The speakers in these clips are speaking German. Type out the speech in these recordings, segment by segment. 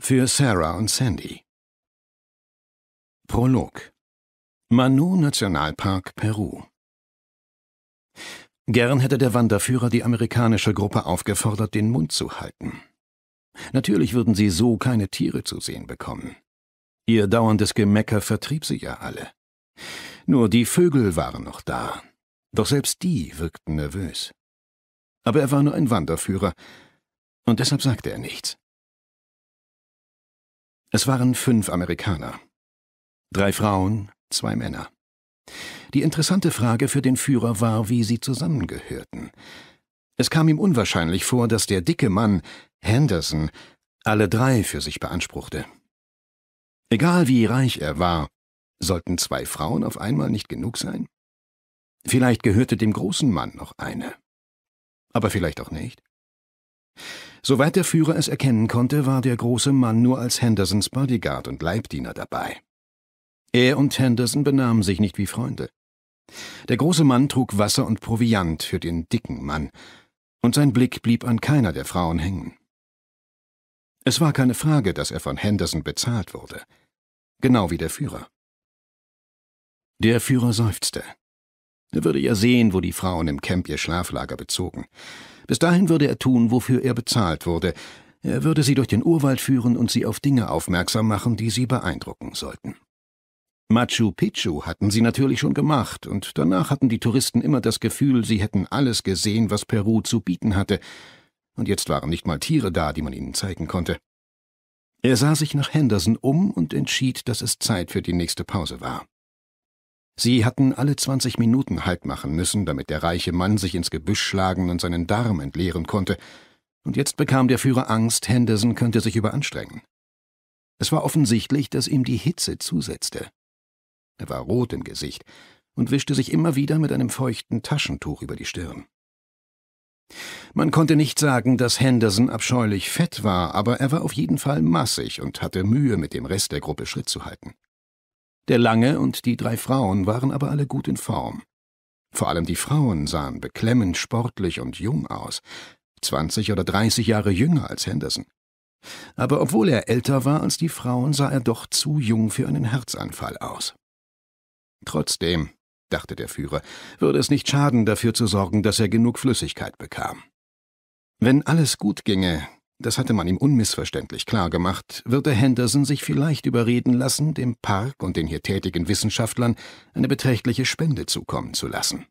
Für Sarah und Sandy. Prolog. Manu Nationalpark Peru. Gern hätte der Wanderführer die amerikanische Gruppe aufgefordert, den Mund zu halten. Natürlich würden sie so keine Tiere zu sehen bekommen. Ihr dauerndes Gemecker vertrieb sie ja alle. Nur die Vögel waren noch da. Doch selbst die wirkten nervös. Aber er war nur ein Wanderführer, und deshalb sagte er nichts. Es waren fünf Amerikaner. Drei Frauen, zwei Männer. Die interessante Frage für den Führer war, wie sie zusammengehörten. Es kam ihm unwahrscheinlich vor, dass der dicke Mann, Henderson, alle drei für sich beanspruchte. Egal wie reich er war, sollten zwei Frauen auf einmal nicht genug sein? Vielleicht gehörte dem großen Mann noch eine. Aber vielleicht auch nicht. Soweit der Führer es erkennen konnte, war der große Mann nur als Hendersons Bodyguard und Leibdiener dabei. Er und Henderson benahmen sich nicht wie Freunde. Der große Mann trug Wasser und Proviant für den dicken Mann, und sein Blick blieb an keiner der Frauen hängen. Es war keine Frage, dass er von Henderson bezahlt wurde, genau wie der Führer. Der Führer seufzte. Er würde ja sehen, wo die Frauen im Camp ihr Schlaflager bezogen. Bis dahin würde er tun, wofür er bezahlt wurde. Er würde sie durch den Urwald führen und sie auf Dinge aufmerksam machen, die sie beeindrucken sollten. Machu Picchu hatten sie natürlich schon gemacht, und danach hatten die Touristen immer das Gefühl, sie hätten alles gesehen, was Peru zu bieten hatte, und jetzt waren nicht mal Tiere da, die man ihnen zeigen konnte. Er sah sich nach Henderson um und entschied, dass es Zeit für die nächste Pause war. Sie hatten alle 20 Minuten Halt machen müssen, damit der reiche Mann sich ins Gebüsch schlagen und seinen Darm entleeren konnte. Und jetzt bekam der Führer Angst, Henderson könnte sich überanstrengen. Es war offensichtlich, dass ihm die Hitze zusetzte. Er war rot im Gesicht und wischte sich immer wieder mit einem feuchten Taschentuch über die Stirn. Man konnte nicht sagen, dass Henderson abscheulich fett war, aber er war auf jeden Fall massig und hatte Mühe, mit dem Rest der Gruppe Schritt zu halten. Der Lange und die drei Frauen waren aber alle gut in Form. Vor allem die Frauen sahen beklemmend sportlich und jung aus, zwanzig oder dreißig Jahre jünger als Henderson. Aber obwohl er älter war als die Frauen, sah er doch zu jung für einen Herzanfall aus. Trotzdem, dachte der Führer, würde es nicht schaden, dafür zu sorgen, dass er genug Flüssigkeit bekam. Wenn alles gut ginge, das hatte man ihm unmissverständlich klar gemacht, würde Henderson sich vielleicht überreden lassen, dem Park und den hier tätigen Wissenschaftlern eine beträchtliche Spende zukommen zu lassen.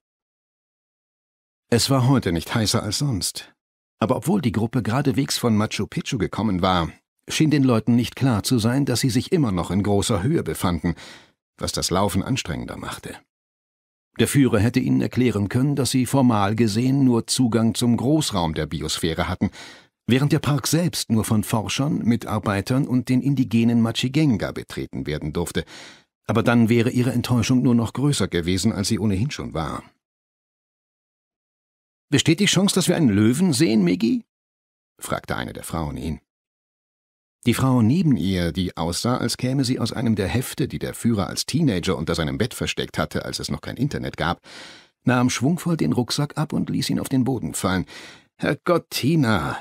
Es war heute nicht heißer als sonst. Aber obwohl die Gruppe geradewegs von Machu Picchu gekommen war, schien den Leuten nicht klar zu sein, dass sie sich immer noch in großer Höhe befanden, was das Laufen anstrengender machte. Der Führer hätte ihnen erklären können, dass sie formal gesehen nur Zugang zum Großraum der Biosphäre hatten Während der Park selbst nur von Forschern, Mitarbeitern und den indigenen Machigenga betreten werden durfte. Aber dann wäre ihre Enttäuschung nur noch größer gewesen, als sie ohnehin schon war. Besteht die Chance, dass wir einen Löwen sehen, Miggy? fragte eine der Frauen ihn. Die Frau neben ihr, die aussah, als käme sie aus einem der Hefte, die der Führer als Teenager unter seinem Bett versteckt hatte, als es noch kein Internet gab, nahm schwungvoll den Rucksack ab und ließ ihn auf den Boden fallen. Herrgott, Tina,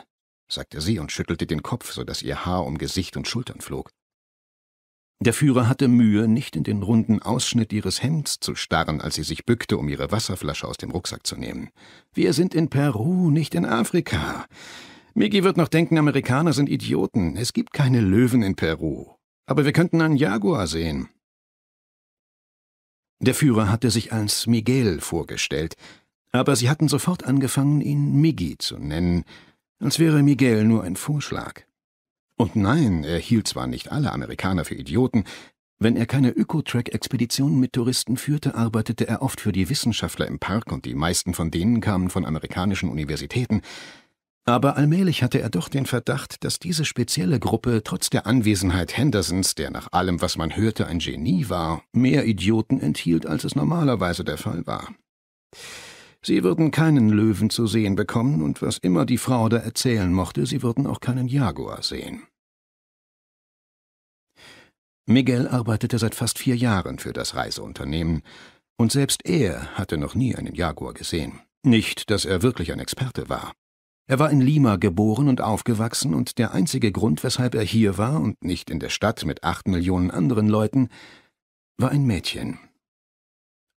sagte sie und schüttelte den Kopf, so dass ihr Haar um Gesicht und Schultern flog. Der Führer hatte Mühe, nicht in den runden Ausschnitt ihres Hemds zu starren, als sie sich bückte, um ihre Wasserflasche aus dem Rucksack zu nehmen. Wir sind in Peru, nicht in Afrika. Miggy wird noch denken, Amerikaner sind Idioten. Es gibt keine Löwen in Peru. Aber wir könnten einen Jaguar sehen. Der Führer hatte sich als Miguel vorgestellt, aber sie hatten sofort angefangen, ihn Miggy zu nennen, als wäre Miguel nur ein Vorschlag. Und nein, er hielt zwar nicht alle Amerikaner für Idioten, wenn er keine Ökotrack-Expeditionen mit Touristen führte, arbeitete er oft für die Wissenschaftler im Park und die meisten von denen kamen von amerikanischen Universitäten. Aber allmählich hatte er doch den Verdacht, dass diese spezielle Gruppe trotz der Anwesenheit Hendersons, der nach allem, was man hörte, ein Genie war, mehr Idioten enthielt, als es normalerweise der Fall war. Sie würden keinen Löwen zu sehen bekommen, und was immer die Frau da erzählen mochte, sie würden auch keinen Jaguar sehen. Miguel arbeitete seit fast vier Jahren für das Reiseunternehmen, und selbst er hatte noch nie einen Jaguar gesehen. Nicht, dass er wirklich ein Experte war. Er war in Lima geboren und aufgewachsen, und der einzige Grund, weshalb er hier war und nicht in der Stadt mit acht Millionen anderen Leuten, war ein Mädchen,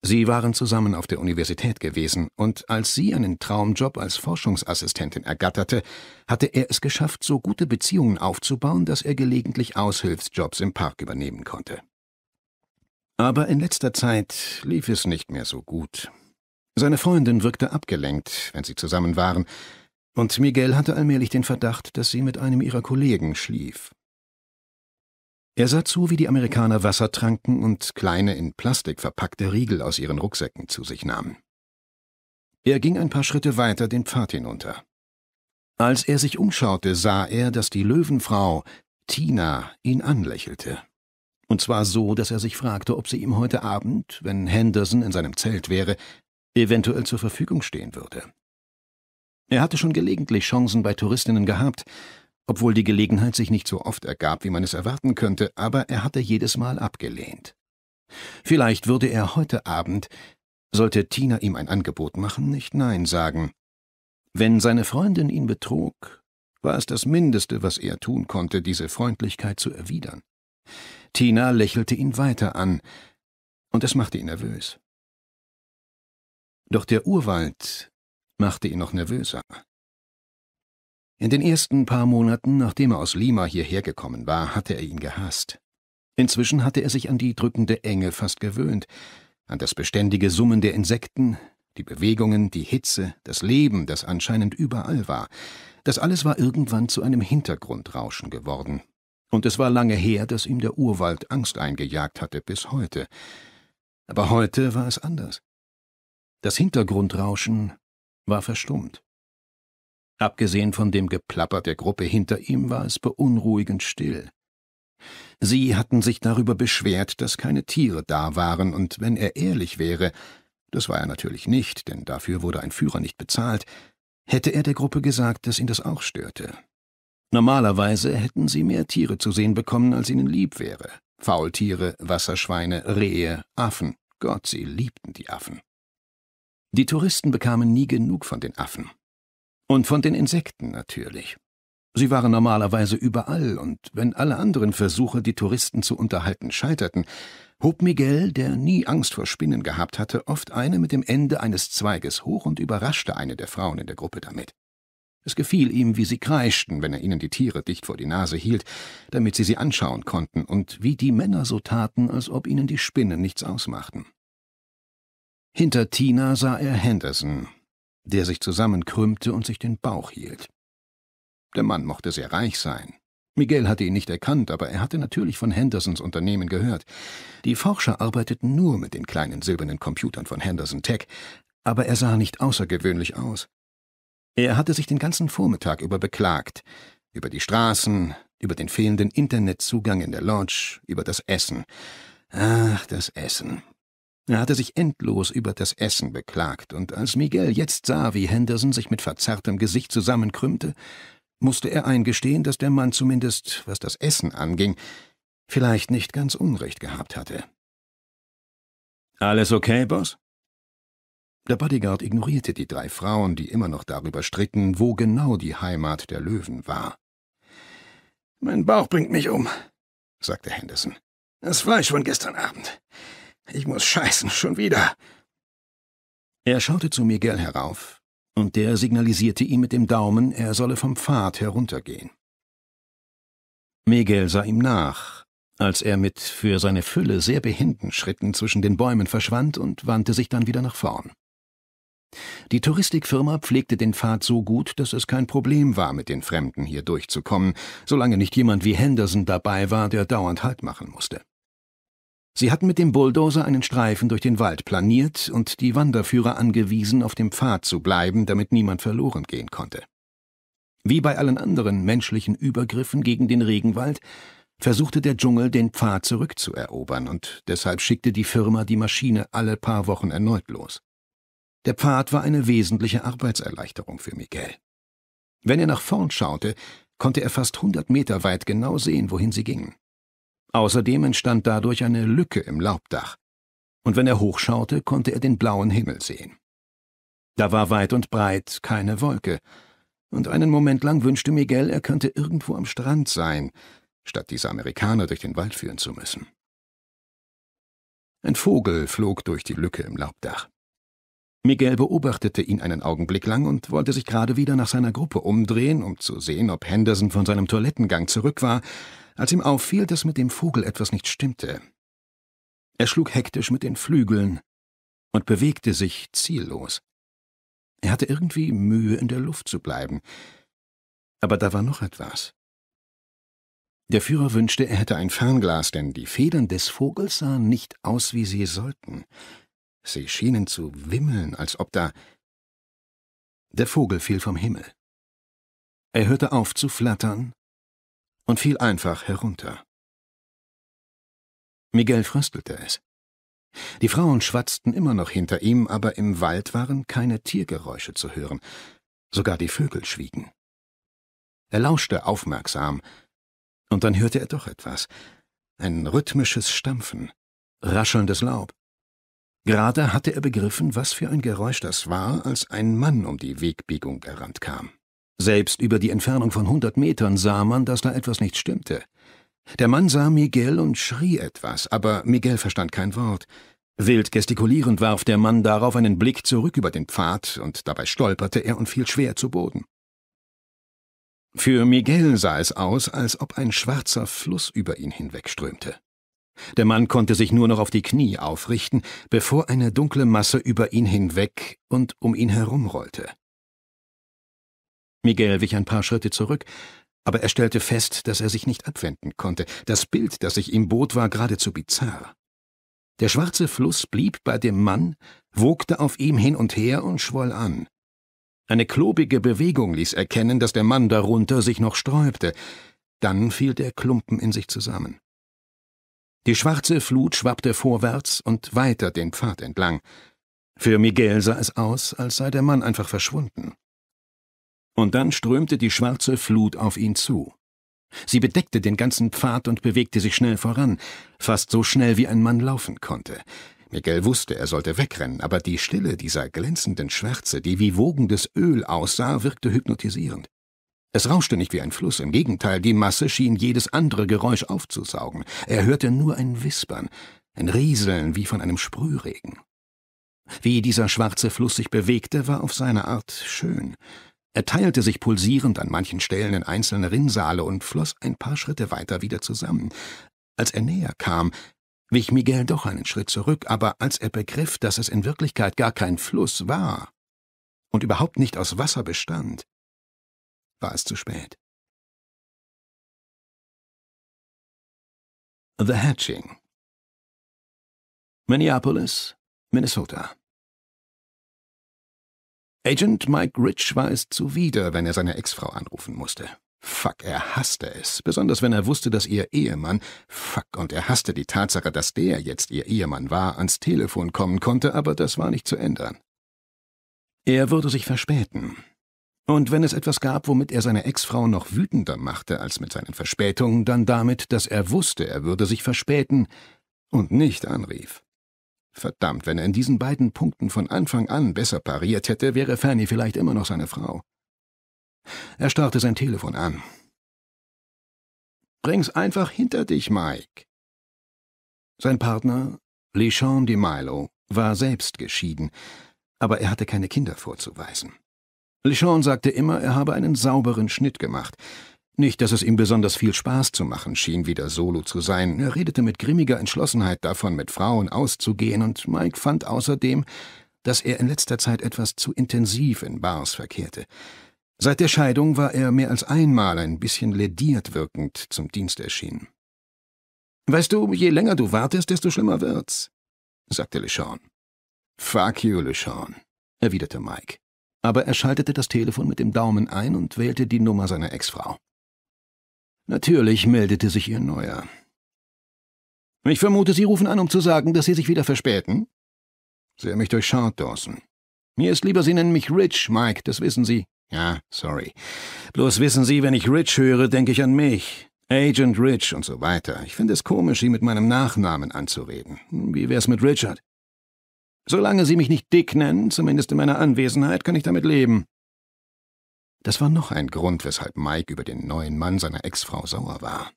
Sie waren zusammen auf der Universität gewesen, und als sie einen Traumjob als Forschungsassistentin ergatterte, hatte er es geschafft, so gute Beziehungen aufzubauen, dass er gelegentlich Aushilfsjobs im Park übernehmen konnte. Aber in letzter Zeit lief es nicht mehr so gut. Seine Freundin wirkte abgelenkt, wenn sie zusammen waren, und Miguel hatte allmählich den Verdacht, dass sie mit einem ihrer Kollegen schlief. Er sah zu, wie die Amerikaner Wasser tranken und kleine in Plastik verpackte Riegel aus ihren Rucksäcken zu sich nahmen. Er ging ein paar Schritte weiter den Pfad hinunter. Als er sich umschaute, sah er, dass die Löwenfrau, Tina, ihn anlächelte. Und zwar so, dass er sich fragte, ob sie ihm heute Abend, wenn Henderson in seinem Zelt wäre, eventuell zur Verfügung stehen würde. Er hatte schon gelegentlich Chancen bei Touristinnen gehabt, obwohl die Gelegenheit sich nicht so oft ergab, wie man es erwarten könnte, aber er hatte jedes Mal abgelehnt. Vielleicht würde er heute Abend, sollte Tina ihm ein Angebot machen, nicht Nein sagen. Wenn seine Freundin ihn betrug, war es das Mindeste, was er tun konnte, diese Freundlichkeit zu erwidern. Tina lächelte ihn weiter an, und es machte ihn nervös. Doch der Urwald machte ihn noch nervöser. In den ersten paar Monaten, nachdem er aus Lima hierher gekommen war, hatte er ihn gehasst. Inzwischen hatte er sich an die drückende Enge fast gewöhnt, an das beständige Summen der Insekten, die Bewegungen, die Hitze, das Leben, das anscheinend überall war. Das alles war irgendwann zu einem Hintergrundrauschen geworden. Und es war lange her, dass ihm der Urwald Angst eingejagt hatte, bis heute. Aber heute war es anders. Das Hintergrundrauschen war verstummt. Abgesehen von dem Geplapper der Gruppe hinter ihm war es beunruhigend still. Sie hatten sich darüber beschwert, dass keine Tiere da waren, und wenn er ehrlich wäre, das war er natürlich nicht, denn dafür wurde ein Führer nicht bezahlt, hätte er der Gruppe gesagt, dass ihn das auch störte. Normalerweise hätten sie mehr Tiere zu sehen bekommen, als ihnen lieb wäre. Faultiere, Wasserschweine, Rehe, Affen. Gott, sie liebten die Affen. Die Touristen bekamen nie genug von den Affen. Und von den Insekten natürlich. Sie waren normalerweise überall, und wenn alle anderen Versuche, die Touristen zu unterhalten, scheiterten, hob Miguel, der nie Angst vor Spinnen gehabt hatte, oft eine mit dem Ende eines Zweiges hoch und überraschte eine der Frauen in der Gruppe damit. Es gefiel ihm, wie sie kreischten, wenn er ihnen die Tiere dicht vor die Nase hielt, damit sie sie anschauen konnten, und wie die Männer so taten, als ob ihnen die Spinnen nichts ausmachten. Hinter Tina sah er Henderson, der sich zusammenkrümmte und sich den Bauch hielt. Der Mann mochte sehr reich sein. Miguel hatte ihn nicht erkannt, aber er hatte natürlich von Hendersons Unternehmen gehört. Die Forscher arbeiteten nur mit den kleinen silbernen Computern von Henderson Tech, aber er sah nicht außergewöhnlich aus. Er hatte sich den ganzen Vormittag über beklagt, über die Straßen, über den fehlenden Internetzugang in der Lodge, über das Essen. Ach, das Essen. Er hatte sich endlos über das Essen beklagt, und als Miguel jetzt sah, wie Henderson sich mit verzerrtem Gesicht zusammenkrümmte, musste er eingestehen, dass der Mann zumindest, was das Essen anging, vielleicht nicht ganz Unrecht gehabt hatte. Alles okay, Boss? Der Bodyguard ignorierte die drei Frauen, die immer noch darüber stritten, wo genau die Heimat der Löwen war. Mein Bauch bringt mich um, sagte Henderson. Das Fleisch von gestern Abend. Ich muss scheißen, schon wieder. Er schaute zu Miguel herauf, und der signalisierte ihm mit dem Daumen, er solle vom Pfad heruntergehen. Miguel sah ihm nach, als er mit für seine Fülle sehr behinden Schritten zwischen den Bäumen verschwand und wandte sich dann wieder nach vorn. Die Touristikfirma pflegte den Pfad so gut, dass es kein Problem war, mit den Fremden hier durchzukommen, solange nicht jemand wie Henderson dabei war, der dauernd Halt machen musste. Sie hatten mit dem Bulldozer einen Streifen durch den Wald planiert und die Wanderführer angewiesen, auf dem Pfad zu bleiben, damit niemand verloren gehen konnte. Wie bei allen anderen menschlichen Übergriffen gegen den Regenwald versuchte der Dschungel, den Pfad zurückzuerobern, und deshalb schickte die Firma die Maschine alle paar Wochen erneut los. Der Pfad war eine wesentliche Arbeitserleichterung für Miguel. Wenn er nach vorn schaute, konnte er fast hundert Meter weit genau sehen, wohin sie gingen. Außerdem entstand dadurch eine Lücke im Laubdach, und wenn er hochschaute, konnte er den blauen Himmel sehen. Da war weit und breit keine Wolke, und einen Moment lang wünschte Miguel, er könnte irgendwo am Strand sein, statt diese Amerikaner durch den Wald führen zu müssen. Ein Vogel flog durch die Lücke im Laubdach. Miguel beobachtete ihn einen Augenblick lang und wollte sich gerade wieder nach seiner Gruppe umdrehen, um zu sehen, ob Henderson von seinem Toilettengang zurück war, als ihm auffiel, dass mit dem Vogel etwas nicht stimmte. Er schlug hektisch mit den Flügeln und bewegte sich ziellos. Er hatte irgendwie Mühe, in der Luft zu bleiben. Aber da war noch etwas. Der Führer wünschte, er hätte ein Fernglas, denn die Federn des Vogels sahen nicht aus, wie sie sollten. Sie schienen zu wimmeln, als ob da. Der Vogel fiel vom Himmel. Er hörte auf zu flattern und fiel einfach herunter. Miguel fröstelte es. Die Frauen schwatzten immer noch hinter ihm, aber im Wald waren keine Tiergeräusche zu hören. Sogar die Vögel schwiegen. Er lauschte aufmerksam, und dann hörte er doch etwas. Ein rhythmisches Stampfen, raschelndes Laub. Gerade hatte er begriffen, was für ein Geräusch das war, als ein Mann um die Wegbiegung gerannt kam. Selbst über die Entfernung von hundert Metern sah man, dass da etwas nicht stimmte. Der Mann sah Miguel und schrie etwas, aber Miguel verstand kein Wort. Wild gestikulierend warf der Mann darauf einen Blick zurück über den Pfad, und dabei stolperte er und fiel schwer zu Boden. Für Miguel sah es aus, als ob ein schwarzer Fluss über ihn hinwegströmte. Der Mann konnte sich nur noch auf die Knie aufrichten, bevor eine dunkle Masse über ihn hinweg und um ihn herumrollte. Miguel wich ein paar Schritte zurück, aber er stellte fest, dass er sich nicht abwenden konnte. Das Bild, das sich ihm bot, war geradezu bizarr. Der schwarze Fluss blieb bei dem Mann, wogte auf ihm hin und her und schwoll an. Eine klobige Bewegung ließ erkennen, dass der Mann darunter sich noch sträubte. Dann fiel der Klumpen in sich zusammen. Die schwarze Flut schwappte vorwärts und weiter den Pfad entlang. Für Miguel sah es aus, als sei der Mann einfach verschwunden. Und dann strömte die schwarze Flut auf ihn zu. Sie bedeckte den ganzen Pfad und bewegte sich schnell voran, fast so schnell wie ein Mann laufen konnte. Miguel wusste, er sollte wegrennen, aber die Stille dieser glänzenden Schwärze, die wie wogendes Öl aussah, wirkte hypnotisierend. Es rauschte nicht wie ein Fluss, im Gegenteil, die Masse schien jedes andere Geräusch aufzusaugen. Er hörte nur ein Wispern, ein Rieseln wie von einem Sprühregen. Wie dieser schwarze Fluss sich bewegte, war auf seine Art schön. Er teilte sich pulsierend an manchen Stellen in einzelne Rinnsale und floss ein paar Schritte weiter wieder zusammen. Als er näher kam, wich Miguel doch einen Schritt zurück, aber als er begriff, dass es in Wirklichkeit gar kein Fluss war und überhaupt nicht aus Wasser bestand, war es zu spät. The Hatching Minneapolis, Minnesota Agent Mike Rich war es zuwider, wenn er seine Ex-Frau anrufen musste. Fuck, er hasste es, besonders wenn er wusste, dass ihr Ehemann, fuck, und er hasste die Tatsache, dass der jetzt ihr Ehemann war, ans Telefon kommen konnte, aber das war nicht zu ändern. Er würde sich verspäten, und wenn es etwas gab, womit er seine Ex-Frau noch wütender machte als mit seinen Verspätungen, dann damit, dass er wusste, er würde sich verspäten und nicht anrief. Verdammt, wenn er in diesen beiden Punkten von Anfang an besser pariert hätte, wäre Fanny vielleicht immer noch seine Frau. Er starrte sein Telefon an. Bring's einfach hinter dich, Mike. Sein Partner, Lechon de Milo, war selbst geschieden, aber er hatte keine Kinder vorzuweisen. Lichon sagte immer, er habe einen sauberen Schnitt gemacht. Nicht, dass es ihm besonders viel Spaß zu machen schien, wieder solo zu sein. Er redete mit grimmiger Entschlossenheit davon, mit Frauen auszugehen, und Mike fand außerdem, dass er in letzter Zeit etwas zu intensiv in Bars verkehrte. Seit der Scheidung war er mehr als einmal ein bisschen lediert wirkend zum Dienst erschienen. Weißt du, je länger du wartest, desto schlimmer wird's, sagte LeSean. Fuck you, LeSean, erwiderte Mike aber er schaltete das Telefon mit dem Daumen ein und wählte die Nummer seiner Ex-Frau. Natürlich meldete sich ihr Neuer. Ich vermute, Sie rufen an, um zu sagen, dass Sie sich wieder verspäten. Sehr mich durchschaut, Dawson. Mir ist lieber, Sie nennen mich Rich, Mike, das wissen Sie. Ja, sorry. Bloß wissen Sie, wenn ich Rich höre, denke ich an mich. Agent Rich und so weiter. Ich finde es komisch, Sie mit meinem Nachnamen anzureden. Wie wär's mit Richard? Solange Sie mich nicht dick nennen, zumindest in meiner Anwesenheit, kann ich damit leben. Das war noch ein Grund, weshalb Mike über den neuen Mann seiner Ex-Frau sauer war.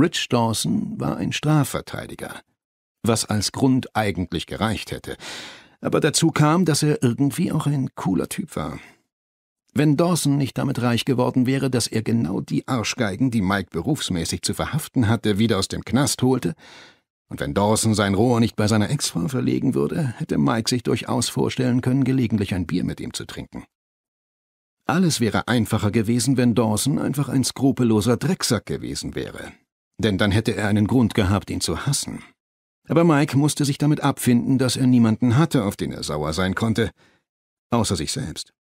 Rich Dawson war ein Strafverteidiger, was als Grund eigentlich gereicht hätte, aber dazu kam, dass er irgendwie auch ein cooler Typ war. Wenn Dawson nicht damit reich geworden wäre, dass er genau die Arschgeigen, die Mike berufsmäßig zu verhaften hatte, wieder aus dem Knast holte, und wenn Dawson sein Rohr nicht bei seiner Ex-Frau verlegen würde, hätte Mike sich durchaus vorstellen können, gelegentlich ein Bier mit ihm zu trinken. Alles wäre einfacher gewesen, wenn Dawson einfach ein skrupelloser Drecksack gewesen wäre. Denn dann hätte er einen Grund gehabt, ihn zu hassen. Aber Mike musste sich damit abfinden, dass er niemanden hatte, auf den er sauer sein konnte, außer sich selbst.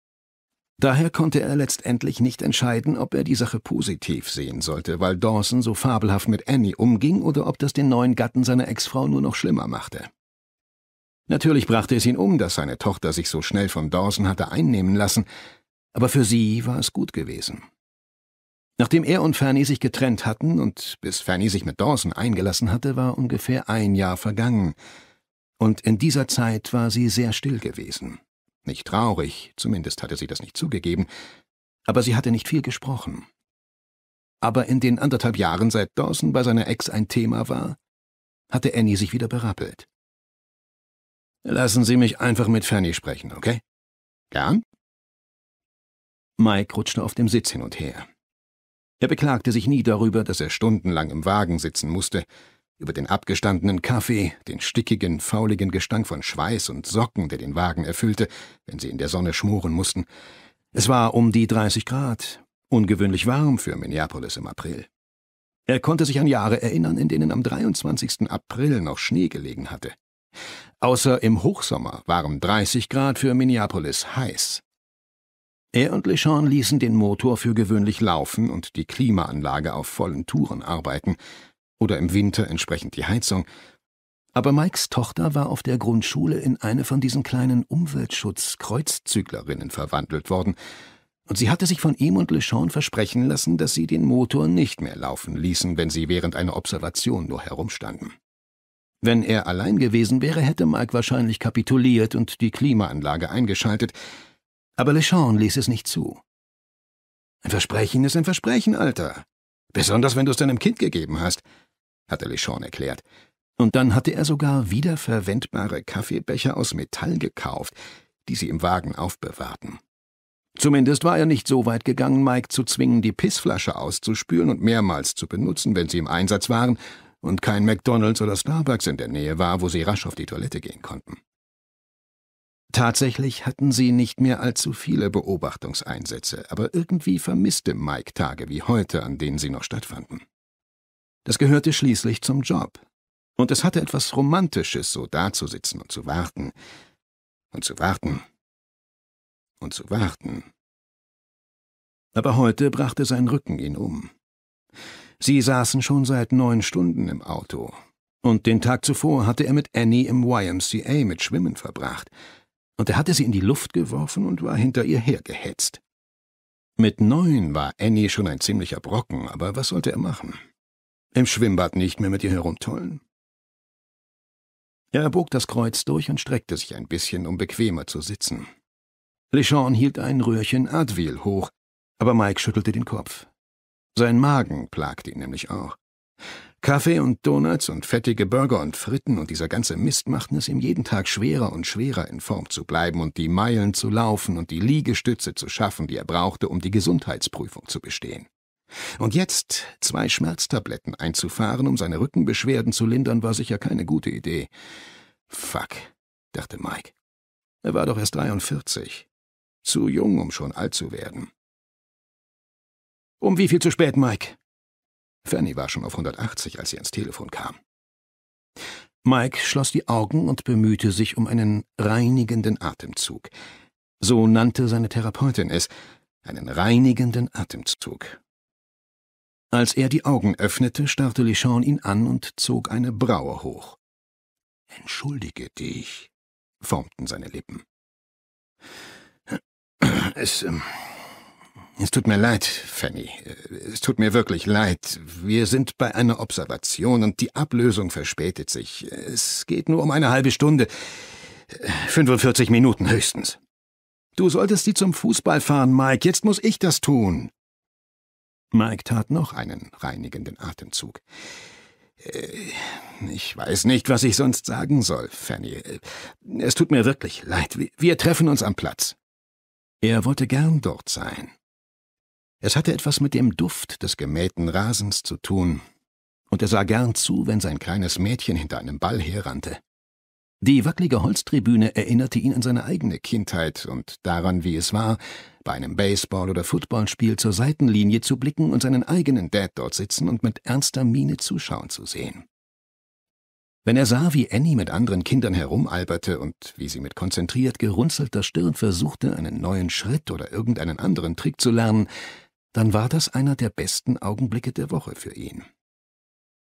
Daher konnte er letztendlich nicht entscheiden, ob er die Sache positiv sehen sollte, weil Dawson so fabelhaft mit Annie umging oder ob das den neuen Gatten seiner Ex-Frau nur noch schlimmer machte. Natürlich brachte es ihn um, dass seine Tochter sich so schnell von Dawson hatte einnehmen lassen, aber für sie war es gut gewesen. Nachdem er und Fanny sich getrennt hatten und bis Fanny sich mit Dawson eingelassen hatte, war ungefähr ein Jahr vergangen, und in dieser Zeit war sie sehr still gewesen. Nicht traurig, zumindest hatte sie das nicht zugegeben, aber sie hatte nicht viel gesprochen. Aber in den anderthalb Jahren, seit Dawson bei seiner Ex ein Thema war, hatte Annie sich wieder berappelt. Lassen Sie mich einfach mit Fanny sprechen, okay? Gern? Mike rutschte auf dem Sitz hin und her. Er beklagte sich nie darüber, dass er stundenlang im Wagen sitzen musste, über den abgestandenen Kaffee, den stickigen, fauligen Gestank von Schweiß und Socken, der den Wagen erfüllte, wenn sie in der Sonne schmoren mussten. Es war um die 30 Grad, ungewöhnlich warm für Minneapolis im April. Er konnte sich an Jahre erinnern, in denen am 23. April noch Schnee gelegen hatte. Außer im Hochsommer waren 30 Grad für Minneapolis heiß. Er und LeSean ließen den Motor für gewöhnlich laufen und die Klimaanlage auf vollen Touren arbeiten, oder im Winter entsprechend die Heizung. Aber Mikes Tochter war auf der Grundschule in eine von diesen kleinen Umweltschutz-Kreuzzüglerinnen verwandelt worden, und sie hatte sich von ihm und Lechon versprechen lassen, dass sie den Motor nicht mehr laufen ließen, wenn sie während einer Observation nur herumstanden. Wenn er allein gewesen wäre, hätte Mike wahrscheinlich kapituliert und die Klimaanlage eingeschaltet, aber Lechon ließ es nicht zu. Ein Versprechen ist ein Versprechen, Alter. Besonders wenn du es deinem Kind gegeben hast hatte Lechon erklärt. Und dann hatte er sogar wiederverwendbare Kaffeebecher aus Metall gekauft, die sie im Wagen aufbewahrten. Zumindest war er nicht so weit gegangen, Mike zu zwingen, die Pissflasche auszuspülen und mehrmals zu benutzen, wenn sie im Einsatz waren und kein McDonalds oder Starbucks in der Nähe war, wo sie rasch auf die Toilette gehen konnten. Tatsächlich hatten sie nicht mehr allzu viele Beobachtungseinsätze, aber irgendwie vermisste Mike Tage wie heute, an denen sie noch stattfanden. Das gehörte schließlich zum Job. Und es hatte etwas Romantisches, so dazusitzen und zu warten. Und zu warten. Und zu warten. Aber heute brachte sein Rücken ihn um. Sie saßen schon seit neun Stunden im Auto. Und den Tag zuvor hatte er mit Annie im YMCA mit Schwimmen verbracht. Und er hatte sie in die Luft geworfen und war hinter ihr hergehetzt. Mit neun war Annie schon ein ziemlicher Brocken, aber was sollte er machen? Im Schwimmbad nicht mehr mit ihr herumtollen. Er bog das Kreuz durch und streckte sich ein bisschen, um bequemer zu sitzen. Lechon hielt ein Röhrchen Advil hoch, aber Mike schüttelte den Kopf. Sein Magen plagte ihn nämlich auch. Kaffee und Donuts und fettige Burger und Fritten und dieser ganze Mist machten es ihm jeden Tag schwerer und schwerer, in Form zu bleiben und die Meilen zu laufen und die Liegestütze zu schaffen, die er brauchte, um die Gesundheitsprüfung zu bestehen. Und jetzt zwei Schmerztabletten einzufahren, um seine Rückenbeschwerden zu lindern, war sicher keine gute Idee. Fuck, dachte Mike. Er war doch erst 43. Zu jung, um schon alt zu werden. Um wie viel zu spät, Mike? Fanny war schon auf 180, als sie ans Telefon kam. Mike schloss die Augen und bemühte sich um einen reinigenden Atemzug. So nannte seine Therapeutin es, einen reinigenden Atemzug. Als er die Augen öffnete, starrte Lichon ihn an und zog eine Braue hoch. Entschuldige dich, formten seine Lippen. Es, ähm, es tut mir leid, Fanny. Es tut mir wirklich leid. Wir sind bei einer Observation und die Ablösung verspätet sich. Es geht nur um eine halbe Stunde. 45 Minuten höchstens. Du solltest sie zum Fußball fahren, Mike. Jetzt muss ich das tun. Mike tat noch einen reinigenden Atemzug. Äh, ich weiß nicht, was ich sonst sagen soll, Fanny. Äh, es tut mir wirklich leid. Wir treffen uns am Platz. Er wollte gern dort sein. Es hatte etwas mit dem Duft des gemähten Rasens zu tun, und er sah gern zu, wenn sein kleines Mädchen hinter einem Ball herrannte. Die wackelige Holztribüne erinnerte ihn an seine eigene Kindheit und daran, wie es war, bei einem Baseball- oder Footballspiel zur Seitenlinie zu blicken und seinen eigenen Dad dort sitzen und mit ernster Miene zuschauen zu sehen. Wenn er sah, wie Annie mit anderen Kindern herumalberte und wie sie mit konzentriert gerunzelter Stirn versuchte, einen neuen Schritt oder irgendeinen anderen Trick zu lernen, dann war das einer der besten Augenblicke der Woche für ihn.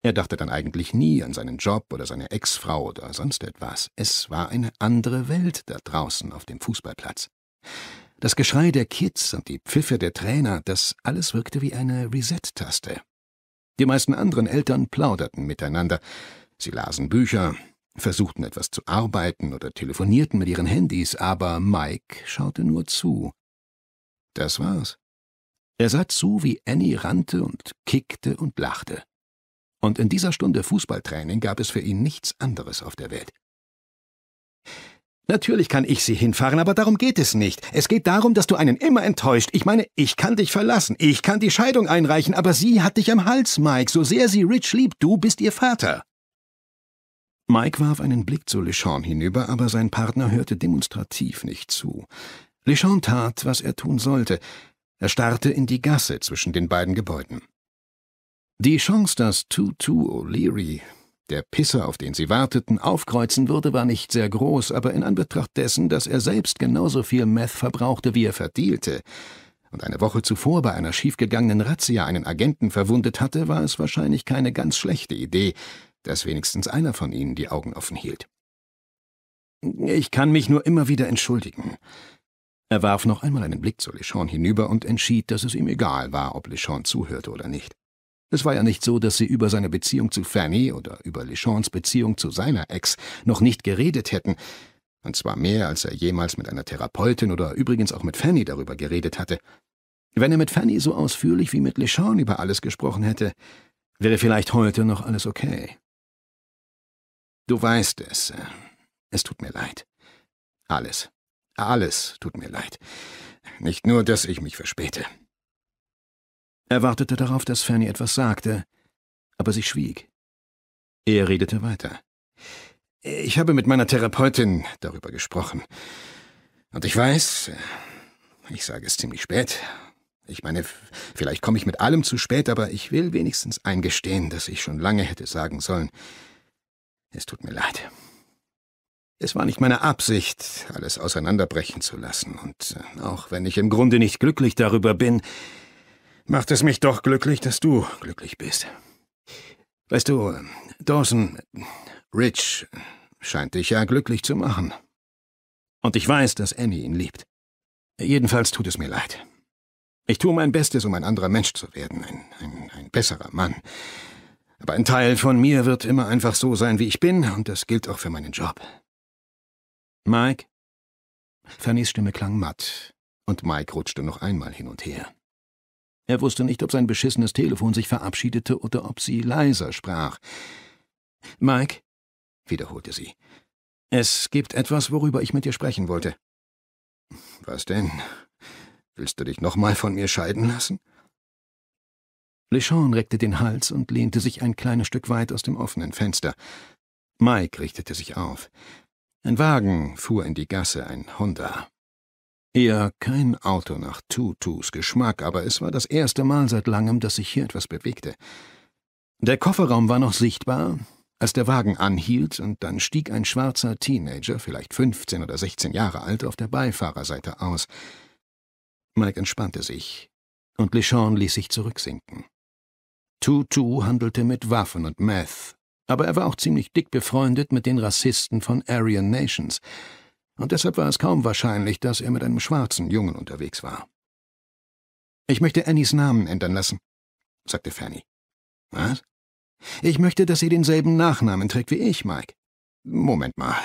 Er dachte dann eigentlich nie an seinen Job oder seine Ex-Frau oder sonst etwas. Es war eine andere Welt da draußen auf dem Fußballplatz. Das Geschrei der Kids und die Pfiffe der Trainer, das alles wirkte wie eine Reset-Taste. Die meisten anderen Eltern plauderten miteinander. Sie lasen Bücher, versuchten etwas zu arbeiten oder telefonierten mit ihren Handys, aber Mike schaute nur zu. Das war's. Er sah zu, wie Annie rannte und kickte und lachte. Und in dieser Stunde Fußballtraining gab es für ihn nichts anderes auf der Welt. Natürlich kann ich sie hinfahren, aber darum geht es nicht. Es geht darum, dass du einen immer enttäuscht. Ich meine, ich kann dich verlassen, ich kann die Scheidung einreichen, aber sie hat dich am Hals, Mike. So sehr sie Rich liebt, du bist ihr Vater. Mike warf einen Blick zu Lechon hinüber, aber sein Partner hörte demonstrativ nicht zu. Lechon tat, was er tun sollte. Er starrte in die Gasse zwischen den beiden Gebäuden. Die Chance, dass Tutu O'Leary, der Pisser, auf den sie warteten, aufkreuzen würde, war nicht sehr groß, aber in Anbetracht dessen, dass er selbst genauso viel Meth verbrauchte, wie er verdielte, und eine Woche zuvor bei einer schiefgegangenen Razzia einen Agenten verwundet hatte, war es wahrscheinlich keine ganz schlechte Idee, dass wenigstens einer von ihnen die Augen offen hielt. Ich kann mich nur immer wieder entschuldigen. Er warf noch einmal einen Blick zu Lechon hinüber und entschied, dass es ihm egal war, ob Lechon zuhörte oder nicht. Es war ja nicht so, dass sie über seine Beziehung zu Fanny oder über Lechons Beziehung zu seiner Ex noch nicht geredet hätten, und zwar mehr, als er jemals mit einer Therapeutin oder übrigens auch mit Fanny darüber geredet hatte. Wenn er mit Fanny so ausführlich wie mit Lechon über alles gesprochen hätte, wäre vielleicht heute noch alles okay. Du weißt es. Äh, es tut mir leid. Alles. Alles tut mir leid. Nicht nur, dass ich mich verspäte. Er wartete darauf, dass Fanny etwas sagte, aber sie schwieg. Er redete weiter. Ich habe mit meiner Therapeutin darüber gesprochen. Und ich weiß, ich sage es ziemlich spät. Ich meine, vielleicht komme ich mit allem zu spät, aber ich will wenigstens eingestehen, dass ich schon lange hätte sagen sollen, es tut mir leid. Es war nicht meine Absicht, alles auseinanderbrechen zu lassen, und äh, auch wenn ich im Grunde nicht glücklich darüber bin, macht es mich doch glücklich, dass du glücklich bist. Weißt du, Dawson, Rich scheint dich ja glücklich zu machen. Und ich weiß, dass Annie ihn liebt. Jedenfalls tut es mir leid. Ich tue mein Bestes, um ein anderer Mensch zu werden, ein, ein, ein besserer Mann. Aber ein Teil von mir wird immer einfach so sein, wie ich bin, und das gilt auch für meinen Job. Mike? Fannys Stimme klang matt, und Mike rutschte noch einmal hin und her. Er wusste nicht, ob sein beschissenes Telefon sich verabschiedete oder ob sie leiser sprach. Mike, wiederholte sie, es gibt etwas, worüber ich mit dir sprechen wollte. Was denn? Willst du dich nochmal von mir scheiden lassen? Lechon reckte den Hals und lehnte sich ein kleines Stück weit aus dem offenen Fenster. Mike richtete sich auf. Ein Wagen fuhr in die Gasse, ein Honda. Eher kein Auto nach Tutus Geschmack, aber es war das erste Mal seit langem, dass sich hier etwas bewegte. Der Kofferraum war noch sichtbar, als der Wagen anhielt und dann stieg ein schwarzer Teenager, vielleicht 15 oder 16 Jahre alt, auf der Beifahrerseite aus. Mike entspannte sich und Lechon ließ sich zurücksinken. Tutu handelte mit Waffen und Meth, aber er war auch ziemlich dick befreundet mit den Rassisten von Aryan Nations – und deshalb war es kaum wahrscheinlich, dass er mit einem schwarzen Jungen unterwegs war. Ich möchte Annies Namen ändern lassen, sagte Fanny. Was? Ich möchte, dass sie denselben Nachnamen trägt wie ich, Mike. Moment mal.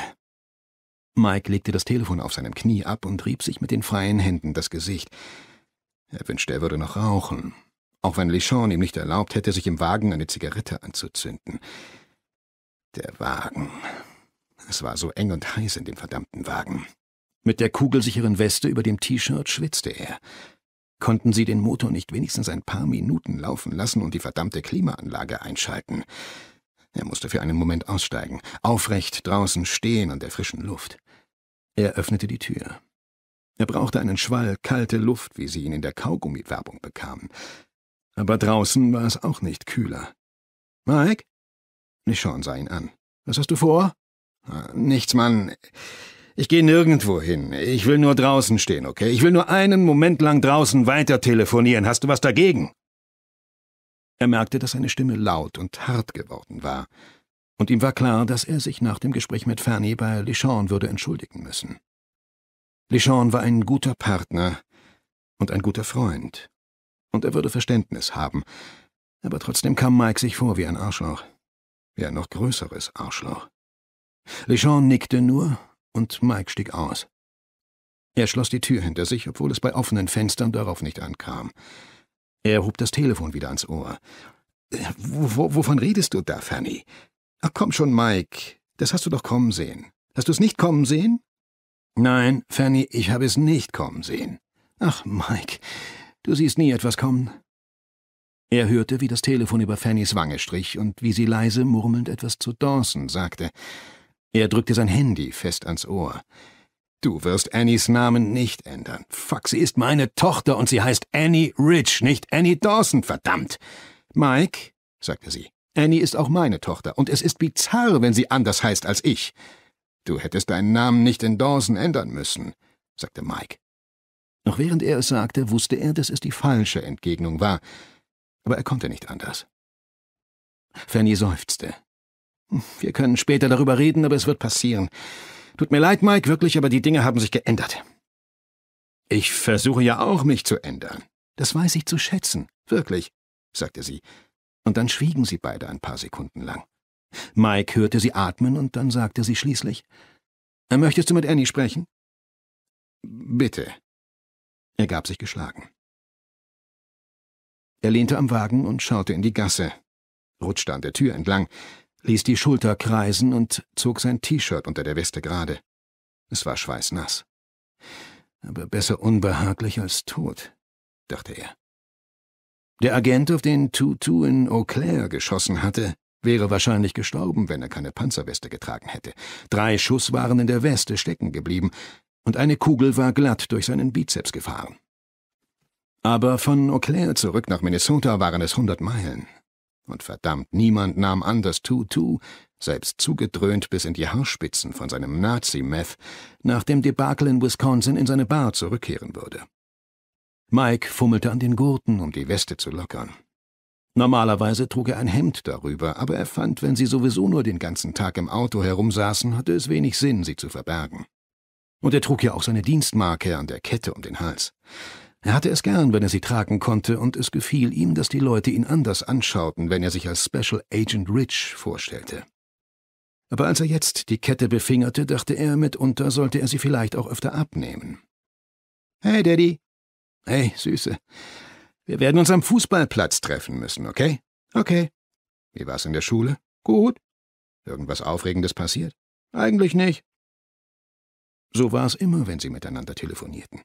Mike legte das Telefon auf seinem Knie ab und rieb sich mit den freien Händen das Gesicht. Er wünschte, er würde noch rauchen, auch wenn Lichon ihm nicht erlaubt hätte, sich im Wagen eine Zigarette anzuzünden. Der Wagen. Es war so eng und heiß in dem verdammten Wagen. Mit der kugelsicheren Weste über dem T-Shirt schwitzte er. Konnten sie den Motor nicht wenigstens ein paar Minuten laufen lassen und die verdammte Klimaanlage einschalten? Er musste für einen Moment aussteigen, aufrecht draußen stehen an der frischen Luft. Er öffnete die Tür. Er brauchte einen Schwall kalte Luft, wie sie ihn in der Kaugummi-Werbung bekamen. Aber draußen war es auch nicht kühler. Mike? Michonne sah ihn an. Was hast du vor? Nichts, Mann. Ich gehe nirgendwo hin. Ich will nur draußen stehen, okay? Ich will nur einen Moment lang draußen weiter telefonieren. Hast du was dagegen? Er merkte, dass seine Stimme laut und hart geworden war, und ihm war klar, dass er sich nach dem Gespräch mit Fanny bei Lichon würde entschuldigen müssen. Lichon war ein guter Partner und ein guter Freund, und er würde Verständnis haben, aber trotzdem kam Mike sich vor wie ein Arschloch, wie ein noch größeres Arschloch. Lejean nickte nur und Mike stieg aus. Er schloss die Tür hinter sich, obwohl es bei offenen Fenstern darauf nicht ankam. Er hob das Telefon wieder ans Ohr. Äh, w wovon redest du da, Fanny? Ach komm schon, Mike, das hast du doch kommen sehen. Hast du es nicht kommen sehen? Nein, Fanny, ich habe es nicht kommen sehen. Ach, Mike, du siehst nie etwas kommen. Er hörte, wie das Telefon über Fannys Wange strich und wie sie leise murmelnd etwas zu Dawson sagte. Er drückte sein Handy fest ans Ohr. Du wirst Annies Namen nicht ändern. Fuck, sie ist meine Tochter und sie heißt Annie Rich, nicht Annie Dawson, verdammt. Mike, sagte sie, Annie ist auch meine Tochter und es ist bizarr, wenn sie anders heißt als ich. Du hättest deinen Namen nicht in Dawson ändern müssen, sagte Mike. Noch während er es sagte, wusste er, dass es die falsche Entgegnung war, aber er konnte nicht anders. Fanny seufzte. Wir können später darüber reden, aber es wird passieren. Tut mir leid, Mike, wirklich, aber die Dinge haben sich geändert. Ich versuche ja auch, mich zu ändern. Das weiß ich zu schätzen, wirklich, sagte sie. Und dann schwiegen sie beide ein paar Sekunden lang. Mike hörte sie atmen und dann sagte sie schließlich, äh, Möchtest du mit Annie sprechen? Bitte. Er gab sich geschlagen. Er lehnte am Wagen und schaute in die Gasse, rutschte an der Tür entlang, ließ die Schulter kreisen und zog sein T-Shirt unter der Weste gerade. Es war schweißnass. Aber besser unbehaglich als tot, dachte er. Der Agent, auf den Tutu in Eau Claire geschossen hatte, wäre wahrscheinlich gestorben, wenn er keine Panzerweste getragen hätte. Drei Schuss waren in der Weste stecken geblieben, und eine Kugel war glatt durch seinen Bizeps gefahren. Aber von Eau Claire zurück nach Minnesota waren es hundert Meilen, und verdammt, niemand nahm an, dass Tutu, selbst zugedröhnt bis in die Haarspitzen von seinem Nazi-Meth, nach dem Debakel in Wisconsin in seine Bar zurückkehren würde. Mike fummelte an den Gurten, um die Weste zu lockern. Normalerweise trug er ein Hemd darüber, aber er fand, wenn sie sowieso nur den ganzen Tag im Auto herumsaßen, hatte es wenig Sinn, sie zu verbergen. Und er trug ja auch seine Dienstmarke an der Kette um den Hals. Er hatte es gern, wenn er sie tragen konnte, und es gefiel ihm, dass die Leute ihn anders anschauten, wenn er sich als Special Agent Rich vorstellte. Aber als er jetzt die Kette befingerte, dachte er, mitunter sollte er sie vielleicht auch öfter abnehmen. Hey, Daddy. Hey, Süße. Wir werden uns am Fußballplatz treffen müssen, okay? Okay. Wie war's in der Schule? Gut. Irgendwas Aufregendes passiert? Eigentlich nicht. So war's immer, wenn sie miteinander telefonierten.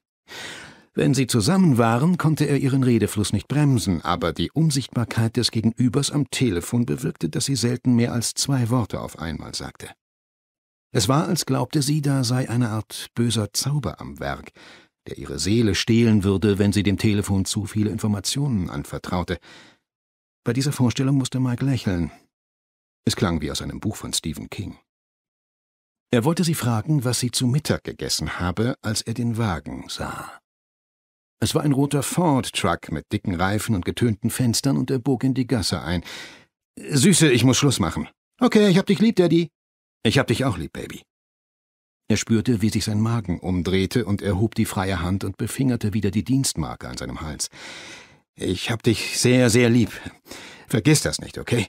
Wenn sie zusammen waren, konnte er ihren Redefluss nicht bremsen, aber die Unsichtbarkeit des Gegenübers am Telefon bewirkte, dass sie selten mehr als zwei Worte auf einmal sagte. Es war, als glaubte sie, da sei eine Art böser Zauber am Werk, der ihre Seele stehlen würde, wenn sie dem Telefon zu viele Informationen anvertraute. Bei dieser Vorstellung musste Mike lächeln. Es klang wie aus einem Buch von Stephen King. Er wollte sie fragen, was sie zu Mittag gegessen habe, als er den Wagen sah. Es war ein roter Ford-Truck mit dicken Reifen und getönten Fenstern und er bog in die Gasse ein. Süße, ich muss Schluss machen. Okay, ich hab dich lieb, Daddy. Ich hab dich auch lieb, Baby. Er spürte, wie sich sein Magen umdrehte und erhob die freie Hand und befingerte wieder die Dienstmarke an seinem Hals. Ich hab dich sehr, sehr lieb. Vergiss das nicht, okay?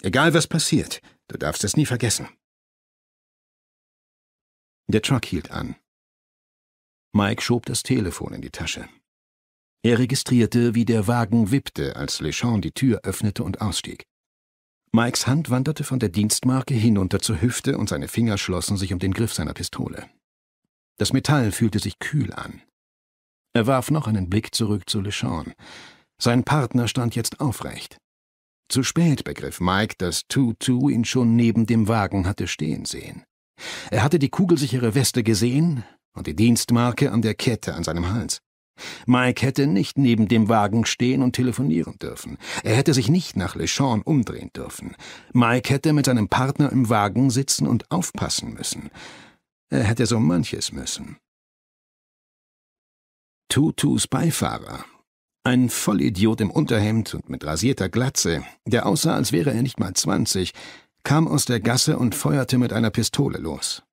Egal was passiert, du darfst es nie vergessen. Der Truck hielt an. Mike schob das Telefon in die Tasche. Er registrierte, wie der Wagen wippte, als Lechon die Tür öffnete und ausstieg. Mikes Hand wanderte von der Dienstmarke hinunter zur Hüfte und seine Finger schlossen sich um den Griff seiner Pistole. Das Metall fühlte sich kühl an. Er warf noch einen Blick zurück zu Lechon. Sein Partner stand jetzt aufrecht. Zu spät begriff Mike, dass Tutu ihn schon neben dem Wagen hatte stehen sehen. Er hatte die kugelsichere Weste gesehen, und die Dienstmarke an der Kette an seinem Hals. Mike hätte nicht neben dem Wagen stehen und telefonieren dürfen. Er hätte sich nicht nach Lechon umdrehen dürfen. Mike hätte mit seinem Partner im Wagen sitzen und aufpassen müssen. Er hätte so manches müssen. Tutus Beifahrer. Ein Vollidiot im Unterhemd und mit rasierter Glatze, der aussah, als wäre er nicht mal zwanzig, kam aus der Gasse und feuerte mit einer Pistole los.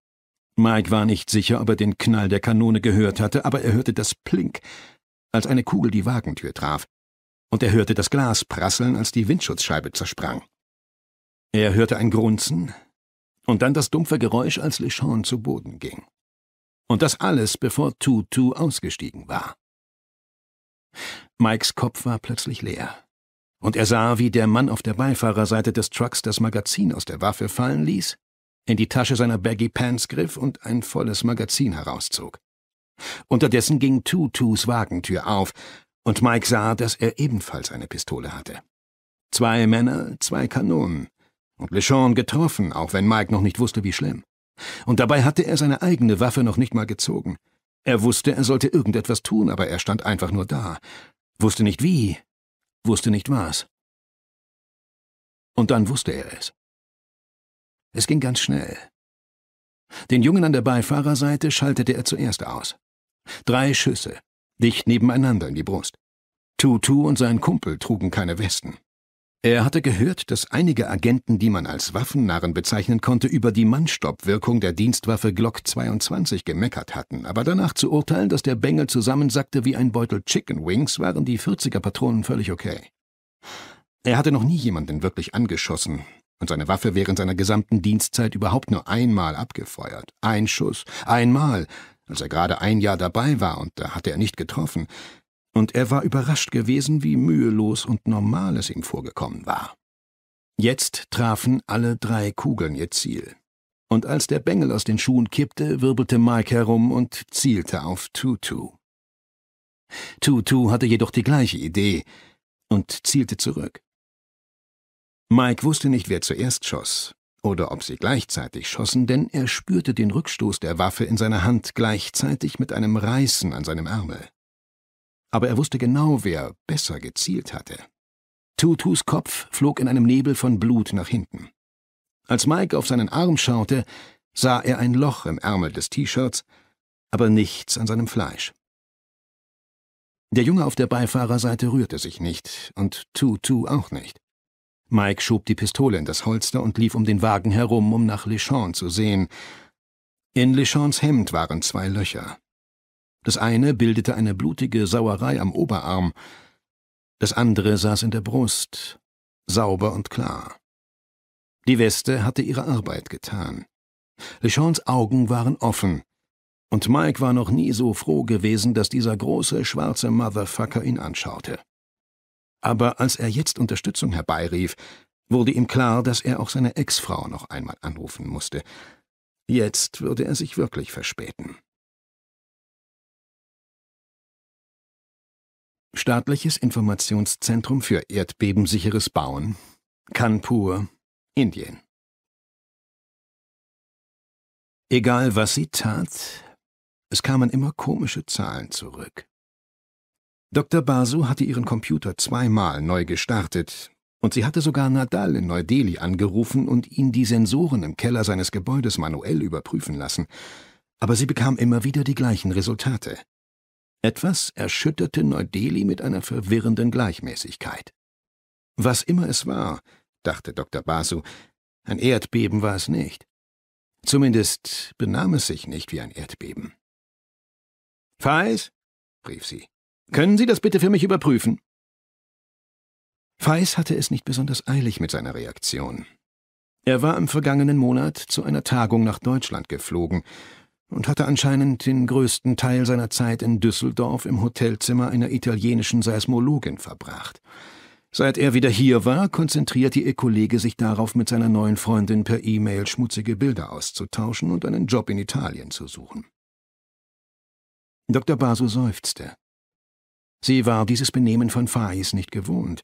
Mike war nicht sicher, ob er den Knall der Kanone gehört hatte, aber er hörte das Plink, als eine Kugel die Wagentür traf, und er hörte das Glas prasseln, als die Windschutzscheibe zersprang. Er hörte ein Grunzen und dann das dumpfe Geräusch, als Lechon zu Boden ging. Und das alles, bevor Tutu ausgestiegen war. Mikes Kopf war plötzlich leer, und er sah, wie der Mann auf der Beifahrerseite des Trucks das Magazin aus der Waffe fallen ließ in die Tasche seiner Baggy Pants griff und ein volles Magazin herauszog. Unterdessen ging Tutus Wagentür auf, und Mike sah, dass er ebenfalls eine Pistole hatte. Zwei Männer, zwei Kanonen. Und Lechon getroffen, auch wenn Mike noch nicht wusste, wie schlimm. Und dabei hatte er seine eigene Waffe noch nicht mal gezogen. Er wusste, er sollte irgendetwas tun, aber er stand einfach nur da. Wusste nicht wie, wusste nicht was. Und dann wusste er es. Es ging ganz schnell. Den Jungen an der Beifahrerseite schaltete er zuerst aus. Drei Schüsse, dicht nebeneinander in die Brust. Tutu und sein Kumpel trugen keine Westen. Er hatte gehört, dass einige Agenten, die man als Waffennarren bezeichnen konnte, über die Mannstoppwirkung der Dienstwaffe Glock 22 gemeckert hatten, aber danach zu urteilen, dass der Bengel zusammensackte wie ein Beutel Chicken Wings, waren die 40er Patronen völlig okay. Er hatte noch nie jemanden wirklich angeschossen, und seine Waffe während seiner gesamten Dienstzeit überhaupt nur einmal abgefeuert. Ein Schuss, einmal, als er gerade ein Jahr dabei war und da hatte er nicht getroffen. Und er war überrascht gewesen, wie mühelos und normal es ihm vorgekommen war. Jetzt trafen alle drei Kugeln ihr Ziel. Und als der Bengel aus den Schuhen kippte, wirbelte Mike herum und zielte auf Tutu. Tutu hatte jedoch die gleiche Idee und zielte zurück. Mike wusste nicht, wer zuerst schoss oder ob sie gleichzeitig schossen, denn er spürte den Rückstoß der Waffe in seiner Hand gleichzeitig mit einem Reißen an seinem Ärmel. Aber er wusste genau, wer besser gezielt hatte. Tutus Kopf flog in einem Nebel von Blut nach hinten. Als Mike auf seinen Arm schaute, sah er ein Loch im Ärmel des T-Shirts, aber nichts an seinem Fleisch. Der Junge auf der Beifahrerseite rührte sich nicht und Tutu auch nicht. Mike schob die Pistole in das Holster und lief um den Wagen herum, um nach Lechon zu sehen. In Lechons Hemd waren zwei Löcher. Das eine bildete eine blutige Sauerei am Oberarm, das andere saß in der Brust, sauber und klar. Die Weste hatte ihre Arbeit getan. Lechons Augen waren offen, und Mike war noch nie so froh gewesen, dass dieser große schwarze Motherfucker ihn anschaute. Aber als er jetzt Unterstützung herbeirief, wurde ihm klar, dass er auch seine Ex-Frau noch einmal anrufen musste. Jetzt würde er sich wirklich verspäten. Staatliches Informationszentrum für erdbebensicheres Bauen, Kanpur, Indien. Egal was sie tat, es kamen immer komische Zahlen zurück. Dr. Basu hatte ihren Computer zweimal neu gestartet, und sie hatte sogar Nadal in Neu-Delhi angerufen und ihn die Sensoren im Keller seines Gebäudes manuell überprüfen lassen, aber sie bekam immer wieder die gleichen Resultate. Etwas erschütterte Neu-Delhi mit einer verwirrenden Gleichmäßigkeit. Was immer es war, dachte Dr. Basu, ein Erdbeben war es nicht. Zumindest benahm es sich nicht wie ein Erdbeben. Faiz? rief sie. Können Sie das bitte für mich überprüfen? Feis hatte es nicht besonders eilig mit seiner Reaktion. Er war im vergangenen Monat zu einer Tagung nach Deutschland geflogen und hatte anscheinend den größten Teil seiner Zeit in Düsseldorf im Hotelzimmer einer italienischen Seismologin verbracht. Seit er wieder hier war, konzentrierte ihr Kollege sich darauf, mit seiner neuen Freundin per E-Mail schmutzige Bilder auszutauschen und einen Job in Italien zu suchen. Dr. Basu seufzte. Sie war dieses Benehmen von Fais nicht gewohnt.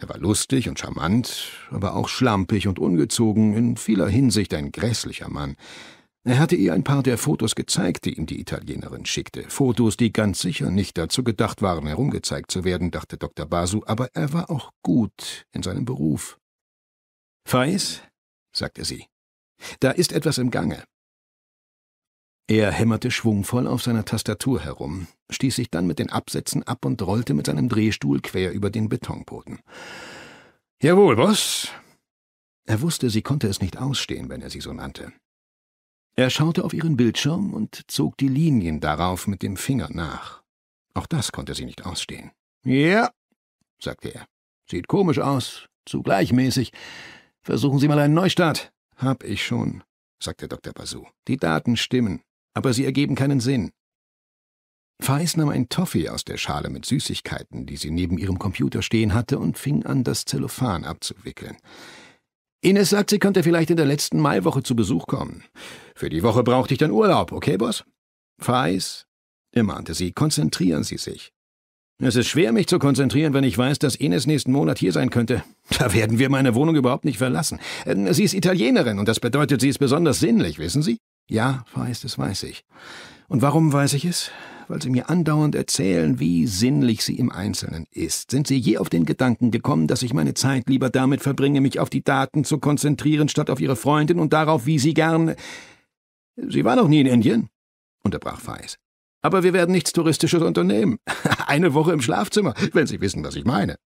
Er war lustig und charmant, aber auch schlampig und ungezogen, in vieler Hinsicht ein grässlicher Mann. Er hatte ihr ein paar der Fotos gezeigt, die ihm die Italienerin schickte. Fotos, die ganz sicher nicht dazu gedacht waren, herumgezeigt zu werden, dachte Dr. Basu, aber er war auch gut in seinem Beruf. Fais, sagte sie, da ist etwas im Gange. Er hämmerte schwungvoll auf seiner Tastatur herum, stieß sich dann mit den Absätzen ab und rollte mit seinem Drehstuhl quer über den Betonboden. Jawohl, Boss. Er wusste, sie konnte es nicht ausstehen, wenn er sie so nannte. Er schaute auf ihren Bildschirm und zog die Linien darauf mit dem Finger nach. Auch das konnte sie nicht ausstehen. Ja, sagte er. Sieht komisch aus, zu gleichmäßig. Versuchen Sie mal einen Neustart. Hab ich schon, sagte Dr. Basu. Die Daten stimmen aber sie ergeben keinen Sinn. Feis nahm ein Toffee aus der Schale mit Süßigkeiten, die sie neben ihrem Computer stehen hatte, und fing an, das Zellophan abzuwickeln. Ines sagt, sie könnte vielleicht in der letzten Maiwoche zu Besuch kommen. Für die Woche brauchte ich dann Urlaub, okay, Boss? Feis, mahnte sie, konzentrieren Sie sich. Es ist schwer, mich zu konzentrieren, wenn ich weiß, dass Ines nächsten Monat hier sein könnte. Da werden wir meine Wohnung überhaupt nicht verlassen. Äh, sie ist Italienerin und das bedeutet, sie ist besonders sinnlich, wissen Sie? Ja, weiß, das weiß ich. Und warum weiß ich es? Weil Sie mir andauernd erzählen, wie sinnlich sie im Einzelnen ist. Sind Sie je auf den Gedanken gekommen, dass ich meine Zeit lieber damit verbringe, mich auf die Daten zu konzentrieren, statt auf Ihre Freundin und darauf, wie Sie gern. Sie war noch nie in Indien, unterbrach Weiß. Aber wir werden nichts Touristisches unternehmen. Eine Woche im Schlafzimmer, wenn Sie wissen, was ich meine.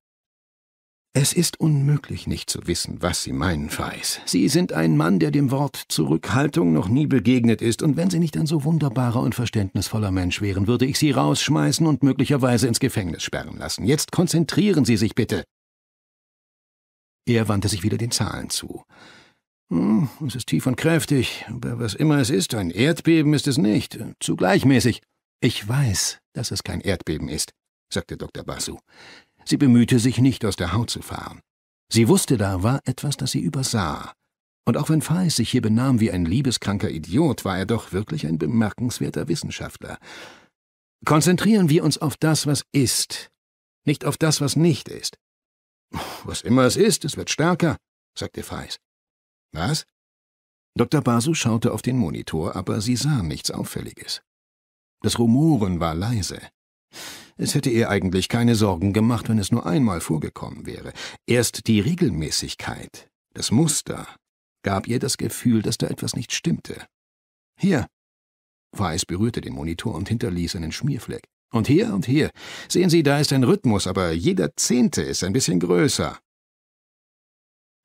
Es ist unmöglich, nicht zu wissen, was Sie meinen, Feis. Sie sind ein Mann, der dem Wort Zurückhaltung noch nie begegnet ist, und wenn Sie nicht ein so wunderbarer und verständnisvoller Mensch wären, würde ich Sie rausschmeißen und möglicherweise ins Gefängnis sperren lassen. Jetzt konzentrieren Sie sich bitte. Er wandte sich wieder den Zahlen zu. Hm, es ist tief und kräftig, aber was immer es ist, ein Erdbeben ist es nicht, zu gleichmäßig. Ich weiß, dass es kein Erdbeben ist, sagte Dr. Basu. Sie bemühte sich nicht, aus der Haut zu fahren. Sie wusste, da war etwas, das sie übersah. Und auch wenn Feis sich hier benahm wie ein liebeskranker Idiot, war er doch wirklich ein bemerkenswerter Wissenschaftler. Konzentrieren wir uns auf das, was ist, nicht auf das, was nicht ist. Was immer es ist, es wird stärker, sagte Feis. Was? Dr. Basu schaute auf den Monitor, aber sie sah nichts Auffälliges. Das Rumoren war leise. Es hätte ihr eigentlich keine Sorgen gemacht, wenn es nur einmal vorgekommen wäre. Erst die Regelmäßigkeit, das Muster, gab ihr das Gefühl, dass da etwas nicht stimmte. Hier. Weiß berührte den Monitor und hinterließ einen Schmierfleck. Und hier und hier. Sehen Sie, da ist ein Rhythmus, aber jeder Zehnte ist ein bisschen größer.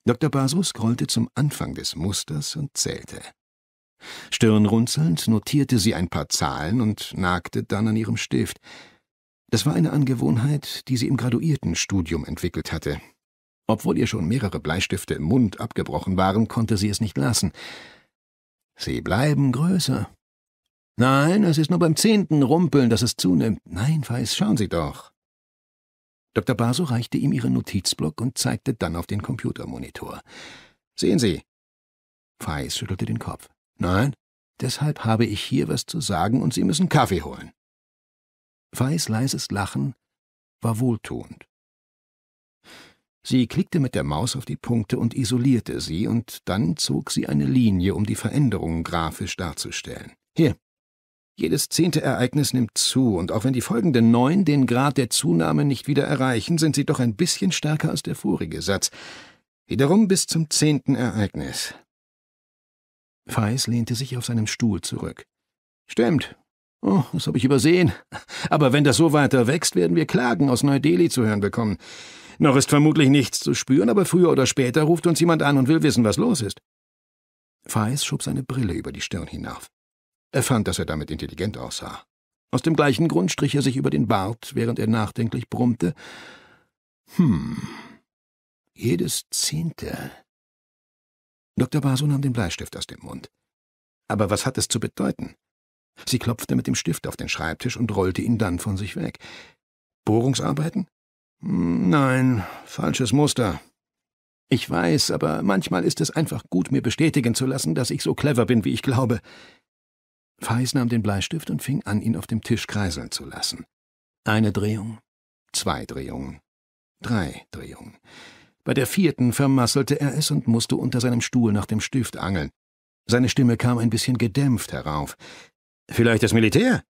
Dr. Basu scrollte zum Anfang des Musters und zählte. Stirnrunzelnd notierte sie ein paar Zahlen und nagte dann an ihrem Stift. Das war eine Angewohnheit, die sie im Graduiertenstudium entwickelt hatte. Obwohl ihr schon mehrere Bleistifte im Mund abgebrochen waren, konnte sie es nicht lassen. Sie bleiben größer. Nein, es ist nur beim zehnten Rumpeln, dass es zunimmt. Nein, Weiß, schauen Sie doch. Dr. Baso reichte ihm ihren Notizblock und zeigte dann auf den Computermonitor. Sehen Sie. Weiß schüttelte den Kopf. Nein, deshalb habe ich hier was zu sagen und Sie müssen Kaffee holen. Weiß leises Lachen war wohltuend. Sie klickte mit der Maus auf die Punkte und isolierte sie, und dann zog sie eine Linie, um die Veränderungen grafisch darzustellen. Hier. Jedes zehnte Ereignis nimmt zu, und auch wenn die folgenden neun den Grad der Zunahme nicht wieder erreichen, sind sie doch ein bisschen stärker als der vorige Satz. Wiederum bis zum zehnten Ereignis. Feis lehnte sich auf seinem Stuhl zurück. Stimmt, Oh, das habe ich übersehen. Aber wenn das so weiter wächst, werden wir Klagen aus Neu-Delhi zu hören bekommen. Noch ist vermutlich nichts zu spüren, aber früher oder später ruft uns jemand an und will wissen, was los ist. Feis schob seine Brille über die Stirn hinauf. Er fand, dass er damit intelligent aussah. Aus dem gleichen Grund strich er sich über den Bart, während er nachdenklich brummte. Hm. Jedes Zehnte. Dr. Basu nahm den Bleistift aus dem Mund. Aber was hat es zu bedeuten? Sie klopfte mit dem Stift auf den Schreibtisch und rollte ihn dann von sich weg. Bohrungsarbeiten? Nein, falsches Muster. Ich weiß, aber manchmal ist es einfach gut, mir bestätigen zu lassen, dass ich so clever bin, wie ich glaube. Feis nahm den Bleistift und fing an, ihn auf dem Tisch kreiseln zu lassen. Eine Drehung, zwei Drehungen, drei Drehungen. Bei der vierten vermasselte er es und musste unter seinem Stuhl nach dem Stift angeln. Seine Stimme kam ein bisschen gedämpft herauf. Vielleicht das Militär?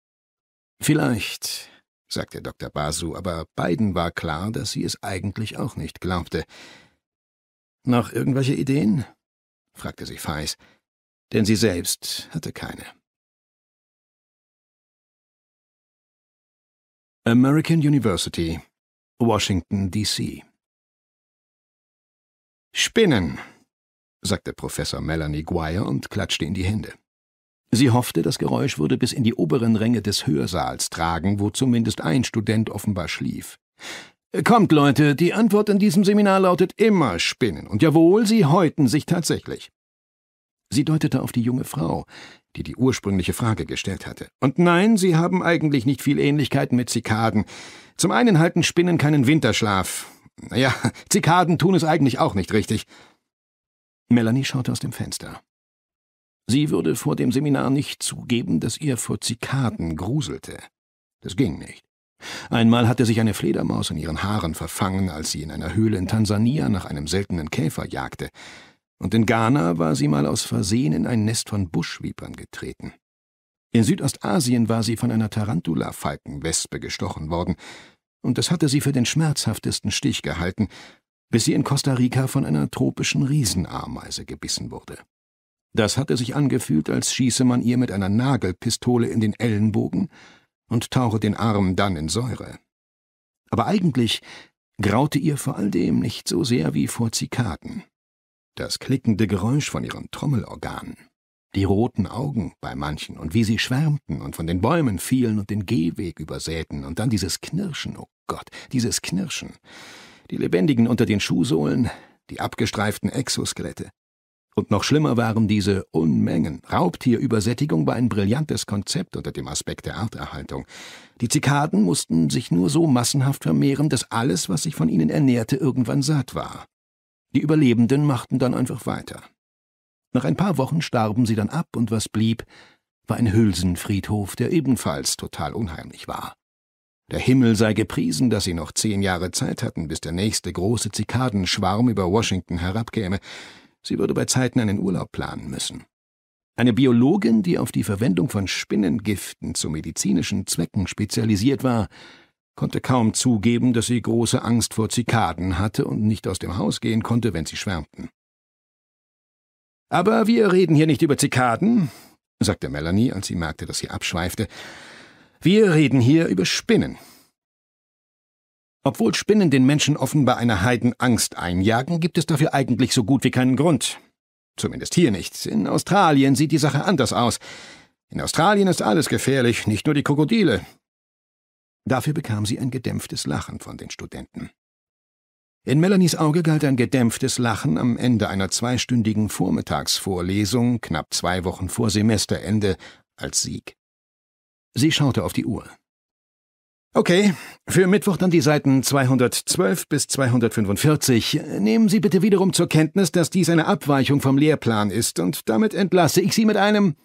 Vielleicht, sagte Dr. Basu, aber beiden war klar, dass sie es eigentlich auch nicht glaubte. Noch irgendwelche Ideen? fragte sie Feis, denn sie selbst hatte keine. American University, Washington, D.C. Spinnen, sagte Professor Melanie Guire und klatschte in die Hände. Sie hoffte, das Geräusch würde bis in die oberen Ränge des Hörsaals tragen, wo zumindest ein Student offenbar schlief. Kommt, Leute, die Antwort in diesem Seminar lautet immer Spinnen, und jawohl, sie häuten sich tatsächlich. Sie deutete auf die junge Frau, die die ursprüngliche Frage gestellt hatte. Und nein, sie haben eigentlich nicht viel Ähnlichkeiten mit Zikaden. Zum einen halten Spinnen keinen Winterschlaf. Naja, Zikaden tun es eigentlich auch nicht richtig. Melanie schaute aus dem Fenster. Sie würde vor dem Seminar nicht zugeben, dass ihr vor Zikaden gruselte. Das ging nicht. Einmal hatte sich eine Fledermaus in ihren Haaren verfangen, als sie in einer Höhle in Tansania nach einem seltenen Käfer jagte, und in Ghana war sie mal aus Versehen in ein Nest von Buschwiepern getreten. In Südostasien war sie von einer Tarantula-Falkenwespe gestochen worden, und das hatte sie für den schmerzhaftesten Stich gehalten, bis sie in Costa Rica von einer tropischen Riesenameise gebissen wurde. Das hatte sich angefühlt, als schieße man ihr mit einer Nagelpistole in den Ellenbogen und tauche den Arm dann in Säure. Aber eigentlich graute ihr vor all dem nicht so sehr wie vor Zikaden. Das klickende Geräusch von ihren Trommelorganen, die roten Augen bei manchen und wie sie schwärmten und von den Bäumen fielen und den Gehweg übersäten und dann dieses Knirschen, oh Gott, dieses Knirschen, die Lebendigen unter den Schuhsohlen, die abgestreiften Exoskelette, und noch schlimmer waren diese Unmengen. Raubtierübersättigung war ein brillantes Konzept unter dem Aspekt der Arterhaltung. Die Zikaden mussten sich nur so massenhaft vermehren, dass alles, was sich von ihnen ernährte, irgendwann satt war. Die Überlebenden machten dann einfach weiter. Nach ein paar Wochen starben sie dann ab und was blieb, war ein Hülsenfriedhof, der ebenfalls total unheimlich war. Der Himmel sei gepriesen, dass sie noch zehn Jahre Zeit hatten, bis der nächste große Zikadenschwarm über Washington herabkäme, Sie würde bei Zeiten einen Urlaub planen müssen. Eine Biologin, die auf die Verwendung von Spinnengiften zu medizinischen Zwecken spezialisiert war, konnte kaum zugeben, dass sie große Angst vor Zikaden hatte und nicht aus dem Haus gehen konnte, wenn sie schwärmten. Aber wir reden hier nicht über Zikaden, sagte Melanie, als sie merkte, dass sie abschweifte. Wir reden hier über Spinnen. Obwohl Spinnen den Menschen offenbar eine Heidenangst einjagen, gibt es dafür eigentlich so gut wie keinen Grund. Zumindest hier nicht. In Australien sieht die Sache anders aus. In Australien ist alles gefährlich, nicht nur die Krokodile. Dafür bekam sie ein gedämpftes Lachen von den Studenten. In Melanies Auge galt ein gedämpftes Lachen am Ende einer zweistündigen Vormittagsvorlesung, knapp zwei Wochen vor Semesterende, als Sieg. Sie schaute auf die Uhr. Okay, für Mittwoch dann die Seiten 212 bis 245. Nehmen Sie bitte wiederum zur Kenntnis, dass dies eine Abweichung vom Lehrplan ist und damit entlasse ich Sie mit einem.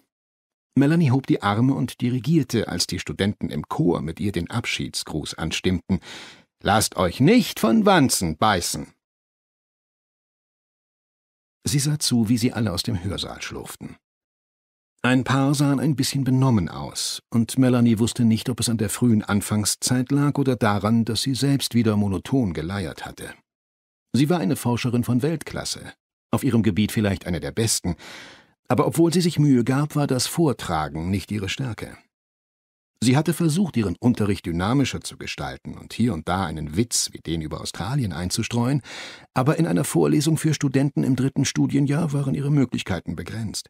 Melanie hob die Arme und dirigierte, als die Studenten im Chor mit ihr den Abschiedsgruß anstimmten. Lasst euch nicht von Wanzen beißen. Sie sah zu, wie sie alle aus dem Hörsaal schlurften. Ein paar sahen ein bisschen benommen aus, und Melanie wusste nicht, ob es an der frühen Anfangszeit lag oder daran, dass sie selbst wieder monoton geleiert hatte. Sie war eine Forscherin von Weltklasse, auf ihrem Gebiet vielleicht eine der besten, aber obwohl sie sich Mühe gab, war das Vortragen nicht ihre Stärke. Sie hatte versucht, ihren Unterricht dynamischer zu gestalten und hier und da einen Witz wie den über Australien einzustreuen, aber in einer Vorlesung für Studenten im dritten Studienjahr waren ihre Möglichkeiten begrenzt.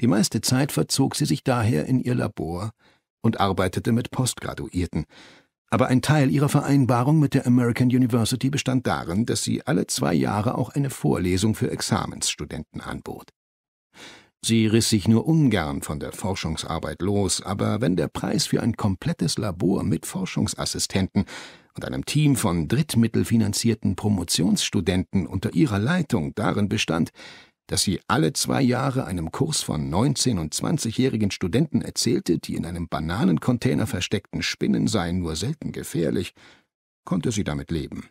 Die meiste Zeit verzog sie sich daher in ihr Labor und arbeitete mit Postgraduierten. Aber ein Teil ihrer Vereinbarung mit der American University bestand darin, dass sie alle zwei Jahre auch eine Vorlesung für Examensstudenten anbot. Sie riss sich nur ungern von der Forschungsarbeit los, aber wenn der Preis für ein komplettes Labor mit Forschungsassistenten und einem Team von drittmittelfinanzierten Promotionsstudenten unter ihrer Leitung darin bestand, dass sie alle zwei Jahre einem Kurs von 19- und 20-jährigen Studenten erzählte, die in einem Bananencontainer versteckten Spinnen seien nur selten gefährlich, konnte sie damit leben.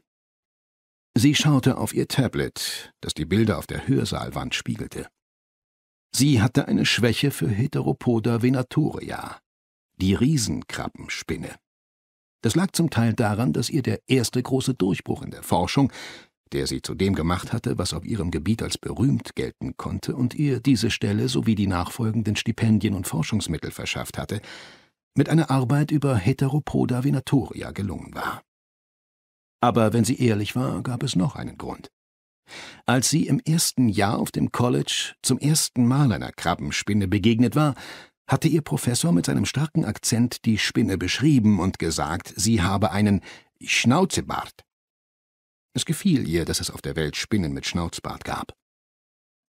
Sie schaute auf ihr Tablet, das die Bilder auf der Hörsaalwand spiegelte. Sie hatte eine Schwäche für Heteropoda venatoria, die Riesenkrabbenspinne. Das lag zum Teil daran, dass ihr der erste große Durchbruch in der Forschung der sie zu dem gemacht hatte, was auf ihrem Gebiet als berühmt gelten konnte und ihr diese Stelle sowie die nachfolgenden Stipendien und Forschungsmittel verschafft hatte, mit einer Arbeit über Heteropoda venatoria gelungen war. Aber wenn sie ehrlich war, gab es noch einen Grund. Als sie im ersten Jahr auf dem College zum ersten Mal einer Krabbenspinne begegnet war, hatte ihr Professor mit seinem starken Akzent die Spinne beschrieben und gesagt, sie habe einen Schnauzebart. Es gefiel ihr, dass es auf der Welt Spinnen mit Schnauzbart gab.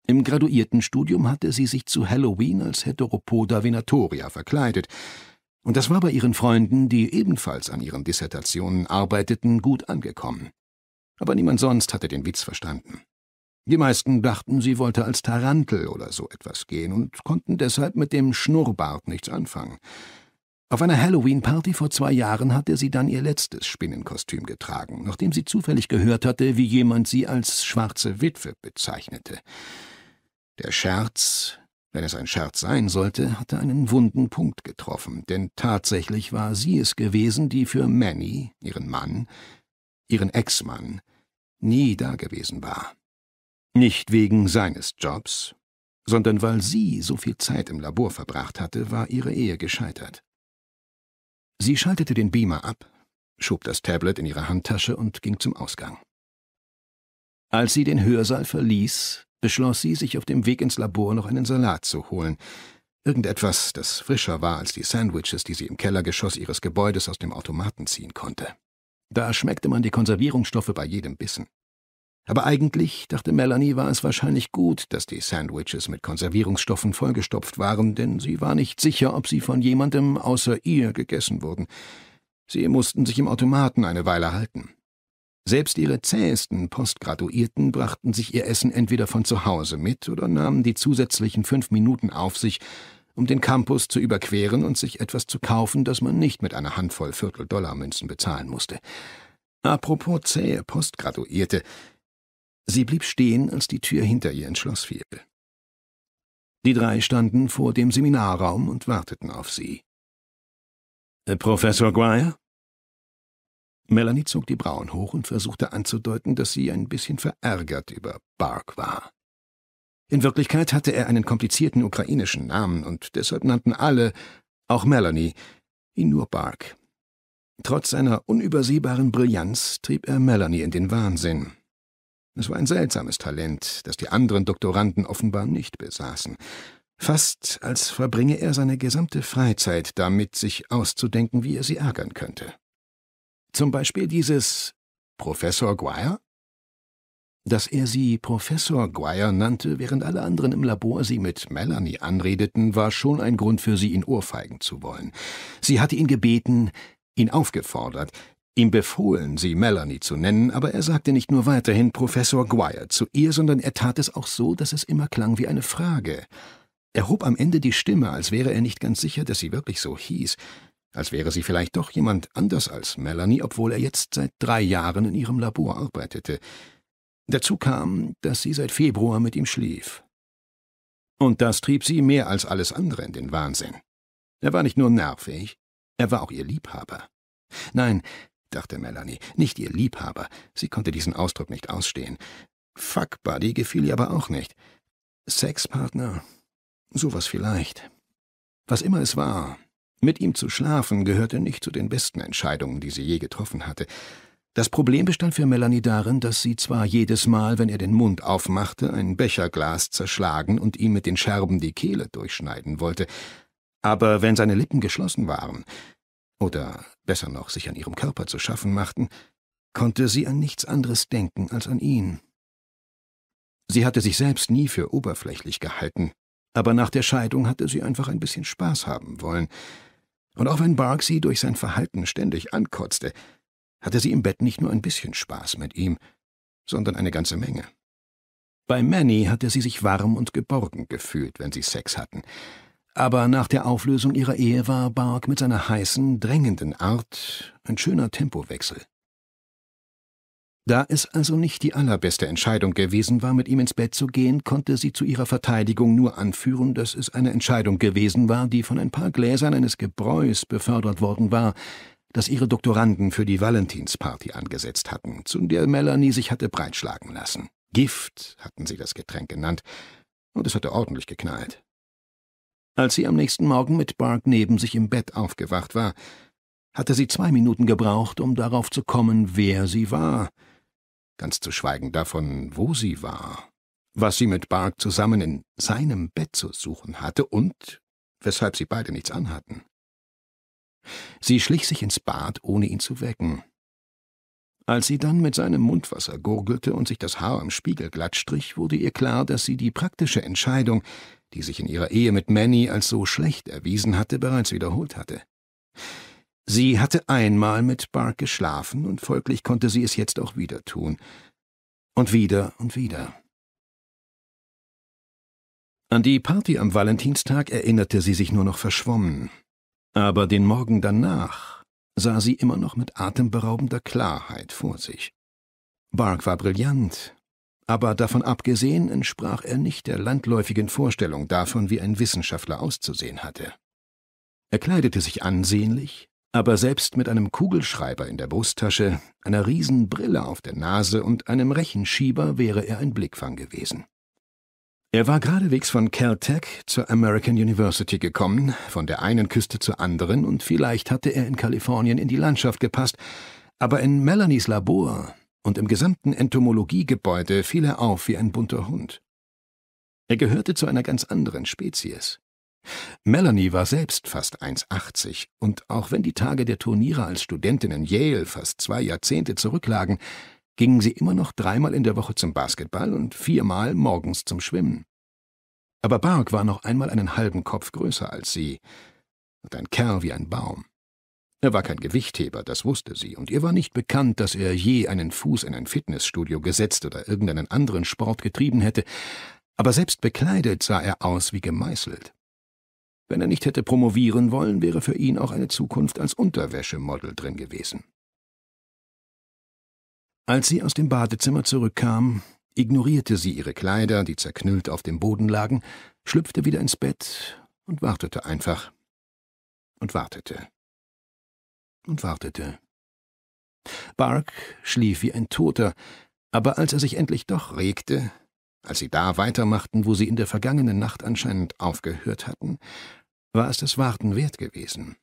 Im Graduiertenstudium hatte sie sich zu Halloween als Heteropoda venatoria verkleidet, und das war bei ihren Freunden, die ebenfalls an ihren Dissertationen arbeiteten, gut angekommen. Aber niemand sonst hatte den Witz verstanden. Die meisten dachten, sie wollte als Tarantel oder so etwas gehen und konnten deshalb mit dem Schnurrbart nichts anfangen. Auf einer Halloween-Party vor zwei Jahren hatte sie dann ihr letztes Spinnenkostüm getragen, nachdem sie zufällig gehört hatte, wie jemand sie als schwarze Witwe bezeichnete. Der Scherz, wenn es ein Scherz sein sollte, hatte einen wunden Punkt getroffen, denn tatsächlich war sie es gewesen, die für Manny, ihren Mann, ihren Ex-Mann, nie dagewesen war. Nicht wegen seines Jobs, sondern weil sie so viel Zeit im Labor verbracht hatte, war ihre Ehe gescheitert. Sie schaltete den Beamer ab, schob das Tablet in ihre Handtasche und ging zum Ausgang. Als sie den Hörsaal verließ, beschloss sie, sich auf dem Weg ins Labor noch einen Salat zu holen. Irgendetwas, das frischer war als die Sandwiches, die sie im Kellergeschoss ihres Gebäudes aus dem Automaten ziehen konnte. Da schmeckte man die Konservierungsstoffe bei jedem Bissen. Aber eigentlich, dachte Melanie, war es wahrscheinlich gut, dass die Sandwiches mit Konservierungsstoffen vollgestopft waren, denn sie war nicht sicher, ob sie von jemandem außer ihr gegessen wurden. Sie mussten sich im Automaten eine Weile halten. Selbst ihre zähesten Postgraduierten brachten sich ihr Essen entweder von zu Hause mit oder nahmen die zusätzlichen fünf Minuten auf sich, um den Campus zu überqueren und sich etwas zu kaufen, das man nicht mit einer Handvoll Vierteldollarmünzen bezahlen musste. Apropos zähe Postgraduierte, Sie blieb stehen, als die Tür hinter ihr ins Schloss fiel. Die drei standen vor dem Seminarraum und warteten auf sie. Äh, Professor Guire? Melanie zog die Brauen hoch und versuchte anzudeuten, dass sie ein bisschen verärgert über Bark war. In Wirklichkeit hatte er einen komplizierten ukrainischen Namen und deshalb nannten alle, auch Melanie, ihn nur Bark. Trotz seiner unübersehbaren Brillanz trieb er Melanie in den Wahnsinn. Es war ein seltsames Talent, das die anderen Doktoranden offenbar nicht besaßen. Fast als verbringe er seine gesamte Freizeit damit, sich auszudenken, wie er sie ärgern könnte. Zum Beispiel dieses Professor Guire? Dass er sie Professor Guire nannte, während alle anderen im Labor sie mit Melanie anredeten, war schon ein Grund für sie, ihn ohrfeigen zu wollen. Sie hatte ihn gebeten, ihn aufgefordert, Ihm befohlen, sie Melanie zu nennen, aber er sagte nicht nur weiterhin Professor Guire zu ihr, sondern er tat es auch so, dass es immer klang wie eine Frage. Er hob am Ende die Stimme, als wäre er nicht ganz sicher, dass sie wirklich so hieß, als wäre sie vielleicht doch jemand anders als Melanie, obwohl er jetzt seit drei Jahren in ihrem Labor arbeitete. Dazu kam, dass sie seit Februar mit ihm schlief. Und das trieb sie mehr als alles andere in den Wahnsinn. Er war nicht nur nervig, er war auch ihr Liebhaber. Nein, dachte Melanie, nicht ihr Liebhaber. Sie konnte diesen Ausdruck nicht ausstehen. Fuck Buddy gefiel ihr aber auch nicht. Sexpartner? Sowas vielleicht. Was immer es war, mit ihm zu schlafen gehörte nicht zu den besten Entscheidungen, die sie je getroffen hatte. Das Problem bestand für Melanie darin, dass sie zwar jedes Mal, wenn er den Mund aufmachte, ein Becherglas zerschlagen und ihm mit den Scherben die Kehle durchschneiden wollte, aber wenn seine Lippen geschlossen waren, oder besser noch sich an ihrem Körper zu schaffen machten, konnte sie an nichts anderes denken als an ihn. Sie hatte sich selbst nie für oberflächlich gehalten, aber nach der Scheidung hatte sie einfach ein bisschen Spaß haben wollen. Und auch wenn Bark sie durch sein Verhalten ständig ankotzte, hatte sie im Bett nicht nur ein bisschen Spaß mit ihm, sondern eine ganze Menge. Bei Manny hatte sie sich warm und geborgen gefühlt, wenn sie Sex hatten, aber nach der Auflösung ihrer Ehe war Bark mit seiner heißen, drängenden Art ein schöner Tempowechsel. Da es also nicht die allerbeste Entscheidung gewesen war, mit ihm ins Bett zu gehen, konnte sie zu ihrer Verteidigung nur anführen, dass es eine Entscheidung gewesen war, die von ein paar Gläsern eines Gebräus befördert worden war, das ihre Doktoranden für die Valentinsparty angesetzt hatten, zu der Melanie sich hatte breitschlagen lassen. Gift hatten sie das Getränk genannt, und es hatte ordentlich geknallt. Als sie am nächsten Morgen mit Bark neben sich im Bett aufgewacht war, hatte sie zwei Minuten gebraucht, um darauf zu kommen, wer sie war, ganz zu schweigen davon, wo sie war, was sie mit Bark zusammen in seinem Bett zu suchen hatte und weshalb sie beide nichts anhatten. Sie schlich sich ins Bad, ohne ihn zu wecken. Als sie dann mit seinem Mundwasser gurgelte und sich das Haar am Spiegel glattstrich, wurde ihr klar, dass sie die praktische Entscheidung, die sich in ihrer Ehe mit Manny als so schlecht erwiesen hatte, bereits wiederholt hatte. Sie hatte einmal mit Bark geschlafen und folglich konnte sie es jetzt auch wieder tun. Und wieder und wieder. An die Party am Valentinstag erinnerte sie sich nur noch verschwommen. Aber den Morgen danach sah sie immer noch mit atemberaubender Klarheit vor sich. Bark war brillant, aber davon abgesehen entsprach er nicht der landläufigen Vorstellung davon, wie ein Wissenschaftler auszusehen hatte. Er kleidete sich ansehnlich, aber selbst mit einem Kugelschreiber in der Brusttasche, einer Riesenbrille auf der Nase und einem Rechenschieber wäre er ein Blickfang gewesen. Er war geradewegs von Caltech zur American University gekommen, von der einen Küste zur anderen, und vielleicht hatte er in Kalifornien in die Landschaft gepasst, aber in Melanies Labor und im gesamten Entomologiegebäude fiel er auf wie ein bunter Hund. Er gehörte zu einer ganz anderen Spezies. Melanie war selbst fast 1,80 und auch wenn die Tage der Turniere als Studentin in Yale fast zwei Jahrzehnte zurücklagen, gingen sie immer noch dreimal in der Woche zum Basketball und viermal morgens zum Schwimmen. Aber Bark war noch einmal einen halben Kopf größer als sie und ein Kerl wie ein Baum. Er war kein Gewichtheber, das wusste sie, und ihr war nicht bekannt, dass er je einen Fuß in ein Fitnessstudio gesetzt oder irgendeinen anderen Sport getrieben hätte, aber selbst bekleidet sah er aus wie gemeißelt. Wenn er nicht hätte promovieren wollen, wäre für ihn auch eine Zukunft als Unterwäschemodel drin gewesen. Als sie aus dem Badezimmer zurückkam, ignorierte sie ihre Kleider, die zerknüllt auf dem Boden lagen, schlüpfte wieder ins Bett und wartete einfach und wartete und wartete. Bark schlief wie ein Toter, aber als er sich endlich doch regte, als sie da weitermachten, wo sie in der vergangenen Nacht anscheinend aufgehört hatten, war es das Warten wert gewesen.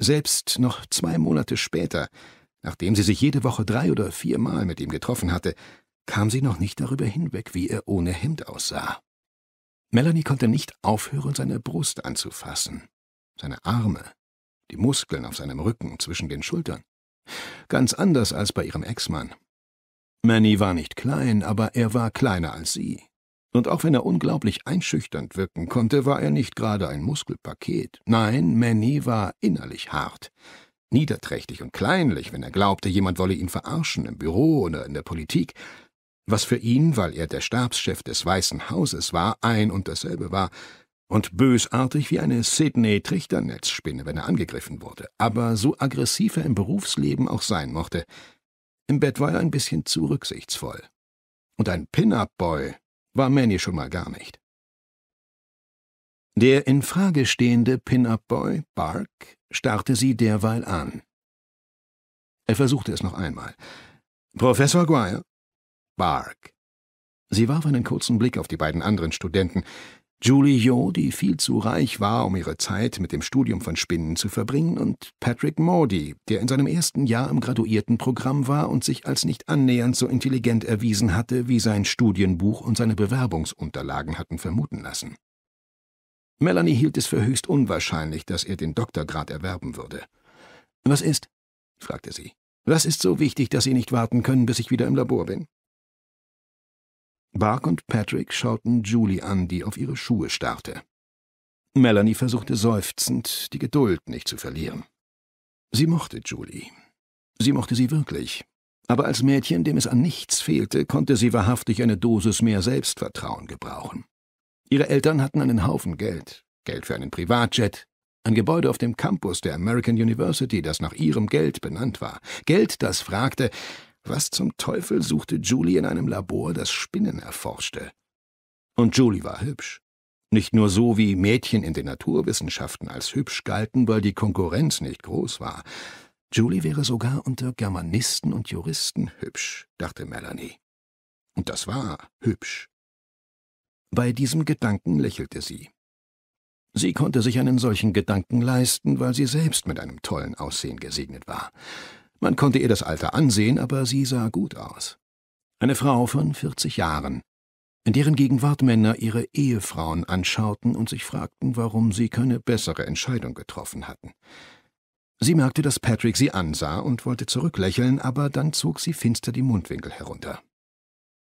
Selbst noch zwei Monate später, nachdem sie sich jede Woche drei oder viermal mit ihm getroffen hatte, kam sie noch nicht darüber hinweg, wie er ohne Hemd aussah. Melanie konnte nicht aufhören, seine Brust anzufassen, seine Arme, die Muskeln auf seinem Rücken, zwischen den Schultern. Ganz anders als bei ihrem Ex-Mann. Manny war nicht klein, aber er war kleiner als sie. Und auch wenn er unglaublich einschüchternd wirken konnte, war er nicht gerade ein Muskelpaket. Nein, Manny war innerlich hart, niederträchtig und kleinlich, wenn er glaubte, jemand wolle ihn verarschen im Büro oder in der Politik, was für ihn, weil er der Stabschef des Weißen Hauses war, ein und dasselbe war, und bösartig wie eine Sydney-Trichternetzspinne, wenn er angegriffen wurde. Aber so aggressiv er im Berufsleben auch sein mochte, im Bett war er ein bisschen zu rücksichtsvoll. Und ein Pin-Up-Boy war Manny schon mal gar nicht. Der in Frage stehende Pin-Up-Boy, Bark, starrte sie derweil an. Er versuchte es noch einmal. Professor Guire? Bark. Sie warf einen kurzen Blick auf die beiden anderen Studenten, Julie Jo, die viel zu reich war, um ihre Zeit mit dem Studium von Spinnen zu verbringen, und Patrick Mordy, der in seinem ersten Jahr im Graduiertenprogramm war und sich als nicht annähernd so intelligent erwiesen hatte, wie sein Studienbuch und seine Bewerbungsunterlagen hatten vermuten lassen. Melanie hielt es für höchst unwahrscheinlich, dass er den Doktorgrad erwerben würde. Was ist? fragte sie. Was ist so wichtig, dass Sie nicht warten können, bis ich wieder im Labor bin? Bark und Patrick schauten Julie an, die auf ihre Schuhe starrte. Melanie versuchte seufzend, die Geduld nicht zu verlieren. Sie mochte Julie. Sie mochte sie wirklich. Aber als Mädchen, dem es an nichts fehlte, konnte sie wahrhaftig eine Dosis mehr Selbstvertrauen gebrauchen. Ihre Eltern hatten einen Haufen Geld, Geld für einen Privatjet, ein Gebäude auf dem Campus der American University, das nach ihrem Geld benannt war, Geld, das fragte, was zum Teufel suchte Julie in einem Labor, das Spinnen erforschte? Und Julie war hübsch. Nicht nur so, wie Mädchen in den Naturwissenschaften als hübsch galten, weil die Konkurrenz nicht groß war. Julie wäre sogar unter Germanisten und Juristen hübsch, dachte Melanie. Und das war hübsch. Bei diesem Gedanken lächelte sie. Sie konnte sich einen solchen Gedanken leisten, weil sie selbst mit einem tollen Aussehen gesegnet war. Man konnte ihr das Alter ansehen, aber sie sah gut aus. Eine Frau von 40 Jahren, in deren Gegenwart Männer ihre Ehefrauen anschauten und sich fragten, warum sie keine bessere Entscheidung getroffen hatten. Sie merkte, dass Patrick sie ansah und wollte zurücklächeln, aber dann zog sie finster die Mundwinkel herunter.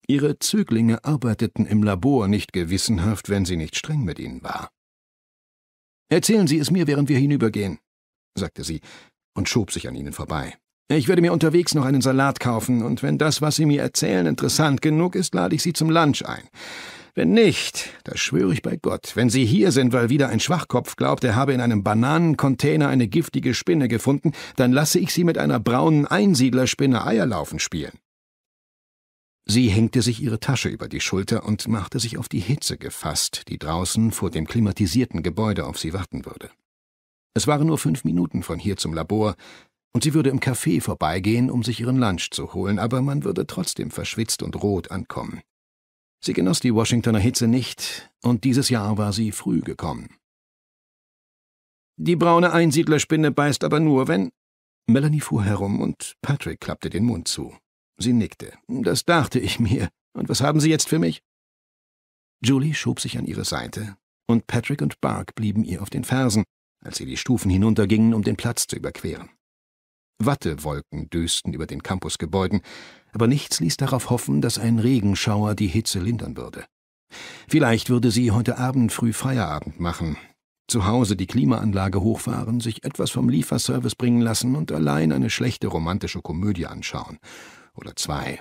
Ihre Zöglinge arbeiteten im Labor nicht gewissenhaft, wenn sie nicht streng mit ihnen war. Erzählen Sie es mir, während wir hinübergehen, sagte sie und schob sich an ihnen vorbei. Ich werde mir unterwegs noch einen Salat kaufen, und wenn das, was Sie mir erzählen, interessant genug ist, lade ich Sie zum Lunch ein. Wenn nicht, das schwöre ich bei Gott, wenn Sie hier sind, weil wieder ein Schwachkopf glaubt, er habe in einem Bananencontainer eine giftige Spinne gefunden, dann lasse ich Sie mit einer braunen Einsiedlerspinne Eierlaufen spielen. Sie hängte sich ihre Tasche über die Schulter und machte sich auf die Hitze gefasst, die draußen vor dem klimatisierten Gebäude auf sie warten würde. Es waren nur fünf Minuten von hier zum Labor, und sie würde im Café vorbeigehen, um sich ihren Lunch zu holen, aber man würde trotzdem verschwitzt und rot ankommen. Sie genoss die Washingtoner Hitze nicht, und dieses Jahr war sie früh gekommen. Die braune Einsiedlerspinne beißt aber nur, wenn. Melanie fuhr herum und Patrick klappte den Mund zu. Sie nickte. Das dachte ich mir. Und was haben Sie jetzt für mich? Julie schob sich an ihre Seite, und Patrick und Bark blieben ihr auf den Fersen, als sie die Stufen hinuntergingen, um den Platz zu überqueren. Wattewolken dösten über den Campusgebäuden, aber nichts ließ darauf hoffen, dass ein Regenschauer die Hitze lindern würde. Vielleicht würde sie heute Abend früh Feierabend machen, zu Hause die Klimaanlage hochfahren, sich etwas vom Lieferservice bringen lassen und allein eine schlechte romantische Komödie anschauen. Oder zwei.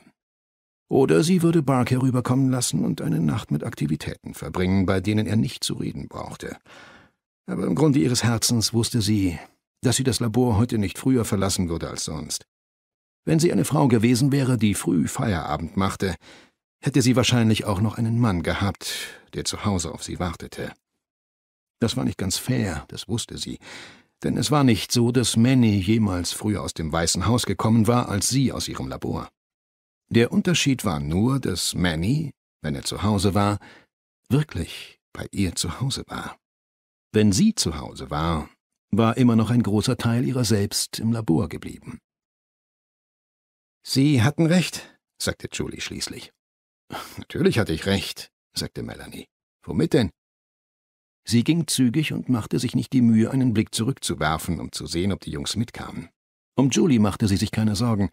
Oder sie würde Bark herüberkommen lassen und eine Nacht mit Aktivitäten verbringen, bei denen er nicht zu reden brauchte. Aber im Grunde ihres Herzens wusste sie, dass sie das Labor heute nicht früher verlassen würde als sonst. Wenn sie eine Frau gewesen wäre, die früh Feierabend machte, hätte sie wahrscheinlich auch noch einen Mann gehabt, der zu Hause auf sie wartete. Das war nicht ganz fair, das wusste sie, denn es war nicht so, dass Manny jemals früher aus dem Weißen Haus gekommen war als sie aus ihrem Labor. Der Unterschied war nur, dass Manny, wenn er zu Hause war, wirklich bei ihr zu Hause war. Wenn sie zu Hause war, war immer noch ein großer Teil ihrer selbst im Labor geblieben. Sie hatten recht, sagte Julie schließlich. Natürlich hatte ich recht, sagte Melanie. Womit denn? Sie ging zügig und machte sich nicht die Mühe, einen Blick zurückzuwerfen, um zu sehen, ob die Jungs mitkamen. Um Julie machte sie sich keine Sorgen.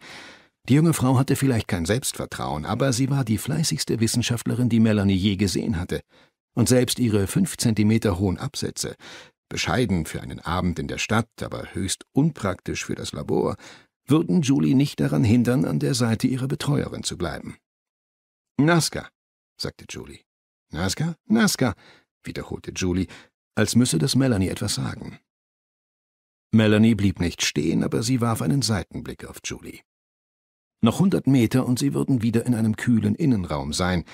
Die junge Frau hatte vielleicht kein Selbstvertrauen, aber sie war die fleißigste Wissenschaftlerin, die Melanie je gesehen hatte. Und selbst ihre fünf Zentimeter hohen Absätze bescheiden für einen Abend in der Stadt, aber höchst unpraktisch für das Labor, würden Julie nicht daran hindern, an der Seite ihrer Betreuerin zu bleiben. Naska, sagte Julie. Naska, Naska, wiederholte Julie, als müsse das Melanie etwas sagen. Melanie blieb nicht stehen, aber sie warf einen Seitenblick auf Julie. Noch hundert Meter und sie würden wieder in einem kühlen Innenraum sein,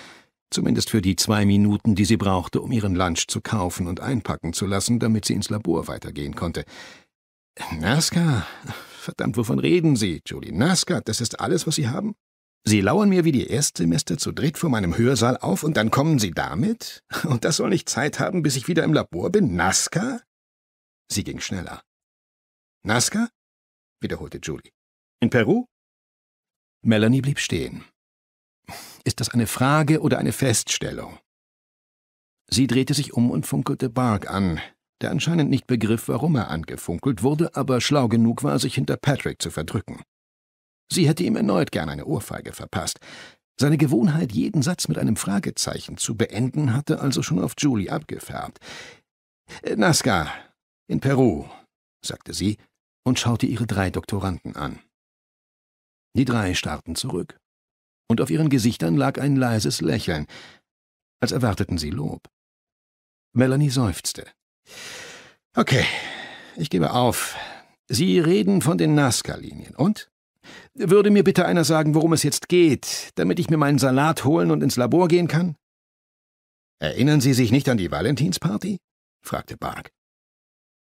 zumindest für die zwei Minuten, die sie brauchte, um ihren Lunch zu kaufen und einpacken zu lassen, damit sie ins Labor weitergehen konnte. Nazca? Verdammt, wovon reden Sie, Julie? Nazca, das ist alles, was Sie haben? Sie lauern mir wie die Erstsemester zu dritt vor meinem Hörsaal auf und dann kommen Sie damit? Und das soll nicht Zeit haben, bis ich wieder im Labor bin? Nazca? Sie ging schneller. Nazca? wiederholte Julie. In Peru? Melanie blieb stehen. Ist das eine Frage oder eine Feststellung? Sie drehte sich um und funkelte Bark an, der anscheinend nicht begriff, warum er angefunkelt wurde, aber schlau genug war, sich hinter Patrick zu verdrücken. Sie hätte ihm erneut gern eine Ohrfeige verpasst. Seine Gewohnheit, jeden Satz mit einem Fragezeichen zu beenden, hatte also schon auf Julie abgefärbt. Äh, Nazca, in Peru, sagte sie und schaute ihre drei Doktoranden an. Die drei starrten zurück und auf ihren Gesichtern lag ein leises Lächeln, als erwarteten sie Lob. Melanie seufzte. Okay, ich gebe auf. Sie reden von den Nazca-Linien, und? Würde mir bitte einer sagen, worum es jetzt geht, damit ich mir meinen Salat holen und ins Labor gehen kann? Erinnern Sie sich nicht an die Valentinsparty? fragte Bark.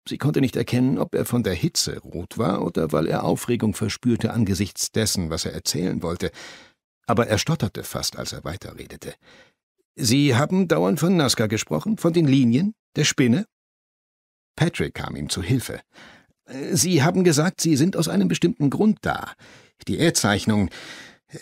Sie konnte nicht erkennen, ob er von der Hitze rot war oder weil er Aufregung verspürte angesichts dessen, was er erzählen wollte aber er stotterte fast, als er weiterredete. Sie haben dauernd von Nazca gesprochen, von den Linien, der Spinne? Patrick kam ihm zu Hilfe. Sie haben gesagt, Sie sind aus einem bestimmten Grund da. Die Erdzeichnungen,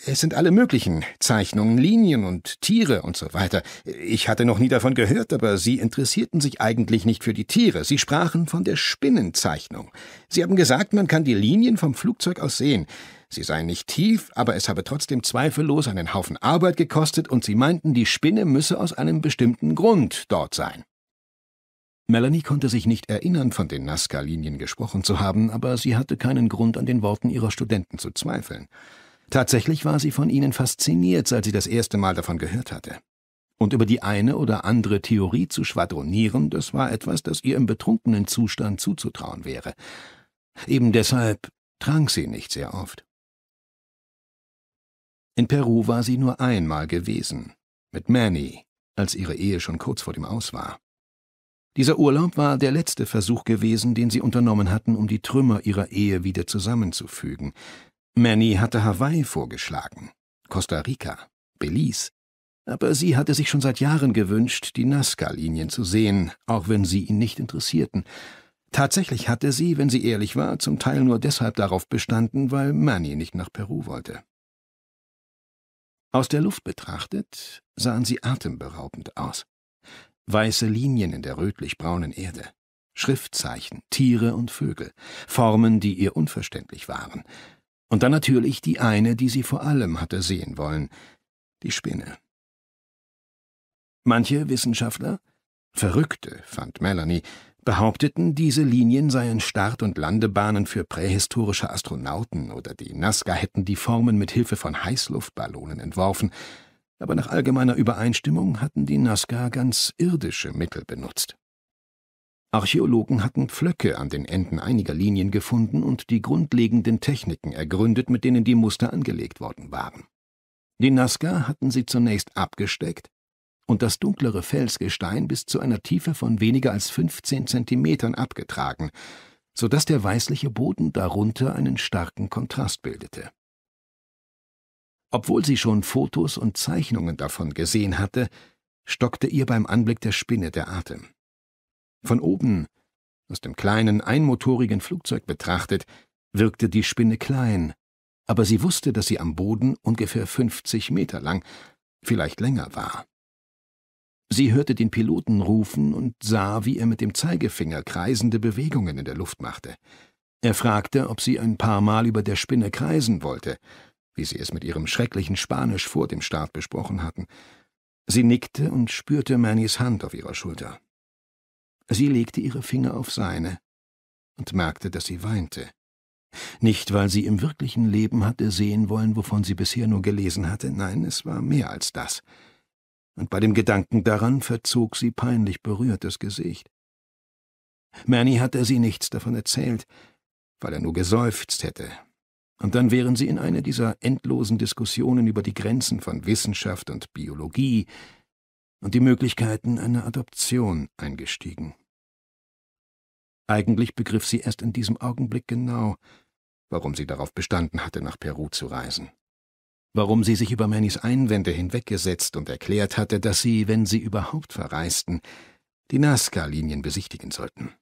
es sind alle möglichen Zeichnungen, Linien und Tiere und so weiter. Ich hatte noch nie davon gehört, aber Sie interessierten sich eigentlich nicht für die Tiere. Sie sprachen von der Spinnenzeichnung. Sie haben gesagt, man kann die Linien vom Flugzeug aus sehen. Sie seien nicht tief, aber es habe trotzdem zweifellos einen Haufen Arbeit gekostet und sie meinten, die Spinne müsse aus einem bestimmten Grund dort sein. Melanie konnte sich nicht erinnern, von den Nazca-Linien gesprochen zu haben, aber sie hatte keinen Grund, an den Worten ihrer Studenten zu zweifeln. Tatsächlich war sie von ihnen fasziniert, seit sie das erste Mal davon gehört hatte. Und über die eine oder andere Theorie zu schwadronieren, das war etwas, das ihr im betrunkenen Zustand zuzutrauen wäre. Eben deshalb trank sie nicht sehr oft. In Peru war sie nur einmal gewesen, mit Manny, als ihre Ehe schon kurz vor dem Aus war. Dieser Urlaub war der letzte Versuch gewesen, den sie unternommen hatten, um die Trümmer ihrer Ehe wieder zusammenzufügen. Manny hatte Hawaii vorgeschlagen, Costa Rica, Belize, aber sie hatte sich schon seit Jahren gewünscht, die Nazca-Linien zu sehen, auch wenn sie ihn nicht interessierten. Tatsächlich hatte sie, wenn sie ehrlich war, zum Teil nur deshalb darauf bestanden, weil Manny nicht nach Peru wollte. Aus der Luft betrachtet sahen sie atemberaubend aus. Weiße Linien in der rötlich-braunen Erde, Schriftzeichen, Tiere und Vögel, Formen, die ihr unverständlich waren. Und dann natürlich die eine, die sie vor allem hatte sehen wollen, die Spinne. Manche Wissenschaftler, Verrückte, fand Melanie, behaupteten, diese Linien seien Start- und Landebahnen für prähistorische Astronauten oder die Nazca hätten die Formen mit Hilfe von Heißluftballonen entworfen, aber nach allgemeiner Übereinstimmung hatten die Nazca ganz irdische Mittel benutzt. Archäologen hatten Pflöcke an den Enden einiger Linien gefunden und die grundlegenden Techniken ergründet, mit denen die Muster angelegt worden waren. Die Nazca hatten sie zunächst abgesteckt und das dunklere Felsgestein bis zu einer Tiefe von weniger als 15 Zentimetern abgetragen, so dass der weißliche Boden darunter einen starken Kontrast bildete. Obwohl sie schon Fotos und Zeichnungen davon gesehen hatte, stockte ihr beim Anblick der Spinne der Atem. Von oben, aus dem kleinen, einmotorigen Flugzeug betrachtet, wirkte die Spinne klein, aber sie wusste, dass sie am Boden ungefähr 50 Meter lang, vielleicht länger war. Sie hörte den Piloten rufen und sah, wie er mit dem Zeigefinger kreisende Bewegungen in der Luft machte. Er fragte, ob sie ein paar Mal über der Spinne kreisen wollte, wie sie es mit ihrem schrecklichen Spanisch vor dem Start besprochen hatten. Sie nickte und spürte Mannys Hand auf ihrer Schulter. Sie legte ihre Finger auf seine und merkte, dass sie weinte. Nicht, weil sie im wirklichen Leben hatte sehen wollen, wovon sie bisher nur gelesen hatte, nein, es war mehr als das – und bei dem Gedanken daran verzog sie peinlich berührt das Gesicht. Manny hatte sie nichts davon erzählt, weil er nur geseufzt hätte. Und dann wären sie in eine dieser endlosen Diskussionen über die Grenzen von Wissenschaft und Biologie und die Möglichkeiten einer Adoption eingestiegen. Eigentlich begriff sie erst in diesem Augenblick genau, warum sie darauf bestanden hatte, nach Peru zu reisen warum sie sich über Mannys Einwände hinweggesetzt und erklärt hatte, dass sie, wenn sie überhaupt verreisten, die Nazca-Linien besichtigen sollten.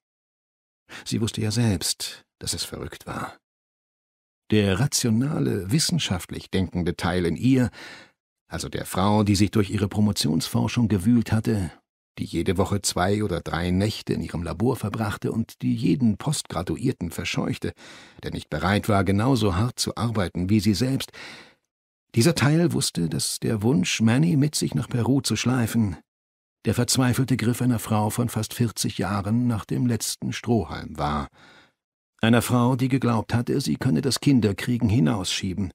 Sie wusste ja selbst, dass es verrückt war. Der rationale, wissenschaftlich denkende Teil in ihr, also der Frau, die sich durch ihre Promotionsforschung gewühlt hatte, die jede Woche zwei oder drei Nächte in ihrem Labor verbrachte und die jeden Postgraduierten verscheuchte, der nicht bereit war, genauso hart zu arbeiten wie sie selbst, dieser Teil wusste, dass der Wunsch, Manny mit sich nach Peru zu schleifen, der verzweifelte Griff einer Frau von fast vierzig Jahren nach dem letzten Strohhalm war. Einer Frau, die geglaubt hatte, sie könne das Kinderkriegen hinausschieben,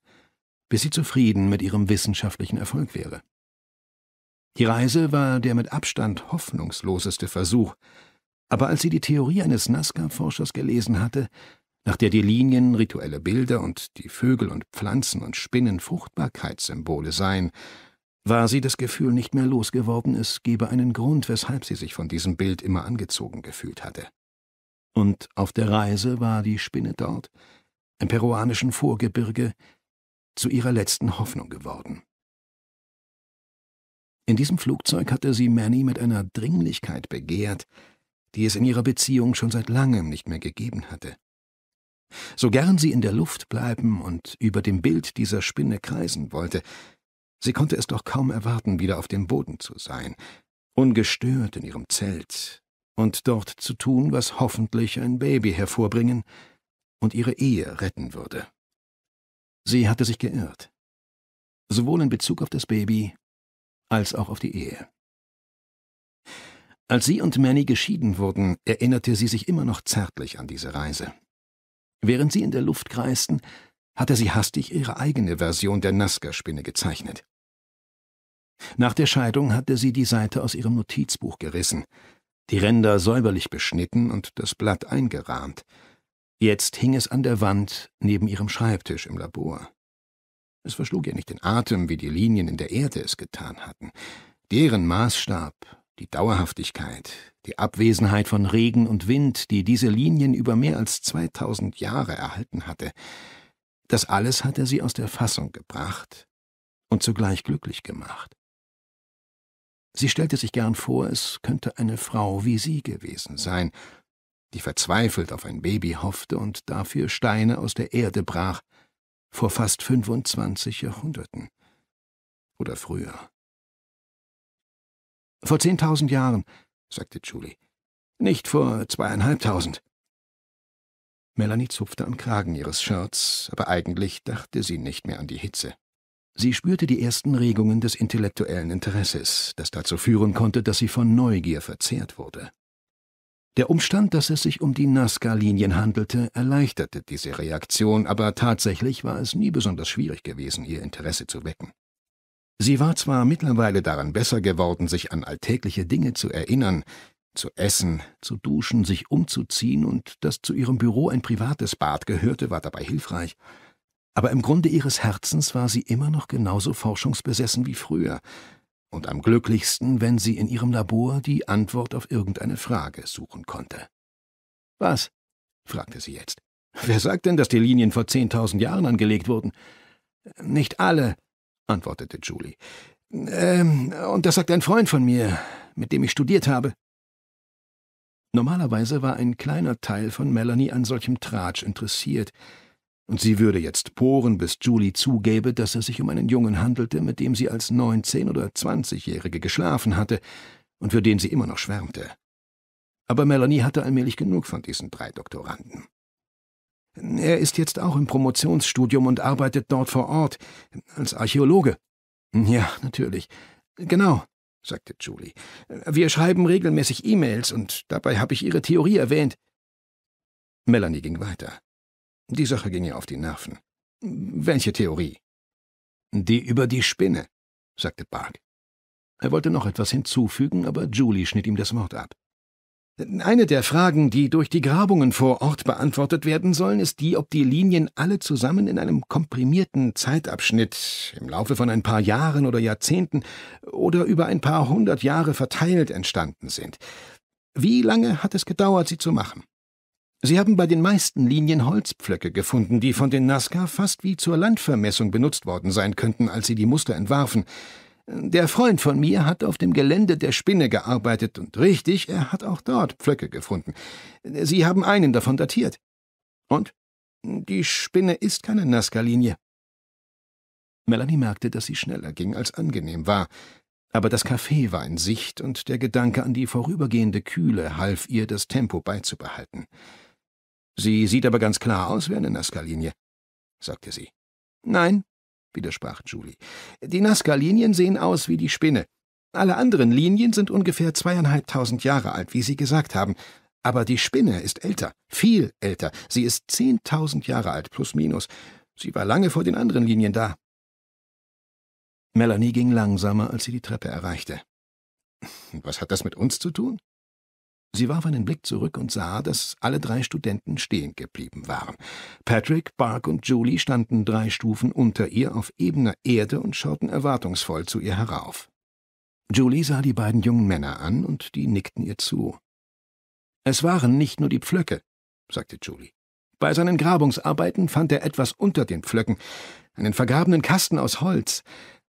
bis sie zufrieden mit ihrem wissenschaftlichen Erfolg wäre. Die Reise war der mit Abstand hoffnungsloseste Versuch, aber als sie die Theorie eines Nazca-Forschers gelesen hatte, nach der die Linien rituelle Bilder und die Vögel und Pflanzen und Spinnen Fruchtbarkeitssymbole seien, war sie das Gefühl nicht mehr losgeworden, es gebe einen Grund, weshalb sie sich von diesem Bild immer angezogen gefühlt hatte. Und auf der Reise war die Spinne dort, im peruanischen Vorgebirge, zu ihrer letzten Hoffnung geworden. In diesem Flugzeug hatte sie Manny mit einer Dringlichkeit begehrt, die es in ihrer Beziehung schon seit langem nicht mehr gegeben hatte so gern sie in der Luft bleiben und über dem Bild dieser Spinne kreisen wollte, sie konnte es doch kaum erwarten, wieder auf dem Boden zu sein, ungestört in ihrem Zelt und dort zu tun, was hoffentlich ein Baby hervorbringen und ihre Ehe retten würde. Sie hatte sich geirrt, sowohl in Bezug auf das Baby als auch auf die Ehe. Als sie und Manny geschieden wurden, erinnerte sie sich immer noch zärtlich an diese Reise. Während sie in der Luft kreisten, hatte sie hastig ihre eigene Version der Nazca-Spinne gezeichnet. Nach der Scheidung hatte sie die Seite aus ihrem Notizbuch gerissen, die Ränder säuberlich beschnitten und das Blatt eingerahmt. Jetzt hing es an der Wand neben ihrem Schreibtisch im Labor. Es verschlug ihr nicht den Atem, wie die Linien in der Erde es getan hatten. Deren Maßstab die Dauerhaftigkeit, die Abwesenheit von Regen und Wind, die diese Linien über mehr als 2000 Jahre erhalten hatte, das alles hatte sie aus der Fassung gebracht und zugleich glücklich gemacht. Sie stellte sich gern vor, es könnte eine Frau wie sie gewesen sein, die verzweifelt auf ein Baby hoffte und dafür Steine aus der Erde brach, vor fast 25 Jahrhunderten oder früher. Vor zehntausend Jahren, sagte Julie. Nicht vor zweieinhalbtausend. Melanie zupfte am Kragen ihres Shirts, aber eigentlich dachte sie nicht mehr an die Hitze. Sie spürte die ersten Regungen des intellektuellen Interesses, das dazu führen konnte, dass sie von Neugier verzehrt wurde. Der Umstand, dass es sich um die Nazca-Linien handelte, erleichterte diese Reaktion, aber tatsächlich war es nie besonders schwierig gewesen, ihr Interesse zu wecken. Sie war zwar mittlerweile daran besser geworden, sich an alltägliche Dinge zu erinnern, zu essen, zu duschen, sich umzuziehen und dass zu ihrem Büro ein privates Bad gehörte, war dabei hilfreich. Aber im Grunde ihres Herzens war sie immer noch genauso forschungsbesessen wie früher und am glücklichsten, wenn sie in ihrem Labor die Antwort auf irgendeine Frage suchen konnte. Was? fragte sie jetzt. Wer sagt denn, dass die Linien vor zehntausend Jahren angelegt wurden? Nicht alle, antwortete Julie. Ähm, und das sagt ein Freund von mir, mit dem ich studiert habe. Normalerweise war ein kleiner Teil von Melanie an solchem Tratsch interessiert, und sie würde jetzt poren, bis Julie zugäbe, dass es sich um einen Jungen handelte, mit dem sie als neunzehn- oder zwanzigjährige geschlafen hatte und für den sie immer noch schwärmte. Aber Melanie hatte allmählich genug von diesen drei Doktoranden. Er ist jetzt auch im Promotionsstudium und arbeitet dort vor Ort als Archäologe. Ja, natürlich. Genau, sagte Julie. Wir schreiben regelmäßig E-Mails und dabei habe ich Ihre Theorie erwähnt. Melanie ging weiter. Die Sache ging ihr auf die Nerven. Welche Theorie? Die über die Spinne, sagte Bark. Er wollte noch etwas hinzufügen, aber Julie schnitt ihm das Wort ab. Eine der Fragen, die durch die Grabungen vor Ort beantwortet werden sollen, ist die, ob die Linien alle zusammen in einem komprimierten Zeitabschnitt im Laufe von ein paar Jahren oder Jahrzehnten oder über ein paar hundert Jahre verteilt entstanden sind. Wie lange hat es gedauert, sie zu machen? Sie haben bei den meisten Linien Holzpflöcke gefunden, die von den Nazca fast wie zur Landvermessung benutzt worden sein könnten, als sie die Muster entwarfen. Der Freund von mir hat auf dem Gelände der Spinne gearbeitet und richtig, er hat auch dort Pflöcke gefunden. Sie haben einen davon datiert. Und? Die Spinne ist keine Nazca-Linie. Melanie merkte, dass sie schneller ging, als angenehm war. Aber das Café war in Sicht und der Gedanke an die vorübergehende Kühle half ihr, das Tempo beizubehalten. Sie sieht aber ganz klar aus wie eine Nazca-Linie, sagte sie. Nein, widersprach Julie. Die Nazca-Linien sehen aus wie die Spinne. Alle anderen Linien sind ungefähr zweieinhalbtausend Jahre alt, wie Sie gesagt haben. Aber die Spinne ist älter, viel älter. Sie ist zehntausend Jahre alt, plus minus. Sie war lange vor den anderen Linien da. Melanie ging langsamer, als sie die Treppe erreichte. Was hat das mit uns zu tun? Sie warf einen Blick zurück und sah, dass alle drei Studenten stehen geblieben waren. Patrick, Bark und Julie standen drei Stufen unter ihr auf ebener Erde und schauten erwartungsvoll zu ihr herauf. Julie sah die beiden jungen Männer an und die nickten ihr zu. Es waren nicht nur die Pflöcke, sagte Julie. Bei seinen Grabungsarbeiten fand er etwas unter den Pflöcken, einen vergrabenen Kasten aus Holz.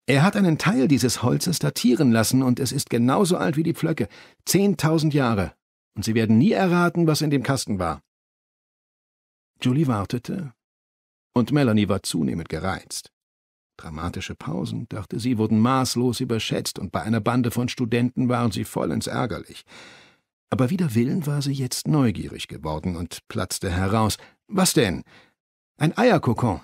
Er hat einen Teil dieses Holzes datieren lassen und es ist genauso alt wie die Pflöcke, zehntausend Jahre, und Sie werden nie erraten, was in dem Kasten war. Julie wartete, und Melanie war zunehmend gereizt. Dramatische Pausen, dachte sie, wurden maßlos überschätzt, und bei einer Bande von Studenten waren sie vollends ärgerlich. Aber wider Willen war sie jetzt neugierig geworden und platzte heraus. Was denn? Ein Eierkokon.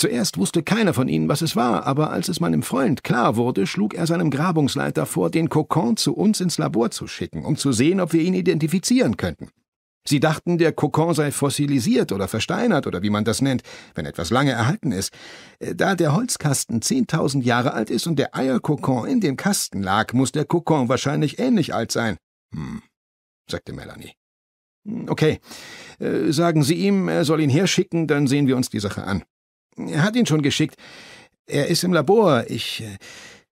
Zuerst wusste keiner von ihnen, was es war, aber als es meinem Freund klar wurde, schlug er seinem Grabungsleiter vor, den Kokon zu uns ins Labor zu schicken, um zu sehen, ob wir ihn identifizieren könnten. Sie dachten, der Kokon sei fossilisiert oder versteinert oder wie man das nennt, wenn etwas lange erhalten ist. Äh, da der Holzkasten 10.000 Jahre alt ist und der Eierkokon in dem Kasten lag, muss der Kokon wahrscheinlich ähnlich alt sein. Hm, sagte Melanie. Hm, okay, äh, sagen Sie ihm, er soll ihn herschicken, dann sehen wir uns die Sache an. Er hat ihn schon geschickt. Er ist im Labor. Ich. Äh,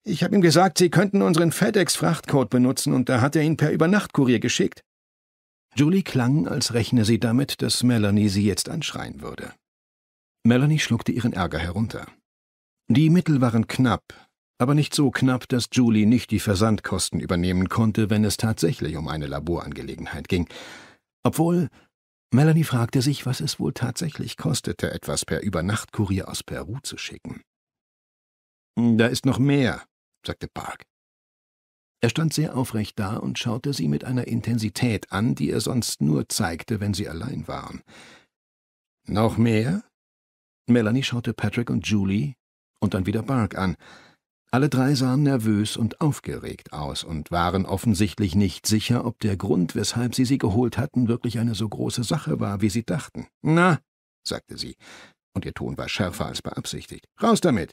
ich habe ihm gesagt, Sie könnten unseren FedEx-Frachtcode benutzen, und da hat er ihn per Übernachtkurier geschickt. Julie klang, als rechne sie damit, dass Melanie sie jetzt anschreien würde. Melanie schluckte ihren Ärger herunter. Die Mittel waren knapp, aber nicht so knapp, dass Julie nicht die Versandkosten übernehmen konnte, wenn es tatsächlich um eine Laborangelegenheit ging. Obwohl, Melanie fragte sich, was es wohl tatsächlich kostete, etwas per Übernachtkurier aus Peru zu schicken. Da ist noch mehr, sagte Park. Er stand sehr aufrecht da und schaute sie mit einer Intensität an, die er sonst nur zeigte, wenn sie allein waren. Noch mehr? Melanie schaute Patrick und Julie und dann wieder Bark an. Alle drei sahen nervös und aufgeregt aus und waren offensichtlich nicht sicher, ob der Grund, weshalb sie sie geholt hatten, wirklich eine so große Sache war, wie sie dachten. Na, sagte sie, und ihr Ton war schärfer als beabsichtigt. Raus damit!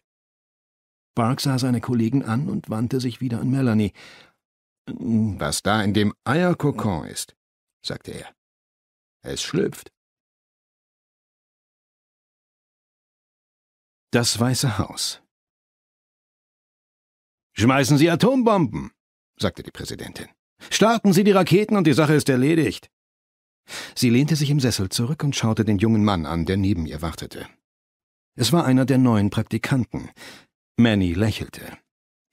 Bark sah seine Kollegen an und wandte sich wieder an Melanie. Hm, was da in dem Eierkokon ist, sagte er. Es schlüpft. Das Weiße Haus Schmeißen Sie Atombomben, sagte die Präsidentin. Starten Sie die Raketen und die Sache ist erledigt. Sie lehnte sich im Sessel zurück und schaute den jungen Mann an, der neben ihr wartete. Es war einer der neuen Praktikanten. Manny lächelte.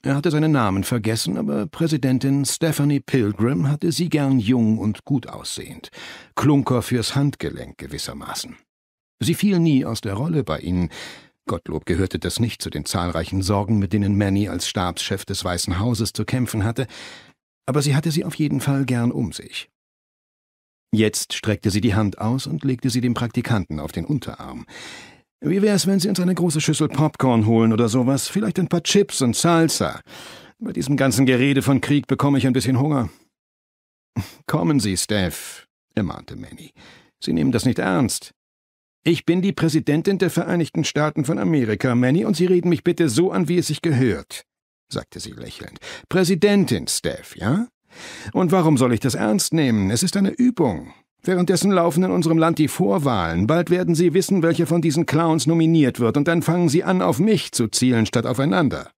Er hatte seinen Namen vergessen, aber Präsidentin Stephanie Pilgrim hatte sie gern jung und gut aussehend. Klunker fürs Handgelenk gewissermaßen. Sie fiel nie aus der Rolle bei ihnen, Gottlob gehörte das nicht zu den zahlreichen Sorgen, mit denen Manny als Stabschef des Weißen Hauses zu kämpfen hatte, aber sie hatte sie auf jeden Fall gern um sich. Jetzt streckte sie die Hand aus und legte sie dem Praktikanten auf den Unterarm. Wie wär's, wenn Sie uns eine große Schüssel Popcorn holen oder sowas, vielleicht ein paar Chips und Salsa? Bei diesem ganzen Gerede von Krieg bekomme ich ein bisschen Hunger. Kommen Sie, Steph, ermahnte Manny. Sie nehmen das nicht ernst. Ich bin die Präsidentin der Vereinigten Staaten von Amerika, Manny, und Sie reden mich bitte so an, wie es sich gehört, sagte sie lächelnd. Präsidentin, Steph, ja? Und warum soll ich das ernst nehmen? Es ist eine Übung. Währenddessen laufen in unserem Land die Vorwahlen. Bald werden Sie wissen, welcher von diesen Clowns nominiert wird, und dann fangen Sie an, auf mich zu zielen statt aufeinander.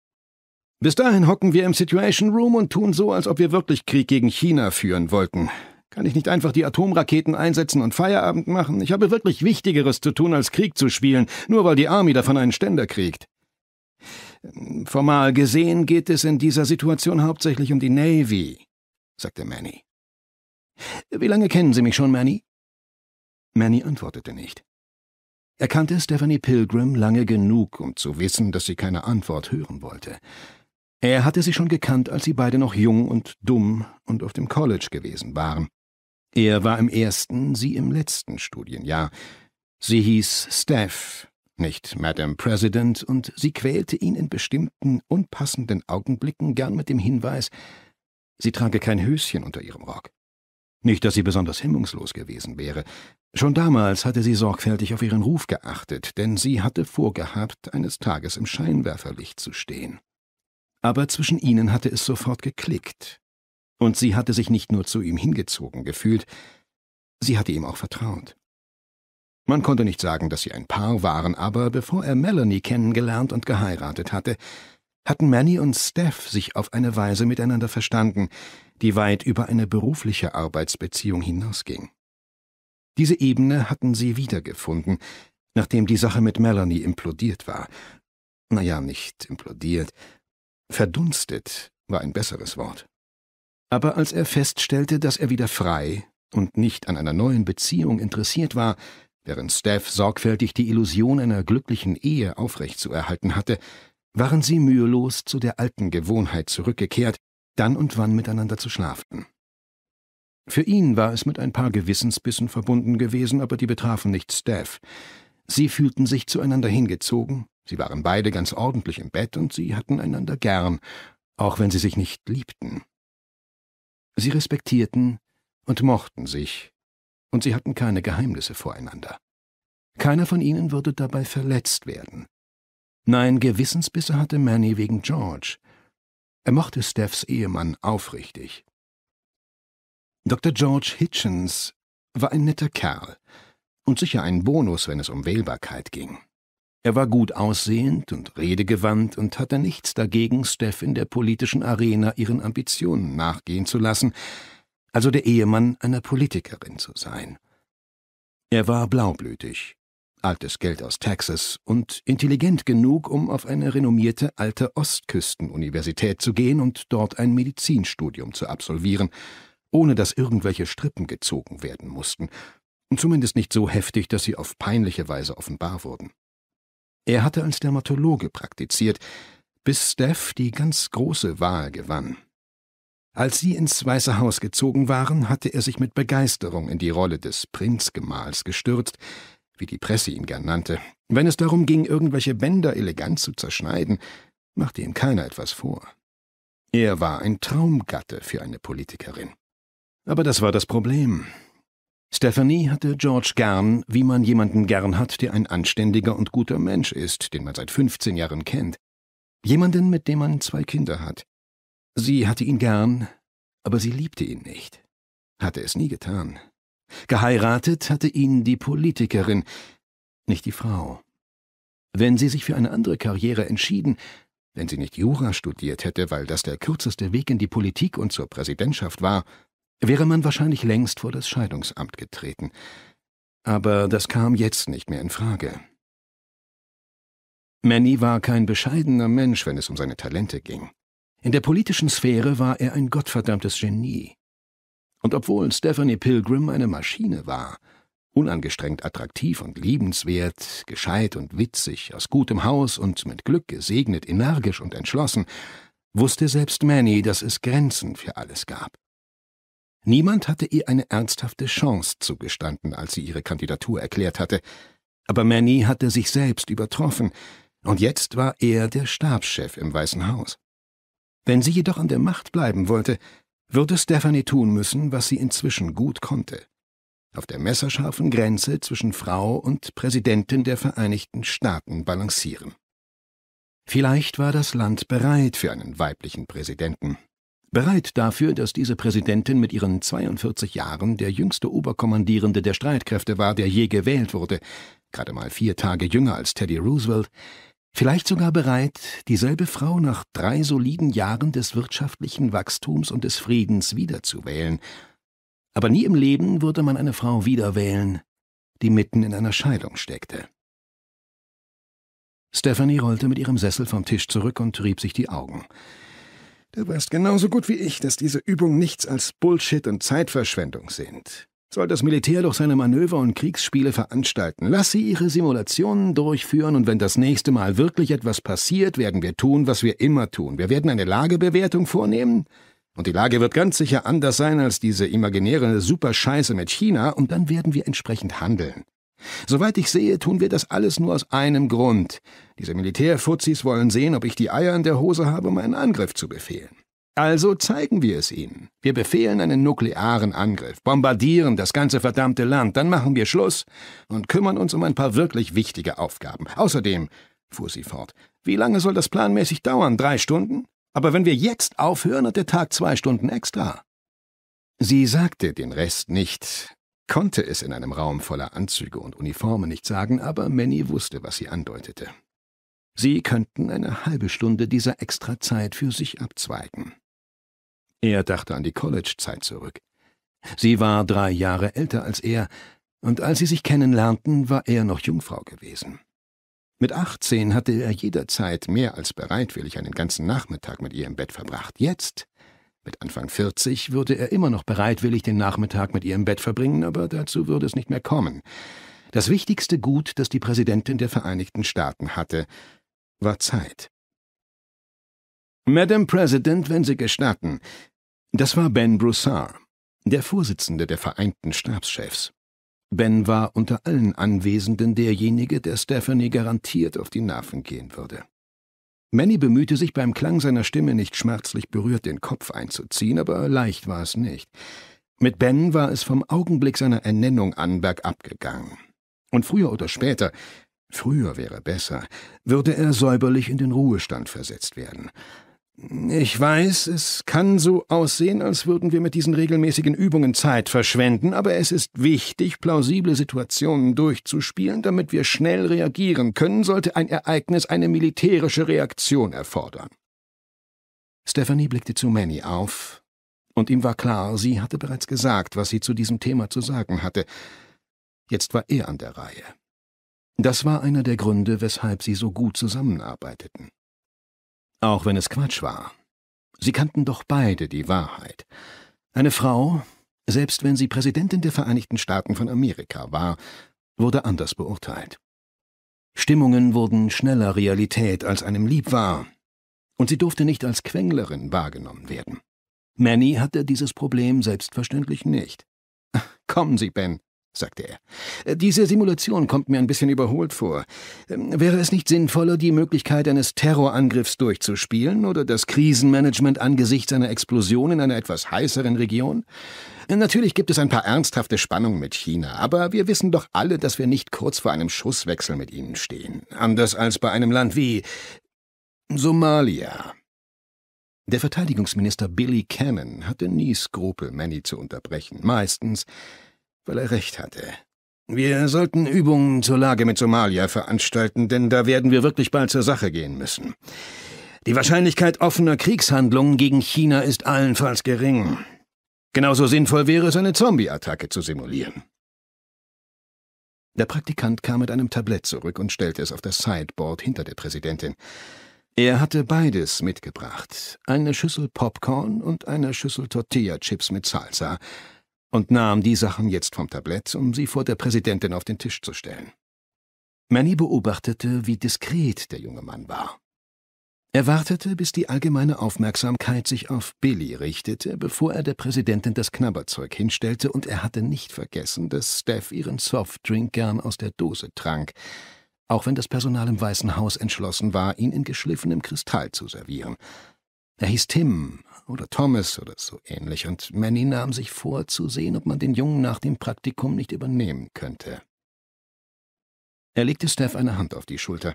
Bis dahin hocken wir im Situation Room und tun so, als ob wir wirklich Krieg gegen China führen wollten. Kann ich nicht einfach die Atomraketen einsetzen und Feierabend machen? Ich habe wirklich Wichtigeres zu tun, als Krieg zu spielen, nur weil die Army davon einen Ständer kriegt. Formal gesehen geht es in dieser Situation hauptsächlich um die Navy, sagte Manny. Wie lange kennen Sie mich schon, Manny? Manny antwortete nicht. Er kannte Stephanie Pilgrim lange genug, um zu wissen, dass sie keine Antwort hören wollte. Er hatte sie schon gekannt, als sie beide noch jung und dumm und auf dem College gewesen waren. Er war im ersten, sie im letzten Studienjahr. Sie hieß Steph, nicht Madame President, und sie quälte ihn in bestimmten unpassenden Augenblicken gern mit dem Hinweis, sie trage kein Höschen unter ihrem Rock. Nicht, dass sie besonders hemmungslos gewesen wäre. Schon damals hatte sie sorgfältig auf ihren Ruf geachtet, denn sie hatte vorgehabt, eines Tages im Scheinwerferlicht zu stehen. Aber zwischen ihnen hatte es sofort geklickt. Und sie hatte sich nicht nur zu ihm hingezogen gefühlt, sie hatte ihm auch vertraut. Man konnte nicht sagen, dass sie ein Paar waren, aber bevor er Melanie kennengelernt und geheiratet hatte, hatten Manny und Steph sich auf eine Weise miteinander verstanden, die weit über eine berufliche Arbeitsbeziehung hinausging. Diese Ebene hatten sie wiedergefunden, nachdem die Sache mit Melanie implodiert war. Naja, nicht implodiert, verdunstet war ein besseres Wort aber als er feststellte, dass er wieder frei und nicht an einer neuen Beziehung interessiert war, während Steph sorgfältig die Illusion einer glücklichen Ehe aufrechtzuerhalten hatte, waren sie mühelos zu der alten Gewohnheit zurückgekehrt, dann und wann miteinander zu schlafen. Für ihn war es mit ein paar Gewissensbissen verbunden gewesen, aber die betrafen nicht Steph. Sie fühlten sich zueinander hingezogen, sie waren beide ganz ordentlich im Bett und sie hatten einander gern, auch wenn sie sich nicht liebten. Sie respektierten und mochten sich, und sie hatten keine Geheimnisse voreinander. Keiner von ihnen würde dabei verletzt werden. Nein, Gewissensbisse hatte Manny wegen George. Er mochte Steffs Ehemann aufrichtig. Dr. George Hitchens war ein netter Kerl und sicher ein Bonus, wenn es um Wählbarkeit ging. Er war gut aussehend und redegewandt und hatte nichts dagegen, Steph in der politischen Arena ihren Ambitionen nachgehen zu lassen, also der Ehemann einer Politikerin zu sein. Er war blaublütig, altes Geld aus Texas und intelligent genug, um auf eine renommierte alte Ostküstenuniversität zu gehen und dort ein Medizinstudium zu absolvieren, ohne dass irgendwelche Strippen gezogen werden mussten, zumindest nicht so heftig, dass sie auf peinliche Weise offenbar wurden. Er hatte als Dermatologe praktiziert, bis Steph die ganz große Wahl gewann. Als sie ins Weiße Haus gezogen waren, hatte er sich mit Begeisterung in die Rolle des Prinzgemahls gestürzt, wie die Presse ihn gern nannte. Wenn es darum ging, irgendwelche Bänder elegant zu zerschneiden, machte ihm keiner etwas vor. Er war ein Traumgatte für eine Politikerin. Aber das war das Problem. Stephanie hatte George gern, wie man jemanden gern hat, der ein anständiger und guter Mensch ist, den man seit 15 Jahren kennt. Jemanden, mit dem man zwei Kinder hat. Sie hatte ihn gern, aber sie liebte ihn nicht. Hatte es nie getan. Geheiratet hatte ihn die Politikerin, nicht die Frau. Wenn sie sich für eine andere Karriere entschieden, wenn sie nicht Jura studiert hätte, weil das der kürzeste Weg in die Politik und zur Präsidentschaft war, wäre man wahrscheinlich längst vor das Scheidungsamt getreten. Aber das kam jetzt nicht mehr in Frage. Manny war kein bescheidener Mensch, wenn es um seine Talente ging. In der politischen Sphäre war er ein gottverdammtes Genie. Und obwohl Stephanie Pilgrim eine Maschine war, unangestrengt attraktiv und liebenswert, gescheit und witzig, aus gutem Haus und mit Glück gesegnet, energisch und entschlossen, wusste selbst Manny, dass es Grenzen für alles gab. Niemand hatte ihr eine ernsthafte Chance zugestanden, als sie ihre Kandidatur erklärt hatte. Aber Manny hatte sich selbst übertroffen, und jetzt war er der Stabschef im Weißen Haus. Wenn sie jedoch an der Macht bleiben wollte, würde Stephanie tun müssen, was sie inzwischen gut konnte. Auf der messerscharfen Grenze zwischen Frau und Präsidentin der Vereinigten Staaten balancieren. Vielleicht war das Land bereit für einen weiblichen Präsidenten, bereit dafür, dass diese Präsidentin mit ihren 42 Jahren der jüngste Oberkommandierende der Streitkräfte war, der je gewählt wurde, gerade mal vier Tage jünger als Teddy Roosevelt, vielleicht sogar bereit, dieselbe Frau nach drei soliden Jahren des wirtschaftlichen Wachstums und des Friedens wiederzuwählen. Aber nie im Leben würde man eine Frau wiederwählen, die mitten in einer Scheidung steckte. Stephanie rollte mit ihrem Sessel vom Tisch zurück und rieb sich die Augen. Du weißt genauso gut wie ich, dass diese Übungen nichts als Bullshit und Zeitverschwendung sind. Soll das Militär doch seine Manöver und Kriegsspiele veranstalten, lass sie ihre Simulationen durchführen und wenn das nächste Mal wirklich etwas passiert, werden wir tun, was wir immer tun. Wir werden eine Lagebewertung vornehmen und die Lage wird ganz sicher anders sein als diese imaginäre Superscheiße mit China und dann werden wir entsprechend handeln. Soweit ich sehe, tun wir das alles nur aus einem Grund. Diese Militärfuzis wollen sehen, ob ich die Eier in der Hose habe, um einen Angriff zu befehlen. Also zeigen wir es ihnen. Wir befehlen einen nuklearen Angriff, bombardieren das ganze verdammte Land, dann machen wir Schluss und kümmern uns um ein paar wirklich wichtige Aufgaben. Außerdem, fuhr sie fort, wie lange soll das planmäßig dauern? Drei Stunden? Aber wenn wir jetzt aufhören, hat der Tag zwei Stunden extra. Sie sagte den Rest nicht, konnte es in einem Raum voller Anzüge und Uniformen nicht sagen, aber Manny wusste, was sie andeutete. Sie könnten eine halbe Stunde dieser Extrazeit für sich abzweigen. Er dachte an die College-Zeit zurück. Sie war drei Jahre älter als er, und als sie sich kennenlernten, war er noch Jungfrau gewesen. Mit 18 hatte er jederzeit mehr als bereitwillig einen ganzen Nachmittag mit ihr im Bett verbracht. Jetzt mit Anfang 40 würde er immer noch bereitwillig den Nachmittag mit ihr im Bett verbringen, aber dazu würde es nicht mehr kommen. Das wichtigste Gut, das die Präsidentin der Vereinigten Staaten hatte, war Zeit. Madame President, wenn Sie gestatten, das war Ben Broussard, der Vorsitzende der Vereinten Stabschefs. Ben war unter allen Anwesenden derjenige, der Stephanie garantiert auf die Nerven gehen würde. Manny bemühte sich beim Klang seiner Stimme nicht schmerzlich berührt den Kopf einzuziehen, aber leicht war es nicht. Mit Ben war es vom Augenblick seiner Ernennung an bergab gegangen. Und früher oder später, früher wäre besser, würde er säuberlich in den Ruhestand versetzt werden. Ich weiß, es kann so aussehen, als würden wir mit diesen regelmäßigen Übungen Zeit verschwenden, aber es ist wichtig, plausible Situationen durchzuspielen, damit wir schnell reagieren können, sollte ein Ereignis eine militärische Reaktion erfordern. Stephanie blickte zu Manny auf, und ihm war klar, sie hatte bereits gesagt, was sie zu diesem Thema zu sagen hatte. Jetzt war er an der Reihe. Das war einer der Gründe, weshalb sie so gut zusammenarbeiteten. Auch wenn es Quatsch war. Sie kannten doch beide die Wahrheit. Eine Frau, selbst wenn sie Präsidentin der Vereinigten Staaten von Amerika war, wurde anders beurteilt. Stimmungen wurden schneller Realität, als einem lieb war, und sie durfte nicht als Quänglerin wahrgenommen werden. Manny hatte dieses Problem selbstverständlich nicht. Kommen Sie, Ben, sagte er. Diese Simulation kommt mir ein bisschen überholt vor. Ähm, wäre es nicht sinnvoller, die Möglichkeit eines Terrorangriffs durchzuspielen oder das Krisenmanagement angesichts einer Explosion in einer etwas heißeren Region? Natürlich gibt es ein paar ernsthafte Spannungen mit China, aber wir wissen doch alle, dass wir nicht kurz vor einem Schusswechsel mit ihnen stehen. Anders als bei einem Land wie Somalia. Der Verteidigungsminister Billy Cannon hatte nie Skrupel, Manny zu unterbrechen. Meistens weil er recht hatte. Wir sollten Übungen zur Lage mit Somalia veranstalten, denn da werden wir wirklich bald zur Sache gehen müssen. Die Wahrscheinlichkeit offener Kriegshandlungen gegen China ist allenfalls gering. Genauso sinnvoll wäre es, eine Zombie-Attacke zu simulieren. Der Praktikant kam mit einem Tablett zurück und stellte es auf das Sideboard hinter der Präsidentin. Er hatte beides mitgebracht, eine Schüssel Popcorn und eine Schüssel Tortilla-Chips mit Salsa, und nahm die Sachen jetzt vom Tablett, um sie vor der Präsidentin auf den Tisch zu stellen. Manny beobachtete, wie diskret der junge Mann war. Er wartete, bis die allgemeine Aufmerksamkeit sich auf Billy richtete, bevor er der Präsidentin das Knabberzeug hinstellte, und er hatte nicht vergessen, dass Steph ihren Softdrink gern aus der Dose trank, auch wenn das Personal im Weißen Haus entschlossen war, ihn in geschliffenem Kristall zu servieren, er hieß Tim oder Thomas oder so ähnlich, und Manny nahm sich vor, zu sehen, ob man den Jungen nach dem Praktikum nicht übernehmen könnte. Er legte Steph eine Hand auf die Schulter,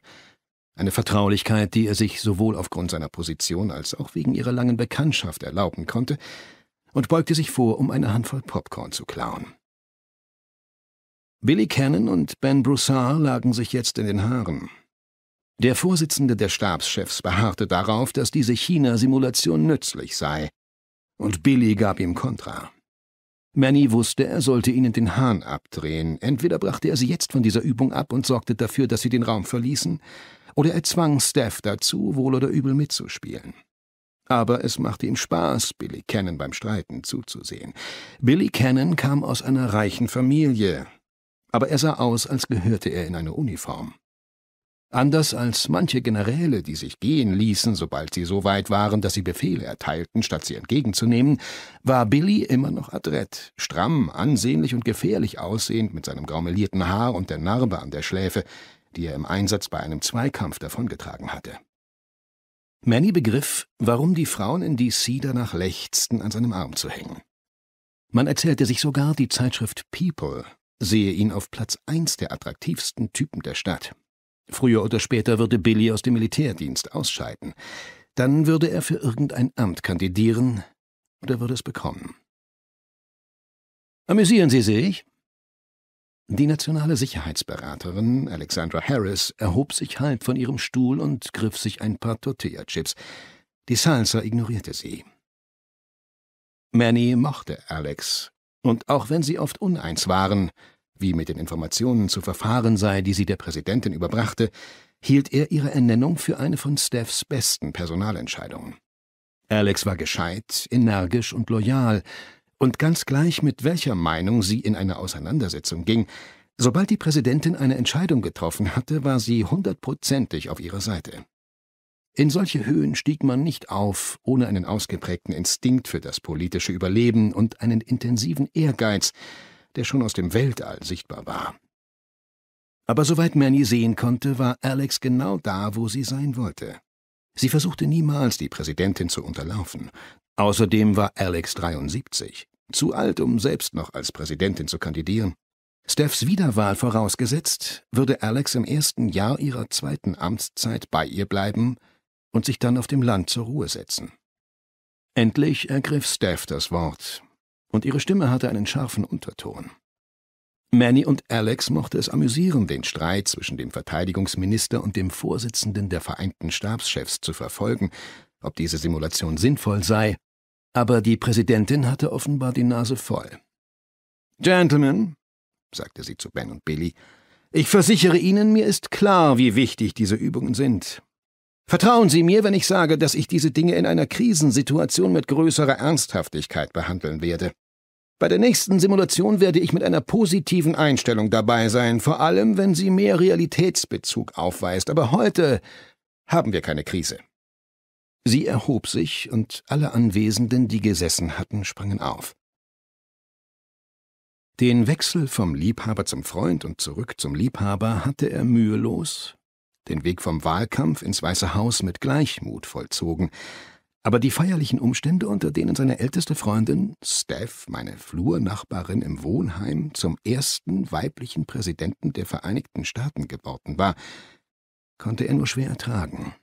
eine Vertraulichkeit, die er sich sowohl aufgrund seiner Position als auch wegen ihrer langen Bekanntschaft erlauben konnte, und beugte sich vor, um eine Handvoll Popcorn zu klauen. Billy Cannon und Ben Broussard lagen sich jetzt in den Haaren. Der Vorsitzende der Stabschefs beharrte darauf, dass diese China-Simulation nützlich sei, und Billy gab ihm Kontra. Manny wusste, er sollte ihnen den Hahn abdrehen. Entweder brachte er sie jetzt von dieser Übung ab und sorgte dafür, dass sie den Raum verließen, oder er zwang Steph dazu, wohl oder übel mitzuspielen. Aber es machte ihm Spaß, Billy Cannon beim Streiten zuzusehen. Billy Cannon kam aus einer reichen Familie, aber er sah aus, als gehörte er in eine Uniform. Anders als manche Generäle, die sich gehen ließen, sobald sie so weit waren, dass sie Befehle erteilten, statt sie entgegenzunehmen, war Billy immer noch adrett, stramm, ansehnlich und gefährlich aussehend mit seinem graumelierten Haar und der Narbe an der Schläfe, die er im Einsatz bei einem Zweikampf davongetragen hatte. Manny begriff, warum die Frauen in D.C. danach lechzten, an seinem Arm zu hängen. Man erzählte sich sogar, die Zeitschrift People sehe ihn auf Platz eins der attraktivsten Typen der Stadt. Früher oder später würde Billy aus dem Militärdienst ausscheiden. Dann würde er für irgendein Amt kandidieren oder würde es bekommen. Amüsieren Sie sich? Die nationale Sicherheitsberaterin Alexandra Harris erhob sich halb von ihrem Stuhl und griff sich ein paar Tortilla-Chips. Die Salsa ignorierte sie. Manny mochte Alex, und auch wenn sie oft uneins waren, wie mit den Informationen zu verfahren sei, die sie der Präsidentin überbrachte, hielt er ihre Ernennung für eine von Steffs besten Personalentscheidungen. Alex war gescheit, energisch und loyal, und ganz gleich, mit welcher Meinung sie in eine Auseinandersetzung ging, sobald die Präsidentin eine Entscheidung getroffen hatte, war sie hundertprozentig auf ihrer Seite. In solche Höhen stieg man nicht auf, ohne einen ausgeprägten Instinkt für das politische Überleben und einen intensiven Ehrgeiz, der schon aus dem Weltall sichtbar war. Aber soweit Manny sehen konnte, war Alex genau da, wo sie sein wollte. Sie versuchte niemals, die Präsidentin zu unterlaufen. Außerdem war Alex 73, zu alt, um selbst noch als Präsidentin zu kandidieren. Steffs Wiederwahl vorausgesetzt, würde Alex im ersten Jahr ihrer zweiten Amtszeit bei ihr bleiben und sich dann auf dem Land zur Ruhe setzen. Endlich ergriff Steph das Wort und ihre Stimme hatte einen scharfen Unterton. Manny und Alex mochte es amüsieren, den Streit zwischen dem Verteidigungsminister und dem Vorsitzenden der Vereinten Stabschefs zu verfolgen, ob diese Simulation sinnvoll sei, aber die Präsidentin hatte offenbar die Nase voll. Gentlemen, sagte sie zu Ben und Billy, ich versichere Ihnen, mir ist klar, wie wichtig diese Übungen sind. Vertrauen Sie mir, wenn ich sage, dass ich diese Dinge in einer Krisensituation mit größerer Ernsthaftigkeit behandeln werde. Bei der nächsten Simulation werde ich mit einer positiven Einstellung dabei sein, vor allem wenn sie mehr Realitätsbezug aufweist, aber heute haben wir keine Krise. Sie erhob sich, und alle Anwesenden, die gesessen hatten, sprangen auf. Den Wechsel vom Liebhaber zum Freund und zurück zum Liebhaber hatte er mühelos, den Weg vom Wahlkampf ins Weiße Haus mit Gleichmut vollzogen, aber die feierlichen Umstände, unter denen seine älteste Freundin, Steph, meine Flurnachbarin im Wohnheim, zum ersten weiblichen Präsidenten der Vereinigten Staaten geworden war, konnte er nur schwer ertragen.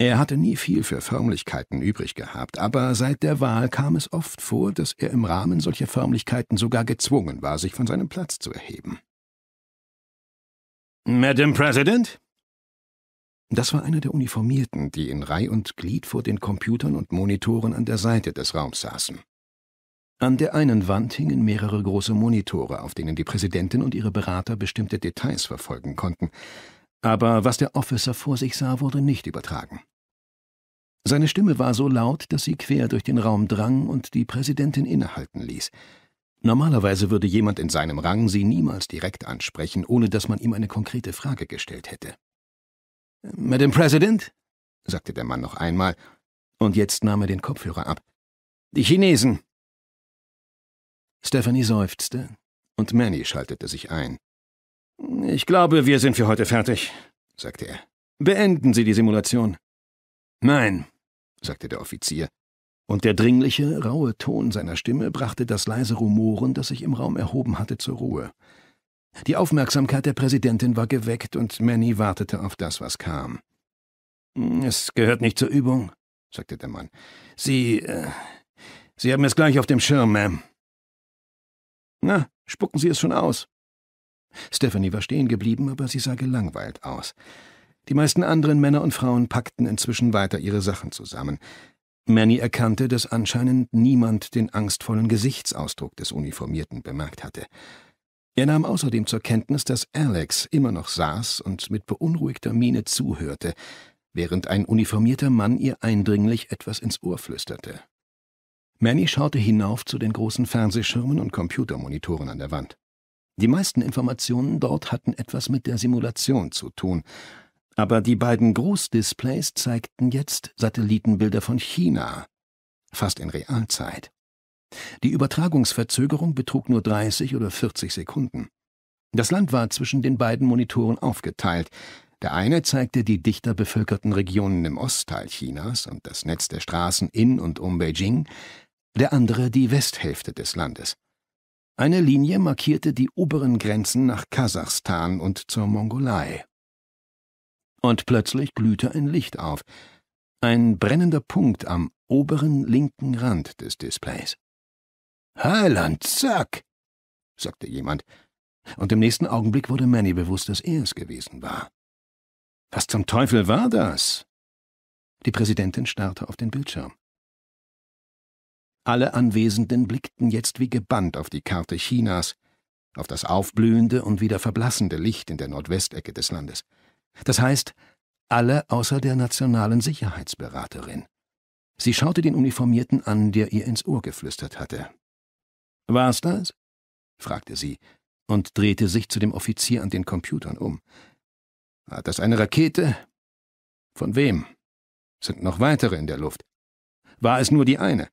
Er hatte nie viel für Förmlichkeiten übrig gehabt, aber seit der Wahl kam es oft vor, dass er im Rahmen solcher Förmlichkeiten sogar gezwungen war, sich von seinem Platz zu erheben. Madam President, das war einer der Uniformierten, die in Reih und Glied vor den Computern und Monitoren an der Seite des Raums saßen. An der einen Wand hingen mehrere große Monitore, auf denen die Präsidentin und ihre Berater bestimmte Details verfolgen konnten. Aber was der Officer vor sich sah, wurde nicht übertragen. Seine Stimme war so laut, dass sie quer durch den Raum drang und die Präsidentin innehalten ließ. Normalerweise würde jemand in seinem Rang sie niemals direkt ansprechen, ohne dass man ihm eine konkrete Frage gestellt hätte. Madame President? sagte der Mann noch einmal, und jetzt nahm er den Kopfhörer ab. Die Chinesen! Stephanie seufzte, und Manny schaltete sich ein. Ich glaube, wir sind für heute fertig, sagte er. Beenden Sie die Simulation. Nein, sagte der Offizier, und der dringliche, raue Ton seiner Stimme brachte das leise Rumoren, das sich im Raum erhoben hatte, zur Ruhe. Die Aufmerksamkeit der Präsidentin war geweckt und Manny wartete auf das, was kam. Hm, es gehört nicht zur Übung, sagte der Mann. Sie. Äh, Sie haben es gleich auf dem Schirm, Ma'am. Na, spucken Sie es schon aus. Stephanie war stehen geblieben, aber sie sah gelangweilt aus. Die meisten anderen Männer und Frauen packten inzwischen weiter ihre Sachen zusammen. Manny erkannte, dass anscheinend niemand den angstvollen Gesichtsausdruck des Uniformierten bemerkt hatte. Er nahm außerdem zur Kenntnis, dass Alex immer noch saß und mit beunruhigter Miene zuhörte, während ein uniformierter Mann ihr eindringlich etwas ins Ohr flüsterte. Manny schaute hinauf zu den großen Fernsehschirmen und Computermonitoren an der Wand. Die meisten Informationen dort hatten etwas mit der Simulation zu tun, aber die beiden Großdisplays zeigten jetzt Satellitenbilder von China, fast in Realzeit. Die Übertragungsverzögerung betrug nur 30 oder 40 Sekunden. Das Land war zwischen den beiden Monitoren aufgeteilt. Der eine zeigte die dichter bevölkerten Regionen im Ostteil Chinas und das Netz der Straßen in und um Beijing, der andere die Westhälfte des Landes. Eine Linie markierte die oberen Grenzen nach Kasachstan und zur Mongolei. Und plötzlich glühte ein Licht auf, ein brennender Punkt am oberen linken Rand des Displays. Heiland, zack! sagte jemand, und im nächsten Augenblick wurde Manny bewusst, dass er es gewesen war. Was zum Teufel war das? Die Präsidentin starrte auf den Bildschirm. Alle Anwesenden blickten jetzt wie gebannt auf die Karte Chinas, auf das aufblühende und wieder verblassende Licht in der Nordwestecke des Landes. Das heißt, alle außer der nationalen Sicherheitsberaterin. Sie schaute den Uniformierten an, der ihr ins Ohr geflüstert hatte. War's das? fragte sie und drehte sich zu dem Offizier an den Computern um. War das eine Rakete? Von wem? Sind noch weitere in der Luft? War es nur die eine?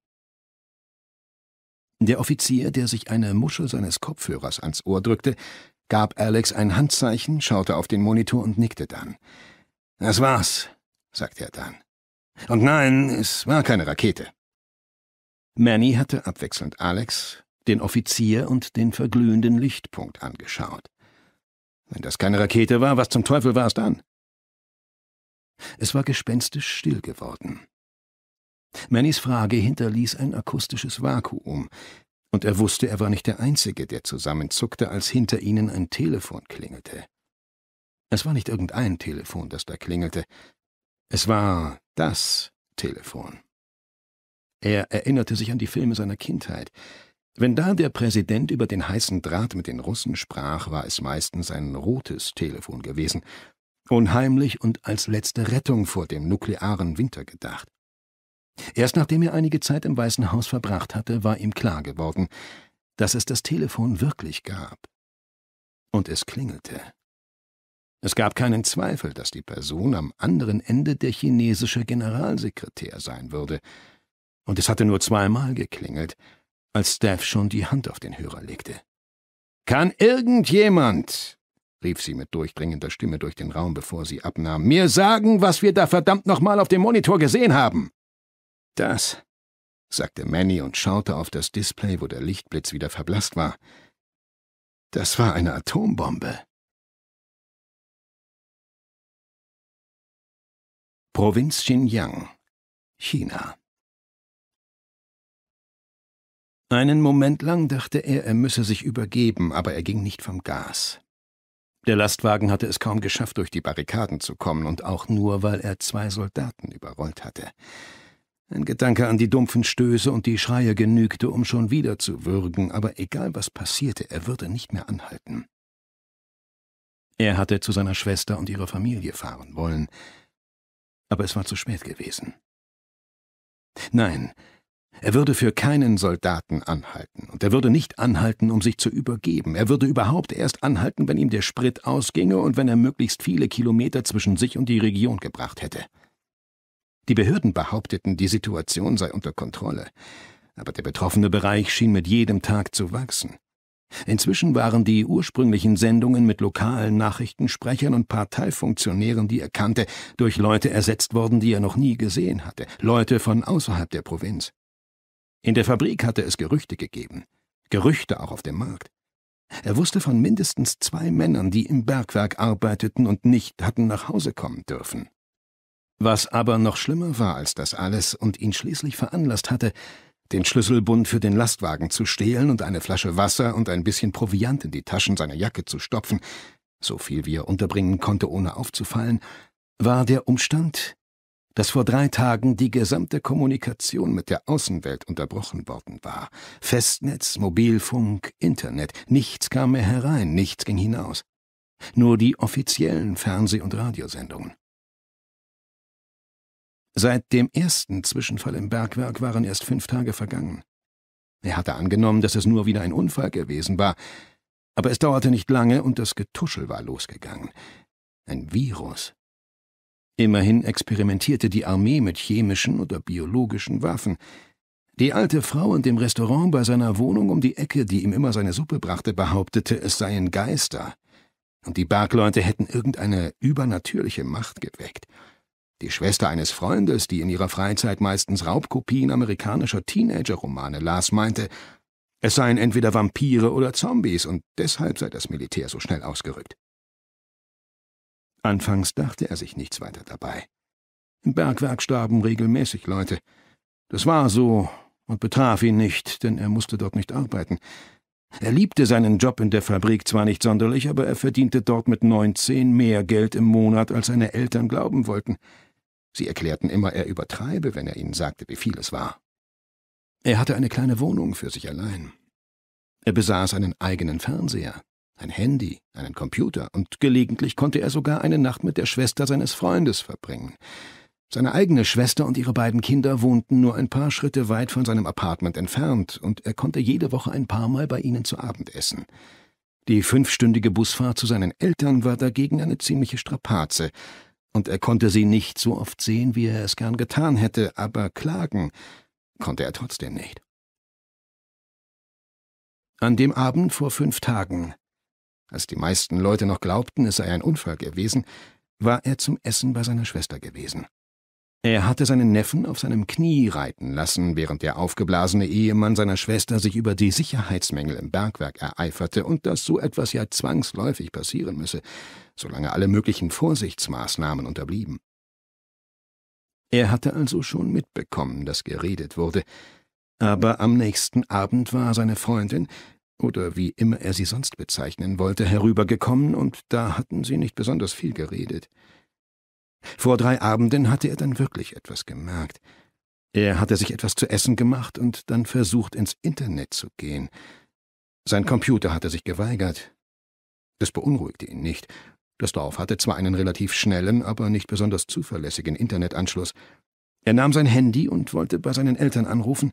Der Offizier, der sich eine Muschel seines Kopfhörers ans Ohr drückte, gab Alex ein Handzeichen, schaute auf den Monitor und nickte dann. Das war's, sagte er dann. Und nein, es war keine Rakete. Manny hatte abwechselnd Alex, den Offizier und den verglühenden Lichtpunkt angeschaut. Wenn das keine Rakete war, was zum Teufel war es dann? Es war gespenstisch still geworden. Mannys Frage hinterließ ein akustisches Vakuum, und er wusste, er war nicht der Einzige, der zusammenzuckte, als hinter ihnen ein Telefon klingelte. Es war nicht irgendein Telefon, das da klingelte. Es war das Telefon. Er erinnerte sich an die Filme seiner Kindheit, wenn da der Präsident über den heißen Draht mit den Russen sprach, war es meistens ein rotes Telefon gewesen, unheimlich und als letzte Rettung vor dem nuklearen Winter gedacht. Erst nachdem er einige Zeit im Weißen Haus verbracht hatte, war ihm klar geworden, dass es das Telefon wirklich gab. Und es klingelte. Es gab keinen Zweifel, dass die Person am anderen Ende der chinesische Generalsekretär sein würde. Und es hatte nur zweimal geklingelt, als Steph schon die Hand auf den Hörer legte. Kann irgendjemand, rief sie mit durchdringender Stimme durch den Raum, bevor sie abnahm, mir sagen, was wir da verdammt nochmal auf dem Monitor gesehen haben? Das, sagte Manny und schaute auf das Display, wo der Lichtblitz wieder verblasst war. Das war eine Atombombe. Provinz Xinjiang, China. Einen Moment lang dachte er, er müsse sich übergeben, aber er ging nicht vom Gas. Der Lastwagen hatte es kaum geschafft, durch die Barrikaden zu kommen, und auch nur, weil er zwei Soldaten überrollt hatte. Ein Gedanke an die dumpfen Stöße und die Schreie genügte, um schon wieder zu würgen, aber egal was passierte, er würde nicht mehr anhalten. Er hatte zu seiner Schwester und ihrer Familie fahren wollen, aber es war zu spät gewesen. Nein, er würde für keinen Soldaten anhalten, und er würde nicht anhalten, um sich zu übergeben. Er würde überhaupt erst anhalten, wenn ihm der Sprit ausginge und wenn er möglichst viele Kilometer zwischen sich und die Region gebracht hätte. Die Behörden behaupteten, die Situation sei unter Kontrolle, aber der betroffene Bereich schien mit jedem Tag zu wachsen. Inzwischen waren die ursprünglichen Sendungen mit lokalen Nachrichtensprechern und Parteifunktionären, die er kannte, durch Leute ersetzt worden, die er noch nie gesehen hatte, Leute von außerhalb der Provinz. In der Fabrik hatte es Gerüchte gegeben. Gerüchte auch auf dem Markt. Er wusste von mindestens zwei Männern, die im Bergwerk arbeiteten und nicht hatten nach Hause kommen dürfen. Was aber noch schlimmer war als das alles und ihn schließlich veranlasst hatte, den Schlüsselbund für den Lastwagen zu stehlen und eine Flasche Wasser und ein bisschen Proviant in die Taschen seiner Jacke zu stopfen, so viel wie er unterbringen konnte, ohne aufzufallen, war der Umstand, dass vor drei Tagen die gesamte Kommunikation mit der Außenwelt unterbrochen worden war. Festnetz, Mobilfunk, Internet, nichts kam mehr herein, nichts ging hinaus. Nur die offiziellen Fernseh- und Radiosendungen. Seit dem ersten Zwischenfall im Bergwerk waren erst fünf Tage vergangen. Er hatte angenommen, dass es nur wieder ein Unfall gewesen war, aber es dauerte nicht lange und das Getuschel war losgegangen. Ein Virus Immerhin experimentierte die Armee mit chemischen oder biologischen Waffen. Die alte Frau in dem Restaurant bei seiner Wohnung um die Ecke, die ihm immer seine Suppe brachte, behauptete, es seien Geister. Und die Bergleute hätten irgendeine übernatürliche Macht geweckt. Die Schwester eines Freundes, die in ihrer Freizeit meistens Raubkopien amerikanischer Teenager-Romane las, meinte, es seien entweder Vampire oder Zombies und deshalb sei das Militär so schnell ausgerückt. Anfangs dachte er sich nichts weiter dabei. Im Bergwerk starben regelmäßig Leute. Das war so und betraf ihn nicht, denn er musste dort nicht arbeiten. Er liebte seinen Job in der Fabrik zwar nicht sonderlich, aber er verdiente dort mit neunzehn mehr Geld im Monat, als seine Eltern glauben wollten. Sie erklärten immer, er übertreibe, wenn er ihnen sagte, wie viel es war. Er hatte eine kleine Wohnung für sich allein. Er besaß einen eigenen Fernseher, ein Handy, einen Computer und gelegentlich konnte er sogar eine Nacht mit der Schwester seines Freundes verbringen. Seine eigene Schwester und ihre beiden Kinder wohnten nur ein paar Schritte weit von seinem Apartment entfernt und er konnte jede Woche ein paar Mal bei ihnen zu Abend essen. Die fünfstündige Busfahrt zu seinen Eltern war dagegen eine ziemliche Strapaze, und er konnte sie nicht so oft sehen, wie er es gern getan hätte, aber klagen konnte er trotzdem nicht. An dem Abend vor fünf Tagen als die meisten Leute noch glaubten, es sei ein Unfall gewesen, war er zum Essen bei seiner Schwester gewesen. Er hatte seinen Neffen auf seinem Knie reiten lassen, während der aufgeblasene Ehemann seiner Schwester sich über die Sicherheitsmängel im Bergwerk ereiferte und dass so etwas ja zwangsläufig passieren müsse, solange alle möglichen Vorsichtsmaßnahmen unterblieben. Er hatte also schon mitbekommen, dass geredet wurde, aber am nächsten Abend war seine Freundin, oder wie immer er sie sonst bezeichnen wollte, herübergekommen, und da hatten sie nicht besonders viel geredet. Vor drei Abenden hatte er dann wirklich etwas gemerkt. Er hatte sich etwas zu essen gemacht und dann versucht, ins Internet zu gehen. Sein Computer hatte sich geweigert. Das beunruhigte ihn nicht. Das Dorf hatte zwar einen relativ schnellen, aber nicht besonders zuverlässigen Internetanschluss. Er nahm sein Handy und wollte bei seinen Eltern anrufen,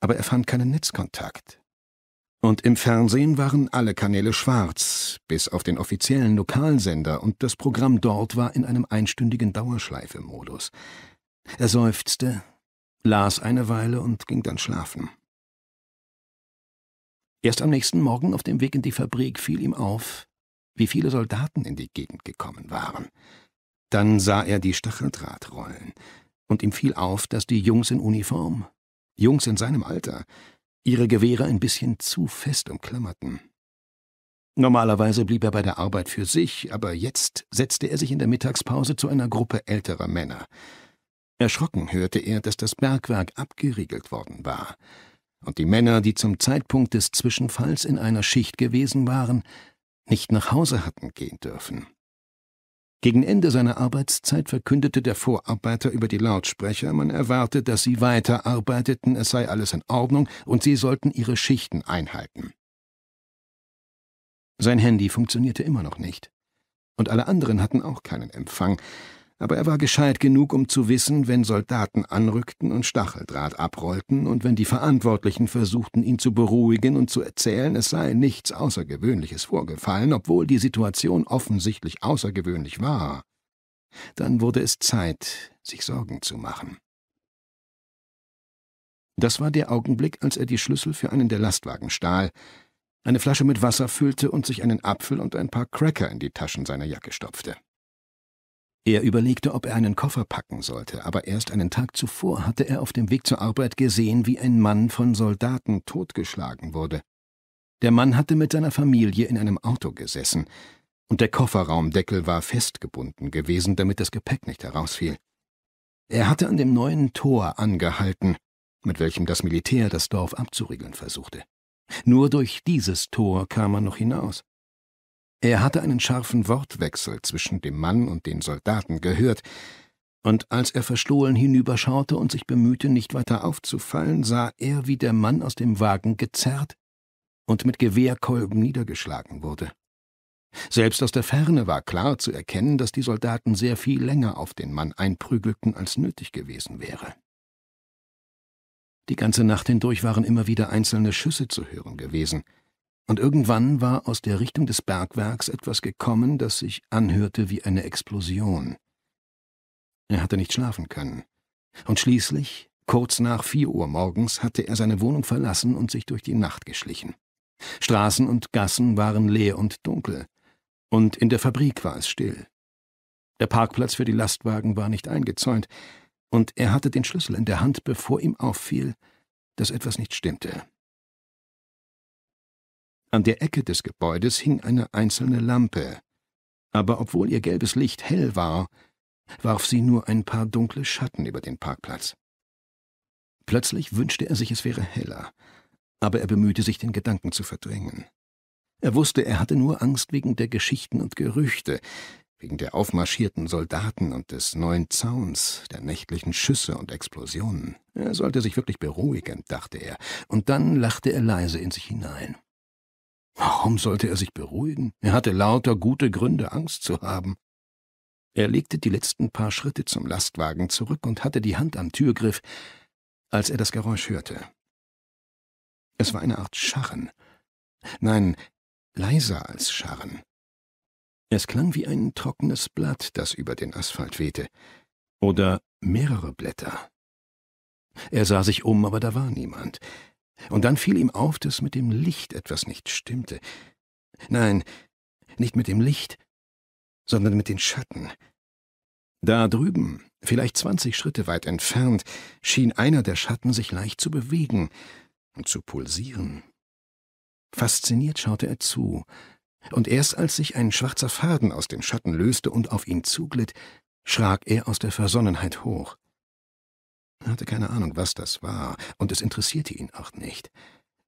aber er fand keinen Netzkontakt und im Fernsehen waren alle Kanäle schwarz, bis auf den offiziellen Lokalsender, und das Programm dort war in einem einstündigen Dauerschleifemodus. Er seufzte, las eine Weile und ging dann schlafen. Erst am nächsten Morgen auf dem Weg in die Fabrik fiel ihm auf, wie viele Soldaten in die Gegend gekommen waren. Dann sah er die Stacheldrahtrollen, und ihm fiel auf, dass die Jungs in Uniform, Jungs in seinem Alter, ihre Gewehre ein bisschen zu fest umklammerten. Normalerweise blieb er bei der Arbeit für sich, aber jetzt setzte er sich in der Mittagspause zu einer Gruppe älterer Männer. Erschrocken hörte er, dass das Bergwerk abgeriegelt worden war, und die Männer, die zum Zeitpunkt des Zwischenfalls in einer Schicht gewesen waren, nicht nach Hause hatten gehen dürfen. Gegen Ende seiner Arbeitszeit verkündete der Vorarbeiter über die Lautsprecher, man erwarte, dass sie weiterarbeiteten, es sei alles in Ordnung und sie sollten ihre Schichten einhalten. Sein Handy funktionierte immer noch nicht. Und alle anderen hatten auch keinen Empfang aber er war gescheit genug, um zu wissen, wenn Soldaten anrückten und Stacheldraht abrollten und wenn die Verantwortlichen versuchten, ihn zu beruhigen und zu erzählen, es sei nichts Außergewöhnliches vorgefallen, obwohl die Situation offensichtlich außergewöhnlich war. Dann wurde es Zeit, sich Sorgen zu machen. Das war der Augenblick, als er die Schlüssel für einen der Lastwagen stahl, eine Flasche mit Wasser füllte und sich einen Apfel und ein paar Cracker in die Taschen seiner Jacke stopfte. Er überlegte, ob er einen Koffer packen sollte, aber erst einen Tag zuvor hatte er auf dem Weg zur Arbeit gesehen, wie ein Mann von Soldaten totgeschlagen wurde. Der Mann hatte mit seiner Familie in einem Auto gesessen, und der Kofferraumdeckel war festgebunden gewesen, damit das Gepäck nicht herausfiel. Er hatte an dem neuen Tor angehalten, mit welchem das Militär das Dorf abzuriegeln versuchte. Nur durch dieses Tor kam er noch hinaus. Er hatte einen scharfen Wortwechsel zwischen dem Mann und den Soldaten gehört, und als er verstohlen hinüberschaute und sich bemühte, nicht weiter aufzufallen, sah er, wie der Mann aus dem Wagen gezerrt und mit Gewehrkolben niedergeschlagen wurde. Selbst aus der Ferne war klar zu erkennen, dass die Soldaten sehr viel länger auf den Mann einprügelten, als nötig gewesen wäre. Die ganze Nacht hindurch waren immer wieder einzelne Schüsse zu hören gewesen und irgendwann war aus der Richtung des Bergwerks etwas gekommen, das sich anhörte wie eine Explosion. Er hatte nicht schlafen können. Und schließlich, kurz nach vier Uhr morgens, hatte er seine Wohnung verlassen und sich durch die Nacht geschlichen. Straßen und Gassen waren leer und dunkel, und in der Fabrik war es still. Der Parkplatz für die Lastwagen war nicht eingezäunt, und er hatte den Schlüssel in der Hand, bevor ihm auffiel, dass etwas nicht stimmte. An der Ecke des Gebäudes hing eine einzelne Lampe, aber obwohl ihr gelbes Licht hell war, warf sie nur ein paar dunkle Schatten über den Parkplatz. Plötzlich wünschte er sich, es wäre heller, aber er bemühte sich, den Gedanken zu verdrängen. Er wusste, er hatte nur Angst wegen der Geschichten und Gerüchte, wegen der aufmarschierten Soldaten und des neuen Zauns, der nächtlichen Schüsse und Explosionen. Er sollte sich wirklich beruhigen, dachte er, und dann lachte er leise in sich hinein. Warum sollte er sich beruhigen? Er hatte lauter gute Gründe, Angst zu haben. Er legte die letzten paar Schritte zum Lastwagen zurück und hatte die Hand am Türgriff, als er das Geräusch hörte. Es war eine Art Scharren. Nein, leiser als Scharren. Es klang wie ein trockenes Blatt, das über den Asphalt wehte. Oder mehrere Blätter. Er sah sich um, aber da war niemand. Und dann fiel ihm auf, dass mit dem Licht etwas nicht stimmte. Nein, nicht mit dem Licht, sondern mit den Schatten. Da drüben, vielleicht zwanzig Schritte weit entfernt, schien einer der Schatten sich leicht zu bewegen und zu pulsieren. Fasziniert schaute er zu, und erst als sich ein schwarzer Faden aus dem Schatten löste und auf ihn zuglitt, schrak er aus der Versonnenheit hoch. Er hatte keine Ahnung, was das war, und es interessierte ihn auch nicht.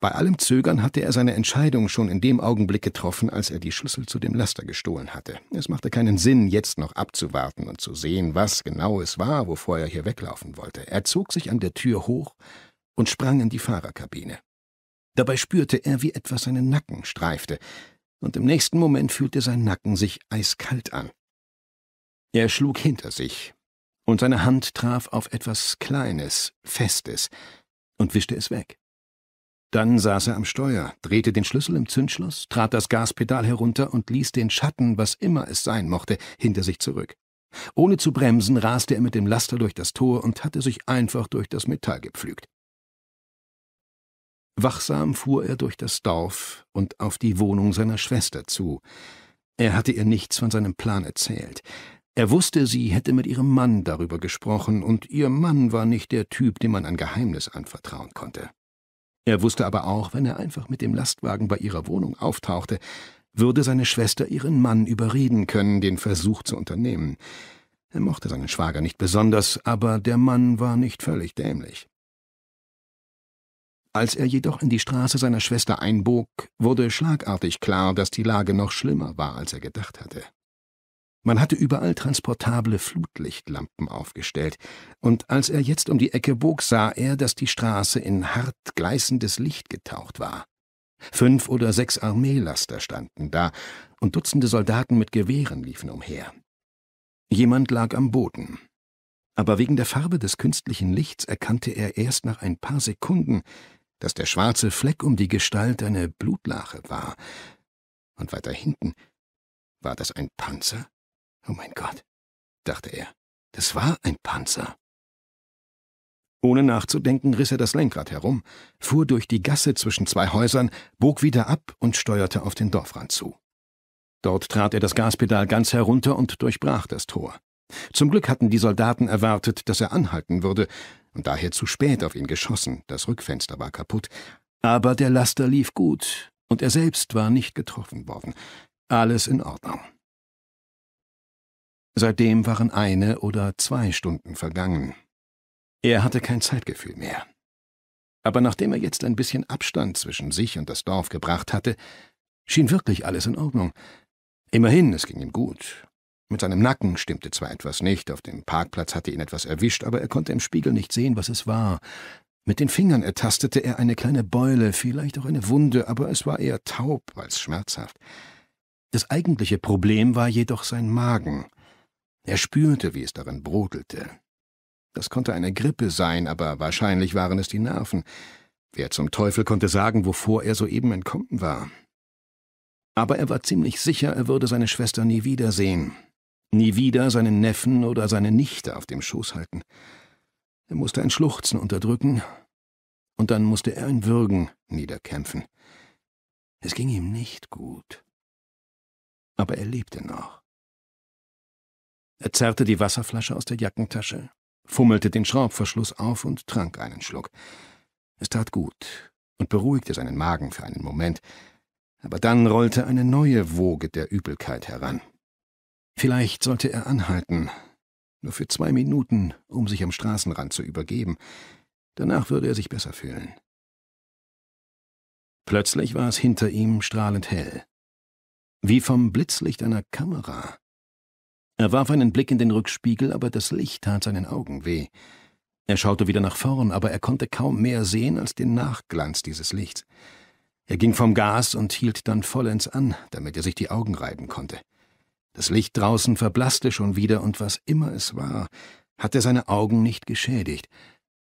Bei allem Zögern hatte er seine Entscheidung schon in dem Augenblick getroffen, als er die Schlüssel zu dem Laster gestohlen hatte. Es machte keinen Sinn, jetzt noch abzuwarten und zu sehen, was genau es war, wovor er hier weglaufen wollte. Er zog sich an der Tür hoch und sprang in die Fahrerkabine. Dabei spürte er, wie etwas seinen Nacken streifte, und im nächsten Moment fühlte sein Nacken sich eiskalt an. Er schlug hinter sich, und seine Hand traf auf etwas Kleines, Festes und wischte es weg. Dann saß er am Steuer, drehte den Schlüssel im Zündschloss, trat das Gaspedal herunter und ließ den Schatten, was immer es sein mochte, hinter sich zurück. Ohne zu bremsen raste er mit dem Laster durch das Tor und hatte sich einfach durch das Metall gepflügt. Wachsam fuhr er durch das Dorf und auf die Wohnung seiner Schwester zu. Er hatte ihr nichts von seinem Plan erzählt. Er wusste, sie hätte mit ihrem Mann darüber gesprochen, und ihr Mann war nicht der Typ, dem man ein Geheimnis anvertrauen konnte. Er wusste aber auch, wenn er einfach mit dem Lastwagen bei ihrer Wohnung auftauchte, würde seine Schwester ihren Mann überreden können, den Versuch zu unternehmen. Er mochte seinen Schwager nicht besonders, aber der Mann war nicht völlig dämlich. Als er jedoch in die Straße seiner Schwester einbog, wurde schlagartig klar, dass die Lage noch schlimmer war, als er gedacht hatte. Man hatte überall transportable Flutlichtlampen aufgestellt, und als er jetzt um die Ecke bog, sah er, dass die Straße in hart gleißendes Licht getaucht war. Fünf oder sechs Armeelaster standen da, und Dutzende Soldaten mit Gewehren liefen umher. Jemand lag am Boden. Aber wegen der Farbe des künstlichen Lichts erkannte er erst nach ein paar Sekunden, dass der schwarze Fleck um die Gestalt eine Blutlache war. Und weiter hinten war das ein Panzer? Oh mein Gott, dachte er, das war ein Panzer. Ohne nachzudenken riss er das Lenkrad herum, fuhr durch die Gasse zwischen zwei Häusern, bog wieder ab und steuerte auf den Dorfrand zu. Dort trat er das Gaspedal ganz herunter und durchbrach das Tor. Zum Glück hatten die Soldaten erwartet, dass er anhalten würde, und daher zu spät auf ihn geschossen, das Rückfenster war kaputt. Aber der Laster lief gut, und er selbst war nicht getroffen worden. Alles in Ordnung. Seitdem waren eine oder zwei Stunden vergangen. Er hatte kein Zeitgefühl mehr. Aber nachdem er jetzt ein bisschen Abstand zwischen sich und das Dorf gebracht hatte, schien wirklich alles in Ordnung. Immerhin, es ging ihm gut. Mit seinem Nacken stimmte zwar etwas nicht, auf dem Parkplatz hatte ihn etwas erwischt, aber er konnte im Spiegel nicht sehen, was es war. Mit den Fingern ertastete er eine kleine Beule, vielleicht auch eine Wunde, aber es war eher taub als schmerzhaft. Das eigentliche Problem war jedoch sein Magen – er spürte, wie es darin brodelte. Das konnte eine Grippe sein, aber wahrscheinlich waren es die Nerven. Wer zum Teufel konnte sagen, wovor er soeben entkommen war? Aber er war ziemlich sicher, er würde seine Schwester nie wiedersehen, nie wieder seinen Neffen oder seine Nichte auf dem Schoß halten. Er musste ein Schluchzen unterdrücken, und dann musste er ein Würgen niederkämpfen. Es ging ihm nicht gut. Aber er lebte noch. Er zerrte die Wasserflasche aus der Jackentasche, fummelte den Schraubverschluss auf und trank einen Schluck. Es tat gut und beruhigte seinen Magen für einen Moment, aber dann rollte eine neue Woge der Übelkeit heran. Vielleicht sollte er anhalten, nur für zwei Minuten, um sich am Straßenrand zu übergeben. Danach würde er sich besser fühlen. Plötzlich war es hinter ihm strahlend hell. Wie vom Blitzlicht einer Kamera. Er warf einen Blick in den Rückspiegel, aber das Licht tat seinen Augen weh. Er schaute wieder nach vorn, aber er konnte kaum mehr sehen als den Nachglanz dieses Lichts. Er ging vom Gas und hielt dann vollends an, damit er sich die Augen reiben konnte. Das Licht draußen verblasste schon wieder, und was immer es war, hatte seine Augen nicht geschädigt.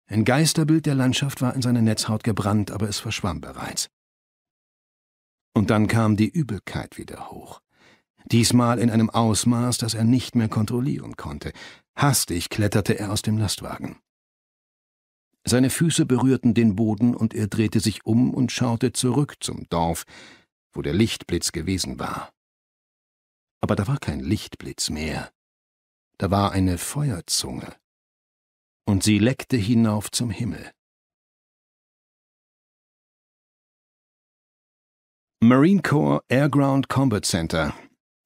Ein Geisterbild der Landschaft war in seine Netzhaut gebrannt, aber es verschwamm bereits. Und dann kam die Übelkeit wieder hoch diesmal in einem Ausmaß, das er nicht mehr kontrollieren konnte. Hastig kletterte er aus dem Lastwagen. Seine Füße berührten den Boden und er drehte sich um und schaute zurück zum Dorf, wo der Lichtblitz gewesen war. Aber da war kein Lichtblitz mehr. Da war eine Feuerzunge. Und sie leckte hinauf zum Himmel. Marine Corps Air Ground Combat Center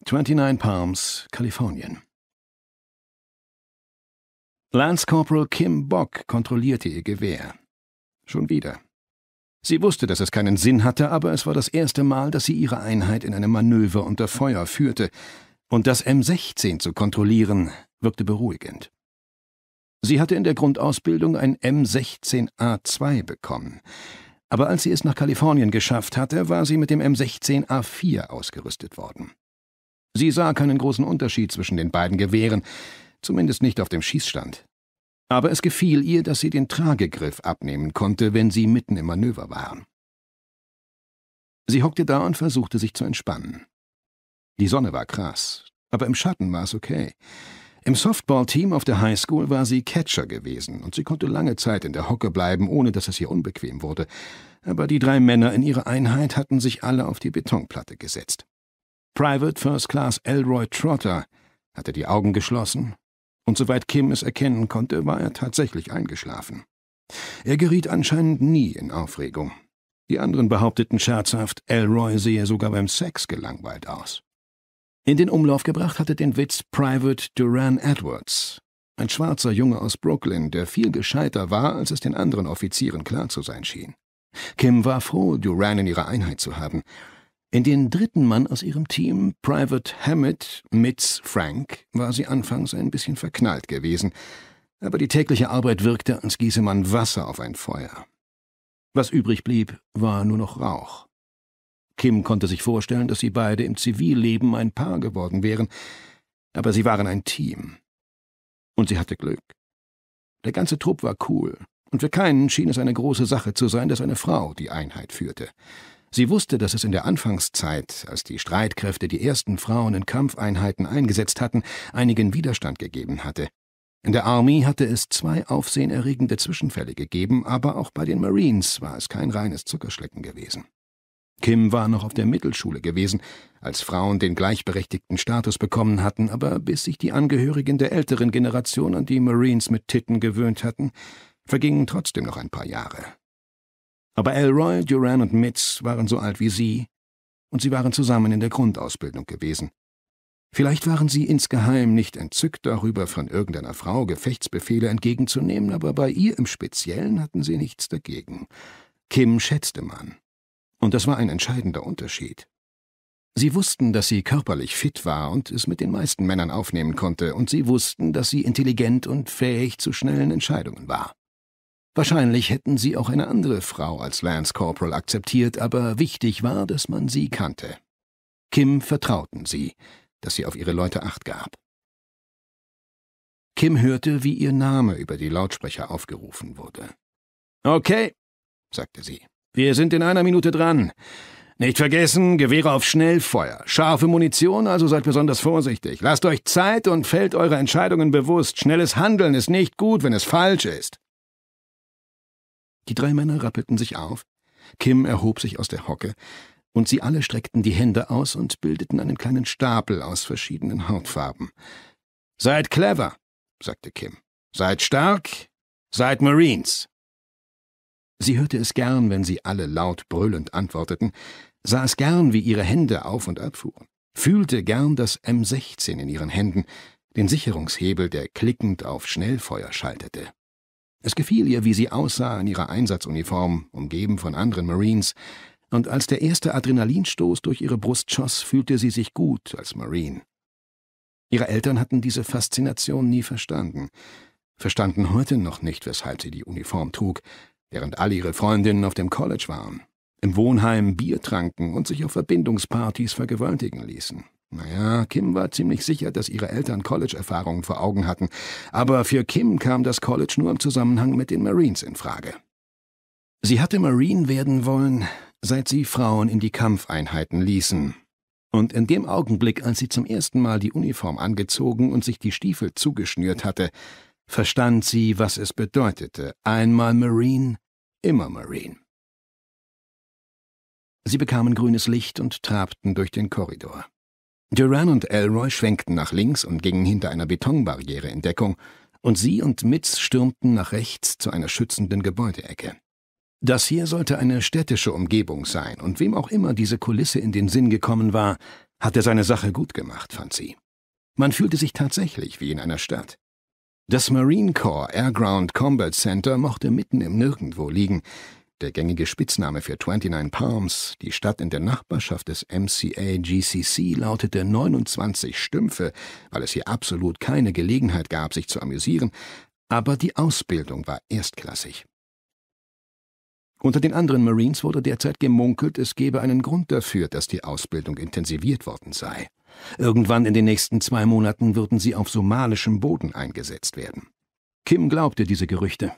29 Palms, Kalifornien. Lance Corporal Kim Bock kontrollierte ihr Gewehr. Schon wieder. Sie wusste, dass es keinen Sinn hatte, aber es war das erste Mal, dass sie ihre Einheit in einem Manöver unter Feuer führte, und das M16 zu kontrollieren wirkte beruhigend. Sie hatte in der Grundausbildung ein M16A2 bekommen, aber als sie es nach Kalifornien geschafft hatte, war sie mit dem M16A4 ausgerüstet worden. Sie sah keinen großen Unterschied zwischen den beiden Gewehren, zumindest nicht auf dem Schießstand. Aber es gefiel ihr, dass sie den Tragegriff abnehmen konnte, wenn sie mitten im Manöver waren. Sie hockte da und versuchte sich zu entspannen. Die Sonne war krass, aber im Schatten war es okay. Im Softballteam auf der Highschool war sie Catcher gewesen und sie konnte lange Zeit in der Hocke bleiben, ohne dass es ihr unbequem wurde. Aber die drei Männer in ihrer Einheit hatten sich alle auf die Betonplatte gesetzt. Private First Class Elroy Trotter hatte die Augen geschlossen, und soweit Kim es erkennen konnte, war er tatsächlich eingeschlafen. Er geriet anscheinend nie in Aufregung. Die anderen behaupteten scherzhaft, Elroy sehe sogar beim Sex gelangweilt aus. In den Umlauf gebracht hatte den Witz Private Duran Edwards, ein schwarzer Junge aus Brooklyn, der viel gescheiter war, als es den anderen Offizieren klar zu sein schien. Kim war froh, Duran in ihrer Einheit zu haben, in den dritten Mann aus ihrem Team, Private Hammett, Mitz Frank, war sie anfangs ein bisschen verknallt gewesen, aber die tägliche Arbeit wirkte, als gieße man Wasser auf ein Feuer. Was übrig blieb, war nur noch Rauch. Kim konnte sich vorstellen, dass sie beide im Zivilleben ein Paar geworden wären, aber sie waren ein Team. Und sie hatte Glück. Der ganze Trupp war cool, und für keinen schien es eine große Sache zu sein, dass eine Frau die Einheit führte. Sie wusste, dass es in der Anfangszeit, als die Streitkräfte die ersten Frauen in Kampfeinheiten eingesetzt hatten, einigen Widerstand gegeben hatte. In der Army hatte es zwei aufsehenerregende Zwischenfälle gegeben, aber auch bei den Marines war es kein reines Zuckerschlecken gewesen. Kim war noch auf der Mittelschule gewesen, als Frauen den gleichberechtigten Status bekommen hatten, aber bis sich die Angehörigen der älteren Generation an die Marines mit Titten gewöhnt hatten, vergingen trotzdem noch ein paar Jahre, aber Elroy, Duran und Mitz waren so alt wie sie, und sie waren zusammen in der Grundausbildung gewesen. Vielleicht waren sie insgeheim nicht entzückt darüber, von irgendeiner Frau Gefechtsbefehle entgegenzunehmen, aber bei ihr im Speziellen hatten sie nichts dagegen. Kim schätzte man. Und das war ein entscheidender Unterschied. Sie wussten, dass sie körperlich fit war und es mit den meisten Männern aufnehmen konnte, und sie wussten, dass sie intelligent und fähig zu schnellen Entscheidungen war. Wahrscheinlich hätten sie auch eine andere Frau als Lance Corporal akzeptiert, aber wichtig war, dass man sie kannte. Kim vertrauten sie, dass sie auf ihre Leute acht gab. Kim hörte, wie ihr Name über die Lautsprecher aufgerufen wurde. Okay, sagte sie. Wir sind in einer Minute dran. Nicht vergessen, Gewehre auf Schnellfeuer, scharfe Munition, also seid besonders vorsichtig. Lasst euch Zeit und fällt eure Entscheidungen bewusst. Schnelles Handeln ist nicht gut, wenn es falsch ist. Die drei Männer rappelten sich auf, Kim erhob sich aus der Hocke, und sie alle streckten die Hände aus und bildeten einen kleinen Stapel aus verschiedenen Hautfarben. Seid clever, sagte Kim. Seid stark, seid Marines. Sie hörte es gern, wenn sie alle laut brüllend antworteten, sah es gern, wie ihre Hände auf und ab fuhren, fühlte gern das M16 in ihren Händen, den Sicherungshebel, der klickend auf Schnellfeuer schaltete. Es gefiel ihr, wie sie aussah in ihrer Einsatzuniform, umgeben von anderen Marines, und als der erste Adrenalinstoß durch ihre Brust schoss, fühlte sie sich gut als Marine. Ihre Eltern hatten diese Faszination nie verstanden, verstanden heute noch nicht, weshalb sie die Uniform trug, während alle ihre Freundinnen auf dem College waren, im Wohnheim Bier tranken und sich auf Verbindungspartys vergewaltigen ließen. Naja, Kim war ziemlich sicher, dass ihre Eltern College-Erfahrungen vor Augen hatten, aber für Kim kam das College nur im Zusammenhang mit den Marines in Frage. Sie hatte Marine werden wollen, seit sie Frauen in die Kampfeinheiten ließen. Und in dem Augenblick, als sie zum ersten Mal die Uniform angezogen und sich die Stiefel zugeschnürt hatte, verstand sie, was es bedeutete. Einmal Marine, immer Marine. Sie bekamen grünes Licht und trabten durch den Korridor. Duran und Elroy schwenkten nach links und gingen hinter einer Betonbarriere in Deckung, und sie und Mitz stürmten nach rechts zu einer schützenden Gebäudeecke. Das hier sollte eine städtische Umgebung sein, und wem auch immer diese Kulisse in den Sinn gekommen war, hat er seine Sache gut gemacht, fand sie. Man fühlte sich tatsächlich wie in einer Stadt. Das Marine Corps Airground Combat Center mochte mitten im Nirgendwo liegen, der gängige Spitzname für 29 Palms, die Stadt in der Nachbarschaft des MCA GCC lautete 29 Stümpfe, weil es hier absolut keine Gelegenheit gab, sich zu amüsieren, aber die Ausbildung war erstklassig. Unter den anderen Marines wurde derzeit gemunkelt, es gebe einen Grund dafür, dass die Ausbildung intensiviert worden sei. Irgendwann in den nächsten zwei Monaten würden sie auf somalischem Boden eingesetzt werden. Kim glaubte diese Gerüchte.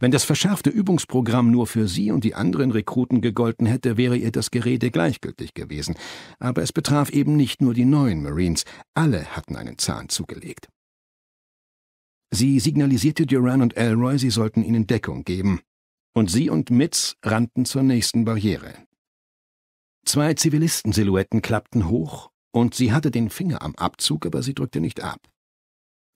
Wenn das verschärfte Übungsprogramm nur für sie und die anderen Rekruten gegolten hätte, wäre ihr das Gerede gleichgültig gewesen. Aber es betraf eben nicht nur die neuen Marines, alle hatten einen Zahn zugelegt. Sie signalisierte Duran und Elroy, sie sollten ihnen Deckung geben. Und sie und Mitz rannten zur nächsten Barriere. Zwei Zivilistensilhouetten klappten hoch, und sie hatte den Finger am Abzug, aber sie drückte nicht ab.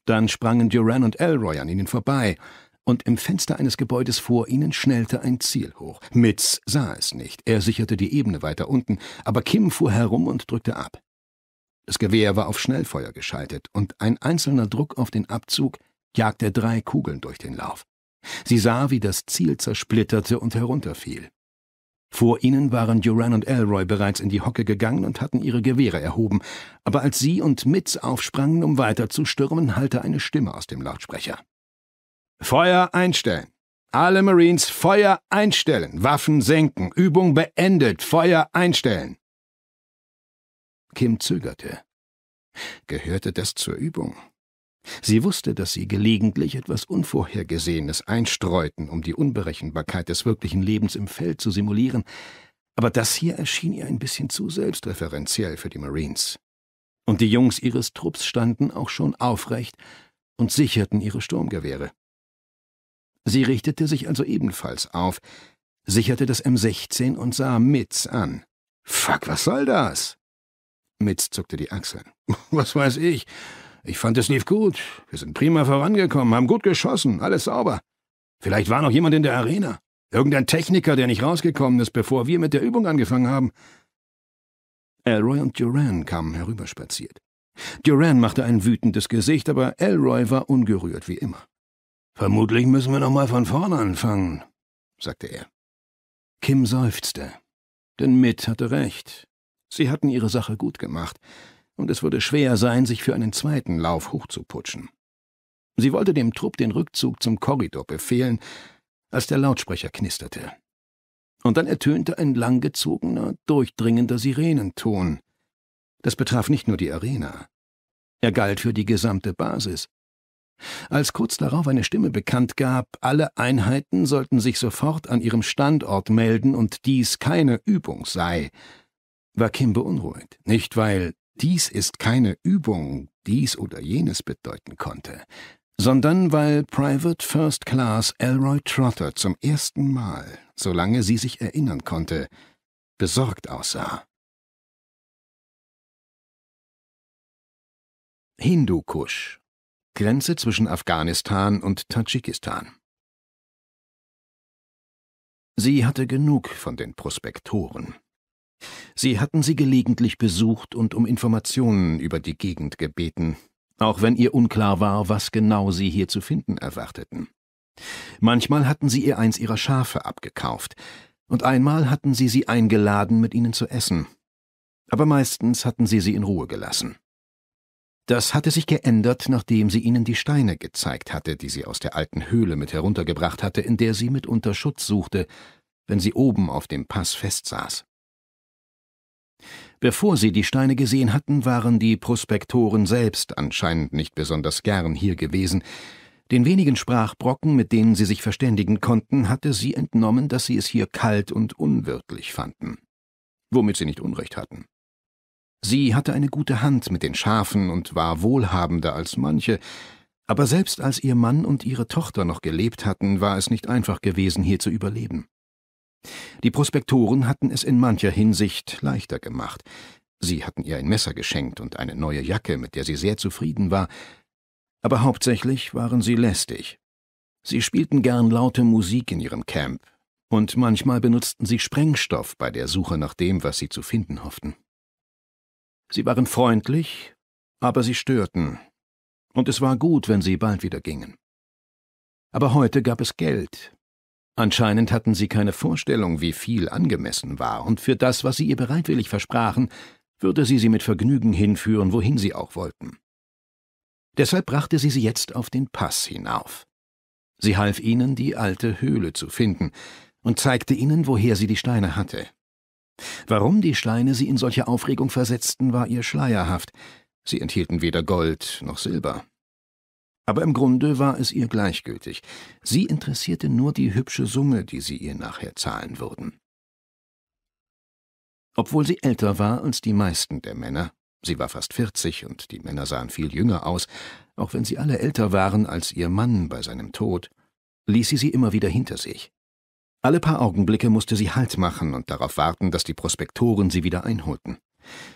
Dann sprangen Duran und Elroy an ihnen vorbei, und im Fenster eines Gebäudes vor ihnen schnellte ein Ziel hoch. Mitz sah es nicht, er sicherte die Ebene weiter unten, aber Kim fuhr herum und drückte ab. Das Gewehr war auf Schnellfeuer geschaltet, und ein einzelner Druck auf den Abzug jagte drei Kugeln durch den Lauf. Sie sah, wie das Ziel zersplitterte und herunterfiel. Vor ihnen waren Duran und Elroy bereits in die Hocke gegangen und hatten ihre Gewehre erhoben, aber als sie und Mitz aufsprangen, um weiter zu stürmen, hallte eine Stimme aus dem Lautsprecher. Feuer einstellen. Alle Marines Feuer einstellen. Waffen senken. Übung beendet. Feuer einstellen. Kim zögerte. Gehörte das zur Übung? Sie wusste, dass sie gelegentlich etwas Unvorhergesehenes einstreuten, um die Unberechenbarkeit des wirklichen Lebens im Feld zu simulieren, aber das hier erschien ihr ein bisschen zu selbstreferenziell für die Marines. Und die Jungs ihres Trupps standen auch schon aufrecht und sicherten ihre Sturmgewehre. Sie richtete sich also ebenfalls auf, sicherte das M16 und sah Mitz an. Fuck, was soll das? Mitz zuckte die Achseln. Was weiß ich? Ich fand, es lief gut. Wir sind prima vorangekommen, haben gut geschossen, alles sauber. Vielleicht war noch jemand in der Arena. Irgendein Techniker, der nicht rausgekommen ist, bevor wir mit der Übung angefangen haben. Elroy und Duran kamen herüberspaziert. Duran machte ein wütendes Gesicht, aber Elroy war ungerührt wie immer. Vermutlich müssen wir noch mal von vorne anfangen, sagte er. Kim seufzte. Denn Mitt hatte recht. Sie hatten ihre Sache gut gemacht, und es würde schwer sein, sich für einen zweiten Lauf hochzuputschen. Sie wollte dem Trupp den Rückzug zum Korridor befehlen, als der Lautsprecher knisterte. Und dann ertönte ein langgezogener, durchdringender Sirenenton. Das betraf nicht nur die Arena. Er galt für die gesamte Basis, als kurz darauf eine Stimme bekannt gab, alle Einheiten sollten sich sofort an ihrem Standort melden und dies keine Übung sei, war Kim beunruhigt. Nicht, weil dies ist keine Übung, dies oder jenes bedeuten konnte, sondern weil Private First Class Elroy Trotter zum ersten Mal, solange sie sich erinnern konnte, besorgt aussah. Hindukusch Grenze zwischen Afghanistan und Tadschikistan. Sie hatte genug von den Prospektoren. Sie hatten sie gelegentlich besucht und um Informationen über die Gegend gebeten, auch wenn ihr unklar war, was genau sie hier zu finden erwarteten. Manchmal hatten sie ihr eins ihrer Schafe abgekauft, und einmal hatten sie sie eingeladen, mit ihnen zu essen. Aber meistens hatten sie sie in Ruhe gelassen. Das hatte sich geändert, nachdem sie ihnen die Steine gezeigt hatte, die sie aus der alten Höhle mit heruntergebracht hatte, in der sie mitunter Schutz suchte, wenn sie oben auf dem Pass festsaß. Bevor sie die Steine gesehen hatten, waren die Prospektoren selbst anscheinend nicht besonders gern hier gewesen. Den wenigen Sprachbrocken, mit denen sie sich verständigen konnten, hatte sie entnommen, dass sie es hier kalt und unwirtlich fanden. Womit sie nicht Unrecht hatten. Sie hatte eine gute Hand mit den Schafen und war wohlhabender als manche, aber selbst als ihr Mann und ihre Tochter noch gelebt hatten, war es nicht einfach gewesen, hier zu überleben. Die Prospektoren hatten es in mancher Hinsicht leichter gemacht. Sie hatten ihr ein Messer geschenkt und eine neue Jacke, mit der sie sehr zufrieden war, aber hauptsächlich waren sie lästig. Sie spielten gern laute Musik in ihrem Camp, und manchmal benutzten sie Sprengstoff bei der Suche nach dem, was sie zu finden hofften. Sie waren freundlich, aber sie störten, und es war gut, wenn sie bald wieder gingen. Aber heute gab es Geld. Anscheinend hatten sie keine Vorstellung, wie viel angemessen war, und für das, was sie ihr bereitwillig versprachen, würde sie sie mit Vergnügen hinführen, wohin sie auch wollten. Deshalb brachte sie sie jetzt auf den Pass hinauf. Sie half ihnen, die alte Höhle zu finden und zeigte ihnen, woher sie die Steine hatte. Warum die Steine sie in solche Aufregung versetzten, war ihr schleierhaft. Sie enthielten weder Gold noch Silber. Aber im Grunde war es ihr gleichgültig. Sie interessierte nur die hübsche Summe, die sie ihr nachher zahlen würden. Obwohl sie älter war als die meisten der Männer, sie war fast vierzig und die Männer sahen viel jünger aus, auch wenn sie alle älter waren als ihr Mann bei seinem Tod, ließ sie sie immer wieder hinter sich. Alle paar Augenblicke musste sie Halt machen und darauf warten, dass die Prospektoren sie wieder einholten.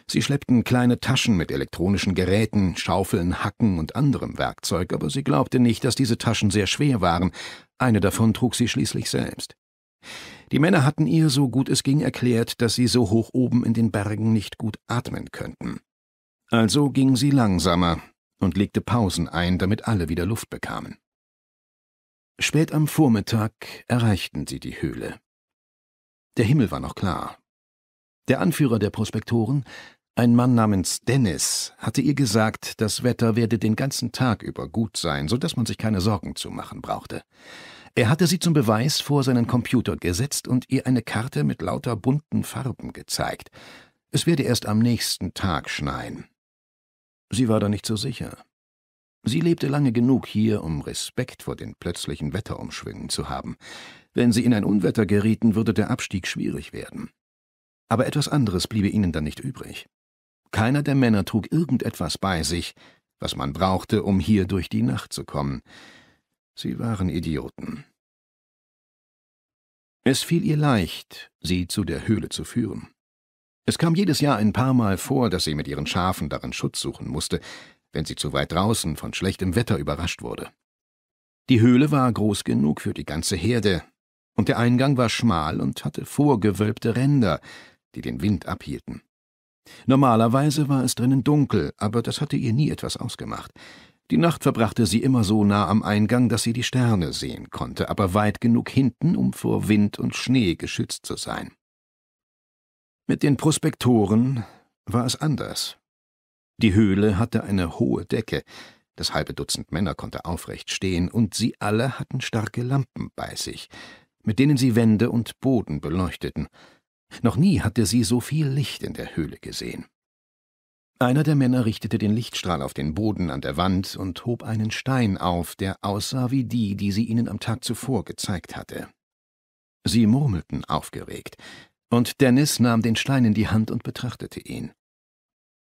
Sie schleppten kleine Taschen mit elektronischen Geräten, Schaufeln, Hacken und anderem Werkzeug, aber sie glaubte nicht, dass diese Taschen sehr schwer waren. Eine davon trug sie schließlich selbst. Die Männer hatten ihr so gut es ging erklärt, dass sie so hoch oben in den Bergen nicht gut atmen könnten. Also ging sie langsamer und legte Pausen ein, damit alle wieder Luft bekamen. Spät am Vormittag erreichten sie die Höhle. Der Himmel war noch klar. Der Anführer der Prospektoren, ein Mann namens Dennis, hatte ihr gesagt, das Wetter werde den ganzen Tag über gut sein, so dass man sich keine Sorgen zu machen brauchte. Er hatte sie zum Beweis vor seinen Computer gesetzt und ihr eine Karte mit lauter bunten Farben gezeigt. Es werde erst am nächsten Tag schneien. Sie war da nicht so sicher. Sie lebte lange genug hier, um Respekt vor den plötzlichen Wetterumschwüngen zu haben. Wenn sie in ein Unwetter gerieten, würde der Abstieg schwierig werden. Aber etwas anderes bliebe ihnen dann nicht übrig. Keiner der Männer trug irgendetwas bei sich, was man brauchte, um hier durch die Nacht zu kommen. Sie waren Idioten. Es fiel ihr leicht, sie zu der Höhle zu führen. Es kam jedes Jahr ein paar Mal vor, dass sie mit ihren Schafen darin Schutz suchen musste, wenn sie zu weit draußen von schlechtem Wetter überrascht wurde. Die Höhle war groß genug für die ganze Herde, und der Eingang war schmal und hatte vorgewölbte Ränder, die den Wind abhielten. Normalerweise war es drinnen dunkel, aber das hatte ihr nie etwas ausgemacht. Die Nacht verbrachte sie immer so nah am Eingang, dass sie die Sterne sehen konnte, aber weit genug hinten, um vor Wind und Schnee geschützt zu sein. Mit den Prospektoren war es anders. Die Höhle hatte eine hohe Decke, das halbe Dutzend Männer konnte aufrecht stehen, und sie alle hatten starke Lampen bei sich, mit denen sie Wände und Boden beleuchteten. Noch nie hatte sie so viel Licht in der Höhle gesehen. Einer der Männer richtete den Lichtstrahl auf den Boden an der Wand und hob einen Stein auf, der aussah wie die, die sie ihnen am Tag zuvor gezeigt hatte. Sie murmelten aufgeregt, und Dennis nahm den Stein in die Hand und betrachtete ihn.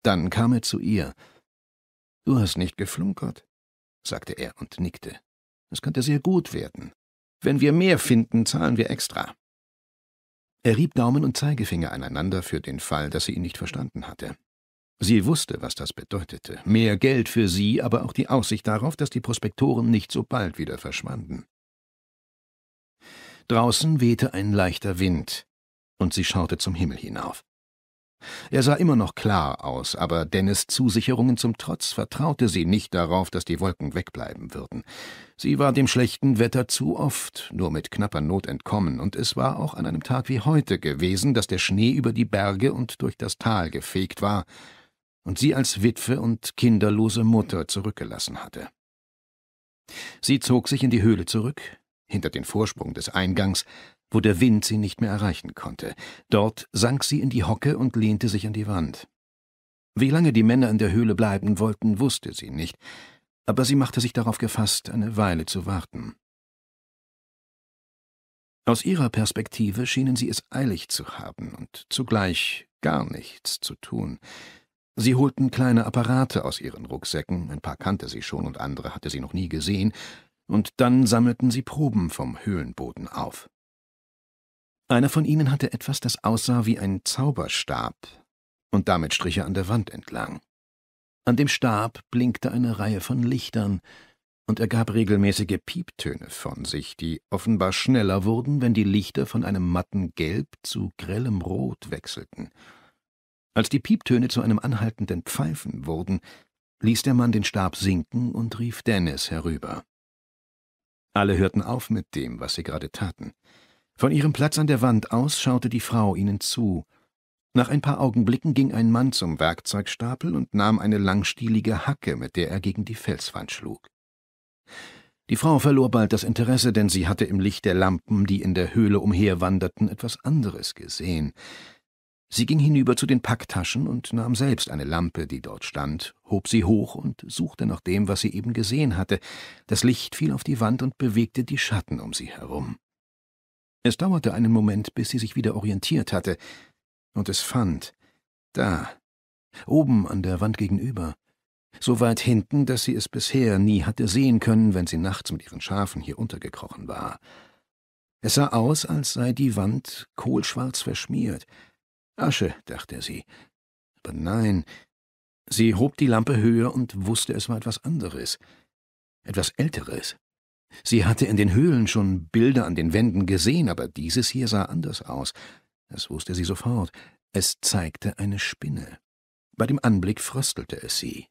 Dann kam er zu ihr. Du hast nicht geflunkert, sagte er und nickte. Es könnte sehr gut werden. Wenn wir mehr finden, zahlen wir extra. Er rieb Daumen und Zeigefinger aneinander für den Fall, dass sie ihn nicht verstanden hatte. Sie wusste, was das bedeutete. Mehr Geld für sie, aber auch die Aussicht darauf, dass die Prospektoren nicht so bald wieder verschwanden. Draußen wehte ein leichter Wind, und sie schaute zum Himmel hinauf. Er sah immer noch klar aus, aber Dennis Zusicherungen zum Trotz vertraute sie nicht darauf, dass die Wolken wegbleiben würden. Sie war dem schlechten Wetter zu oft, nur mit knapper Not entkommen, und es war auch an einem Tag wie heute gewesen, dass der Schnee über die Berge und durch das Tal gefegt war und sie als Witwe und kinderlose Mutter zurückgelassen hatte. Sie zog sich in die Höhle zurück, hinter den Vorsprung des Eingangs, wo der Wind sie nicht mehr erreichen konnte. Dort sank sie in die Hocke und lehnte sich an die Wand. Wie lange die Männer in der Höhle bleiben wollten, wusste sie nicht, aber sie machte sich darauf gefasst, eine Weile zu warten. Aus ihrer Perspektive schienen sie es eilig zu haben und zugleich gar nichts zu tun. Sie holten kleine Apparate aus ihren Rucksäcken, ein paar kannte sie schon und andere hatte sie noch nie gesehen, und dann sammelten sie Proben vom Höhlenboden auf. Einer von ihnen hatte etwas, das aussah wie ein Zauberstab, und damit strich er an der Wand entlang. An dem Stab blinkte eine Reihe von Lichtern, und er gab regelmäßige Pieptöne von sich, die offenbar schneller wurden, wenn die Lichter von einem matten Gelb zu grellem Rot wechselten. Als die Pieptöne zu einem anhaltenden Pfeifen wurden, ließ der Mann den Stab sinken und rief Dennis herüber. Alle hörten auf mit dem, was sie gerade taten. Von ihrem Platz an der Wand aus schaute die Frau ihnen zu. Nach ein paar Augenblicken ging ein Mann zum Werkzeugstapel und nahm eine langstielige Hacke, mit der er gegen die Felswand schlug. Die Frau verlor bald das Interesse, denn sie hatte im Licht der Lampen, die in der Höhle umherwanderten, etwas anderes gesehen. Sie ging hinüber zu den Packtaschen und nahm selbst eine Lampe, die dort stand, hob sie hoch und suchte nach dem, was sie eben gesehen hatte. Das Licht fiel auf die Wand und bewegte die Schatten um sie herum. Es dauerte einen Moment, bis sie sich wieder orientiert hatte und es fand. Da. Oben an der Wand gegenüber. So weit hinten, dass sie es bisher nie hatte sehen können, wenn sie nachts mit ihren Schafen hier untergekrochen war. Es sah aus, als sei die Wand kohlschwarz verschmiert. Asche, dachte sie. Aber nein. Sie hob die Lampe höher und wusste, es war etwas anderes. Etwas Älteres. Sie hatte in den Höhlen schon Bilder an den Wänden gesehen, aber dieses hier sah anders aus. Das wusste sie sofort. Es zeigte eine Spinne. Bei dem Anblick fröstelte es sie.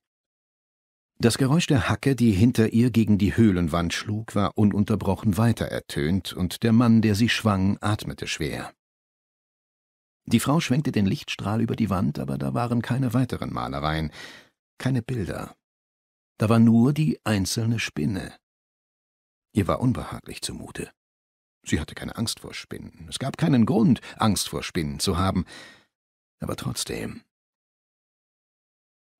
Das Geräusch der Hacke, die hinter ihr gegen die Höhlenwand schlug, war ununterbrochen weiter ertönt, und der Mann, der sie schwang, atmete schwer. Die Frau schwenkte den Lichtstrahl über die Wand, aber da waren keine weiteren Malereien, keine Bilder. Da war nur die einzelne Spinne. Ihr war unbehaglich zumute. Sie hatte keine Angst vor Spinnen. Es gab keinen Grund, Angst vor Spinnen zu haben. Aber trotzdem.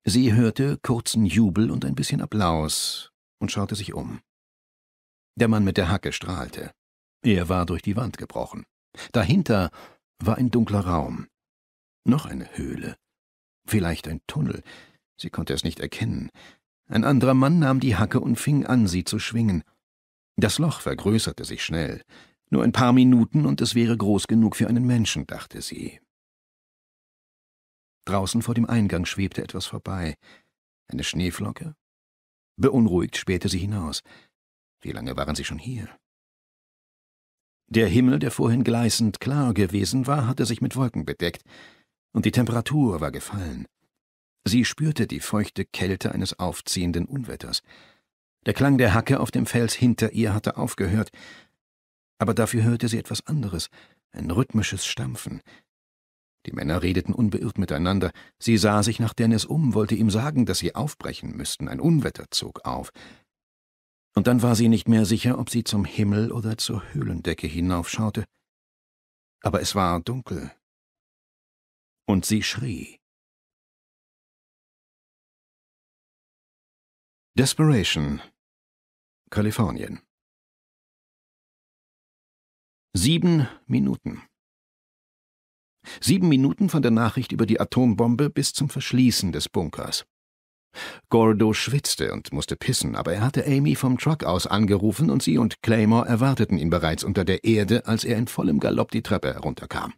Sie hörte kurzen Jubel und ein bisschen Applaus und schaute sich um. Der Mann mit der Hacke strahlte. Er war durch die Wand gebrochen. Dahinter war ein dunkler Raum. Noch eine Höhle. Vielleicht ein Tunnel. Sie konnte es nicht erkennen. Ein anderer Mann nahm die Hacke und fing an, sie zu schwingen. Das Loch vergrößerte sich schnell. Nur ein paar Minuten und es wäre groß genug für einen Menschen, dachte sie. Draußen vor dem Eingang schwebte etwas vorbei. Eine Schneeflocke? Beunruhigt spähte sie hinaus. Wie lange waren sie schon hier? Der Himmel, der vorhin gleißend klar gewesen war, hatte sich mit Wolken bedeckt, und die Temperatur war gefallen. Sie spürte die feuchte Kälte eines aufziehenden Unwetters. Der Klang der Hacke auf dem Fels hinter ihr hatte aufgehört, aber dafür hörte sie etwas anderes, ein rhythmisches Stampfen. Die Männer redeten unbeirrt miteinander. Sie sah sich nach Dennis um, wollte ihm sagen, dass sie aufbrechen müssten. Ein Unwetter zog auf. Und dann war sie nicht mehr sicher, ob sie zum Himmel oder zur Höhlendecke hinaufschaute. Aber es war dunkel. Und sie schrie. Desperation Kalifornien. Sieben Minuten. Sieben Minuten von der Nachricht über die Atombombe bis zum Verschließen des Bunkers. Gordo schwitzte und musste pissen, aber er hatte Amy vom Truck aus angerufen und sie und Claymore erwarteten ihn bereits unter der Erde, als er in vollem Galopp die Treppe herunterkam.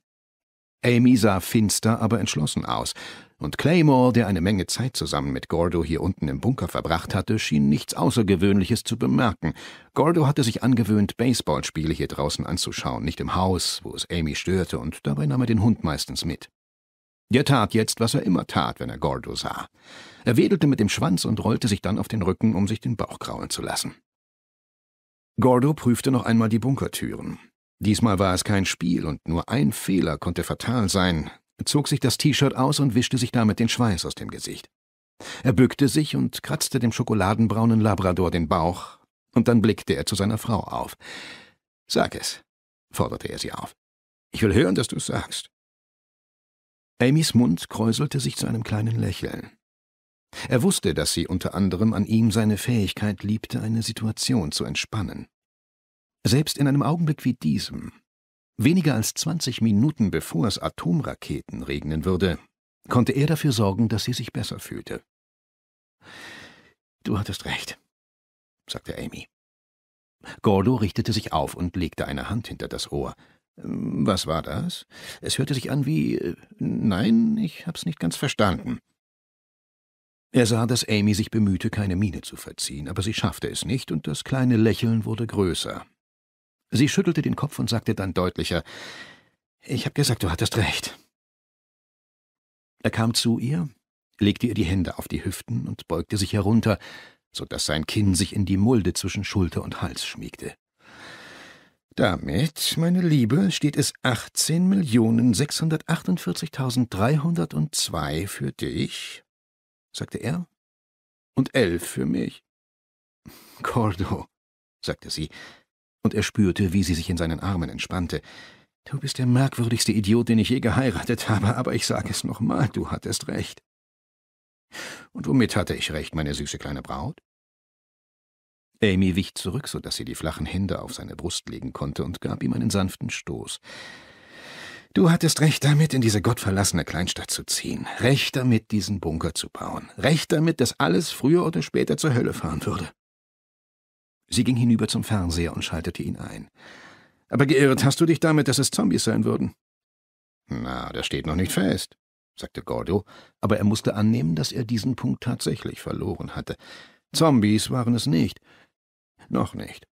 Amy sah finster, aber entschlossen aus, und Claymore, der eine Menge Zeit zusammen mit Gordo hier unten im Bunker verbracht hatte, schien nichts Außergewöhnliches zu bemerken. Gordo hatte sich angewöhnt, Baseballspiele hier draußen anzuschauen, nicht im Haus, wo es Amy störte, und dabei nahm er den Hund meistens mit. Der tat jetzt, was er immer tat, wenn er Gordo sah. Er wedelte mit dem Schwanz und rollte sich dann auf den Rücken, um sich den Bauch kraulen zu lassen. Gordo prüfte noch einmal die Bunkertüren. Diesmal war es kein Spiel und nur ein Fehler konnte fatal sein, zog sich das T-Shirt aus und wischte sich damit den Schweiß aus dem Gesicht. Er bückte sich und kratzte dem schokoladenbraunen Labrador den Bauch, und dann blickte er zu seiner Frau auf. Sag es, forderte er sie auf. Ich will hören, dass du es sagst. Amys Mund kräuselte sich zu einem kleinen Lächeln. Er wusste, dass sie unter anderem an ihm seine Fähigkeit liebte, eine Situation zu entspannen. Selbst in einem Augenblick wie diesem, weniger als 20 Minuten bevor es Atomraketen regnen würde, konnte er dafür sorgen, dass sie sich besser fühlte. Du hattest recht, sagte Amy. Gordo richtete sich auf und legte eine Hand hinter das Ohr. Was war das? Es hörte sich an wie. Nein, ich hab's nicht ganz verstanden. Er sah, dass Amy sich bemühte, keine Miene zu verziehen, aber sie schaffte es nicht, und das kleine Lächeln wurde größer, Sie schüttelte den Kopf und sagte dann deutlicher Ich habe gesagt, du hattest recht. Er kam zu ihr, legte ihr die Hände auf die Hüften und beugte sich herunter, so daß sein Kinn sich in die Mulde zwischen Schulter und Hals schmiegte. Damit, meine Liebe, steht es 18.648.302 für dich, sagte er, und elf für mich. Cordo, sagte sie, und er spürte, wie sie sich in seinen Armen entspannte. Du bist der merkwürdigste Idiot, den ich je geheiratet habe, aber ich sage es nochmal, du hattest recht. Und womit hatte ich recht, meine süße kleine Braut? Amy wich zurück, so dass sie die flachen Hände auf seine Brust legen konnte und gab ihm einen sanften Stoß. Du hattest recht damit, in diese gottverlassene Kleinstadt zu ziehen, recht damit, diesen Bunker zu bauen, recht damit, dass alles früher oder später zur Hölle fahren würde. Sie ging hinüber zum Fernseher und schaltete ihn ein. Aber geirrt hast du dich damit, dass es Zombies sein würden? Na, das steht noch nicht fest, sagte Gordo, aber er musste annehmen, dass er diesen Punkt tatsächlich verloren hatte. Zombies waren es nicht. Noch nicht.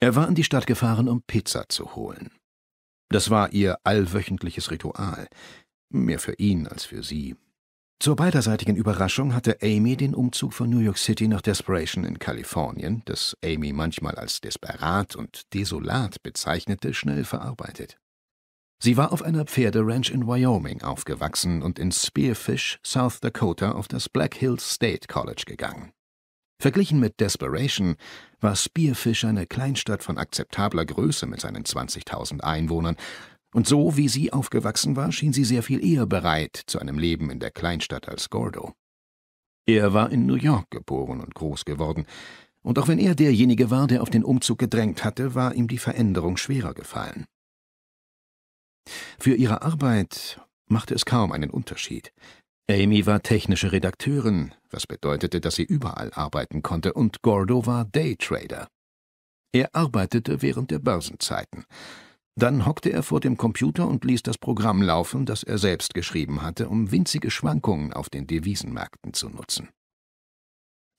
Er war in die Stadt gefahren, um Pizza zu holen. Das war ihr allwöchentliches Ritual, mehr für ihn als für sie. Zur beiderseitigen Überraschung hatte Amy den Umzug von New York City nach Desperation in Kalifornien, das Amy manchmal als desperat und desolat bezeichnete, schnell verarbeitet. Sie war auf einer Pferderanch in Wyoming aufgewachsen und in Spearfish, South Dakota, auf das Black Hills State College gegangen. Verglichen mit Desperation war Spearfish eine Kleinstadt von akzeptabler Größe mit seinen 20.000 Einwohnern, und so wie sie aufgewachsen war, schien sie sehr viel eher bereit zu einem Leben in der Kleinstadt als Gordo. Er war in New York geboren und groß geworden, und auch wenn er derjenige war, der auf den Umzug gedrängt hatte, war ihm die Veränderung schwerer gefallen. Für ihre Arbeit machte es kaum einen Unterschied. Amy war technische Redakteurin, was bedeutete, dass sie überall arbeiten konnte, und Gordo war Daytrader. Er arbeitete während der Börsenzeiten, dann hockte er vor dem Computer und ließ das Programm laufen, das er selbst geschrieben hatte, um winzige Schwankungen auf den Devisenmärkten zu nutzen.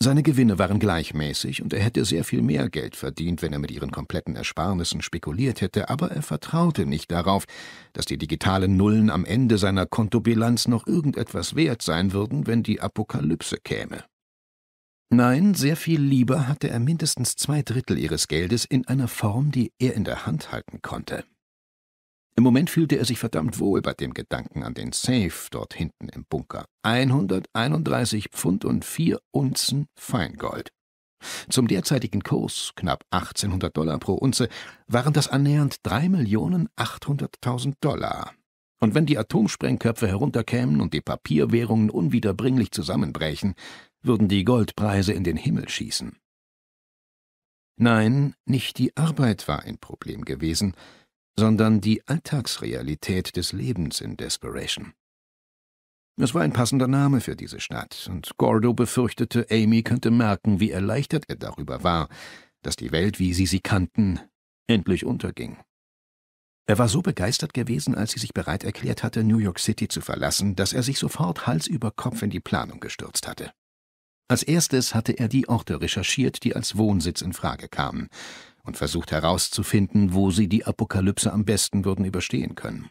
Seine Gewinne waren gleichmäßig und er hätte sehr viel mehr Geld verdient, wenn er mit ihren kompletten Ersparnissen spekuliert hätte, aber er vertraute nicht darauf, dass die digitalen Nullen am Ende seiner Kontobilanz noch irgendetwas wert sein würden, wenn die Apokalypse käme. Nein, sehr viel lieber hatte er mindestens zwei Drittel ihres Geldes in einer Form, die er in der Hand halten konnte. Im Moment fühlte er sich verdammt wohl bei dem Gedanken an den Safe dort hinten im Bunker. 131 Pfund und vier Unzen Feingold. Zum derzeitigen Kurs, knapp 1800 Dollar pro Unze, waren das annähernd 3.800.000 Dollar. Und wenn die Atomsprengköpfe herunterkämen und die Papierwährungen unwiederbringlich zusammenbrächen, würden die Goldpreise in den Himmel schießen. Nein, nicht die Arbeit war ein Problem gewesen, sondern die Alltagsrealität des Lebens in Desperation. Es war ein passender Name für diese Stadt, und Gordo befürchtete, Amy könnte merken, wie erleichtert er darüber war, dass die Welt, wie sie sie kannten, endlich unterging. Er war so begeistert gewesen, als sie sich bereit erklärt hatte, New York City zu verlassen, dass er sich sofort Hals über Kopf in die Planung gestürzt hatte. Als erstes hatte er die Orte recherchiert, die als Wohnsitz in Frage kamen, und versucht herauszufinden, wo sie die Apokalypse am besten würden überstehen können.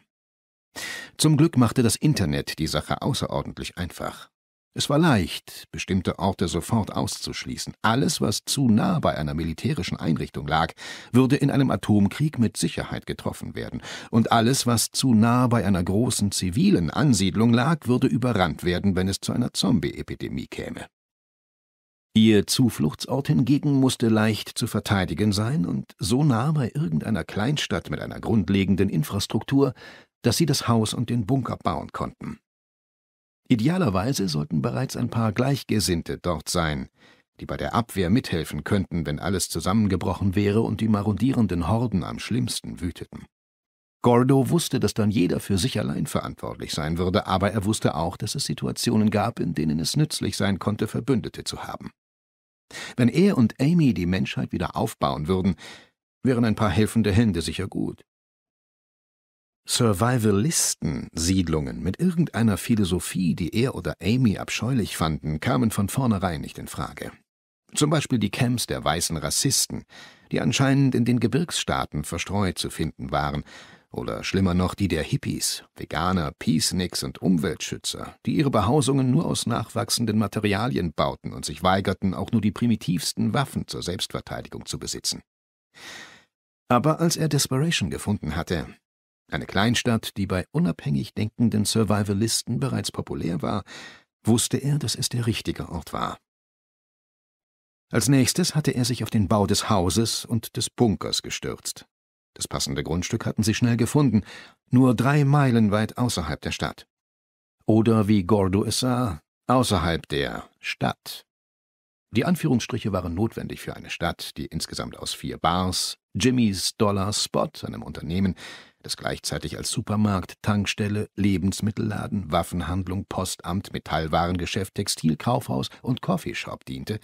Zum Glück machte das Internet die Sache außerordentlich einfach. Es war leicht, bestimmte Orte sofort auszuschließen. Alles, was zu nah bei einer militärischen Einrichtung lag, würde in einem Atomkrieg mit Sicherheit getroffen werden, und alles, was zu nah bei einer großen zivilen Ansiedlung lag, würde überrannt werden, wenn es zu einer Zombie-Epidemie käme. Ihr Zufluchtsort hingegen musste leicht zu verteidigen sein und so nah bei irgendeiner Kleinstadt mit einer grundlegenden Infrastruktur, dass sie das Haus und den Bunker bauen konnten. Idealerweise sollten bereits ein paar Gleichgesinnte dort sein, die bei der Abwehr mithelfen könnten, wenn alles zusammengebrochen wäre und die marodierenden Horden am schlimmsten wüteten. Gordo wusste, dass dann jeder für sich allein verantwortlich sein würde, aber er wusste auch, dass es Situationen gab, in denen es nützlich sein konnte, Verbündete zu haben. Wenn er und Amy die Menschheit wieder aufbauen würden, wären ein paar helfende Hände sicher gut. Survivalisten-Siedlungen mit irgendeiner Philosophie, die er oder Amy abscheulich fanden, kamen von vornherein nicht in Frage. Zum Beispiel die Camps der weißen Rassisten, die anscheinend in den Gebirgsstaaten verstreut zu finden waren, oder schlimmer noch die der Hippies, Veganer, Peaceniks und Umweltschützer, die ihre Behausungen nur aus nachwachsenden Materialien bauten und sich weigerten, auch nur die primitivsten Waffen zur Selbstverteidigung zu besitzen. Aber als er Desperation gefunden hatte, eine Kleinstadt, die bei unabhängig denkenden Survivalisten bereits populär war, wusste er, dass es der richtige Ort war. Als nächstes hatte er sich auf den Bau des Hauses und des Bunkers gestürzt, das passende Grundstück hatten sie schnell gefunden, nur drei Meilen weit außerhalb der Stadt. Oder wie Gordo es sah, außerhalb der Stadt. Die Anführungsstriche waren notwendig für eine Stadt, die insgesamt aus vier Bars, Jimmys Dollar Spot, einem Unternehmen, das gleichzeitig als Supermarkt, Tankstelle, Lebensmittelladen, Waffenhandlung, Postamt, Metallwarengeschäft, Textilkaufhaus und Coffeeshop diente,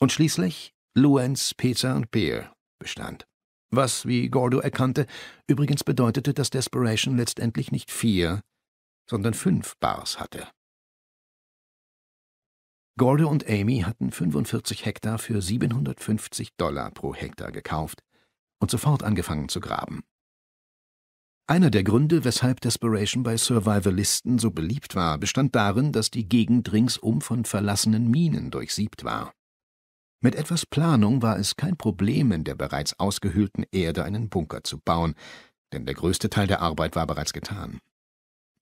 und schließlich Luens Pizza und Beer bestand. Was, wie Gordo erkannte, übrigens bedeutete, dass Desperation letztendlich nicht vier, sondern fünf Bars hatte. Gordo und Amy hatten 45 Hektar für 750 Dollar pro Hektar gekauft und sofort angefangen zu graben. Einer der Gründe, weshalb Desperation bei Survivalisten so beliebt war, bestand darin, dass die Gegend ringsum von verlassenen Minen durchsiebt war. Mit etwas Planung war es kein Problem, in der bereits ausgehöhlten Erde einen Bunker zu bauen, denn der größte Teil der Arbeit war bereits getan.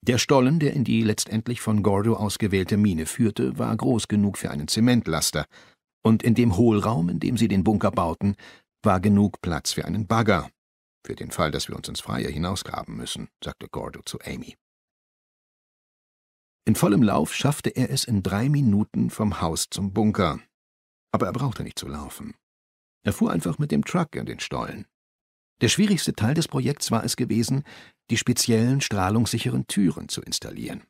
Der Stollen, der in die letztendlich von Gordo ausgewählte Mine führte, war groß genug für einen Zementlaster, und in dem Hohlraum, in dem sie den Bunker bauten, war genug Platz für einen Bagger, für den Fall, dass wir uns ins Freie hinausgraben müssen, sagte Gordo zu Amy. In vollem Lauf schaffte er es in drei Minuten vom Haus zum Bunker, aber er brauchte nicht zu laufen. Er fuhr einfach mit dem Truck in den Stollen. Der schwierigste Teil des Projekts war es gewesen, die speziellen strahlungssicheren Türen zu installieren.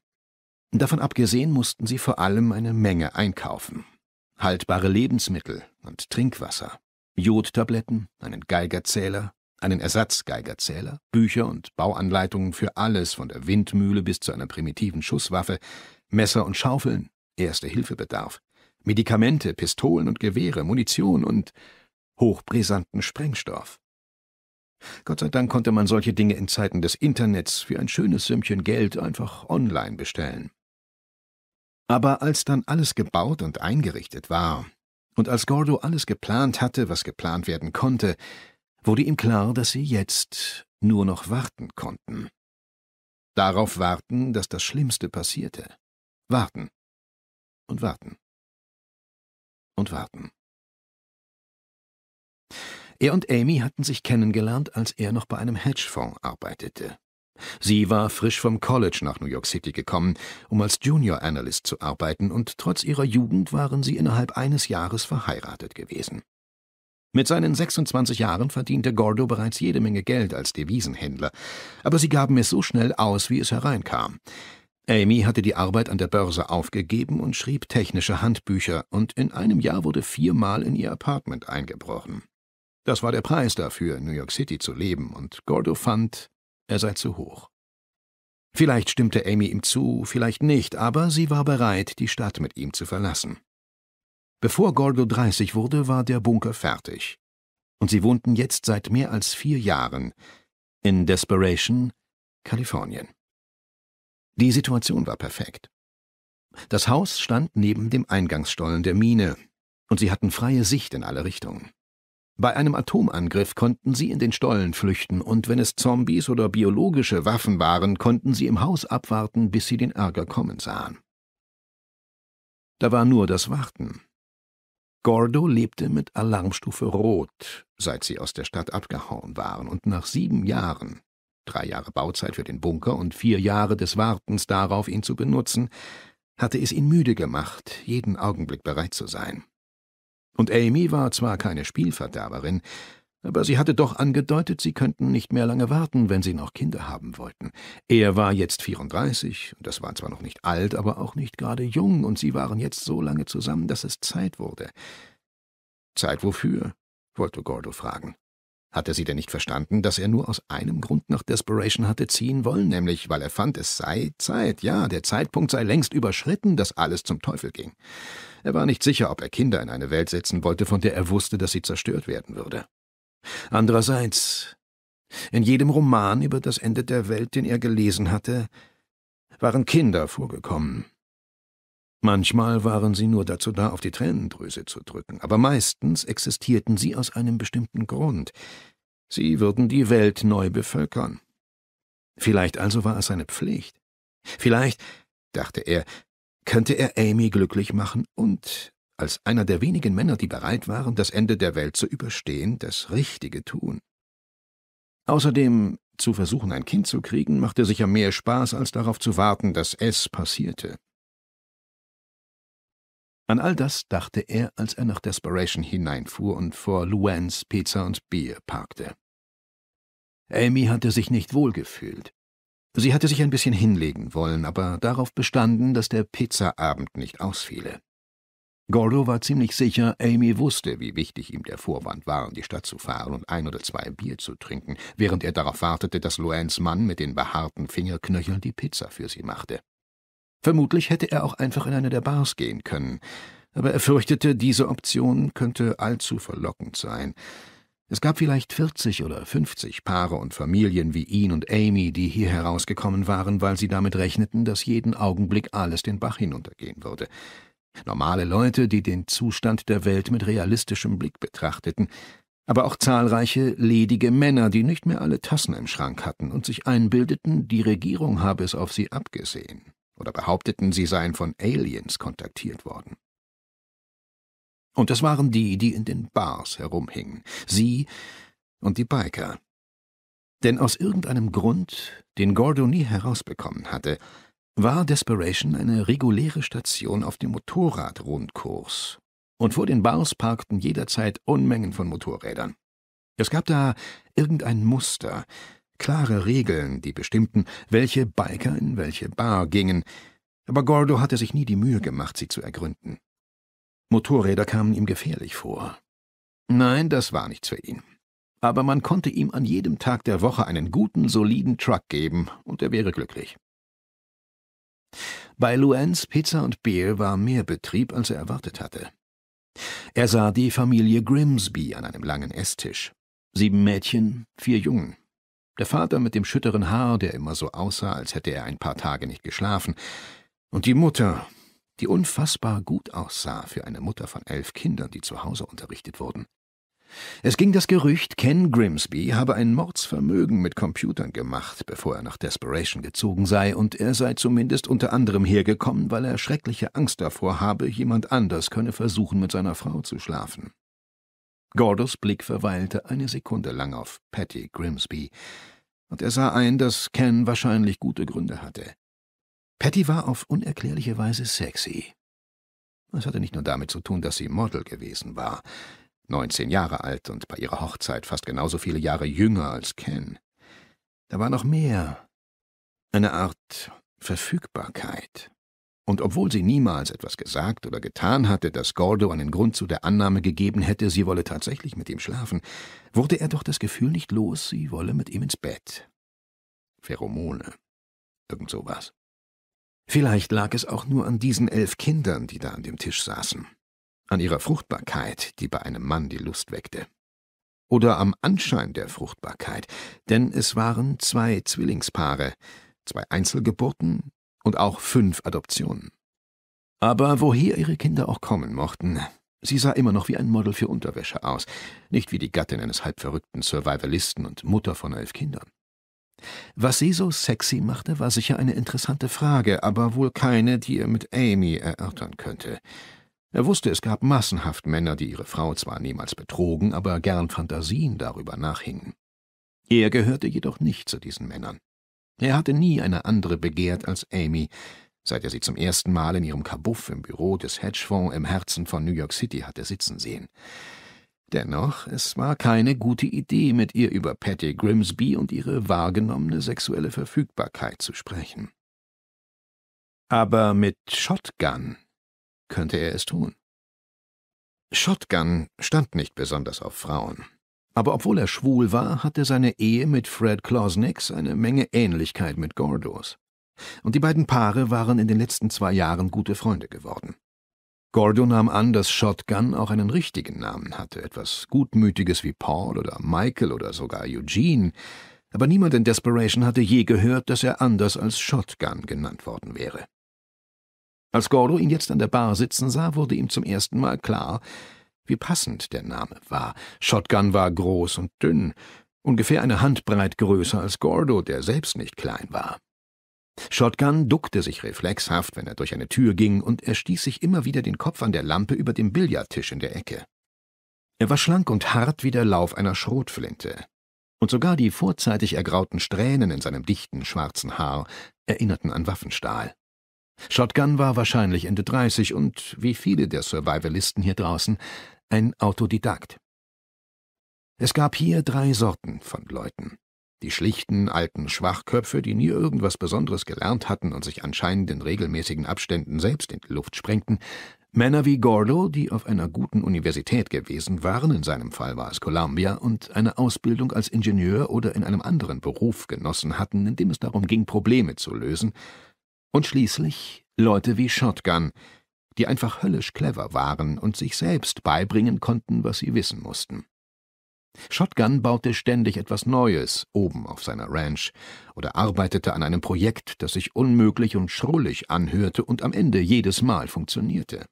Davon abgesehen mussten sie vor allem eine Menge einkaufen. Haltbare Lebensmittel und Trinkwasser, Jodtabletten, einen Geigerzähler, einen Ersatzgeigerzähler, Bücher und Bauanleitungen für alles von der Windmühle bis zu einer primitiven Schusswaffe, Messer und Schaufeln, erste Hilfebedarf, Medikamente, Pistolen und Gewehre, Munition und hochbrisanten Sprengstoff. Gott sei Dank konnte man solche Dinge in Zeiten des Internets für ein schönes Sümmchen Geld einfach online bestellen. Aber als dann alles gebaut und eingerichtet war, und als Gordo alles geplant hatte, was geplant werden konnte, wurde ihm klar, dass sie jetzt nur noch warten konnten. Darauf warten, dass das Schlimmste passierte. Warten. Und warten und warten. Er und Amy hatten sich kennengelernt, als er noch bei einem Hedgefonds arbeitete. Sie war frisch vom College nach New York City gekommen, um als Junior Analyst zu arbeiten, und trotz ihrer Jugend waren sie innerhalb eines Jahres verheiratet gewesen. Mit seinen 26 Jahren verdiente Gordo bereits jede Menge Geld als Devisenhändler, aber sie gaben es so schnell aus, wie es hereinkam. Amy hatte die Arbeit an der Börse aufgegeben und schrieb technische Handbücher, und in einem Jahr wurde viermal in ihr Apartment eingebrochen. Das war der Preis dafür, in New York City zu leben, und Gordo fand, er sei zu hoch. Vielleicht stimmte Amy ihm zu, vielleicht nicht, aber sie war bereit, die Stadt mit ihm zu verlassen. Bevor Gordo 30 wurde, war der Bunker fertig. Und sie wohnten jetzt seit mehr als vier Jahren in Desperation, Kalifornien. Die Situation war perfekt. Das Haus stand neben dem Eingangsstollen der Mine, und sie hatten freie Sicht in alle Richtungen. Bei einem Atomangriff konnten sie in den Stollen flüchten, und wenn es Zombies oder biologische Waffen waren, konnten sie im Haus abwarten, bis sie den Ärger kommen sahen. Da war nur das Warten. Gordo lebte mit Alarmstufe Rot, seit sie aus der Stadt abgehauen waren, und nach sieben Jahren drei Jahre Bauzeit für den Bunker und vier Jahre des Wartens darauf, ihn zu benutzen, hatte es ihn müde gemacht, jeden Augenblick bereit zu sein. Und Amy war zwar keine Spielverderberin, aber sie hatte doch angedeutet, sie könnten nicht mehr lange warten, wenn sie noch Kinder haben wollten. Er war jetzt 34, das war zwar noch nicht alt, aber auch nicht gerade jung, und sie waren jetzt so lange zusammen, dass es Zeit wurde. Zeit wofür? wollte Gordo fragen. Hatte sie denn nicht verstanden, dass er nur aus einem Grund nach Desperation hatte ziehen wollen, nämlich weil er fand, es sei Zeit, ja, der Zeitpunkt sei längst überschritten, dass alles zum Teufel ging. Er war nicht sicher, ob er Kinder in eine Welt setzen wollte, von der er wusste, dass sie zerstört werden würde. Andererseits, in jedem Roman über das Ende der Welt, den er gelesen hatte, waren Kinder vorgekommen, Manchmal waren sie nur dazu da, auf die Tränendrüse zu drücken, aber meistens existierten sie aus einem bestimmten Grund. Sie würden die Welt neu bevölkern. Vielleicht also war es seine Pflicht. Vielleicht, dachte er, könnte er Amy glücklich machen und, als einer der wenigen Männer, die bereit waren, das Ende der Welt zu überstehen, das Richtige tun. Außerdem, zu versuchen, ein Kind zu kriegen, machte sicher mehr Spaß, als darauf zu warten, dass es passierte. An all das dachte er, als er nach Desperation hineinfuhr und vor Luans Pizza und Bier parkte. Amy hatte sich nicht wohlgefühlt. Sie hatte sich ein bisschen hinlegen wollen, aber darauf bestanden, dass der Pizzaabend nicht ausfiele. Gordo war ziemlich sicher, Amy wusste, wie wichtig ihm der Vorwand war, in die Stadt zu fahren und ein oder zwei Bier zu trinken, während er darauf wartete, dass Luans Mann mit den behaarten Fingerknöcheln die Pizza für sie machte. Vermutlich hätte er auch einfach in eine der Bars gehen können, aber er fürchtete, diese Option könnte allzu verlockend sein. Es gab vielleicht 40 oder 50 Paare und Familien wie ihn und Amy, die hier herausgekommen waren, weil sie damit rechneten, dass jeden Augenblick alles den Bach hinuntergehen würde. Normale Leute, die den Zustand der Welt mit realistischem Blick betrachteten, aber auch zahlreiche ledige Männer, die nicht mehr alle Tassen im Schrank hatten und sich einbildeten, die Regierung habe es auf sie abgesehen oder behaupteten, sie seien von Aliens kontaktiert worden. Und es waren die, die in den Bars herumhingen, sie und die Biker. Denn aus irgendeinem Grund, den Gordo nie herausbekommen hatte, war Desperation eine reguläre Station auf dem Motorradrundkurs, und vor den Bars parkten jederzeit Unmengen von Motorrädern. Es gab da irgendein Muster, klare Regeln, die bestimmten, welche Biker in welche Bar gingen, aber Gordo hatte sich nie die Mühe gemacht, sie zu ergründen. Motorräder kamen ihm gefährlich vor. Nein, das war nichts für ihn. Aber man konnte ihm an jedem Tag der Woche einen guten, soliden Truck geben, und er wäre glücklich. Bei Luens Pizza und Bier war mehr Betrieb, als er erwartet hatte. Er sah die Familie Grimsby an einem langen Esstisch. Sieben Mädchen, vier Jungen. Der Vater mit dem schütteren Haar, der immer so aussah, als hätte er ein paar Tage nicht geschlafen. Und die Mutter, die unfassbar gut aussah für eine Mutter von elf Kindern, die zu Hause unterrichtet wurden. Es ging das Gerücht, Ken Grimsby habe ein Mordsvermögen mit Computern gemacht, bevor er nach Desperation gezogen sei, und er sei zumindest unter anderem hergekommen, weil er schreckliche Angst davor habe, jemand anders könne versuchen, mit seiner Frau zu schlafen. Gordos Blick verweilte eine Sekunde lang auf Patty Grimsby, und er sah ein, dass Ken wahrscheinlich gute Gründe hatte. Patty war auf unerklärliche Weise sexy. Es hatte nicht nur damit zu tun, dass sie Model gewesen war, 19 Jahre alt und bei ihrer Hochzeit fast genauso viele Jahre jünger als Ken. Da war noch mehr. Eine Art Verfügbarkeit. Und obwohl sie niemals etwas gesagt oder getan hatte, das Gordo einen Grund zu der Annahme gegeben hätte, sie wolle tatsächlich mit ihm schlafen, wurde er doch das Gefühl nicht los, sie wolle mit ihm ins Bett. Pheromone. Irgend sowas. Vielleicht lag es auch nur an diesen elf Kindern, die da an dem Tisch saßen. An ihrer Fruchtbarkeit, die bei einem Mann die Lust weckte. Oder am Anschein der Fruchtbarkeit, denn es waren zwei Zwillingspaare, zwei Einzelgeburten, und auch fünf Adoptionen. Aber woher ihre Kinder auch kommen mochten, sie sah immer noch wie ein Model für Unterwäsche aus, nicht wie die Gattin eines halbverrückten Survivalisten und Mutter von elf Kindern. Was sie so sexy machte, war sicher eine interessante Frage, aber wohl keine, die er mit Amy erörtern könnte. Er wusste, es gab massenhaft Männer, die ihre Frau zwar niemals betrogen, aber gern Fantasien darüber nachhingen. Er gehörte jedoch nicht zu diesen Männern. Er hatte nie eine andere begehrt als Amy, seit er sie zum ersten Mal in ihrem Kabuff im Büro des Hedgefonds im Herzen von New York City hatte sitzen sehen. Dennoch, es war keine gute Idee, mit ihr über Patty Grimsby und ihre wahrgenommene sexuelle Verfügbarkeit zu sprechen. Aber mit Shotgun könnte er es tun. Shotgun stand nicht besonders auf Frauen. Aber obwohl er schwul war, hatte seine Ehe mit Fred Klausnix eine Menge Ähnlichkeit mit Gordos. Und die beiden Paare waren in den letzten zwei Jahren gute Freunde geworden. Gordo nahm an, dass Shotgun auch einen richtigen Namen hatte, etwas Gutmütiges wie Paul oder Michael oder sogar Eugene, aber niemand in Desperation hatte je gehört, dass er anders als Shotgun genannt worden wäre. Als Gordo ihn jetzt an der Bar sitzen sah, wurde ihm zum ersten Mal klar, wie passend der Name war. Shotgun war groß und dünn, ungefähr eine Handbreit größer als Gordo, der selbst nicht klein war. Shotgun duckte sich reflexhaft, wenn er durch eine Tür ging, und er stieß sich immer wieder den Kopf an der Lampe über dem Billardtisch in der Ecke. Er war schlank und hart wie der Lauf einer Schrotflinte, und sogar die vorzeitig ergrauten Strähnen in seinem dichten schwarzen Haar erinnerten an Waffenstahl. Shotgun war wahrscheinlich Ende 30 und, wie viele der Survivalisten hier draußen, ein Autodidakt. Es gab hier drei Sorten von Leuten. Die schlichten, alten Schwachköpfe, die nie irgendwas Besonderes gelernt hatten und sich anscheinend in regelmäßigen Abständen selbst in die Luft sprengten, Männer wie Gordo, die auf einer guten Universität gewesen waren, in seinem Fall war es Columbia, und eine Ausbildung als Ingenieur oder in einem anderen Beruf genossen hatten, in dem es darum ging, Probleme zu lösen, und schließlich Leute wie Shotgun, die einfach höllisch clever waren und sich selbst beibringen konnten, was sie wissen mussten. Shotgun baute ständig etwas Neues oben auf seiner Ranch oder arbeitete an einem Projekt, das sich unmöglich und schrullig anhörte und am Ende jedes Mal funktionierte.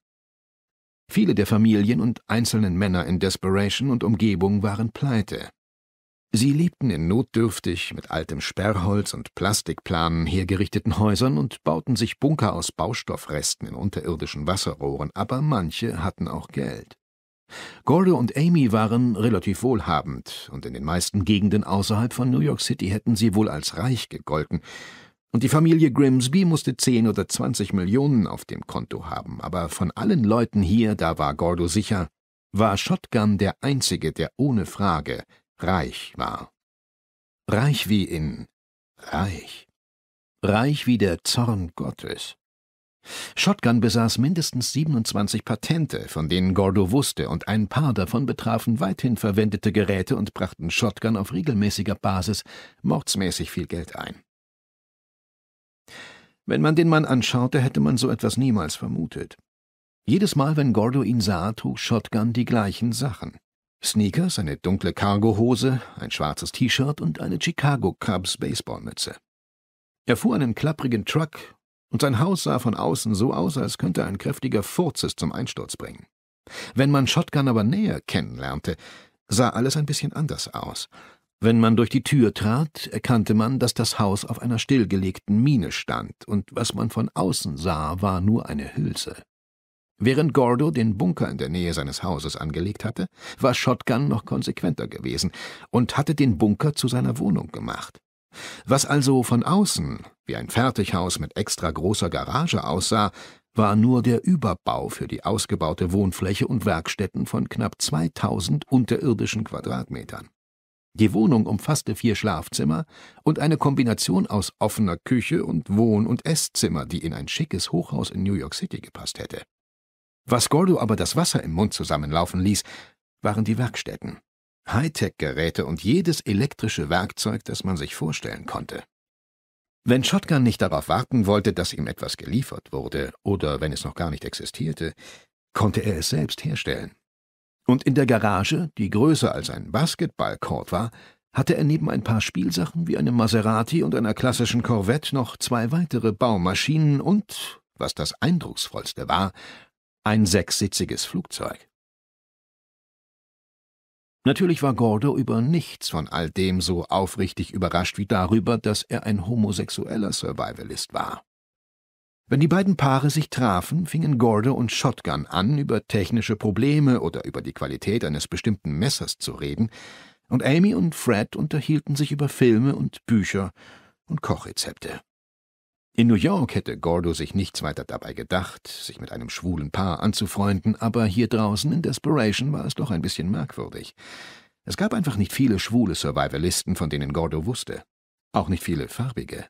Viele der Familien und einzelnen Männer in Desperation und Umgebung waren pleite. Sie lebten in notdürftig, mit altem Sperrholz und Plastikplanen hergerichteten Häusern und bauten sich Bunker aus Baustoffresten in unterirdischen Wasserrohren, aber manche hatten auch Geld. Gordo und Amy waren relativ wohlhabend, und in den meisten Gegenden außerhalb von New York City hätten sie wohl als reich gegolten, und die Familie Grimsby musste zehn oder zwanzig Millionen auf dem Konto haben, aber von allen Leuten hier, da war Gordo sicher, war Shotgun der einzige, der ohne Frage reich war. Reich wie in Reich. Reich wie der Zorn Gottes. Shotgun besaß mindestens 27 Patente, von denen Gordo wusste, und ein paar davon betrafen weithin verwendete Geräte und brachten Shotgun auf regelmäßiger Basis mordsmäßig viel Geld ein. Wenn man den Mann anschaute, hätte man so etwas niemals vermutet. Jedes Mal, wenn Gordo ihn sah, trug Shotgun die gleichen Sachen. Sneakers, eine dunkle Cargohose, ein schwarzes T-Shirt und eine Chicago Cubs Baseballmütze. Er fuhr einen klapprigen Truck, und sein Haus sah von außen so aus, als könnte ein kräftiger Furz es zum Einsturz bringen. Wenn man Shotgun aber näher kennenlernte, sah alles ein bisschen anders aus. Wenn man durch die Tür trat, erkannte man, dass das Haus auf einer stillgelegten Mine stand, und was man von außen sah, war nur eine Hülse. Während Gordo den Bunker in der Nähe seines Hauses angelegt hatte, war Shotgun noch konsequenter gewesen und hatte den Bunker zu seiner Wohnung gemacht. Was also von außen wie ein Fertighaus mit extra großer Garage aussah, war nur der Überbau für die ausgebaute Wohnfläche und Werkstätten von knapp 2000 unterirdischen Quadratmetern. Die Wohnung umfasste vier Schlafzimmer und eine Kombination aus offener Küche und Wohn- und Esszimmer, die in ein schickes Hochhaus in New York City gepasst hätte. Was Goldo aber das Wasser im Mund zusammenlaufen ließ, waren die Werkstätten. Hightech-Geräte und jedes elektrische Werkzeug, das man sich vorstellen konnte. Wenn Shotgun nicht darauf warten wollte, dass ihm etwas geliefert wurde, oder wenn es noch gar nicht existierte, konnte er es selbst herstellen. Und in der Garage, die größer als ein Basketballcourt war, hatte er neben ein paar Spielsachen wie einem Maserati und einer klassischen Corvette noch zwei weitere Baumaschinen und, was das eindrucksvollste war, ein sechssitziges Flugzeug. Natürlich war Gordo über nichts von all dem so aufrichtig überrascht wie darüber, dass er ein homosexueller Survivalist war. Wenn die beiden Paare sich trafen, fingen Gordo und Shotgun an, über technische Probleme oder über die Qualität eines bestimmten Messers zu reden, und Amy und Fred unterhielten sich über Filme und Bücher und Kochrezepte. In New York hätte Gordo sich nichts weiter dabei gedacht, sich mit einem schwulen Paar anzufreunden, aber hier draußen in Desperation war es doch ein bisschen merkwürdig. Es gab einfach nicht viele schwule Survivalisten, von denen Gordo wusste. Auch nicht viele farbige.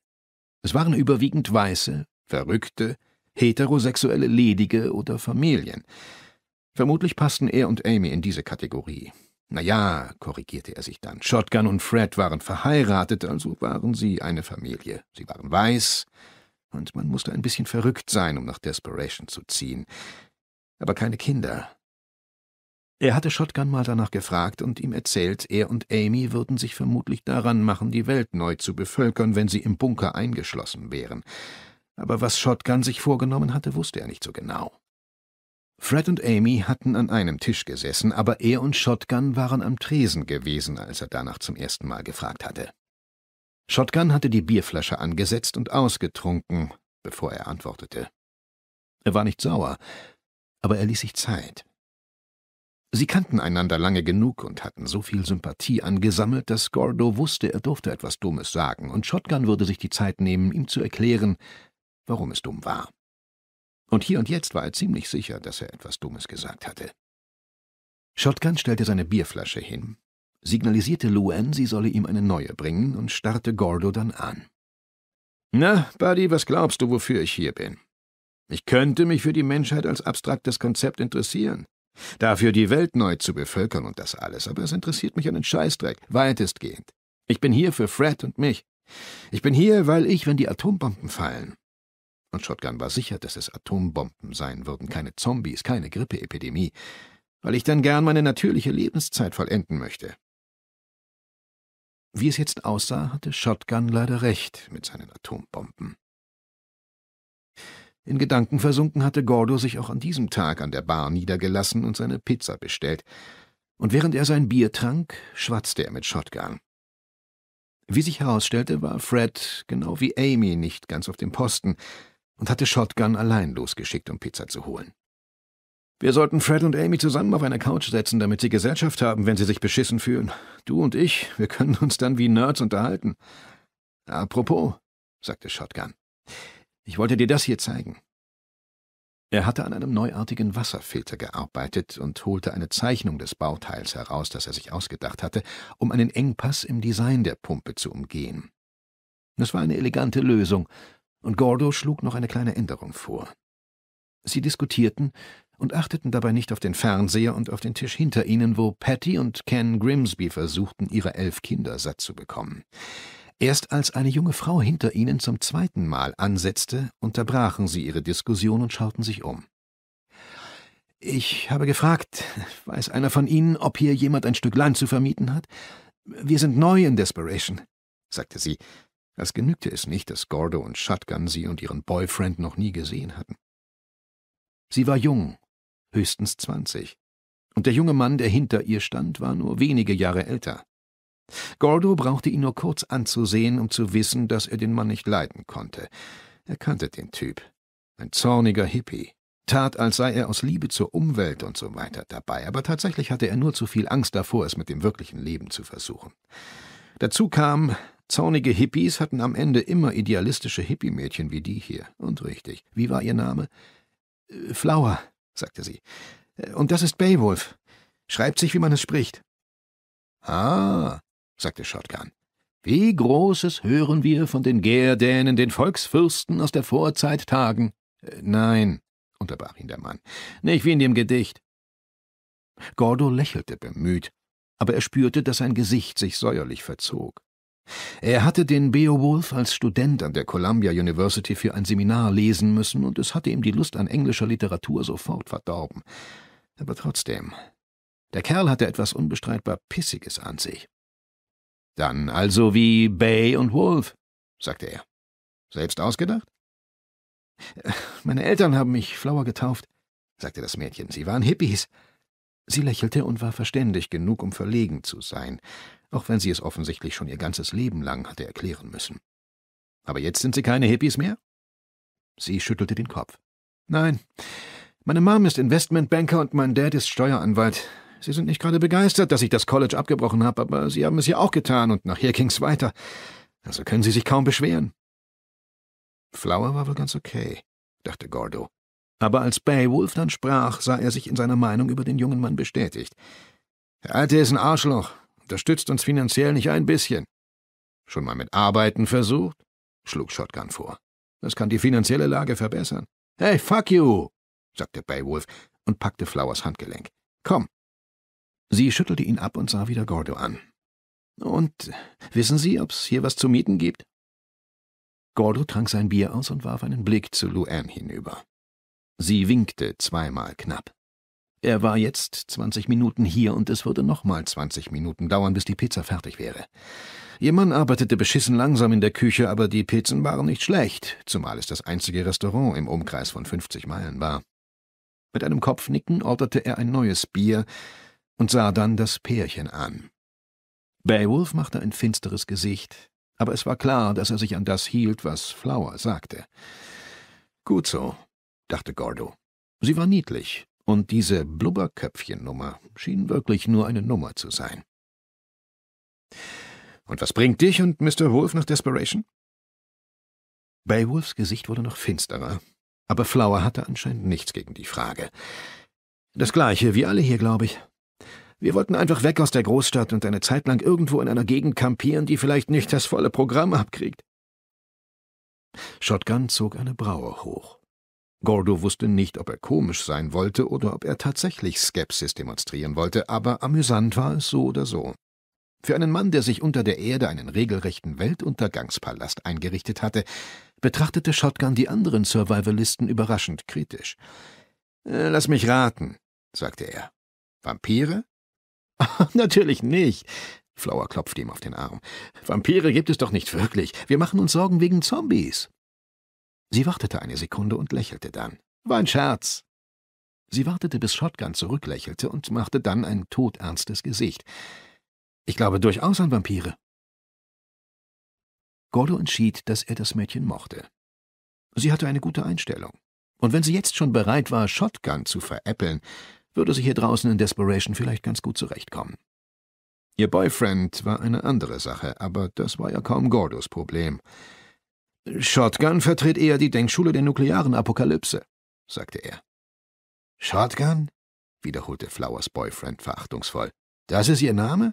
Es waren überwiegend weiße, verrückte, heterosexuelle Ledige oder Familien. Vermutlich passten er und Amy in diese Kategorie. Na ja, korrigierte er sich dann. Shotgun und Fred waren verheiratet, also waren sie eine Familie. Sie waren weiß, und man musste ein bisschen verrückt sein, um nach Desperation zu ziehen. Aber keine Kinder. Er hatte Shotgun mal danach gefragt und ihm erzählt, er und Amy würden sich vermutlich daran machen, die Welt neu zu bevölkern, wenn sie im Bunker eingeschlossen wären. Aber was Shotgun sich vorgenommen hatte, wusste er nicht so genau. Fred und Amy hatten an einem Tisch gesessen, aber er und Shotgun waren am Tresen gewesen, als er danach zum ersten Mal gefragt hatte. Shotgun hatte die Bierflasche angesetzt und ausgetrunken, bevor er antwortete. Er war nicht sauer, aber er ließ sich Zeit. Sie kannten einander lange genug und hatten so viel Sympathie angesammelt, dass Gordo wusste, er durfte etwas Dummes sagen, und Shotgun würde sich die Zeit nehmen, ihm zu erklären, warum es dumm war. Und hier und jetzt war er ziemlich sicher, dass er etwas Dummes gesagt hatte. Shotgun stellte seine Bierflasche hin, signalisierte Luan, sie solle ihm eine neue bringen und starrte Gordo dann an. Na, Buddy, was glaubst du, wofür ich hier bin? Ich könnte mich für die Menschheit als abstraktes Konzept interessieren, dafür die Welt neu zu bevölkern und das alles, aber es interessiert mich einen Scheißdreck, weitestgehend. Ich bin hier für Fred und mich. Ich bin hier, weil ich, wenn die Atombomben fallen, und Shotgun war sicher, dass es Atombomben sein würden, keine Zombies, keine Grippeepidemie, weil ich dann gern meine natürliche Lebenszeit vollenden möchte. Wie es jetzt aussah, hatte Shotgun leider recht mit seinen Atombomben. In Gedanken versunken hatte Gordo sich auch an diesem Tag an der Bar niedergelassen und seine Pizza bestellt. Und während er sein Bier trank, schwatzte er mit Shotgun. Wie sich herausstellte, war Fred, genau wie Amy, nicht ganz auf dem Posten und hatte Shotgun allein losgeschickt, um Pizza zu holen. Wir sollten Fred und Amy zusammen auf eine Couch setzen, damit sie Gesellschaft haben, wenn sie sich beschissen fühlen. Du und ich, wir können uns dann wie Nerds unterhalten. Apropos, sagte Shotgun, ich wollte dir das hier zeigen. Er hatte an einem neuartigen Wasserfilter gearbeitet und holte eine Zeichnung des Bauteils heraus, das er sich ausgedacht hatte, um einen Engpass im Design der Pumpe zu umgehen. Das war eine elegante Lösung, und Gordo schlug noch eine kleine Änderung vor. Sie diskutierten, und achteten dabei nicht auf den Fernseher und auf den Tisch hinter ihnen, wo Patty und Ken Grimsby versuchten, ihre elf Kinder satt zu bekommen. Erst als eine junge Frau hinter ihnen zum zweiten Mal ansetzte, unterbrachen sie ihre Diskussion und schauten sich um. Ich habe gefragt, weiß einer von Ihnen, ob hier jemand ein Stück Land zu vermieten hat? Wir sind neu in Desperation, sagte sie. als genügte es nicht, dass Gordo und Shotgun sie und ihren Boyfriend noch nie gesehen hatten. Sie war jung höchstens zwanzig. Und der junge Mann, der hinter ihr stand, war nur wenige Jahre älter. Gordo brauchte ihn nur kurz anzusehen, um zu wissen, dass er den Mann nicht leiden konnte. Er kannte den Typ. Ein zorniger Hippie. Tat, als sei er aus Liebe zur Umwelt und so weiter dabei, aber tatsächlich hatte er nur zu viel Angst davor, es mit dem wirklichen Leben zu versuchen. Dazu kam, zornige Hippies hatten am Ende immer idealistische Hippie-Mädchen wie die hier. Und richtig. Wie war ihr Name? Äh, Flower sagte sie. Äh, und das ist Beowulf. Schreibt sich, wie man es spricht. Ah, sagte Shotgun. Wie Großes hören wir von den Gerdänen, den Volksfürsten aus der Vorzeit tagen. Äh, nein, unterbrach ihn der Mann, nicht wie in dem Gedicht. Gordo lächelte bemüht, aber er spürte, dass sein Gesicht sich säuerlich verzog. Er hatte den Beowulf als Student an der Columbia University für ein Seminar lesen müssen, und es hatte ihm die Lust an englischer Literatur sofort verdorben. Aber trotzdem, der Kerl hatte etwas unbestreitbar Pissiges an sich. Dann also wie Bay und Wolf, sagte er. Selbst ausgedacht? Meine Eltern haben mich Flower getauft, sagte das Mädchen. Sie waren Hippies. Sie lächelte und war verständig genug, um verlegen zu sein auch wenn sie es offensichtlich schon ihr ganzes Leben lang hatte erklären müssen. Aber jetzt sind sie keine Hippies mehr? Sie schüttelte den Kopf. Nein, meine Mom ist Investmentbanker und mein Dad ist Steueranwalt. Sie sind nicht gerade begeistert, dass ich das College abgebrochen habe, aber sie haben es ja auch getan und nachher ging's weiter. Also können sie sich kaum beschweren. Flower war wohl ganz okay, dachte Gordo. Aber als Beowulf dann sprach, sah er sich in seiner Meinung über den jungen Mann bestätigt. Der Alte ist ein Arschloch, das stützt uns finanziell nicht ein bisschen. Schon mal mit Arbeiten versucht? schlug Shotgun vor. Das kann die finanzielle Lage verbessern. Hey, fuck you, sagte Beowulf und packte Flowers Handgelenk. Komm. Sie schüttelte ihn ab und sah wieder Gordo an. Und wissen Sie, ob's hier was zu mieten gibt? Gordo trank sein Bier aus und warf einen Blick zu Luann hinüber. Sie winkte zweimal knapp. Er war jetzt 20 Minuten hier und es würde nochmal 20 Minuten dauern, bis die Pizza fertig wäre. Ihr Mann arbeitete beschissen langsam in der Küche, aber die Pizzen waren nicht schlecht, zumal es das einzige Restaurant im Umkreis von 50 Meilen war. Mit einem Kopfnicken orderte er ein neues Bier und sah dann das Pärchen an. Beowulf machte ein finsteres Gesicht, aber es war klar, dass er sich an das hielt, was Flower sagte. Gut so, dachte Gordo. Sie war niedlich, und diese Blubberköpfchen-Nummer schien wirklich nur eine Nummer zu sein. Und was bringt dich und Mr. Wolf nach Desperation? Beowulfs Gesicht wurde noch finsterer, aber Flower hatte anscheinend nichts gegen die Frage. Das Gleiche, wie alle hier, glaube ich. Wir wollten einfach weg aus der Großstadt und eine Zeit lang irgendwo in einer Gegend kampieren, die vielleicht nicht das volle Programm abkriegt. Shotgun zog eine Braue hoch. Gordo wusste nicht, ob er komisch sein wollte oder ob er tatsächlich Skepsis demonstrieren wollte, aber amüsant war es so oder so. Für einen Mann, der sich unter der Erde einen regelrechten Weltuntergangspalast eingerichtet hatte, betrachtete Shotgun die anderen Survivalisten überraschend kritisch. Äh, lass mich raten, sagte er. Vampire? Natürlich nicht. Flower klopfte ihm auf den Arm. Vampire gibt es doch nicht wirklich. Wir machen uns Sorgen wegen Zombies. Sie wartete eine Sekunde und lächelte dann. War ein Scherz. Sie wartete, bis Shotgun zurücklächelte und machte dann ein todernstes Gesicht. Ich glaube durchaus an Vampire. Gordo entschied, dass er das Mädchen mochte. Sie hatte eine gute Einstellung. Und wenn sie jetzt schon bereit war, Shotgun zu veräppeln, würde sie hier draußen in Desperation vielleicht ganz gut zurechtkommen. Ihr Boyfriend war eine andere Sache, aber das war ja kaum Gordos Problem. Shotgun vertritt eher die Denkschule der nuklearen Apokalypse, sagte er. Shotgun? wiederholte Flowers Boyfriend verachtungsvoll. Das ist ihr Name?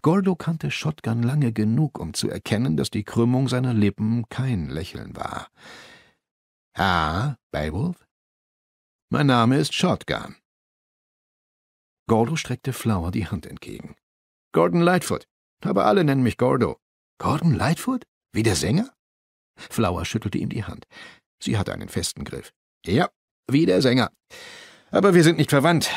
Gordo kannte Shotgun lange genug, um zu erkennen, dass die Krümmung seiner Lippen kein Lächeln war. Ah, Beowulf? Mein Name ist Shotgun. Gordo streckte Flower die Hand entgegen. Gordon Lightfoot. Aber alle nennen mich Gordo. Gordon Lightfoot? Wie der Sänger? Flower schüttelte ihm die Hand. Sie hatte einen festen Griff. Ja, wie der Sänger. Aber wir sind nicht verwandt.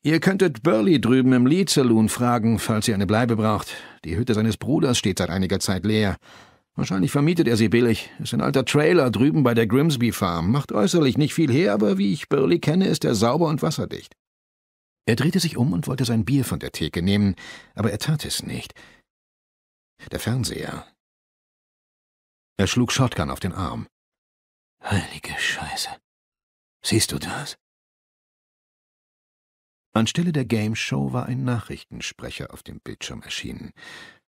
Ihr könntet Burley drüben im Lead Saloon fragen, falls ihr eine Bleibe braucht. Die Hütte seines Bruders steht seit einiger Zeit leer. Wahrscheinlich vermietet er sie billig. Ist ein alter Trailer drüben bei der Grimsby Farm. Macht äußerlich nicht viel her, aber wie ich Burley kenne, ist er sauber und wasserdicht. Er drehte sich um und wollte sein Bier von der Theke nehmen, aber er tat es nicht. Der Fernseher, er schlug Shotgun auf den Arm. Heilige Scheiße. Siehst du das? Anstelle der Gameshow war ein Nachrichtensprecher auf dem Bildschirm erschienen.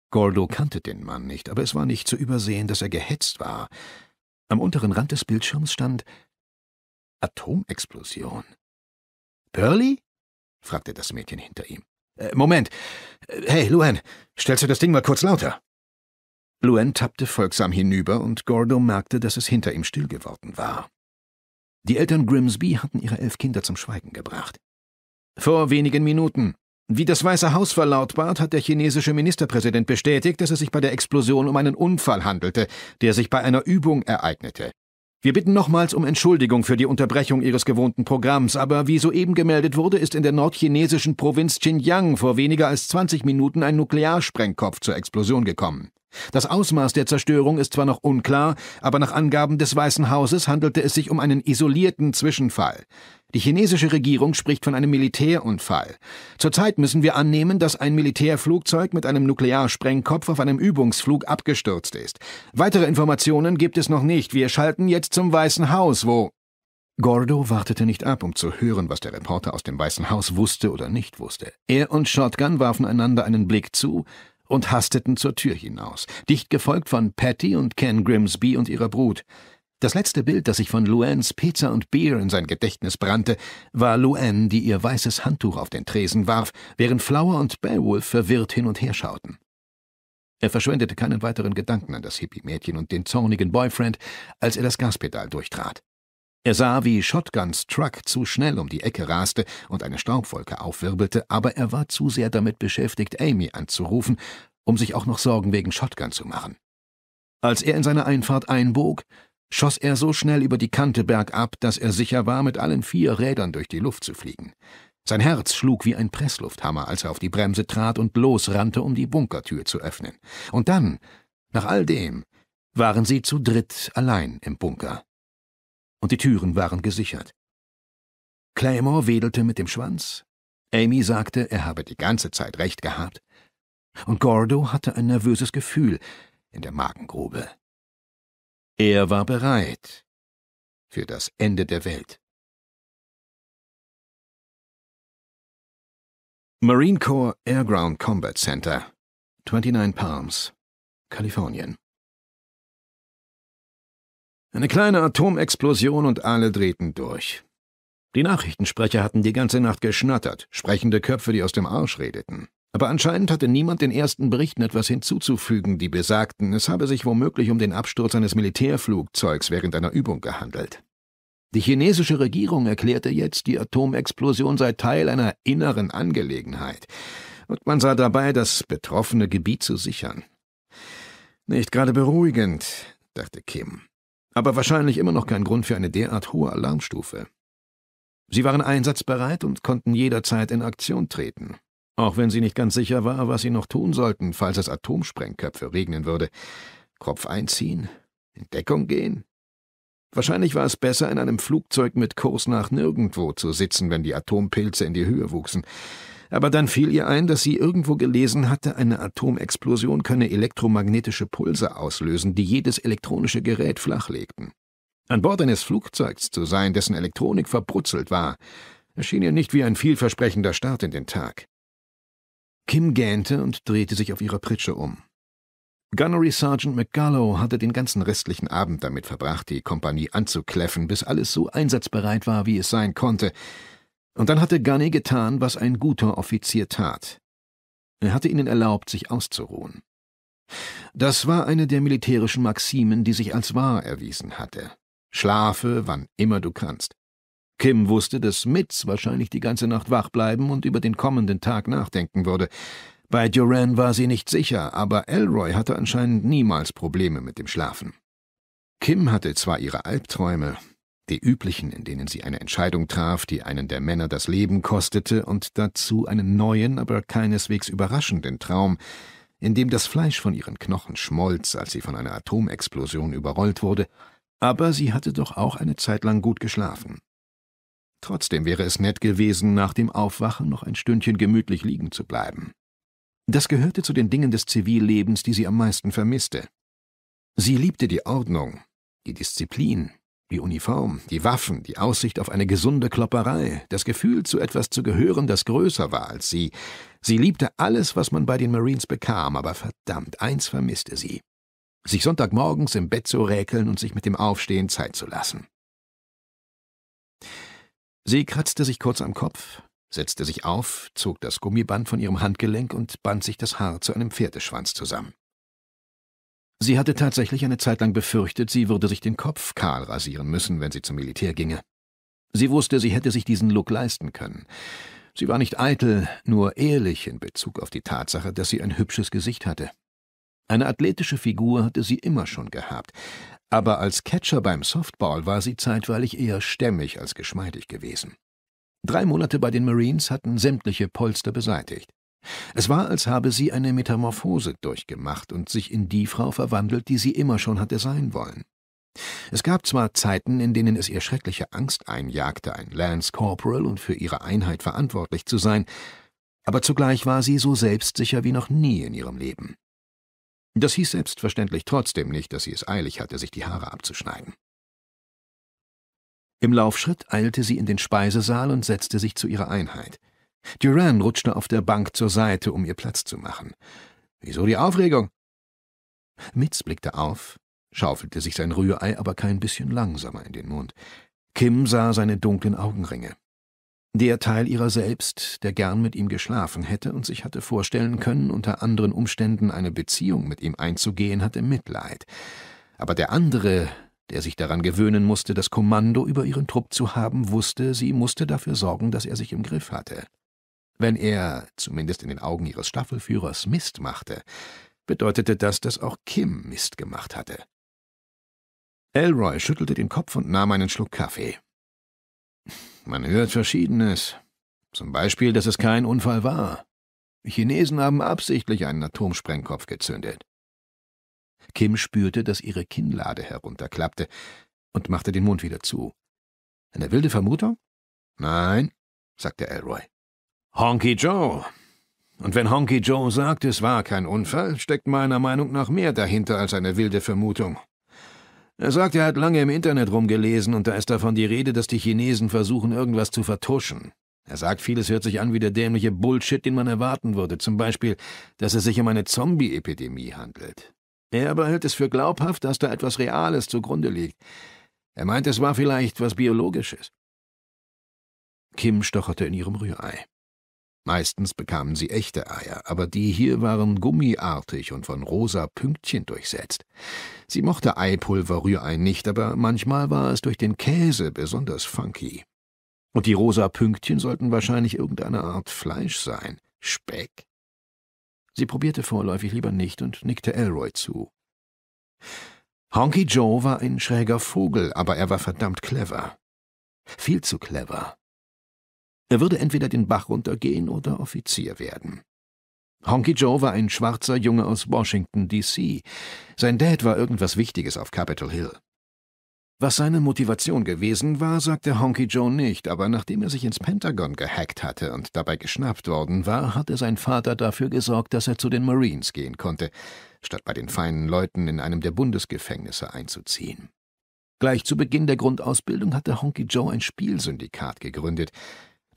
Gordo kannte den Mann nicht, aber es war nicht zu übersehen, dass er gehetzt war. Am unteren Rand des Bildschirms stand Atomexplosion. Pearly? fragte das Mädchen hinter ihm. Äh, Moment. Äh, hey, Luan, stellst du das Ding mal kurz lauter? Luen tappte folgsam hinüber und Gordo merkte, dass es hinter ihm still geworden war. Die Eltern Grimsby hatten ihre elf Kinder zum Schweigen gebracht. Vor wenigen Minuten. Wie das Weiße Haus verlautbart, hat der chinesische Ministerpräsident bestätigt, dass es sich bei der Explosion um einen Unfall handelte, der sich bei einer Übung ereignete. Wir bitten nochmals um Entschuldigung für die Unterbrechung Ihres gewohnten Programms, aber wie soeben gemeldet wurde, ist in der nordchinesischen Provinz Xinjiang vor weniger als 20 Minuten ein Nuklearsprengkopf zur Explosion gekommen. Das Ausmaß der Zerstörung ist zwar noch unklar, aber nach Angaben des Weißen Hauses handelte es sich um einen isolierten Zwischenfall. Die chinesische Regierung spricht von einem Militärunfall. Zurzeit müssen wir annehmen, dass ein Militärflugzeug mit einem Nuklearsprengkopf auf einem Übungsflug abgestürzt ist. Weitere Informationen gibt es noch nicht. Wir schalten jetzt zum Weißen Haus, wo Gordo wartete nicht ab, um zu hören, was der Reporter aus dem Weißen Haus wusste oder nicht wusste. Er und Shotgun warfen einander einen Blick zu, und hasteten zur Tür hinaus, dicht gefolgt von Patty und Ken Grimsby und ihrer Brut. Das letzte Bild, das sich von Luanns Pizza und Beer in sein Gedächtnis brannte, war Luann, die ihr weißes Handtuch auf den Tresen warf, während Flower und Beowulf verwirrt hin und her schauten. Er verschwendete keinen weiteren Gedanken an das Hippie-Mädchen und den zornigen Boyfriend, als er das Gaspedal durchtrat. Er sah, wie Shotguns Truck zu schnell um die Ecke raste und eine Staubwolke aufwirbelte, aber er war zu sehr damit beschäftigt, Amy anzurufen, um sich auch noch Sorgen wegen Shotgun zu machen. Als er in seine Einfahrt einbog, schoss er so schnell über die Kante bergab, dass er sicher war, mit allen vier Rädern durch die Luft zu fliegen. Sein Herz schlug wie ein Presslufthammer, als er auf die Bremse trat und losrannte, um die Bunkertür zu öffnen. Und dann, nach all dem, waren sie zu dritt allein im Bunker und die Türen waren gesichert. Claymore wedelte mit dem Schwanz. Amy sagte, er habe die ganze Zeit recht gehabt. Und Gordo hatte ein nervöses Gefühl in der Magengrube. Er war bereit für das Ende der Welt. Marine Corps Air Ground Combat Center, 29 Palms, Kalifornien. Eine kleine Atomexplosion und alle drehten durch. Die Nachrichtensprecher hatten die ganze Nacht geschnattert, sprechende Köpfe, die aus dem Arsch redeten. Aber anscheinend hatte niemand den ersten Berichten etwas hinzuzufügen, die besagten, es habe sich womöglich um den Absturz eines Militärflugzeugs während einer Übung gehandelt. Die chinesische Regierung erklärte jetzt, die Atomexplosion sei Teil einer inneren Angelegenheit, und man sah dabei, das betroffene Gebiet zu sichern. Nicht gerade beruhigend, dachte Kim aber wahrscheinlich immer noch kein Grund für eine derart hohe Alarmstufe. Sie waren einsatzbereit und konnten jederzeit in Aktion treten, auch wenn sie nicht ganz sicher war, was sie noch tun sollten, falls es Atomsprengköpfe regnen würde. Kopf einziehen, in Deckung gehen. Wahrscheinlich war es besser, in einem Flugzeug mit Kurs nach nirgendwo zu sitzen, wenn die Atompilze in die Höhe wuchsen aber dann fiel ihr ein, dass sie irgendwo gelesen hatte, eine Atomexplosion könne elektromagnetische Pulse auslösen, die jedes elektronische Gerät flachlegten. An Bord eines Flugzeugs zu sein, dessen Elektronik verbrutzelt war, erschien ihr nicht wie ein vielversprechender Start in den Tag. Kim gähnte und drehte sich auf ihrer Pritsche um. Gunnery Sergeant McGallow hatte den ganzen restlichen Abend damit verbracht, die Kompanie anzukläffen, bis alles so einsatzbereit war, wie es sein konnte, und dann hatte Gunny getan, was ein guter Offizier tat. Er hatte ihnen erlaubt, sich auszuruhen. Das war eine der militärischen Maximen, die sich als wahr erwiesen hatte. Schlafe, wann immer du kannst. Kim wusste, dass Mitz wahrscheinlich die ganze Nacht wach bleiben und über den kommenden Tag nachdenken würde. Bei Duran war sie nicht sicher, aber Elroy hatte anscheinend niemals Probleme mit dem Schlafen. Kim hatte zwar ihre Albträume, die üblichen, in denen sie eine Entscheidung traf, die einen der Männer das Leben kostete, und dazu einen neuen, aber keineswegs überraschenden Traum, in dem das Fleisch von ihren Knochen schmolz, als sie von einer Atomexplosion überrollt wurde, aber sie hatte doch auch eine Zeit lang gut geschlafen. Trotzdem wäre es nett gewesen, nach dem Aufwachen noch ein Stündchen gemütlich liegen zu bleiben. Das gehörte zu den Dingen des Zivillebens, die sie am meisten vermisste. Sie liebte die Ordnung, die Disziplin, die Uniform, die Waffen, die Aussicht auf eine gesunde Klopperei, das Gefühl, zu etwas zu gehören, das größer war als sie. Sie liebte alles, was man bei den Marines bekam, aber verdammt, eins vermisste sie. Sich Sonntagmorgens im Bett zu räkeln und sich mit dem Aufstehen Zeit zu lassen. Sie kratzte sich kurz am Kopf, setzte sich auf, zog das Gummiband von ihrem Handgelenk und band sich das Haar zu einem Pferdeschwanz zusammen. Sie hatte tatsächlich eine Zeit lang befürchtet, sie würde sich den Kopf kahl rasieren müssen, wenn sie zum Militär ginge. Sie wusste, sie hätte sich diesen Look leisten können. Sie war nicht eitel, nur ehrlich in Bezug auf die Tatsache, dass sie ein hübsches Gesicht hatte. Eine athletische Figur hatte sie immer schon gehabt, aber als Catcher beim Softball war sie zeitweilig eher stämmig als geschmeidig gewesen. Drei Monate bei den Marines hatten sämtliche Polster beseitigt. Es war, als habe sie eine Metamorphose durchgemacht und sich in die Frau verwandelt, die sie immer schon hatte sein wollen. Es gab zwar Zeiten, in denen es ihr schreckliche Angst einjagte, ein Lance Corporal und für ihre Einheit verantwortlich zu sein, aber zugleich war sie so selbstsicher wie noch nie in ihrem Leben. Das hieß selbstverständlich trotzdem nicht, dass sie es eilig hatte, sich die Haare abzuschneiden. Im Laufschritt eilte sie in den Speisesaal und setzte sich zu ihrer Einheit. Duran rutschte auf der Bank zur Seite, um ihr Platz zu machen. Wieso die Aufregung? Mitz blickte auf, schaufelte sich sein Rührei aber kein bisschen langsamer in den Mund. Kim sah seine dunklen Augenringe. Der Teil ihrer selbst, der gern mit ihm geschlafen hätte und sich hatte vorstellen können, unter anderen Umständen eine Beziehung mit ihm einzugehen, hatte Mitleid. Aber der andere, der sich daran gewöhnen musste, das Kommando über ihren Trupp zu haben, wusste, sie musste dafür sorgen, dass er sich im Griff hatte. Wenn er, zumindest in den Augen ihres Staffelführers, Mist machte, bedeutete das, dass auch Kim Mist gemacht hatte. Elroy schüttelte den Kopf und nahm einen Schluck Kaffee. Man hört Verschiedenes. Zum Beispiel, dass es kein Unfall war. Chinesen haben absichtlich einen Atomsprengkopf gezündet. Kim spürte, dass ihre Kinnlade herunterklappte und machte den Mund wieder zu. Eine wilde Vermutung? Nein, sagte Elroy. Honky Joe. Und wenn Honky Joe sagt, es war kein Unfall, steckt meiner Meinung nach mehr dahinter als eine wilde Vermutung. Er sagt, er hat lange im Internet rumgelesen und da ist davon die Rede, dass die Chinesen versuchen, irgendwas zu vertuschen. Er sagt, vieles hört sich an wie der dämliche Bullshit, den man erwarten würde, zum Beispiel, dass es sich um eine Zombie-Epidemie handelt. Er aber hält es für glaubhaft, dass da etwas Reales zugrunde liegt. Er meint, es war vielleicht was Biologisches. Kim stocherte in ihrem Rührei. Meistens bekamen sie echte Eier, aber die hier waren gummiartig und von rosa Pünktchen durchsetzt. Sie mochte Eipulver nicht, aber manchmal war es durch den Käse besonders funky. Und die rosa Pünktchen sollten wahrscheinlich irgendeine Art Fleisch sein. Speck? Sie probierte vorläufig lieber nicht und nickte Elroy zu. Honky Joe war ein schräger Vogel, aber er war verdammt clever. Viel zu clever, er würde entweder den Bach runtergehen oder Offizier werden. Honky Joe war ein schwarzer Junge aus Washington, D.C. Sein Dad war irgendwas Wichtiges auf Capitol Hill. Was seine Motivation gewesen war, sagte Honky Joe nicht, aber nachdem er sich ins Pentagon gehackt hatte und dabei geschnappt worden war, hatte sein Vater dafür gesorgt, dass er zu den Marines gehen konnte, statt bei den feinen Leuten in einem der Bundesgefängnisse einzuziehen. Gleich zu Beginn der Grundausbildung hatte Honky Joe ein Spielsyndikat gegründet,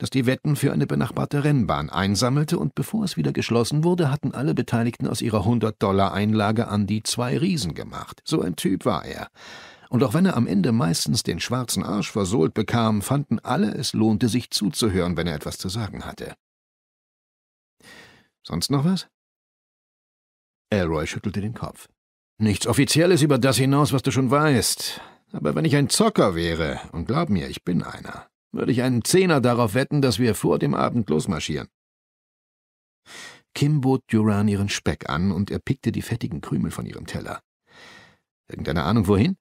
das die Wetten für eine benachbarte Rennbahn einsammelte, und bevor es wieder geschlossen wurde, hatten alle Beteiligten aus ihrer 100-Dollar-Einlage an die zwei Riesen gemacht. So ein Typ war er. Und auch wenn er am Ende meistens den schwarzen Arsch versohlt bekam, fanden alle, es lohnte sich zuzuhören, wenn er etwas zu sagen hatte. Sonst noch was? Elroy schüttelte den Kopf. Nichts Offizielles über das hinaus, was du schon weißt. Aber wenn ich ein Zocker wäre, und glaub mir, ich bin einer, würde ich einen Zehner darauf wetten, dass wir vor dem Abend losmarschieren. Kim bot Duran ihren Speck an und er pickte die fettigen Krümel von ihrem Teller. Irgendeine Ahnung wohin?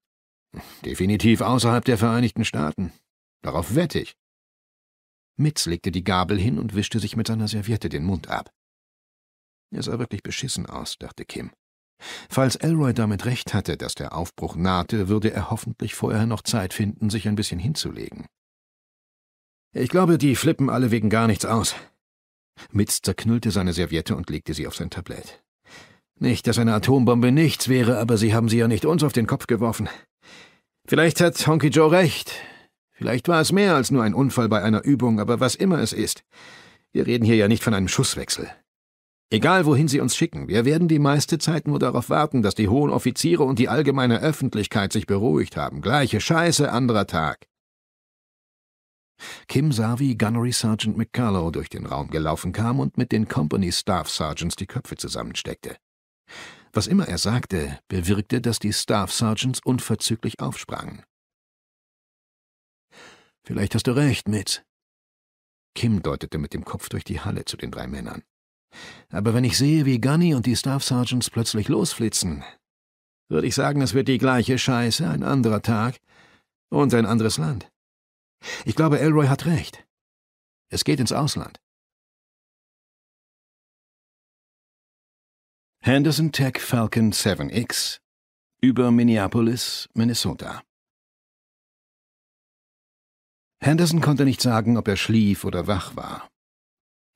Definitiv außerhalb der Vereinigten Staaten. Darauf wette ich. Mitz legte die Gabel hin und wischte sich mit seiner Serviette den Mund ab. Er sah wirklich beschissen aus, dachte Kim. Falls Elroy damit recht hatte, dass der Aufbruch nahte, würde er hoffentlich vorher noch Zeit finden, sich ein bisschen hinzulegen. Ich glaube, die flippen alle wegen gar nichts aus. Mitz zerknüllte seine Serviette und legte sie auf sein Tablett. Nicht, dass eine Atombombe nichts wäre, aber sie haben sie ja nicht uns auf den Kopf geworfen. Vielleicht hat Honky Joe recht. Vielleicht war es mehr als nur ein Unfall bei einer Übung, aber was immer es ist. Wir reden hier ja nicht von einem Schusswechsel. Egal, wohin sie uns schicken, wir werden die meiste Zeit nur darauf warten, dass die hohen Offiziere und die allgemeine Öffentlichkeit sich beruhigt haben. Gleiche Scheiße, anderer Tag. Kim sah, wie Gunnery Sergeant McCullough durch den Raum gelaufen kam und mit den Company Staff Sergeants die Köpfe zusammensteckte. Was immer er sagte, bewirkte, dass die Staff Sergeants unverzüglich aufsprangen. Vielleicht hast du recht, Mitz. Kim deutete mit dem Kopf durch die Halle zu den drei Männern. Aber wenn ich sehe, wie Gunny und die Staff Sergeants plötzlich losflitzen, würde ich sagen, es wird die gleiche Scheiße, ein anderer Tag und ein anderes Land. Ich glaube, Elroy hat recht. Es geht ins Ausland. Henderson Tech Falcon 7X über Minneapolis, Minnesota. Henderson konnte nicht sagen, ob er schlief oder wach war.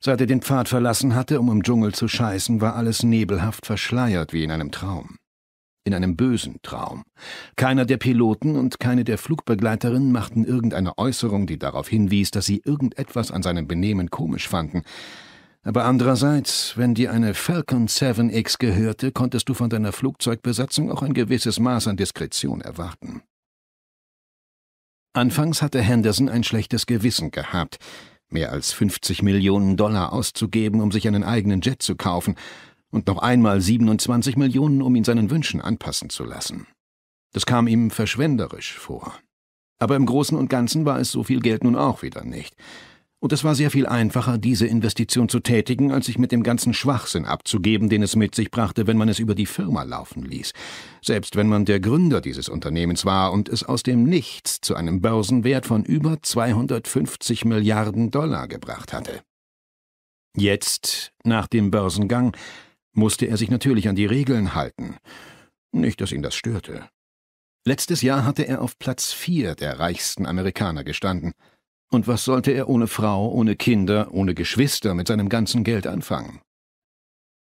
Seit er den Pfad verlassen hatte, um im Dschungel zu scheißen, war alles nebelhaft verschleiert wie in einem Traum in einem bösen Traum. Keiner der Piloten und keine der Flugbegleiterin machten irgendeine Äußerung, die darauf hinwies, dass sie irgendetwas an seinem Benehmen komisch fanden. Aber andererseits, wenn dir eine Falcon 7X gehörte, konntest du von deiner Flugzeugbesatzung auch ein gewisses Maß an Diskretion erwarten. Anfangs hatte Henderson ein schlechtes Gewissen gehabt, mehr als 50 Millionen Dollar auszugeben, um sich einen eigenen Jet zu kaufen, und noch einmal 27 Millionen, um ihn seinen Wünschen anpassen zu lassen. Das kam ihm verschwenderisch vor. Aber im Großen und Ganzen war es so viel Geld nun auch wieder nicht. Und es war sehr viel einfacher, diese Investition zu tätigen, als sich mit dem ganzen Schwachsinn abzugeben, den es mit sich brachte, wenn man es über die Firma laufen ließ. Selbst wenn man der Gründer dieses Unternehmens war und es aus dem Nichts zu einem Börsenwert von über 250 Milliarden Dollar gebracht hatte. Jetzt, nach dem Börsengang, musste er sich natürlich an die Regeln halten. Nicht, dass ihn das störte. Letztes Jahr hatte er auf Platz vier der reichsten Amerikaner gestanden. Und was sollte er ohne Frau, ohne Kinder, ohne Geschwister mit seinem ganzen Geld anfangen?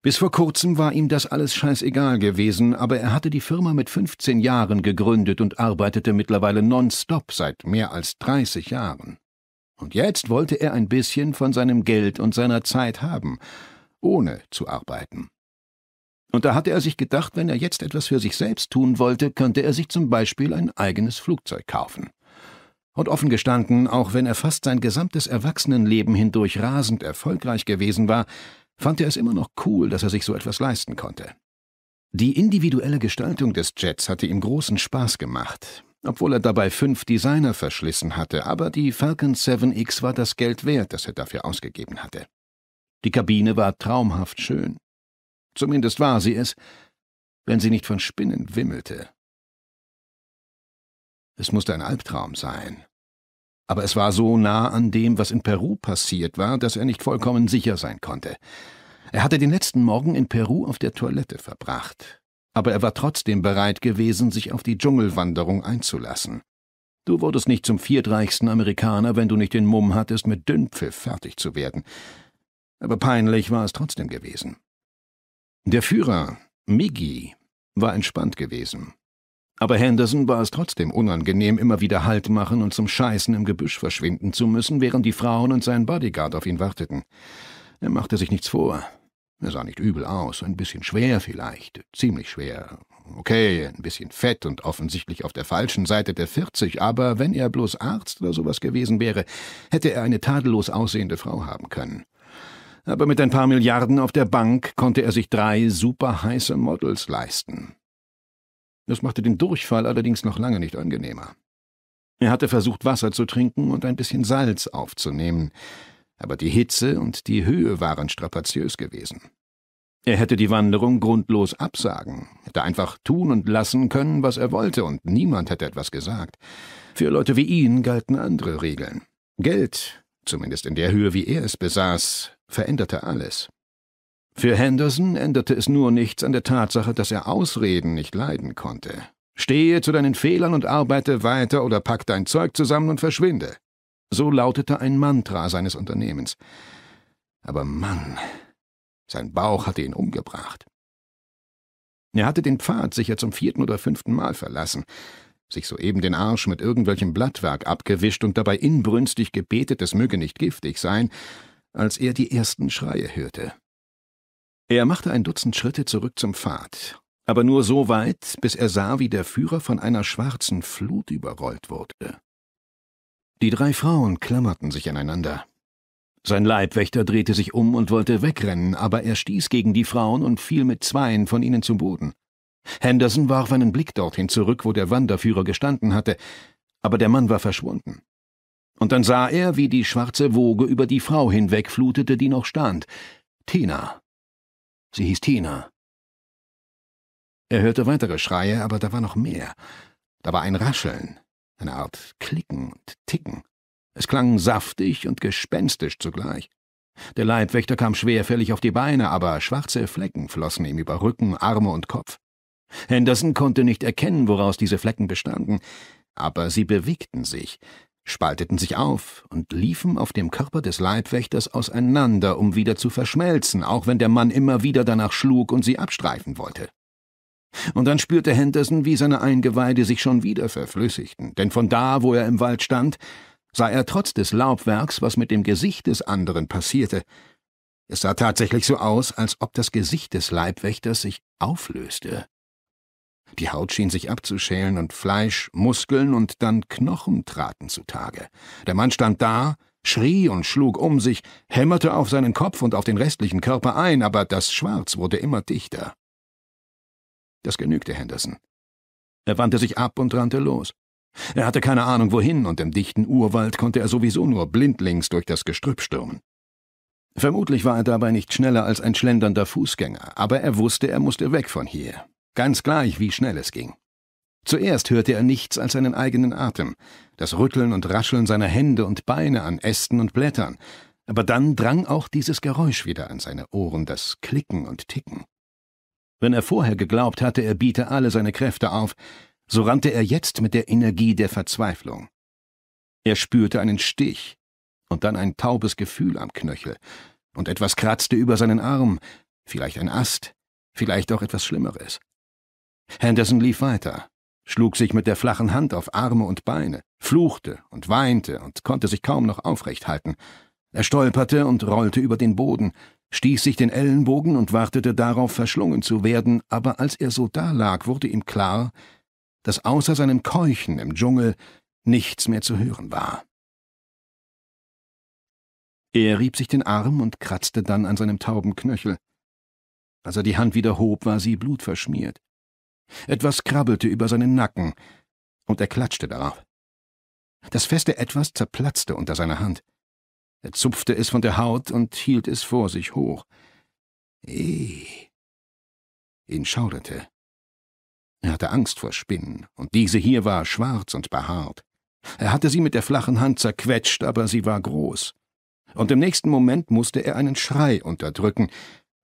Bis vor kurzem war ihm das alles scheißegal gewesen, aber er hatte die Firma mit 15 Jahren gegründet und arbeitete mittlerweile nonstop seit mehr als 30 Jahren. Und jetzt wollte er ein bisschen von seinem Geld und seiner Zeit haben, ohne zu arbeiten. Und da hatte er sich gedacht, wenn er jetzt etwas für sich selbst tun wollte, könnte er sich zum Beispiel ein eigenes Flugzeug kaufen. Und offen gestanden, auch wenn er fast sein gesamtes Erwachsenenleben hindurch rasend erfolgreich gewesen war, fand er es immer noch cool, dass er sich so etwas leisten konnte. Die individuelle Gestaltung des Jets hatte ihm großen Spaß gemacht, obwohl er dabei fünf Designer verschlissen hatte, aber die Falcon 7X war das Geld wert, das er dafür ausgegeben hatte. Die Kabine war traumhaft schön. Zumindest war sie es, wenn sie nicht von Spinnen wimmelte. Es musste ein Albtraum sein. Aber es war so nah an dem, was in Peru passiert war, dass er nicht vollkommen sicher sein konnte. Er hatte den letzten Morgen in Peru auf der Toilette verbracht. Aber er war trotzdem bereit gewesen, sich auf die Dschungelwanderung einzulassen. Du wurdest nicht zum viertreichsten Amerikaner, wenn du nicht den Mumm hattest, mit Dünnpfiff fertig zu werden aber peinlich war es trotzdem gewesen. Der Führer, Miggy, war entspannt gewesen. Aber Henderson war es trotzdem unangenehm, immer wieder Halt machen und zum Scheißen im Gebüsch verschwinden zu müssen, während die Frauen und sein Bodyguard auf ihn warteten. Er machte sich nichts vor. Er sah nicht übel aus, ein bisschen schwer vielleicht, ziemlich schwer. Okay, ein bisschen fett und offensichtlich auf der falschen Seite der 40, aber wenn er bloß Arzt oder sowas gewesen wäre, hätte er eine tadellos aussehende Frau haben können aber mit ein paar Milliarden auf der Bank konnte er sich drei superheiße Models leisten. Das machte den Durchfall allerdings noch lange nicht angenehmer. Er hatte versucht, Wasser zu trinken und ein bisschen Salz aufzunehmen, aber die Hitze und die Höhe waren strapaziös gewesen. Er hätte die Wanderung grundlos absagen, hätte einfach tun und lassen können, was er wollte, und niemand hätte etwas gesagt. Für Leute wie ihn galten andere Regeln. Geld, zumindest in der Höhe, wie er es besaß, veränderte alles. Für Henderson änderte es nur nichts an der Tatsache, dass er Ausreden nicht leiden konnte. Stehe zu deinen Fehlern und arbeite weiter oder pack dein Zeug zusammen und verschwinde. So lautete ein Mantra seines Unternehmens. Aber Mann, sein Bauch hatte ihn umgebracht. Er hatte den Pfad sicher zum vierten oder fünften Mal verlassen, sich soeben den Arsch mit irgendwelchem Blattwerk abgewischt und dabei inbrünstig gebetet, es möge nicht giftig sein, als er die ersten Schreie hörte. Er machte ein Dutzend Schritte zurück zum Pfad, aber nur so weit, bis er sah, wie der Führer von einer schwarzen Flut überrollt wurde. Die drei Frauen klammerten sich aneinander. Sein Leibwächter drehte sich um und wollte wegrennen, aber er stieß gegen die Frauen und fiel mit zweien von ihnen zu Boden. Henderson warf einen Blick dorthin zurück, wo der Wanderführer gestanden hatte, aber der Mann war verschwunden. Und dann sah er, wie die schwarze Woge über die Frau hinwegflutete, die noch stand. Tina. Sie hieß Tina. Er hörte weitere Schreie, aber da war noch mehr. Da war ein Rascheln, eine Art Klicken und Ticken. Es klang saftig und gespenstisch zugleich. Der Leibwächter kam schwerfällig auf die Beine, aber schwarze Flecken flossen ihm über Rücken, Arme und Kopf. Henderson konnte nicht erkennen, woraus diese Flecken bestanden, aber sie bewegten sich, spalteten sich auf und liefen auf dem Körper des Leibwächters auseinander, um wieder zu verschmelzen, auch wenn der Mann immer wieder danach schlug und sie abstreifen wollte. Und dann spürte Henderson, wie seine Eingeweide sich schon wieder verflüssigten, denn von da, wo er im Wald stand, sah er trotz des Laubwerks, was mit dem Gesicht des anderen passierte. Es sah tatsächlich so aus, als ob das Gesicht des Leibwächters sich auflöste die Haut schien sich abzuschälen und Fleisch, Muskeln und dann Knochen traten zutage. Der Mann stand da, schrie und schlug um sich, hämmerte auf seinen Kopf und auf den restlichen Körper ein, aber das Schwarz wurde immer dichter. Das genügte Henderson. Er wandte sich ab und rannte los. Er hatte keine Ahnung wohin, und im dichten Urwald konnte er sowieso nur blindlings durch das Gestrüpp stürmen. Vermutlich war er dabei nicht schneller als ein schlendernder Fußgänger, aber er wusste, er musste weg von hier, ganz gleich, wie schnell es ging. Zuerst hörte er nichts als seinen eigenen Atem, das Rütteln und Rascheln seiner Hände und Beine an Ästen und Blättern, aber dann drang auch dieses Geräusch wieder an seine Ohren, das Klicken und Ticken. Wenn er vorher geglaubt hatte, er biete alle seine Kräfte auf, so rannte er jetzt mit der Energie der Verzweiflung. Er spürte einen Stich und dann ein taubes Gefühl am Knöchel, und etwas kratzte über seinen Arm, vielleicht ein Ast, vielleicht auch etwas Schlimmeres. Henderson lief weiter, schlug sich mit der flachen Hand auf Arme und Beine, fluchte und weinte und konnte sich kaum noch aufrecht halten. Er stolperte und rollte über den Boden, stieß sich den Ellenbogen und wartete darauf, verschlungen zu werden, aber als er so dalag, wurde ihm klar, dass außer seinem Keuchen im Dschungel nichts mehr zu hören war. Er rieb sich den Arm und kratzte dann an seinem tauben Knöchel. Als er die Hand wieder hob, war sie blutverschmiert. Etwas krabbelte über seinen Nacken, und er klatschte darauf. Das feste Etwas zerplatzte unter seiner Hand. Er zupfte es von der Haut und hielt es vor sich hoch. Eh. Ihn schauderte. Er hatte Angst vor Spinnen, und diese hier war schwarz und behaart. Er hatte sie mit der flachen Hand zerquetscht, aber sie war groß. Und im nächsten Moment mußte er einen Schrei unterdrücken,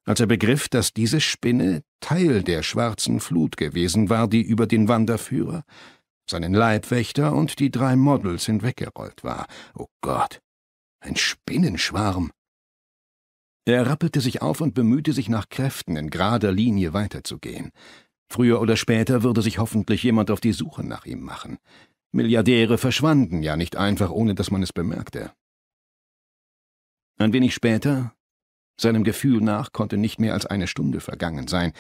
als er begriff, dass diese Spinne Teil der schwarzen Flut gewesen war, die über den Wanderführer, seinen Leibwächter und die drei Models hinweggerollt war. Oh Gott, ein Spinnenschwarm! Er rappelte sich auf und bemühte sich nach Kräften, in gerader Linie weiterzugehen. Früher oder später würde sich hoffentlich jemand auf die Suche nach ihm machen. Milliardäre verschwanden ja nicht einfach, ohne dass man es bemerkte. Ein wenig später seinem Gefühl nach konnte nicht mehr als eine Stunde vergangen sein,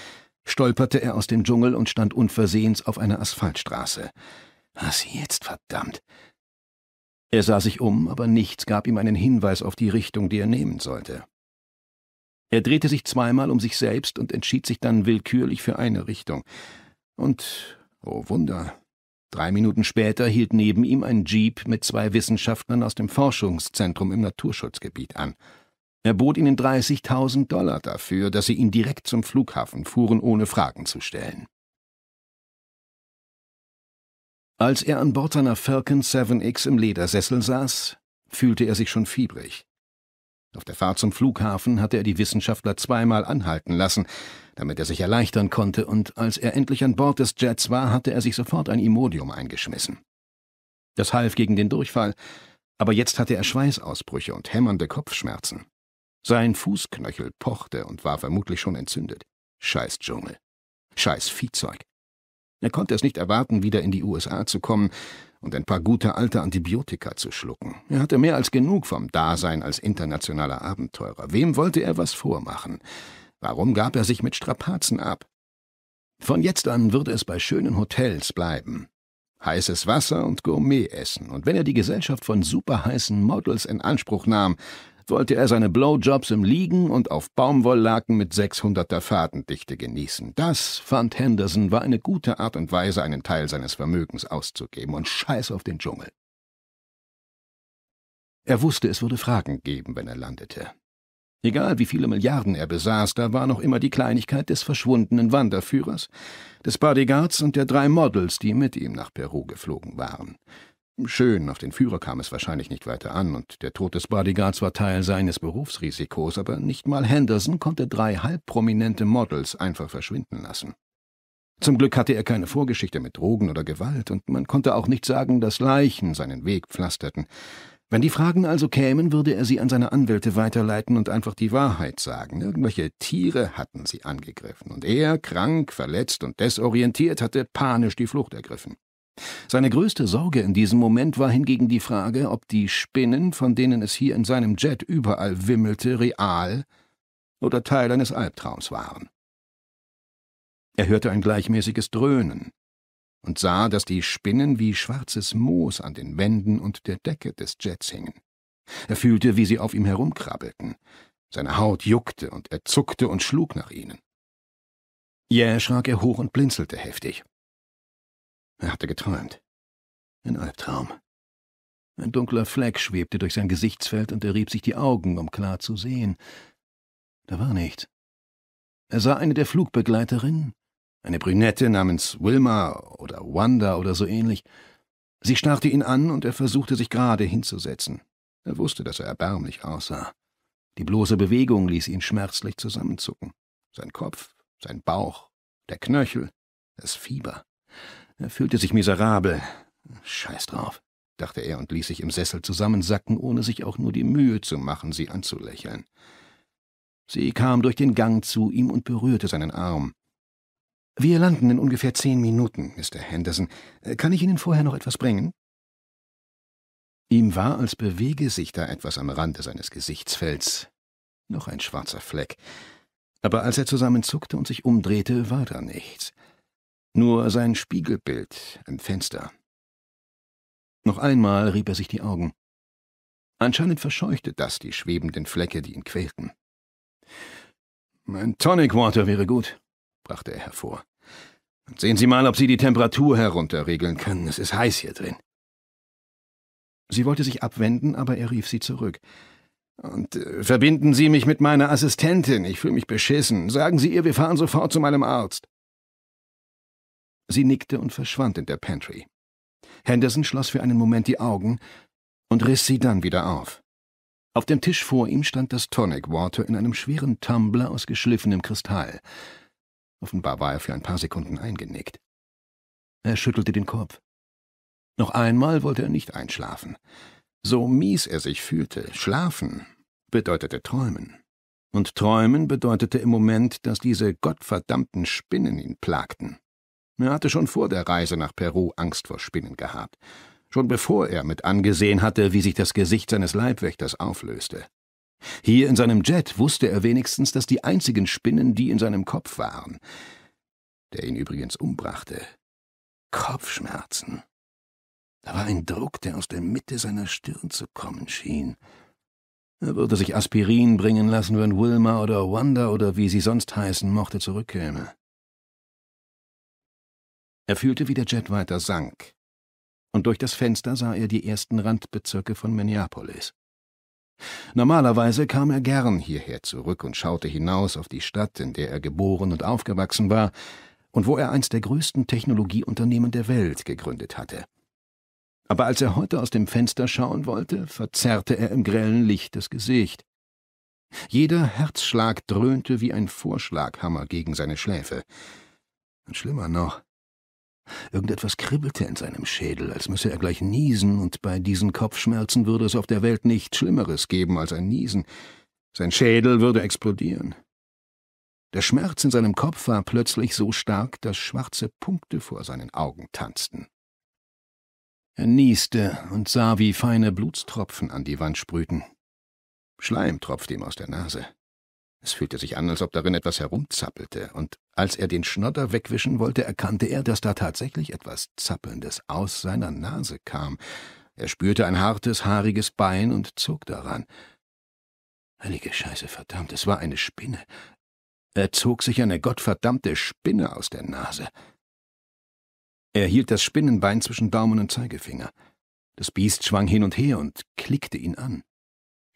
stolperte er aus dem Dschungel und stand unversehens auf einer Asphaltstraße. Was jetzt, verdammt! Er sah sich um, aber nichts gab ihm einen Hinweis auf die Richtung, die er nehmen sollte. Er drehte sich zweimal um sich selbst und entschied sich dann willkürlich für eine Richtung. Und, oh Wunder, drei Minuten später hielt neben ihm ein Jeep mit zwei Wissenschaftlern aus dem Forschungszentrum im Naturschutzgebiet an. Er bot ihnen 30.000 Dollar dafür, dass sie ihn direkt zum Flughafen fuhren, ohne Fragen zu stellen. Als er an Bord seiner Falcon 7X im Ledersessel saß, fühlte er sich schon fiebrig. Auf der Fahrt zum Flughafen hatte er die Wissenschaftler zweimal anhalten lassen, damit er sich erleichtern konnte, und als er endlich an Bord des Jets war, hatte er sich sofort ein Imodium eingeschmissen. Das half gegen den Durchfall, aber jetzt hatte er Schweißausbrüche und hämmernde Kopfschmerzen. Sein Fußknöchel pochte und war vermutlich schon entzündet. Scheiß Dschungel. Scheiß Viehzeug. Er konnte es nicht erwarten, wieder in die USA zu kommen und ein paar gute alte Antibiotika zu schlucken. Er hatte mehr als genug vom Dasein als internationaler Abenteurer. Wem wollte er was vormachen? Warum gab er sich mit Strapazen ab? Von jetzt an würde es bei schönen Hotels bleiben. Heißes Wasser und Gourmet essen. und wenn er die Gesellschaft von superheißen Models in Anspruch nahm, wollte er seine Blowjobs im Liegen und auf Baumwolllaken mit 600er Fadendichte genießen. Das, fand Henderson, war eine gute Art und Weise, einen Teil seines Vermögens auszugeben und scheiß auf den Dschungel. Er wusste, es würde Fragen geben, wenn er landete. Egal wie viele Milliarden er besaß, da war noch immer die Kleinigkeit des verschwundenen Wanderführers, des Bodyguards und der drei Models, die mit ihm nach Peru geflogen waren. Schön, auf den Führer kam es wahrscheinlich nicht weiter an, und der Tod des Bodyguards war Teil seines Berufsrisikos, aber nicht mal Henderson konnte drei halbprominente Models einfach verschwinden lassen. Zum Glück hatte er keine Vorgeschichte mit Drogen oder Gewalt, und man konnte auch nicht sagen, dass Leichen seinen Weg pflasterten. Wenn die Fragen also kämen, würde er sie an seine Anwälte weiterleiten und einfach die Wahrheit sagen. Irgendwelche Tiere hatten sie angegriffen, und er, krank, verletzt und desorientiert, hatte panisch die Flucht ergriffen. Seine größte Sorge in diesem Moment war hingegen die Frage, ob die Spinnen, von denen es hier in seinem Jet überall wimmelte, real oder Teil eines Albtraums waren. Er hörte ein gleichmäßiges Dröhnen und sah, dass die Spinnen wie schwarzes Moos an den Wänden und der Decke des Jets hingen. Er fühlte, wie sie auf ihm herumkrabbelten. Seine Haut juckte und er zuckte und schlug nach ihnen. Jäh yeah, schrak er hoch und blinzelte heftig. Er hatte geträumt. Ein Albtraum. Ein dunkler Fleck schwebte durch sein Gesichtsfeld und er rieb sich die Augen, um klar zu sehen. Da war nichts. Er sah eine der Flugbegleiterinnen, eine Brünette namens Wilma oder Wanda oder so ähnlich. Sie starrte ihn an und er versuchte, sich gerade hinzusetzen. Er wusste, dass er erbärmlich aussah. Die bloße Bewegung ließ ihn schmerzlich zusammenzucken. Sein Kopf, sein Bauch, der Knöchel, das Fieber. Er fühlte sich miserabel. Scheiß drauf, dachte er und ließ sich im Sessel zusammensacken, ohne sich auch nur die Mühe zu machen, sie anzulächeln. Sie kam durch den Gang zu ihm und berührte seinen Arm. Wir landen in ungefähr zehn Minuten, Mr. Henderson. Kann ich Ihnen vorher noch etwas bringen? Ihm war, als bewege sich da etwas am Rande seines Gesichtsfelds. Noch ein schwarzer Fleck. Aber als er zusammenzuckte und sich umdrehte, war da nichts nur sein Spiegelbild im Fenster. Noch einmal rieb er sich die Augen. Anscheinend verscheuchte das die schwebenden Flecke, die ihn quälten. Mein Tonic Water wäre gut, brachte er hervor. Und sehen Sie mal, ob Sie die Temperatur herunterregeln können. Es ist heiß hier drin. Sie wollte sich abwenden, aber er rief sie zurück. Und äh, verbinden Sie mich mit meiner Assistentin. Ich fühle mich beschissen. Sagen Sie ihr, wir fahren sofort zu meinem Arzt. Sie nickte und verschwand in der Pantry. Henderson schloss für einen Moment die Augen und riss sie dann wieder auf. Auf dem Tisch vor ihm stand das Tonic Water in einem schweren Tumbler aus geschliffenem Kristall. Offenbar war er für ein paar Sekunden eingenickt. Er schüttelte den Kopf. Noch einmal wollte er nicht einschlafen. So mies er sich fühlte, schlafen bedeutete träumen. Und träumen bedeutete im Moment, dass diese gottverdammten Spinnen ihn plagten. Er hatte schon vor der Reise nach Peru Angst vor Spinnen gehabt, schon bevor er mit angesehen hatte, wie sich das Gesicht seines Leibwächters auflöste. Hier in seinem Jet wusste er wenigstens, dass die einzigen Spinnen die in seinem Kopf waren, der ihn übrigens umbrachte. Kopfschmerzen. Da war ein Druck, der aus der Mitte seiner Stirn zu kommen schien. Er würde sich Aspirin bringen lassen, wenn Wilma oder Wanda oder wie sie sonst heißen mochte, zurückkäme. Er fühlte, wie der Jet weiter sank. Und durch das Fenster sah er die ersten Randbezirke von Minneapolis. Normalerweise kam er gern hierher zurück und schaute hinaus auf die Stadt, in der er geboren und aufgewachsen war und wo er eins der größten Technologieunternehmen der Welt gegründet hatte. Aber als er heute aus dem Fenster schauen wollte, verzerrte er im grellen Licht das Gesicht. Jeder Herzschlag dröhnte wie ein Vorschlaghammer gegen seine Schläfe. Und schlimmer noch, Irgendetwas kribbelte in seinem Schädel, als müsse er gleich niesen, und bei diesen Kopfschmerzen würde es auf der Welt nichts Schlimmeres geben als ein Niesen. Sein Schädel würde explodieren. Der Schmerz in seinem Kopf war plötzlich so stark, dass schwarze Punkte vor seinen Augen tanzten. Er nieste und sah, wie feine Blutstropfen an die Wand sprühten. Schleim tropfte ihm aus der Nase. Es fühlte sich an, als ob darin etwas herumzappelte, und als er den Schnodder wegwischen wollte, erkannte er, dass da tatsächlich etwas Zappelndes aus seiner Nase kam. Er spürte ein hartes, haariges Bein und zog daran. Heilige Scheiße, verdammt, es war eine Spinne. Er zog sich eine gottverdammte Spinne aus der Nase. Er hielt das Spinnenbein zwischen Daumen und Zeigefinger. Das Biest schwang hin und her und klickte ihn an.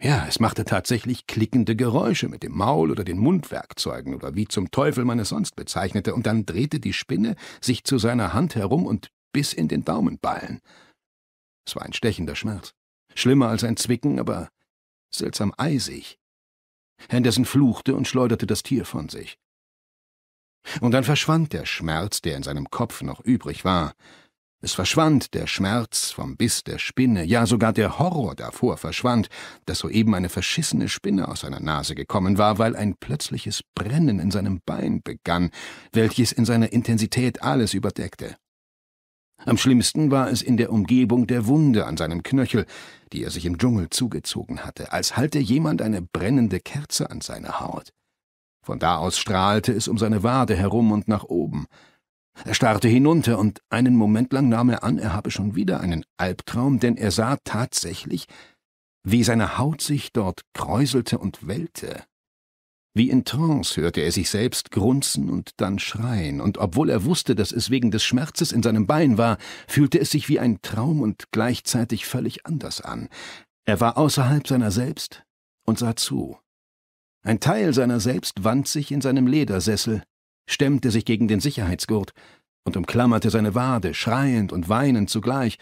Ja, es machte tatsächlich klickende Geräusche mit dem Maul oder den Mundwerkzeugen oder wie zum Teufel man es sonst bezeichnete, und dann drehte die Spinne sich zu seiner Hand herum und bis in den Daumenballen. Es war ein stechender Schmerz. Schlimmer als ein Zwicken, aber seltsam eisig. Henderson fluchte und schleuderte das Tier von sich. Und dann verschwand der Schmerz, der in seinem Kopf noch übrig war, es verschwand der Schmerz vom Biss der Spinne, ja sogar der Horror davor verschwand, dass soeben eine verschissene Spinne aus seiner Nase gekommen war, weil ein plötzliches Brennen in seinem Bein begann, welches in seiner Intensität alles überdeckte. Am schlimmsten war es in der Umgebung der Wunde an seinem Knöchel, die er sich im Dschungel zugezogen hatte, als halte jemand eine brennende Kerze an seine Haut. Von da aus strahlte es um seine Wade herum und nach oben, er starrte hinunter und einen Moment lang nahm er an, er habe schon wieder einen Albtraum, denn er sah tatsächlich, wie seine Haut sich dort kräuselte und wellte. Wie in Trance hörte er sich selbst grunzen und dann schreien, und obwohl er wusste, dass es wegen des Schmerzes in seinem Bein war, fühlte es sich wie ein Traum und gleichzeitig völlig anders an. Er war außerhalb seiner selbst und sah zu. Ein Teil seiner selbst wand sich in seinem Ledersessel, stemmte sich gegen den Sicherheitsgurt und umklammerte seine Wade, schreiend und weinend zugleich,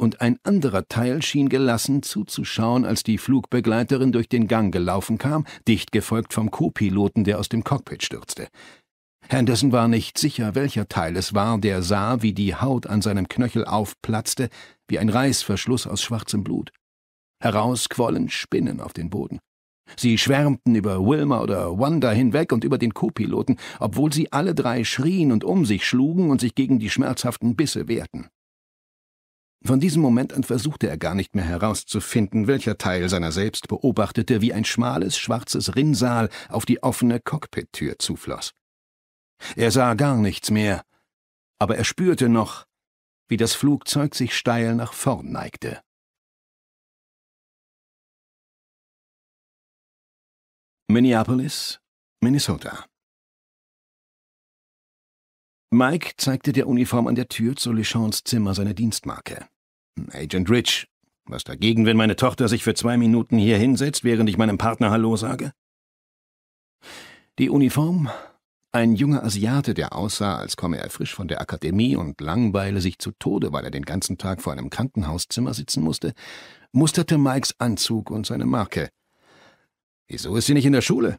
und ein anderer Teil schien gelassen zuzuschauen, als die Flugbegleiterin durch den Gang gelaufen kam, dicht gefolgt vom Co-Piloten, der aus dem Cockpit stürzte. Henderson war nicht sicher, welcher Teil es war, der sah, wie die Haut an seinem Knöchel aufplatzte, wie ein Reißverschluss aus schwarzem Blut. Heraus quollen Spinnen auf den Boden. Sie schwärmten über Wilma oder Wanda hinweg und über den Co-Piloten, obwohl sie alle drei schrien und um sich schlugen und sich gegen die schmerzhaften Bisse wehrten. Von diesem Moment an versuchte er gar nicht mehr herauszufinden, welcher Teil seiner selbst beobachtete, wie ein schmales, schwarzes Rinnsal auf die offene Cockpit-Tür zufloss. Er sah gar nichts mehr, aber er spürte noch, wie das Flugzeug sich steil nach vorn neigte. Minneapolis, Minnesota. Mike zeigte der Uniform an der Tür zu Lechans Zimmer seine Dienstmarke. Agent Rich, was dagegen, wenn meine Tochter sich für zwei Minuten hier hinsetzt, während ich meinem Partner Hallo sage? Die Uniform, ein junger Asiate, der aussah, als komme er frisch von der Akademie und langweile sich zu Tode, weil er den ganzen Tag vor einem Krankenhauszimmer sitzen musste, musterte Mikes Anzug und seine Marke. Wieso ist sie nicht in der Schule?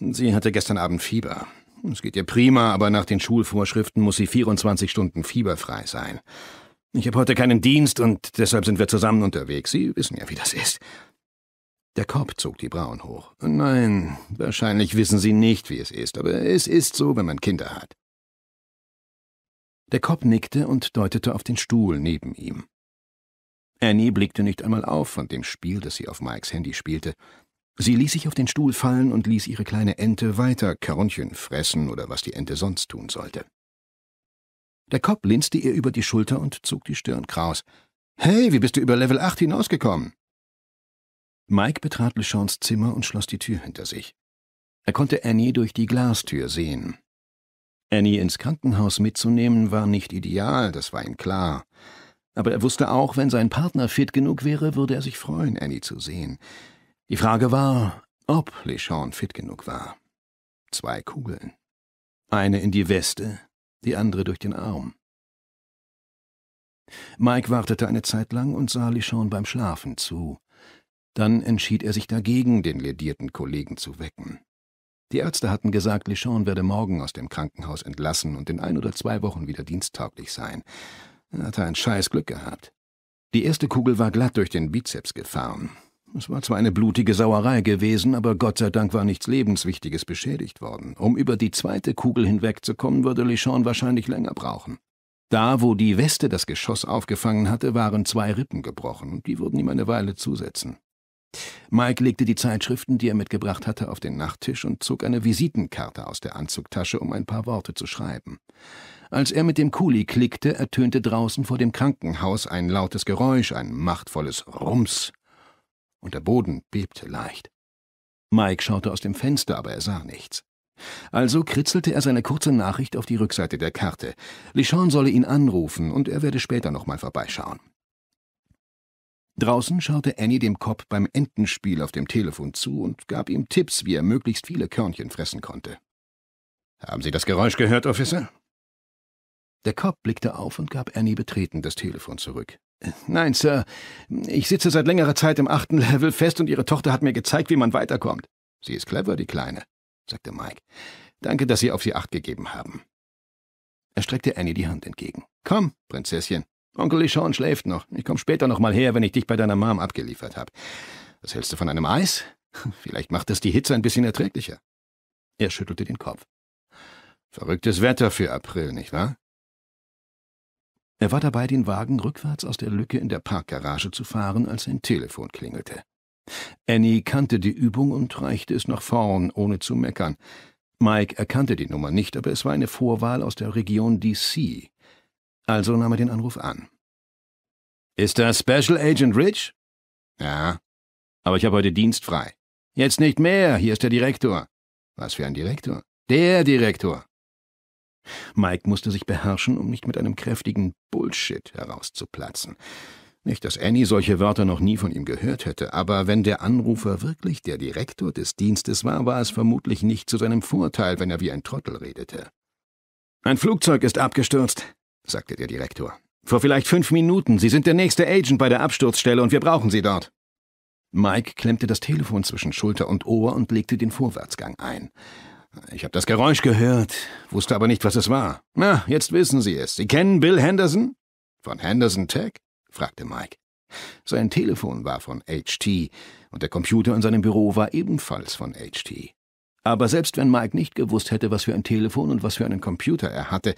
Sie hatte gestern Abend Fieber. Es geht ihr prima, aber nach den Schulvorschriften muss sie 24 Stunden fieberfrei sein. Ich habe heute keinen Dienst und deshalb sind wir zusammen unterwegs. Sie wissen ja, wie das ist. Der Kopf zog die Brauen hoch. Nein, wahrscheinlich wissen Sie nicht, wie es ist, aber es ist so, wenn man Kinder hat. Der Kopf nickte und deutete auf den Stuhl neben ihm. Annie blickte nicht einmal auf von dem Spiel, das sie auf Mikes Handy spielte. Sie ließ sich auf den Stuhl fallen und ließ ihre kleine Ente weiter Körnchen fressen oder was die Ente sonst tun sollte. Der Kopf linste ihr über die Schulter und zog die Stirn kraus. Hey, wie bist du über Level 8 hinausgekommen? Mike betrat Lechans Zimmer und schloss die Tür hinter sich. Er konnte Annie durch die Glastür sehen. Annie ins Krankenhaus mitzunehmen war nicht ideal, das war ihm klar. Aber er wusste auch, wenn sein Partner fit genug wäre, würde er sich freuen, Annie zu sehen. Die Frage war, ob Lechon fit genug war. Zwei Kugeln. Eine in die Weste, die andere durch den Arm. Mike wartete eine Zeit lang und sah Lichon beim Schlafen zu. Dann entschied er sich dagegen, den ledierten Kollegen zu wecken. Die Ärzte hatten gesagt, Lichon werde morgen aus dem Krankenhaus entlassen und in ein oder zwei Wochen wieder diensttauglich sein. Er hatte ein scheiß Glück gehabt. Die erste Kugel war glatt durch den Bizeps gefahren. Es war zwar eine blutige Sauerei gewesen, aber Gott sei Dank war nichts Lebenswichtiges beschädigt worden. Um über die zweite Kugel hinwegzukommen, würde Lichon wahrscheinlich länger brauchen. Da, wo die Weste das Geschoss aufgefangen hatte, waren zwei Rippen gebrochen, und die würden ihm eine Weile zusetzen. Mike legte die Zeitschriften, die er mitgebracht hatte, auf den Nachttisch und zog eine Visitenkarte aus der Anzugtasche, um ein paar Worte zu schreiben. Als er mit dem Kuli klickte, ertönte draußen vor dem Krankenhaus ein lautes Geräusch, ein machtvolles Rums, und der Boden bebte leicht. Mike schaute aus dem Fenster, aber er sah nichts. Also kritzelte er seine kurze Nachricht auf die Rückseite der Karte. Lichon solle ihn anrufen und er werde später nochmal vorbeischauen. Draußen schaute Annie dem Kopf beim Entenspiel auf dem Telefon zu und gab ihm Tipps, wie er möglichst viele Körnchen fressen konnte. Haben Sie das Geräusch gehört, Officer? Der Cop blickte auf und gab Annie betreten das Telefon zurück. Nein, Sir. Ich sitze seit längerer Zeit im achten Level fest und Ihre Tochter hat mir gezeigt, wie man weiterkommt. Sie ist clever, die Kleine, sagte Mike. Danke, dass Sie auf sie acht gegeben haben. Er streckte Annie die Hand entgegen. Komm, Prinzesschen. Onkel Lechon schläft noch. Ich komm später nochmal her, wenn ich dich bei deiner Mom abgeliefert hab. Was hältst du von einem Eis? Vielleicht macht das die Hitze ein bisschen erträglicher. Er schüttelte den Kopf. Verrücktes Wetter für April, nicht wahr? Er war dabei, den Wagen rückwärts aus der Lücke in der Parkgarage zu fahren, als sein Telefon klingelte. Annie kannte die Übung und reichte es nach vorn, ohne zu meckern. Mike erkannte die Nummer nicht, aber es war eine Vorwahl aus der Region DC. Also nahm er den Anruf an. Ist das Special Agent Rich? Ja. Aber ich habe heute Dienst frei. Jetzt nicht mehr, hier ist der Direktor. Was für ein Direktor? Der Direktor. Mike musste sich beherrschen, um nicht mit einem kräftigen Bullshit herauszuplatzen. Nicht, dass Annie solche Wörter noch nie von ihm gehört hätte, aber wenn der Anrufer wirklich der Direktor des Dienstes war, war es vermutlich nicht zu seinem Vorteil, wenn er wie ein Trottel redete. Ein Flugzeug ist abgestürzt, sagte der Direktor. Vor vielleicht fünf Minuten. Sie sind der nächste Agent bei der Absturzstelle und wir brauchen Sie dort. Mike klemmte das Telefon zwischen Schulter und Ohr und legte den Vorwärtsgang ein. Ich habe das Geräusch gehört, wusste aber nicht, was es war. Na, jetzt wissen Sie es. Sie kennen Bill Henderson? Von Henderson Tech? fragte Mike. Sein Telefon war von HT und der Computer in seinem Büro war ebenfalls von HT. Aber selbst wenn Mike nicht gewusst hätte, was für ein Telefon und was für einen Computer er hatte,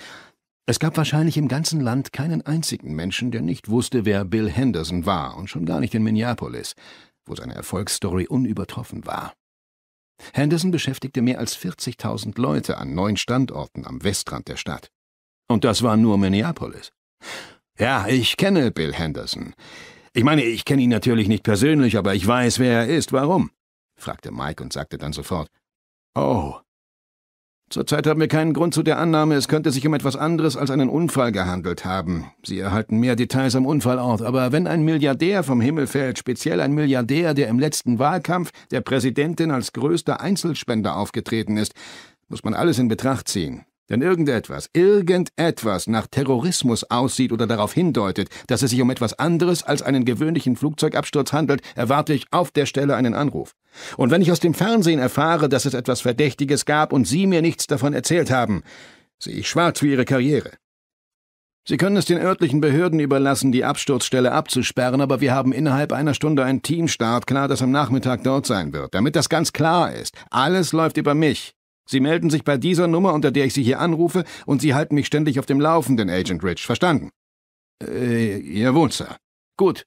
es gab wahrscheinlich im ganzen Land keinen einzigen Menschen, der nicht wusste, wer Bill Henderson war und schon gar nicht in Minneapolis, wo seine Erfolgsstory unübertroffen war. Henderson beschäftigte mehr als 40.000 Leute an neun Standorten am Westrand der Stadt. Und das war nur Minneapolis. Ja, ich kenne Bill Henderson. Ich meine, ich kenne ihn natürlich nicht persönlich, aber ich weiß, wer er ist. Warum? fragte Mike und sagte dann sofort: Oh, Zurzeit haben wir keinen Grund zu der Annahme, es könnte sich um etwas anderes als einen Unfall gehandelt haben. Sie erhalten mehr Details am Unfallort, aber wenn ein Milliardär vom Himmel fällt, speziell ein Milliardär, der im letzten Wahlkampf der Präsidentin als größter Einzelspender aufgetreten ist, muss man alles in Betracht ziehen. Wenn irgendetwas, irgendetwas nach Terrorismus aussieht oder darauf hindeutet, dass es sich um etwas anderes als einen gewöhnlichen Flugzeugabsturz handelt, erwarte ich auf der Stelle einen Anruf. Und wenn ich aus dem Fernsehen erfahre, dass es etwas Verdächtiges gab und Sie mir nichts davon erzählt haben, sehe ich schwarz für Ihre Karriere. Sie können es den örtlichen Behörden überlassen, die Absturzstelle abzusperren, aber wir haben innerhalb einer Stunde einen Teamstart, klar, das am Nachmittag dort sein wird, damit das ganz klar ist. Alles läuft über mich. Sie melden sich bei dieser Nummer, unter der ich Sie hier anrufe, und Sie halten mich ständig auf dem Laufenden, Agent Rich. Verstanden? Äh, jawohl, Sir. Gut.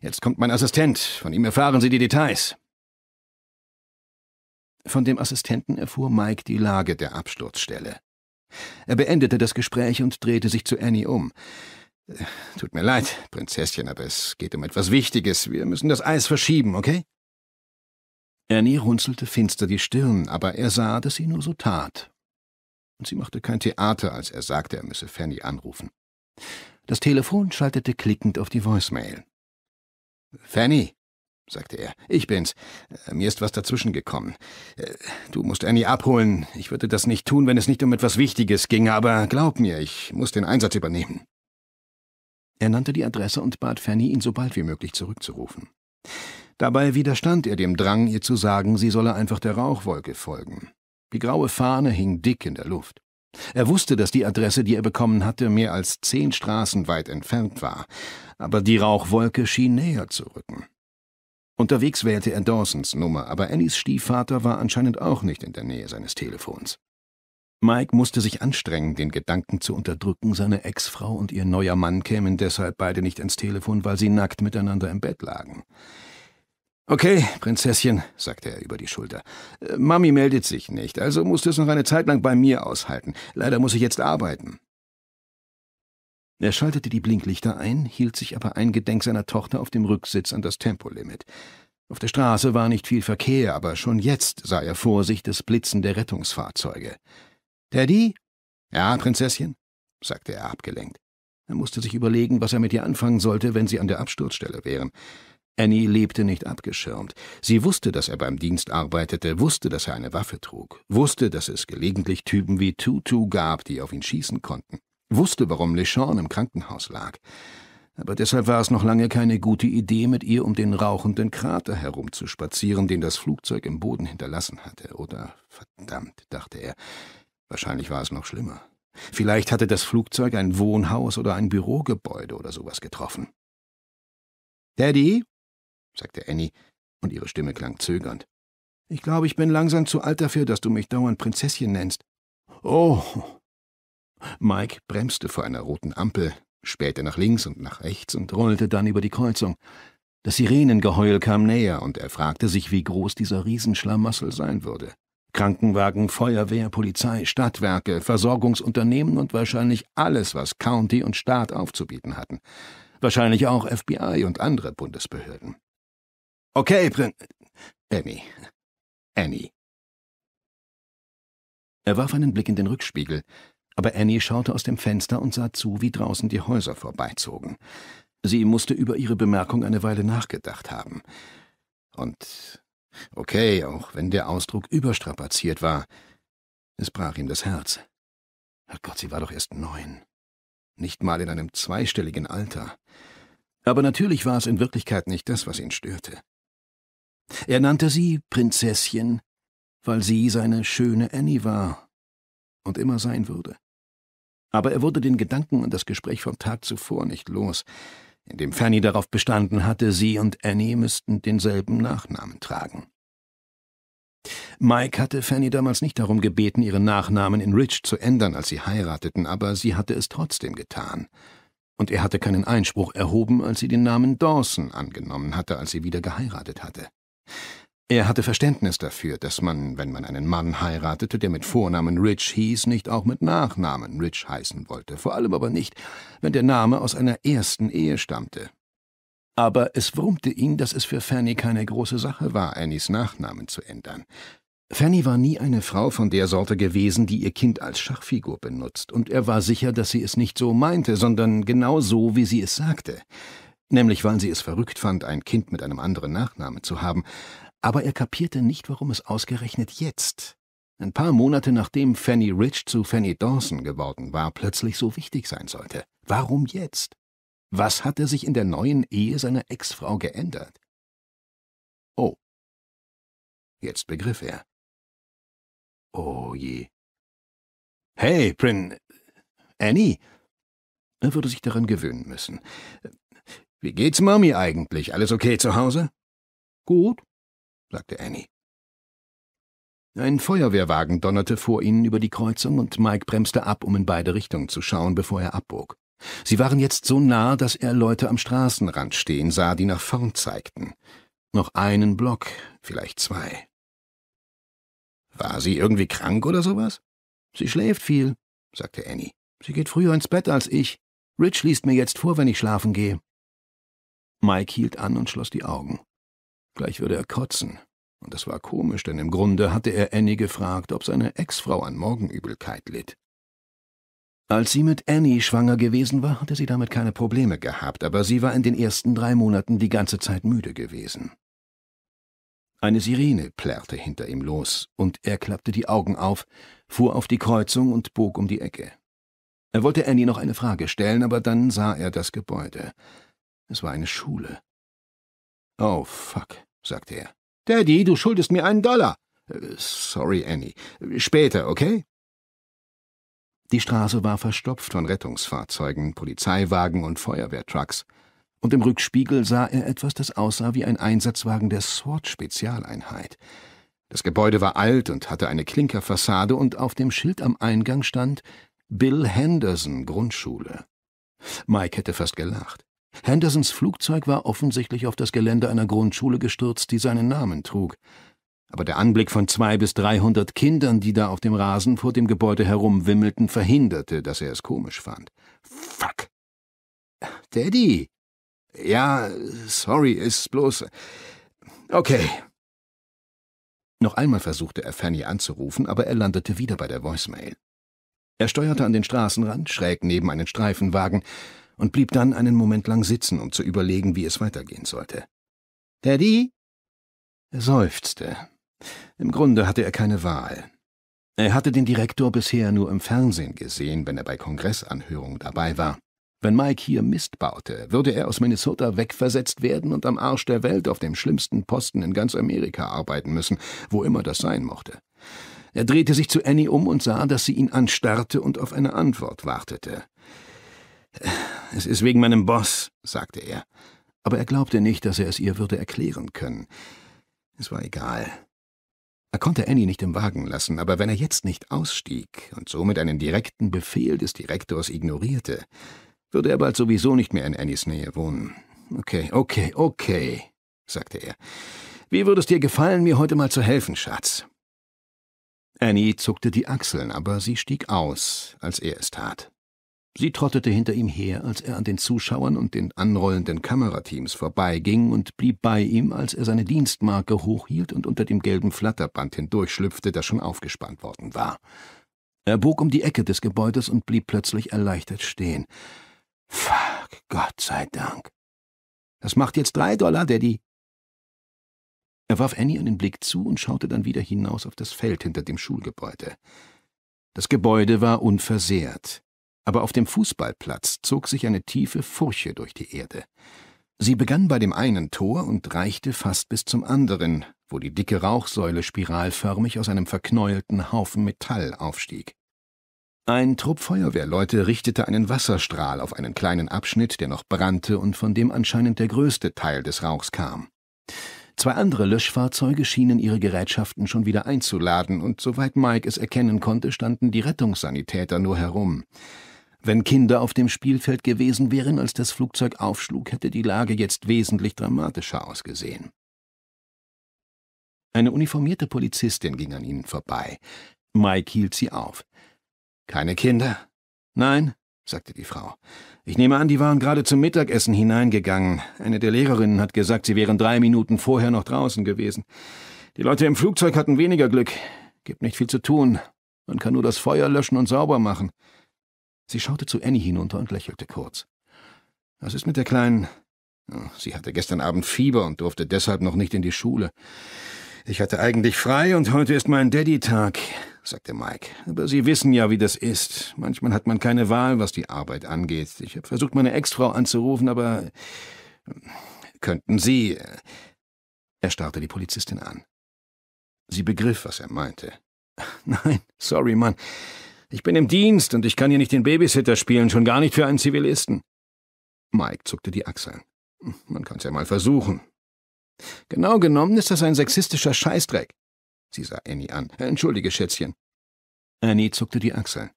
Jetzt kommt mein Assistent. Von ihm erfahren Sie die Details. Von dem Assistenten erfuhr Mike die Lage der Absturzstelle. Er beendete das Gespräch und drehte sich zu Annie um. Äh, tut mir leid, Prinzesschen, aber es geht um etwas Wichtiges. Wir müssen das Eis verschieben, okay? Ernie runzelte finster die Stirn, aber er sah, dass sie nur so tat. Und sie machte kein Theater, als er sagte, er müsse Fanny anrufen. Das Telefon schaltete klickend auf die Voicemail. Fanny, sagte er, ich bin's. Äh, mir ist was dazwischen gekommen. Äh, du musst Annie abholen. Ich würde das nicht tun, wenn es nicht um etwas Wichtiges ginge, aber glaub mir, ich muss den Einsatz übernehmen. Er nannte die Adresse und bat Fanny, ihn so bald wie möglich zurückzurufen. Dabei widerstand er dem Drang, ihr zu sagen, sie solle einfach der Rauchwolke folgen. Die graue Fahne hing dick in der Luft. Er wusste, dass die Adresse, die er bekommen hatte, mehr als zehn Straßen weit entfernt war, aber die Rauchwolke schien näher zu rücken. Unterwegs wählte er Dawsons Nummer, aber Annies Stiefvater war anscheinend auch nicht in der Nähe seines Telefons. Mike musste sich anstrengen, den Gedanken zu unterdrücken, seine Ex-Frau und ihr neuer Mann kämen deshalb beide nicht ins Telefon, weil sie nackt miteinander im Bett lagen. Okay, Prinzesschen, sagte er über die Schulter. Äh, Mami meldet sich nicht, also musst du es noch eine Zeit lang bei mir aushalten. Leider muss ich jetzt arbeiten. Er schaltete die Blinklichter ein, hielt sich aber eingedenk seiner Tochter auf dem Rücksitz an das Tempolimit. Auf der Straße war nicht viel Verkehr, aber schon jetzt sah er vor sich das Blitzen der Rettungsfahrzeuge. Daddy? Ja, Prinzesschen? sagte er abgelenkt. Er musste sich überlegen, was er mit ihr anfangen sollte, wenn sie an der Absturzstelle wären. Annie lebte nicht abgeschirmt. Sie wusste, dass er beim Dienst arbeitete, wusste, dass er eine Waffe trug, wusste, dass es gelegentlich Typen wie Tutu gab, die auf ihn schießen konnten, wusste, warum Lechon im Krankenhaus lag. Aber deshalb war es noch lange keine gute Idee, mit ihr um den rauchenden Krater herumzuspazieren, den das Flugzeug im Boden hinterlassen hatte. Oder verdammt, dachte er, wahrscheinlich war es noch schlimmer. Vielleicht hatte das Flugzeug ein Wohnhaus oder ein Bürogebäude oder sowas getroffen. Daddy, sagte Annie, und ihre Stimme klang zögernd. Ich glaube, ich bin langsam zu alt dafür, dass du mich dauernd Prinzesschen nennst. Oh. Mike bremste vor einer roten Ampel, spähte nach links und nach rechts und rollte dann über die Kreuzung. Das Sirenengeheul kam näher, und er fragte sich, wie groß dieser Riesenschlamassel sein würde. Krankenwagen, Feuerwehr, Polizei, Stadtwerke, Versorgungsunternehmen und wahrscheinlich alles, was County und Staat aufzubieten hatten. Wahrscheinlich auch FBI und andere Bundesbehörden. Okay, Prin... Emmy. Annie. Er warf einen Blick in den Rückspiegel, aber Annie schaute aus dem Fenster und sah zu, wie draußen die Häuser vorbeizogen. Sie musste über ihre Bemerkung eine Weile nachgedacht haben. Und okay, auch wenn der Ausdruck überstrapaziert war, es brach ihm das Herz. Gott, sie war doch erst neun. Nicht mal in einem zweistelligen Alter. Aber natürlich war es in Wirklichkeit nicht das, was ihn störte. Er nannte sie Prinzesschen, weil sie seine schöne Annie war und immer sein würde. Aber er wurde den Gedanken an das Gespräch vom Tag zuvor nicht los, in dem Fanny darauf bestanden hatte, sie und Annie müssten denselben Nachnamen tragen. Mike hatte Fanny damals nicht darum gebeten, ihren Nachnamen in Rich zu ändern, als sie heirateten, aber sie hatte es trotzdem getan. Und er hatte keinen Einspruch erhoben, als sie den Namen Dawson angenommen hatte, als sie wieder geheiratet hatte. Er hatte Verständnis dafür, dass man, wenn man einen Mann heiratete, der mit Vornamen Rich hieß, nicht auch mit Nachnamen Rich heißen wollte, vor allem aber nicht, wenn der Name aus einer ersten Ehe stammte. Aber es wurmte ihn, dass es für Fanny keine große Sache war, Annies Nachnamen zu ändern. Fanny war nie eine Frau von der Sorte gewesen, die ihr Kind als Schachfigur benutzt, und er war sicher, dass sie es nicht so meinte, sondern genau so, wie sie es sagte nämlich weil sie es verrückt fand, ein Kind mit einem anderen Nachnamen zu haben, aber er kapierte nicht, warum es ausgerechnet jetzt, ein paar Monate nachdem Fanny Rich zu Fanny Dawson geworden war, plötzlich so wichtig sein sollte. Warum jetzt? Was hat er sich in der neuen Ehe seiner Ex-Frau geändert? Oh. Jetzt begriff er. Oh je. Hey, Prin. Annie! Er würde sich daran gewöhnen müssen. Wie geht's Mami eigentlich? Alles okay zu Hause? Gut, sagte Annie. Ein Feuerwehrwagen donnerte vor ihnen über die Kreuzung und Mike bremste ab, um in beide Richtungen zu schauen, bevor er abbog. Sie waren jetzt so nah, dass er Leute am Straßenrand stehen sah, die nach vorn zeigten. Noch einen Block, vielleicht zwei. War sie irgendwie krank oder sowas? Sie schläft viel, sagte Annie. Sie geht früher ins Bett als ich. Rich liest mir jetzt vor, wenn ich schlafen gehe. Mike hielt an und schloss die Augen. Gleich würde er kotzen. Und das war komisch, denn im Grunde hatte er Annie gefragt, ob seine Ex-Frau an Morgenübelkeit litt. Als sie mit Annie schwanger gewesen war, hatte sie damit keine Probleme gehabt, aber sie war in den ersten drei Monaten die ganze Zeit müde gewesen. Eine Sirene plärrte hinter ihm los, und er klappte die Augen auf, fuhr auf die Kreuzung und bog um die Ecke. Er wollte Annie noch eine Frage stellen, aber dann sah er das Gebäude. Es war eine Schule. Oh, fuck, sagte er. Daddy, du schuldest mir einen Dollar. Äh, sorry, Annie. Später, okay? Die Straße war verstopft von Rettungsfahrzeugen, Polizeiwagen und Feuerwehrtrucks, und im Rückspiegel sah er etwas, das aussah wie ein Einsatzwagen der SWAT-Spezialeinheit. Das Gebäude war alt und hatte eine Klinkerfassade, und auf dem Schild am Eingang stand Bill Henderson Grundschule. Mike hätte fast gelacht. Hendersons Flugzeug war offensichtlich auf das Gelände einer Grundschule gestürzt, die seinen Namen trug. Aber der Anblick von zwei bis dreihundert Kindern, die da auf dem Rasen vor dem Gebäude herumwimmelten, verhinderte, dass er es komisch fand. Fuck! Daddy! Ja, sorry, ist bloß. Okay. Noch einmal versuchte er Fanny anzurufen, aber er landete wieder bei der Voicemail. Er steuerte an den Straßenrand, schräg neben einen Streifenwagen, und blieb dann einen Moment lang sitzen, um zu überlegen, wie es weitergehen sollte. Daddy? Er seufzte. Im Grunde hatte er keine Wahl. Er hatte den Direktor bisher nur im Fernsehen gesehen, wenn er bei Kongressanhörungen dabei war. Wenn Mike hier Mist baute, würde er aus Minnesota wegversetzt werden und am Arsch der Welt auf dem schlimmsten Posten in ganz Amerika arbeiten müssen, wo immer das sein mochte. Er drehte sich zu Annie um und sah, dass sie ihn anstarrte und auf eine Antwort wartete es ist wegen meinem Boss, sagte er, aber er glaubte nicht, dass er es ihr würde erklären können. Es war egal. Er konnte Annie nicht im Wagen lassen, aber wenn er jetzt nicht ausstieg und somit einen direkten Befehl des Direktors ignorierte, würde er bald sowieso nicht mehr in Annies Nähe wohnen. Okay, okay, okay, sagte er. Wie würde es dir gefallen, mir heute mal zu helfen, Schatz? Annie zuckte die Achseln, aber sie stieg aus, als er es tat. Sie trottete hinter ihm her, als er an den Zuschauern und den anrollenden Kamerateams vorbeiging und blieb bei ihm, als er seine Dienstmarke hochhielt und unter dem gelben Flatterband hindurchschlüpfte, das schon aufgespannt worden war. Er bog um die Ecke des Gebäudes und blieb plötzlich erleichtert stehen. Fuck, Gott sei Dank. Das macht jetzt drei Dollar, Daddy. Er warf Annie einen Blick zu und schaute dann wieder hinaus auf das Feld hinter dem Schulgebäude. Das Gebäude war unversehrt aber auf dem Fußballplatz zog sich eine tiefe Furche durch die Erde. Sie begann bei dem einen Tor und reichte fast bis zum anderen, wo die dicke Rauchsäule spiralförmig aus einem verknäuelten Haufen Metall aufstieg. Ein Trupp Feuerwehrleute richtete einen Wasserstrahl auf einen kleinen Abschnitt, der noch brannte und von dem anscheinend der größte Teil des Rauchs kam. Zwei andere Löschfahrzeuge schienen ihre Gerätschaften schon wieder einzuladen, und soweit Mike es erkennen konnte, standen die Rettungssanitäter nur herum. Wenn Kinder auf dem Spielfeld gewesen wären, als das Flugzeug aufschlug, hätte die Lage jetzt wesentlich dramatischer ausgesehen. Eine uniformierte Polizistin ging an ihnen vorbei. Mike hielt sie auf. Keine Kinder? Nein, sagte die Frau. Ich nehme an, die waren gerade zum Mittagessen hineingegangen. Eine der Lehrerinnen hat gesagt, sie wären drei Minuten vorher noch draußen gewesen. Die Leute im Flugzeug hatten weniger Glück. Gibt nicht viel zu tun. Man kann nur das Feuer löschen und sauber machen. Sie schaute zu Annie hinunter und lächelte kurz. Was ist mit der Kleinen? Oh, sie hatte gestern Abend Fieber und durfte deshalb noch nicht in die Schule. Ich hatte eigentlich frei und heute ist mein Daddy-Tag, sagte Mike. Aber Sie wissen ja, wie das ist. Manchmal hat man keine Wahl, was die Arbeit angeht. Ich habe versucht, meine Ex-Frau anzurufen, aber hm, könnten Sie. Äh, er starrte die Polizistin an. Sie begriff, was er meinte. Nein, sorry, Mann. Ich bin im Dienst und ich kann hier nicht den Babysitter spielen, schon gar nicht für einen Zivilisten. Mike zuckte die Achseln. Man kann's ja mal versuchen. Genau genommen ist das ein sexistischer Scheißdreck. Sie sah Annie an. Entschuldige, Schätzchen. Annie zuckte die Achseln.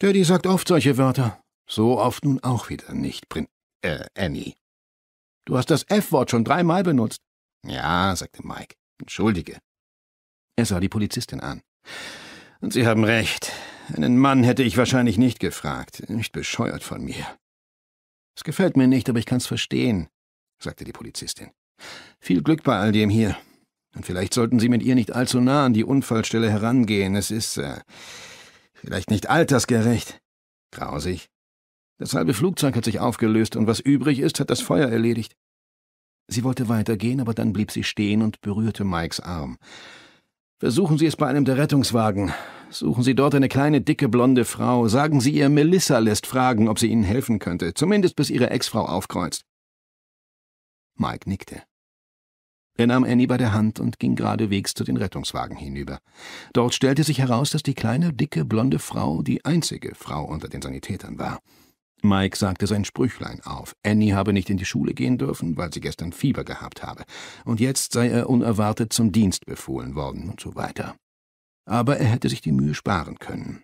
Daddy sagt oft solche Wörter. So oft nun auch wieder nicht, Prin äh, Annie. Du hast das F-Wort schon dreimal benutzt. Ja, sagte Mike. Entschuldige. Er sah die Polizistin an. Und Sie haben recht. Einen Mann hätte ich wahrscheinlich nicht gefragt. Nicht bescheuert von mir. Es gefällt mir nicht, aber ich kann's verstehen, sagte die Polizistin. Viel Glück bei all dem hier. Und vielleicht sollten Sie mit ihr nicht allzu nah an die Unfallstelle herangehen. Es ist äh, vielleicht nicht altersgerecht. Grausig. Das halbe Flugzeug hat sich aufgelöst und was übrig ist, hat das Feuer erledigt. Sie wollte weitergehen, aber dann blieb sie stehen und berührte Mikes Arm. Versuchen Sie es bei einem der Rettungswagen, Suchen Sie dort eine kleine, dicke, blonde Frau. Sagen Sie ihr, Melissa lässt fragen, ob sie Ihnen helfen könnte, zumindest bis Ihre Ex-Frau aufkreuzt. Mike nickte. Er nahm Annie bei der Hand und ging geradewegs zu den Rettungswagen hinüber. Dort stellte sich heraus, dass die kleine, dicke, blonde Frau die einzige Frau unter den Sanitätern war. Mike sagte sein Sprüchlein auf. Annie habe nicht in die Schule gehen dürfen, weil sie gestern Fieber gehabt habe. Und jetzt sei er unerwartet zum Dienst befohlen worden und so weiter aber er hätte sich die Mühe sparen können.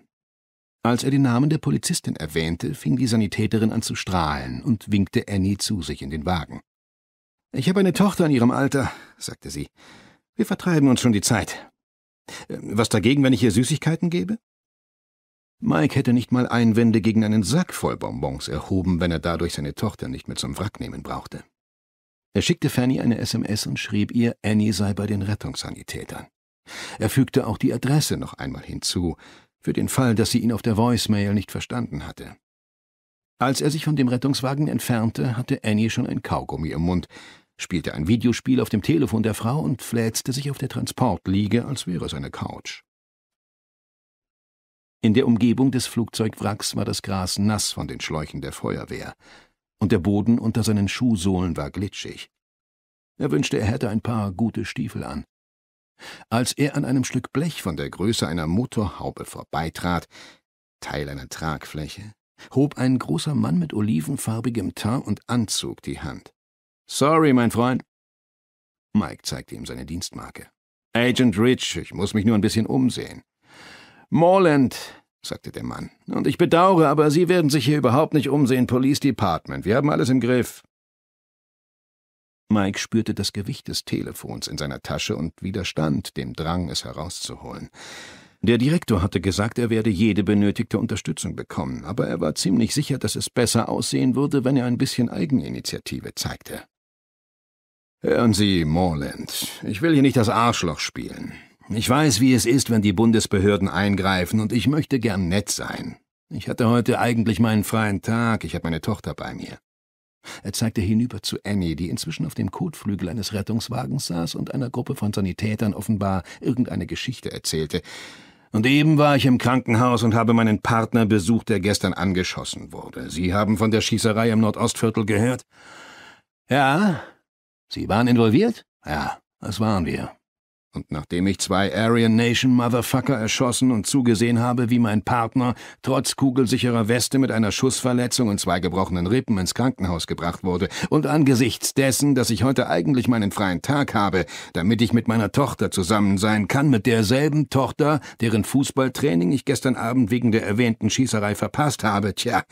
Als er den Namen der Polizistin erwähnte, fing die Sanitäterin an zu strahlen und winkte Annie zu sich in den Wagen. Ich habe eine Tochter in ihrem Alter, sagte sie. Wir vertreiben uns schon die Zeit. Äh, was dagegen, wenn ich ihr Süßigkeiten gebe? Mike hätte nicht mal Einwände gegen einen Sack voll Bonbons erhoben, wenn er dadurch seine Tochter nicht mehr zum Wrack nehmen brauchte. Er schickte Fanny eine SMS und schrieb ihr, Annie sei bei den Rettungssanitätern. Er fügte auch die Adresse noch einmal hinzu, für den Fall, dass sie ihn auf der Voicemail nicht verstanden hatte. Als er sich von dem Rettungswagen entfernte, hatte Annie schon ein Kaugummi im Mund, spielte ein Videospiel auf dem Telefon der Frau und fläzte sich auf der Transportliege, als wäre es eine Couch. In der Umgebung des Flugzeugwracks war das Gras nass von den Schläuchen der Feuerwehr, und der Boden unter seinen Schuhsohlen war glitschig. Er wünschte, er hätte ein paar gute Stiefel an. Als er an einem Stück Blech von der Größe einer Motorhaube vorbeitrat, Teil einer Tragfläche, hob ein großer Mann mit olivenfarbigem Teint und Anzug die Hand. Sorry, mein Freund. Mike zeigte ihm seine Dienstmarke. Agent Rich, ich muss mich nur ein bisschen umsehen. Morland, sagte der Mann, und ich bedauere, aber Sie werden sich hier überhaupt nicht umsehen, Police Department. Wir haben alles im Griff. Mike spürte das Gewicht des Telefons in seiner Tasche und widerstand dem Drang, es herauszuholen. Der Direktor hatte gesagt, er werde jede benötigte Unterstützung bekommen, aber er war ziemlich sicher, dass es besser aussehen würde, wenn er ein bisschen Eigeninitiative zeigte. Hören Sie, Morland, ich will hier nicht das Arschloch spielen. Ich weiß, wie es ist, wenn die Bundesbehörden eingreifen, und ich möchte gern nett sein. Ich hatte heute eigentlich meinen freien Tag, ich habe meine Tochter bei mir. Er zeigte hinüber zu Annie, die inzwischen auf dem Kotflügel eines Rettungswagens saß und einer Gruppe von Sanitätern offenbar irgendeine Geschichte erzählte. Und eben war ich im Krankenhaus und habe meinen Partner besucht, der gestern angeschossen wurde. Sie haben von der Schießerei im Nordostviertel gehört? Ja. Sie waren involviert? Ja, das waren wir. Und nachdem ich zwei Aryan Nation Motherfucker erschossen und zugesehen habe, wie mein Partner trotz kugelsicherer Weste mit einer Schussverletzung und zwei gebrochenen Rippen ins Krankenhaus gebracht wurde, und angesichts dessen, dass ich heute eigentlich meinen freien Tag habe, damit ich mit meiner Tochter zusammen sein kann, mit derselben Tochter, deren Fußballtraining ich gestern Abend wegen der erwähnten Schießerei verpasst habe, tja,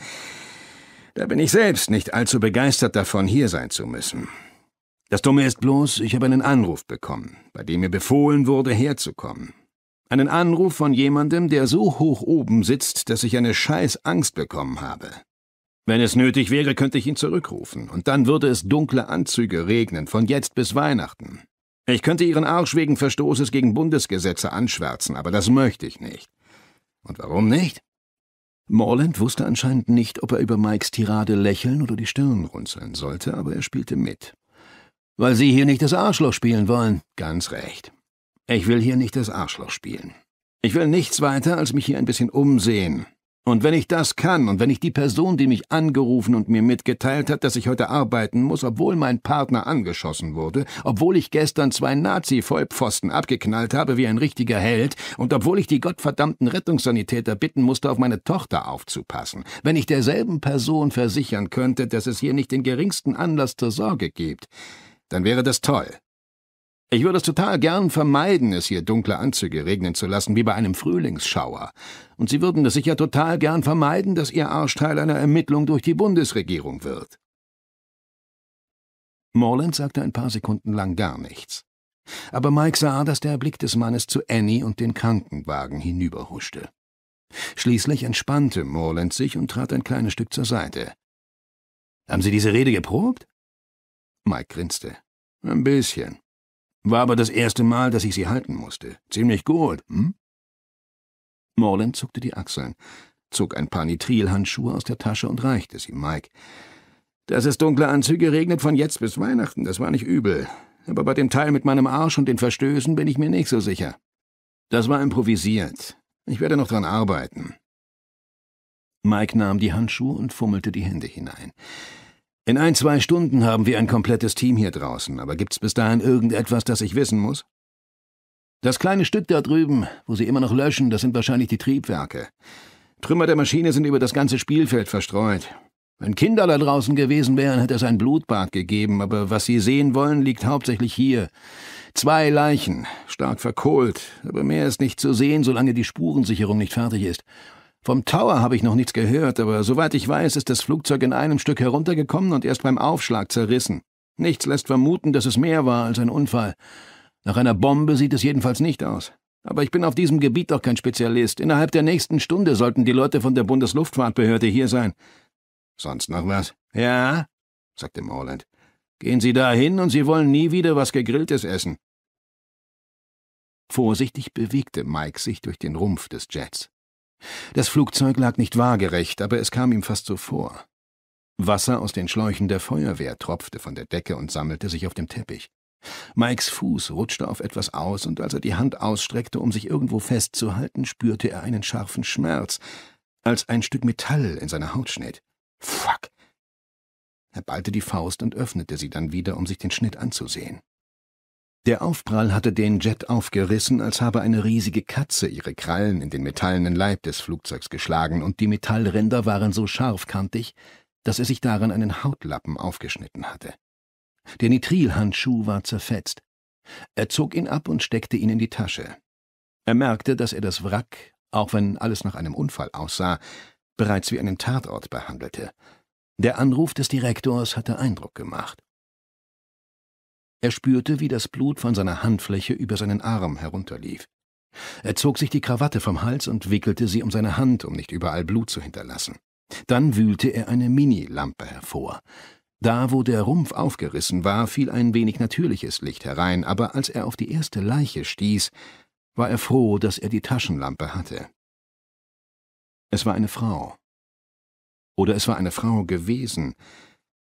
da bin ich selbst nicht allzu begeistert davon, hier sein zu müssen. Das Dumme ist bloß, ich habe einen Anruf bekommen, bei dem mir befohlen wurde, herzukommen. Einen Anruf von jemandem, der so hoch oben sitzt, dass ich eine scheiß Angst bekommen habe. Wenn es nötig wäre, könnte ich ihn zurückrufen, und dann würde es dunkle Anzüge regnen, von jetzt bis Weihnachten. Ich könnte ihren Arsch wegen Verstoßes gegen Bundesgesetze anschwärzen, aber das möchte ich nicht. Und warum nicht? Morland wusste anscheinend nicht, ob er über Mikes Tirade lächeln oder die Stirn runzeln sollte, aber er spielte mit. Weil Sie hier nicht das Arschloch spielen wollen. Ganz recht. Ich will hier nicht das Arschloch spielen. Ich will nichts weiter, als mich hier ein bisschen umsehen. Und wenn ich das kann, und wenn ich die Person, die mich angerufen und mir mitgeteilt hat, dass ich heute arbeiten muss, obwohl mein Partner angeschossen wurde, obwohl ich gestern zwei Nazi-Vollpfosten abgeknallt habe wie ein richtiger Held, und obwohl ich die gottverdammten Rettungssanitäter bitten musste, auf meine Tochter aufzupassen, wenn ich derselben Person versichern könnte, dass es hier nicht den geringsten Anlass zur Sorge gibt, dann wäre das toll. Ich würde es total gern vermeiden, es hier dunkle Anzüge regnen zu lassen, wie bei einem Frühlingsschauer. Und Sie würden es sicher total gern vermeiden, dass Ihr Arschteil einer Ermittlung durch die Bundesregierung wird. Morland sagte ein paar Sekunden lang gar nichts. Aber Mike sah, dass der Blick des Mannes zu Annie und den Krankenwagen hinüberhuschte. Schließlich entspannte Morland sich und trat ein kleines Stück zur Seite. Haben Sie diese Rede geprobt? Mike grinste. Ein bisschen. War aber das erste Mal, dass ich sie halten musste. Ziemlich gut, hm? Morland zuckte die Achseln, zog ein paar Nitrilhandschuhe aus der Tasche und reichte sie Mike. Dass es dunkle Anzüge regnet von jetzt bis Weihnachten, das war nicht übel. Aber bei dem Teil mit meinem Arsch und den Verstößen bin ich mir nicht so sicher. Das war improvisiert. Ich werde noch dran arbeiten. Mike nahm die Handschuhe und fummelte die Hände hinein. In ein, zwei Stunden haben wir ein komplettes Team hier draußen, aber gibt's bis dahin irgendetwas, das ich wissen muss? Das kleine Stück da drüben, wo sie immer noch löschen, das sind wahrscheinlich die Triebwerke. Trümmer der Maschine sind über das ganze Spielfeld verstreut. Wenn Kinder da draußen gewesen wären, hätte es ein Blutbad gegeben, aber was sie sehen wollen, liegt hauptsächlich hier. Zwei Leichen, stark verkohlt, aber mehr ist nicht zu sehen, solange die Spurensicherung nicht fertig ist. Vom Tower habe ich noch nichts gehört, aber soweit ich weiß, ist das Flugzeug in einem Stück heruntergekommen und erst beim Aufschlag zerrissen. Nichts lässt vermuten, dass es mehr war als ein Unfall. Nach einer Bombe sieht es jedenfalls nicht aus. Aber ich bin auf diesem Gebiet doch kein Spezialist. Innerhalb der nächsten Stunde sollten die Leute von der Bundesluftfahrtbehörde hier sein. Sonst noch was? Ja, sagte Morland. Gehen Sie da hin und Sie wollen nie wieder was Gegrilltes essen. Vorsichtig bewegte Mike sich durch den Rumpf des Jets. Das Flugzeug lag nicht waagerecht, aber es kam ihm fast so vor. Wasser aus den Schläuchen der Feuerwehr tropfte von der Decke und sammelte sich auf dem Teppich. Mikes Fuß rutschte auf etwas aus, und als er die Hand ausstreckte, um sich irgendwo festzuhalten, spürte er einen scharfen Schmerz, als ein Stück Metall in seine Haut schnitt. Fuck! Er ballte die Faust und öffnete sie dann wieder, um sich den Schnitt anzusehen. Der Aufprall hatte den Jet aufgerissen, als habe eine riesige Katze ihre Krallen in den metallenen Leib des Flugzeugs geschlagen, und die Metallränder waren so scharfkantig, dass er sich daran einen Hautlappen aufgeschnitten hatte. Der Nitrilhandschuh war zerfetzt. Er zog ihn ab und steckte ihn in die Tasche. Er merkte, dass er das Wrack, auch wenn alles nach einem Unfall aussah, bereits wie einen Tatort behandelte. Der Anruf des Direktors hatte Eindruck gemacht. Er spürte, wie das Blut von seiner Handfläche über seinen Arm herunterlief. Er zog sich die Krawatte vom Hals und wickelte sie um seine Hand, um nicht überall Blut zu hinterlassen. Dann wühlte er eine Minilampe hervor. Da, wo der Rumpf aufgerissen war, fiel ein wenig natürliches Licht herein, aber als er auf die erste Leiche stieß, war er froh, dass er die Taschenlampe hatte. Es war eine Frau. Oder es war eine Frau gewesen,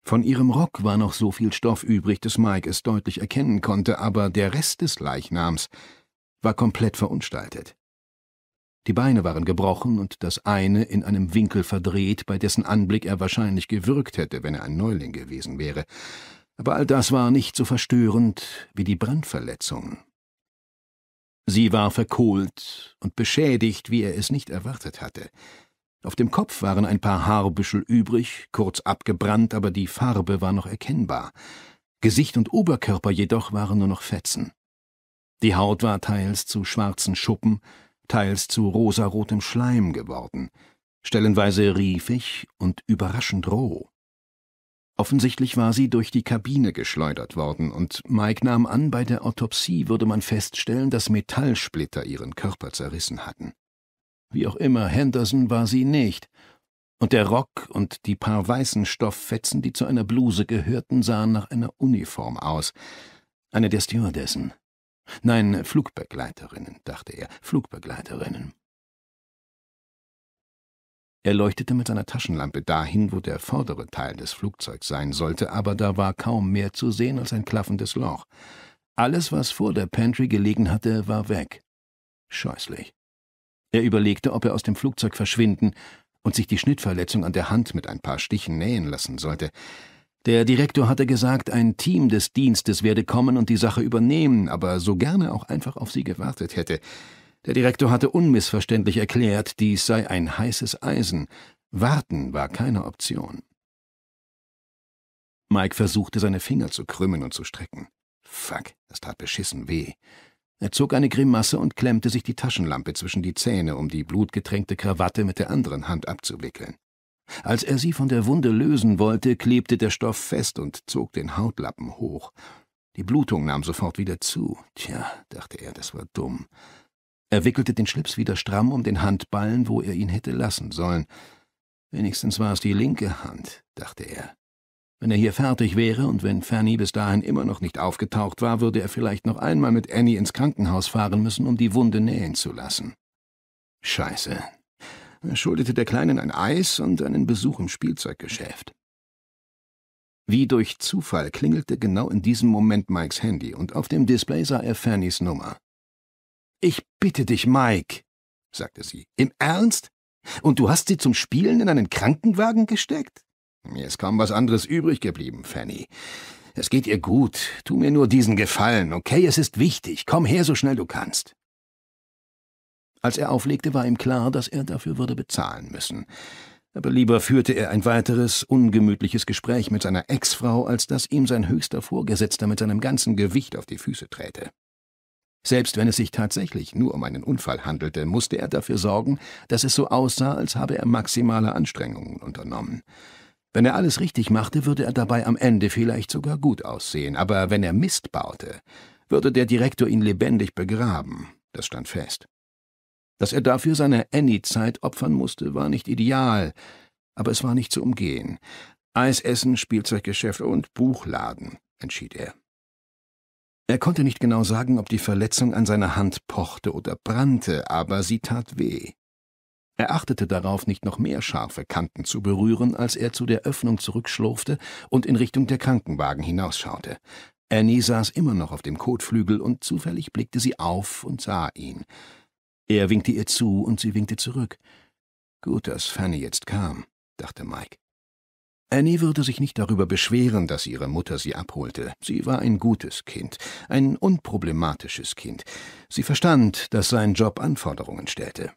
von ihrem Rock war noch so viel Stoff übrig, dass Mike es deutlich erkennen konnte, aber der Rest des Leichnams war komplett verunstaltet. Die Beine waren gebrochen und das eine in einem Winkel verdreht, bei dessen Anblick er wahrscheinlich gewürgt hätte, wenn er ein Neuling gewesen wäre. Aber all das war nicht so verstörend wie die Brandverletzungen. Sie war verkohlt und beschädigt, wie er es nicht erwartet hatte. Auf dem Kopf waren ein paar Haarbüschel übrig, kurz abgebrannt, aber die Farbe war noch erkennbar. Gesicht und Oberkörper jedoch waren nur noch Fetzen. Die Haut war teils zu schwarzen Schuppen, teils zu rosarotem Schleim geworden, stellenweise riefig und überraschend roh. Offensichtlich war sie durch die Kabine geschleudert worden, und Mike nahm an, bei der Autopsie würde man feststellen, dass Metallsplitter ihren Körper zerrissen hatten. Wie auch immer, Henderson war sie nicht. Und der Rock und die paar weißen Stofffetzen, die zu einer Bluse gehörten, sahen nach einer Uniform aus. Eine der Stewardessen. Nein, Flugbegleiterinnen, dachte er, Flugbegleiterinnen. Er leuchtete mit seiner Taschenlampe dahin, wo der vordere Teil des Flugzeugs sein sollte, aber da war kaum mehr zu sehen als ein klaffendes Loch. Alles, was vor der Pantry gelegen hatte, war weg. Scheußlich. Er überlegte, ob er aus dem Flugzeug verschwinden und sich die Schnittverletzung an der Hand mit ein paar Stichen nähen lassen sollte. Der Direktor hatte gesagt, ein Team des Dienstes werde kommen und die Sache übernehmen, aber so gerne auch einfach auf sie gewartet hätte. Der Direktor hatte unmissverständlich erklärt, dies sei ein heißes Eisen. Warten war keine Option. Mike versuchte, seine Finger zu krümmen und zu strecken. Fuck, das tat beschissen weh. Er zog eine Grimasse und klemmte sich die Taschenlampe zwischen die Zähne, um die blutgetränkte Krawatte mit der anderen Hand abzuwickeln. Als er sie von der Wunde lösen wollte, klebte der Stoff fest und zog den Hautlappen hoch. Die Blutung nahm sofort wieder zu. Tja, dachte er, das war dumm. Er wickelte den Schlips wieder stramm um den Handballen, wo er ihn hätte lassen sollen. Wenigstens war es die linke Hand, dachte er. Wenn er hier fertig wäre und wenn Fanny bis dahin immer noch nicht aufgetaucht war, würde er vielleicht noch einmal mit Annie ins Krankenhaus fahren müssen, um die Wunde nähen zu lassen. Scheiße. Er schuldete der Kleinen ein Eis und einen Besuch im Spielzeuggeschäft. Wie durch Zufall klingelte genau in diesem Moment Mikes Handy und auf dem Display sah er Fannys Nummer. Ich bitte dich, Mike, sagte sie. Im Ernst? Und du hast sie zum Spielen in einen Krankenwagen gesteckt? Mir ist kaum was anderes übrig geblieben, Fanny. Es geht ihr gut. Tu mir nur diesen Gefallen, okay? Es ist wichtig. Komm her, so schnell du kannst. Als er auflegte, war ihm klar, dass er dafür würde bezahlen müssen. Aber lieber führte er ein weiteres, ungemütliches Gespräch mit seiner Ex-Frau, als dass ihm sein höchster Vorgesetzter mit seinem ganzen Gewicht auf die Füße träte. Selbst wenn es sich tatsächlich nur um einen Unfall handelte, musste er dafür sorgen, dass es so aussah, als habe er maximale Anstrengungen unternommen. Wenn er alles richtig machte, würde er dabei am Ende vielleicht sogar gut aussehen, aber wenn er Mist baute, würde der Direktor ihn lebendig begraben, das stand fest. Dass er dafür seine Annie-Zeit opfern musste, war nicht ideal, aber es war nicht zu umgehen. Eisessen, Spielzeuggeschäft und Buchladen, entschied er. Er konnte nicht genau sagen, ob die Verletzung an seiner Hand pochte oder brannte, aber sie tat weh. Er achtete darauf, nicht noch mehr scharfe Kanten zu berühren, als er zu der Öffnung zurückschlurfte und in Richtung der Krankenwagen hinausschaute. Annie saß immer noch auf dem Kotflügel und zufällig blickte sie auf und sah ihn. Er winkte ihr zu und sie winkte zurück. Gut, dass Fanny jetzt kam, dachte Mike. Annie würde sich nicht darüber beschweren, dass ihre Mutter sie abholte. Sie war ein gutes Kind, ein unproblematisches Kind. Sie verstand, dass sein Job Anforderungen stellte,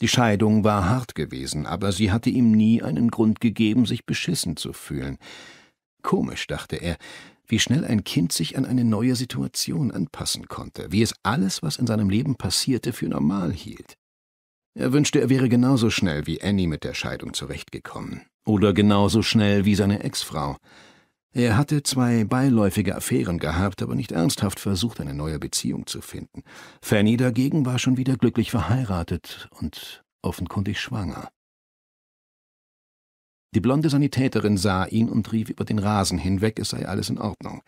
die Scheidung war hart gewesen, aber sie hatte ihm nie einen Grund gegeben, sich beschissen zu fühlen. Komisch, dachte er, wie schnell ein Kind sich an eine neue Situation anpassen konnte, wie es alles, was in seinem Leben passierte, für normal hielt. Er wünschte, er wäre genauso schnell wie Annie mit der Scheidung zurechtgekommen. Oder genauso schnell wie seine Ex-Frau. Er hatte zwei beiläufige Affären gehabt, aber nicht ernsthaft versucht, eine neue Beziehung zu finden. Fanny dagegen war schon wieder glücklich verheiratet und offenkundig schwanger. Die blonde Sanitäterin sah ihn und rief über den Rasen hinweg, es sei alles in Ordnung.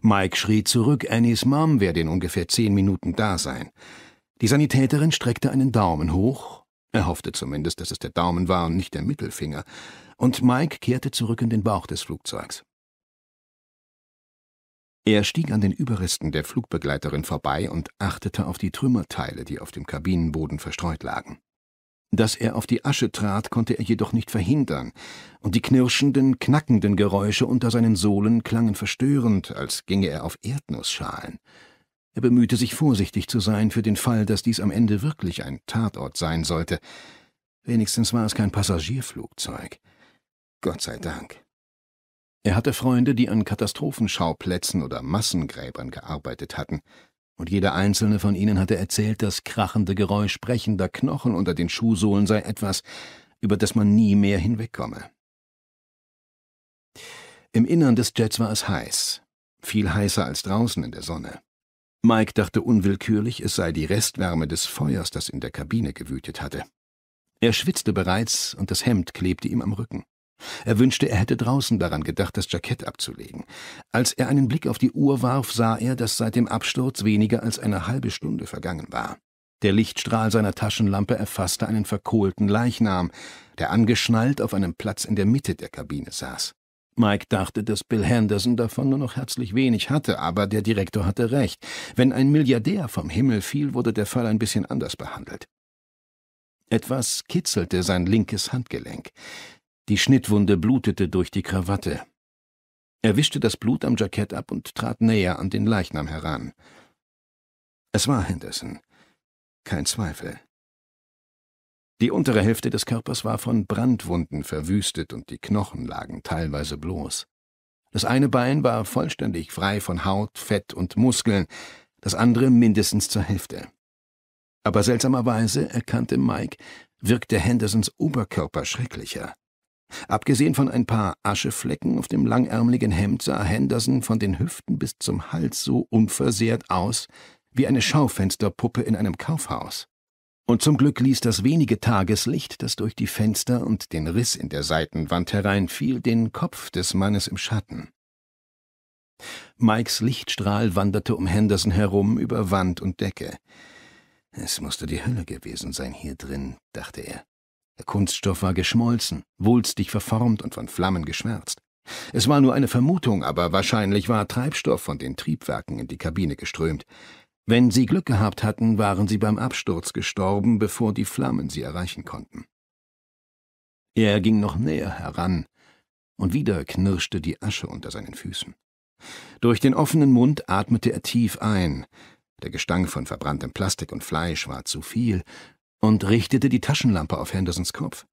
Mike schrie zurück, Annies Mom werde in ungefähr zehn Minuten da sein. Die Sanitäterin streckte einen Daumen hoch, er hoffte zumindest, dass es der Daumen war und nicht der Mittelfinger, und Mike kehrte zurück in den Bauch des Flugzeugs. Er stieg an den Überresten der Flugbegleiterin vorbei und achtete auf die Trümmerteile, die auf dem Kabinenboden verstreut lagen. Dass er auf die Asche trat, konnte er jedoch nicht verhindern, und die knirschenden, knackenden Geräusche unter seinen Sohlen klangen verstörend, als ginge er auf Erdnussschalen. Er bemühte sich vorsichtig zu sein für den Fall, dass dies am Ende wirklich ein Tatort sein sollte. Wenigstens war es kein Passagierflugzeug. Gott sei Dank. Er hatte Freunde, die an Katastrophenschauplätzen oder Massengräbern gearbeitet hatten, und jeder einzelne von ihnen hatte erzählt, das krachende Geräusch brechender Knochen unter den Schuhsohlen sei etwas, über das man nie mehr hinwegkomme. Im Innern des Jets war es heiß, viel heißer als draußen in der Sonne. Mike dachte unwillkürlich, es sei die Restwärme des Feuers, das in der Kabine gewütet hatte. Er schwitzte bereits und das Hemd klebte ihm am Rücken. Er wünschte, er hätte draußen daran gedacht, das Jackett abzulegen. Als er einen Blick auf die Uhr warf, sah er, dass seit dem Absturz weniger als eine halbe Stunde vergangen war. Der Lichtstrahl seiner Taschenlampe erfasste einen verkohlten Leichnam, der angeschnallt auf einem Platz in der Mitte der Kabine saß. Mike dachte, dass Bill Henderson davon nur noch herzlich wenig hatte, aber der Direktor hatte recht. Wenn ein Milliardär vom Himmel fiel, wurde der Fall ein bisschen anders behandelt. Etwas kitzelte sein linkes Handgelenk. Die Schnittwunde blutete durch die Krawatte. Er wischte das Blut am Jackett ab und trat näher an den Leichnam heran. Es war Henderson. Kein Zweifel. Die untere Hälfte des Körpers war von Brandwunden verwüstet und die Knochen lagen teilweise bloß. Das eine Bein war vollständig frei von Haut, Fett und Muskeln, das andere mindestens zur Hälfte. Aber seltsamerweise, erkannte Mike, wirkte Hendersons Oberkörper schrecklicher. Abgesehen von ein paar Ascheflecken auf dem langärmeligen Hemd sah Henderson von den Hüften bis zum Hals so unversehrt aus wie eine Schaufensterpuppe in einem Kaufhaus. Und zum Glück ließ das wenige Tageslicht, das durch die Fenster und den Riss in der Seitenwand hereinfiel, den Kopf des Mannes im Schatten. Mikes Lichtstrahl wanderte um Henderson herum über Wand und Decke. Es musste die Hölle gewesen sein hier drin, dachte er. Der Kunststoff war geschmolzen, wulstig verformt und von Flammen geschwärzt. Es war nur eine Vermutung, aber wahrscheinlich war Treibstoff von den Triebwerken in die Kabine geströmt. Wenn sie Glück gehabt hatten, waren sie beim Absturz gestorben, bevor die Flammen sie erreichen konnten. Er ging noch näher heran, und wieder knirschte die Asche unter seinen Füßen. Durch den offenen Mund atmete er tief ein. Der Gestank von verbranntem Plastik und Fleisch war zu viel, und richtete die Taschenlampe auf Hendersons Kopf.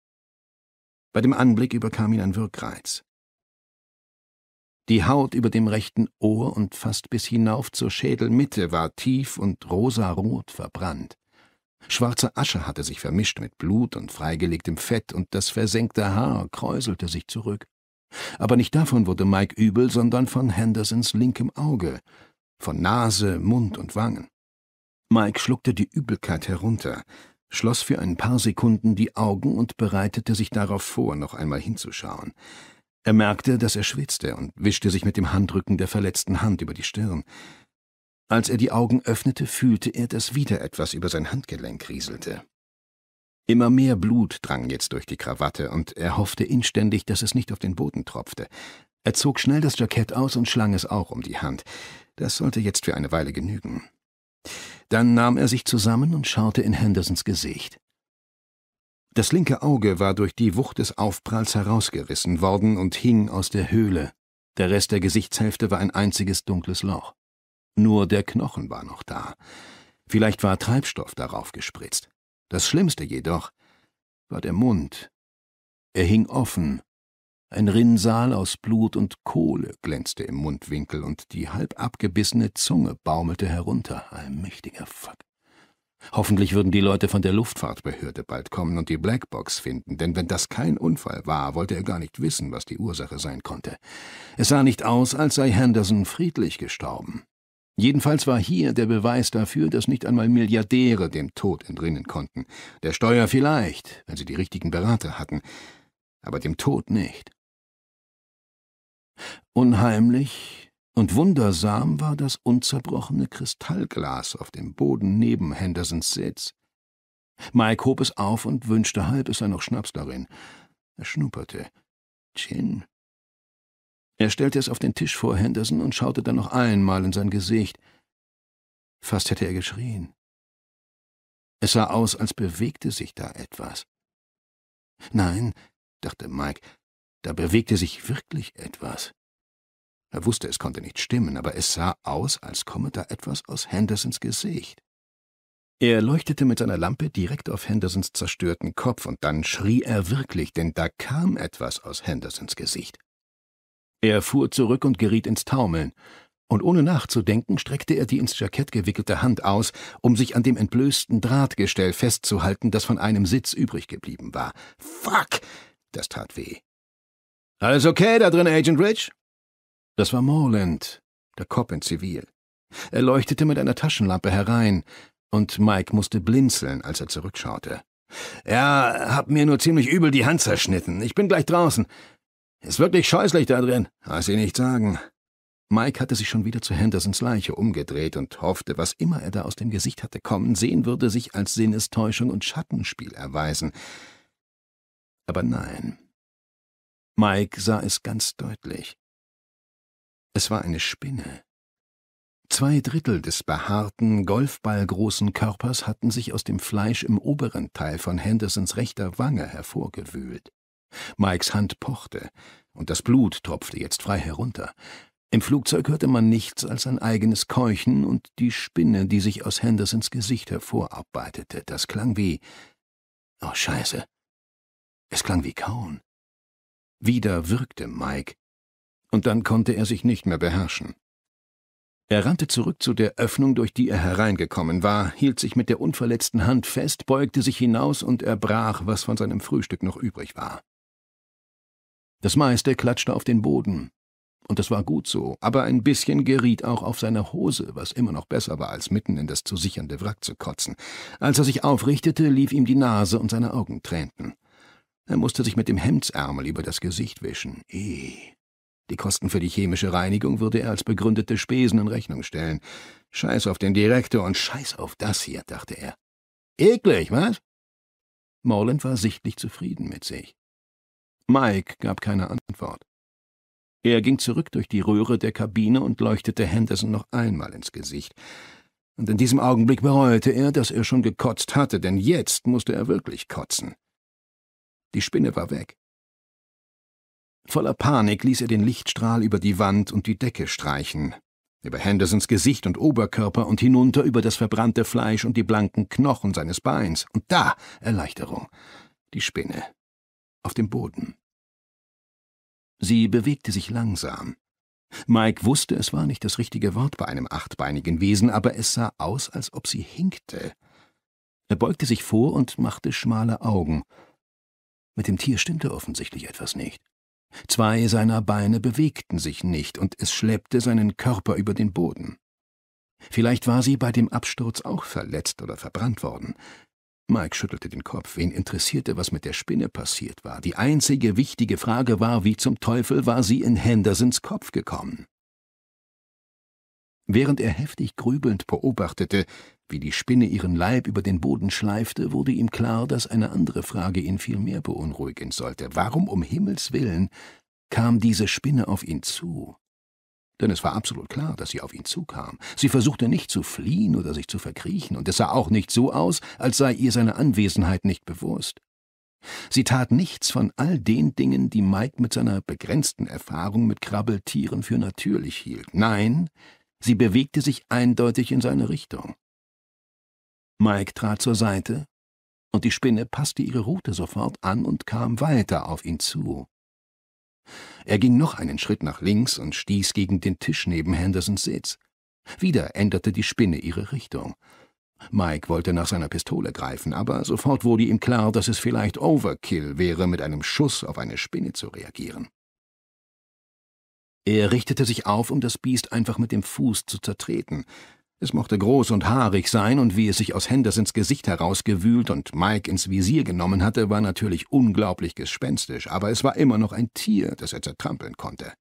Bei dem Anblick überkam ihn ein Wirkreiz. Die Haut über dem rechten Ohr und fast bis hinauf zur Schädelmitte war tief und rosarot verbrannt. Schwarze Asche hatte sich vermischt mit Blut und freigelegtem Fett, und das versenkte Haar kräuselte sich zurück. Aber nicht davon wurde Mike übel, sondern von Hendersons linkem Auge, von Nase, Mund und Wangen. Mike schluckte die Übelkeit herunter, schloss für ein paar Sekunden die Augen und bereitete sich darauf vor, noch einmal hinzuschauen. Er merkte, dass er schwitzte und wischte sich mit dem Handrücken der verletzten Hand über die Stirn. Als er die Augen öffnete, fühlte er, dass wieder etwas über sein Handgelenk rieselte. Immer mehr Blut drang jetzt durch die Krawatte, und er hoffte inständig, dass es nicht auf den Boden tropfte. Er zog schnell das Jackett aus und schlang es auch um die Hand. Das sollte jetzt für eine Weile genügen. Dann nahm er sich zusammen und schaute in Hendersons Gesicht. Das linke Auge war durch die Wucht des Aufpralls herausgerissen worden und hing aus der Höhle. Der Rest der Gesichtshälfte war ein einziges dunkles Loch. Nur der Knochen war noch da. Vielleicht war Treibstoff darauf gespritzt. Das Schlimmste jedoch war der Mund. Er hing offen ein Rinnsal aus Blut und Kohle glänzte im Mundwinkel und die halb abgebissene Zunge baumelte herunter. Allmächtiger Fuck. Hoffentlich würden die Leute von der Luftfahrtbehörde bald kommen und die Blackbox finden, denn wenn das kein Unfall war, wollte er gar nicht wissen, was die Ursache sein konnte. Es sah nicht aus, als sei Henderson friedlich gestorben. Jedenfalls war hier der Beweis dafür, dass nicht einmal Milliardäre dem Tod entrinnen konnten. Der Steuer vielleicht, wenn sie die richtigen Berater hatten, aber dem Tod nicht. Unheimlich und wundersam war das unzerbrochene Kristallglas auf dem Boden neben Hendersons Sitz. Mike hob es auf und wünschte halb, es sei noch Schnaps darin. Er schnupperte. Gin. Er stellte es auf den Tisch vor Henderson und schaute dann noch einmal in sein Gesicht. Fast hätte er geschrien. Es sah aus, als bewegte sich da etwas. Nein, dachte Mike, da bewegte sich wirklich etwas. Er wusste, es konnte nicht stimmen, aber es sah aus, als komme da etwas aus Hendersons Gesicht. Er leuchtete mit seiner Lampe direkt auf Hendersons zerstörten Kopf, und dann schrie er wirklich, denn da kam etwas aus Hendersons Gesicht. Er fuhr zurück und geriet ins Taumeln, und ohne nachzudenken streckte er die ins Jackett gewickelte Hand aus, um sich an dem entblößten Drahtgestell festzuhalten, das von einem Sitz übrig geblieben war. Fuck! Das tat weh. Alles okay da drin, Agent Rich? Das war Morland, der Cop in Zivil. Er leuchtete mit einer Taschenlampe herein, und Mike musste blinzeln, als er zurückschaute. Ja, hab mir nur ziemlich übel die Hand zerschnitten. Ich bin gleich draußen. Ist wirklich scheußlich da drin. Lass sie nicht sagen. Mike hatte sich schon wieder zu Hendersons Leiche umgedreht und hoffte, was immer er da aus dem Gesicht hatte kommen sehen würde, sich als Sinnestäuschung und Schattenspiel erweisen. Aber nein, Mike sah es ganz deutlich. Es war eine Spinne. Zwei Drittel des behaarten, golfballgroßen Körpers hatten sich aus dem Fleisch im oberen Teil von Hendersons rechter Wange hervorgewühlt. Mikes Hand pochte, und das Blut tropfte jetzt frei herunter. Im Flugzeug hörte man nichts als ein eigenes Keuchen und die Spinne, die sich aus Hendersons Gesicht hervorarbeitete. Das klang wie. Oh, Scheiße. Es klang wie Kauen. Wieder wirkte Mike. Und dann konnte er sich nicht mehr beherrschen. Er rannte zurück zu der Öffnung, durch die er hereingekommen war, hielt sich mit der unverletzten Hand fest, beugte sich hinaus und erbrach, was von seinem Frühstück noch übrig war. Das meiste klatschte auf den Boden. Und das war gut so, aber ein bisschen geriet auch auf seine Hose, was immer noch besser war, als mitten in das zu sichernde Wrack zu kotzen. Als er sich aufrichtete, lief ihm die Nase und seine Augen tränten. Er musste sich mit dem Hemdsärmel über das Gesicht wischen. Eh. Die Kosten für die chemische Reinigung würde er als begründete Spesen in Rechnung stellen. Scheiß auf den Direktor und scheiß auf das hier, dachte er. Eklig, was? Morland war sichtlich zufrieden mit sich. Mike gab keine Antwort. Er ging zurück durch die Röhre der Kabine und leuchtete Henderson noch einmal ins Gesicht. Und in diesem Augenblick bereute er, dass er schon gekotzt hatte, denn jetzt musste er wirklich kotzen. Die Spinne war weg. Voller Panik ließ er den Lichtstrahl über die Wand und die Decke streichen, über Hendersons Gesicht und Oberkörper und hinunter über das verbrannte Fleisch und die blanken Knochen seines Beins. Und da Erleichterung. Die Spinne. Auf dem Boden. Sie bewegte sich langsam. Mike wusste, es war nicht das richtige Wort bei einem achtbeinigen Wesen, aber es sah aus, als ob sie hinkte. Er beugte sich vor und machte schmale Augen. Mit dem Tier stimmte offensichtlich etwas nicht. Zwei seiner Beine bewegten sich nicht, und es schleppte seinen Körper über den Boden. Vielleicht war sie bei dem Absturz auch verletzt oder verbrannt worden. Mike schüttelte den Kopf. Wen interessierte, was mit der Spinne passiert war? Die einzige wichtige Frage war, wie zum Teufel war sie in Hendersons Kopf gekommen? Während er heftig grübelnd beobachtete, wie die Spinne ihren Leib über den Boden schleifte, wurde ihm klar, dass eine andere Frage ihn viel mehr beunruhigen sollte. Warum um Himmels willen kam diese Spinne auf ihn zu? Denn es war absolut klar, dass sie auf ihn zukam. Sie versuchte nicht zu fliehen oder sich zu verkriechen, und es sah auch nicht so aus, als sei ihr seine Anwesenheit nicht bewusst. Sie tat nichts von all den Dingen, die Mike mit seiner begrenzten Erfahrung mit Krabbeltieren für natürlich hielt. Nein, sie bewegte sich eindeutig in seine Richtung. Mike trat zur Seite, und die Spinne passte ihre Rute sofort an und kam weiter auf ihn zu. Er ging noch einen Schritt nach links und stieß gegen den Tisch neben Hendersons Sitz. Wieder änderte die Spinne ihre Richtung. Mike wollte nach seiner Pistole greifen, aber sofort wurde ihm klar, dass es vielleicht Overkill wäre, mit einem Schuss auf eine Spinne zu reagieren. Er richtete sich auf, um das Biest einfach mit dem Fuß zu zertreten, es mochte groß und haarig sein, und wie es sich aus Hendersons Gesicht herausgewühlt und Mike ins Visier genommen hatte, war natürlich unglaublich gespenstisch, aber es war immer noch ein Tier, das er zertrampeln konnte.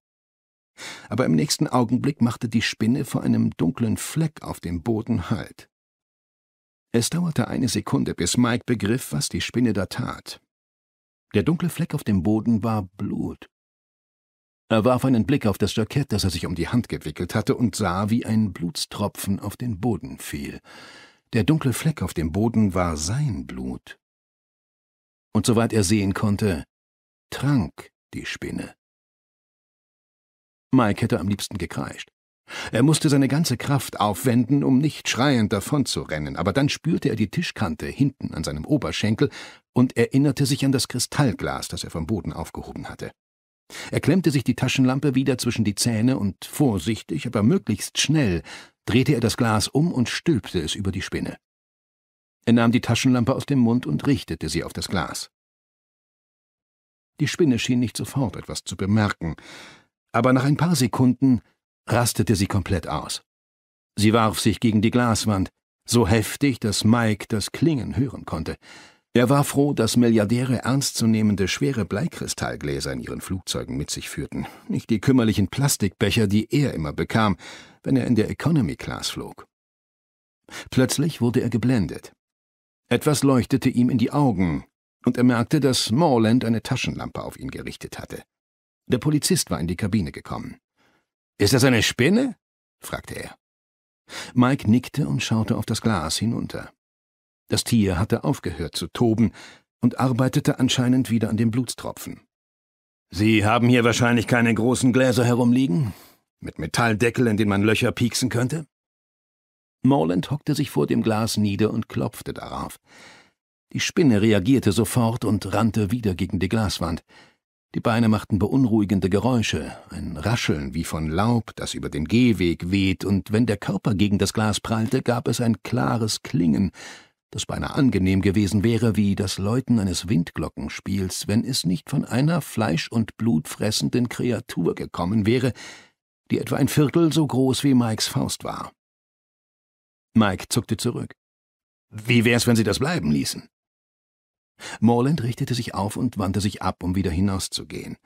Aber im nächsten Augenblick machte die Spinne vor einem dunklen Fleck auf dem Boden Halt. Es dauerte eine Sekunde, bis Mike begriff, was die Spinne da tat. Der dunkle Fleck auf dem Boden war Blut. Er warf einen Blick auf das Jackett, das er sich um die Hand gewickelt hatte, und sah, wie ein Blutstropfen auf den Boden fiel. Der dunkle Fleck auf dem Boden war sein Blut. Und soweit er sehen konnte, trank die Spinne. Mike hätte am liebsten gekreischt. Er musste seine ganze Kraft aufwenden, um nicht schreiend davonzurennen, aber dann spürte er die Tischkante hinten an seinem Oberschenkel und erinnerte sich an das Kristallglas, das er vom Boden aufgehoben hatte. Er klemmte sich die Taschenlampe wieder zwischen die Zähne und vorsichtig, aber möglichst schnell drehte er das Glas um und stülpte es über die Spinne. Er nahm die Taschenlampe aus dem Mund und richtete sie auf das Glas. Die Spinne schien nicht sofort etwas zu bemerken, aber nach ein paar Sekunden rastete sie komplett aus. Sie warf sich gegen die Glaswand, so heftig, dass Mike das Klingen hören konnte. Er war froh, dass Milliardäre ernstzunehmende schwere Bleikristallgläser in ihren Flugzeugen mit sich führten, nicht die kümmerlichen Plastikbecher, die er immer bekam, wenn er in der Economy Class flog. Plötzlich wurde er geblendet. Etwas leuchtete ihm in die Augen, und er merkte, dass Morland eine Taschenlampe auf ihn gerichtet hatte. Der Polizist war in die Kabine gekommen. Ist das eine Spinne? fragte er. Mike nickte und schaute auf das Glas hinunter. Das Tier hatte aufgehört zu toben und arbeitete anscheinend wieder an dem Blutstropfen. Sie haben hier wahrscheinlich keine großen Gläser herumliegen? Mit Metalldeckel, in denen man Löcher pieksen könnte? Morland hockte sich vor dem Glas nieder und klopfte darauf. Die Spinne reagierte sofort und rannte wieder gegen die Glaswand. Die Beine machten beunruhigende Geräusche, ein Rascheln wie von Laub, das über den Gehweg weht, und wenn der Körper gegen das Glas prallte, gab es ein klares Klingen, das beinahe angenehm gewesen wäre wie das Läuten eines Windglockenspiels, wenn es nicht von einer fleisch- und blutfressenden Kreatur gekommen wäre, die etwa ein Viertel so groß wie Mikes Faust war. Mike zuckte zurück. Wie wär's, wenn Sie das bleiben ließen? Morland richtete sich auf und wandte sich ab, um wieder hinauszugehen.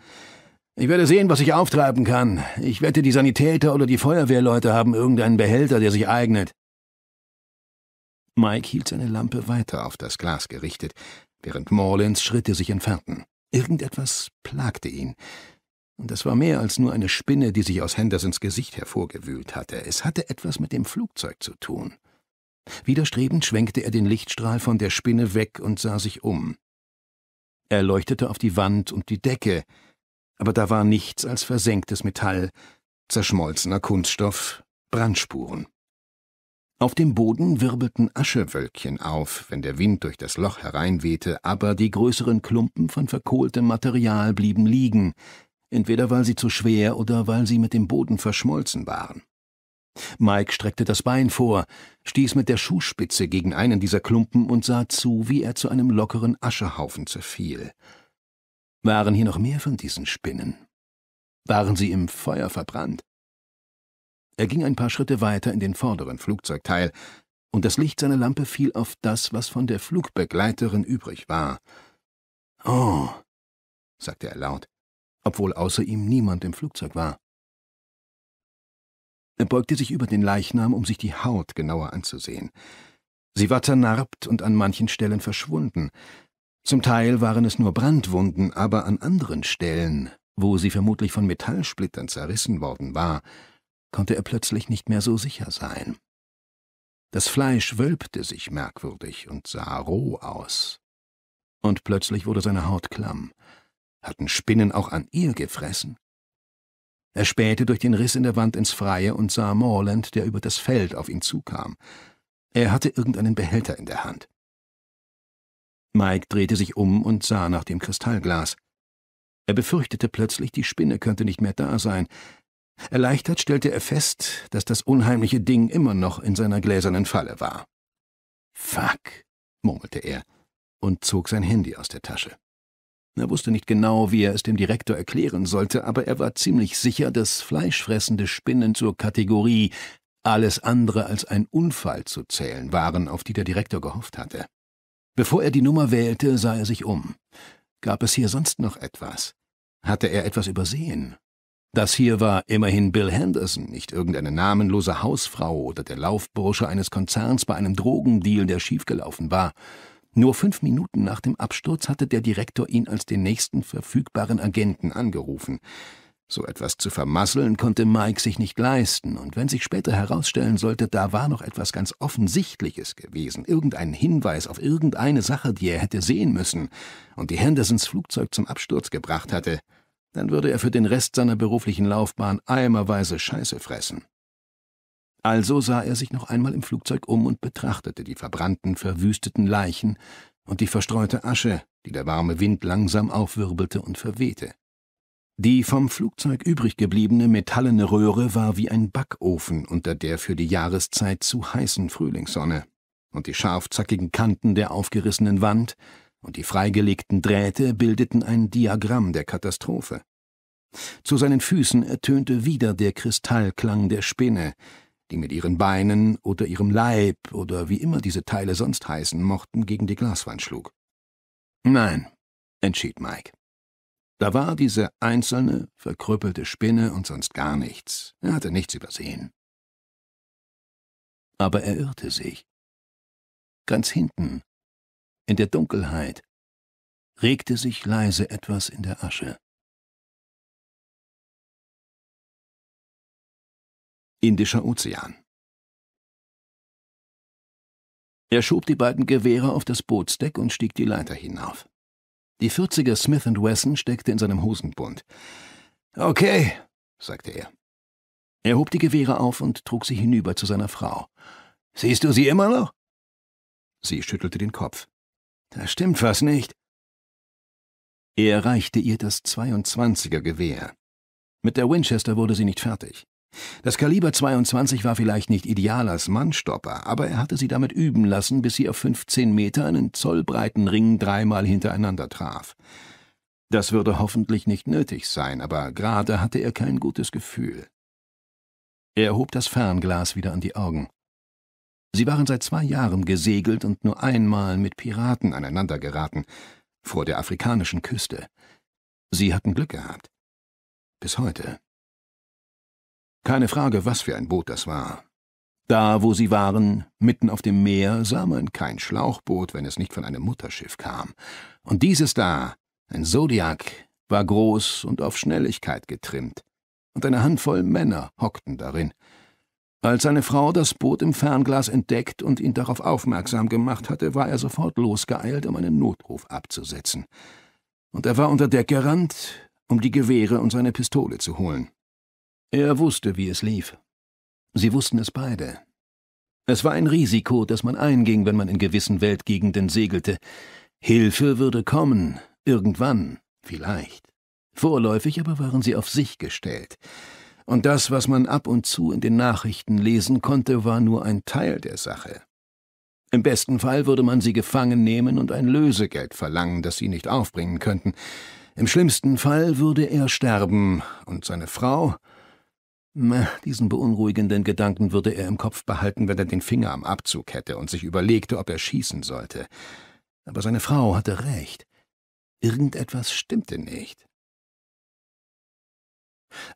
Ich werde sehen, was ich auftreiben kann. Ich wette, die Sanitäter oder die Feuerwehrleute haben irgendeinen Behälter, der sich eignet. Mike hielt seine Lampe weiter auf das Glas gerichtet, während Morlands Schritte sich entfernten. Irgendetwas plagte ihn. Und das war mehr als nur eine Spinne, die sich aus Hendersons Gesicht hervorgewühlt hatte. Es hatte etwas mit dem Flugzeug zu tun. Widerstrebend schwenkte er den Lichtstrahl von der Spinne weg und sah sich um. Er leuchtete auf die Wand und die Decke, aber da war nichts als versenktes Metall, zerschmolzener Kunststoff, Brandspuren. Auf dem Boden wirbelten Aschewölkchen auf, wenn der Wind durch das Loch hereinwehte, aber die größeren Klumpen von verkohltem Material blieben liegen, entweder weil sie zu schwer oder weil sie mit dem Boden verschmolzen waren. Mike streckte das Bein vor, stieß mit der Schuhspitze gegen einen dieser Klumpen und sah zu, wie er zu einem lockeren Aschehaufen zerfiel. Waren hier noch mehr von diesen Spinnen? Waren sie im Feuer verbrannt? Er ging ein paar Schritte weiter in den vorderen Flugzeugteil, und das Licht seiner Lampe fiel auf das, was von der Flugbegleiterin übrig war. Oh, sagte er laut, obwohl außer ihm niemand im Flugzeug war. Er beugte sich über den Leichnam, um sich die Haut genauer anzusehen. Sie war zernarbt und an manchen Stellen verschwunden. Zum Teil waren es nur Brandwunden, aber an anderen Stellen, wo sie vermutlich von Metallsplittern zerrissen worden war, konnte er plötzlich nicht mehr so sicher sein. Das Fleisch wölbte sich merkwürdig und sah roh aus. Und plötzlich wurde seine Haut klamm. Hatten Spinnen auch an ihr gefressen? Er spähte durch den Riss in der Wand ins Freie und sah Morland, der über das Feld auf ihn zukam. Er hatte irgendeinen Behälter in der Hand. Mike drehte sich um und sah nach dem Kristallglas. Er befürchtete plötzlich, die Spinne könnte nicht mehr da sein, Erleichtert stellte er fest, dass das unheimliche Ding immer noch in seiner gläsernen Falle war. Fuck, murmelte er und zog sein Handy aus der Tasche. Er wusste nicht genau, wie er es dem Direktor erklären sollte, aber er war ziemlich sicher, dass fleischfressende Spinnen zur Kategorie alles andere als ein Unfall zu zählen waren, auf die der Direktor gehofft hatte. Bevor er die Nummer wählte, sah er sich um. Gab es hier sonst noch etwas? Hatte er etwas übersehen? Das hier war immerhin Bill Henderson, nicht irgendeine namenlose Hausfrau oder der Laufbursche eines Konzerns bei einem Drogendeal, der schiefgelaufen war. Nur fünf Minuten nach dem Absturz hatte der Direktor ihn als den nächsten verfügbaren Agenten angerufen. So etwas zu vermasseln konnte Mike sich nicht leisten, und wenn sich später herausstellen sollte, da war noch etwas ganz Offensichtliches gewesen, irgendein Hinweis auf irgendeine Sache, die er hätte sehen müssen und die Hendersons Flugzeug zum Absturz gebracht hatte, dann würde er für den Rest seiner beruflichen Laufbahn eimerweise Scheiße fressen. Also sah er sich noch einmal im Flugzeug um und betrachtete die verbrannten, verwüsteten Leichen und die verstreute Asche, die der warme Wind langsam aufwirbelte und verwehte. Die vom Flugzeug übrig gebliebene metallene Röhre war wie ein Backofen unter der für die Jahreszeit zu heißen Frühlingssonne, und die scharfzackigen Kanten der aufgerissenen Wand und die freigelegten Drähte bildeten ein Diagramm der Katastrophe. Zu seinen Füßen ertönte wieder der Kristallklang der Spinne, die mit ihren Beinen oder ihrem Leib oder wie immer diese Teile sonst heißen mochten, gegen die Glaswand schlug. Nein, entschied Mike. Da war diese einzelne, verkrüppelte Spinne und sonst gar nichts. Er hatte nichts übersehen. Aber er irrte sich. Ganz hinten, in der Dunkelheit regte sich leise etwas in der Asche. Indischer Ozean Er schob die beiden Gewehre auf das Bootsdeck und stieg die Leiter hinauf. Die 40er Smith Wesson steckte in seinem Hosenbund. Okay, sagte er. Er hob die Gewehre auf und trug sie hinüber zu seiner Frau. Siehst du sie immer noch? Sie schüttelte den Kopf. Da stimmt was nicht. Er reichte ihr das 22er Gewehr. Mit der Winchester wurde sie nicht fertig. Das Kaliber 22 war vielleicht nicht ideal als Mannstopper, aber er hatte sie damit üben lassen, bis sie auf 15 Meter einen zollbreiten Ring dreimal hintereinander traf. Das würde hoffentlich nicht nötig sein, aber gerade hatte er kein gutes Gefühl. Er hob das Fernglas wieder an die Augen. Sie waren seit zwei Jahren gesegelt und nur einmal mit Piraten aneinandergeraten, vor der afrikanischen Küste. Sie hatten Glück gehabt. Bis heute. Keine Frage, was für ein Boot das war. Da, wo sie waren, mitten auf dem Meer, sah man kein Schlauchboot, wenn es nicht von einem Mutterschiff kam. Und dieses da, ein Zodiac, war groß und auf Schnelligkeit getrimmt, und eine Handvoll Männer hockten darin. Als seine Frau das Boot im Fernglas entdeckt und ihn darauf aufmerksam gemacht hatte, war er sofort losgeeilt, um einen Notruf abzusetzen. Und er war unter Deck gerannt, um die Gewehre und seine Pistole zu holen. Er wusste, wie es lief. Sie wussten es beide. Es war ein Risiko, das man einging, wenn man in gewissen Weltgegenden segelte. Hilfe würde kommen, irgendwann, vielleicht. Vorläufig aber waren sie auf sich gestellt und das, was man ab und zu in den Nachrichten lesen konnte, war nur ein Teil der Sache. Im besten Fall würde man sie gefangen nehmen und ein Lösegeld verlangen, das sie nicht aufbringen könnten. Im schlimmsten Fall würde er sterben und seine Frau. Na, diesen beunruhigenden Gedanken würde er im Kopf behalten, wenn er den Finger am Abzug hätte und sich überlegte, ob er schießen sollte. Aber seine Frau hatte recht. Irgendetwas stimmte nicht.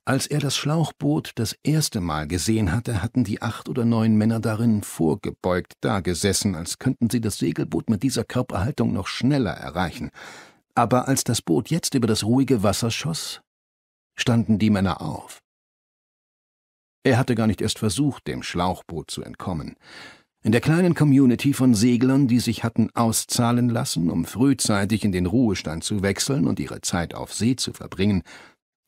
Als er das Schlauchboot das erste Mal gesehen hatte, hatten die acht oder neun Männer darin vorgebeugt dagesessen, als könnten sie das Segelboot mit dieser Körperhaltung noch schneller erreichen. Aber als das Boot jetzt über das ruhige Wasser schoss, standen die Männer auf. Er hatte gar nicht erst versucht, dem Schlauchboot zu entkommen. In der kleinen Community von Seglern, die sich hatten auszahlen lassen, um frühzeitig in den Ruhestand zu wechseln und ihre Zeit auf See zu verbringen,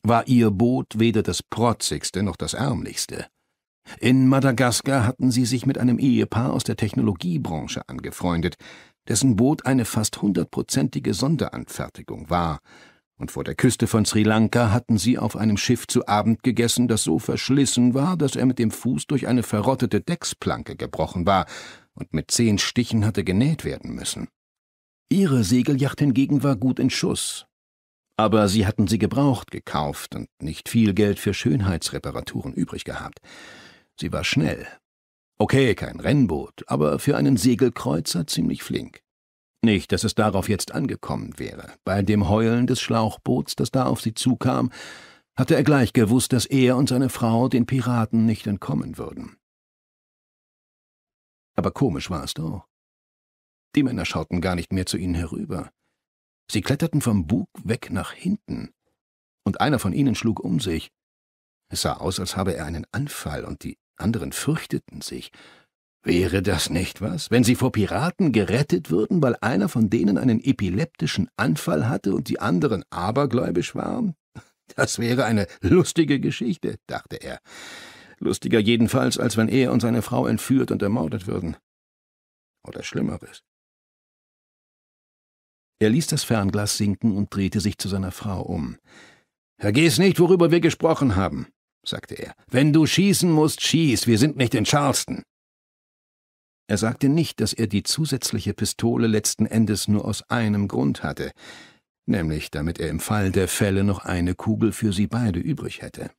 war ihr Boot weder das protzigste noch das ärmlichste. In Madagaskar hatten sie sich mit einem Ehepaar aus der Technologiebranche angefreundet, dessen Boot eine fast hundertprozentige Sonderanfertigung war, und vor der Küste von Sri Lanka hatten sie auf einem Schiff zu Abend gegessen, das so verschlissen war, dass er mit dem Fuß durch eine verrottete Decksplanke gebrochen war und mit zehn Stichen hatte genäht werden müssen. Ihre Segeljacht hingegen war gut in Schuss, aber sie hatten sie gebraucht gekauft und nicht viel Geld für Schönheitsreparaturen übrig gehabt. Sie war schnell. Okay, kein Rennboot, aber für einen Segelkreuzer ziemlich flink. Nicht, dass es darauf jetzt angekommen wäre. Bei dem Heulen des Schlauchboots, das da auf sie zukam, hatte er gleich gewusst, dass er und seine Frau den Piraten nicht entkommen würden. Aber komisch war es doch. Die Männer schauten gar nicht mehr zu ihnen herüber. Sie kletterten vom Bug weg nach hinten, und einer von ihnen schlug um sich. Es sah aus, als habe er einen Anfall, und die anderen fürchteten sich. Wäre das nicht was, wenn sie vor Piraten gerettet würden, weil einer von denen einen epileptischen Anfall hatte und die anderen abergläubisch waren? Das wäre eine lustige Geschichte, dachte er. Lustiger jedenfalls, als wenn er und seine Frau entführt und ermordet würden. Oder Schlimmeres. Er ließ das Fernglas sinken und drehte sich zu seiner Frau um. Vergiss nicht, worüber wir gesprochen haben, sagte er. Wenn du schießen musst, schieß, wir sind nicht in Charleston. Er sagte nicht, dass er die zusätzliche Pistole letzten Endes nur aus einem Grund hatte, nämlich damit er im Fall der Fälle noch eine Kugel für sie beide übrig hätte.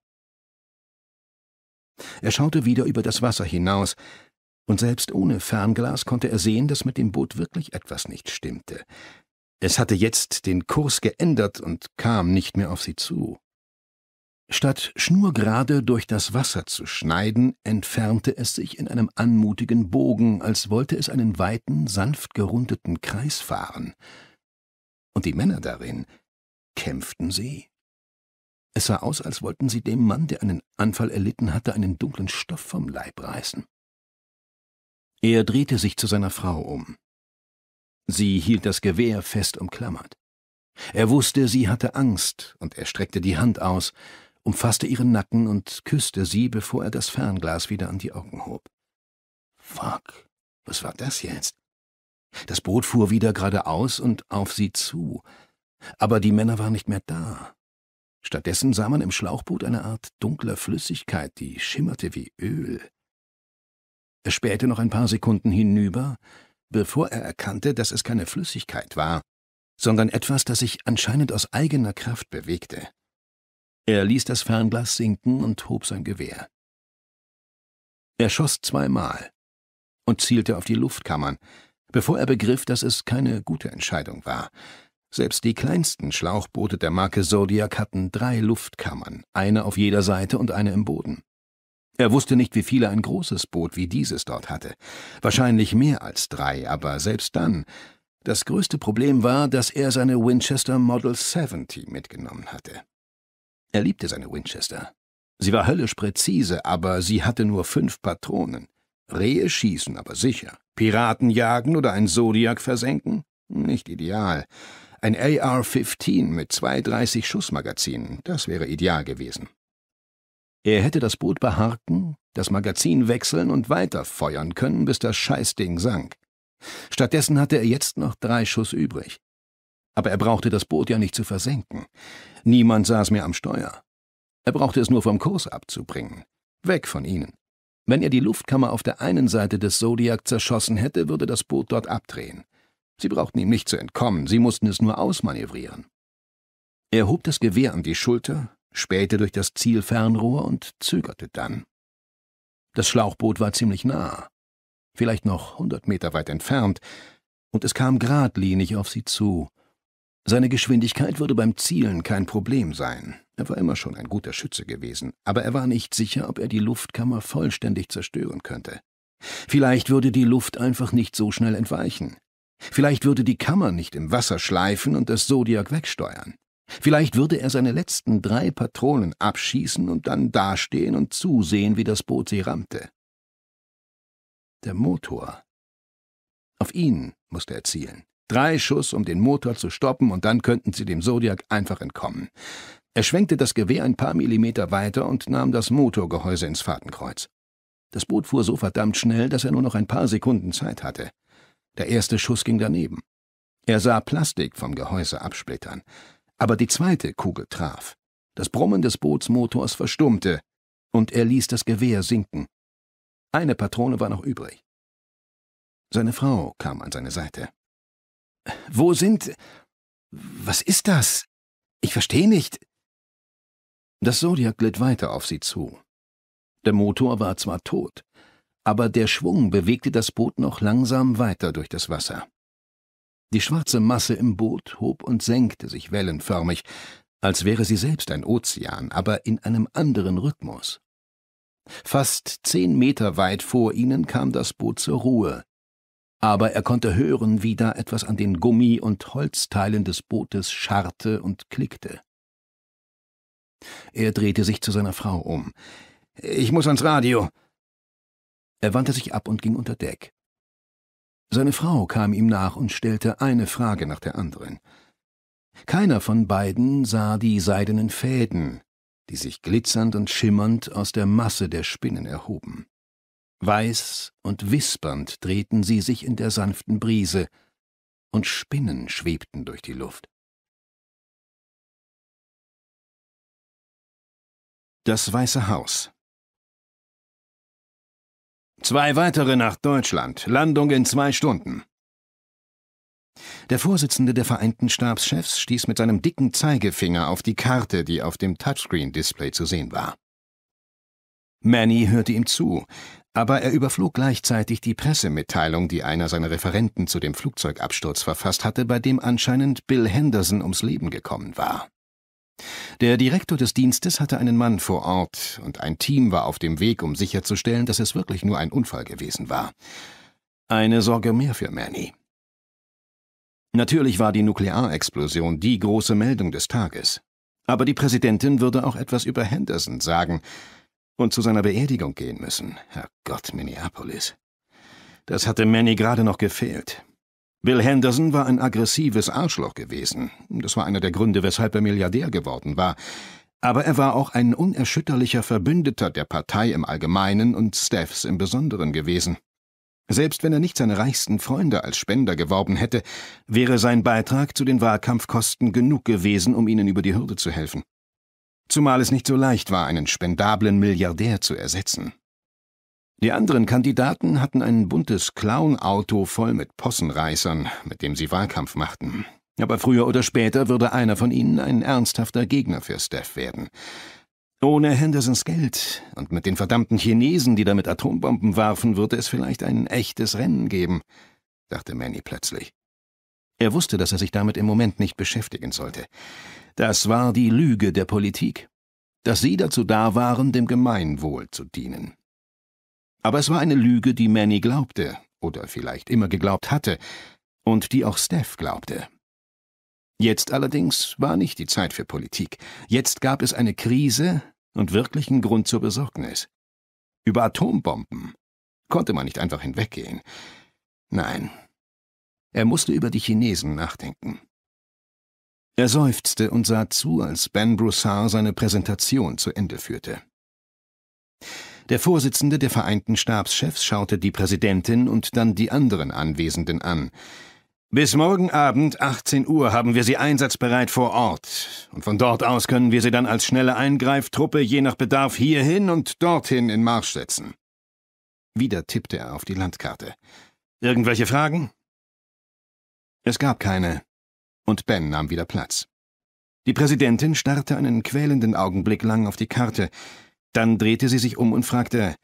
Er schaute wieder über das Wasser hinaus, und selbst ohne Fernglas konnte er sehen, dass mit dem Boot wirklich etwas nicht stimmte. Es hatte jetzt den Kurs geändert und kam nicht mehr auf sie zu. Statt schnurgerade durch das Wasser zu schneiden, entfernte es sich in einem anmutigen Bogen, als wollte es einen weiten, sanft gerundeten Kreis fahren. Und die Männer darin kämpften sie. Es sah aus, als wollten sie dem Mann, der einen Anfall erlitten hatte, einen dunklen Stoff vom Leib reißen. Er drehte sich zu seiner Frau um. Sie hielt das Gewehr fest umklammert. Er wusste, sie hatte Angst, und er streckte die Hand aus, umfasste ihren Nacken und küsste sie, bevor er das Fernglas wieder an die Augen hob. Fuck, was war das jetzt? Das Boot fuhr wieder geradeaus und auf sie zu, aber die Männer waren nicht mehr da. Stattdessen sah man im Schlauchboot eine Art dunkler Flüssigkeit, die schimmerte wie Öl. Er spähte noch ein paar Sekunden hinüber, bevor er erkannte, dass es keine Flüssigkeit war, sondern etwas, das sich anscheinend aus eigener Kraft bewegte. Er ließ das Fernglas sinken und hob sein Gewehr. Er schoss zweimal und zielte auf die Luftkammern, bevor er begriff, dass es keine gute Entscheidung war. Selbst die kleinsten Schlauchboote der Marke Zodiac hatten drei Luftkammern, eine auf jeder Seite und eine im Boden. Er wusste nicht, wie viele ein großes Boot wie dieses dort hatte. Wahrscheinlich mehr als drei, aber selbst dann. Das größte Problem war, dass er seine Winchester Model 70 mitgenommen hatte. Er liebte seine Winchester. Sie war höllisch präzise, aber sie hatte nur fünf Patronen. Rehe schießen, aber sicher. Piraten jagen oder ein Zodiac versenken? Nicht ideal. Ein AR-15 mit 230 Schussmagazinen, das wäre ideal gewesen. Er hätte das Boot beharken, das Magazin wechseln und weiterfeuern können, bis das Scheißding sank. Stattdessen hatte er jetzt noch drei Schuss übrig. Aber er brauchte das Boot ja nicht zu versenken. Niemand saß mehr am Steuer. Er brauchte es nur vom Kurs abzubringen. Weg von ihnen. Wenn er die Luftkammer auf der einen Seite des Zodiac zerschossen hätte, würde das Boot dort abdrehen. Sie brauchten ihm nicht zu entkommen, sie mussten es nur ausmanövrieren. Er hob das Gewehr an die Schulter, spähte durch das Zielfernrohr und zögerte dann. Das Schlauchboot war ziemlich nah, vielleicht noch hundert Meter weit entfernt, und es kam geradlinig auf sie zu. Seine Geschwindigkeit würde beim Zielen kein Problem sein. Er war immer schon ein guter Schütze gewesen, aber er war nicht sicher, ob er die Luftkammer vollständig zerstören könnte. Vielleicht würde die Luft einfach nicht so schnell entweichen. Vielleicht würde die Kammer nicht im Wasser schleifen und das Zodiac wegsteuern. Vielleicht würde er seine letzten drei Patronen abschießen und dann dastehen und zusehen, wie das Boot sie rammte. Der Motor. Auf ihn musste er zielen. Drei Schuss, um den Motor zu stoppen, und dann könnten sie dem Zodiac einfach entkommen. Er schwenkte das Gewehr ein paar Millimeter weiter und nahm das Motorgehäuse ins Fahrtenkreuz. Das Boot fuhr so verdammt schnell, dass er nur noch ein paar Sekunden Zeit hatte. Der erste Schuss ging daneben. Er sah Plastik vom Gehäuse absplittern aber die zweite Kugel traf. Das Brummen des Bootsmotors verstummte, und er ließ das Gewehr sinken. Eine Patrone war noch übrig. Seine Frau kam an seine Seite. Wo sind. Was ist das? Ich verstehe nicht. Das Zodiac glitt weiter auf sie zu. Der Motor war zwar tot, aber der Schwung bewegte das Boot noch langsam weiter durch das Wasser. Die schwarze Masse im Boot hob und senkte sich wellenförmig, als wäre sie selbst ein Ozean, aber in einem anderen Rhythmus. Fast zehn Meter weit vor ihnen kam das Boot zur Ruhe, aber er konnte hören, wie da etwas an den Gummi- und Holzteilen des Bootes scharrte und klickte. Er drehte sich zu seiner Frau um. Ich muss ans Radio. Er wandte sich ab und ging unter Deck. Seine Frau kam ihm nach und stellte eine Frage nach der anderen. Keiner von beiden sah die seidenen Fäden, die sich glitzernd und schimmernd aus der Masse der Spinnen erhoben. Weiß und wispernd drehten sie sich in der sanften Brise, und Spinnen schwebten durch die Luft. Das Weiße Haus Zwei weitere nach Deutschland. Landung in zwei Stunden. Der Vorsitzende der vereinten Stabschefs stieß mit seinem dicken Zeigefinger auf die Karte, die auf dem Touchscreen-Display zu sehen war. Manny hörte ihm zu, aber er überflog gleichzeitig die Pressemitteilung, die einer seiner Referenten zu dem Flugzeugabsturz verfasst hatte, bei dem anscheinend Bill Henderson ums Leben gekommen war. Der Direktor des Dienstes hatte einen Mann vor Ort, und ein Team war auf dem Weg, um sicherzustellen, dass es wirklich nur ein Unfall gewesen war. Eine Sorge mehr für Manny. Natürlich war die Nuklearexplosion die große Meldung des Tages. Aber die Präsidentin würde auch etwas über Henderson sagen und zu seiner Beerdigung gehen müssen. Herrgott, Minneapolis. Das hatte Manny gerade noch gefehlt. Bill Henderson war ein aggressives Arschloch gewesen. Das war einer der Gründe, weshalb er Milliardär geworden war. Aber er war auch ein unerschütterlicher Verbündeter der Partei im Allgemeinen und Staffs im Besonderen gewesen. Selbst wenn er nicht seine reichsten Freunde als Spender geworben hätte, wäre sein Beitrag zu den Wahlkampfkosten genug gewesen, um ihnen über die Hürde zu helfen. Zumal es nicht so leicht war, einen spendablen Milliardär zu ersetzen. Die anderen Kandidaten hatten ein buntes Clown-Auto voll mit Possenreißern, mit dem sie Wahlkampf machten. Aber früher oder später würde einer von ihnen ein ernsthafter Gegner für Steph werden. Ohne Hendersons Geld und mit den verdammten Chinesen, die damit Atombomben warfen, würde es vielleicht ein echtes Rennen geben, dachte Manny plötzlich. Er wusste, dass er sich damit im Moment nicht beschäftigen sollte. Das war die Lüge der Politik, dass sie dazu da waren, dem Gemeinwohl zu dienen. Aber es war eine Lüge, die Manny glaubte, oder vielleicht immer geglaubt hatte, und die auch Steph glaubte. Jetzt allerdings war nicht die Zeit für Politik. Jetzt gab es eine Krise und wirklichen Grund zur Besorgnis. Über Atombomben konnte man nicht einfach hinweggehen. Nein. Er musste über die Chinesen nachdenken. Er seufzte und sah zu, als Ben Broussard seine Präsentation zu Ende führte. Der Vorsitzende der vereinten Stabschefs schaute die Präsidentin und dann die anderen Anwesenden an. Bis morgen Abend 18 Uhr haben wir sie einsatzbereit vor Ort, und von dort aus können wir sie dann als schnelle Eingreiftruppe je nach Bedarf hierhin und dorthin in Marsch setzen. Wieder tippte er auf die Landkarte. Irgendwelche Fragen? Es gab keine, und Ben nahm wieder Platz. Die Präsidentin starrte einen quälenden Augenblick lang auf die Karte, dann drehte sie sich um und fragte,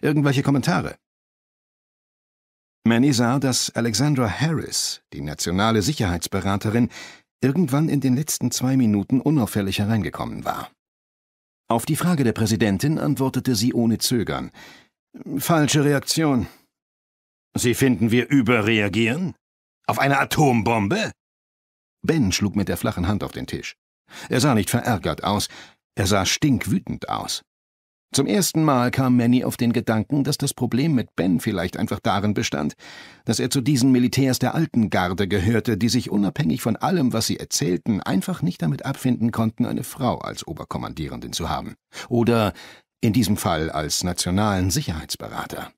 irgendwelche Kommentare? Manny sah, dass Alexandra Harris, die nationale Sicherheitsberaterin, irgendwann in den letzten zwei Minuten unauffällig hereingekommen war. Auf die Frage der Präsidentin antwortete sie ohne Zögern. Falsche Reaktion. Sie finden, wir überreagieren? Auf eine Atombombe? Ben schlug mit der flachen Hand auf den Tisch. Er sah nicht verärgert aus, er sah stinkwütend aus. Zum ersten Mal kam Manny auf den Gedanken, dass das Problem mit Ben vielleicht einfach darin bestand, dass er zu diesen Militärs der alten Garde gehörte, die sich unabhängig von allem, was sie erzählten, einfach nicht damit abfinden konnten, eine Frau als Oberkommandierendin zu haben. Oder in diesem Fall als nationalen Sicherheitsberater.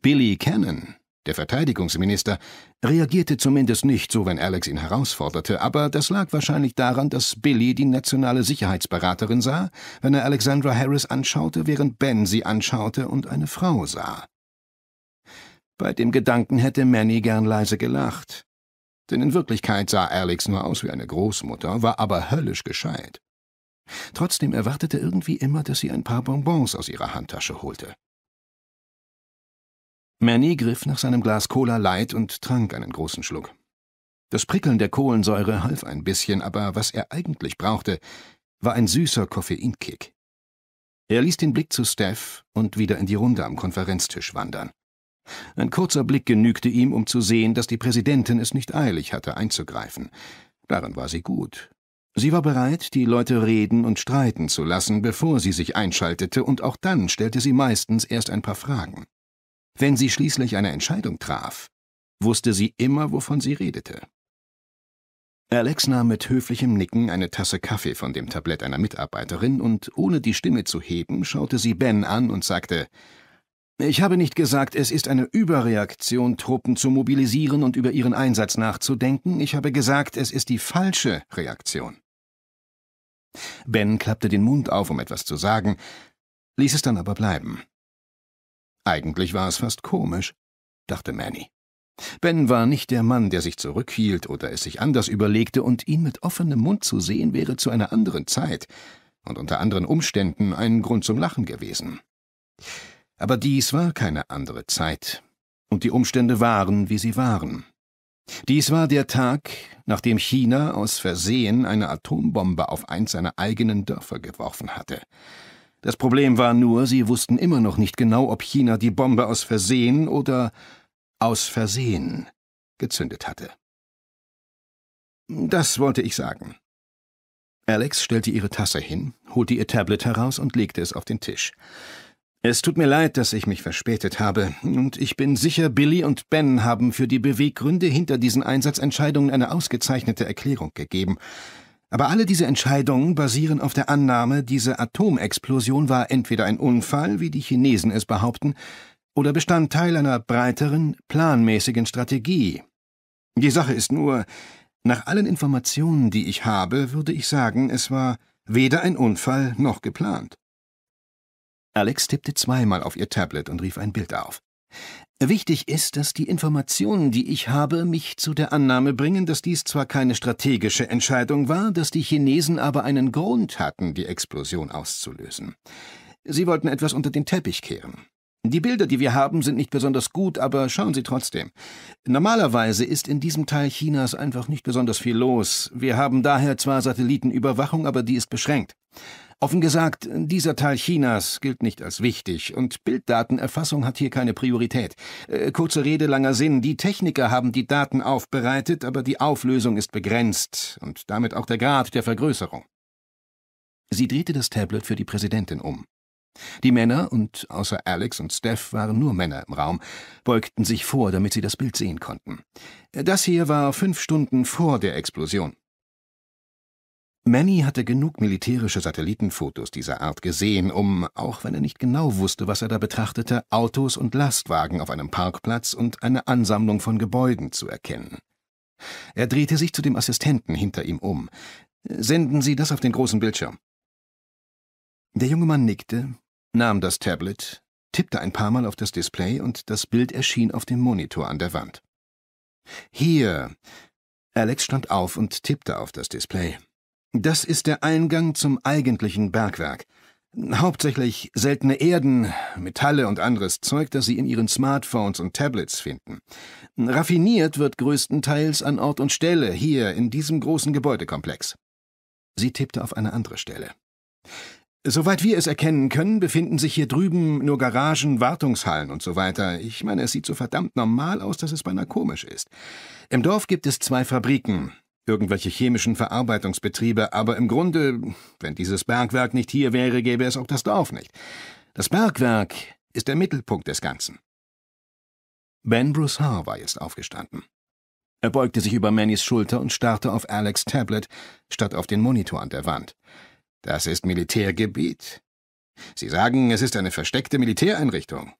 Billy Cannon, der Verteidigungsminister reagierte zumindest nicht so, wenn Alex ihn herausforderte, aber das lag wahrscheinlich daran, dass Billy die nationale Sicherheitsberaterin sah, wenn er Alexandra Harris anschaute, während Ben sie anschaute und eine Frau sah. Bei dem Gedanken hätte Manny gern leise gelacht. Denn in Wirklichkeit sah Alex nur aus wie eine Großmutter, war aber höllisch gescheit. Trotzdem erwartete irgendwie immer, dass sie ein paar Bonbons aus ihrer Handtasche holte. Manny griff nach seinem Glas Cola Light und trank einen großen Schluck. Das Prickeln der Kohlensäure half ein bisschen, aber was er eigentlich brauchte, war ein süßer Koffeinkick. Er ließ den Blick zu Steph und wieder in die Runde am Konferenztisch wandern. Ein kurzer Blick genügte ihm, um zu sehen, dass die Präsidentin es nicht eilig hatte, einzugreifen. Daran war sie gut. Sie war bereit, die Leute reden und streiten zu lassen, bevor sie sich einschaltete, und auch dann stellte sie meistens erst ein paar Fragen. Wenn sie schließlich eine Entscheidung traf, wusste sie immer, wovon sie redete. Alex nahm mit höflichem Nicken eine Tasse Kaffee von dem Tablett einer Mitarbeiterin und ohne die Stimme zu heben, schaute sie Ben an und sagte, ich habe nicht gesagt, es ist eine Überreaktion, Truppen zu mobilisieren und über ihren Einsatz nachzudenken. Ich habe gesagt, es ist die falsche Reaktion. Ben klappte den Mund auf, um etwas zu sagen, ließ es dann aber bleiben. Eigentlich war es fast komisch, dachte Manny. Ben war nicht der Mann, der sich zurückhielt oder es sich anders überlegte, und ihn mit offenem Mund zu sehen wäre zu einer anderen Zeit und unter anderen Umständen ein Grund zum Lachen gewesen. Aber dies war keine andere Zeit, und die Umstände waren, wie sie waren. Dies war der Tag, nachdem China aus Versehen eine Atombombe auf eins seiner eigenen Dörfer geworfen hatte. Das Problem war nur, sie wussten immer noch nicht genau, ob China die Bombe aus Versehen oder aus Versehen gezündet hatte. Das wollte ich sagen. Alex stellte ihre Tasse hin, holte ihr Tablet heraus und legte es auf den Tisch. Es tut mir leid, dass ich mich verspätet habe, und ich bin sicher, Billy und Ben haben für die Beweggründe hinter diesen Einsatzentscheidungen eine ausgezeichnete Erklärung gegeben. Aber alle diese Entscheidungen basieren auf der Annahme, diese Atomexplosion war entweder ein Unfall, wie die Chinesen es behaupten, oder Bestandteil einer breiteren, planmäßigen Strategie. Die Sache ist nur, nach allen Informationen, die ich habe, würde ich sagen, es war weder ein Unfall noch geplant. Alex tippte zweimal auf ihr Tablet und rief ein Bild auf. Wichtig ist, dass die Informationen, die ich habe, mich zu der Annahme bringen, dass dies zwar keine strategische Entscheidung war, dass die Chinesen aber einen Grund hatten, die Explosion auszulösen. Sie wollten etwas unter den Teppich kehren. Die Bilder, die wir haben, sind nicht besonders gut, aber schauen Sie trotzdem. Normalerweise ist in diesem Teil Chinas einfach nicht besonders viel los. Wir haben daher zwar Satellitenüberwachung, aber die ist beschränkt. Offen gesagt, dieser Teil Chinas gilt nicht als wichtig und Bilddatenerfassung hat hier keine Priorität. Äh, kurze Rede, langer Sinn. Die Techniker haben die Daten aufbereitet, aber die Auflösung ist begrenzt und damit auch der Grad der Vergrößerung. Sie drehte das Tablet für die Präsidentin um. Die Männer, und außer Alex und Steph waren nur Männer im Raum, beugten sich vor, damit sie das Bild sehen konnten. Das hier war fünf Stunden vor der Explosion. Manny hatte genug militärische Satellitenfotos dieser Art gesehen, um, auch wenn er nicht genau wusste, was er da betrachtete, Autos und Lastwagen auf einem Parkplatz und eine Ansammlung von Gebäuden zu erkennen. Er drehte sich zu dem Assistenten hinter ihm um. Senden Sie das auf den großen Bildschirm. Der junge Mann nickte, nahm das Tablet, tippte ein paar Mal auf das Display und das Bild erschien auf dem Monitor an der Wand. Hier. Alex stand auf und tippte auf das Display. Das ist der Eingang zum eigentlichen Bergwerk. Hauptsächlich seltene Erden, Metalle und anderes Zeug, das Sie in Ihren Smartphones und Tablets finden. Raffiniert wird größtenteils an Ort und Stelle hier in diesem großen Gebäudekomplex. Sie tippte auf eine andere Stelle. Soweit wir es erkennen können, befinden sich hier drüben nur Garagen, Wartungshallen und so weiter. Ich meine, es sieht so verdammt normal aus, dass es beinahe komisch ist. Im Dorf gibt es zwei Fabriken, irgendwelche chemischen Verarbeitungsbetriebe, aber im Grunde, wenn dieses Bergwerk nicht hier wäre, gäbe es auch das Dorf nicht. Das Bergwerk ist der Mittelpunkt des Ganzen. Ben Broussard war jetzt aufgestanden. Er beugte sich über Mannys Schulter und starrte auf Alex' Tablet statt auf den Monitor an der Wand. Das ist Militärgebiet. Sie sagen, es ist eine versteckte Militäreinrichtung.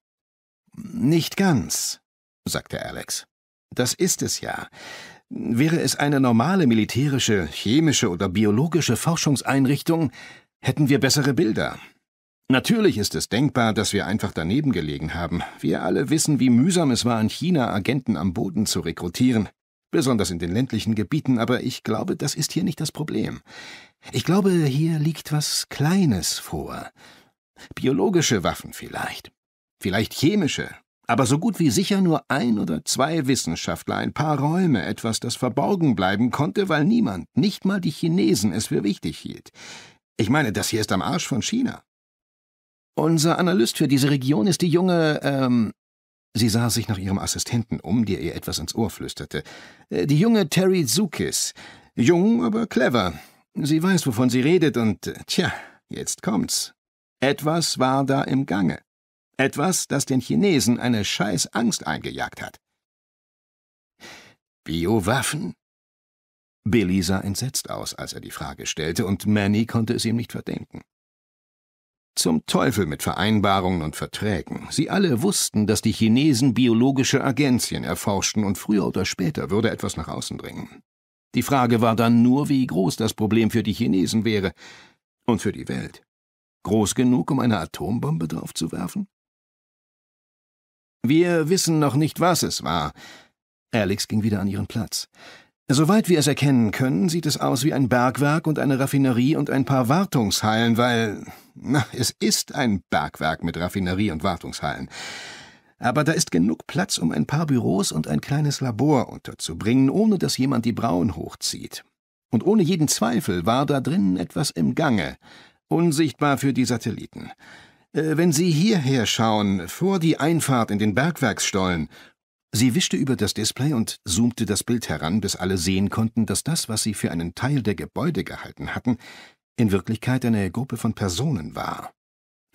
Nicht ganz, sagte Alex. Das ist es ja. Wäre es eine normale militärische, chemische oder biologische Forschungseinrichtung, hätten wir bessere Bilder. Natürlich ist es denkbar, dass wir einfach daneben gelegen haben. Wir alle wissen, wie mühsam es war, in China Agenten am Boden zu rekrutieren, besonders in den ländlichen Gebieten, aber ich glaube, das ist hier nicht das Problem. Ich glaube, hier liegt was Kleines vor. Biologische Waffen vielleicht. Vielleicht chemische aber so gut wie sicher nur ein oder zwei Wissenschaftler, ein paar Räume, etwas, das verborgen bleiben konnte, weil niemand, nicht mal die Chinesen, es für wichtig hielt. Ich meine, das hier ist am Arsch von China. Unser Analyst für diese Region ist die junge, ähm, Sie sah sich nach ihrem Assistenten um, der ihr etwas ins Ohr flüsterte. Äh, die junge Terry Zukis. Jung, aber clever. Sie weiß, wovon sie redet und, äh, tja, jetzt kommt's. Etwas war da im Gange. Etwas, das den Chinesen eine Scheißangst eingejagt hat. Biowaffen? Billy sah entsetzt aus, als er die Frage stellte, und Manny konnte es ihm nicht verdenken. Zum Teufel mit Vereinbarungen und Verträgen. Sie alle wussten, dass die Chinesen biologische Agenzien erforschten und früher oder später würde etwas nach außen dringen. Die Frage war dann nur, wie groß das Problem für die Chinesen wäre und für die Welt. Groß genug, um eine Atombombe draufzuwerfen? Wir wissen noch nicht, was es war. Alex ging wieder an ihren Platz. Soweit wir es erkennen können, sieht es aus wie ein Bergwerk und eine Raffinerie und ein paar Wartungshallen, weil, na, es ist ein Bergwerk mit Raffinerie und Wartungshallen. Aber da ist genug Platz, um ein paar Büros und ein kleines Labor unterzubringen, ohne dass jemand die Brauen hochzieht. Und ohne jeden Zweifel war da drinnen etwas im Gange, unsichtbar für die Satelliten. Äh, wenn Sie hierher schauen, vor die Einfahrt in den Bergwerksstollen. Sie wischte über das Display und zoomte das Bild heran, bis alle sehen konnten, dass das, was sie für einen Teil der Gebäude gehalten hatten, in Wirklichkeit eine Gruppe von Personen war.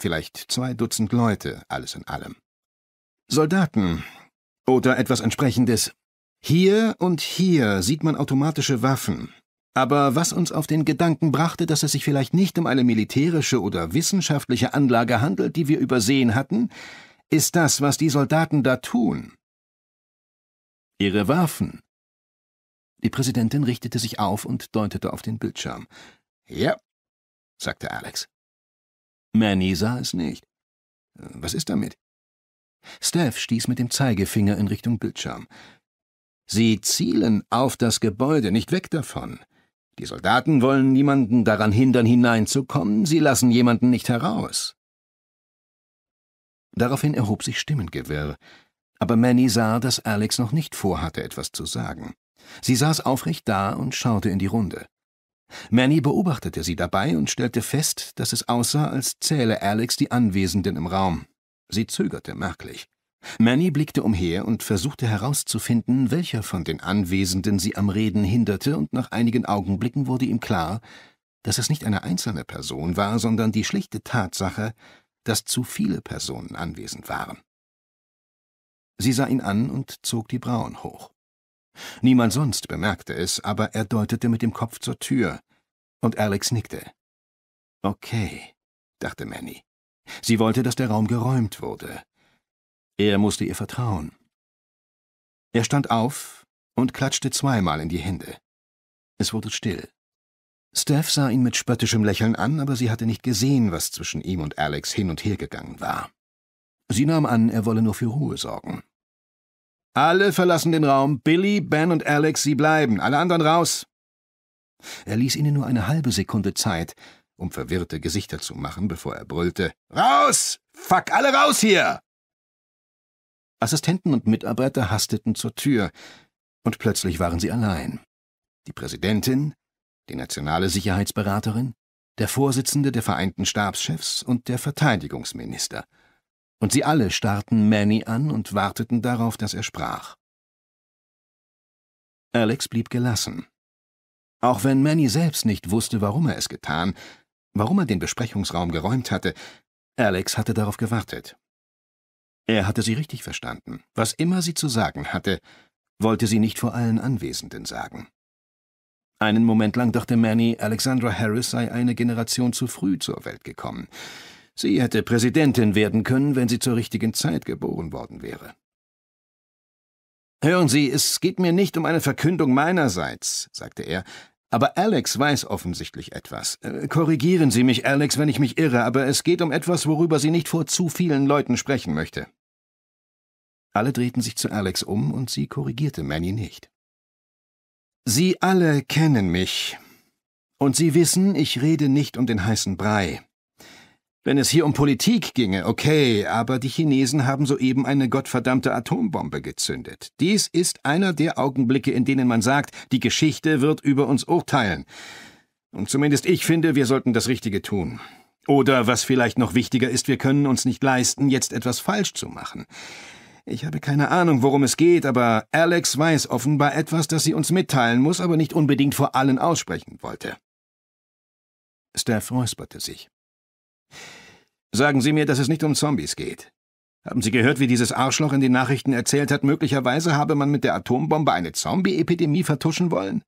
Vielleicht zwei Dutzend Leute, alles in allem. Soldaten oder etwas entsprechendes. Hier und hier sieht man automatische Waffen, aber was uns auf den Gedanken brachte, dass es sich vielleicht nicht um eine militärische oder wissenschaftliche Anlage handelt, die wir übersehen hatten, ist das, was die Soldaten da tun. Ihre Waffen. Die Präsidentin richtete sich auf und deutete auf den Bildschirm. Ja, sagte Alex. Manny sah es nicht. Was ist damit? Steph stieß mit dem Zeigefinger in Richtung Bildschirm. Sie zielen auf das Gebäude, nicht weg davon. Die Soldaten wollen niemanden daran hindern, hineinzukommen, sie lassen jemanden nicht heraus. Daraufhin erhob sich Stimmengewirr, aber Manny sah, dass Alex noch nicht vorhatte, etwas zu sagen. Sie saß aufrecht da und schaute in die Runde. Manny beobachtete sie dabei und stellte fest, dass es aussah, als zähle Alex die Anwesenden im Raum. Sie zögerte merklich. Manny blickte umher und versuchte herauszufinden, welcher von den Anwesenden sie am Reden hinderte, und nach einigen Augenblicken wurde ihm klar, dass es nicht eine einzelne Person war, sondern die schlichte Tatsache, dass zu viele Personen anwesend waren. Sie sah ihn an und zog die Brauen hoch. Niemand sonst bemerkte es, aber er deutete mit dem Kopf zur Tür, und Alex nickte. Okay, dachte Manny. Sie wollte, dass der Raum geräumt wurde, er musste ihr vertrauen. Er stand auf und klatschte zweimal in die Hände. Es wurde still. Steph sah ihn mit spöttischem Lächeln an, aber sie hatte nicht gesehen, was zwischen ihm und Alex hin und her gegangen war. Sie nahm an, er wolle nur für Ruhe sorgen. Alle verlassen den Raum. Billy, Ben und Alex, sie bleiben. Alle anderen raus. Er ließ ihnen nur eine halbe Sekunde Zeit, um verwirrte Gesichter zu machen, bevor er brüllte. Raus! Fuck, alle raus hier! Assistenten und Mitarbeiter hasteten zur Tür, und plötzlich waren sie allein. Die Präsidentin, die nationale Sicherheitsberaterin, der Vorsitzende der Vereinten Stabschefs und der Verteidigungsminister. Und sie alle starrten Manny an und warteten darauf, dass er sprach. Alex blieb gelassen. Auch wenn Manny selbst nicht wusste, warum er es getan, warum er den Besprechungsraum geräumt hatte, Alex hatte darauf gewartet. Er hatte sie richtig verstanden. Was immer sie zu sagen hatte, wollte sie nicht vor allen Anwesenden sagen. Einen Moment lang dachte Manny, Alexandra Harris sei eine Generation zu früh zur Welt gekommen. Sie hätte Präsidentin werden können, wenn sie zur richtigen Zeit geboren worden wäre. Hören Sie, es geht mir nicht um eine Verkündung meinerseits, sagte er, aber Alex weiß offensichtlich etwas. Äh, korrigieren Sie mich, Alex, wenn ich mich irre, aber es geht um etwas, worüber sie nicht vor zu vielen Leuten sprechen möchte. Alle drehten sich zu Alex um und sie korrigierte Manny nicht. Sie alle kennen mich. Und Sie wissen, ich rede nicht um den heißen Brei. Wenn es hier um Politik ginge, okay, aber die Chinesen haben soeben eine gottverdammte Atombombe gezündet. Dies ist einer der Augenblicke, in denen man sagt, die Geschichte wird über uns urteilen. Und zumindest ich finde, wir sollten das Richtige tun. Oder, was vielleicht noch wichtiger ist, wir können uns nicht leisten, jetzt etwas falsch zu machen. Ich habe keine Ahnung, worum es geht, aber Alex weiß offenbar etwas, das sie uns mitteilen muss, aber nicht unbedingt vor allen aussprechen wollte. Steph räusperte sich. Sagen Sie mir, dass es nicht um Zombies geht. Haben Sie gehört, wie dieses Arschloch in den Nachrichten erzählt hat, möglicherweise habe man mit der Atombombe eine Zombie-Epidemie vertuschen wollen?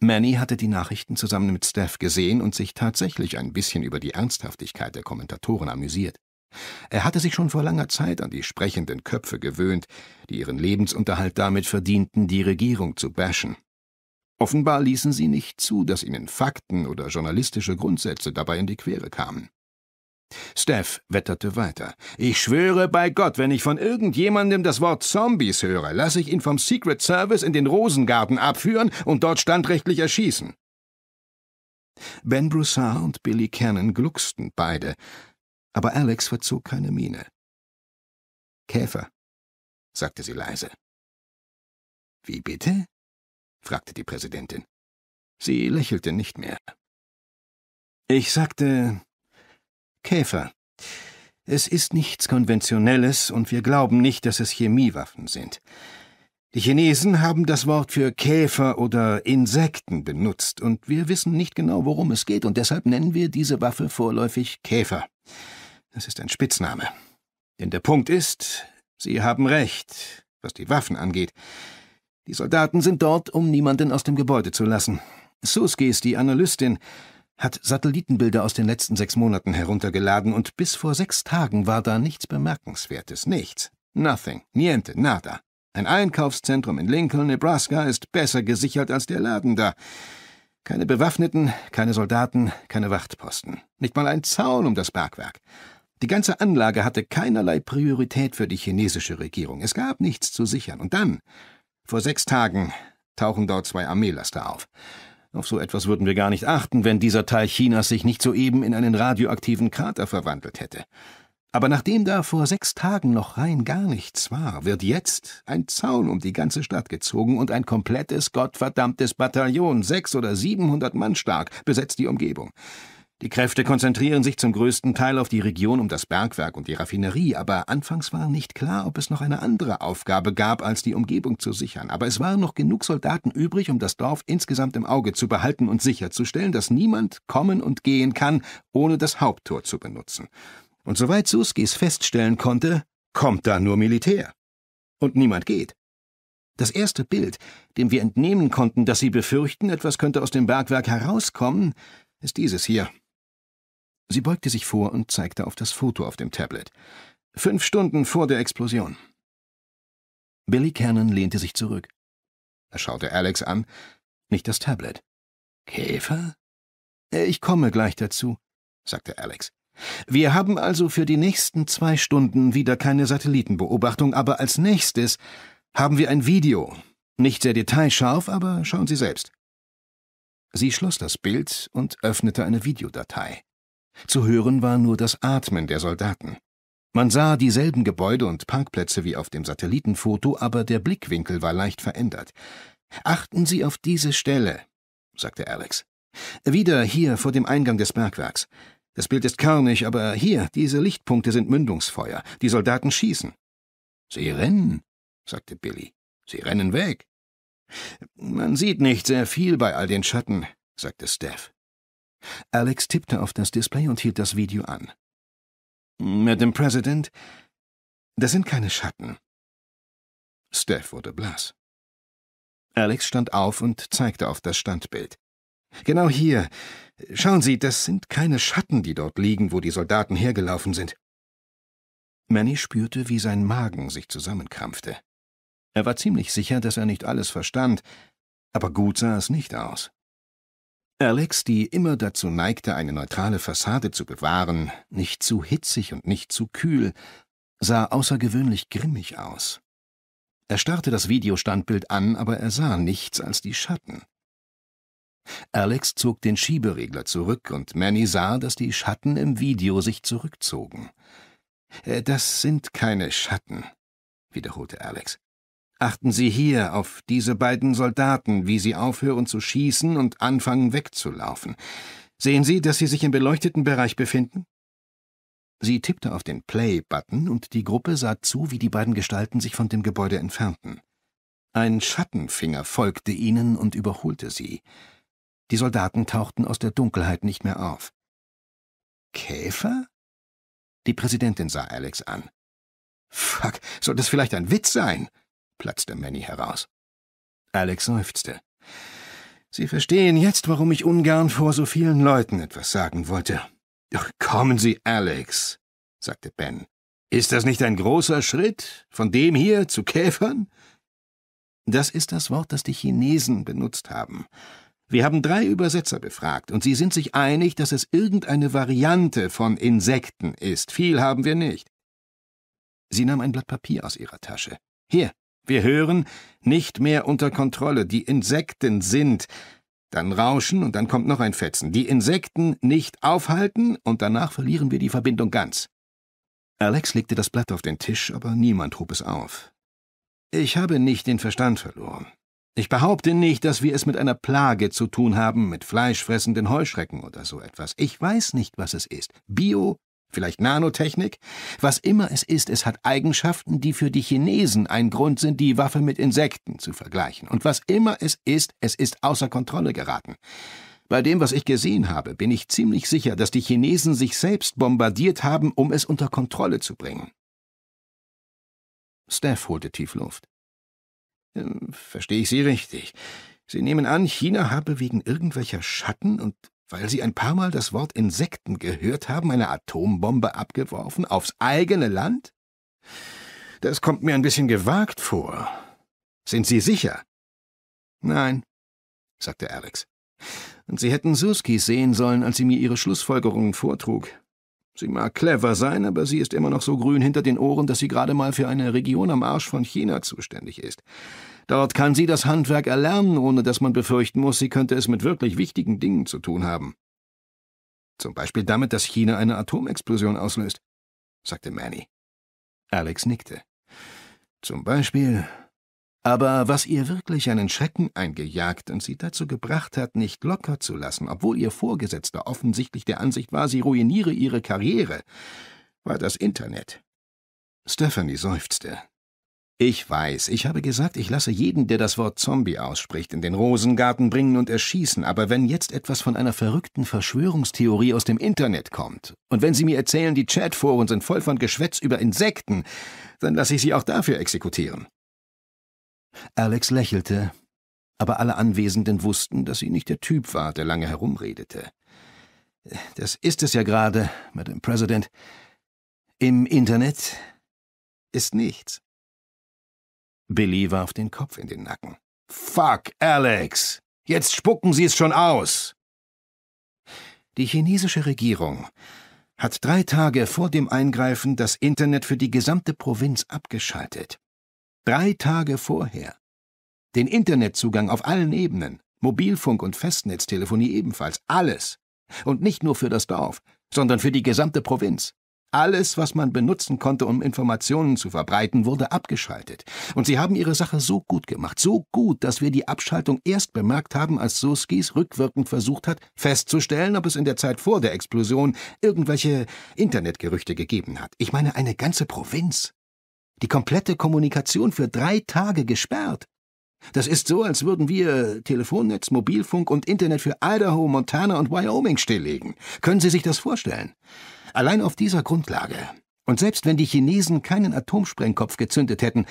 Manny hatte die Nachrichten zusammen mit Steph gesehen und sich tatsächlich ein bisschen über die Ernsthaftigkeit der Kommentatoren amüsiert. Er hatte sich schon vor langer Zeit an die sprechenden Köpfe gewöhnt, die ihren Lebensunterhalt damit verdienten, die Regierung zu bashen. Offenbar ließen sie nicht zu, dass ihnen Fakten oder journalistische Grundsätze dabei in die Quere kamen. Steph wetterte weiter. Ich schwöre bei Gott, wenn ich von irgendjemandem das Wort Zombies höre, lasse ich ihn vom Secret Service in den Rosengarten abführen und dort standrechtlich erschießen. Ben Broussard und Billy Cannon glucksten beide, aber Alex verzog keine Miene. Käfer, sagte sie leise. Wie bitte? fragte die Präsidentin. Sie lächelte nicht mehr. Ich sagte, Käfer. Es ist nichts Konventionelles und wir glauben nicht, dass es Chemiewaffen sind. Die Chinesen haben das Wort für Käfer oder Insekten benutzt und wir wissen nicht genau, worum es geht und deshalb nennen wir diese Waffe vorläufig Käfer. Das ist ein Spitzname. Denn der Punkt ist, sie haben recht, was die Waffen angeht. Die Soldaten sind dort, um niemanden aus dem Gebäude zu lassen. Suski ist die Analystin, hat Satellitenbilder aus den letzten sechs Monaten heruntergeladen und bis vor sechs Tagen war da nichts Bemerkenswertes. Nichts. Nothing. Niente. Nada. Ein Einkaufszentrum in Lincoln, Nebraska ist besser gesichert als der Laden da. Keine Bewaffneten, keine Soldaten, keine Wachtposten. Nicht mal ein Zaun um das Bergwerk. Die ganze Anlage hatte keinerlei Priorität für die chinesische Regierung. Es gab nichts zu sichern. Und dann, vor sechs Tagen, tauchen dort zwei Armeelaster auf. Auf so etwas würden wir gar nicht achten, wenn dieser Teil Chinas sich nicht soeben in einen radioaktiven Krater verwandelt hätte. Aber nachdem da vor sechs Tagen noch rein gar nichts war, wird jetzt ein Zaun um die ganze Stadt gezogen und ein komplettes gottverdammtes Bataillon, sechs oder siebenhundert Mann stark, besetzt die Umgebung. Die Kräfte konzentrieren sich zum größten Teil auf die Region um das Bergwerk und die Raffinerie, aber anfangs war nicht klar, ob es noch eine andere Aufgabe gab, als die Umgebung zu sichern. Aber es waren noch genug Soldaten übrig, um das Dorf insgesamt im Auge zu behalten und sicherzustellen, dass niemand kommen und gehen kann, ohne das Haupttor zu benutzen. Und soweit Suskis feststellen konnte, kommt da nur Militär. Und niemand geht. Das erste Bild, dem wir entnehmen konnten, dass sie befürchten, etwas könnte aus dem Bergwerk herauskommen, ist dieses hier. Sie beugte sich vor und zeigte auf das Foto auf dem Tablet. Fünf Stunden vor der Explosion. Billy Cannon lehnte sich zurück. Er schaute Alex an, nicht das Tablet. Käfer? Ich komme gleich dazu, sagte Alex. Wir haben also für die nächsten zwei Stunden wieder keine Satellitenbeobachtung, aber als nächstes haben wir ein Video. Nicht sehr detailscharf, aber schauen Sie selbst. Sie schloss das Bild und öffnete eine Videodatei. Zu hören war nur das Atmen der Soldaten. Man sah dieselben Gebäude und Parkplätze wie auf dem Satellitenfoto, aber der Blickwinkel war leicht verändert. Achten Sie auf diese Stelle, sagte Alex. Wieder hier vor dem Eingang des Bergwerks. Das Bild ist körnig, aber hier, diese Lichtpunkte sind Mündungsfeuer. Die Soldaten schießen. Sie rennen, sagte Billy. Sie rennen weg. Man sieht nicht sehr viel bei all den Schatten, sagte Steph. Alex tippte auf das Display und hielt das Video an. Madam President, das sind keine Schatten. Steph wurde blass. Alex stand auf und zeigte auf das Standbild. Genau hier. Schauen Sie, das sind keine Schatten, die dort liegen, wo die Soldaten hergelaufen sind. Manny spürte, wie sein Magen sich zusammenkrampfte. Er war ziemlich sicher, dass er nicht alles verstand, aber gut sah es nicht aus. Alex, die immer dazu neigte, eine neutrale Fassade zu bewahren, nicht zu hitzig und nicht zu kühl, sah außergewöhnlich grimmig aus. Er starrte das Videostandbild an, aber er sah nichts als die Schatten. Alex zog den Schieberegler zurück und Manny sah, dass die Schatten im Video sich zurückzogen. Äh, das sind keine Schatten, wiederholte Alex. Achten Sie hier auf diese beiden Soldaten, wie sie aufhören zu schießen und anfangen wegzulaufen. Sehen Sie, dass sie sich im beleuchteten Bereich befinden? Sie tippte auf den Play-Button und die Gruppe sah zu, wie die beiden Gestalten sich von dem Gebäude entfernten. Ein Schattenfinger folgte ihnen und überholte sie. Die Soldaten tauchten aus der Dunkelheit nicht mehr auf. Käfer? Die Präsidentin sah Alex an. Fuck, soll das vielleicht ein Witz sein? platzte Manny heraus. Alex seufzte. Sie verstehen jetzt, warum ich ungern vor so vielen Leuten etwas sagen wollte. Doch kommen Sie, Alex, sagte Ben. Ist das nicht ein großer Schritt, von dem hier zu Käfern? Das ist das Wort, das die Chinesen benutzt haben. Wir haben drei Übersetzer befragt, und sie sind sich einig, dass es irgendeine Variante von Insekten ist. Viel haben wir nicht. Sie nahm ein Blatt Papier aus ihrer Tasche. Hier, wir hören, nicht mehr unter Kontrolle, die Insekten sind. Dann rauschen und dann kommt noch ein Fetzen. Die Insekten nicht aufhalten und danach verlieren wir die Verbindung ganz. Alex legte das Blatt auf den Tisch, aber niemand hob es auf. Ich habe nicht den Verstand verloren. Ich behaupte nicht, dass wir es mit einer Plage zu tun haben, mit fleischfressenden Heuschrecken oder so etwas. Ich weiß nicht, was es ist. Bio vielleicht Nanotechnik. Was immer es ist, es hat Eigenschaften, die für die Chinesen ein Grund sind, die Waffe mit Insekten zu vergleichen. Und was immer es ist, es ist außer Kontrolle geraten. Bei dem, was ich gesehen habe, bin ich ziemlich sicher, dass die Chinesen sich selbst bombardiert haben, um es unter Kontrolle zu bringen. Steph holte tief Luft. Hm, verstehe ich Sie richtig. Sie nehmen an, China habe wegen irgendwelcher Schatten und weil sie ein paar Mal das Wort Insekten gehört haben, eine Atombombe abgeworfen aufs eigene Land? Das kommt mir ein bisschen gewagt vor. Sind Sie sicher? Nein, sagte Alex. Und Sie hätten Suski sehen sollen, als sie mir ihre Schlussfolgerungen vortrug. Sie mag clever sein, aber sie ist immer noch so grün hinter den Ohren, dass sie gerade mal für eine Region am Arsch von China zuständig ist. Dort kann sie das Handwerk erlernen, ohne dass man befürchten muss, sie könnte es mit wirklich wichtigen Dingen zu tun haben. Zum Beispiel damit, dass China eine Atomexplosion auslöst, sagte Manny. Alex nickte. Zum Beispiel. Aber was ihr wirklich einen Schrecken eingejagt und sie dazu gebracht hat, nicht locker zu lassen, obwohl ihr Vorgesetzter offensichtlich der Ansicht war, sie ruiniere ihre Karriere, war das Internet. Stephanie seufzte. Ich weiß, ich habe gesagt, ich lasse jeden, der das Wort Zombie ausspricht, in den Rosengarten bringen und erschießen, aber wenn jetzt etwas von einer verrückten Verschwörungstheorie aus dem Internet kommt, und wenn Sie mir erzählen, die Chatforen sind voll von Geschwätz über Insekten, dann lasse ich Sie auch dafür exekutieren. Alex lächelte, aber alle Anwesenden wussten, dass sie nicht der Typ war, der lange herumredete. Das ist es ja gerade, Madame President. Im Internet ist nichts. Billy warf den Kopf in den Nacken. Fuck, Alex! Jetzt spucken Sie es schon aus! Die chinesische Regierung hat drei Tage vor dem Eingreifen das Internet für die gesamte Provinz abgeschaltet. Drei Tage vorher. Den Internetzugang auf allen Ebenen, Mobilfunk und Festnetztelefonie ebenfalls, alles. Und nicht nur für das Dorf, sondern für die gesamte Provinz. Alles, was man benutzen konnte, um Informationen zu verbreiten, wurde abgeschaltet. Und sie haben ihre Sache so gut gemacht, so gut, dass wir die Abschaltung erst bemerkt haben, als Soskis rückwirkend versucht hat, festzustellen, ob es in der Zeit vor der Explosion irgendwelche Internetgerüchte gegeben hat. Ich meine, eine ganze Provinz. Die komplette Kommunikation für drei Tage gesperrt. Das ist so, als würden wir Telefonnetz, Mobilfunk und Internet für Idaho, Montana und Wyoming stilllegen. Können Sie sich das vorstellen? Allein auf dieser Grundlage. Und selbst wenn die Chinesen keinen Atomsprengkopf gezündet hätten,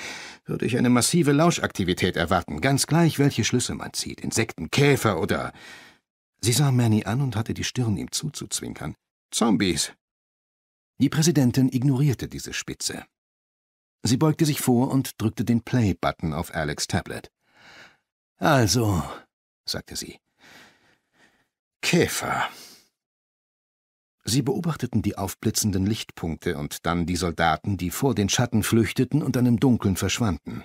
würde ich eine massive Lauschaktivität erwarten, ganz gleich, welche Schlüsse man zieht, Insekten, Käfer oder... Sie sah Manny an und hatte die Stirn ihm zuzuzwinkern. Zombies. Die Präsidentin ignorierte diese Spitze. Sie beugte sich vor und drückte den Play-Button auf Alex' Tablet. Also, sagte sie, Käfer. Sie beobachteten die aufblitzenden Lichtpunkte und dann die Soldaten, die vor den Schatten flüchteten und dann im Dunkeln verschwanden.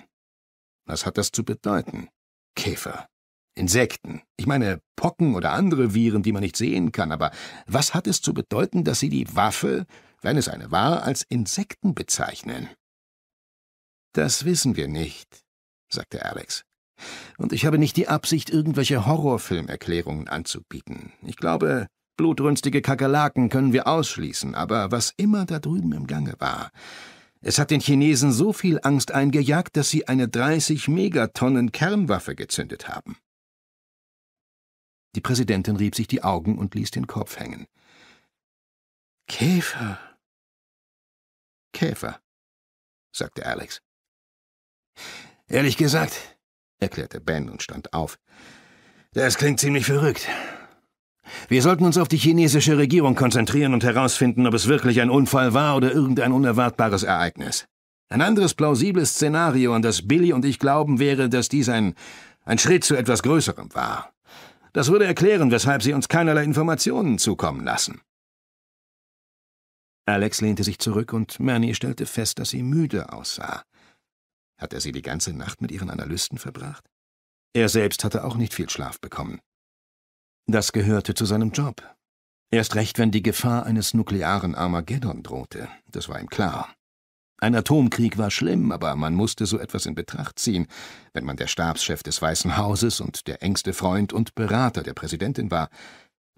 Was hat das zu bedeuten? Käfer. Insekten. Ich meine Pocken oder andere Viren, die man nicht sehen kann, aber was hat es zu bedeuten, dass sie die Waffe, wenn es eine war, als Insekten bezeichnen? Das wissen wir nicht, sagte Alex. Und ich habe nicht die Absicht, irgendwelche Horrorfilmerklärungen anzubieten. Ich glaube, blutrünstige Kakerlaken können wir ausschließen, aber was immer da drüben im Gange war, es hat den Chinesen so viel Angst eingejagt, dass sie eine 30 Megatonnen Kernwaffe gezündet haben. Die Präsidentin rieb sich die Augen und ließ den Kopf hängen. Käfer. Käfer, sagte Alex. Ehrlich gesagt, erklärte Ben und stand auf. Das klingt ziemlich verrückt. Wir sollten uns auf die chinesische Regierung konzentrieren und herausfinden, ob es wirklich ein Unfall war oder irgendein unerwartbares Ereignis. Ein anderes plausibles Szenario, an das Billy und ich glauben, wäre, dass dies ein, ein Schritt zu etwas Größerem war. Das würde erklären, weshalb sie uns keinerlei Informationen zukommen lassen. Alex lehnte sich zurück und Manny stellte fest, dass sie müde aussah. Hat er sie die ganze Nacht mit ihren Analysten verbracht? Er selbst hatte auch nicht viel Schlaf bekommen. Das gehörte zu seinem Job. Erst recht, wenn die Gefahr eines nuklearen Armageddon drohte, das war ihm klar. Ein Atomkrieg war schlimm, aber man musste so etwas in Betracht ziehen, wenn man der Stabschef des Weißen Hauses und der engste Freund und Berater der Präsidentin war.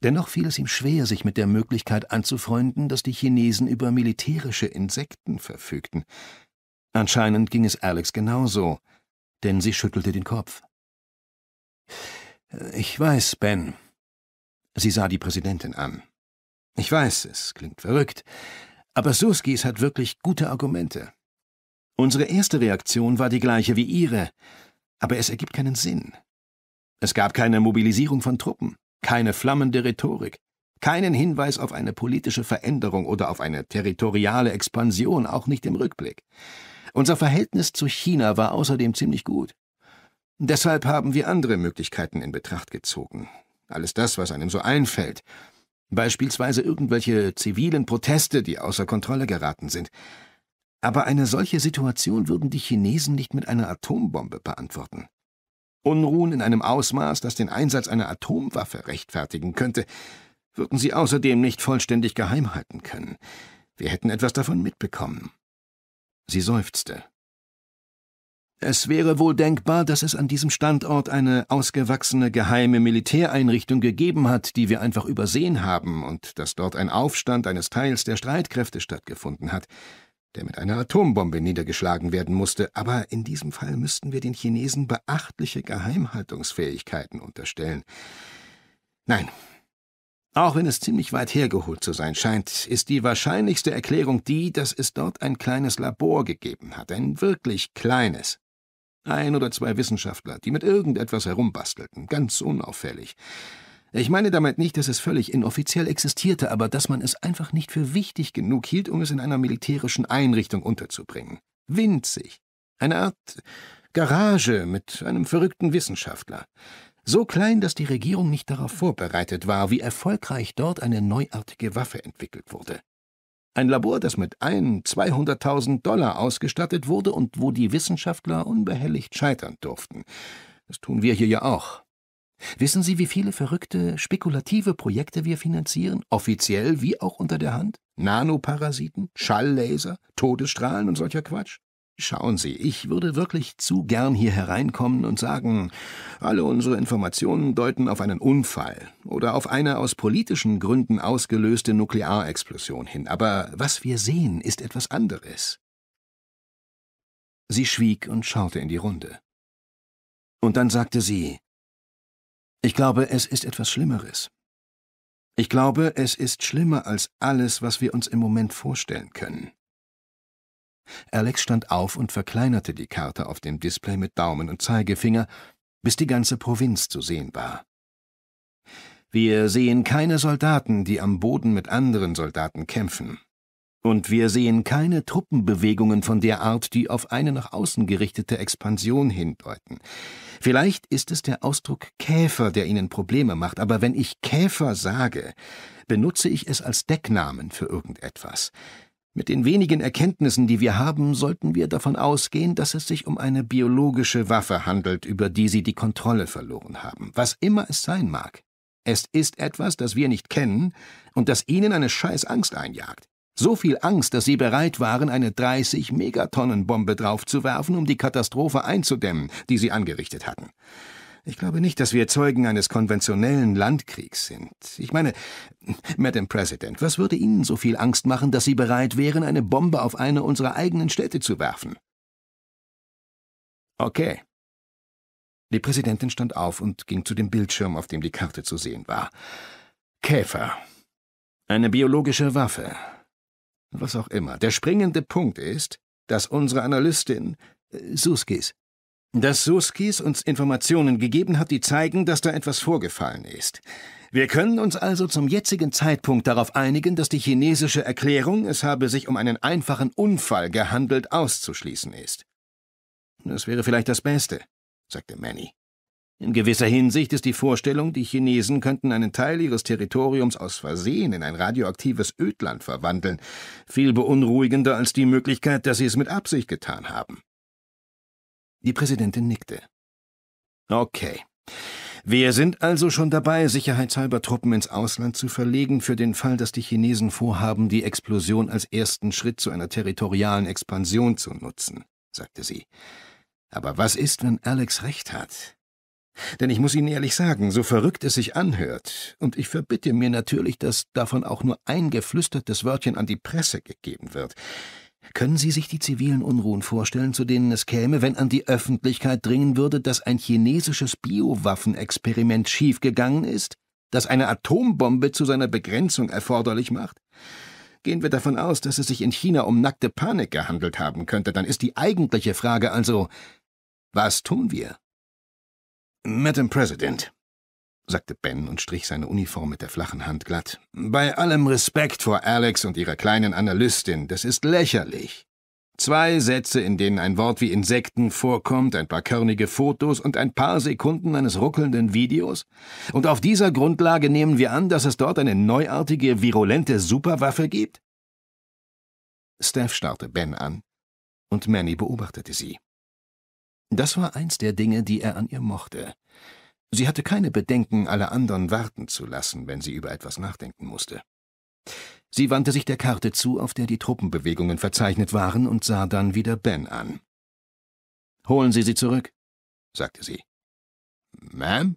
Dennoch fiel es ihm schwer, sich mit der Möglichkeit anzufreunden, dass die Chinesen über militärische Insekten verfügten, Anscheinend ging es Alex genauso, denn sie schüttelte den Kopf. Äh, ich weiß, Ben. Sie sah die Präsidentin an. Ich weiß, es klingt verrückt, aber Surskis hat wirklich gute Argumente. Unsere erste Reaktion war die gleiche wie ihre, aber es ergibt keinen Sinn. Es gab keine Mobilisierung von Truppen, keine flammende Rhetorik, keinen Hinweis auf eine politische Veränderung oder auf eine territoriale Expansion, auch nicht im Rückblick. Unser Verhältnis zu China war außerdem ziemlich gut. Deshalb haben wir andere Möglichkeiten in Betracht gezogen. Alles das, was einem so einfällt. Beispielsweise irgendwelche zivilen Proteste, die außer Kontrolle geraten sind. Aber eine solche Situation würden die Chinesen nicht mit einer Atombombe beantworten. Unruhen in einem Ausmaß, das den Einsatz einer Atomwaffe rechtfertigen könnte, würden sie außerdem nicht vollständig geheim halten können. Wir hätten etwas davon mitbekommen. Sie seufzte. Es wäre wohl denkbar, dass es an diesem Standort eine ausgewachsene geheime Militäreinrichtung gegeben hat, die wir einfach übersehen haben, und dass dort ein Aufstand eines Teils der Streitkräfte stattgefunden hat, der mit einer Atombombe niedergeschlagen werden musste, aber in diesem Fall müssten wir den Chinesen beachtliche Geheimhaltungsfähigkeiten unterstellen. Nein, auch wenn es ziemlich weit hergeholt zu sein scheint, ist die wahrscheinlichste Erklärung die, dass es dort ein kleines Labor gegeben hat, ein wirklich kleines. Ein oder zwei Wissenschaftler, die mit irgendetwas herumbastelten, ganz unauffällig. Ich meine damit nicht, dass es völlig inoffiziell existierte, aber dass man es einfach nicht für wichtig genug hielt, um es in einer militärischen Einrichtung unterzubringen. Winzig. Eine Art Garage mit einem verrückten Wissenschaftler so klein, dass die Regierung nicht darauf vorbereitet war, wie erfolgreich dort eine neuartige Waffe entwickelt wurde. Ein Labor, das mit ein 200.000 Dollar ausgestattet wurde und wo die Wissenschaftler unbehelligt scheitern durften. Das tun wir hier ja auch. Wissen Sie, wie viele verrückte, spekulative Projekte wir finanzieren, offiziell wie auch unter der Hand? Nanoparasiten, Schalllaser, Todesstrahlen und solcher Quatsch? Schauen Sie, ich würde wirklich zu gern hier hereinkommen und sagen, alle unsere Informationen deuten auf einen Unfall oder auf eine aus politischen Gründen ausgelöste Nuklearexplosion hin, aber was wir sehen, ist etwas anderes. Sie schwieg und schaute in die Runde. Und dann sagte sie, ich glaube, es ist etwas Schlimmeres. Ich glaube, es ist schlimmer als alles, was wir uns im Moment vorstellen können. Alex stand auf und verkleinerte die Karte auf dem Display mit Daumen und Zeigefinger, bis die ganze Provinz zu sehen war. Wir sehen keine Soldaten, die am Boden mit anderen Soldaten kämpfen. Und wir sehen keine Truppenbewegungen von der Art, die auf eine nach außen gerichtete Expansion hindeuten. Vielleicht ist es der Ausdruck Käfer, der Ihnen Probleme macht, aber wenn ich Käfer sage, benutze ich es als Decknamen für irgendetwas. Mit den wenigen Erkenntnissen, die wir haben, sollten wir davon ausgehen, dass es sich um eine biologische Waffe handelt, über die sie die Kontrolle verloren haben, was immer es sein mag. Es ist etwas, das wir nicht kennen und das ihnen eine scheiß Angst einjagt. So viel Angst, dass sie bereit waren, eine 30 Megatonnen Bombe draufzuwerfen, um die Katastrophe einzudämmen, die sie angerichtet hatten. Ich glaube nicht, dass wir Zeugen eines konventionellen Landkriegs sind. Ich meine, Madam President, was würde Ihnen so viel Angst machen, dass Sie bereit wären, eine Bombe auf eine unserer eigenen Städte zu werfen? Okay. Die Präsidentin stand auf und ging zu dem Bildschirm, auf dem die Karte zu sehen war. Käfer. Eine biologische Waffe. Was auch immer. Der springende Punkt ist, dass unsere Analystin, äh, Suskis, dass Suskis uns Informationen gegeben hat, die zeigen, dass da etwas vorgefallen ist. Wir können uns also zum jetzigen Zeitpunkt darauf einigen, dass die chinesische Erklärung, es habe sich um einen einfachen Unfall gehandelt, auszuschließen ist. Das wäre vielleicht das Beste, sagte Manny. In gewisser Hinsicht ist die Vorstellung, die Chinesen könnten einen Teil ihres Territoriums aus Versehen in ein radioaktives Ödland verwandeln, viel beunruhigender als die Möglichkeit, dass sie es mit Absicht getan haben. Die Präsidentin nickte. Okay. Wir sind also schon dabei, sicherheitshalber Truppen ins Ausland zu verlegen, für den Fall, dass die Chinesen vorhaben, die Explosion als ersten Schritt zu einer territorialen Expansion zu nutzen, sagte sie. Aber was ist, wenn Alex recht hat? Denn ich muss Ihnen ehrlich sagen, so verrückt es sich anhört, und ich verbitte mir natürlich, dass davon auch nur ein geflüstertes Wörtchen an die Presse gegeben wird, können Sie sich die zivilen Unruhen vorstellen, zu denen es käme, wenn an die Öffentlichkeit dringen würde, dass ein chinesisches Biowaffenexperiment schiefgegangen ist, das eine Atombombe zu seiner Begrenzung erforderlich macht? Gehen wir davon aus, dass es sich in China um nackte Panik gehandelt haben könnte, dann ist die eigentliche Frage also, was tun wir? Madam President, sagte Ben und strich seine Uniform mit der flachen Hand glatt. Bei allem Respekt vor Alex und ihrer kleinen Analystin, das ist lächerlich. Zwei Sätze, in denen ein Wort wie Insekten vorkommt, ein paar körnige Fotos und ein paar Sekunden eines ruckelnden Videos? Und auf dieser Grundlage nehmen wir an, dass es dort eine neuartige, virulente Superwaffe gibt? Steph starrte Ben an, und Manny beobachtete sie. Das war eins der Dinge, die er an ihr mochte. Sie hatte keine Bedenken, alle anderen warten zu lassen, wenn sie über etwas nachdenken musste. Sie wandte sich der Karte zu, auf der die Truppenbewegungen verzeichnet waren, und sah dann wieder Ben an. Holen Sie sie zurück, sagte sie. Ma'am?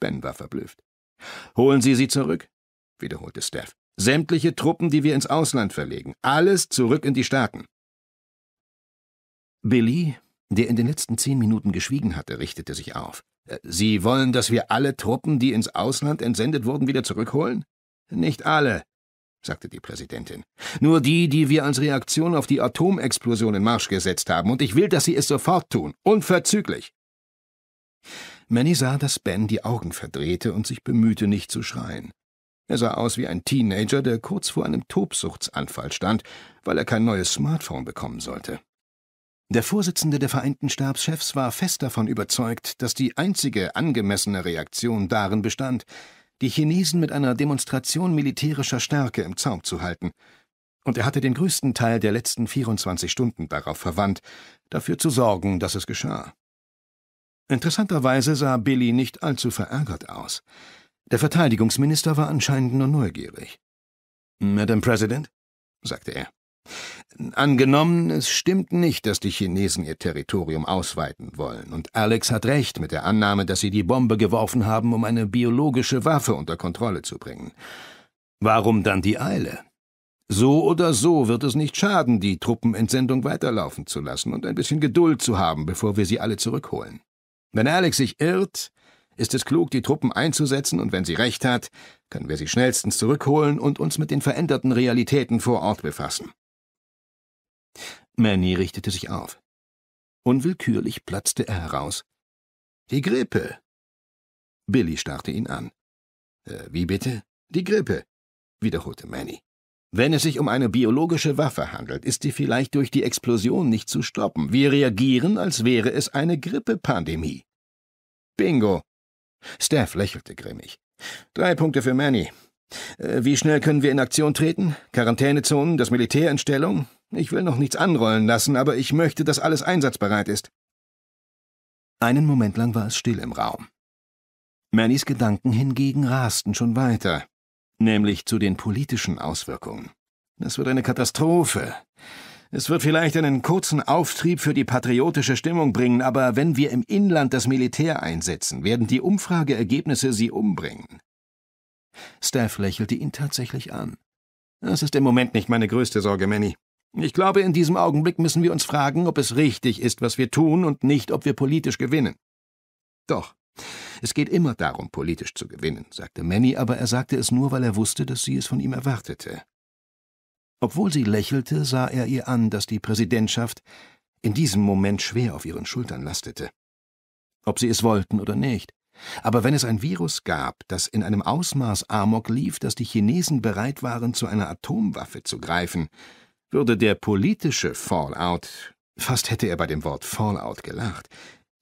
Ben war verblüfft. Holen Sie sie zurück, wiederholte Steph. Sämtliche Truppen, die wir ins Ausland verlegen, alles zurück in die Staaten. Billy, der in den letzten zehn Minuten geschwiegen hatte, richtete sich auf. Äh, Sie wollen, dass wir alle Truppen, die ins Ausland entsendet wurden, wieder zurückholen? Nicht alle, sagte die Präsidentin. Nur die, die wir als Reaktion auf die Atomexplosion in Marsch gesetzt haben, und ich will, dass Sie es sofort tun, unverzüglich. Manny sah, dass Ben die Augen verdrehte und sich bemühte, nicht zu schreien. Er sah aus wie ein Teenager, der kurz vor einem Tobsuchtsanfall stand, weil er kein neues Smartphone bekommen sollte. Der Vorsitzende der vereinten Stabschefs war fest davon überzeugt, dass die einzige angemessene Reaktion darin bestand, die Chinesen mit einer Demonstration militärischer Stärke im Zaum zu halten, und er hatte den größten Teil der letzten 24 Stunden darauf verwandt, dafür zu sorgen, dass es geschah. Interessanterweise sah Billy nicht allzu verärgert aus. Der Verteidigungsminister war anscheinend nur neugierig. Madam President, sagte er, Angenommen, es stimmt nicht, dass die Chinesen ihr Territorium ausweiten wollen, und Alex hat recht mit der Annahme, dass sie die Bombe geworfen haben, um eine biologische Waffe unter Kontrolle zu bringen. Warum dann die Eile? So oder so wird es nicht schaden, die Truppenentsendung weiterlaufen zu lassen und ein bisschen Geduld zu haben, bevor wir sie alle zurückholen. Wenn Alex sich irrt, ist es klug, die Truppen einzusetzen, und wenn sie recht hat, können wir sie schnellstens zurückholen und uns mit den veränderten Realitäten vor Ort befassen. Manny richtete sich auf. Unwillkürlich platzte er heraus. Die Grippe! Billy starrte ihn an. Äh, wie bitte? Die Grippe, wiederholte Manny. Wenn es sich um eine biologische Waffe handelt, ist sie vielleicht durch die Explosion nicht zu stoppen. Wir reagieren, als wäre es eine Grippepandemie. Bingo! Steph lächelte grimmig. Drei Punkte für Manny. Äh, wie schnell können wir in Aktion treten? Quarantänezonen, das Militär in Stellung? Ich will noch nichts anrollen lassen, aber ich möchte, dass alles einsatzbereit ist. Einen Moment lang war es still im Raum. Mannys Gedanken hingegen rasten schon weiter, nämlich zu den politischen Auswirkungen. Das wird eine Katastrophe. Es wird vielleicht einen kurzen Auftrieb für die patriotische Stimmung bringen, aber wenn wir im Inland das Militär einsetzen, werden die Umfrageergebnisse sie umbringen. Steph lächelte ihn tatsächlich an. Das ist im Moment nicht meine größte Sorge, Manny. Ich glaube, in diesem Augenblick müssen wir uns fragen, ob es richtig ist, was wir tun, und nicht, ob wir politisch gewinnen. Doch, es geht immer darum, politisch zu gewinnen, sagte Manny, aber er sagte es nur, weil er wusste, dass sie es von ihm erwartete. Obwohl sie lächelte, sah er ihr an, dass die Präsidentschaft in diesem Moment schwer auf ihren Schultern lastete. Ob sie es wollten oder nicht, aber wenn es ein Virus gab, das in einem Ausmaß amok lief, dass die Chinesen bereit waren, zu einer Atomwaffe zu greifen, würde der politische Fallout fast hätte er bei dem Wort Fallout gelacht,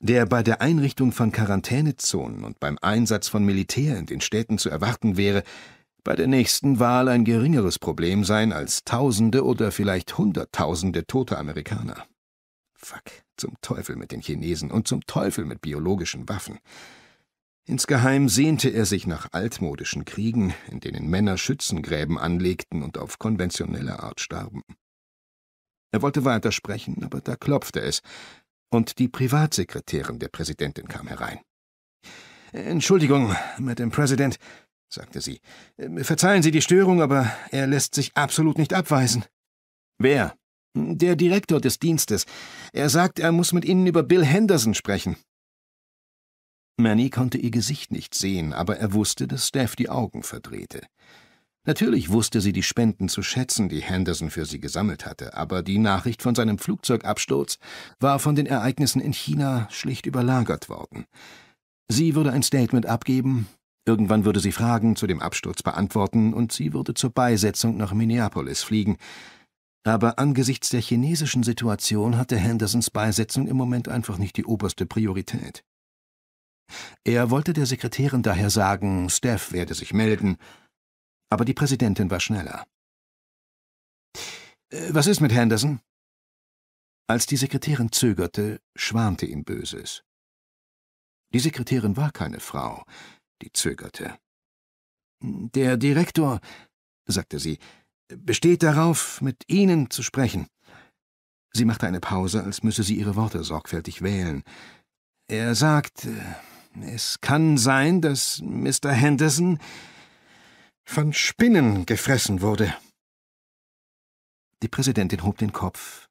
der bei der Einrichtung von Quarantänezonen und beim Einsatz von Militär in den Städten zu erwarten wäre, bei der nächsten Wahl ein geringeres Problem sein als Tausende oder vielleicht Hunderttausende tote Amerikaner. Fuck, zum Teufel mit den Chinesen und zum Teufel mit biologischen Waffen. Insgeheim sehnte er sich nach altmodischen Kriegen, in denen Männer Schützengräben anlegten und auf konventionelle Art starben. Er wollte weitersprechen, aber da klopfte es, und die Privatsekretärin der Präsidentin kam herein. Entschuldigung, Madame President, sagte sie. Verzeihen Sie die Störung, aber er lässt sich absolut nicht abweisen. Wer? Der Direktor des Dienstes. Er sagt, er muss mit Ihnen über Bill Henderson sprechen. Manny konnte ihr Gesicht nicht sehen, aber er wusste, dass Steph die Augen verdrehte. Natürlich wusste sie die Spenden zu schätzen, die Henderson für sie gesammelt hatte, aber die Nachricht von seinem Flugzeugabsturz war von den Ereignissen in China schlicht überlagert worden. Sie würde ein Statement abgeben, irgendwann würde sie Fragen zu dem Absturz beantworten und sie würde zur Beisetzung nach Minneapolis fliegen. Aber angesichts der chinesischen Situation hatte Hendersons Beisetzung im Moment einfach nicht die oberste Priorität. Er wollte der Sekretärin daher sagen, Steph werde sich melden, aber die Präsidentin war schneller. Äh, was ist mit Henderson? Als die Sekretärin zögerte, schwarmte ihm Böses. Die Sekretärin war keine Frau, die zögerte. Der Direktor, sagte sie, besteht darauf, mit Ihnen zu sprechen. Sie machte eine Pause, als müsse sie ihre Worte sorgfältig wählen. Er sagt, äh, es kann sein, dass Mr. Henderson von Spinnen gefressen wurde. Die Präsidentin hob den Kopf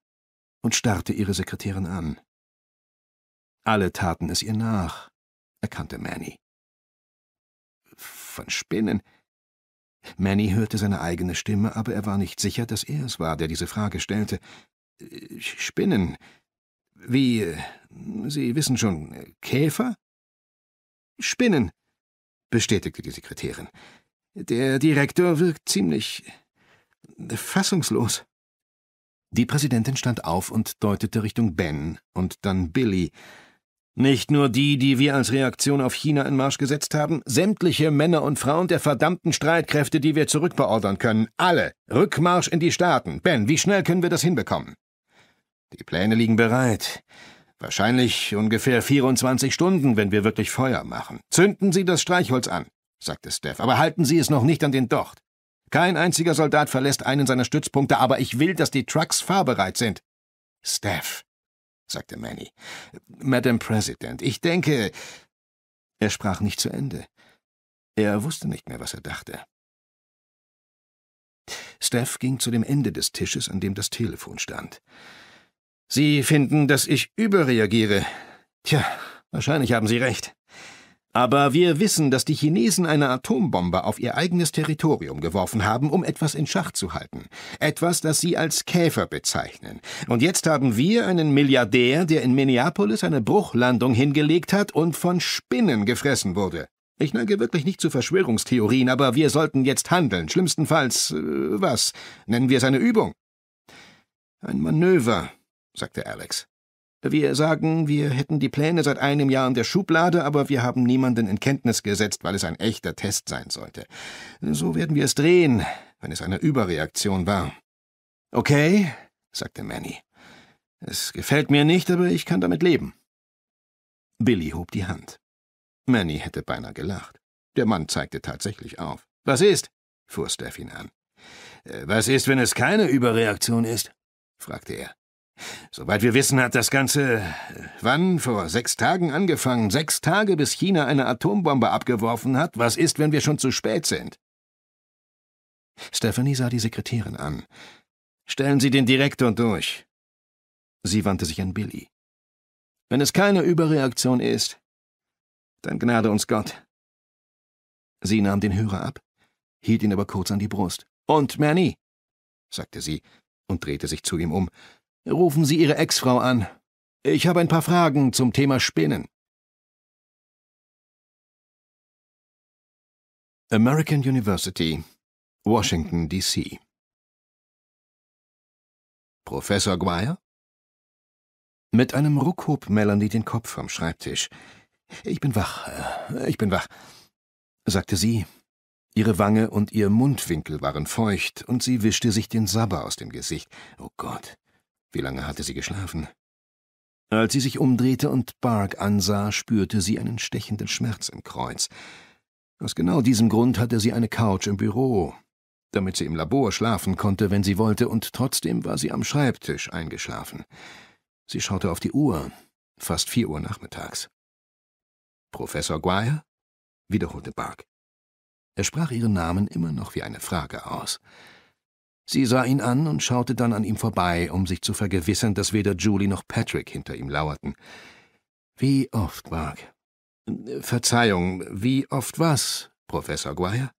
und starrte ihre Sekretärin an. Alle taten es ihr nach, erkannte Manny. Von Spinnen? Manny hörte seine eigene Stimme, aber er war nicht sicher, dass er es war, der diese Frage stellte. Äh, Spinnen? Wie, äh, Sie wissen schon, äh, Käfer? Spinnen, bestätigte die Sekretärin. Der Direktor wirkt ziemlich fassungslos. Die Präsidentin stand auf und deutete Richtung Ben und dann Billy. Nicht nur die, die wir als Reaktion auf China in Marsch gesetzt haben, sämtliche Männer und Frauen der verdammten Streitkräfte, die wir zurückbeordern können, alle. Rückmarsch in die Staaten. Ben, wie schnell können wir das hinbekommen? Die Pläne liegen bereit. Wahrscheinlich ungefähr 24 Stunden, wenn wir wirklich Feuer machen. Zünden Sie das Streichholz an, sagte Steph, aber halten Sie es noch nicht an den Docht. Kein einziger Soldat verlässt einen seiner Stützpunkte, aber ich will, dass die Trucks fahrbereit sind. Steph, sagte Manny. Madame President, ich denke. Er sprach nicht zu Ende. Er wusste nicht mehr, was er dachte. Steph ging zu dem Ende des Tisches, an dem das Telefon stand. Sie finden, dass ich überreagiere. Tja, wahrscheinlich haben Sie recht. Aber wir wissen, dass die Chinesen eine Atombombe auf ihr eigenes Territorium geworfen haben, um etwas in Schach zu halten. Etwas, das sie als Käfer bezeichnen. Und jetzt haben wir einen Milliardär, der in Minneapolis eine Bruchlandung hingelegt hat und von Spinnen gefressen wurde. Ich neige wirklich nicht zu Verschwörungstheorien, aber wir sollten jetzt handeln. Schlimmstenfalls, äh, was? Nennen wir es eine Übung? Ein Manöver, sagte Alex. Wir sagen, wir hätten die Pläne seit einem Jahr in der Schublade, aber wir haben niemanden in Kenntnis gesetzt, weil es ein echter Test sein sollte. So werden wir es drehen, wenn es eine Überreaktion war. Okay, sagte Manny. Es gefällt mir nicht, aber ich kann damit leben. Billy hob die Hand. Manny hätte beinahe gelacht. Der Mann zeigte tatsächlich auf. Was ist? fuhr Steph an. Äh, was ist, wenn es keine Überreaktion ist? fragte er. Soweit wir wissen, hat das Ganze äh, wann? Vor sechs Tagen angefangen. Sechs Tage, bis China eine Atombombe abgeworfen hat. Was ist, wenn wir schon zu spät sind? Stephanie sah die Sekretärin an. Stellen Sie den Direktor durch. Sie wandte sich an Billy. Wenn es keine Überreaktion ist, dann gnade uns Gott. Sie nahm den Hörer ab, hielt ihn aber kurz an die Brust. Und Manny, sagte sie und drehte sich zu ihm um. Rufen Sie Ihre Ex-Frau an. Ich habe ein paar Fragen zum Thema Spinnen. American University, Washington, D.C. Professor Guire? Mit einem Ruck hob Melanie den Kopf vom Schreibtisch. Ich bin wach, äh, ich bin wach, sagte sie. Ihre Wange und ihr Mundwinkel waren feucht, und sie wischte sich den Sabber aus dem Gesicht. Oh Gott, wie lange hatte sie geschlafen? Als sie sich umdrehte und Bark ansah, spürte sie einen stechenden Schmerz im Kreuz. Aus genau diesem Grund hatte sie eine Couch im Büro, damit sie im Labor schlafen konnte, wenn sie wollte, und trotzdem war sie am Schreibtisch eingeschlafen. Sie schaute auf die Uhr, fast vier Uhr nachmittags. Professor Guire? wiederholte Bark. Er sprach ihren Namen immer noch wie eine Frage aus. Sie sah ihn an und schaute dann an ihm vorbei, um sich zu vergewissern, dass weder Julie noch Patrick hinter ihm lauerten. Wie oft, Mark? Verzeihung, wie oft was, Professor Guire?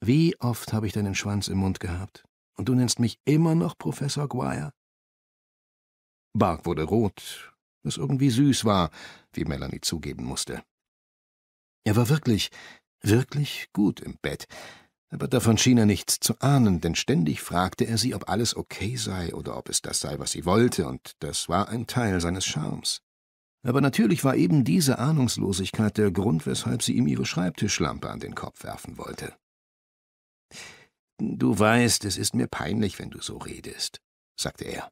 Wie oft habe ich deinen Schwanz im Mund gehabt? Und du nennst mich immer noch Professor Guire? Bark wurde rot, was irgendwie süß war, wie Melanie zugeben musste. Er war wirklich, wirklich gut im Bett, aber davon schien er nichts zu ahnen, denn ständig fragte er sie, ob alles okay sei oder ob es das sei, was sie wollte, und das war ein Teil seines Charmes. Aber natürlich war eben diese Ahnungslosigkeit der Grund, weshalb sie ihm ihre Schreibtischlampe an den Kopf werfen wollte. Du weißt, es ist mir peinlich, wenn du so redest, sagte er.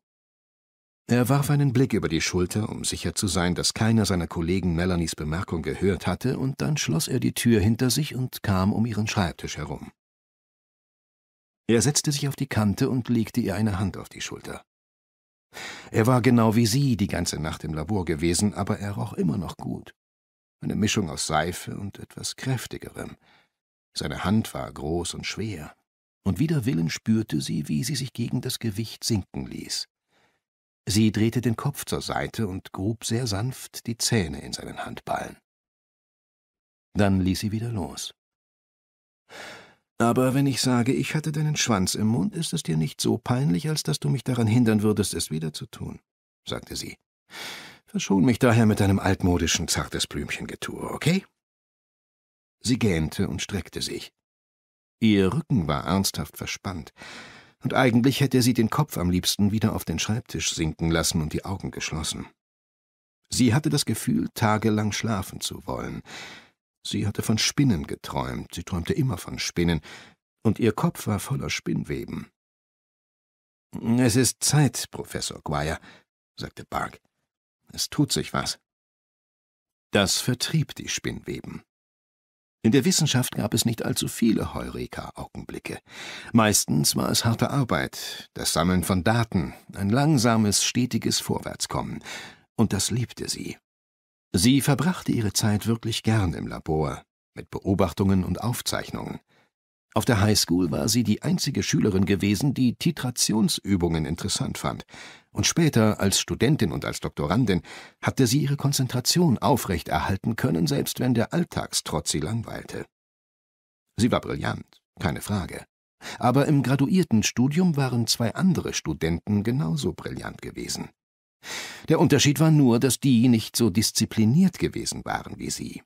Er warf einen Blick über die Schulter, um sicher zu sein, dass keiner seiner Kollegen Melanies Bemerkung gehört hatte, und dann schloss er die Tür hinter sich und kam um ihren Schreibtisch herum. Er setzte sich auf die Kante und legte ihr eine Hand auf die Schulter. Er war genau wie sie die ganze Nacht im Labor gewesen, aber er roch immer noch gut. Eine Mischung aus Seife und etwas Kräftigerem. Seine Hand war groß und schwer, und wider Willen spürte sie, wie sie sich gegen das Gewicht sinken ließ. Sie drehte den Kopf zur Seite und grub sehr sanft die Zähne in seinen Handballen. Dann ließ sie wieder los. Aber wenn ich sage, ich hatte deinen Schwanz im Mund, ist es dir nicht so peinlich, als dass du mich daran hindern würdest, es wieder zu tun, sagte sie. Verschon mich daher mit deinem altmodischen zartes Blümchengetue, okay? Sie gähnte und streckte sich. Ihr Rücken war ernsthaft verspannt, und eigentlich hätte sie den Kopf am liebsten wieder auf den Schreibtisch sinken lassen und die Augen geschlossen. Sie hatte das Gefühl, tagelang schlafen zu wollen, Sie hatte von Spinnen geträumt, sie träumte immer von Spinnen, und ihr Kopf war voller Spinnweben. Es ist Zeit, Professor Guire, sagte Bark. Es tut sich was. Das vertrieb die Spinnweben. In der Wissenschaft gab es nicht allzu viele Heureka-Augenblicke. Meistens war es harte Arbeit, das Sammeln von Daten, ein langsames, stetiges Vorwärtskommen. Und das liebte sie. Sie verbrachte ihre Zeit wirklich gern im Labor, mit Beobachtungen und Aufzeichnungen. Auf der Highschool war sie die einzige Schülerin gewesen, die Titrationsübungen interessant fand, und später als Studentin und als Doktorandin hatte sie ihre Konzentration aufrechterhalten können, selbst wenn der Alltagstrotz sie langweilte. Sie war brillant, keine Frage. Aber im graduierten Studium waren zwei andere Studenten genauso brillant gewesen. Der Unterschied war nur, dass die nicht so diszipliniert gewesen waren wie sie.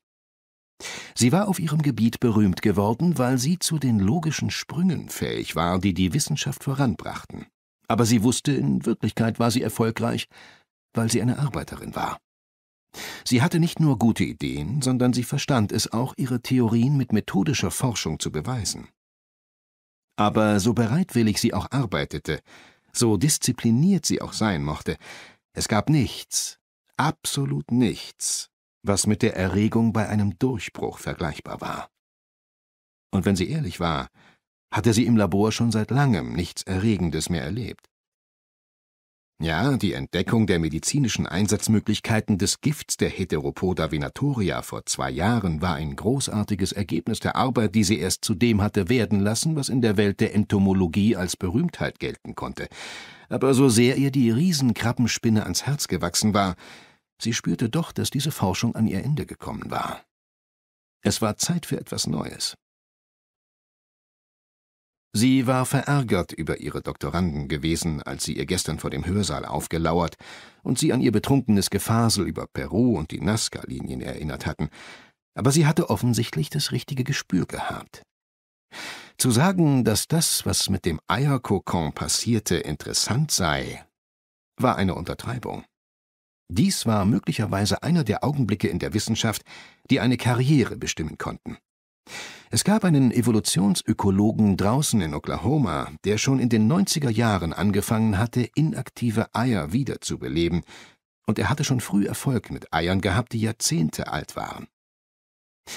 Sie war auf ihrem Gebiet berühmt geworden, weil sie zu den logischen Sprüngen fähig war, die die Wissenschaft voranbrachten. Aber sie wusste, in Wirklichkeit war sie erfolgreich, weil sie eine Arbeiterin war. Sie hatte nicht nur gute Ideen, sondern sie verstand es auch, ihre Theorien mit methodischer Forschung zu beweisen. Aber so bereitwillig sie auch arbeitete, so diszipliniert sie auch sein mochte, es gab nichts, absolut nichts, was mit der Erregung bei einem Durchbruch vergleichbar war. Und wenn sie ehrlich war, hatte sie im Labor schon seit langem nichts Erregendes mehr erlebt. Ja, die Entdeckung der medizinischen Einsatzmöglichkeiten des Gifts der Heteropoda venatoria vor zwei Jahren war ein großartiges Ergebnis der Arbeit, die sie erst zu dem hatte werden lassen, was in der Welt der Entomologie als Berühmtheit gelten konnte aber so sehr ihr die Riesenkrabbenspinne ans Herz gewachsen war, sie spürte doch, dass diese Forschung an ihr Ende gekommen war. Es war Zeit für etwas Neues. Sie war verärgert über ihre Doktoranden gewesen, als sie ihr gestern vor dem Hörsaal aufgelauert und sie an ihr betrunkenes Gefasel über Peru und die Nazca-Linien erinnert hatten, aber sie hatte offensichtlich das richtige Gespür gehabt. Zu sagen, dass das, was mit dem Eierkokon passierte, interessant sei, war eine Untertreibung. Dies war möglicherweise einer der Augenblicke in der Wissenschaft, die eine Karriere bestimmen konnten. Es gab einen Evolutionsökologen draußen in Oklahoma, der schon in den 90er Jahren angefangen hatte, inaktive Eier wiederzubeleben, und er hatte schon früh Erfolg mit Eiern gehabt, die Jahrzehnte alt waren.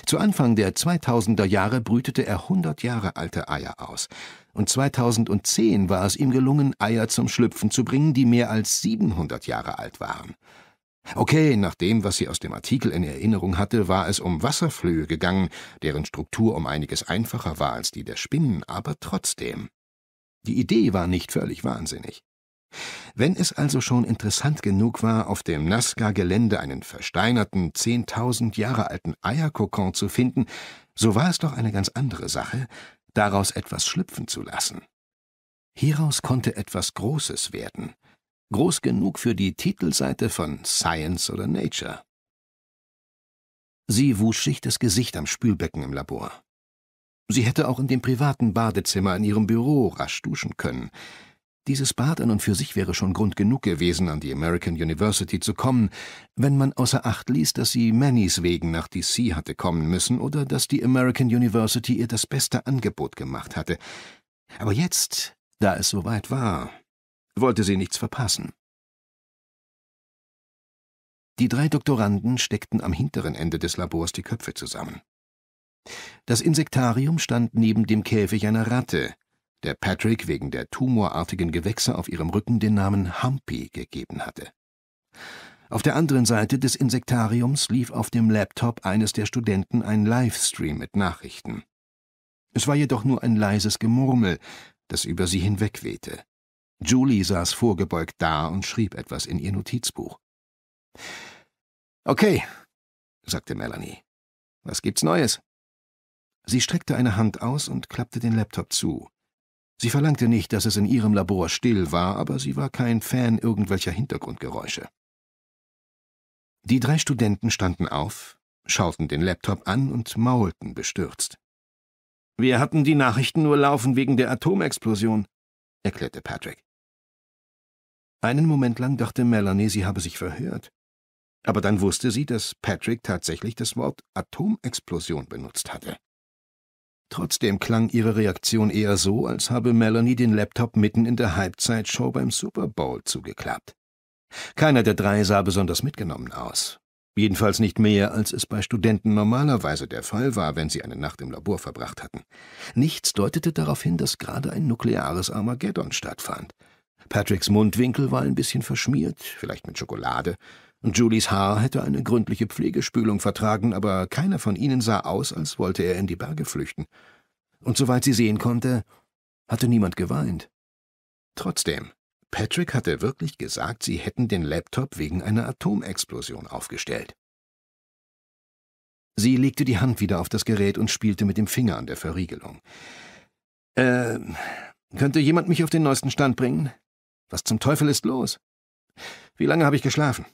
Zu Anfang der 2000er Jahre brütete er 100 Jahre alte Eier aus. Und 2010 war es ihm gelungen, Eier zum Schlüpfen zu bringen, die mehr als 700 Jahre alt waren. Okay, nach dem, was sie aus dem Artikel in Erinnerung hatte, war es um Wasserflöhe gegangen, deren Struktur um einiges einfacher war als die der Spinnen, aber trotzdem. Die Idee war nicht völlig wahnsinnig. Wenn es also schon interessant genug war, auf dem Nazca-Gelände einen versteinerten, zehntausend Jahre alten Eierkokon zu finden, so war es doch eine ganz andere Sache, daraus etwas schlüpfen zu lassen. Hieraus konnte etwas Großes werden, groß genug für die Titelseite von Science oder Nature. Sie wusch sich das Gesicht am Spülbecken im Labor. Sie hätte auch in dem privaten Badezimmer in ihrem Büro rasch duschen können. Dieses Bad an und für sich wäre schon Grund genug gewesen, an die American University zu kommen, wenn man außer Acht ließ, dass sie Mannys wegen nach DC hatte kommen müssen oder dass die American University ihr das beste Angebot gemacht hatte. Aber jetzt, da es soweit war, wollte sie nichts verpassen. Die drei Doktoranden steckten am hinteren Ende des Labors die Köpfe zusammen. Das Insektarium stand neben dem Käfig einer Ratte, der Patrick wegen der tumorartigen Gewächse auf ihrem Rücken den Namen Humpy gegeben hatte. Auf der anderen Seite des Insektariums lief auf dem Laptop eines der Studenten ein Livestream mit Nachrichten. Es war jedoch nur ein leises Gemurmel, das über sie hinwegwehte. Julie saß vorgebeugt da und schrieb etwas in ihr Notizbuch. Okay, sagte Melanie. Was gibt's Neues? Sie streckte eine Hand aus und klappte den Laptop zu. Sie verlangte nicht, dass es in ihrem Labor still war, aber sie war kein Fan irgendwelcher Hintergrundgeräusche. Die drei Studenten standen auf, schauten den Laptop an und maulten bestürzt. Wir hatten die Nachrichten nur laufen wegen der Atomexplosion, erklärte Patrick. Einen Moment lang dachte Melanie, sie habe sich verhört. Aber dann wusste sie, dass Patrick tatsächlich das Wort Atomexplosion benutzt hatte. Trotzdem klang ihre Reaktion eher so, als habe Melanie den Laptop mitten in der Halbzeitshow beim Super Bowl zugeklappt. Keiner der drei sah besonders mitgenommen aus. Jedenfalls nicht mehr, als es bei Studenten normalerweise der Fall war, wenn sie eine Nacht im Labor verbracht hatten. Nichts deutete darauf hin, dass gerade ein nukleares Armageddon stattfand. Patricks Mundwinkel war ein bisschen verschmiert, vielleicht mit Schokolade, Julies Haar hätte eine gründliche Pflegespülung vertragen, aber keiner von ihnen sah aus, als wollte er in die Berge flüchten. Und soweit sie sehen konnte, hatte niemand geweint. Trotzdem, Patrick hatte wirklich gesagt, sie hätten den Laptop wegen einer Atomexplosion aufgestellt. Sie legte die Hand wieder auf das Gerät und spielte mit dem Finger an der Verriegelung. Äh, könnte jemand mich auf den neuesten Stand bringen? Was zum Teufel ist los? Wie lange habe ich geschlafen?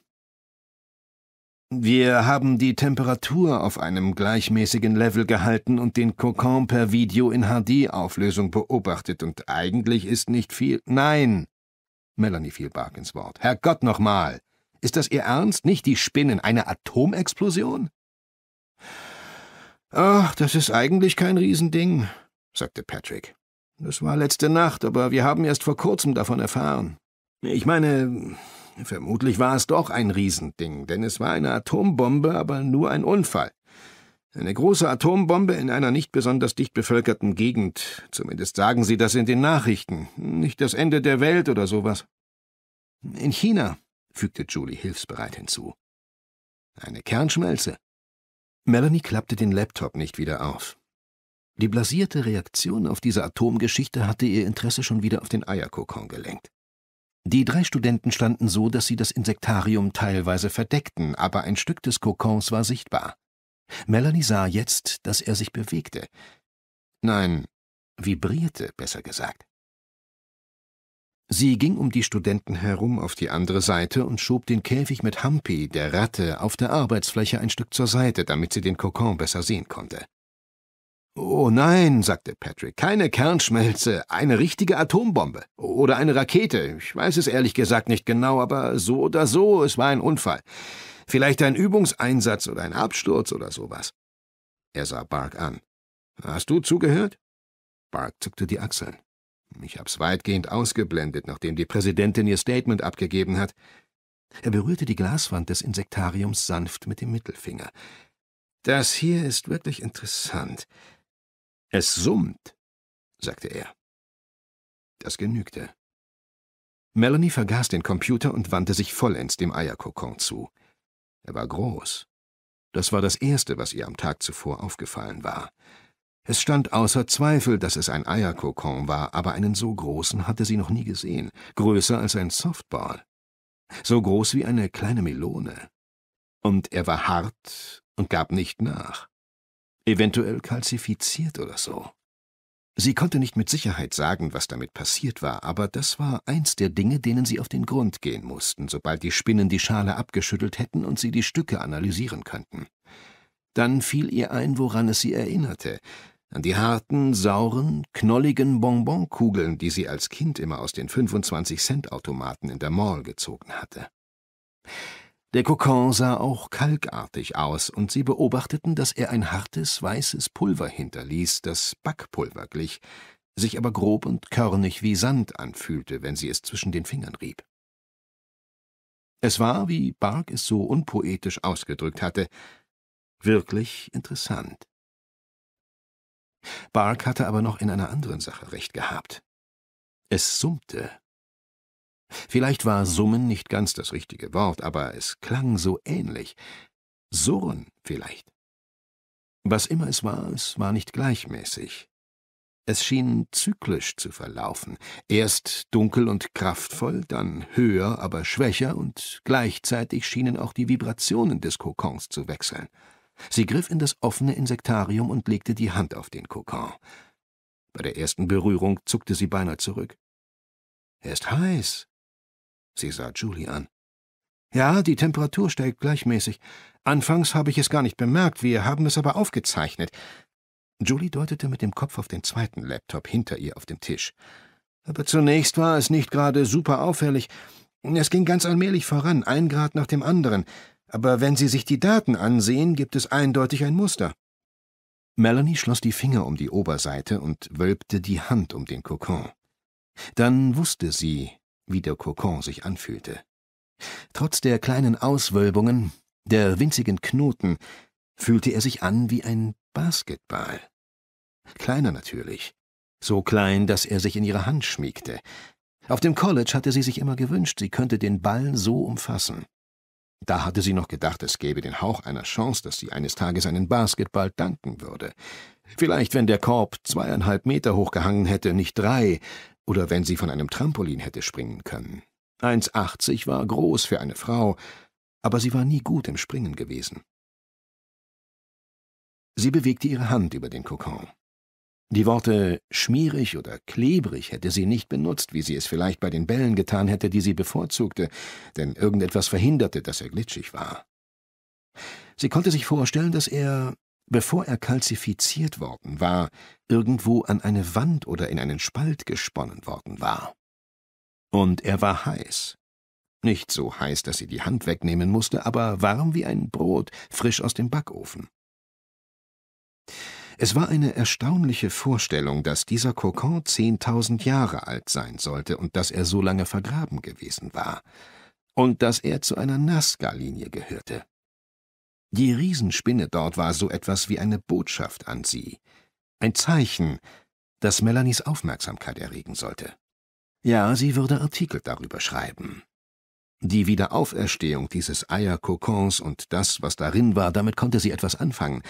Wir haben die Temperatur auf einem gleichmäßigen Level gehalten und den Kokon per Video in HD-Auflösung beobachtet, und eigentlich ist nicht viel. Nein! Melanie fiel Bark ins Wort. Herrgott nochmal! Ist das Ihr Ernst? Nicht die Spinnen, eine Atomexplosion? Ach, das ist eigentlich kein Riesending, sagte Patrick. Das war letzte Nacht, aber wir haben erst vor kurzem davon erfahren. Ich meine, Vermutlich war es doch ein Riesending, denn es war eine Atombombe, aber nur ein Unfall. Eine große Atombombe in einer nicht besonders dicht bevölkerten Gegend. Zumindest sagen sie das in den Nachrichten. Nicht das Ende der Welt oder sowas. In China, fügte Julie hilfsbereit hinzu. Eine Kernschmelze. Melanie klappte den Laptop nicht wieder auf. Die blasierte Reaktion auf diese Atomgeschichte hatte ihr Interesse schon wieder auf den Eierkokon gelenkt. Die drei Studenten standen so, dass sie das Insektarium teilweise verdeckten, aber ein Stück des Kokons war sichtbar. Melanie sah jetzt, dass er sich bewegte. Nein, vibrierte, besser gesagt. Sie ging um die Studenten herum auf die andere Seite und schob den Käfig mit Hampi, der Ratte, auf der Arbeitsfläche ein Stück zur Seite, damit sie den Kokon besser sehen konnte. Oh nein, sagte Patrick, keine Kernschmelze, eine richtige Atombombe oder eine Rakete. Ich weiß es ehrlich gesagt nicht genau, aber so oder so, es war ein Unfall. Vielleicht ein Übungseinsatz oder ein Absturz oder sowas. Er sah Bark an. Hast du zugehört? Bark zuckte die Achseln. Ich hab's weitgehend ausgeblendet, nachdem die Präsidentin ihr Statement abgegeben hat. Er berührte die Glaswand des Insektariums sanft mit dem Mittelfinger. Das hier ist wirklich interessant. Es summt, sagte er. Das genügte. Melanie vergaß den Computer und wandte sich vollends dem Eierkokon zu. Er war groß. Das war das Erste, was ihr am Tag zuvor aufgefallen war. Es stand außer Zweifel, dass es ein Eierkokon war, aber einen so großen hatte sie noch nie gesehen, größer als ein Softball, so groß wie eine kleine Melone. Und er war hart und gab nicht nach eventuell kalzifiziert oder so. Sie konnte nicht mit Sicherheit sagen, was damit passiert war, aber das war eins der Dinge, denen sie auf den Grund gehen mussten, sobald die Spinnen die Schale abgeschüttelt hätten und sie die Stücke analysieren könnten. Dann fiel ihr ein, woran es sie erinnerte, an die harten, sauren, knolligen Bonbonkugeln, die sie als Kind immer aus den 25-Cent-Automaten in der Mall gezogen hatte. Der Kokon sah auch kalkartig aus, und sie beobachteten, dass er ein hartes, weißes Pulver hinterließ, das Backpulver glich, sich aber grob und körnig wie Sand anfühlte, wenn sie es zwischen den Fingern rieb. Es war, wie Bark es so unpoetisch ausgedrückt hatte, wirklich interessant. Bark hatte aber noch in einer anderen Sache recht gehabt. Es summte Vielleicht war Summen nicht ganz das richtige Wort, aber es klang so ähnlich. Surren vielleicht. Was immer es war, es war nicht gleichmäßig. Es schien zyklisch zu verlaufen, erst dunkel und kraftvoll, dann höher, aber schwächer, und gleichzeitig schienen auch die Vibrationen des Kokons zu wechseln. Sie griff in das offene Insektarium und legte die Hand auf den Kokon. Bei der ersten Berührung zuckte sie beinahe zurück. Er ist heiß, Sie sah Julie an. Ja, die Temperatur steigt gleichmäßig. Anfangs habe ich es gar nicht bemerkt, wir haben es aber aufgezeichnet. Julie deutete mit dem Kopf auf den zweiten Laptop hinter ihr auf dem Tisch. Aber zunächst war es nicht gerade super auffällig. Es ging ganz allmählich voran, ein Grad nach dem anderen. Aber wenn Sie sich die Daten ansehen, gibt es eindeutig ein Muster. Melanie schloss die Finger um die Oberseite und wölbte die Hand um den Kokon. Dann wusste sie, wie der Kokon sich anfühlte. Trotz der kleinen Auswölbungen, der winzigen Knoten, fühlte er sich an wie ein Basketball. Kleiner natürlich, so klein, dass er sich in ihre Hand schmiegte. Auf dem College hatte sie sich immer gewünscht, sie könnte den Ball so umfassen. Da hatte sie noch gedacht, es gäbe den Hauch einer Chance, dass sie eines Tages einen Basketball danken würde. Vielleicht, wenn der Korb zweieinhalb Meter hoch gehangen hätte, nicht drei, oder wenn sie von einem Trampolin hätte springen können. 1,80 war groß für eine Frau, aber sie war nie gut im Springen gewesen. Sie bewegte ihre Hand über den Kokon. Die Worte schmierig oder klebrig hätte sie nicht benutzt, wie sie es vielleicht bei den Bällen getan hätte, die sie bevorzugte, denn irgendetwas verhinderte, dass er glitschig war. Sie konnte sich vorstellen, dass er Bevor er kalzifiziert worden war, irgendwo an eine Wand oder in einen Spalt gesponnen worden war. Und er war heiß. Nicht so heiß, dass sie die Hand wegnehmen musste, aber warm wie ein Brot, frisch aus dem Backofen. Es war eine erstaunliche Vorstellung, dass dieser Kokon zehntausend Jahre alt sein sollte und dass er so lange vergraben gewesen war. Und dass er zu einer Nazca-Linie gehörte. Die Riesenspinne dort war so etwas wie eine Botschaft an sie, ein Zeichen, das Melanies Aufmerksamkeit erregen sollte. Ja, sie würde Artikel darüber schreiben. Die Wiederauferstehung dieses Eierkokons und das, was darin war, damit konnte sie etwas anfangen,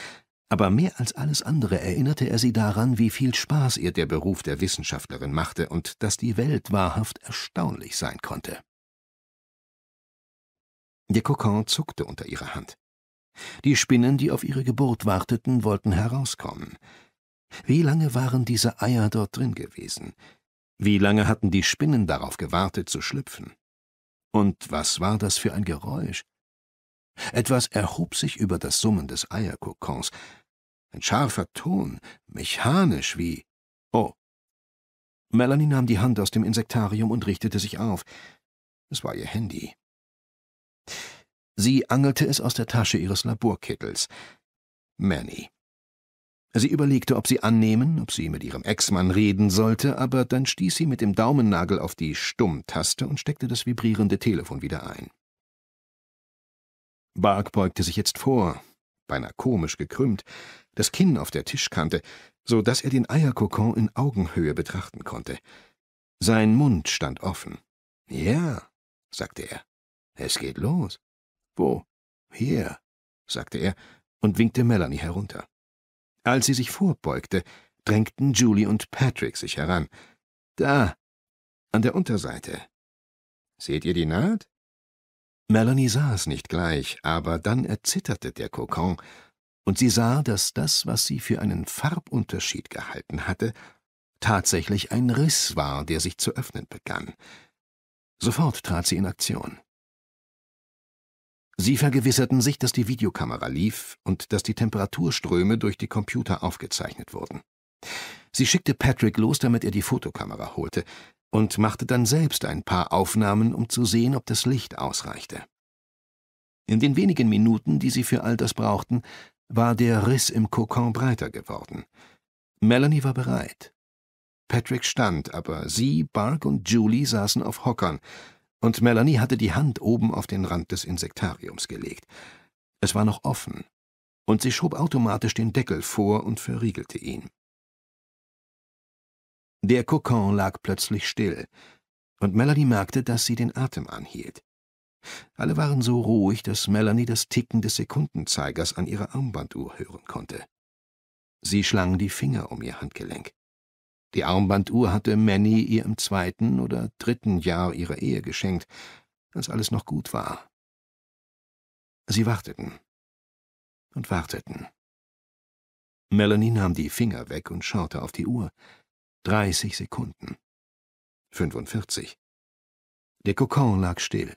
aber mehr als alles andere erinnerte er sie daran, wie viel Spaß ihr der Beruf der Wissenschaftlerin machte und dass die Welt wahrhaft erstaunlich sein konnte. Der Kokon zuckte unter ihrer Hand. Die Spinnen, die auf ihre Geburt warteten, wollten herauskommen. Wie lange waren diese Eier dort drin gewesen? Wie lange hatten die Spinnen darauf gewartet zu schlüpfen? Und was war das für ein Geräusch? Etwas erhob sich über das Summen des Eierkokons. Ein scharfer Ton, mechanisch wie. Oh. Melanie nahm die Hand aus dem Insektarium und richtete sich auf. Es war ihr Handy. Sie angelte es aus der Tasche ihres Laborkittels. Manny. Sie überlegte, ob sie annehmen, ob sie mit ihrem Ex-Mann reden sollte, aber dann stieß sie mit dem Daumennagel auf die Stummtaste und steckte das vibrierende Telefon wieder ein. Bark beugte sich jetzt vor, beinahe komisch gekrümmt, das Kinn auf der Tischkante, so dass er den Eierkokon in Augenhöhe betrachten konnte. Sein Mund stand offen. Ja, sagte er, es geht los. Wo? Hier, sagte er und winkte Melanie herunter. Als sie sich vorbeugte, drängten Julie und Patrick sich heran. Da, an der Unterseite. Seht ihr die Naht? Melanie sah es nicht gleich, aber dann erzitterte der Kokon, und sie sah, dass das, was sie für einen Farbunterschied gehalten hatte, tatsächlich ein Riss war, der sich zu öffnen begann. Sofort trat sie in Aktion. Sie vergewisserten sich, dass die Videokamera lief und dass die Temperaturströme durch die Computer aufgezeichnet wurden. Sie schickte Patrick los, damit er die Fotokamera holte, und machte dann selbst ein paar Aufnahmen, um zu sehen, ob das Licht ausreichte. In den wenigen Minuten, die sie für all das brauchten, war der Riss im Kokon breiter geworden. Melanie war bereit. Patrick stand, aber sie, Bark und Julie saßen auf Hockern, und Melanie hatte die Hand oben auf den Rand des Insektariums gelegt. Es war noch offen, und sie schob automatisch den Deckel vor und verriegelte ihn. Der Kokon lag plötzlich still, und Melanie merkte, dass sie den Atem anhielt. Alle waren so ruhig, dass Melanie das Ticken des Sekundenzeigers an ihrer Armbanduhr hören konnte. Sie schlang die Finger um ihr Handgelenk. Die Armbanduhr hatte Manny ihr im zweiten oder dritten Jahr ihrer Ehe geschenkt, als alles noch gut war. Sie warteten und warteten. Melanie nahm die Finger weg und schaute auf die Uhr. Dreißig Sekunden. 45. Der Kokon lag still.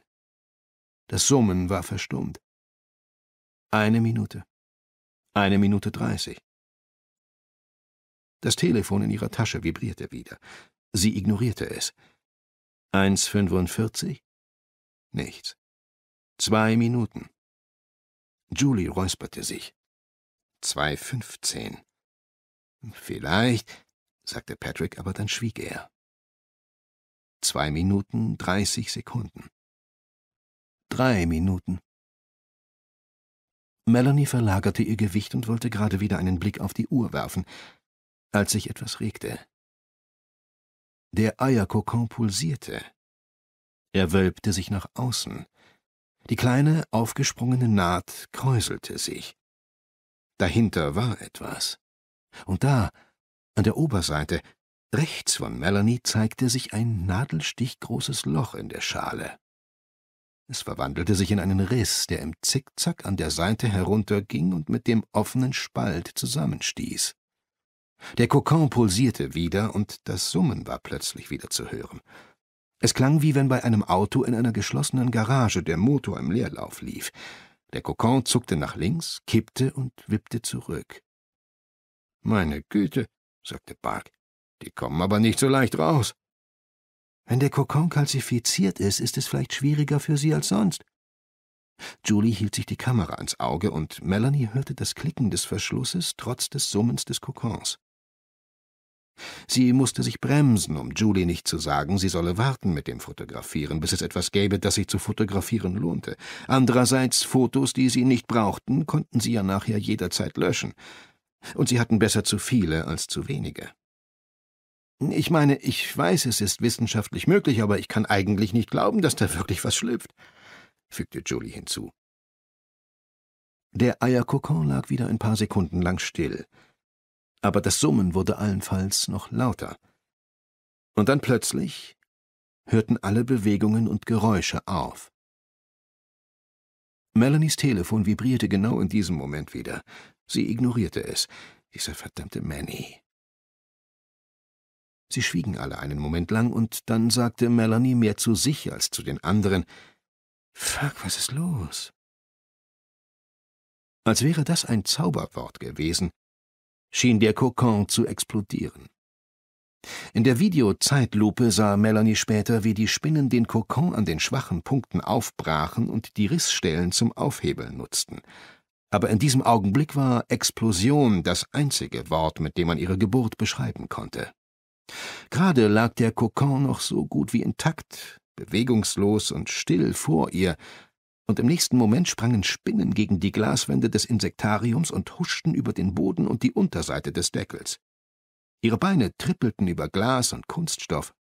Das Summen war verstummt. Eine Minute. Eine Minute dreißig. Das Telefon in ihrer Tasche vibrierte wieder. Sie ignorierte es. 1,45? Nichts. Zwei Minuten. Julie räusperte sich. 2,15. Vielleicht, sagte Patrick, aber dann schwieg er. Zwei Minuten, dreißig Sekunden. Drei Minuten. Melanie verlagerte ihr Gewicht und wollte gerade wieder einen Blick auf die Uhr werfen, als sich etwas regte. Der Eierkokon pulsierte. Er wölbte sich nach außen. Die kleine, aufgesprungene Naht kräuselte sich. Dahinter war etwas. Und da, an der Oberseite, rechts von Melanie, zeigte sich ein nadelstichgroßes Loch in der Schale. Es verwandelte sich in einen Riss, der im Zickzack an der Seite herunterging und mit dem offenen Spalt zusammenstieß. Der Kokon pulsierte wieder, und das Summen war plötzlich wieder zu hören. Es klang, wie wenn bei einem Auto in einer geschlossenen Garage der Motor im Leerlauf lief. Der Kokon zuckte nach links, kippte und wippte zurück. »Meine Güte«, sagte Bark, »die kommen aber nicht so leicht raus.« »Wenn der Kokon kalzifiziert ist, ist es vielleicht schwieriger für sie als sonst.« Julie hielt sich die Kamera ans Auge und Melanie hörte das Klicken des Verschlusses trotz des Summens des Kokons. Sie musste sich bremsen, um Julie nicht zu sagen, sie solle warten mit dem Fotografieren, bis es etwas gäbe, das sich zu fotografieren lohnte. Andererseits Fotos, die sie nicht brauchten, konnten sie ja nachher jederzeit löschen. Und sie hatten besser zu viele als zu wenige. Ich meine, ich weiß, es ist wissenschaftlich möglich, aber ich kann eigentlich nicht glauben, dass da wirklich was schlüpft, fügte Julie hinzu. Der Eierkokon lag wieder ein paar Sekunden lang still aber das Summen wurde allenfalls noch lauter. Und dann plötzlich hörten alle Bewegungen und Geräusche auf. Melanies Telefon vibrierte genau in diesem Moment wieder. Sie ignorierte es. Dieser verdammte Manny. Sie schwiegen alle einen Moment lang, und dann sagte Melanie mehr zu sich als zu den anderen Fuck, was ist los? Als wäre das ein Zauberwort gewesen, schien der Kokon zu explodieren. In der Videozeitlupe sah Melanie später, wie die Spinnen den Kokon an den schwachen Punkten aufbrachen und die Rissstellen zum Aufhebeln nutzten. Aber in diesem Augenblick war Explosion das einzige Wort, mit dem man ihre Geburt beschreiben konnte. Gerade lag der Kokon noch so gut wie intakt, bewegungslos und still vor ihr, und im nächsten Moment sprangen Spinnen gegen die Glaswände des Insektariums und huschten über den Boden und die Unterseite des Deckels. Ihre Beine trippelten über Glas und Kunststoff,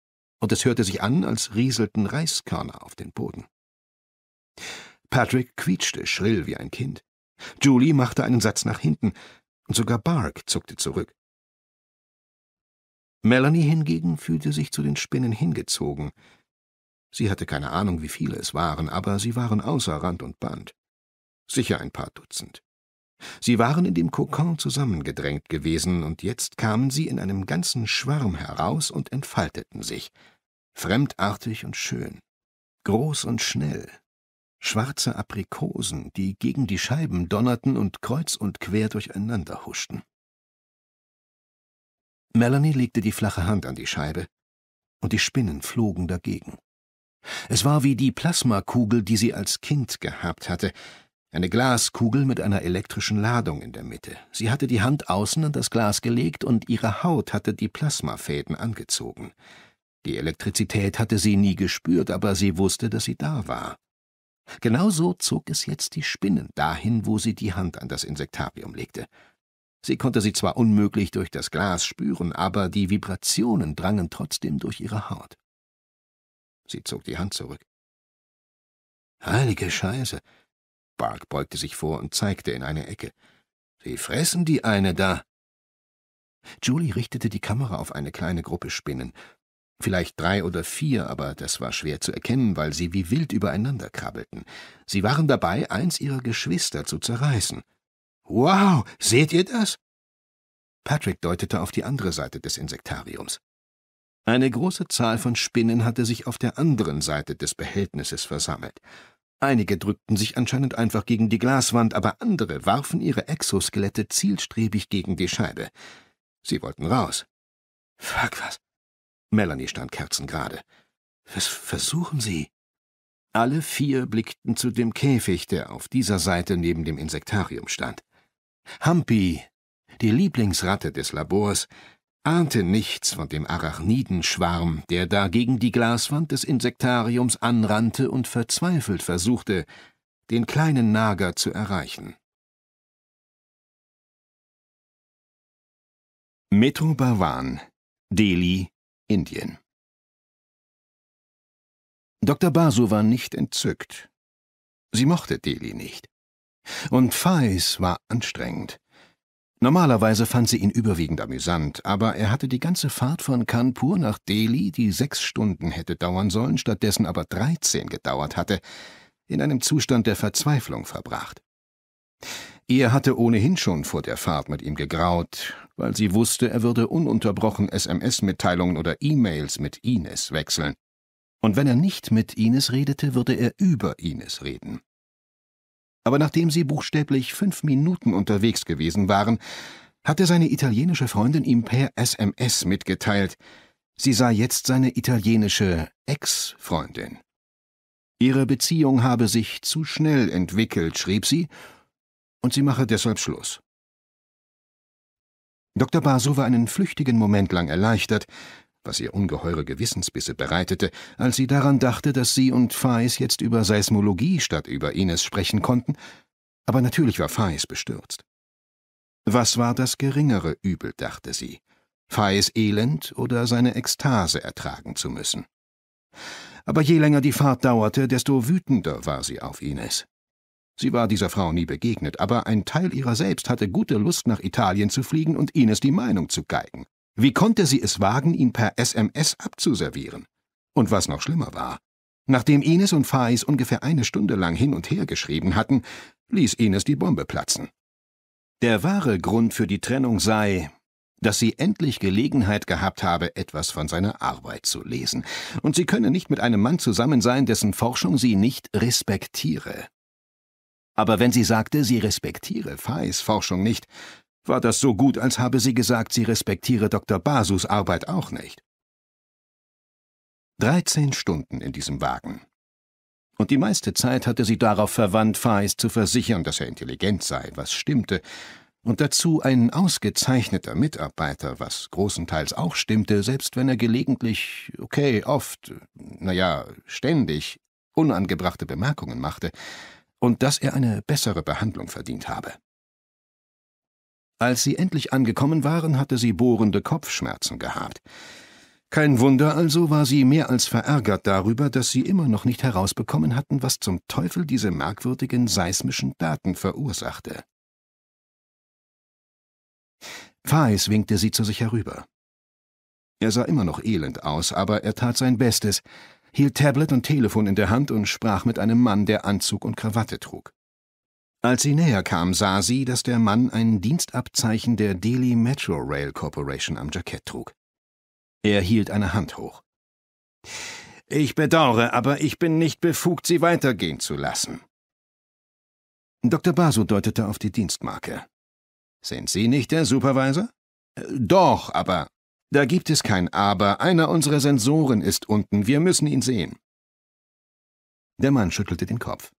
und es hörte sich an, als rieselten Reiskörner auf den Boden. Patrick quietschte schrill wie ein Kind. Julie machte einen Satz nach hinten, und sogar Bark zuckte zurück. Melanie hingegen fühlte sich zu den Spinnen hingezogen, Sie hatte keine Ahnung, wie viele es waren, aber sie waren außer Rand und Band. Sicher ein paar Dutzend. Sie waren in dem Kokon zusammengedrängt gewesen, und jetzt kamen sie in einem ganzen Schwarm heraus und entfalteten sich, fremdartig und schön, groß und schnell. Schwarze Aprikosen, die gegen die Scheiben donnerten und kreuz und quer durcheinander huschten. Melanie legte die flache Hand an die Scheibe, und die Spinnen flogen dagegen. Es war wie die Plasmakugel, die sie als Kind gehabt hatte, eine Glaskugel mit einer elektrischen Ladung in der Mitte. Sie hatte die Hand außen an das Glas gelegt und ihre Haut hatte die Plasmafäden angezogen. Die Elektrizität hatte sie nie gespürt, aber sie wusste, dass sie da war. Genauso zog es jetzt die Spinnen dahin, wo sie die Hand an das Insektarium legte. Sie konnte sie zwar unmöglich durch das Glas spüren, aber die Vibrationen drangen trotzdem durch ihre Haut. Sie zog die Hand zurück. Heilige Scheiße. Bark beugte sich vor und zeigte in eine Ecke. Sie fressen die eine da. Julie richtete die Kamera auf eine kleine Gruppe Spinnen. Vielleicht drei oder vier, aber das war schwer zu erkennen, weil sie wie wild übereinander krabbelten. Sie waren dabei, eins ihrer Geschwister zu zerreißen. Wow, seht ihr das? Patrick deutete auf die andere Seite des Insektariums. Eine große Zahl von Spinnen hatte sich auf der anderen Seite des Behältnisses versammelt. Einige drückten sich anscheinend einfach gegen die Glaswand, aber andere warfen ihre Exoskelette zielstrebig gegen die Scheibe. Sie wollten raus. Fuck was. Melanie stand kerzengerade. Was versuchen Sie? Alle vier blickten zu dem Käfig, der auf dieser Seite neben dem Insektarium stand. Humpy, die Lieblingsratte des Labors, ahnte nichts von dem Arachnidenschwarm, der da gegen die Glaswand des Insektariums anrannte und verzweifelt versuchte, den kleinen Nager zu erreichen. Metro Bhavan, Delhi, Indien. Dr. Basu war nicht entzückt. Sie mochte Delhi nicht. Und Faiz war anstrengend. Normalerweise fand sie ihn überwiegend amüsant, aber er hatte die ganze Fahrt von Kanpur nach Delhi, die sechs Stunden hätte dauern sollen, stattdessen aber dreizehn gedauert hatte, in einem Zustand der Verzweiflung verbracht. Ihr hatte ohnehin schon vor der Fahrt mit ihm gegraut, weil sie wusste, er würde ununterbrochen SMS-Mitteilungen oder E-Mails mit Ines wechseln. Und wenn er nicht mit Ines redete, würde er über Ines reden. Aber nachdem sie buchstäblich fünf Minuten unterwegs gewesen waren, hatte seine italienische Freundin ihm per SMS mitgeteilt, sie sei jetzt seine italienische Ex-Freundin. Ihre Beziehung habe sich zu schnell entwickelt, schrieb sie, und sie mache deshalb Schluss. Dr. Basu war einen flüchtigen Moment lang erleichtert, was ihr ungeheure Gewissensbisse bereitete, als sie daran dachte, dass sie und Fais jetzt über Seismologie statt über Ines sprechen konnten, aber natürlich war Fais bestürzt. Was war das geringere Übel, dachte sie, Fais Elend oder seine Ekstase ertragen zu müssen. Aber je länger die Fahrt dauerte, desto wütender war sie auf Ines. Sie war dieser Frau nie begegnet, aber ein Teil ihrer selbst hatte gute Lust, nach Italien zu fliegen und Ines die Meinung zu geigen. Wie konnte sie es wagen, ihn per SMS abzuservieren? Und was noch schlimmer war, nachdem Ines und Fais ungefähr eine Stunde lang hin und her geschrieben hatten, ließ Ines die Bombe platzen. Der wahre Grund für die Trennung sei, dass sie endlich Gelegenheit gehabt habe, etwas von seiner Arbeit zu lesen, und sie könne nicht mit einem Mann zusammen sein, dessen Forschung sie nicht respektiere. Aber wenn sie sagte, sie respektiere Fais Forschung nicht, war das so gut, als habe sie gesagt, sie respektiere Dr. Basus Arbeit auch nicht. 13 Stunden in diesem Wagen. Und die meiste Zeit hatte sie darauf verwandt, Faiz zu versichern, dass er intelligent sei, was stimmte, und dazu ein ausgezeichneter Mitarbeiter, was großenteils auch stimmte, selbst wenn er gelegentlich, okay, oft, naja, ständig unangebrachte Bemerkungen machte, und dass er eine bessere Behandlung verdient habe. Als sie endlich angekommen waren, hatte sie bohrende Kopfschmerzen gehabt. Kein Wunder also war sie mehr als verärgert darüber, dass sie immer noch nicht herausbekommen hatten, was zum Teufel diese merkwürdigen seismischen Daten verursachte. Faes winkte sie zu sich herüber. Er sah immer noch elend aus, aber er tat sein Bestes, hielt Tablet und Telefon in der Hand und sprach mit einem Mann, der Anzug und Krawatte trug. Als sie näher kam, sah sie, dass der Mann ein Dienstabzeichen der Delhi Metro Rail Corporation am Jackett trug. Er hielt eine Hand hoch. Ich bedauere, aber ich bin nicht befugt, Sie weitergehen zu lassen. Dr. Basu deutete auf die Dienstmarke. Sind Sie nicht der Supervisor? Äh, doch, aber. Da gibt es kein Aber. Einer unserer Sensoren ist unten. Wir müssen ihn sehen. Der Mann schüttelte den Kopf.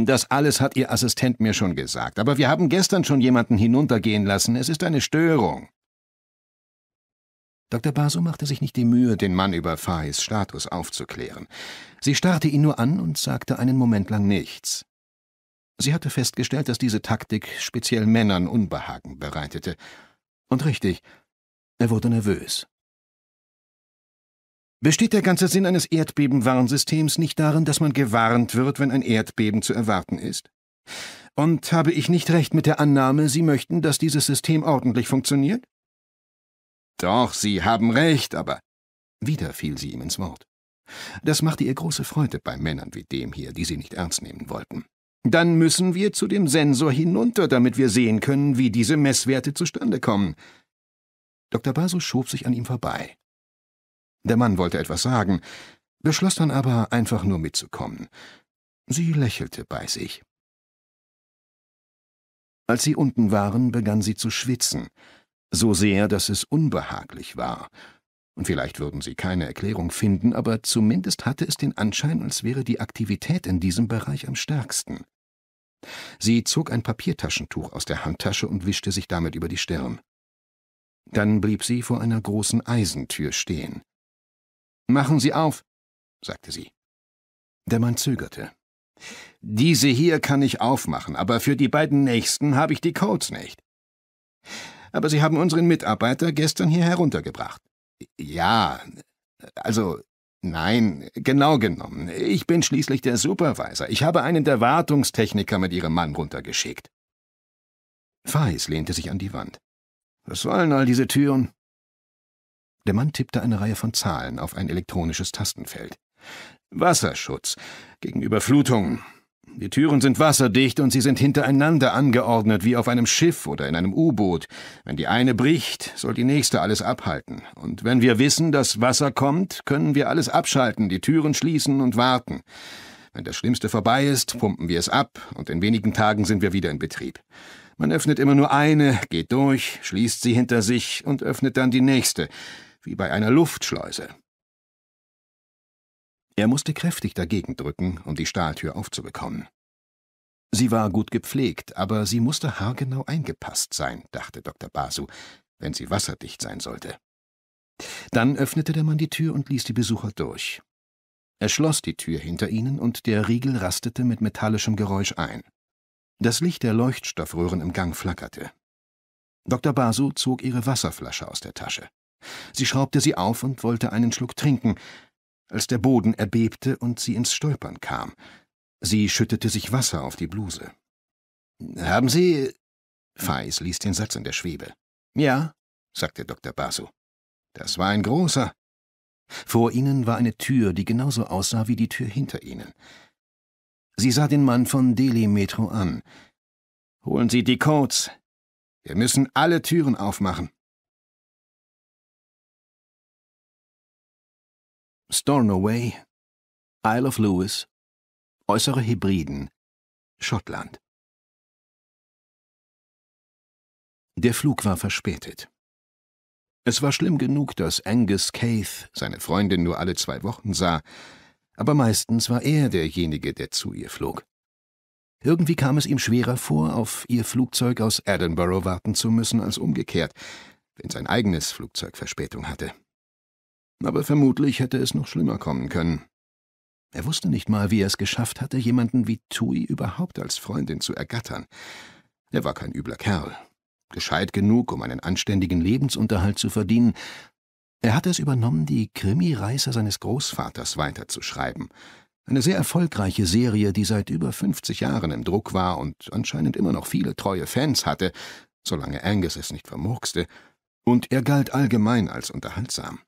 Das alles hat Ihr Assistent mir schon gesagt, aber wir haben gestern schon jemanden hinuntergehen lassen. Es ist eine Störung. Dr. Basu machte sich nicht die Mühe, den Mann über Fahis Status aufzuklären. Sie starrte ihn nur an und sagte einen Moment lang nichts. Sie hatte festgestellt, dass diese Taktik speziell Männern Unbehagen bereitete. Und richtig, er wurde nervös. Besteht der ganze Sinn eines Erdbebenwarnsystems nicht darin, dass man gewarnt wird, wenn ein Erdbeben zu erwarten ist? Und habe ich nicht recht mit der Annahme, Sie möchten, dass dieses System ordentlich funktioniert? Doch, Sie haben recht, aber. Wieder fiel sie ihm ins Wort. Das machte ihr große Freude bei Männern wie dem hier, die sie nicht ernst nehmen wollten. Dann müssen wir zu dem Sensor hinunter, damit wir sehen können, wie diese Messwerte zustande kommen. Dr. Basu schob sich an ihm vorbei. Der Mann wollte etwas sagen, beschloss dann aber einfach nur mitzukommen. Sie lächelte bei sich. Als sie unten waren, begann sie zu schwitzen, so sehr, dass es unbehaglich war. Und vielleicht würden sie keine Erklärung finden, aber zumindest hatte es den Anschein, als wäre die Aktivität in diesem Bereich am stärksten. Sie zog ein Papiertaschentuch aus der Handtasche und wischte sich damit über die Stirn. Dann blieb sie vor einer großen Eisentür stehen. Machen Sie auf, sagte sie. Der Mann zögerte. Diese hier kann ich aufmachen, aber für die beiden nächsten habe ich die Codes nicht. Aber Sie haben unseren Mitarbeiter gestern hier heruntergebracht. Ja, also nein, genau genommen. Ich bin schließlich der Supervisor. Ich habe einen der Wartungstechniker mit Ihrem Mann runtergeschickt. Feis lehnte sich an die Wand. Was sollen all diese Türen? Der Mann tippte eine Reihe von Zahlen auf ein elektronisches Tastenfeld. Wasserschutz gegen Überflutungen. Die Türen sind wasserdicht und sie sind hintereinander angeordnet, wie auf einem Schiff oder in einem U-Boot. Wenn die eine bricht, soll die nächste alles abhalten. Und wenn wir wissen, dass Wasser kommt, können wir alles abschalten, die Türen schließen und warten. Wenn das Schlimmste vorbei ist, pumpen wir es ab und in wenigen Tagen sind wir wieder in Betrieb. Man öffnet immer nur eine, geht durch, schließt sie hinter sich und öffnet dann die nächste wie bei einer Luftschleuse. Er musste kräftig dagegen drücken, um die Stahltür aufzubekommen. Sie war gut gepflegt, aber sie musste haargenau eingepasst sein, dachte Dr. Basu, wenn sie wasserdicht sein sollte. Dann öffnete der Mann die Tür und ließ die Besucher durch. Er schloss die Tür hinter ihnen und der Riegel rastete mit metallischem Geräusch ein. Das Licht der Leuchtstoffröhren im Gang flackerte. Dr. Basu zog ihre Wasserflasche aus der Tasche. Sie schraubte sie auf und wollte einen Schluck trinken, als der Boden erbebte und sie ins Stolpern kam. Sie schüttete sich Wasser auf die Bluse. Haben Sie. Feis ließ den Satz in der Schwebe. Ja, sagte Dr. Basu. Das war ein großer. Vor ihnen war eine Tür, die genauso aussah wie die Tür hinter ihnen. Sie sah den Mann von Delhi Metro an. Holen Sie die Codes. Wir müssen alle Türen aufmachen. Stornoway, Isle of Lewis, Äußere Hebriden, Schottland. Der Flug war verspätet. Es war schlimm genug, dass Angus Caith seine Freundin nur alle zwei Wochen sah, aber meistens war er derjenige, der zu ihr flog. Irgendwie kam es ihm schwerer vor, auf ihr Flugzeug aus Edinburgh warten zu müssen, als umgekehrt, wenn sein eigenes Flugzeug Verspätung hatte aber vermutlich hätte es noch schlimmer kommen können. Er wusste nicht mal, wie er es geschafft hatte, jemanden wie Tui überhaupt als Freundin zu ergattern. Er war kein übler Kerl, gescheit genug, um einen anständigen Lebensunterhalt zu verdienen. Er hatte es übernommen, die Krimi-Reißer seines Großvaters weiterzuschreiben. Eine sehr erfolgreiche Serie, die seit über fünfzig Jahren im Druck war und anscheinend immer noch viele treue Fans hatte, solange Angus es nicht vermurkste, und er galt allgemein als unterhaltsam.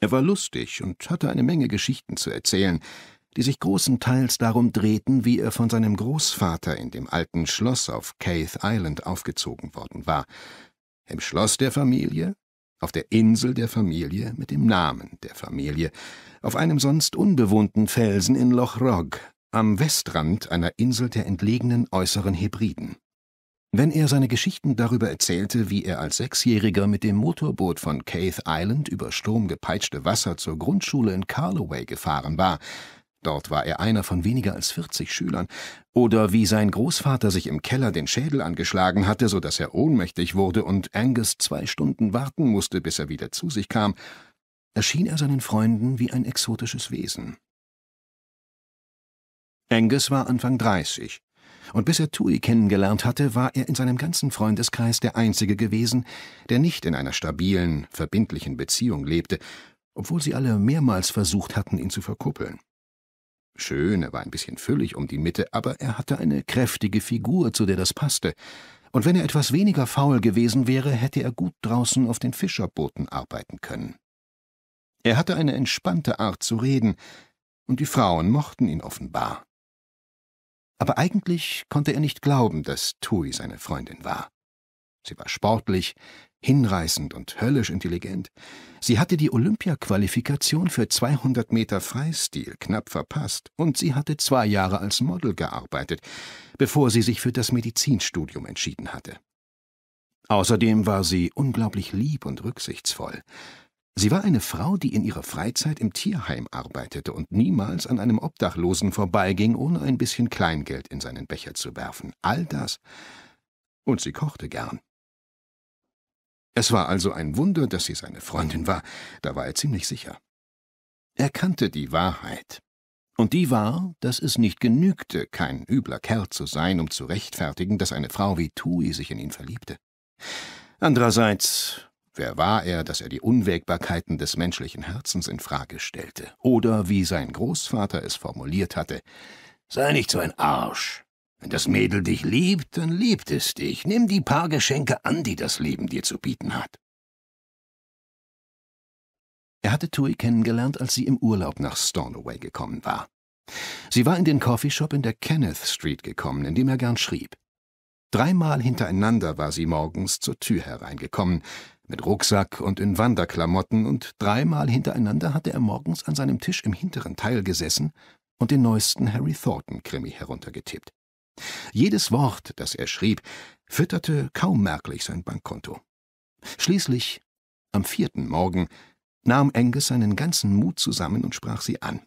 Er war lustig und hatte eine Menge Geschichten zu erzählen, die sich großenteils darum drehten, wie er von seinem Großvater in dem alten Schloss auf Caith Island aufgezogen worden war. Im Schloss der Familie, auf der Insel der Familie mit dem Namen der Familie, auf einem sonst unbewohnten Felsen in Loch Rog, am Westrand einer Insel der entlegenen äußeren Hebriden. Wenn er seine Geschichten darüber erzählte, wie er als Sechsjähriger mit dem Motorboot von Caith Island über sturmgepeitschte Wasser zur Grundschule in Carloway gefahren war, dort war er einer von weniger als 40 Schülern, oder wie sein Großvater sich im Keller den Schädel angeschlagen hatte, so dass er ohnmächtig wurde und Angus zwei Stunden warten musste, bis er wieder zu sich kam, erschien er seinen Freunden wie ein exotisches Wesen. Angus war Anfang dreißig, und bis er Tui kennengelernt hatte, war er in seinem ganzen Freundeskreis der Einzige gewesen, der nicht in einer stabilen, verbindlichen Beziehung lebte, obwohl sie alle mehrmals versucht hatten, ihn zu verkuppeln. Schön, er war ein bisschen füllig um die Mitte, aber er hatte eine kräftige Figur, zu der das passte, und wenn er etwas weniger faul gewesen wäre, hätte er gut draußen auf den Fischerbooten arbeiten können. Er hatte eine entspannte Art zu reden, und die Frauen mochten ihn offenbar. Aber eigentlich konnte er nicht glauben, dass Tui seine Freundin war. Sie war sportlich, hinreißend und höllisch intelligent. Sie hatte die Olympia-Qualifikation für 200 Meter Freistil knapp verpasst und sie hatte zwei Jahre als Model gearbeitet, bevor sie sich für das Medizinstudium entschieden hatte. Außerdem war sie unglaublich lieb und rücksichtsvoll. Sie war eine Frau, die in ihrer Freizeit im Tierheim arbeitete und niemals an einem Obdachlosen vorbeiging, ohne ein bisschen Kleingeld in seinen Becher zu werfen. All das. Und sie kochte gern. Es war also ein Wunder, dass sie seine Freundin war, da war er ziemlich sicher. Er kannte die Wahrheit. Und die war, dass es nicht genügte, kein übler Kerl zu sein, um zu rechtfertigen, dass eine Frau wie Tui sich in ihn verliebte. Andererseits Wer war er, dass er die Unwägbarkeiten des menschlichen Herzens in Frage stellte? Oder, wie sein Großvater es formuliert hatte, sei nicht so ein Arsch. Wenn das Mädel dich liebt, dann liebt es dich. Nimm die paar Geschenke an, die das Leben dir zu bieten hat. Er hatte Tui kennengelernt, als sie im Urlaub nach Stornoway gekommen war. Sie war in den Coffeeshop in der Kenneth Street gekommen, in dem er gern schrieb. Dreimal hintereinander war sie morgens zur Tür hereingekommen, mit Rucksack und in Wanderklamotten, und dreimal hintereinander hatte er morgens an seinem Tisch im hinteren Teil gesessen und den neuesten Harry Thornton-Krimi heruntergetippt. Jedes Wort, das er schrieb, fütterte kaum merklich sein Bankkonto. Schließlich, am vierten Morgen, nahm Angus seinen ganzen Mut zusammen und sprach sie an.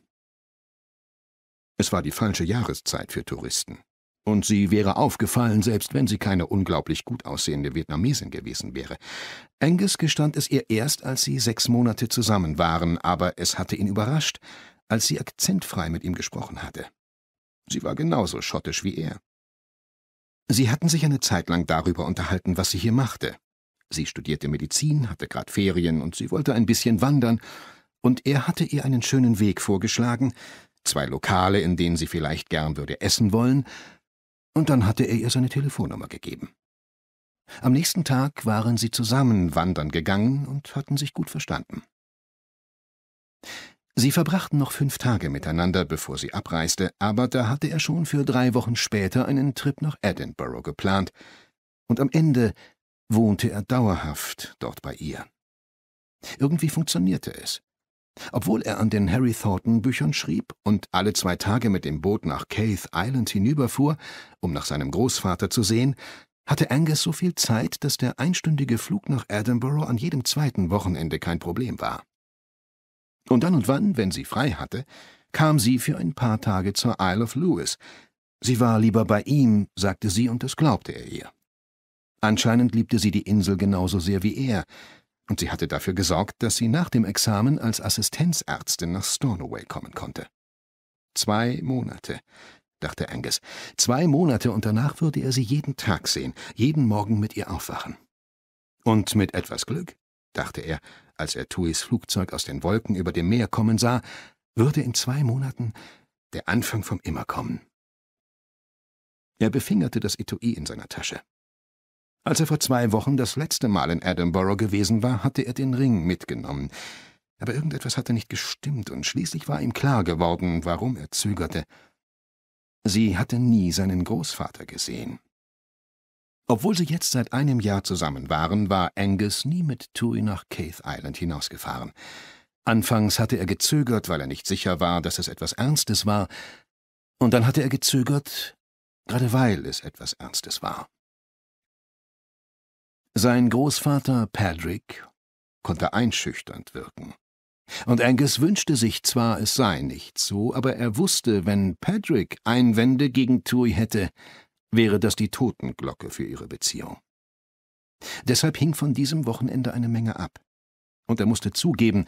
Es war die falsche Jahreszeit für Touristen. Und sie wäre aufgefallen, selbst wenn sie keine unglaublich gut aussehende Vietnamesin gewesen wäre. Angus gestand es ihr erst, als sie sechs Monate zusammen waren, aber es hatte ihn überrascht, als sie akzentfrei mit ihm gesprochen hatte. Sie war genauso schottisch wie er. Sie hatten sich eine Zeit lang darüber unterhalten, was sie hier machte. Sie studierte Medizin, hatte gerade Ferien und sie wollte ein bisschen wandern, und er hatte ihr einen schönen Weg vorgeschlagen, zwei Lokale, in denen sie vielleicht gern würde essen wollen, und dann hatte er ihr seine Telefonnummer gegeben. Am nächsten Tag waren sie zusammen wandern gegangen und hatten sich gut verstanden. Sie verbrachten noch fünf Tage miteinander, bevor sie abreiste, aber da hatte er schon für drei Wochen später einen Trip nach Edinburgh geplant, und am Ende wohnte er dauerhaft dort bei ihr. Irgendwie funktionierte es. Obwohl er an den Harry Thornton Büchern schrieb und alle zwei Tage mit dem Boot nach Caith Island hinüberfuhr, um nach seinem Großvater zu sehen, hatte Angus so viel Zeit, dass der einstündige Flug nach Edinburgh an jedem zweiten Wochenende kein Problem war. Und dann und wann, wenn sie frei hatte, kam sie für ein paar Tage zur Isle of Lewis. Sie war lieber bei ihm, sagte sie, und das glaubte er ihr. Anscheinend liebte sie die Insel genauso sehr wie er, und sie hatte dafür gesorgt, dass sie nach dem Examen als Assistenzärztin nach Stornoway kommen konnte. Zwei Monate, dachte Angus. Zwei Monate und danach würde er sie jeden Tag sehen, jeden Morgen mit ihr aufwachen. Und mit etwas Glück, dachte er, als er Tuis Flugzeug aus den Wolken über dem Meer kommen sah, würde in zwei Monaten der Anfang vom Immer kommen. Er befingerte das Etui in seiner Tasche. Als er vor zwei Wochen das letzte Mal in Edinburgh gewesen war, hatte er den Ring mitgenommen. Aber irgendetwas hatte nicht gestimmt, und schließlich war ihm klar geworden, warum er zögerte. Sie hatte nie seinen Großvater gesehen. Obwohl sie jetzt seit einem Jahr zusammen waren, war Angus nie mit Tui nach Caith Island hinausgefahren. Anfangs hatte er gezögert, weil er nicht sicher war, dass es etwas Ernstes war, und dann hatte er gezögert, gerade weil es etwas Ernstes war. Sein Großvater Patrick konnte einschüchternd wirken. Und Angus wünschte sich zwar, es sei nicht so, aber er wusste, wenn Patrick Einwände gegen Tui hätte, wäre das die Totenglocke für ihre Beziehung. Deshalb hing von diesem Wochenende eine Menge ab. Und er musste zugeben,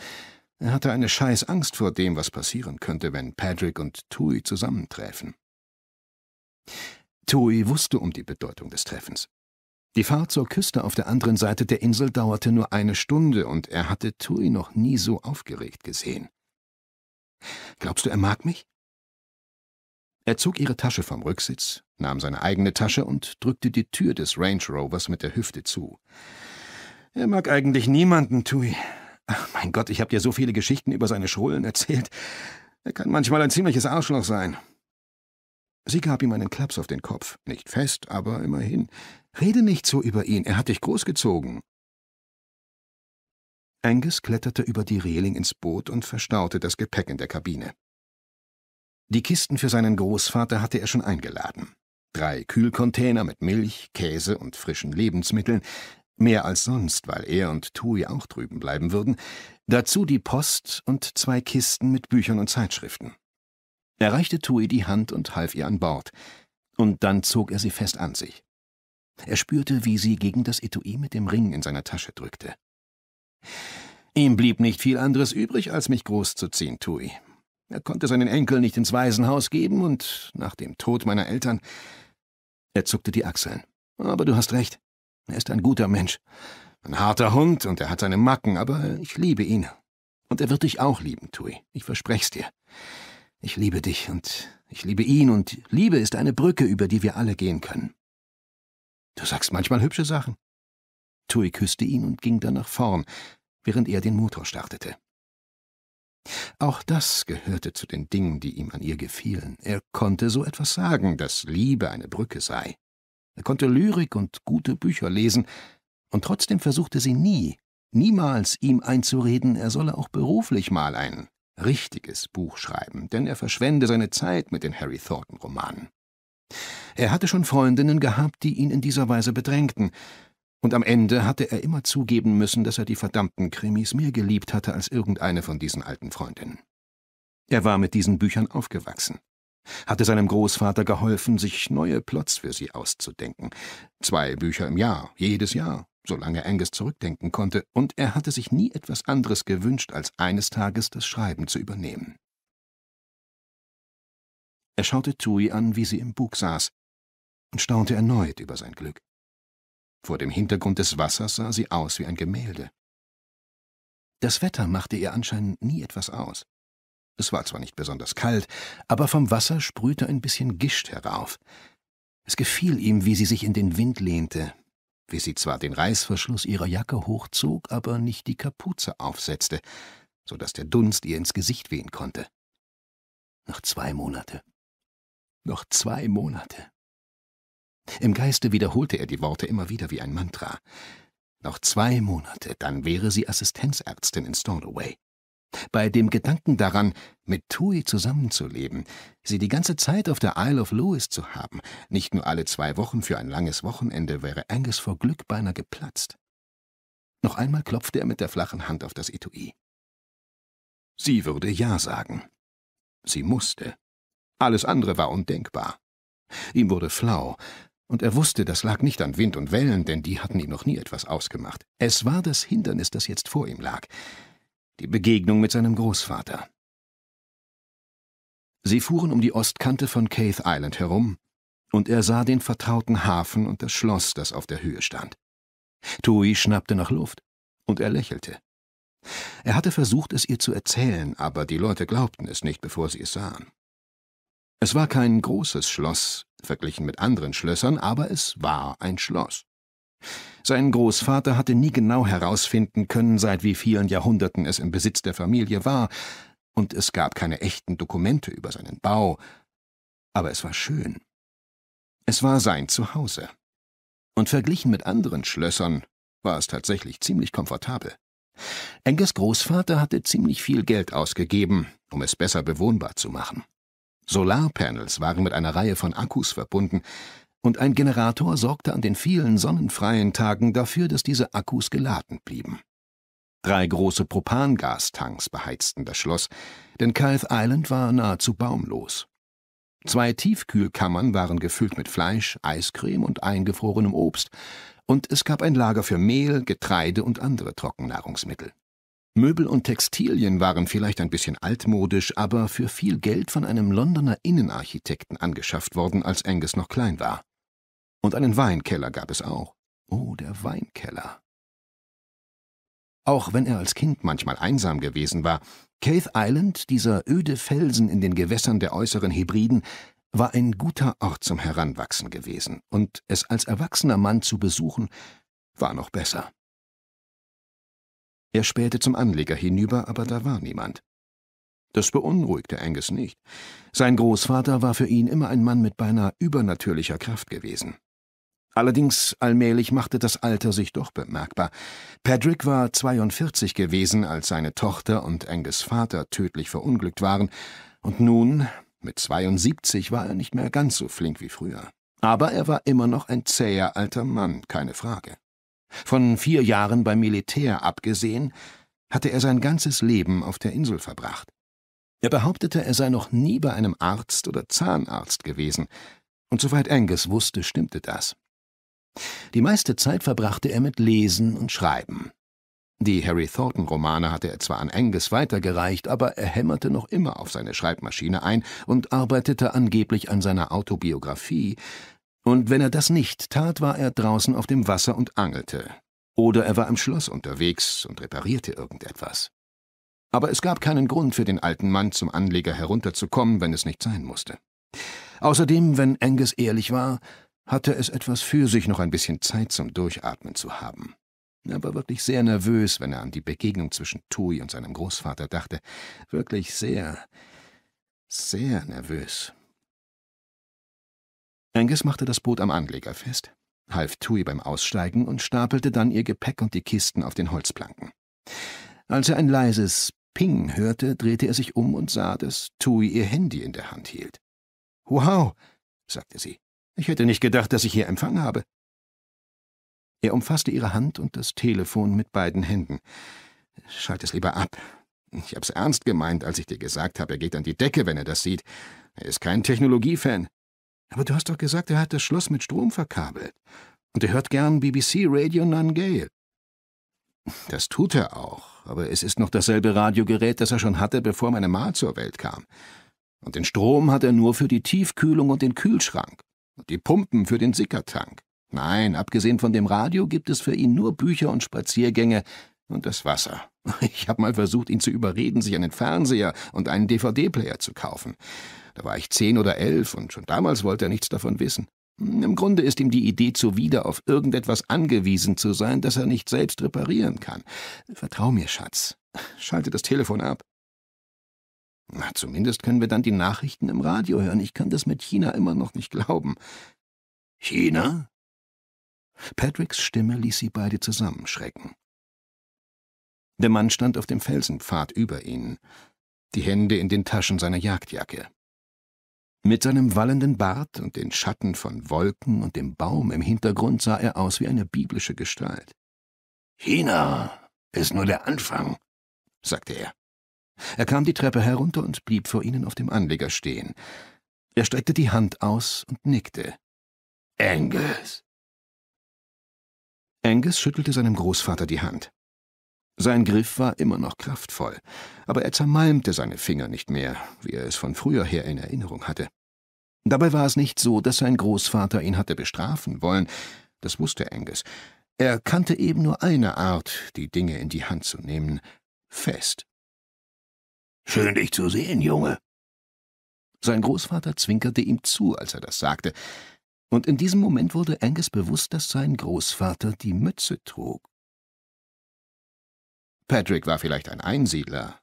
er hatte eine scheiß Angst vor dem, was passieren könnte, wenn Patrick und Tui zusammenträfen. Tui wusste um die Bedeutung des Treffens. Die Fahrt zur Küste auf der anderen Seite der Insel dauerte nur eine Stunde, und er hatte Tui noch nie so aufgeregt gesehen. Glaubst du, er mag mich? Er zog ihre Tasche vom Rücksitz, nahm seine eigene Tasche und drückte die Tür des Range Rovers mit der Hüfte zu. Er mag eigentlich niemanden, Tui. Ach, mein Gott, ich hab dir so viele Geschichten über seine Schrullen erzählt. Er kann manchmal ein ziemliches Arschloch sein. Sie gab ihm einen Klaps auf den Kopf, nicht fest, aber immerhin. Rede nicht so über ihn, er hat dich großgezogen. Angus kletterte über die Reling ins Boot und verstaute das Gepäck in der Kabine. Die Kisten für seinen Großvater hatte er schon eingeladen. Drei Kühlcontainer mit Milch, Käse und frischen Lebensmitteln, mehr als sonst, weil er und Tui auch drüben bleiben würden, dazu die Post und zwei Kisten mit Büchern und Zeitschriften. Er reichte Tui die Hand und half ihr an Bord, und dann zog er sie fest an sich. Er spürte, wie sie gegen das Etui mit dem Ring in seiner Tasche drückte. Ihm blieb nicht viel anderes übrig, als mich großzuziehen, Tui. Er konnte seinen Enkel nicht ins Waisenhaus geben und nach dem Tod meiner Eltern. Er zuckte die Achseln. Aber du hast recht. Er ist ein guter Mensch. Ein harter Hund und er hat seine Macken, aber ich liebe ihn. Und er wird dich auch lieben, Tui. Ich versprech's dir. Ich liebe dich und ich liebe ihn und Liebe ist eine Brücke, über die wir alle gehen können. Du sagst manchmal hübsche Sachen. Tui küsste ihn und ging dann nach vorn, während er den Motor startete. Auch das gehörte zu den Dingen, die ihm an ihr gefielen. Er konnte so etwas sagen, dass Liebe eine Brücke sei. Er konnte Lyrik und gute Bücher lesen, und trotzdem versuchte sie nie, niemals ihm einzureden, er solle auch beruflich mal ein richtiges Buch schreiben, denn er verschwende seine Zeit mit den Harry Thornton-Romanen. Er hatte schon Freundinnen gehabt, die ihn in dieser Weise bedrängten, und am Ende hatte er immer zugeben müssen, dass er die verdammten Krimis mehr geliebt hatte als irgendeine von diesen alten Freundinnen. Er war mit diesen Büchern aufgewachsen, hatte seinem Großvater geholfen, sich neue Plots für sie auszudenken. Zwei Bücher im Jahr, jedes Jahr, solange Angus zurückdenken konnte, und er hatte sich nie etwas anderes gewünscht, als eines Tages das Schreiben zu übernehmen. Er schaute Tui an, wie sie im Bug saß, und staunte erneut über sein Glück. Vor dem Hintergrund des Wassers sah sie aus wie ein Gemälde. Das Wetter machte ihr anscheinend nie etwas aus. Es war zwar nicht besonders kalt, aber vom Wasser sprühte ein bisschen Gischt herauf. Es gefiel ihm, wie sie sich in den Wind lehnte, wie sie zwar den Reißverschluss ihrer Jacke hochzog, aber nicht die Kapuze aufsetzte, so daß der Dunst ihr ins Gesicht wehen konnte. Noch zwei Monate. Noch zwei Monate. Im Geiste wiederholte er die Worte immer wieder wie ein Mantra. Noch zwei Monate, dann wäre sie Assistenzärztin in Stornoway. Bei dem Gedanken daran, mit Tui zusammenzuleben, sie die ganze Zeit auf der Isle of Lewis zu haben, nicht nur alle zwei Wochen für ein langes Wochenende, wäre Angus vor Glück beinahe geplatzt. Noch einmal klopfte er mit der flachen Hand auf das Etui. Sie würde Ja sagen. Sie musste. Alles andere war undenkbar. Ihm wurde flau, und er wusste, das lag nicht an Wind und Wellen, denn die hatten ihm noch nie etwas ausgemacht. Es war das Hindernis, das jetzt vor ihm lag die Begegnung mit seinem Großvater. Sie fuhren um die Ostkante von Caith Island herum, und er sah den vertrauten Hafen und das Schloss, das auf der Höhe stand. Tui schnappte nach Luft, und er lächelte. Er hatte versucht, es ihr zu erzählen, aber die Leute glaubten es nicht, bevor sie es sahen. Es war kein großes Schloss, verglichen mit anderen Schlössern, aber es war ein Schloss. Sein Großvater hatte nie genau herausfinden können, seit wie vielen Jahrhunderten es im Besitz der Familie war, und es gab keine echten Dokumente über seinen Bau, aber es war schön. Es war sein Zuhause. Und verglichen mit anderen Schlössern war es tatsächlich ziemlich komfortabel. Engels Großvater hatte ziemlich viel Geld ausgegeben, um es besser bewohnbar zu machen. Solarpanels waren mit einer Reihe von Akkus verbunden, und ein Generator sorgte an den vielen sonnenfreien Tagen dafür, dass diese Akkus geladen blieben. Drei große Propangastanks beheizten das Schloss, denn Calth Island war nahezu baumlos. Zwei Tiefkühlkammern waren gefüllt mit Fleisch, Eiscreme und eingefrorenem Obst, und es gab ein Lager für Mehl, Getreide und andere Trockennahrungsmittel. Möbel und Textilien waren vielleicht ein bisschen altmodisch, aber für viel Geld von einem Londoner Innenarchitekten angeschafft worden, als Angus noch klein war. Und einen Weinkeller gab es auch. Oh, der Weinkeller. Auch wenn er als Kind manchmal einsam gewesen war, Cave Island, dieser öde Felsen in den Gewässern der äußeren Hebriden, war ein guter Ort zum Heranwachsen gewesen, und es als erwachsener Mann zu besuchen, war noch besser. Er spähte zum Anleger hinüber, aber da war niemand. Das beunruhigte Angus nicht. Sein Großvater war für ihn immer ein Mann mit beinahe übernatürlicher Kraft gewesen. Allerdings allmählich machte das Alter sich doch bemerkbar. Patrick war 42 gewesen, als seine Tochter und Angus Vater tödlich verunglückt waren, und nun, mit 72, war er nicht mehr ganz so flink wie früher. Aber er war immer noch ein zäher alter Mann, keine Frage. Von vier Jahren beim Militär abgesehen, hatte er sein ganzes Leben auf der Insel verbracht. Er behauptete, er sei noch nie bei einem Arzt oder Zahnarzt gewesen, und soweit Angus wusste, stimmte das. Die meiste Zeit verbrachte er mit Lesen und Schreiben. Die Harry Thornton-Romane hatte er zwar an Angus weitergereicht, aber er hämmerte noch immer auf seine Schreibmaschine ein und arbeitete angeblich an seiner Autobiografie. Und wenn er das nicht tat, war er draußen auf dem Wasser und angelte. Oder er war im Schloss unterwegs und reparierte irgendetwas. Aber es gab keinen Grund für den alten Mann, zum Anleger herunterzukommen, wenn es nicht sein musste. Außerdem, wenn Angus ehrlich war, hatte es etwas für sich, noch ein bisschen Zeit zum Durchatmen zu haben. Er war wirklich sehr nervös, wenn er an die Begegnung zwischen Tui und seinem Großvater dachte. Wirklich sehr, sehr nervös. Angus machte das Boot am Anleger fest, half Tui beim Aussteigen und stapelte dann ihr Gepäck und die Kisten auf den Holzplanken. Als er ein leises Ping hörte, drehte er sich um und sah, dass Tui ihr Handy in der Hand hielt. Wow, sagte sie. Ich hätte nicht gedacht, dass ich hier Empfang habe. Er umfasste ihre Hand und das Telefon mit beiden Händen. Schalt es lieber ab. Ich hab's ernst gemeint, als ich dir gesagt habe, er geht an die Decke, wenn er das sieht. Er ist kein Technologiefan. Aber du hast doch gesagt, er hat das Schloss mit Strom verkabelt. Und er hört gern BBC Radio Nangale. Das tut er auch, aber es ist noch dasselbe Radiogerät, das er schon hatte, bevor meine Ma zur Welt kam. Und den Strom hat er nur für die Tiefkühlung und den Kühlschrank. Und die Pumpen für den Sickertank. Nein, abgesehen von dem Radio gibt es für ihn nur Bücher und Spaziergänge und das Wasser. Ich habe mal versucht, ihn zu überreden, sich einen Fernseher und einen DVD-Player zu kaufen. Da war ich zehn oder elf und schon damals wollte er nichts davon wissen. Im Grunde ist ihm die Idee zuwider, auf irgendetwas angewiesen zu sein, das er nicht selbst reparieren kann. Vertrau mir, Schatz. Schalte das Telefon ab. Na, zumindest können wir dann die Nachrichten im Radio hören. Ich kann das mit China immer noch nicht glauben. China? Patricks Stimme ließ sie beide zusammenschrecken. Der Mann stand auf dem Felsenpfad über ihnen, die Hände in den Taschen seiner Jagdjacke. Mit seinem wallenden Bart und den Schatten von Wolken und dem Baum im Hintergrund sah er aus wie eine biblische Gestalt. China ist nur der Anfang, sagte er. Er kam die Treppe herunter und blieb vor ihnen auf dem Anleger stehen. Er streckte die Hand aus und nickte. Angus! Angus schüttelte seinem Großvater die Hand. Sein Griff war immer noch kraftvoll, aber er zermalmte seine Finger nicht mehr, wie er es von früher her in Erinnerung hatte. Dabei war es nicht so, dass sein Großvater ihn hatte bestrafen wollen, das wusste Angus. Er kannte eben nur eine Art, die Dinge in die Hand zu nehmen, fest. Schön dich zu sehen, Junge. Sein Großvater zwinkerte ihm zu, als er das sagte, und in diesem Moment wurde Angus bewusst, dass sein Großvater die Mütze trug. Patrick war vielleicht ein Einsiedler.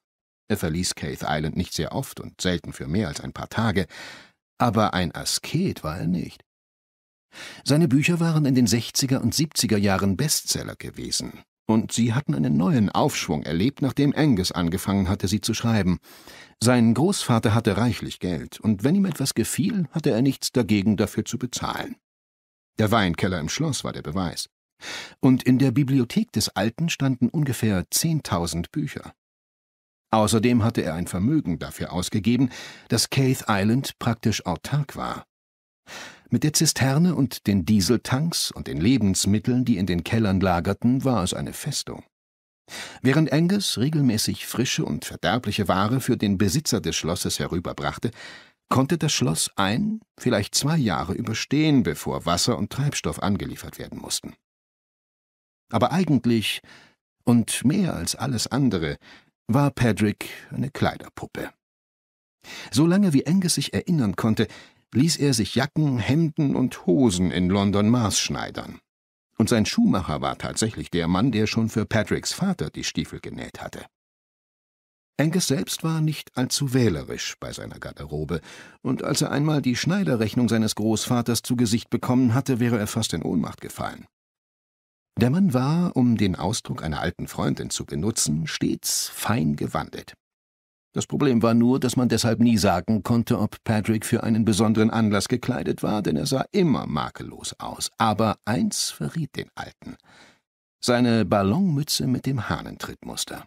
Er verließ Caith Island nicht sehr oft und selten für mehr als ein paar Tage, aber ein Asket war er nicht. Seine Bücher waren in den 60er und 70er Jahren Bestseller gewesen und sie hatten einen neuen Aufschwung erlebt, nachdem Angus angefangen hatte, sie zu schreiben. Sein Großvater hatte reichlich Geld, und wenn ihm etwas gefiel, hatte er nichts dagegen, dafür zu bezahlen. Der Weinkeller im Schloss war der Beweis. Und in der Bibliothek des Alten standen ungefähr zehntausend Bücher. Außerdem hatte er ein Vermögen dafür ausgegeben, dass Caith Island praktisch autark war. Mit der Zisterne und den Dieseltanks und den Lebensmitteln, die in den Kellern lagerten, war es eine Festung. Während Angus regelmäßig frische und verderbliche Ware für den Besitzer des Schlosses herüberbrachte, konnte das Schloss ein, vielleicht zwei Jahre überstehen, bevor Wasser und Treibstoff angeliefert werden mussten. Aber eigentlich und mehr als alles andere war Patrick eine Kleiderpuppe. Solange wie Angus sich erinnern konnte, ließ er sich Jacken, Hemden und Hosen in London maßschneidern. Und sein Schuhmacher war tatsächlich der Mann, der schon für Patricks Vater die Stiefel genäht hatte. Angus selbst war nicht allzu wählerisch bei seiner Garderobe, und als er einmal die Schneiderrechnung seines Großvaters zu Gesicht bekommen hatte, wäre er fast in Ohnmacht gefallen. Der Mann war, um den Ausdruck einer alten Freundin zu benutzen, stets fein gewandelt. Das Problem war nur, dass man deshalb nie sagen konnte, ob Patrick für einen besonderen Anlass gekleidet war, denn er sah immer makellos aus. Aber eins verriet den Alten. Seine Ballonmütze mit dem Hahnentrittmuster.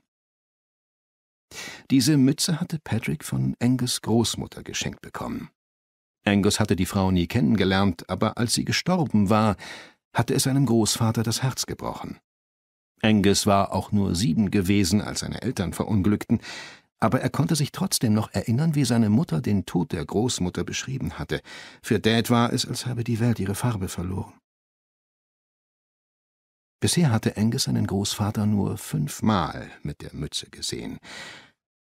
Diese Mütze hatte Patrick von Angus Großmutter geschenkt bekommen. Angus hatte die Frau nie kennengelernt, aber als sie gestorben war, hatte es seinem Großvater das Herz gebrochen. Angus war auch nur sieben gewesen, als seine Eltern verunglückten aber er konnte sich trotzdem noch erinnern, wie seine Mutter den Tod der Großmutter beschrieben hatte. Für Dad war es, als habe die Welt ihre Farbe verloren. Bisher hatte Angus seinen Großvater nur fünfmal mit der Mütze gesehen.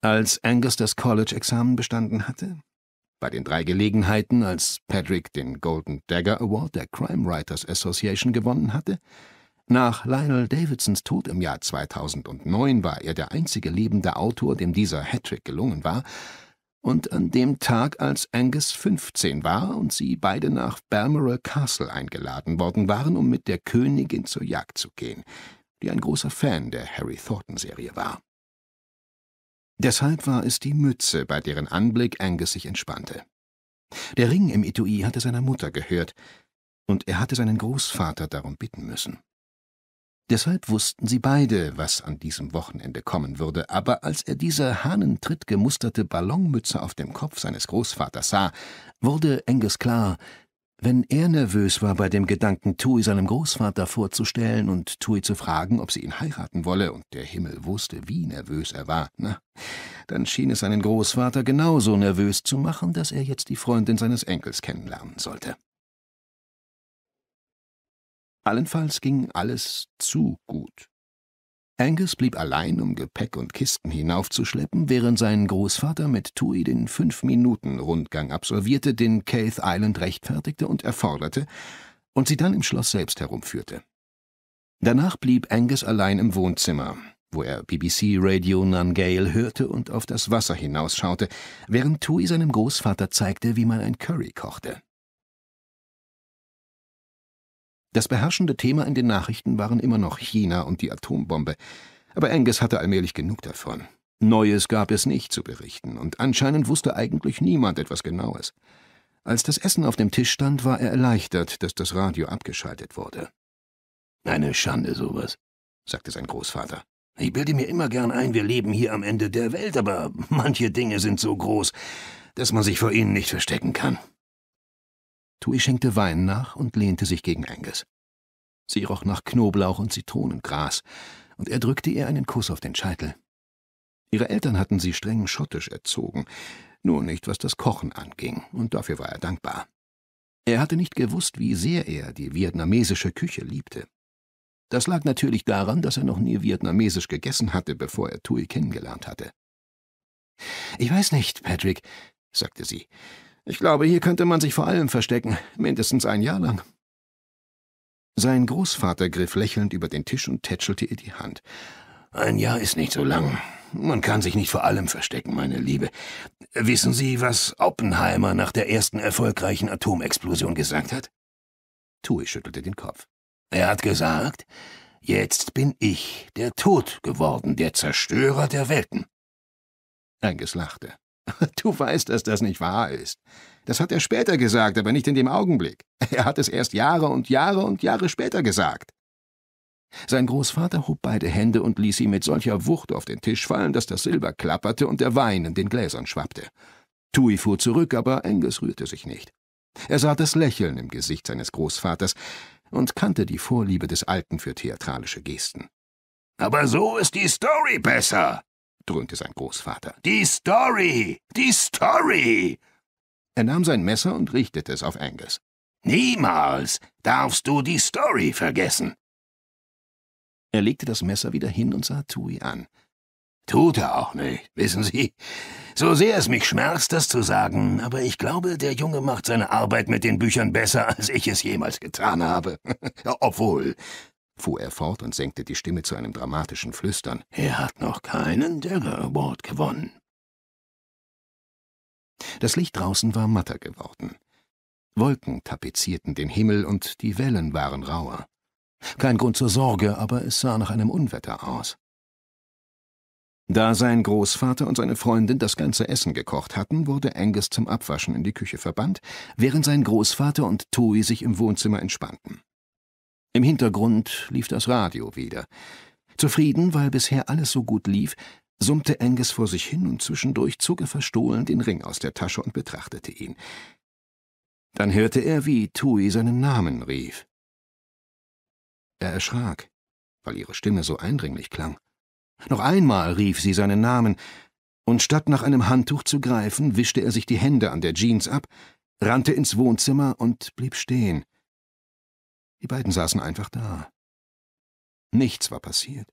Als Angus das College-Examen bestanden hatte, bei den drei Gelegenheiten, als Patrick den Golden Dagger Award der Crime Writers Association gewonnen hatte, nach Lionel Davidsons Tod im Jahr 2009 war er der einzige lebende Autor, dem dieser Hattrick gelungen war, und an dem Tag, als Angus 15 war und sie beide nach Balmoral Castle eingeladen worden waren, um mit der Königin zur Jagd zu gehen, die ein großer Fan der Harry Thornton-Serie war. Deshalb war es die Mütze, bei deren Anblick Angus sich entspannte. Der Ring im Etui hatte seiner Mutter gehört, und er hatte seinen Großvater darum bitten müssen. Deshalb wussten sie beide, was an diesem Wochenende kommen würde, aber als er diese hahnentritt gemusterte Ballonmütze auf dem Kopf seines Großvaters sah, wurde Enges klar, wenn er nervös war bei dem Gedanken, Tui seinem Großvater vorzustellen und Tui zu fragen, ob sie ihn heiraten wolle, und der Himmel wusste, wie nervös er war, na, dann schien es seinen Großvater genauso nervös zu machen, dass er jetzt die Freundin seines Enkels kennenlernen sollte. Allenfalls ging alles zu gut. Angus blieb allein, um Gepäck und Kisten hinaufzuschleppen, während sein Großvater mit Tui den Fünf-Minuten-Rundgang absolvierte, den Caith Island rechtfertigte und erforderte, und sie dann im Schloss selbst herumführte. Danach blieb Angus allein im Wohnzimmer, wo er BBC Radio Nungale hörte und auf das Wasser hinausschaute, während Tui seinem Großvater zeigte, wie man ein Curry kochte. Das beherrschende Thema in den Nachrichten waren immer noch China und die Atombombe. Aber Angus hatte allmählich genug davon. Neues gab es nicht zu berichten, und anscheinend wusste eigentlich niemand etwas Genaues. Als das Essen auf dem Tisch stand, war er erleichtert, dass das Radio abgeschaltet wurde. Eine Schande sowas, sagte sein Großvater. Ich bilde mir immer gern ein, wir leben hier am Ende der Welt, aber manche Dinge sind so groß, dass man sich vor ihnen nicht verstecken kann. Tui schenkte Wein nach und lehnte sich gegen Angus. Sie roch nach Knoblauch und Zitronengras, und er drückte ihr einen Kuss auf den Scheitel. Ihre Eltern hatten sie streng schottisch erzogen, nur nicht was das Kochen anging, und dafür war er dankbar. Er hatte nicht gewusst, wie sehr er die vietnamesische Küche liebte. Das lag natürlich daran, dass er noch nie vietnamesisch gegessen hatte, bevor er Tui kennengelernt hatte. Ich weiß nicht, Patrick, sagte sie. Ich glaube, hier könnte man sich vor allem verstecken, mindestens ein Jahr lang. Sein Großvater griff lächelnd über den Tisch und tätschelte ihr die Hand. Ein Jahr ist nicht so lang. Man kann sich nicht vor allem verstecken, meine Liebe. Wissen Sie, was Oppenheimer nach der ersten erfolgreichen Atomexplosion gesagt hat? Tui schüttelte den Kopf. Er hat gesagt, jetzt bin ich der Tod geworden, der Zerstörer der Welten. Angus lachte. Du weißt, dass das nicht wahr ist. Das hat er später gesagt, aber nicht in dem Augenblick. Er hat es erst Jahre und Jahre und Jahre später gesagt. Sein Großvater hob beide Hände und ließ sie mit solcher Wucht auf den Tisch fallen, dass das Silber klapperte und der Wein in den Gläsern schwappte. Tui fuhr zurück, aber Angus rührte sich nicht. Er sah das Lächeln im Gesicht seines Großvaters und kannte die Vorliebe des Alten für theatralische Gesten. Aber so ist die Story besser, dröhnte sein Großvater. Die Story! Die Story! Er nahm sein Messer und richtete es auf Angus. Niemals darfst du die Story vergessen. Er legte das Messer wieder hin und sah Tui an. Tut er auch nicht, wissen Sie. So sehr es mich schmerzt, das zu sagen, aber ich glaube, der Junge macht seine Arbeit mit den Büchern besser, als ich es jemals getan habe. Obwohl, fuhr er fort und senkte die Stimme zu einem dramatischen Flüstern. Er hat noch keinen Derrer Award gewonnen. Das Licht draußen war matter geworden. Wolken tapezierten den Himmel und die Wellen waren rauer. Kein Grund zur Sorge, aber es sah nach einem Unwetter aus. Da sein Großvater und seine Freundin das ganze Essen gekocht hatten, wurde Angus zum Abwaschen in die Küche verbannt, während sein Großvater und Tui sich im Wohnzimmer entspannten. Im Hintergrund lief das Radio wieder. Zufrieden, weil bisher alles so gut lief, summte Angus vor sich hin und zwischendurch zog er verstohlen den Ring aus der Tasche und betrachtete ihn. Dann hörte er, wie Tui seinen Namen rief. Er erschrak, weil ihre Stimme so eindringlich klang. Noch einmal rief sie seinen Namen, und statt nach einem Handtuch zu greifen, wischte er sich die Hände an der Jeans ab, rannte ins Wohnzimmer und blieb stehen. Die beiden saßen einfach da. Nichts war passiert.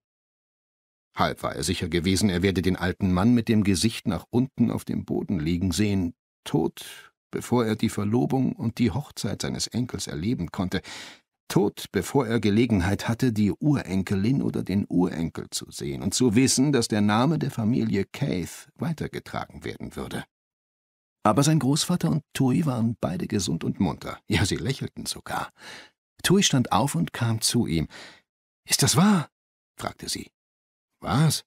Halb war er sicher gewesen, er werde den alten Mann mit dem Gesicht nach unten auf dem Boden liegen sehen, tot, bevor er die Verlobung und die Hochzeit seines Enkels erleben konnte, tot, bevor er Gelegenheit hatte, die Urenkelin oder den Urenkel zu sehen und zu wissen, dass der Name der Familie Caith weitergetragen werden würde. Aber sein Großvater und Tui waren beide gesund und munter, ja, sie lächelten sogar. Tui stand auf und kam zu ihm. Ist das wahr? fragte sie. Was?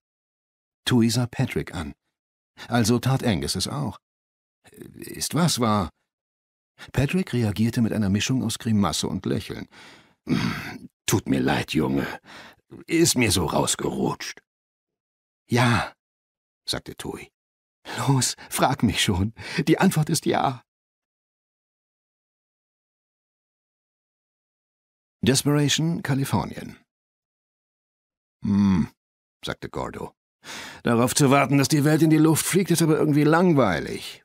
Tui sah Patrick an. Also tat Angus es auch. Ist was wahr? Patrick reagierte mit einer Mischung aus Grimasse und Lächeln. Hm, tut mir leid, Junge. Ist mir so rausgerutscht. Ja, sagte Tui. Los, frag mich schon. Die Antwort ist ja. Desperation, Kalifornien. Hm, sagte Gordo. Darauf zu warten, dass die Welt in die Luft fliegt, ist aber irgendwie langweilig.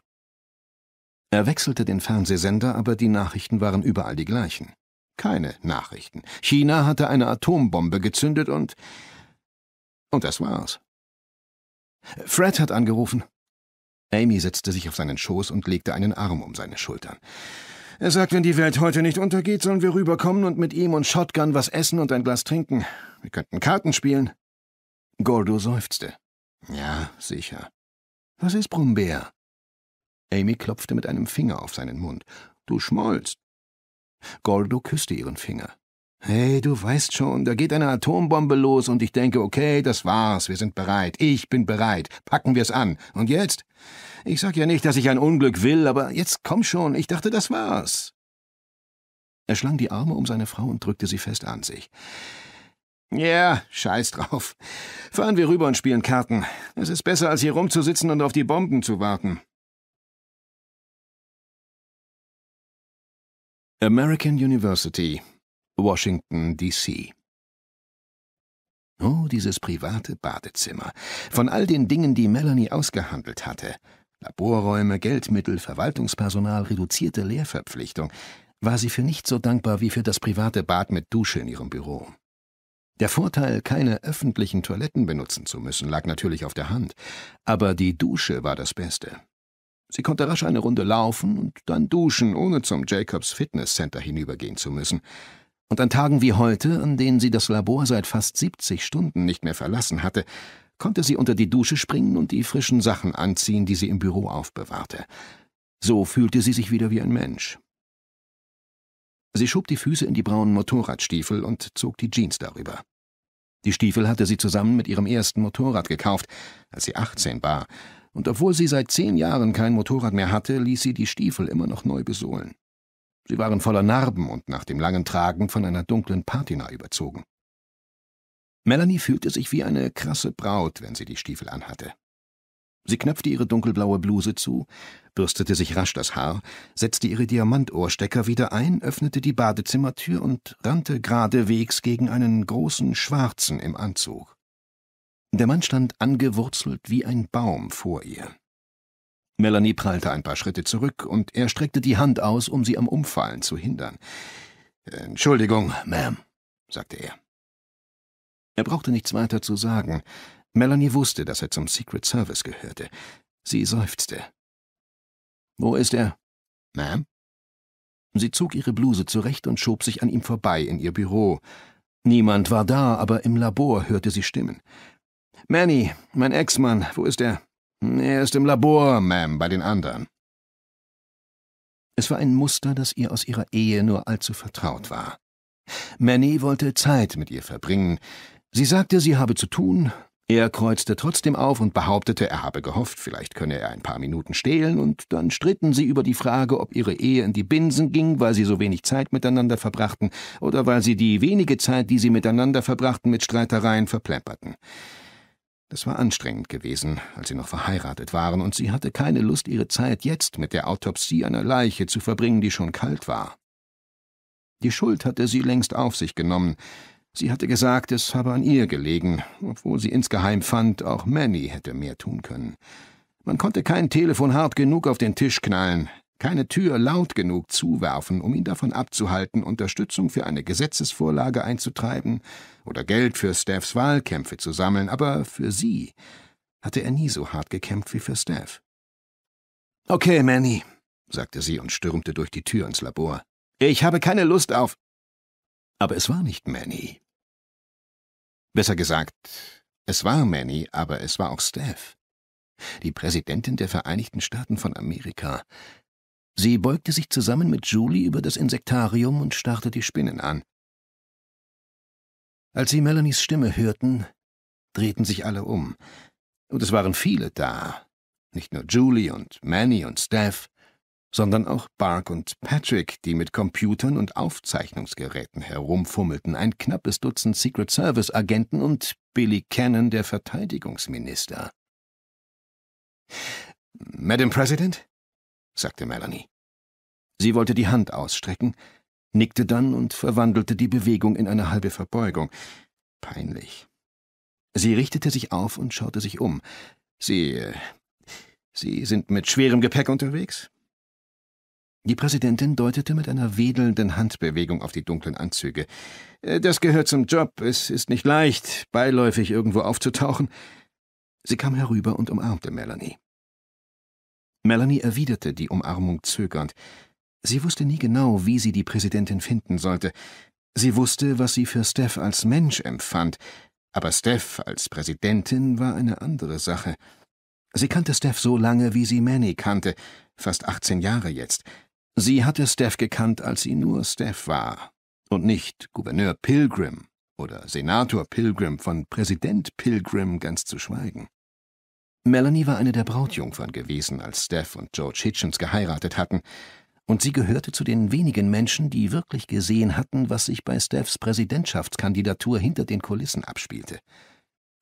Er wechselte den Fernsehsender, aber die Nachrichten waren überall die gleichen. Keine Nachrichten. China hatte eine Atombombe gezündet und. Und das war's. Fred hat angerufen. Amy setzte sich auf seinen Schoß und legte einen Arm um seine Schultern. Er sagt, wenn die Welt heute nicht untergeht, sollen wir rüberkommen und mit ihm und Shotgun was essen und ein Glas trinken. Wir könnten Karten spielen. Gordo seufzte. Ja, sicher. Was ist Brumbeer? Amy klopfte mit einem Finger auf seinen Mund. Du schmollst. Gordo küsste ihren Finger. Hey, du weißt schon, da geht eine Atombombe los und ich denke, okay, das war's, wir sind bereit, ich bin bereit, packen wir's an. Und jetzt? Ich sag ja nicht, dass ich ein Unglück will, aber jetzt komm schon, ich dachte, das war's. Er schlang die Arme um seine Frau und drückte sie fest an sich. Ja, yeah, scheiß drauf. Fahren wir rüber und spielen Karten. Es ist besser, als hier rumzusitzen und auf die Bomben zu warten. American University, Washington, D.C. Oh, dieses private Badezimmer. Von all den Dingen, die Melanie ausgehandelt hatte Laborräume, Geldmittel, Verwaltungspersonal, reduzierte Lehrverpflichtung war sie für nicht so dankbar wie für das private Bad mit Dusche in ihrem Büro. Der Vorteil, keine öffentlichen Toiletten benutzen zu müssen, lag natürlich auf der Hand, aber die Dusche war das Beste. Sie konnte rasch eine Runde laufen und dann duschen, ohne zum Jacobs Fitness Center hinübergehen zu müssen. Und an Tagen wie heute, an denen sie das Labor seit fast 70 Stunden nicht mehr verlassen hatte, konnte sie unter die Dusche springen und die frischen Sachen anziehen, die sie im Büro aufbewahrte. So fühlte sie sich wieder wie ein Mensch. Sie schob die Füße in die braunen Motorradstiefel und zog die Jeans darüber. Die Stiefel hatte sie zusammen mit ihrem ersten Motorrad gekauft, als sie 18 war, und obwohl sie seit zehn Jahren kein Motorrad mehr hatte, ließ sie die Stiefel immer noch neu besohlen. Sie waren voller Narben und nach dem langen Tragen von einer dunklen Patina überzogen. Melanie fühlte sich wie eine krasse Braut, wenn sie die Stiefel anhatte. Sie knöpfte ihre dunkelblaue Bluse zu, bürstete sich rasch das Haar, setzte ihre Diamantohrstecker wieder ein, öffnete die Badezimmertür und rannte geradewegs gegen einen großen Schwarzen im Anzug. Der Mann stand angewurzelt wie ein Baum vor ihr. Melanie prallte ein paar Schritte zurück und er streckte die Hand aus, um sie am Umfallen zu hindern. Entschuldigung, Ma'am, sagte er. Er brauchte nichts weiter zu sagen. Melanie wusste, dass er zum Secret Service gehörte. Sie seufzte. Wo ist er? Ma'am? Sie zog ihre Bluse zurecht und schob sich an ihm vorbei in ihr Büro. Niemand war da, aber im Labor hörte sie Stimmen. Manny, mein Ex-Mann, wo ist er? Er ist im Labor, Ma'am, bei den anderen. Es war ein Muster, das ihr aus ihrer Ehe nur allzu vertraut war. Manny wollte Zeit mit ihr verbringen. Sie sagte, sie habe zu tun. Er kreuzte trotzdem auf und behauptete, er habe gehofft, vielleicht könne er ein paar Minuten stehlen, und dann stritten sie über die Frage, ob ihre Ehe in die Binsen ging, weil sie so wenig Zeit miteinander verbrachten, oder weil sie die wenige Zeit, die sie miteinander verbrachten, mit Streitereien verplemperten. Das war anstrengend gewesen, als sie noch verheiratet waren, und sie hatte keine Lust, ihre Zeit jetzt mit der Autopsie einer Leiche zu verbringen, die schon kalt war. Die Schuld hatte sie längst auf sich genommen. Sie hatte gesagt, es habe an ihr gelegen, obwohl sie insgeheim fand, auch Manny hätte mehr tun können. Man konnte kein Telefon hart genug auf den Tisch knallen, keine Tür laut genug zuwerfen, um ihn davon abzuhalten, Unterstützung für eine Gesetzesvorlage einzutreiben oder Geld für Staffs Wahlkämpfe zu sammeln, aber für sie hatte er nie so hart gekämpft wie für Staff. Okay, Manny, sagte sie und stürmte durch die Tür ins Labor. Ich habe keine Lust auf. Aber es war nicht Manny. Besser gesagt, es war Manny, aber es war auch Staff. Die Präsidentin der Vereinigten Staaten von Amerika, Sie beugte sich zusammen mit Julie über das Insektarium und starrte die Spinnen an. Als sie Melanies Stimme hörten, drehten sich alle um. Und es waren viele da. Nicht nur Julie und Manny und Steph, sondern auch Bark und Patrick, die mit Computern und Aufzeichnungsgeräten herumfummelten, ein knappes Dutzend Secret Service-Agenten und Billy Cannon, der Verteidigungsminister. Madam President? sagte Melanie. Sie wollte die Hand ausstrecken, nickte dann und verwandelte die Bewegung in eine halbe Verbeugung. Peinlich. Sie richtete sich auf und schaute sich um. Sie. Äh, Sie sind mit schwerem Gepäck unterwegs? Die Präsidentin deutete mit einer wedelnden Handbewegung auf die dunklen Anzüge. Äh, das gehört zum Job. Es ist nicht leicht, beiläufig irgendwo aufzutauchen. Sie kam herüber und umarmte Melanie. Melanie erwiderte die Umarmung zögernd. Sie wusste nie genau, wie sie die Präsidentin finden sollte. Sie wusste, was sie für Steph als Mensch empfand, aber Steph als Präsidentin war eine andere Sache. Sie kannte Steph so lange, wie sie Manny kannte, fast achtzehn Jahre jetzt. Sie hatte Steph gekannt, als sie nur Steph war und nicht Gouverneur Pilgrim oder Senator Pilgrim, von Präsident Pilgrim ganz zu schweigen. Melanie war eine der Brautjungfern gewesen, als Steph und George Hitchens geheiratet hatten, und sie gehörte zu den wenigen Menschen, die wirklich gesehen hatten, was sich bei Stephs Präsidentschaftskandidatur hinter den Kulissen abspielte.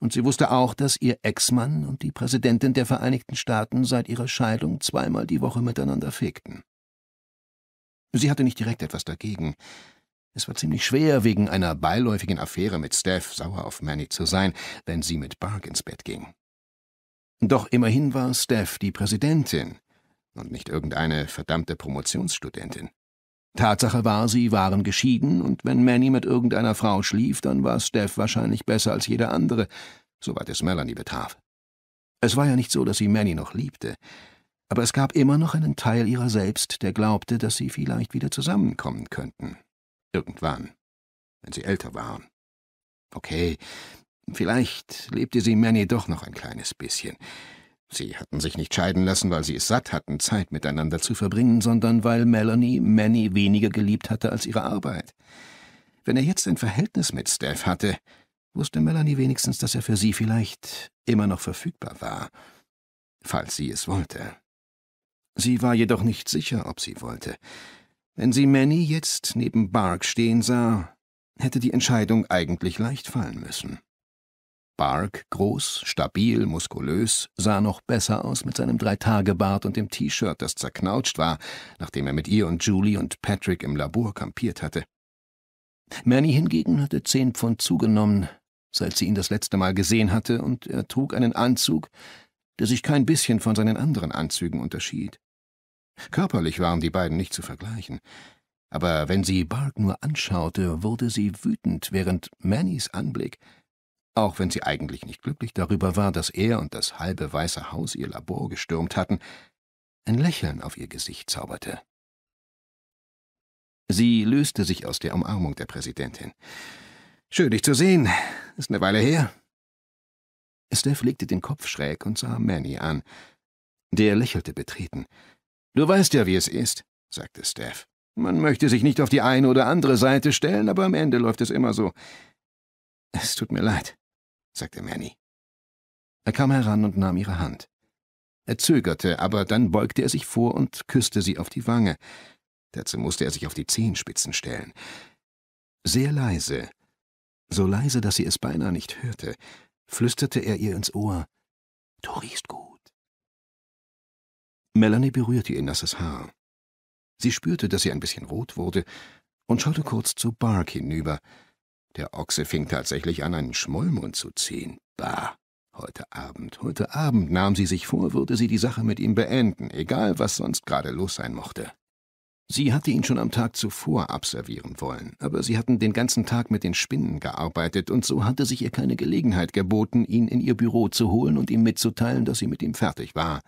Und sie wusste auch, dass ihr Ex-Mann und die Präsidentin der Vereinigten Staaten seit ihrer Scheidung zweimal die Woche miteinander fegten. Sie hatte nicht direkt etwas dagegen. Es war ziemlich schwer, wegen einer beiläufigen Affäre mit Steph sauer auf Manny zu sein, wenn sie mit Bark ins Bett ging. Doch immerhin war Steph die Präsidentin und nicht irgendeine verdammte Promotionsstudentin. Tatsache war, sie waren geschieden, und wenn Manny mit irgendeiner Frau schlief, dann war Steph wahrscheinlich besser als jeder andere, soweit es Melanie betraf. Es war ja nicht so, dass sie Manny noch liebte, aber es gab immer noch einen Teil ihrer selbst, der glaubte, dass sie vielleicht wieder zusammenkommen könnten. Irgendwann, wenn sie älter waren. Okay, Vielleicht lebte sie Manny doch noch ein kleines bisschen. Sie hatten sich nicht scheiden lassen, weil sie es satt hatten, Zeit miteinander zu verbringen, sondern weil Melanie Manny weniger geliebt hatte als ihre Arbeit. Wenn er jetzt ein Verhältnis mit Steph hatte, wusste Melanie wenigstens, dass er für sie vielleicht immer noch verfügbar war, falls sie es wollte. Sie war jedoch nicht sicher, ob sie wollte. Wenn sie Manny jetzt neben Bark stehen sah, hätte die Entscheidung eigentlich leicht fallen müssen. Bark, groß, stabil, muskulös, sah noch besser aus mit seinem Dreitagebart und dem T-Shirt, das zerknautscht war, nachdem er mit ihr und Julie und Patrick im Labor kampiert hatte. Manny hingegen hatte zehn Pfund zugenommen, seit sie ihn das letzte Mal gesehen hatte, und er trug einen Anzug, der sich kein bisschen von seinen anderen Anzügen unterschied. Körperlich waren die beiden nicht zu vergleichen, aber wenn sie Bark nur anschaute, wurde sie wütend, während Mannys Anblick – auch wenn sie eigentlich nicht glücklich darüber war, dass er und das halbe Weiße Haus ihr Labor gestürmt hatten, ein Lächeln auf ihr Gesicht zauberte. Sie löste sich aus der Umarmung der Präsidentin. Schön, dich zu sehen. Ist eine Weile her. Steph legte den Kopf schräg und sah Manny an. Der lächelte betreten. Du weißt ja, wie es ist, sagte Steph. Man möchte sich nicht auf die eine oder andere Seite stellen, aber am Ende läuft es immer so. Es tut mir leid sagte Manny. Er kam heran und nahm ihre Hand. Er zögerte, aber dann beugte er sich vor und küsste sie auf die Wange. Dazu musste er sich auf die Zehenspitzen stellen. Sehr leise, so leise, dass sie es beinahe nicht hörte, flüsterte er ihr ins Ohr Du riechst gut. Melanie berührte ihr nasses Haar. Sie spürte, dass sie ein bisschen rot wurde und schaute kurz zu Bark hinüber, der Ochse fing tatsächlich an, einen Schmollmund zu ziehen. Bah, heute Abend, heute Abend nahm sie sich vor, würde sie die Sache mit ihm beenden, egal was sonst gerade los sein mochte. Sie hatte ihn schon am Tag zuvor abservieren wollen, aber sie hatten den ganzen Tag mit den Spinnen gearbeitet, und so hatte sich ihr keine Gelegenheit geboten, ihn in ihr Büro zu holen und ihm mitzuteilen, dass sie mit ihm fertig war.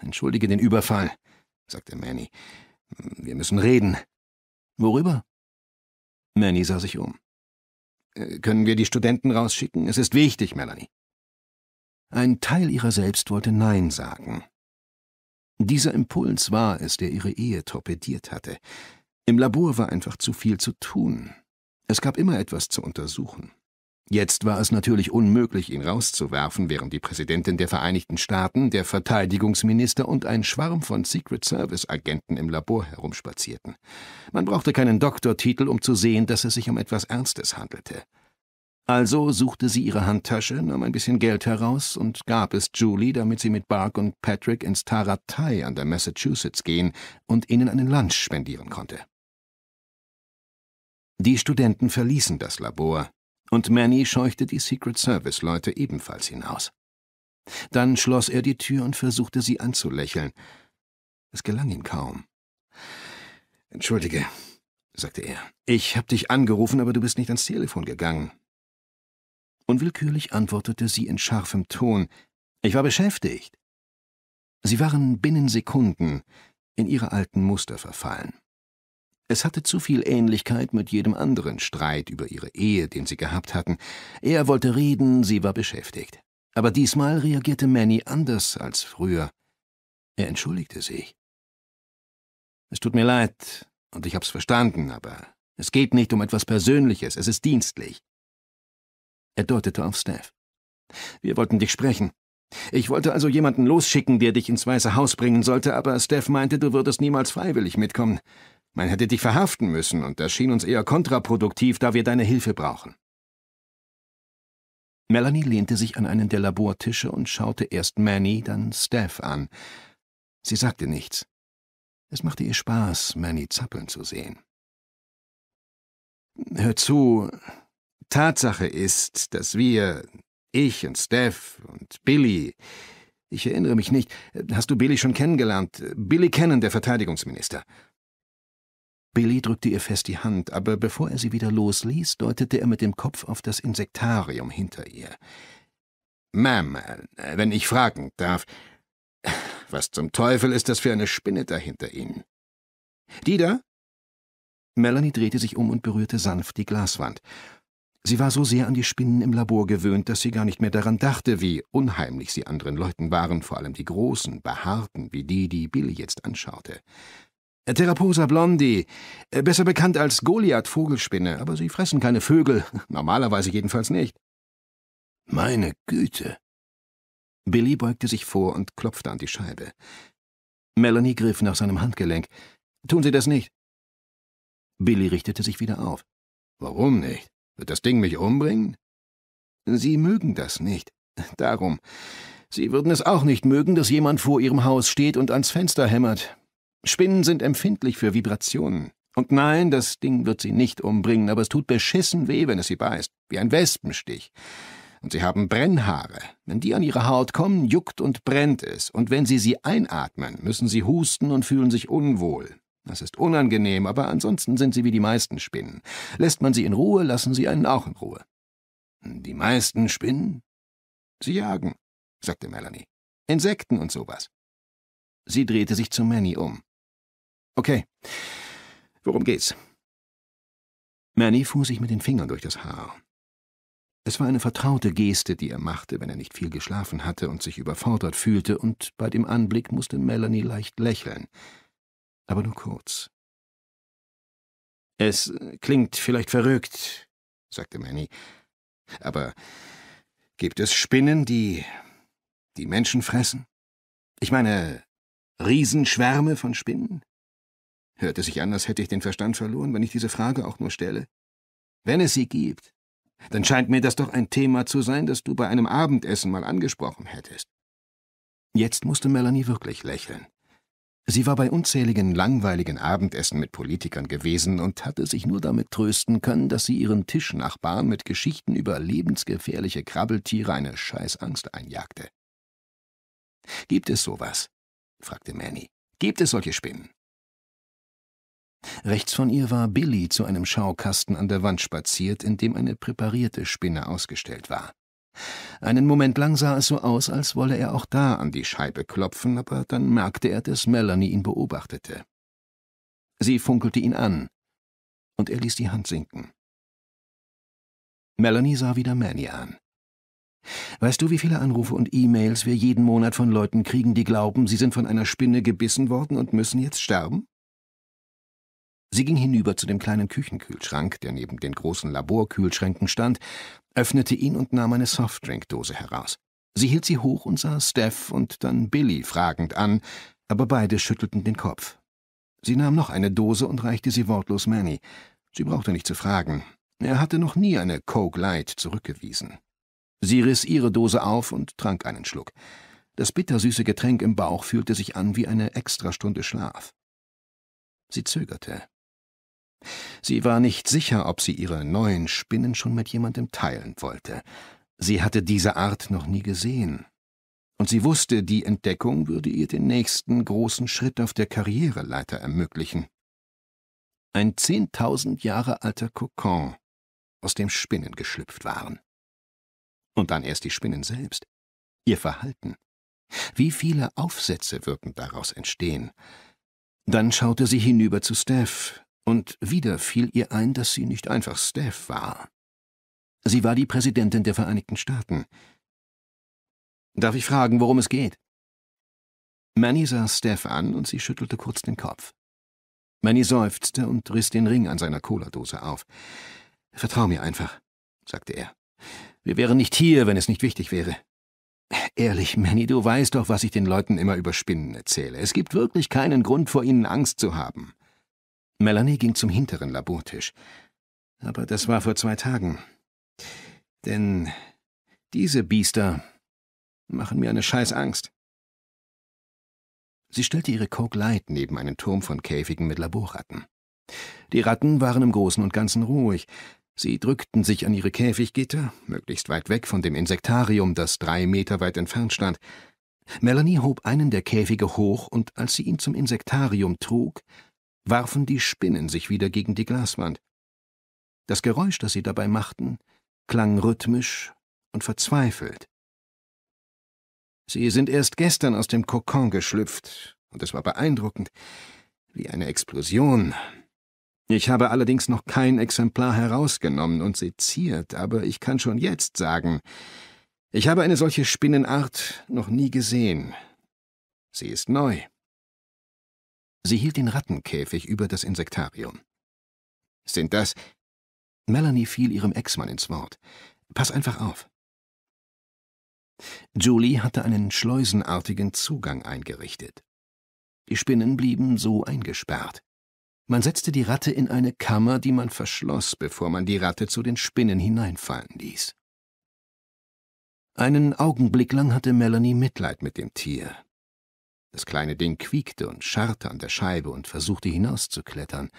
Entschuldige den Überfall, sagte Manny. Wir müssen reden. Worüber? Manny sah sich um. Äh, können wir die Studenten rausschicken? Es ist wichtig, Melanie. Ein Teil ihrer selbst wollte Nein sagen. Dieser Impuls war es, der ihre Ehe torpediert hatte. Im Labor war einfach zu viel zu tun. Es gab immer etwas zu untersuchen. Jetzt war es natürlich unmöglich, ihn rauszuwerfen, während die Präsidentin der Vereinigten Staaten, der Verteidigungsminister und ein Schwarm von Secret Service Agenten im Labor herumspazierten. Man brauchte keinen Doktortitel, um zu sehen, dass es sich um etwas Ernstes handelte. Also suchte sie ihre Handtasche, nahm ein bisschen Geld heraus und gab es Julie, damit sie mit Bark und Patrick ins Taratai an der Massachusetts gehen und ihnen einen Lunch spendieren konnte. Die Studenten verließen das Labor, und Manny scheuchte die Secret Service-Leute ebenfalls hinaus. Dann schloss er die Tür und versuchte sie anzulächeln. Es gelang ihm kaum. Entschuldige, sagte er. Ich hab dich angerufen, aber du bist nicht ans Telefon gegangen. Unwillkürlich antwortete sie in scharfem Ton. Ich war beschäftigt. Sie waren binnen Sekunden in ihre alten Muster verfallen. Es hatte zu viel Ähnlichkeit mit jedem anderen Streit über ihre Ehe, den sie gehabt hatten. Er wollte reden, sie war beschäftigt. Aber diesmal reagierte Manny anders als früher. Er entschuldigte sich. Es tut mir leid, und ich hab's verstanden, aber es geht nicht um etwas Persönliches, es ist dienstlich. Er deutete auf Steph. Wir wollten dich sprechen. Ich wollte also jemanden losschicken, der dich ins Weiße Haus bringen sollte, aber Steph meinte, du würdest niemals freiwillig mitkommen. Man hätte dich verhaften müssen, und das schien uns eher kontraproduktiv, da wir deine Hilfe brauchen. Melanie lehnte sich an einen der Labortische und schaute erst Manny, dann Steph an. Sie sagte nichts. Es machte ihr Spaß, Manny zappeln zu sehen. Hör zu, Tatsache ist, dass wir, ich und Steph und Billy, ich erinnere mich nicht, hast du Billy schon kennengelernt? Billy kennen, der Verteidigungsminister. Billy drückte ihr fest die Hand, aber bevor er sie wieder losließ, deutete er mit dem Kopf auf das Insektarium hinter ihr. Ma'am, äh, wenn ich fragen darf, was zum Teufel ist das für eine Spinne da hinter Ihnen? Die da? Melanie drehte sich um und berührte sanft die Glaswand. Sie war so sehr an die Spinnen im Labor gewöhnt, dass sie gar nicht mehr daran dachte, wie unheimlich sie anderen Leuten waren, vor allem die großen, behaarten, wie die, die Billy jetzt anschaute. Theraposa blondi, äh, besser bekannt als Goliath-Vogelspinne, aber sie fressen keine Vögel, normalerweise jedenfalls nicht. Meine Güte! Billy beugte sich vor und klopfte an die Scheibe. Melanie griff nach seinem Handgelenk. Tun Sie das nicht. Billy richtete sich wieder auf. Warum nicht? Wird das Ding mich umbringen? Sie mögen das nicht. Darum. Sie würden es auch nicht mögen, dass jemand vor Ihrem Haus steht und ans Fenster hämmert. Spinnen sind empfindlich für Vibrationen. Und nein, das Ding wird sie nicht umbringen, aber es tut beschissen weh, wenn es sie beißt, wie ein Wespenstich. Und sie haben Brennhaare. Wenn die an ihre Haut kommen, juckt und brennt es. Und wenn sie sie einatmen, müssen sie husten und fühlen sich unwohl. Das ist unangenehm, aber ansonsten sind sie wie die meisten Spinnen. Lässt man sie in Ruhe, lassen sie einen auch in Ruhe. Die meisten Spinnen? Sie jagen, sagte Melanie. Insekten und sowas. Sie drehte sich zu Manny um. Okay. Worum geht's? Manny fuhr sich mit den Fingern durch das Haar. Es war eine vertraute Geste, die er machte, wenn er nicht viel geschlafen hatte und sich überfordert fühlte, und bei dem Anblick musste Melanie leicht lächeln. Aber nur kurz. Es klingt vielleicht verrückt, sagte Manny, aber gibt es Spinnen, die die Menschen fressen? Ich meine, Riesenschwärme von Spinnen? Hört es sich an, als hätte ich den Verstand verloren, wenn ich diese Frage auch nur stelle. Wenn es sie gibt, dann scheint mir das doch ein Thema zu sein, das du bei einem Abendessen mal angesprochen hättest. Jetzt musste Melanie wirklich lächeln. Sie war bei unzähligen langweiligen Abendessen mit Politikern gewesen und hatte sich nur damit trösten können, dass sie ihren Tischnachbarn mit Geschichten über lebensgefährliche Krabbeltiere eine Scheißangst einjagte. Gibt es sowas? fragte Manny. Gibt es solche Spinnen? Rechts von ihr war Billy zu einem Schaukasten an der Wand spaziert, in dem eine präparierte Spinne ausgestellt war. Einen Moment lang sah es so aus, als wolle er auch da an die Scheibe klopfen, aber dann merkte er, dass Melanie ihn beobachtete. Sie funkelte ihn an, und er ließ die Hand sinken. Melanie sah wieder Manny an. Weißt du, wie viele Anrufe und E-Mails wir jeden Monat von Leuten kriegen, die glauben, sie sind von einer Spinne gebissen worden und müssen jetzt sterben? Sie ging hinüber zu dem kleinen Küchenkühlschrank, der neben den großen Laborkühlschränken stand, öffnete ihn und nahm eine Softdrinkdose heraus. Sie hielt sie hoch und sah Steph und dann Billy fragend an, aber beide schüttelten den Kopf. Sie nahm noch eine Dose und reichte sie wortlos Manny. Sie brauchte nicht zu fragen. Er hatte noch nie eine Coke Light zurückgewiesen. Sie riss ihre Dose auf und trank einen Schluck. Das bittersüße Getränk im Bauch fühlte sich an wie eine Extrastunde Schlaf. Sie zögerte. Sie war nicht sicher, ob sie ihre neuen Spinnen schon mit jemandem teilen wollte. Sie hatte diese Art noch nie gesehen. Und sie wusste, die Entdeckung würde ihr den nächsten großen Schritt auf der Karriereleiter ermöglichen. Ein zehntausend Jahre alter Kokon, aus dem Spinnen geschlüpft waren. Und dann erst die Spinnen selbst, ihr Verhalten. Wie viele Aufsätze würden daraus entstehen? Dann schaute sie hinüber zu Steph, und wieder fiel ihr ein, dass sie nicht einfach Steph war. Sie war die Präsidentin der Vereinigten Staaten. Darf ich fragen, worum es geht? Manny sah Steph an und sie schüttelte kurz den Kopf. Manny seufzte und riss den Ring an seiner Cola-Dose auf. Vertrau mir einfach, sagte er. Wir wären nicht hier, wenn es nicht wichtig wäre. Ehrlich, Manny, du weißt doch, was ich den Leuten immer über Spinnen erzähle. Es gibt wirklich keinen Grund, vor ihnen Angst zu haben. Melanie ging zum hinteren Labortisch. Aber das war vor zwei Tagen. Denn diese Biester machen mir eine Scheißangst. Sie stellte ihre Coke Light neben einen Turm von Käfigen mit Laborratten. Die Ratten waren im Großen und Ganzen ruhig. Sie drückten sich an ihre Käfiggitter, möglichst weit weg von dem Insektarium, das drei Meter weit entfernt stand. Melanie hob einen der Käfige hoch, und als sie ihn zum Insektarium trug, warfen die Spinnen sich wieder gegen die Glaswand. Das Geräusch, das sie dabei machten, klang rhythmisch und verzweifelt. Sie sind erst gestern aus dem Kokon geschlüpft, und es war beeindruckend, wie eine Explosion. Ich habe allerdings noch kein Exemplar herausgenommen und seziert, aber ich kann schon jetzt sagen, ich habe eine solche Spinnenart noch nie gesehen. Sie ist neu. Sie hielt den Rattenkäfig über das Insektarium. Sind das... Melanie fiel ihrem Ex-Mann ins Wort. Pass einfach auf. Julie hatte einen schleusenartigen Zugang eingerichtet. Die Spinnen blieben so eingesperrt. Man setzte die Ratte in eine Kammer, die man verschloss, bevor man die Ratte zu den Spinnen hineinfallen ließ. Einen Augenblick lang hatte Melanie Mitleid mit dem Tier, das kleine Ding quiekte und scharrte an der Scheibe und versuchte hinauszuklettern.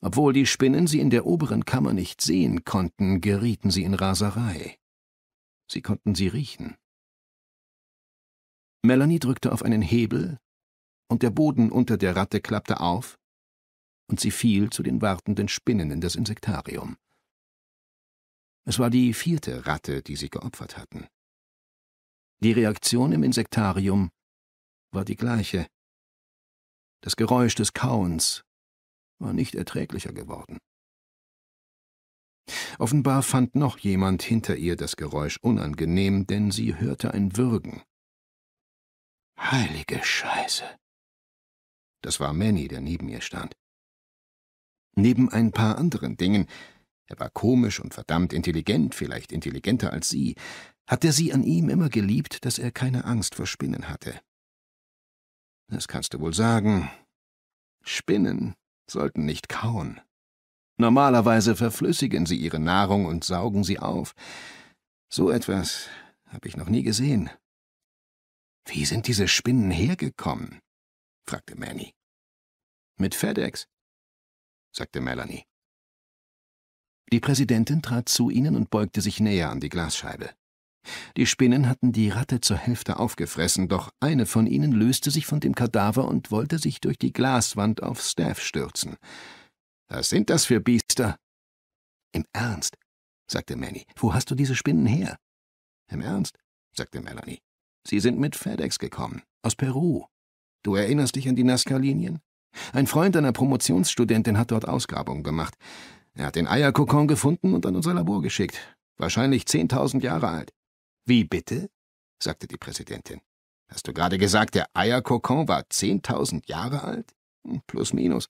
Obwohl die Spinnen sie in der oberen Kammer nicht sehen konnten, gerieten sie in Raserei. Sie konnten sie riechen. Melanie drückte auf einen Hebel, und der Boden unter der Ratte klappte auf, und sie fiel zu den wartenden Spinnen in das Insektarium. Es war die vierte Ratte, die sie geopfert hatten. Die Reaktion im Insektarium war die gleiche. Das Geräusch des Kauens war nicht erträglicher geworden. Offenbar fand noch jemand hinter ihr das Geräusch unangenehm, denn sie hörte ein Würgen. Heilige Scheiße! Das war Manny, der neben ihr stand. Neben ein paar anderen Dingen, er war komisch und verdammt intelligent, vielleicht intelligenter als sie, hatte sie an ihm immer geliebt, dass er keine Angst vor Spinnen hatte. Das kannst du wohl sagen. Spinnen sollten nicht kauen. Normalerweise verflüssigen sie ihre Nahrung und saugen sie auf. So etwas habe ich noch nie gesehen. Wie sind diese Spinnen hergekommen? fragte Manny. Mit FedEx, sagte Melanie. Die Präsidentin trat zu ihnen und beugte sich näher an die Glasscheibe. Die Spinnen hatten die Ratte zur Hälfte aufgefressen, doch eine von ihnen löste sich von dem Kadaver und wollte sich durch die Glaswand auf Staff stürzen. Was sind das für Biester? Im Ernst, sagte Manny, wo hast du diese Spinnen her? Im Ernst, sagte Melanie. Sie sind mit FedEx gekommen, aus Peru. Du erinnerst dich an die Nazca-Linien? Ein Freund einer Promotionsstudentin hat dort Ausgrabungen gemacht. Er hat den Eierkokon gefunden und an unser Labor geschickt. Wahrscheinlich zehntausend Jahre alt. Wie bitte? sagte die Präsidentin. Hast du gerade gesagt, der Eierkokon war zehntausend Jahre alt? Hm, plus minus.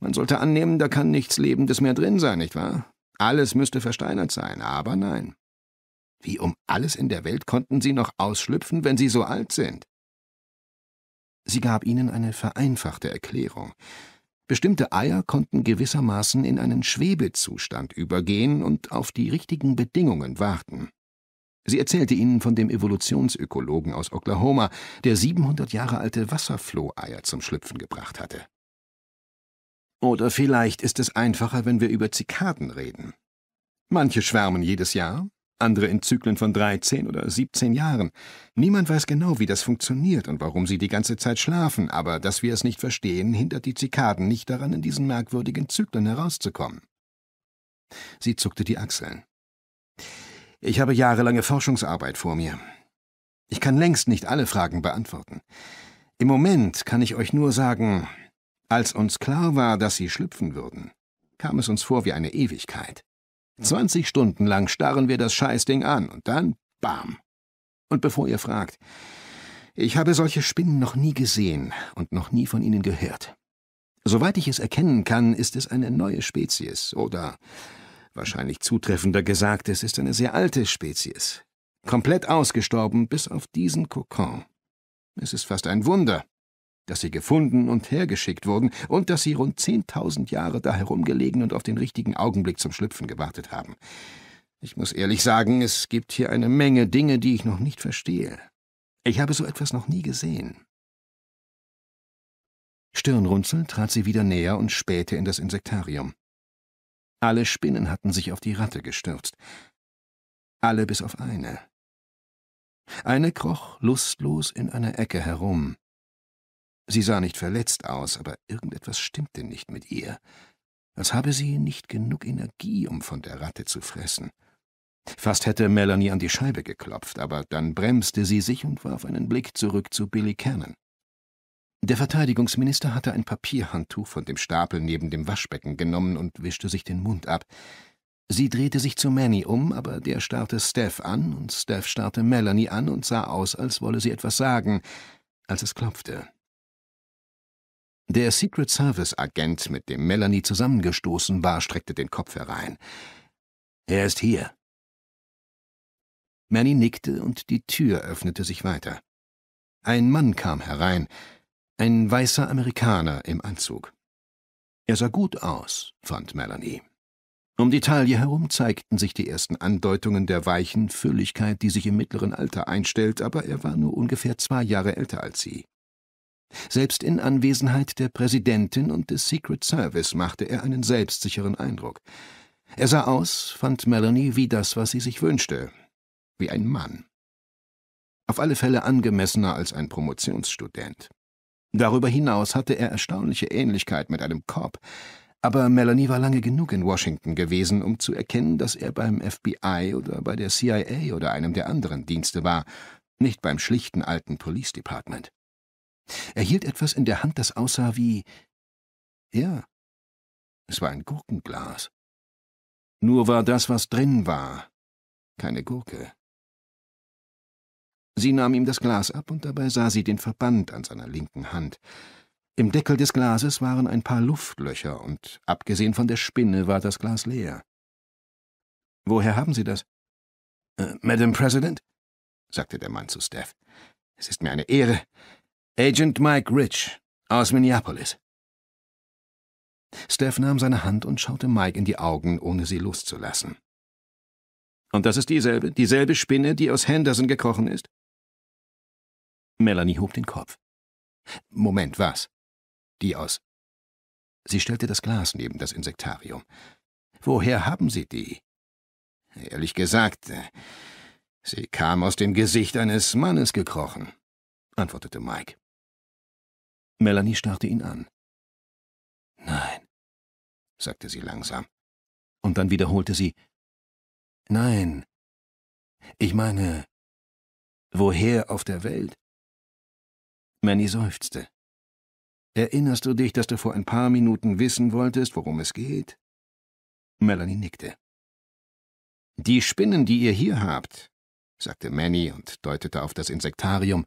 Man sollte annehmen, da kann nichts Lebendes mehr drin sein, nicht wahr? Alles müsste versteinert sein, aber nein. Wie um alles in der Welt konnten sie noch ausschlüpfen, wenn sie so alt sind? Sie gab ihnen eine vereinfachte Erklärung. Bestimmte Eier konnten gewissermaßen in einen Schwebezustand übergehen und auf die richtigen Bedingungen warten. Sie erzählte ihnen von dem Evolutionsökologen aus Oklahoma, der 700 Jahre alte Wasserfloheier zum Schlüpfen gebracht hatte. Oder vielleicht ist es einfacher, wenn wir über Zikaden reden. Manche schwärmen jedes Jahr, andere in Zyklen von 13 oder 17 Jahren. Niemand weiß genau, wie das funktioniert und warum sie die ganze Zeit schlafen, aber dass wir es nicht verstehen, hindert die Zikaden nicht daran, in diesen merkwürdigen Zyklen herauszukommen. Sie zuckte die Achseln. Ich habe jahrelange Forschungsarbeit vor mir. Ich kann längst nicht alle Fragen beantworten. Im Moment kann ich euch nur sagen, als uns klar war, dass sie schlüpfen würden, kam es uns vor wie eine Ewigkeit. 20 Stunden lang starren wir das Scheißding an und dann bam. Und bevor ihr fragt, ich habe solche Spinnen noch nie gesehen und noch nie von ihnen gehört. Soweit ich es erkennen kann, ist es eine neue Spezies oder Wahrscheinlich zutreffender gesagt, es ist eine sehr alte Spezies. Komplett ausgestorben, bis auf diesen Kokon. Es ist fast ein Wunder, dass sie gefunden und hergeschickt wurden und dass sie rund 10.000 Jahre da herumgelegen und auf den richtigen Augenblick zum Schlüpfen gewartet haben. Ich muss ehrlich sagen, es gibt hier eine Menge Dinge, die ich noch nicht verstehe. Ich habe so etwas noch nie gesehen. Stirnrunzelnd trat sie wieder näher und spähte in das Insektarium. Alle Spinnen hatten sich auf die Ratte gestürzt. Alle bis auf eine. Eine kroch lustlos in einer Ecke herum. Sie sah nicht verletzt aus, aber irgendetwas stimmte nicht mit ihr, als habe sie nicht genug Energie, um von der Ratte zu fressen. Fast hätte Melanie an die Scheibe geklopft, aber dann bremste sie sich und warf einen Blick zurück zu Billy Cannon. Der Verteidigungsminister hatte ein Papierhandtuch von dem Stapel neben dem Waschbecken genommen und wischte sich den Mund ab. Sie drehte sich zu Manny um, aber der starrte Steph an und Steph starrte Melanie an und sah aus, als wolle sie etwas sagen, als es klopfte. Der Secret Service Agent, mit dem Melanie zusammengestoßen war, streckte den Kopf herein. Er ist hier. Manny nickte und die Tür öffnete sich weiter. Ein Mann kam herein, ein weißer Amerikaner im Anzug. Er sah gut aus, fand Melanie. Um die Taille herum zeigten sich die ersten Andeutungen der weichen Fülligkeit, die sich im mittleren Alter einstellt, aber er war nur ungefähr zwei Jahre älter als sie. Selbst in Anwesenheit der Präsidentin und des Secret Service machte er einen selbstsicheren Eindruck. Er sah aus, fand Melanie, wie das, was sie sich wünschte, wie ein Mann. Auf alle Fälle angemessener als ein Promotionsstudent. Darüber hinaus hatte er erstaunliche Ähnlichkeit mit einem Korb. Aber Melanie war lange genug in Washington gewesen, um zu erkennen, dass er beim FBI oder bei der CIA oder einem der anderen Dienste war, nicht beim schlichten alten Police Department. Er hielt etwas in der Hand, das aussah wie. Ja, es war ein Gurkenglas. Nur war das, was drin war, keine Gurke. Sie nahm ihm das Glas ab, und dabei sah sie den Verband an seiner linken Hand. Im Deckel des Glases waren ein paar Luftlöcher, und abgesehen von der Spinne war das Glas leer. Woher haben Sie das? Äh, Madam President, sagte der Mann zu Steph. Es ist mir eine Ehre. Agent Mike Rich aus Minneapolis. Steph nahm seine Hand und schaute Mike in die Augen, ohne sie loszulassen. Und das ist dieselbe, dieselbe Spinne, die aus Henderson gekrochen ist? Melanie hob den Kopf. Moment, was? Die aus. Sie stellte das Glas neben das Insektarium. Woher haben Sie die? Ehrlich gesagt, äh, sie kam aus dem Gesicht eines Mannes gekrochen, antwortete Mike. Melanie starrte ihn an. Nein, sagte sie langsam. Und dann wiederholte sie Nein. Ich meine, woher auf der Welt? Manny seufzte. Erinnerst du dich, dass du vor ein paar Minuten wissen wolltest, worum es geht? Melanie nickte. Die Spinnen, die ihr hier habt, sagte Manny und deutete auf das Insektarium,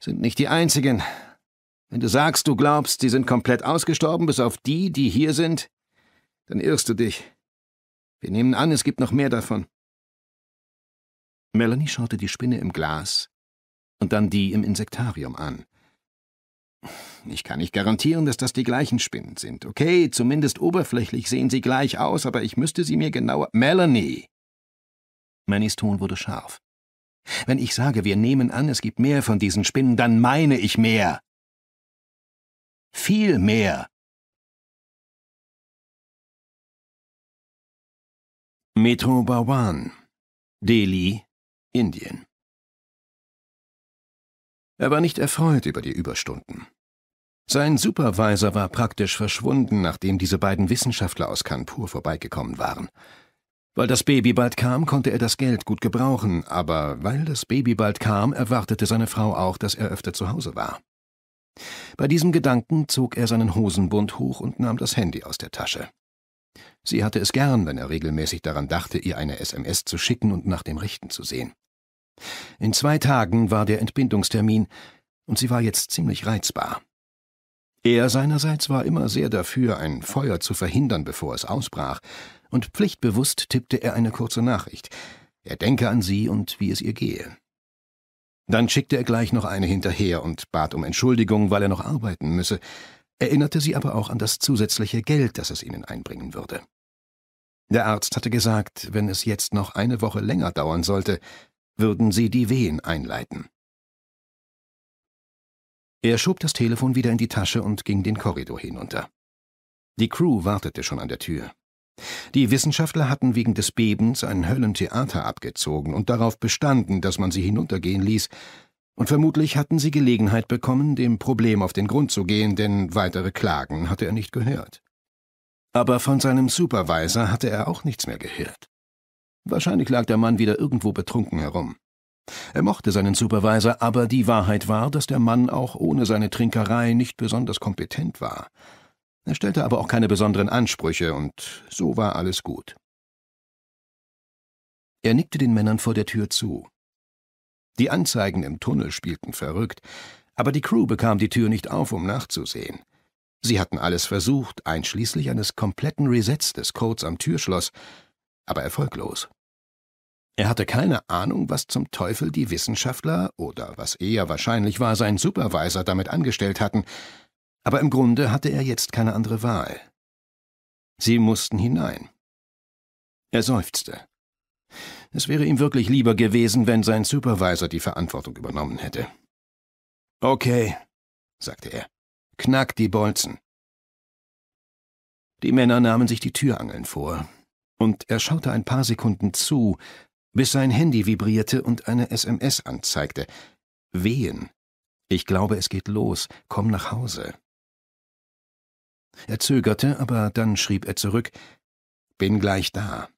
sind nicht die einzigen. Wenn du sagst, du glaubst, sie sind komplett ausgestorben, bis auf die, die hier sind, dann irrst du dich. Wir nehmen an, es gibt noch mehr davon. Melanie schaute die Spinne im Glas und dann die im Insektarium an. Ich kann nicht garantieren, dass das die gleichen Spinnen sind. Okay, zumindest oberflächlich sehen sie gleich aus, aber ich müsste sie mir genauer... Melanie! Mannys Ton wurde scharf. Wenn ich sage, wir nehmen an, es gibt mehr von diesen Spinnen, dann meine ich mehr. Viel mehr. Metro Bhawan, Delhi, Indien. Er war nicht erfreut über die Überstunden. Sein Supervisor war praktisch verschwunden, nachdem diese beiden Wissenschaftler aus Kanpur vorbeigekommen waren. Weil das Baby bald kam, konnte er das Geld gut gebrauchen, aber weil das Baby bald kam, erwartete seine Frau auch, dass er öfter zu Hause war. Bei diesem Gedanken zog er seinen Hosenbund hoch und nahm das Handy aus der Tasche. Sie hatte es gern, wenn er regelmäßig daran dachte, ihr eine SMS zu schicken und nach dem Richten zu sehen. In zwei Tagen war der Entbindungstermin, und sie war jetzt ziemlich reizbar. Er seinerseits war immer sehr dafür, ein Feuer zu verhindern, bevor es ausbrach, und pflichtbewusst tippte er eine kurze Nachricht. Er denke an sie und wie es ihr gehe. Dann schickte er gleich noch eine hinterher und bat um Entschuldigung, weil er noch arbeiten müsse, erinnerte sie aber auch an das zusätzliche Geld, das es ihnen einbringen würde. Der Arzt hatte gesagt, wenn es jetzt noch eine Woche länger dauern sollte, würden sie die Wehen einleiten. Er schob das Telefon wieder in die Tasche und ging den Korridor hinunter. Die Crew wartete schon an der Tür. Die Wissenschaftler hatten wegen des Bebens ein Höllentheater abgezogen und darauf bestanden, dass man sie hinuntergehen ließ, und vermutlich hatten sie Gelegenheit bekommen, dem Problem auf den Grund zu gehen, denn weitere Klagen hatte er nicht gehört. Aber von seinem Supervisor hatte er auch nichts mehr gehört. Wahrscheinlich lag der Mann wieder irgendwo betrunken herum. Er mochte seinen Supervisor, aber die Wahrheit war, dass der Mann auch ohne seine Trinkerei nicht besonders kompetent war. Er stellte aber auch keine besonderen Ansprüche, und so war alles gut. Er nickte den Männern vor der Tür zu. Die Anzeigen im Tunnel spielten verrückt, aber die Crew bekam die Tür nicht auf, um nachzusehen. Sie hatten alles versucht, einschließlich eines kompletten Resets des Codes am Türschloss, aber erfolglos. Er hatte keine Ahnung, was zum Teufel die Wissenschaftler oder was eher wahrscheinlich war, sein Supervisor damit angestellt hatten, aber im Grunde hatte er jetzt keine andere Wahl. Sie mussten hinein. Er seufzte. Es wäre ihm wirklich lieber gewesen, wenn sein Supervisor die Verantwortung übernommen hätte. Okay, sagte er. Knack die Bolzen. Die Männer nahmen sich die Türangeln vor, und er schaute ein paar Sekunden zu, bis sein Handy vibrierte und eine SMS anzeigte. Wehen. Ich glaube, es geht los. Komm nach Hause. Er zögerte, aber dann schrieb er zurück Bin gleich da.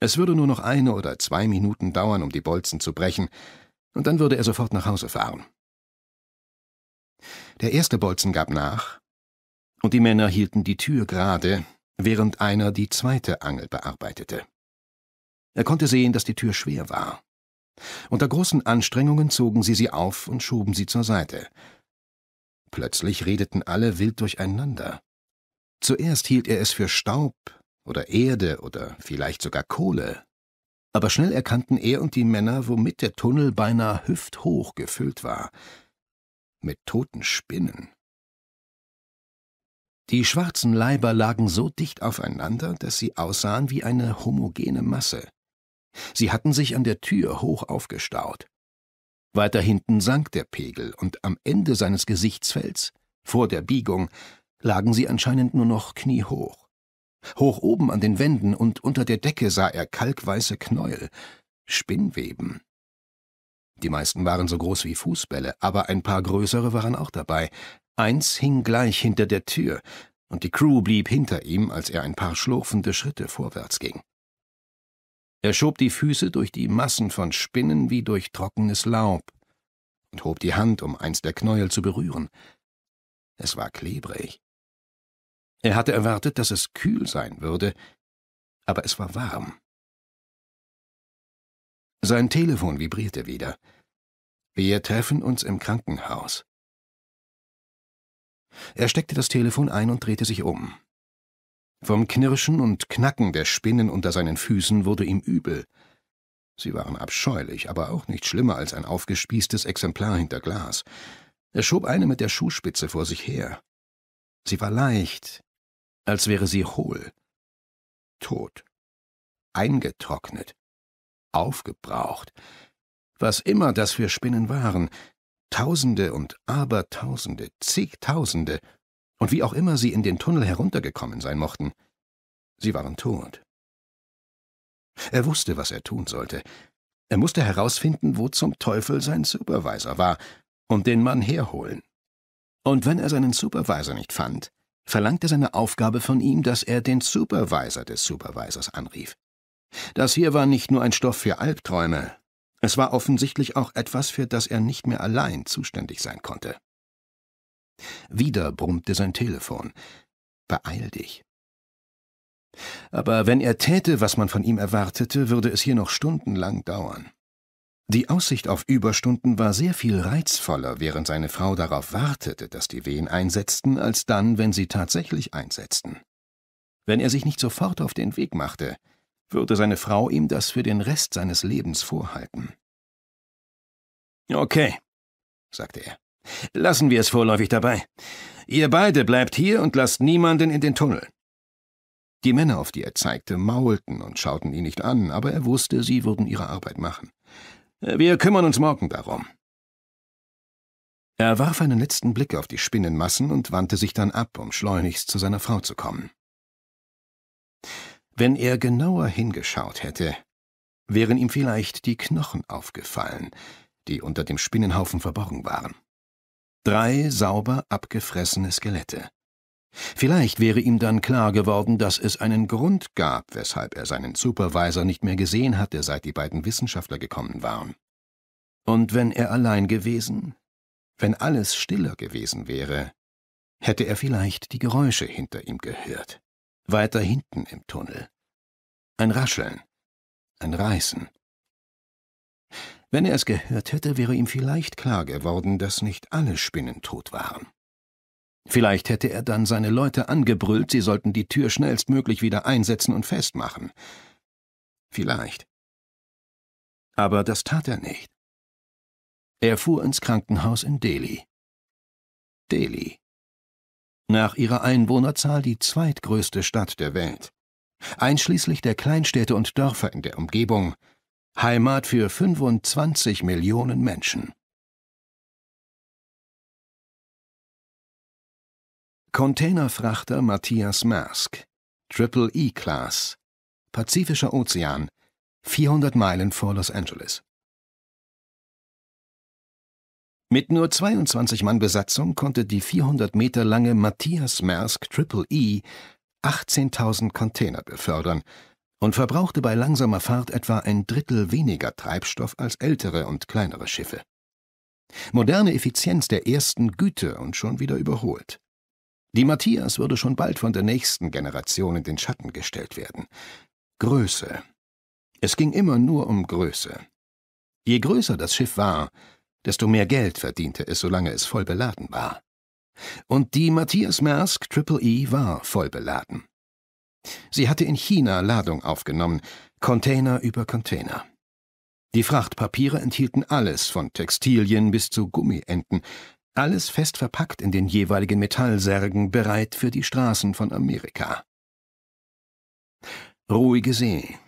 Es würde nur noch eine oder zwei Minuten dauern, um die Bolzen zu brechen, und dann würde er sofort nach Hause fahren. Der erste Bolzen gab nach, und die Männer hielten die Tür gerade, während einer die zweite Angel bearbeitete. Er konnte sehen, dass die Tür schwer war. Unter großen Anstrengungen zogen sie sie auf und schoben sie zur Seite. Plötzlich redeten alle wild durcheinander. Zuerst hielt er es für Staub oder Erde oder vielleicht sogar Kohle. Aber schnell erkannten er und die Männer, womit der Tunnel beinahe hüfthoch gefüllt war. Mit toten Spinnen. Die schwarzen Leiber lagen so dicht aufeinander, dass sie aussahen wie eine homogene Masse. Sie hatten sich an der Tür hoch aufgestaut. Weiter hinten sank der Pegel, und am Ende seines Gesichtsfelds, vor der Biegung, lagen sie anscheinend nur noch kniehoch. Hoch oben an den Wänden und unter der Decke sah er kalkweiße Knäuel, Spinnweben. Die meisten waren so groß wie Fußbälle, aber ein paar größere waren auch dabei. Eins hing gleich hinter der Tür, und die Crew blieb hinter ihm, als er ein paar schlurfende Schritte vorwärts ging. Er schob die Füße durch die Massen von Spinnen wie durch trockenes Laub und hob die Hand, um eins der Knäuel zu berühren. Es war klebrig. Er hatte erwartet, dass es kühl sein würde, aber es war warm. Sein Telefon vibrierte wieder. Wir treffen uns im Krankenhaus. Er steckte das Telefon ein und drehte sich um. Vom Knirschen und Knacken der Spinnen unter seinen Füßen wurde ihm übel. Sie waren abscheulich, aber auch nicht schlimmer als ein aufgespießtes Exemplar hinter Glas. Er schob eine mit der Schuhspitze vor sich her. Sie war leicht, als wäre sie hohl. Tot. Eingetrocknet. Aufgebraucht. Was immer das für Spinnen waren, Tausende und Abertausende, zigtausende – und wie auch immer sie in den Tunnel heruntergekommen sein mochten, sie waren tot. Er wusste, was er tun sollte. Er musste herausfinden, wo zum Teufel sein Supervisor war, und den Mann herholen. Und wenn er seinen Supervisor nicht fand, verlangte seine Aufgabe von ihm, dass er den Supervisor des Supervisors anrief. Das hier war nicht nur ein Stoff für Albträume, es war offensichtlich auch etwas, für das er nicht mehr allein zuständig sein konnte. Wieder brummte sein Telefon. Beeil dich. Aber wenn er täte, was man von ihm erwartete, würde es hier noch stundenlang dauern. Die Aussicht auf Überstunden war sehr viel reizvoller, während seine Frau darauf wartete, dass die Wehen einsetzten, als dann, wenn sie tatsächlich einsetzten. Wenn er sich nicht sofort auf den Weg machte, würde seine Frau ihm das für den Rest seines Lebens vorhalten. Okay, sagte er. Lassen wir es vorläufig dabei. Ihr beide bleibt hier und lasst niemanden in den Tunnel. Die Männer, auf die er zeigte, maulten und schauten ihn nicht an, aber er wusste, sie würden ihre Arbeit machen. Wir kümmern uns morgen darum. Er warf einen letzten Blick auf die Spinnenmassen und wandte sich dann ab, um schleunigst zu seiner Frau zu kommen. Wenn er genauer hingeschaut hätte, wären ihm vielleicht die Knochen aufgefallen, die unter dem Spinnenhaufen verborgen waren. Drei sauber abgefressene Skelette. Vielleicht wäre ihm dann klar geworden, dass es einen Grund gab, weshalb er seinen Supervisor nicht mehr gesehen hatte, seit die beiden Wissenschaftler gekommen waren. Und wenn er allein gewesen, wenn alles stiller gewesen wäre, hätte er vielleicht die Geräusche hinter ihm gehört. Weiter hinten im Tunnel. Ein Rascheln, ein Reißen, wenn er es gehört hätte, wäre ihm vielleicht klar geworden, dass nicht alle Spinnen tot waren. Vielleicht hätte er dann seine Leute angebrüllt, sie sollten die Tür schnellstmöglich wieder einsetzen und festmachen. Vielleicht. Aber das tat er nicht. Er fuhr ins Krankenhaus in Delhi. Delhi. Nach ihrer Einwohnerzahl die zweitgrößte Stadt der Welt. Einschließlich der Kleinstädte und Dörfer in der Umgebung, Heimat für 25 Millionen Menschen. Containerfrachter Matthias Maersk, Triple E Class, Pazifischer Ozean, 400 Meilen vor Los Angeles. Mit nur 22 Mann Besatzung konnte die 400 Meter lange Matthias Maersk Triple E 18.000 Container befördern, und verbrauchte bei langsamer Fahrt etwa ein Drittel weniger Treibstoff als ältere und kleinere Schiffe. Moderne Effizienz der ersten Güte und schon wieder überholt. Die Matthias würde schon bald von der nächsten Generation in den Schatten gestellt werden. Größe. Es ging immer nur um Größe. Je größer das Schiff war, desto mehr Geld verdiente es, solange es voll beladen war. Und die Matthias Maersk Triple E war voll beladen. Sie hatte in China Ladung aufgenommen, Container über Container. Die Frachtpapiere enthielten alles, von Textilien bis zu Gummienten, alles fest verpackt in den jeweiligen Metallsärgen, bereit für die Straßen von Amerika. Ruhige See.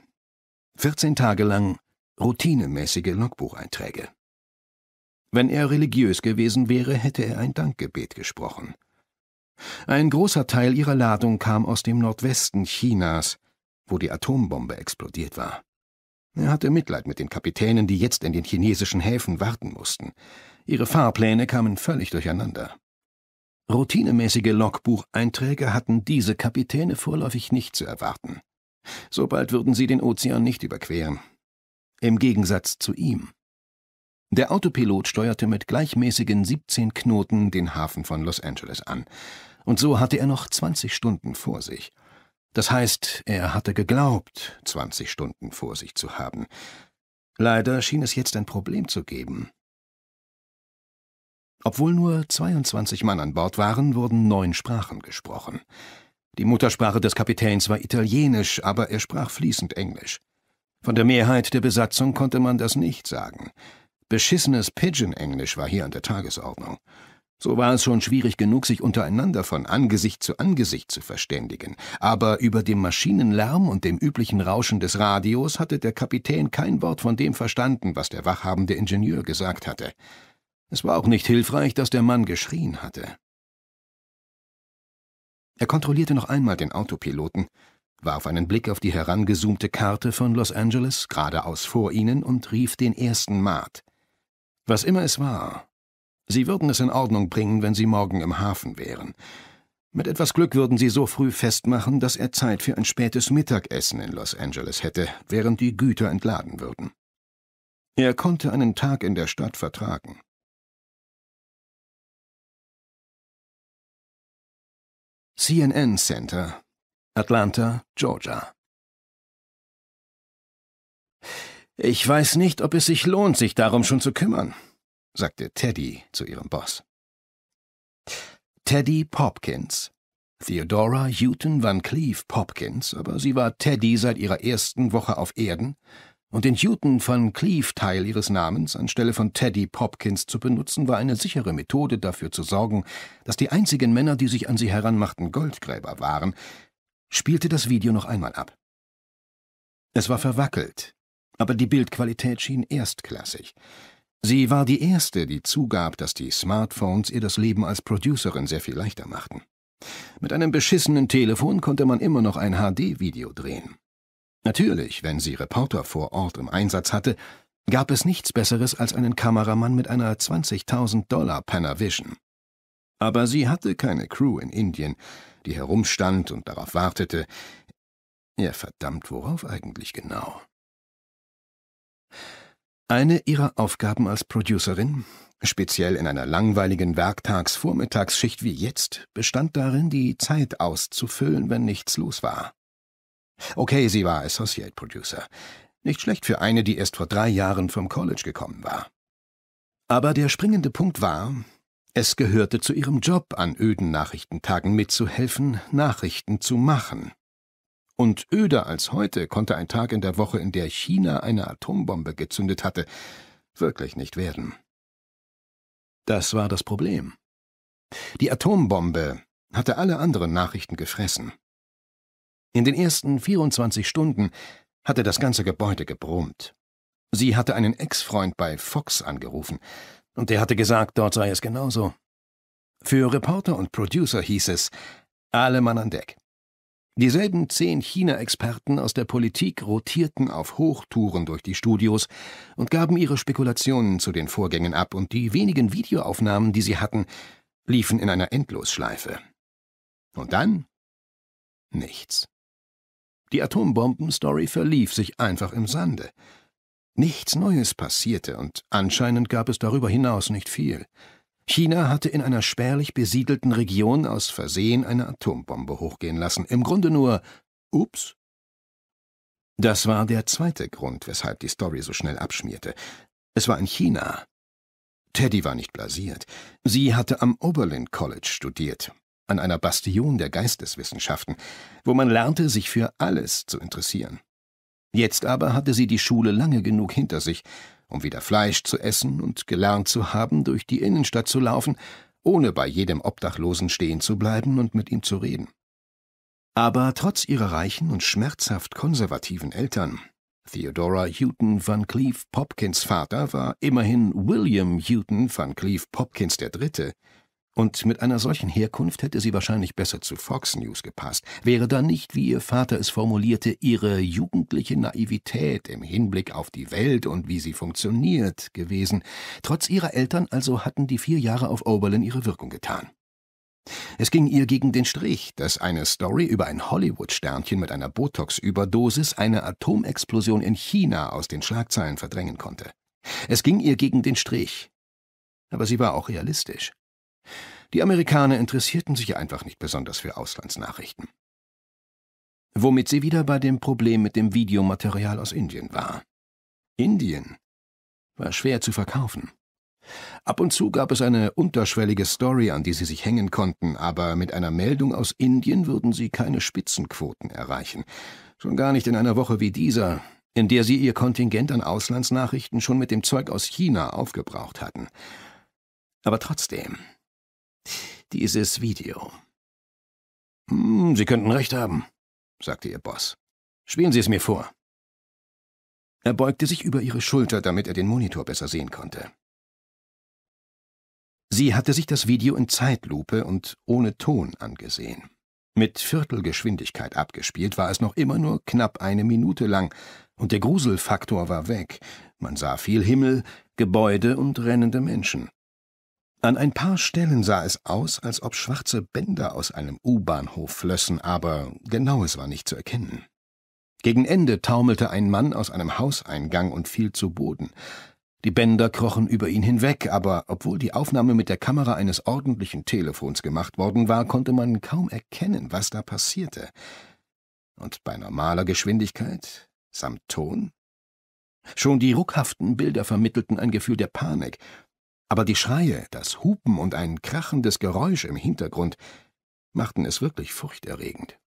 14 Tage lang routinemäßige Logbucheinträge. Wenn er religiös gewesen wäre, hätte er ein Dankgebet gesprochen. Ein großer Teil ihrer Ladung kam aus dem Nordwesten Chinas, wo die Atombombe explodiert war. Er hatte Mitleid mit den Kapitänen, die jetzt in den chinesischen Häfen warten mussten. Ihre Fahrpläne kamen völlig durcheinander. Routinemäßige Logbucheinträge hatten diese Kapitäne vorläufig nicht zu erwarten. Sobald würden sie den Ozean nicht überqueren. Im Gegensatz zu ihm. Der Autopilot steuerte mit gleichmäßigen 17 Knoten den Hafen von Los Angeles an. Und so hatte er noch 20 Stunden vor sich. Das heißt, er hatte geglaubt, 20 Stunden vor sich zu haben. Leider schien es jetzt ein Problem zu geben. Obwohl nur 22 Mann an Bord waren, wurden neun Sprachen gesprochen. Die Muttersprache des Kapitäns war Italienisch, aber er sprach fließend Englisch. Von der Mehrheit der Besatzung konnte man das nicht sagen. Beschissenes Pigeon-Englisch war hier an der Tagesordnung. So war es schon schwierig genug, sich untereinander von Angesicht zu Angesicht zu verständigen, aber über dem Maschinenlärm und dem üblichen Rauschen des Radios hatte der Kapitän kein Wort von dem verstanden, was der wachhabende Ingenieur gesagt hatte. Es war auch nicht hilfreich, dass der Mann geschrien hatte. Er kontrollierte noch einmal den Autopiloten, warf einen Blick auf die herangezoomte Karte von Los Angeles geradeaus vor ihnen und rief den ersten Maat. Was immer es war, sie würden es in Ordnung bringen, wenn sie morgen im Hafen wären. Mit etwas Glück würden sie so früh festmachen, dass er Zeit für ein spätes Mittagessen in Los Angeles hätte, während die Güter entladen würden. Er konnte einen Tag in der Stadt vertragen. CNN Center, Atlanta, Georgia. Ich weiß nicht, ob es sich lohnt, sich darum schon zu kümmern, sagte Teddy zu ihrem Boss. Teddy Popkins. Theodora Houghton Van Cleve Popkins, aber sie war Teddy seit ihrer ersten Woche auf Erden, und den Houghton Van Cleve Teil ihres Namens anstelle von Teddy Popkins zu benutzen, war eine sichere Methode dafür zu sorgen, dass die einzigen Männer, die sich an sie heranmachten, Goldgräber waren, spielte das Video noch einmal ab. Es war verwackelt, aber die Bildqualität schien erstklassig. Sie war die erste, die zugab, dass die Smartphones ihr das Leben als Producerin sehr viel leichter machten. Mit einem beschissenen Telefon konnte man immer noch ein HD-Video drehen. Natürlich, wenn sie Reporter vor Ort im Einsatz hatte, gab es nichts Besseres als einen Kameramann mit einer 20.000 Dollar Panavision. Aber sie hatte keine Crew in Indien, die herumstand und darauf wartete. Ja, verdammt, worauf eigentlich genau? Eine ihrer Aufgaben als Producerin, speziell in einer langweiligen Werktags-Vormittagsschicht wie jetzt, bestand darin, die Zeit auszufüllen, wenn nichts los war. Okay, sie war Associate Producer. Nicht schlecht für eine, die erst vor drei Jahren vom College gekommen war. Aber der springende Punkt war, es gehörte zu ihrem Job, an öden Nachrichtentagen mitzuhelfen, Nachrichten zu machen. Und öder als heute konnte ein Tag in der Woche, in der China eine Atombombe gezündet hatte, wirklich nicht werden. Das war das Problem. Die Atombombe hatte alle anderen Nachrichten gefressen. In den ersten 24 Stunden hatte das ganze Gebäude gebrummt. Sie hatte einen Ex-Freund bei Fox angerufen, und der hatte gesagt, dort sei es genauso. Für Reporter und Producer hieß es, alle Mann an Deck. Dieselben zehn China-Experten aus der Politik rotierten auf Hochtouren durch die Studios und gaben ihre Spekulationen zu den Vorgängen ab, und die wenigen Videoaufnahmen, die sie hatten, liefen in einer Endlosschleife. Und dann nichts. Die Atombomben-Story verlief sich einfach im Sande. Nichts Neues passierte, und anscheinend gab es darüber hinaus nicht viel. China hatte in einer spärlich besiedelten Region aus Versehen eine Atombombe hochgehen lassen. Im Grunde nur ups. Das war der zweite Grund, weshalb die Story so schnell abschmierte. Es war in China. Teddy war nicht blasiert. Sie hatte am Oberlin College studiert, an einer Bastion der Geisteswissenschaften, wo man lernte, sich für alles zu interessieren. Jetzt aber hatte sie die Schule lange genug hinter sich, um wieder Fleisch zu essen und gelernt zu haben, durch die Innenstadt zu laufen, ohne bei jedem Obdachlosen stehen zu bleiben und mit ihm zu reden. Aber trotz ihrer reichen und schmerzhaft konservativen Eltern, Theodora Houghton Van Cleve Popkins Vater war immerhin William Houghton Van Cleve Popkins III., und mit einer solchen Herkunft hätte sie wahrscheinlich besser zu Fox News gepasst, wäre da nicht, wie ihr Vater es formulierte, ihre jugendliche Naivität im Hinblick auf die Welt und wie sie funktioniert gewesen. Trotz ihrer Eltern also hatten die vier Jahre auf Oberlin ihre Wirkung getan. Es ging ihr gegen den Strich, dass eine Story über ein Hollywood-Sternchen mit einer Botox-Überdosis eine Atomexplosion in China aus den Schlagzeilen verdrängen konnte. Es ging ihr gegen den Strich. Aber sie war auch realistisch. Die Amerikaner interessierten sich einfach nicht besonders für Auslandsnachrichten. Womit sie wieder bei dem Problem mit dem Videomaterial aus Indien war. Indien war schwer zu verkaufen. Ab und zu gab es eine unterschwellige Story, an die sie sich hängen konnten, aber mit einer Meldung aus Indien würden sie keine Spitzenquoten erreichen. Schon gar nicht in einer Woche wie dieser, in der sie ihr Kontingent an Auslandsnachrichten schon mit dem Zeug aus China aufgebraucht hatten. Aber trotzdem, dieses Video. Hm, Sie könnten recht haben, sagte ihr Boss. Spielen Sie es mir vor. Er beugte sich über ihre Schulter, damit er den Monitor besser sehen konnte. Sie hatte sich das Video in Zeitlupe und ohne Ton angesehen. Mit Viertelgeschwindigkeit abgespielt war es noch immer nur knapp eine Minute lang, und der Gruselfaktor war weg. Man sah viel Himmel, Gebäude und rennende Menschen. An ein paar Stellen sah es aus, als ob schwarze Bänder aus einem U-Bahnhof flössen, aber genaues war nicht zu erkennen. Gegen Ende taumelte ein Mann aus einem Hauseingang und fiel zu Boden. Die Bänder krochen über ihn hinweg, aber obwohl die Aufnahme mit der Kamera eines ordentlichen Telefons gemacht worden war, konnte man kaum erkennen, was da passierte. Und bei normaler Geschwindigkeit, samt Ton? Schon die ruckhaften Bilder vermittelten ein Gefühl der Panik, aber die Schreie, das Hupen und ein krachendes Geräusch im Hintergrund machten es wirklich furchterregend.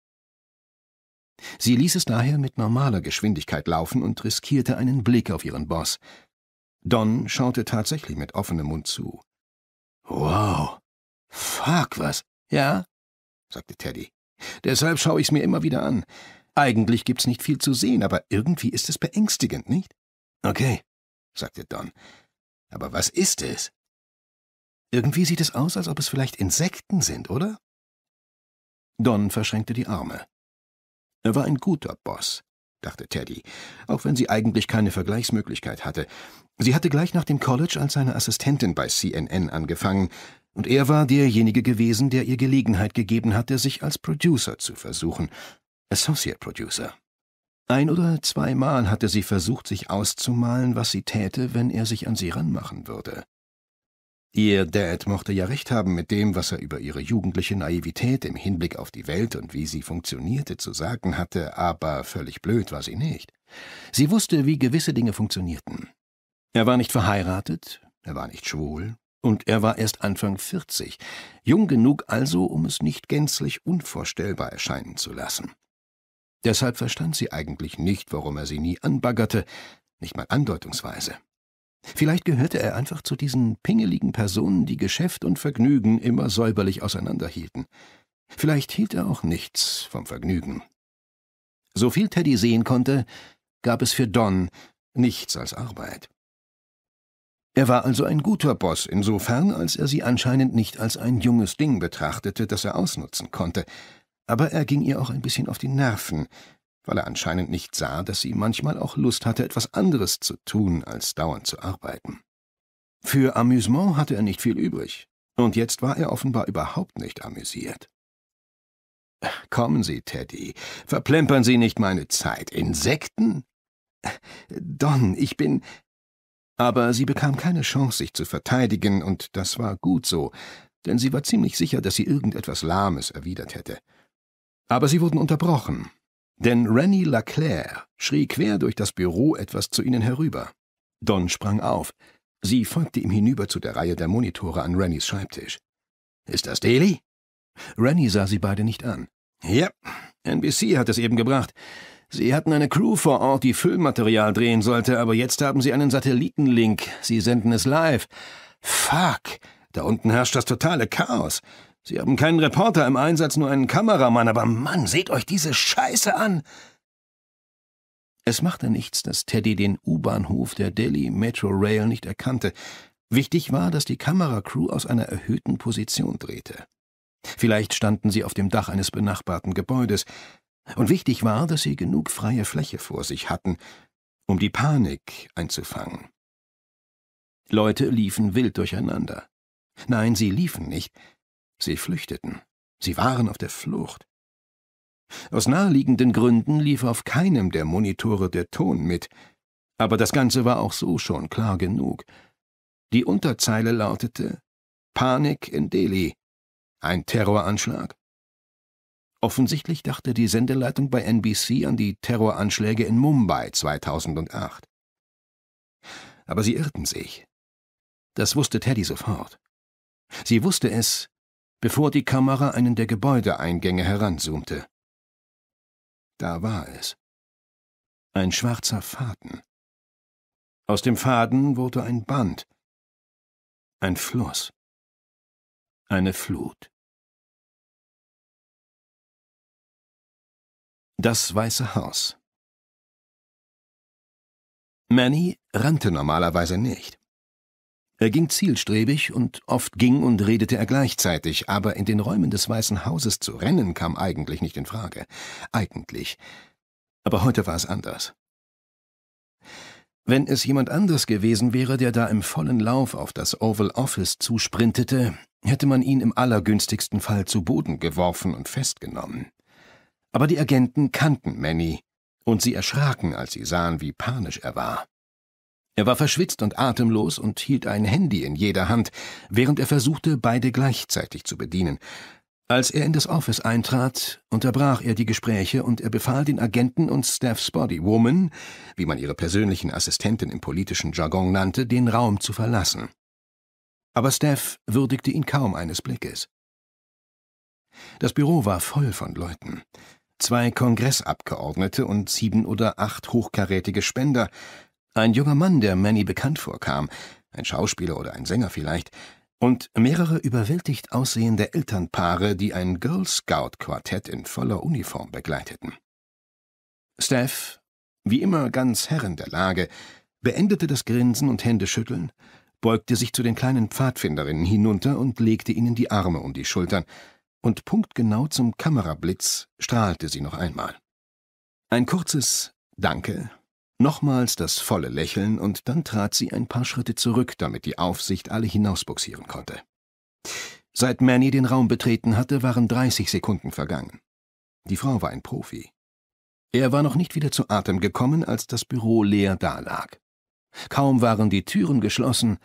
Sie ließ es daher mit normaler Geschwindigkeit laufen und riskierte einen Blick auf ihren Boss. Don schaute tatsächlich mit offenem Mund zu. Wow. Fuck, was? Ja? sagte Teddy. Deshalb schaue ich's mir immer wieder an. Eigentlich gibt's nicht viel zu sehen, aber irgendwie ist es beängstigend, nicht? Okay, sagte Don. Aber was ist es? Irgendwie sieht es aus, als ob es vielleicht Insekten sind, oder? Don verschränkte die Arme. Er war ein guter Boss, dachte Teddy, auch wenn sie eigentlich keine Vergleichsmöglichkeit hatte. Sie hatte gleich nach dem College als seine Assistentin bei CNN angefangen, und er war derjenige gewesen, der ihr Gelegenheit gegeben hatte, sich als Producer zu versuchen. Associate Producer. Ein oder zweimal hatte sie versucht, sich auszumalen, was sie täte, wenn er sich an sie ranmachen würde. Ihr Dad mochte ja recht haben mit dem, was er über ihre jugendliche Naivität im Hinblick auf die Welt und wie sie funktionierte zu sagen hatte, aber völlig blöd war sie nicht. Sie wusste, wie gewisse Dinge funktionierten. Er war nicht verheiratet, er war nicht schwul, und er war erst Anfang 40, jung genug also, um es nicht gänzlich unvorstellbar erscheinen zu lassen. Deshalb verstand sie eigentlich nicht, warum er sie nie anbaggerte, nicht mal andeutungsweise. Vielleicht gehörte er einfach zu diesen pingeligen Personen, die Geschäft und Vergnügen immer säuberlich auseinanderhielten. Vielleicht hielt er auch nichts vom Vergnügen. So viel Teddy sehen konnte, gab es für Don nichts als Arbeit. Er war also ein guter Boss, insofern als er sie anscheinend nicht als ein junges Ding betrachtete, das er ausnutzen konnte, aber er ging ihr auch ein bisschen auf die Nerven, weil er anscheinend nicht sah, dass sie manchmal auch Lust hatte, etwas anderes zu tun, als dauernd zu arbeiten. Für Amüsement hatte er nicht viel übrig, und jetzt war er offenbar überhaupt nicht amüsiert. Kommen Sie, Teddy, verplempern Sie nicht meine Zeit. Insekten? Don, ich bin. Aber sie bekam keine Chance, sich zu verteidigen, und das war gut so, denn sie war ziemlich sicher, dass sie irgendetwas Lahmes erwidert hätte. Aber sie wurden unterbrochen, denn Rennie LaClaire schrie quer durch das Büro etwas zu ihnen herüber. Don sprang auf. Sie folgte ihm hinüber zu der Reihe der Monitore an Rennies Schreibtisch. Ist das Daly? Rennie sah sie beide nicht an. Ja, NBC hat es eben gebracht. Sie hatten eine Crew vor Ort, die Füllmaterial drehen sollte, aber jetzt haben sie einen Satellitenlink. Sie senden es live. Fuck, da unten herrscht das totale Chaos. Sie haben keinen Reporter im Einsatz, nur einen Kameramann, aber Mann, seht euch diese Scheiße an! Es machte nichts, dass Teddy den U-Bahnhof der Delhi Metro Rail nicht erkannte. Wichtig war, dass die Kameracrew aus einer erhöhten Position drehte. Vielleicht standen sie auf dem Dach eines benachbarten Gebäudes, und wichtig war, dass sie genug freie Fläche vor sich hatten, um die Panik einzufangen. Leute liefen wild durcheinander. Nein, sie liefen nicht, Sie flüchteten. Sie waren auf der Flucht. Aus naheliegenden Gründen lief auf keinem der Monitore der Ton mit, aber das Ganze war auch so schon klar genug. Die Unterzeile lautete Panik in Delhi. Ein Terroranschlag. Offensichtlich dachte die Sendeleitung bei NBC an die Terroranschläge in Mumbai 2008. Aber sie irrten sich. Das wusste Teddy sofort. Sie wusste es, bevor die Kamera einen der Gebäudeeingänge heranzoomte. Da war es. Ein schwarzer Faden. Aus dem Faden wurde ein Band. Ein Fluss. Eine Flut. Das Weiße Haus. Manny rannte normalerweise nicht. Er ging zielstrebig und oft ging und redete er gleichzeitig, aber in den Räumen des Weißen Hauses zu rennen kam eigentlich nicht in Frage. Eigentlich. Aber heute war es anders. Wenn es jemand anders gewesen wäre, der da im vollen Lauf auf das Oval Office zusprintete, hätte man ihn im allergünstigsten Fall zu Boden geworfen und festgenommen. Aber die Agenten kannten Manny, und sie erschraken, als sie sahen, wie panisch er war. Er war verschwitzt und atemlos und hielt ein Handy in jeder Hand, während er versuchte, beide gleichzeitig zu bedienen. Als er in das Office eintrat, unterbrach er die Gespräche und er befahl den Agenten und Staffs Bodywoman, wie man ihre persönlichen Assistenten im politischen Jargon nannte, den Raum zu verlassen. Aber Staff würdigte ihn kaum eines Blickes. Das Büro war voll von Leuten. Zwei Kongressabgeordnete und sieben oder acht hochkarätige Spender, ein junger Mann, der Manny bekannt vorkam, ein Schauspieler oder ein Sänger vielleicht, und mehrere überwältigt aussehende Elternpaare, die ein Girl Scout Quartett in voller Uniform begleiteten. Steph, wie immer ganz Herrin der Lage, beendete das Grinsen und Händeschütteln, beugte sich zu den kleinen Pfadfinderinnen hinunter und legte ihnen die Arme um die Schultern, und punktgenau zum Kamerablitz strahlte sie noch einmal. Ein kurzes Danke Nochmals das volle Lächeln, und dann trat sie ein paar Schritte zurück, damit die Aufsicht alle hinausbuxieren konnte. Seit Manny den Raum betreten hatte, waren 30 Sekunden vergangen. Die Frau war ein Profi. Er war noch nicht wieder zu Atem gekommen, als das Büro leer dalag. Kaum waren die Türen geschlossen,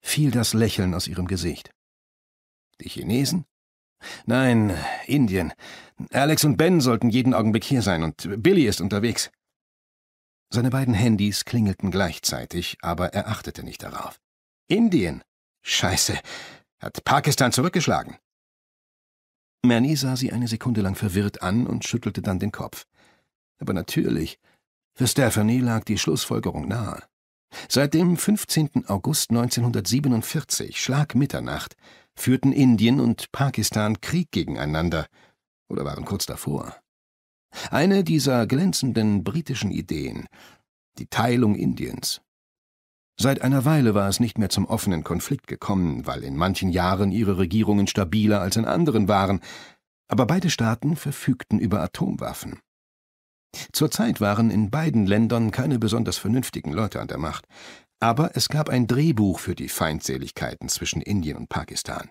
fiel das Lächeln aus ihrem Gesicht. Die Chinesen? Nein, Indien. Alex und Ben sollten jeden Augenblick hier sein, und Billy ist unterwegs. Seine beiden Handys klingelten gleichzeitig, aber er achtete nicht darauf. Indien! Scheiße! Hat Pakistan zurückgeschlagen! Manny sah sie eine Sekunde lang verwirrt an und schüttelte dann den Kopf. Aber natürlich, für Stephanie lag die Schlussfolgerung nahe. Seit dem 15. August 1947, Schlag Mitternacht, führten Indien und Pakistan Krieg gegeneinander oder waren kurz davor. Eine dieser glänzenden britischen Ideen, die Teilung Indiens. Seit einer Weile war es nicht mehr zum offenen Konflikt gekommen, weil in manchen Jahren ihre Regierungen stabiler als in anderen waren, aber beide Staaten verfügten über Atomwaffen. Zurzeit waren in beiden Ländern keine besonders vernünftigen Leute an der Macht, aber es gab ein Drehbuch für die Feindseligkeiten zwischen Indien und Pakistan.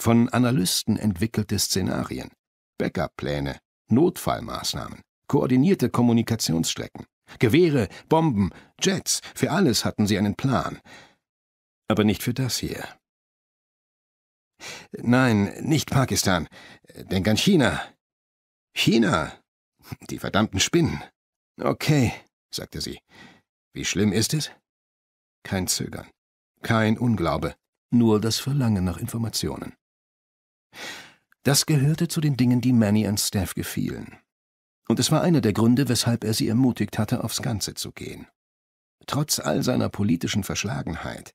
Von Analysten entwickelte Szenarien, Backup-Pläne, Notfallmaßnahmen, koordinierte Kommunikationsstrecken, Gewehre, Bomben, Jets, für alles hatten sie einen Plan. Aber nicht für das hier. Nein, nicht Pakistan. Denk an China. China? Die verdammten Spinnen. Okay, sagte sie. Wie schlimm ist es? Kein Zögern, kein Unglaube, nur das Verlangen nach Informationen. Das gehörte zu den Dingen, die Manny und Steph gefielen. Und es war einer der Gründe, weshalb er sie ermutigt hatte, aufs Ganze zu gehen. Trotz all seiner politischen Verschlagenheit,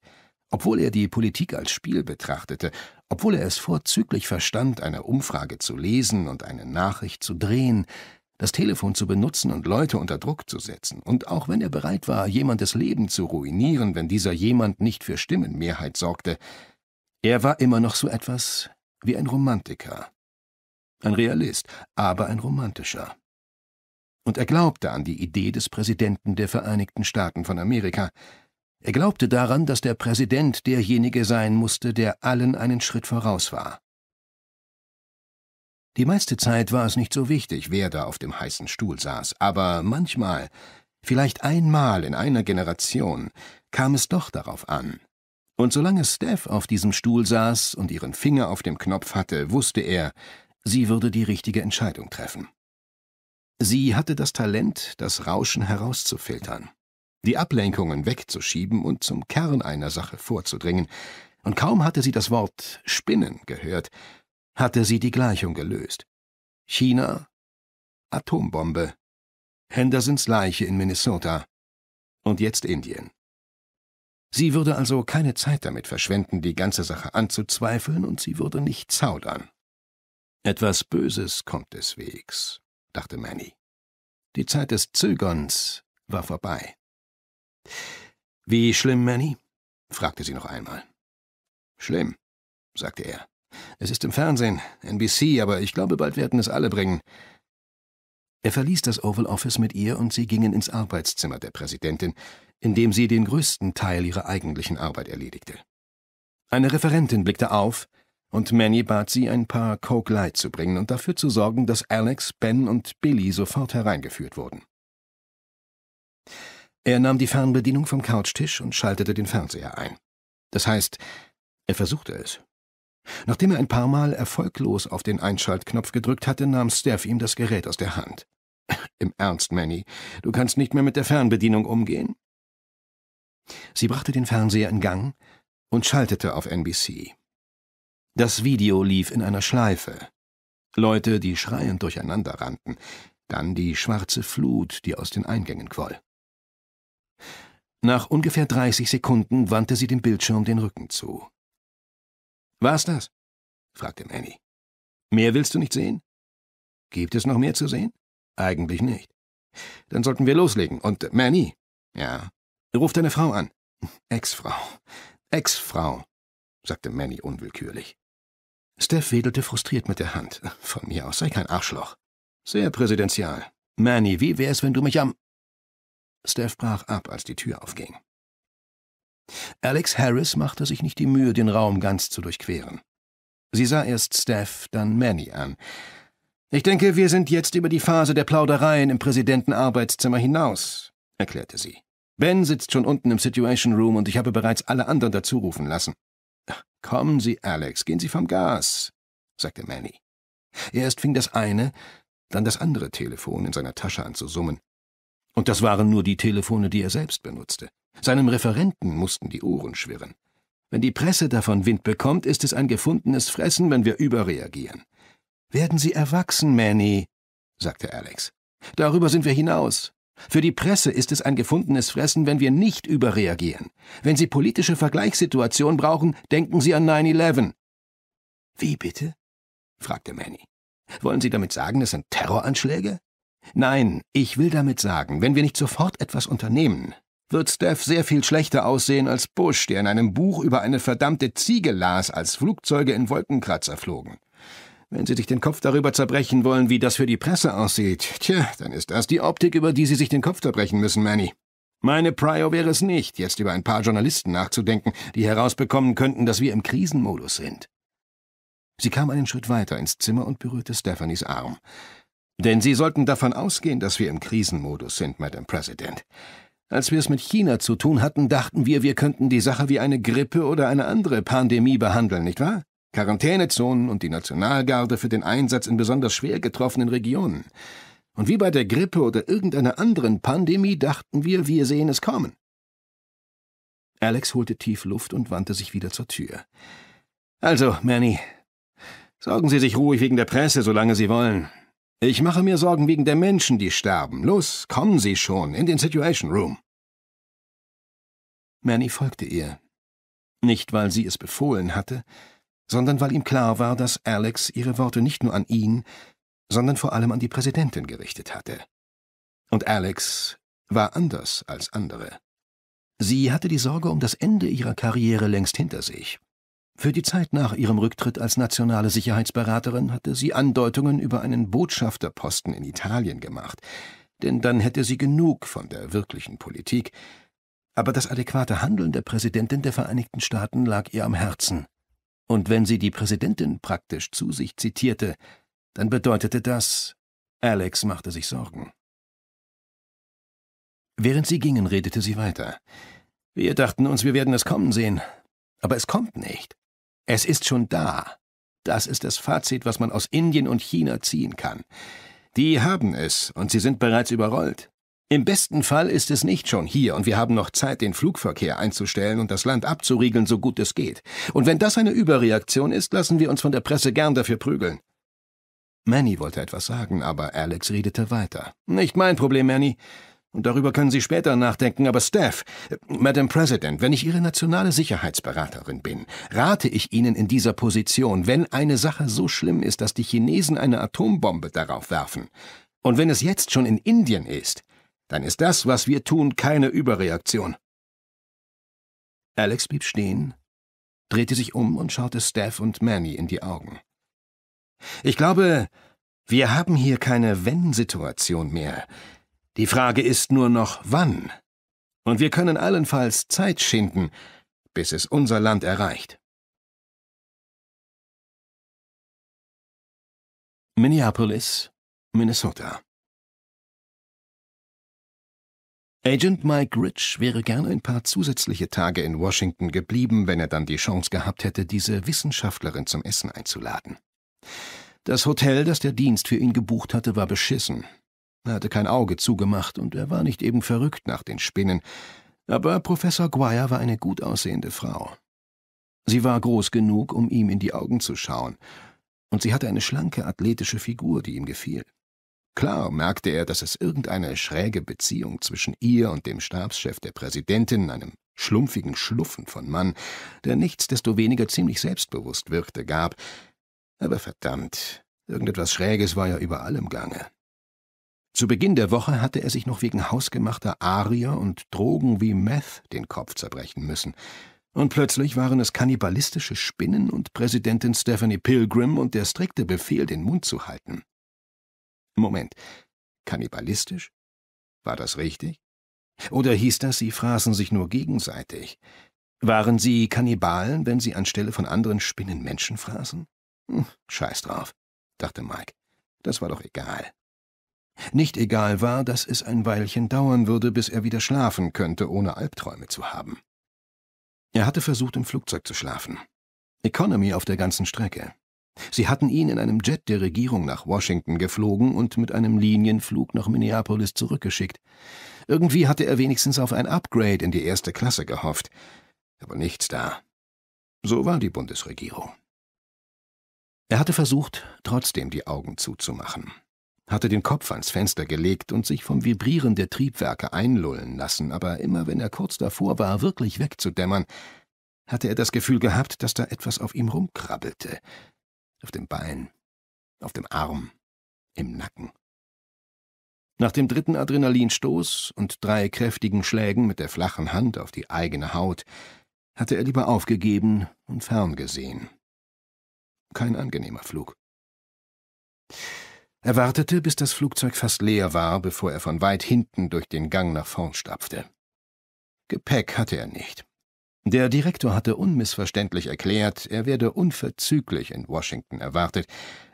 obwohl er die Politik als Spiel betrachtete, obwohl er es vorzüglich verstand, eine Umfrage zu lesen und eine Nachricht zu drehen, das Telefon zu benutzen und Leute unter Druck zu setzen, und auch wenn er bereit war, jemandes Leben zu ruinieren, wenn dieser jemand nicht für Stimmenmehrheit sorgte, er war immer noch so etwas wie ein Romantiker. Ein Realist, aber ein romantischer. Und er glaubte an die Idee des Präsidenten der Vereinigten Staaten von Amerika. Er glaubte daran, dass der Präsident derjenige sein musste, der allen einen Schritt voraus war. Die meiste Zeit war es nicht so wichtig, wer da auf dem heißen Stuhl saß, aber manchmal, vielleicht einmal in einer Generation, kam es doch darauf an, und solange Steph auf diesem Stuhl saß und ihren Finger auf dem Knopf hatte, wusste er, sie würde die richtige Entscheidung treffen. Sie hatte das Talent, das Rauschen herauszufiltern, die Ablenkungen wegzuschieben und zum Kern einer Sache vorzudringen, und kaum hatte sie das Wort Spinnen gehört, hatte sie die Gleichung gelöst. China, Atombombe, Hendersons Leiche in Minnesota und jetzt Indien. Sie würde also keine Zeit damit verschwenden, die ganze Sache anzuzweifeln, und sie würde nicht zaudern. Etwas Böses kommt deswegs, dachte Manny. Die Zeit des Zögerns war vorbei. Wie schlimm, Manny? fragte sie noch einmal. Schlimm, sagte er. Es ist im Fernsehen, NBC, aber ich glaube, bald werden es alle bringen. Er verließ das Oval Office mit ihr und sie gingen ins Arbeitszimmer der Präsidentin indem sie den größten Teil ihrer eigentlichen Arbeit erledigte. Eine Referentin blickte auf, und Manny bat sie, ein paar Coke Light zu bringen und dafür zu sorgen, dass Alex, Ben und Billy sofort hereingeführt wurden. Er nahm die Fernbedienung vom Couchtisch und schaltete den Fernseher ein. Das heißt, er versuchte es. Nachdem er ein paar Mal erfolglos auf den Einschaltknopf gedrückt hatte, nahm Steph ihm das Gerät aus der Hand. Im Ernst, Manny, du kannst nicht mehr mit der Fernbedienung umgehen? Sie brachte den Fernseher in Gang und schaltete auf NBC. Das Video lief in einer Schleife. Leute, die schreiend durcheinander rannten, dann die schwarze Flut, die aus den Eingängen quoll. Nach ungefähr 30 Sekunden wandte sie dem Bildschirm den Rücken zu. War's das? fragte Manny. Mehr willst du nicht sehen? Gibt es noch mehr zu sehen? Eigentlich nicht. Dann sollten wir loslegen. Und Manny? Ja. Ruf deine Frau an. Ex-Frau. Ex-Frau, sagte Manny unwillkürlich. Steph wedelte frustriert mit der Hand. Von mir aus sei kein Arschloch. Sehr präsidential. Manny, wie wär's, wenn du mich am... Steph brach ab, als die Tür aufging. Alex Harris machte sich nicht die Mühe, den Raum ganz zu durchqueren. Sie sah erst Steph, dann Manny an. Ich denke, wir sind jetzt über die Phase der Plaudereien im Präsidentenarbeitszimmer hinaus, erklärte sie. Ben sitzt schon unten im Situation Room und ich habe bereits alle anderen dazu rufen lassen. Kommen Sie, Alex, gehen Sie vom Gas, sagte Manny. Erst fing das eine, dann das andere Telefon in seiner Tasche an zu summen. Und das waren nur die Telefone, die er selbst benutzte. Seinem Referenten mussten die Ohren schwirren. Wenn die Presse davon Wind bekommt, ist es ein gefundenes Fressen, wenn wir überreagieren. Werden Sie erwachsen, Manny, sagte Alex. Darüber sind wir hinaus. Für die Presse ist es ein gefundenes Fressen, wenn wir nicht überreagieren. Wenn Sie politische Vergleichssituationen brauchen, denken Sie an 9-11. Wie bitte? fragte Manny. Wollen Sie damit sagen, es sind Terroranschläge? Nein, ich will damit sagen, wenn wir nicht sofort etwas unternehmen, wird Steph sehr viel schlechter aussehen als Bush, der in einem Buch über eine verdammte Ziege las, als Flugzeuge in Wolkenkratzer flogen. Wenn Sie sich den Kopf darüber zerbrechen wollen, wie das für die Presse aussieht, tja, dann ist das die Optik, über die Sie sich den Kopf zerbrechen müssen, Manny. Meine Prior wäre es nicht, jetzt über ein paar Journalisten nachzudenken, die herausbekommen könnten, dass wir im Krisenmodus sind. Sie kam einen Schritt weiter ins Zimmer und berührte Stephanies Arm. Denn Sie sollten davon ausgehen, dass wir im Krisenmodus sind, Madam President. Als wir es mit China zu tun hatten, dachten wir, wir könnten die Sache wie eine Grippe oder eine andere Pandemie behandeln, nicht wahr? Quarantänezonen und die Nationalgarde für den Einsatz in besonders schwer getroffenen Regionen. Und wie bei der Grippe oder irgendeiner anderen Pandemie dachten wir, wir sehen es kommen. Alex holte tief Luft und wandte sich wieder zur Tür. Also, Manny, sorgen Sie sich ruhig wegen der Presse, solange Sie wollen. Ich mache mir Sorgen wegen der Menschen, die sterben. Los, kommen Sie schon in den Situation Room. Manny folgte ihr. Nicht, weil sie es befohlen hatte, sondern weil ihm klar war, dass Alex ihre Worte nicht nur an ihn, sondern vor allem an die Präsidentin gerichtet hatte. Und Alex war anders als andere. Sie hatte die Sorge um das Ende ihrer Karriere längst hinter sich. Für die Zeit nach ihrem Rücktritt als nationale Sicherheitsberaterin hatte sie Andeutungen über einen Botschafterposten in Italien gemacht, denn dann hätte sie genug von der wirklichen Politik. Aber das adäquate Handeln der Präsidentin der Vereinigten Staaten lag ihr am Herzen. Und wenn sie die Präsidentin praktisch zu sich zitierte, dann bedeutete das, Alex machte sich Sorgen. Während sie gingen, redete sie weiter. Wir dachten uns, wir werden es kommen sehen. Aber es kommt nicht. Es ist schon da. Das ist das Fazit, was man aus Indien und China ziehen kann. Die haben es, und sie sind bereits überrollt. Im besten Fall ist es nicht schon hier und wir haben noch Zeit, den Flugverkehr einzustellen und das Land abzuriegeln, so gut es geht. Und wenn das eine Überreaktion ist, lassen wir uns von der Presse gern dafür prügeln. Manny wollte etwas sagen, aber Alex redete weiter. Nicht mein Problem, Manny. Und darüber können Sie später nachdenken, aber Steph, Madam President, wenn ich Ihre nationale Sicherheitsberaterin bin, rate ich Ihnen in dieser Position, wenn eine Sache so schlimm ist, dass die Chinesen eine Atombombe darauf werfen, und wenn es jetzt schon in Indien ist, dann ist das, was wir tun, keine Überreaktion. Alex blieb stehen, drehte sich um und schaute Steph und Manny in die Augen. Ich glaube, wir haben hier keine Wenn-Situation mehr. Die Frage ist nur noch, wann. Und wir können allenfalls Zeit schinden, bis es unser Land erreicht. Minneapolis, Minnesota. Agent Mike Rich wäre gern ein paar zusätzliche Tage in Washington geblieben, wenn er dann die Chance gehabt hätte, diese Wissenschaftlerin zum Essen einzuladen. Das Hotel, das der Dienst für ihn gebucht hatte, war beschissen. Er hatte kein Auge zugemacht und er war nicht eben verrückt nach den Spinnen, aber Professor Guire war eine gut aussehende Frau. Sie war groß genug, um ihm in die Augen zu schauen, und sie hatte eine schlanke, athletische Figur, die ihm gefiel. Klar merkte er, dass es irgendeine schräge Beziehung zwischen ihr und dem Stabschef der Präsidentin, einem schlumpfigen Schluffen von Mann, der nichtsdestoweniger ziemlich selbstbewusst wirkte, gab. Aber verdammt, irgendetwas Schräges war ja überall im Gange. Zu Beginn der Woche hatte er sich noch wegen hausgemachter Arier und Drogen wie Meth den Kopf zerbrechen müssen. Und plötzlich waren es kannibalistische Spinnen und Präsidentin Stephanie Pilgrim und der strikte Befehl, den Mund zu halten. Moment, kannibalistisch? War das richtig? Oder hieß das, sie fraßen sich nur gegenseitig? Waren sie Kannibalen, wenn sie anstelle von anderen Spinnen Menschen fraßen? Hm, scheiß drauf, dachte Mike. Das war doch egal. Nicht egal war, dass es ein Weilchen dauern würde, bis er wieder schlafen könnte, ohne Albträume zu haben. Er hatte versucht, im Flugzeug zu schlafen. Economy auf der ganzen Strecke. Sie hatten ihn in einem Jet der Regierung nach Washington geflogen und mit einem Linienflug nach Minneapolis zurückgeschickt. Irgendwie hatte er wenigstens auf ein Upgrade in die erste Klasse gehofft, aber nichts da. So war die Bundesregierung. Er hatte versucht, trotzdem die Augen zuzumachen, hatte den Kopf ans Fenster gelegt und sich vom Vibrieren der Triebwerke einlullen lassen, aber immer wenn er kurz davor war, wirklich wegzudämmern, hatte er das Gefühl gehabt, dass da etwas auf ihm rumkrabbelte, auf dem Bein, auf dem Arm, im Nacken. Nach dem dritten Adrenalinstoß und drei kräftigen Schlägen mit der flachen Hand auf die eigene Haut hatte er lieber aufgegeben und ferngesehen. Kein angenehmer Flug. Er wartete, bis das Flugzeug fast leer war, bevor er von weit hinten durch den Gang nach vorn stapfte. Gepäck hatte er nicht. Der Direktor hatte unmissverständlich erklärt, er werde unverzüglich in Washington erwartet,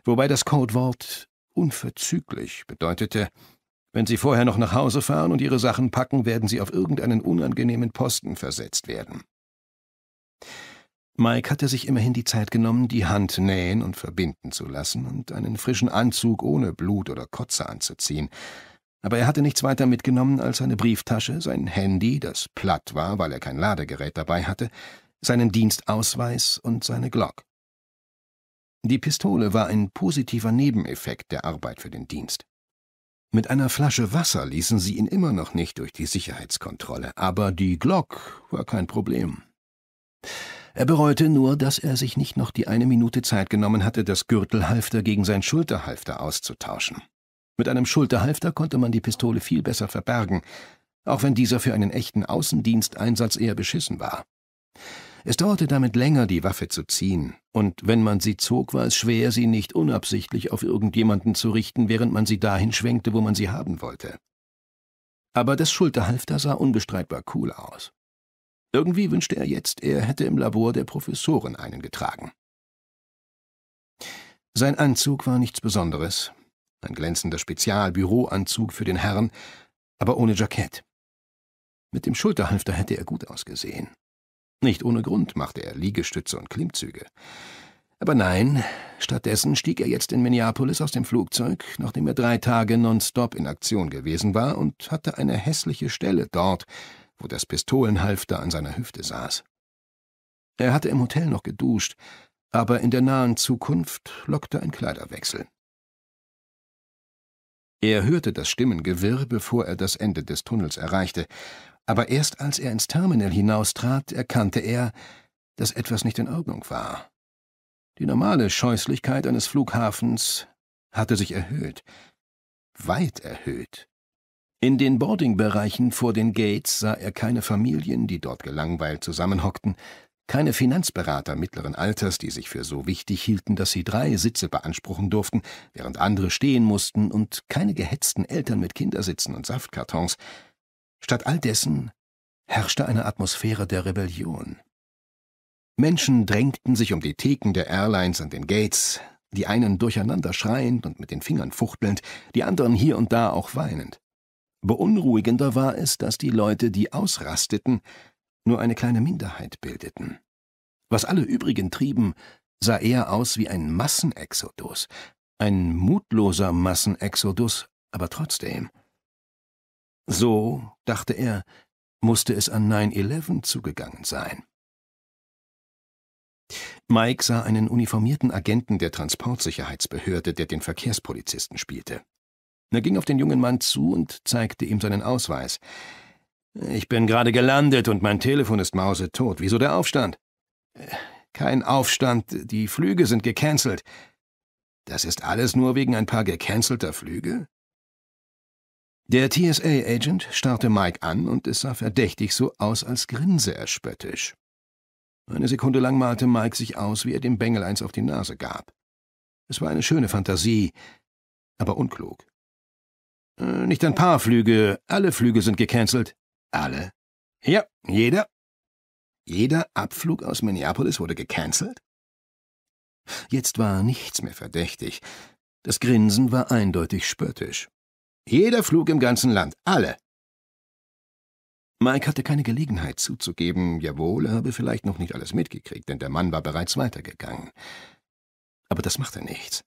wobei das Codewort unverzüglich bedeutete, wenn Sie vorher noch nach Hause fahren und Ihre Sachen packen, werden Sie auf irgendeinen unangenehmen Posten versetzt werden. Mike hatte sich immerhin die Zeit genommen, die Hand nähen und verbinden zu lassen und einen frischen Anzug ohne Blut oder Kotze anzuziehen, aber er hatte nichts weiter mitgenommen als seine Brieftasche, sein Handy, das platt war, weil er kein Ladegerät dabei hatte, seinen Dienstausweis und seine Glock. Die Pistole war ein positiver Nebeneffekt der Arbeit für den Dienst. Mit einer Flasche Wasser ließen sie ihn immer noch nicht durch die Sicherheitskontrolle, aber die Glock war kein Problem. Er bereute nur, dass er sich nicht noch die eine Minute Zeit genommen hatte, das Gürtelhalfter gegen sein Schulterhalfter auszutauschen. Mit einem Schulterhalfter konnte man die Pistole viel besser verbergen, auch wenn dieser für einen echten Außendiensteinsatz eher beschissen war. Es dauerte damit länger, die Waffe zu ziehen, und wenn man sie zog, war es schwer, sie nicht unabsichtlich auf irgendjemanden zu richten, während man sie dahin schwenkte, wo man sie haben wollte. Aber das Schulterhalfter sah unbestreitbar cool aus. Irgendwie wünschte er jetzt, er hätte im Labor der Professoren einen getragen. Sein Anzug war nichts Besonderes, ein glänzender Spezialbüroanzug für den Herrn, aber ohne Jackett. Mit dem Schulterhalfter hätte er gut ausgesehen. Nicht ohne Grund machte er Liegestütze und Klimmzüge. Aber nein, stattdessen stieg er jetzt in Minneapolis aus dem Flugzeug, nachdem er drei Tage nonstop in Aktion gewesen war und hatte eine hässliche Stelle dort, wo das Pistolenhalfter an seiner Hüfte saß. Er hatte im Hotel noch geduscht, aber in der nahen Zukunft lockte ein Kleiderwechsel. Er hörte das Stimmengewirr, bevor er das Ende des Tunnels erreichte, aber erst als er ins Terminal hinaustrat, erkannte er, dass etwas nicht in Ordnung war. Die normale Scheußlichkeit eines Flughafens hatte sich erhöht, weit erhöht. In den Boardingbereichen vor den Gates sah er keine Familien, die dort gelangweilt zusammenhockten, keine Finanzberater mittleren Alters, die sich für so wichtig hielten, dass sie drei Sitze beanspruchen durften, während andere stehen mussten, und keine gehetzten Eltern mit Kindersitzen und Saftkartons. Statt all dessen herrschte eine Atmosphäre der Rebellion. Menschen drängten sich um die Theken der Airlines an den Gates, die einen durcheinander schreiend und mit den Fingern fuchtelnd, die anderen hier und da auch weinend. Beunruhigender war es, dass die Leute, die ausrasteten, nur eine kleine Minderheit bildeten. Was alle übrigen trieben, sah eher aus wie ein Massenexodus, ein mutloser Massenexodus, aber trotzdem. So, dachte er, musste es an 9-11 zugegangen sein. Mike sah einen uniformierten Agenten der Transportsicherheitsbehörde, der den Verkehrspolizisten spielte. Er ging auf den jungen Mann zu und zeigte ihm seinen Ausweis. Ich bin gerade gelandet und mein Telefon ist mausetot. Wieso der Aufstand? Kein Aufstand, die Flüge sind gecancelt. Das ist alles nur wegen ein paar gecancelter Flüge? Der TSA-Agent starrte Mike an und es sah verdächtig so aus, als grinse er spöttisch. Eine Sekunde lang malte Mike sich aus, wie er dem Bengel eins auf die Nase gab. Es war eine schöne Fantasie, aber unklug. Äh, nicht ein paar Flüge, alle Flüge sind gecancelt. Alle? Ja, jeder. Jeder Abflug aus Minneapolis wurde gecancelt? Jetzt war nichts mehr verdächtig. Das Grinsen war eindeutig spöttisch. Jeder Flug im ganzen Land, alle. Mike hatte keine Gelegenheit zuzugeben, jawohl, er habe vielleicht noch nicht alles mitgekriegt, denn der Mann war bereits weitergegangen. Aber das machte nichts.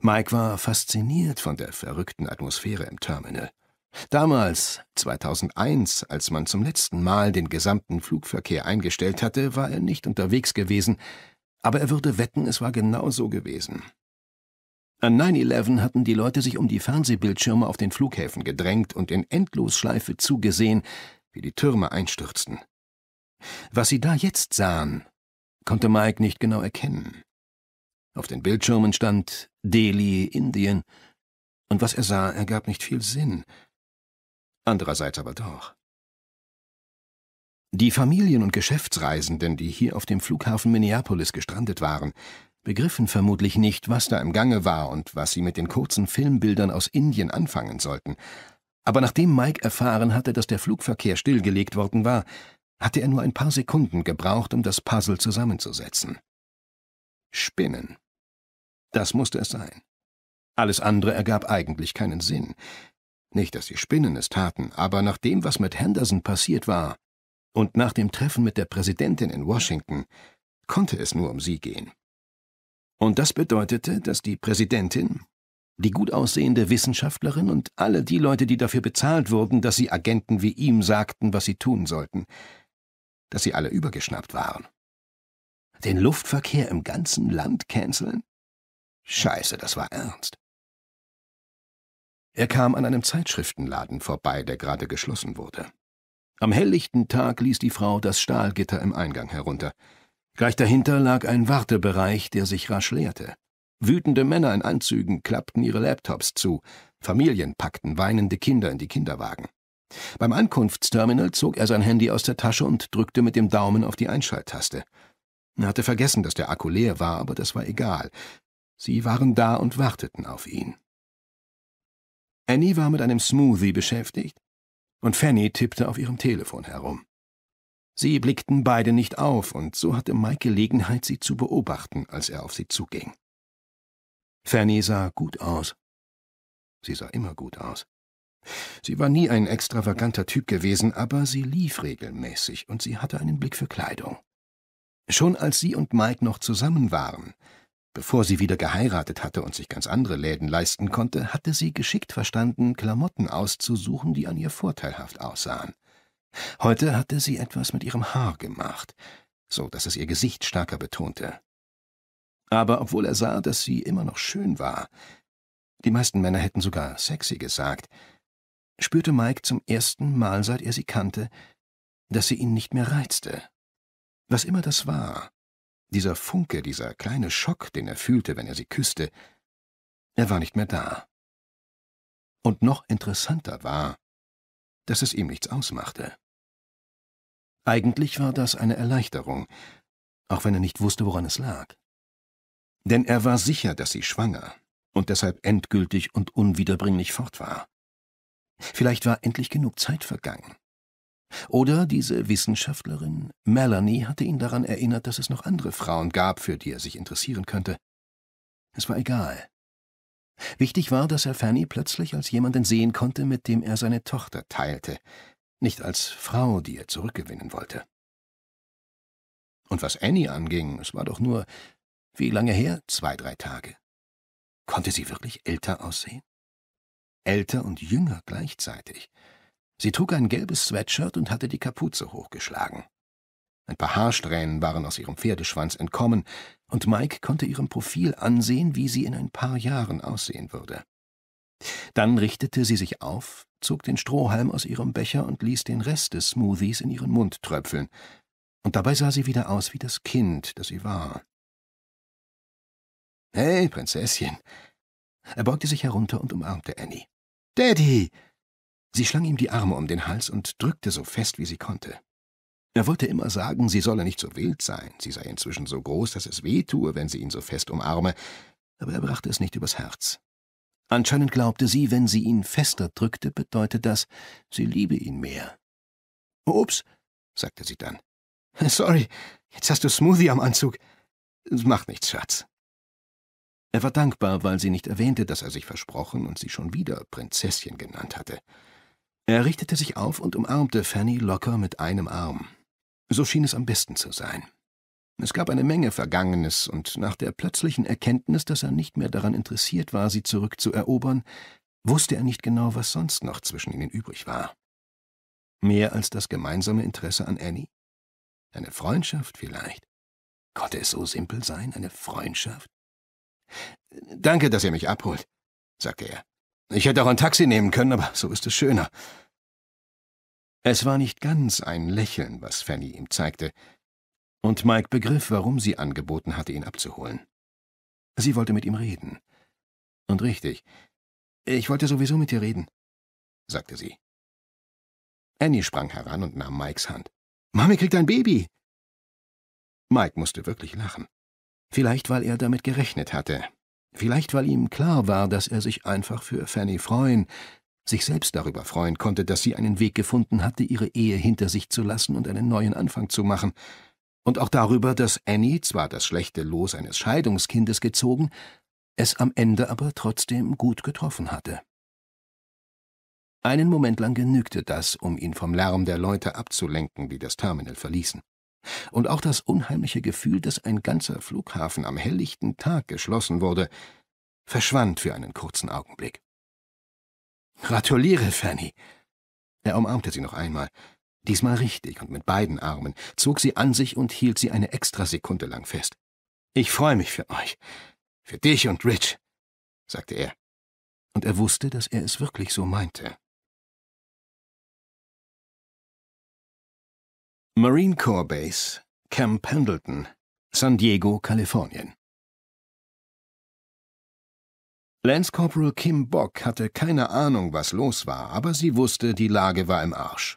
Mike war fasziniert von der verrückten Atmosphäre im Terminal. Damals, 2001, als man zum letzten Mal den gesamten Flugverkehr eingestellt hatte, war er nicht unterwegs gewesen, aber er würde wetten, es war genau so gewesen. An 9-11 hatten die Leute sich um die Fernsehbildschirme auf den Flughäfen gedrängt und in Endlosschleife zugesehen, wie die Türme einstürzten. Was sie da jetzt sahen, konnte Mike nicht genau erkennen. Auf den Bildschirmen stand Delhi, Indien, und was er sah, ergab nicht viel Sinn – andererseits aber doch. Die Familien- und Geschäftsreisenden, die hier auf dem Flughafen Minneapolis gestrandet waren, begriffen vermutlich nicht, was da im Gange war und was sie mit den kurzen Filmbildern aus Indien anfangen sollten. Aber nachdem Mike erfahren hatte, dass der Flugverkehr stillgelegt worden war, hatte er nur ein paar Sekunden gebraucht, um das Puzzle zusammenzusetzen. Spinnen. Das musste es sein. Alles andere ergab eigentlich keinen Sinn. Nicht, dass die Spinnen es taten, aber nach dem, was mit Henderson passiert war und nach dem Treffen mit der Präsidentin in Washington, konnte es nur um sie gehen. Und das bedeutete, dass die Präsidentin, die gut aussehende Wissenschaftlerin und alle die Leute, die dafür bezahlt wurden, dass sie Agenten wie ihm sagten, was sie tun sollten, dass sie alle übergeschnappt waren. Den Luftverkehr im ganzen Land canceln? Scheiße, das war ernst. Er kam an einem Zeitschriftenladen vorbei, der gerade geschlossen wurde. Am helllichten Tag ließ die Frau das Stahlgitter im Eingang herunter. Gleich dahinter lag ein Wartebereich, der sich rasch leerte. Wütende Männer in Anzügen klappten ihre Laptops zu, Familien packten weinende Kinder in die Kinderwagen. Beim Ankunftsterminal zog er sein Handy aus der Tasche und drückte mit dem Daumen auf die Einschalttaste. Er hatte vergessen, dass der Akku leer war, aber das war egal. Sie waren da und warteten auf ihn. Annie war mit einem Smoothie beschäftigt und Fanny tippte auf ihrem Telefon herum. Sie blickten beide nicht auf, und so hatte Mike Gelegenheit, sie zu beobachten, als er auf sie zuging. Fanny sah gut aus. Sie sah immer gut aus. Sie war nie ein extravaganter Typ gewesen, aber sie lief regelmäßig und sie hatte einen Blick für Kleidung. Schon als sie und Mike noch zusammen waren, Bevor sie wieder geheiratet hatte und sich ganz andere Läden leisten konnte, hatte sie geschickt verstanden, Klamotten auszusuchen, die an ihr vorteilhaft aussahen. Heute hatte sie etwas mit ihrem Haar gemacht, so dass es ihr Gesicht stärker betonte. Aber obwohl er sah, dass sie immer noch schön war, die meisten Männer hätten sogar sexy gesagt, spürte Mike zum ersten Mal, seit er sie kannte, dass sie ihn nicht mehr reizte. Was immer das war, dieser Funke, dieser kleine Schock, den er fühlte, wenn er sie küsste, er war nicht mehr da. Und noch interessanter war, dass es ihm nichts ausmachte. Eigentlich war das eine Erleichterung, auch wenn er nicht wusste, woran es lag. Denn er war sicher, dass sie schwanger und deshalb endgültig und unwiederbringlich fort war. Vielleicht war endlich genug Zeit vergangen. Oder diese Wissenschaftlerin Melanie hatte ihn daran erinnert, dass es noch andere Frauen gab, für die er sich interessieren könnte. Es war egal. Wichtig war, dass er Fanny plötzlich als jemanden sehen konnte, mit dem er seine Tochter teilte, nicht als Frau, die er zurückgewinnen wollte. Und was Annie anging, es war doch nur, wie lange her? Zwei, drei Tage. Konnte sie wirklich älter aussehen? Älter und jünger gleichzeitig. Sie trug ein gelbes Sweatshirt und hatte die Kapuze hochgeschlagen. Ein paar Haarsträhnen waren aus ihrem Pferdeschwanz entkommen, und Mike konnte ihrem Profil ansehen, wie sie in ein paar Jahren aussehen würde. Dann richtete sie sich auf, zog den Strohhalm aus ihrem Becher und ließ den Rest des Smoothies in ihren Mund tröpfeln, und dabei sah sie wieder aus wie das Kind, das sie war. Hey, Prinzesschen! Er beugte sich herunter und umarmte Annie. Daddy! Sie schlang ihm die Arme um den Hals und drückte so fest, wie sie konnte. Er wollte immer sagen, sie solle nicht so wild sein, sie sei inzwischen so groß, dass es weh tue, wenn sie ihn so fest umarme, aber er brachte es nicht übers Herz. Anscheinend glaubte sie, wenn sie ihn fester drückte, bedeute das, sie liebe ihn mehr. Ups, sagte sie dann. Sorry, jetzt hast du Smoothie am Anzug. Es Macht nichts, Schatz. Er war dankbar, weil sie nicht erwähnte, dass er sich versprochen und sie schon wieder Prinzesschen genannt hatte. Er richtete sich auf und umarmte Fanny locker mit einem Arm. So schien es am besten zu sein. Es gab eine Menge Vergangenes, und nach der plötzlichen Erkenntnis, dass er nicht mehr daran interessiert war, sie zurückzuerobern, wusste er nicht genau, was sonst noch zwischen ihnen übrig war. Mehr als das gemeinsame Interesse an Annie? Eine Freundschaft vielleicht? Konnte es so simpel sein, eine Freundschaft? Danke, dass ihr mich abholt, sagte er. Ich hätte auch ein Taxi nehmen können, aber so ist es schöner. Es war nicht ganz ein Lächeln, was Fanny ihm zeigte, und Mike begriff, warum sie angeboten hatte, ihn abzuholen. Sie wollte mit ihm reden. Und richtig, ich wollte sowieso mit dir reden, sagte sie. Annie sprang heran und nahm Mikes Hand. Mami kriegt ein Baby! Mike musste wirklich lachen. Vielleicht, weil er damit gerechnet hatte, Vielleicht weil ihm klar war, dass er sich einfach für Fanny freuen, sich selbst darüber freuen konnte, dass sie einen Weg gefunden hatte, ihre Ehe hinter sich zu lassen und einen neuen Anfang zu machen, und auch darüber, dass Annie zwar das schlechte Los eines Scheidungskindes gezogen, es am Ende aber trotzdem gut getroffen hatte. Einen Moment lang genügte das, um ihn vom Lärm der Leute abzulenken, die das Terminal verließen und auch das unheimliche Gefühl, dass ein ganzer Flughafen am helllichten Tag geschlossen wurde, verschwand für einen kurzen Augenblick. Gratuliere, Fanny. Er umarmte sie noch einmal, diesmal richtig und mit beiden Armen, zog sie an sich und hielt sie eine extra Sekunde lang fest. Ich freue mich für euch, für dich und Rich, sagte er, und er wusste, dass er es wirklich so meinte. Marine Corps Base, Camp Pendleton, San Diego, Kalifornien. Lance Corporal Kim Bock hatte keine Ahnung, was los war, aber sie wusste, die Lage war im Arsch.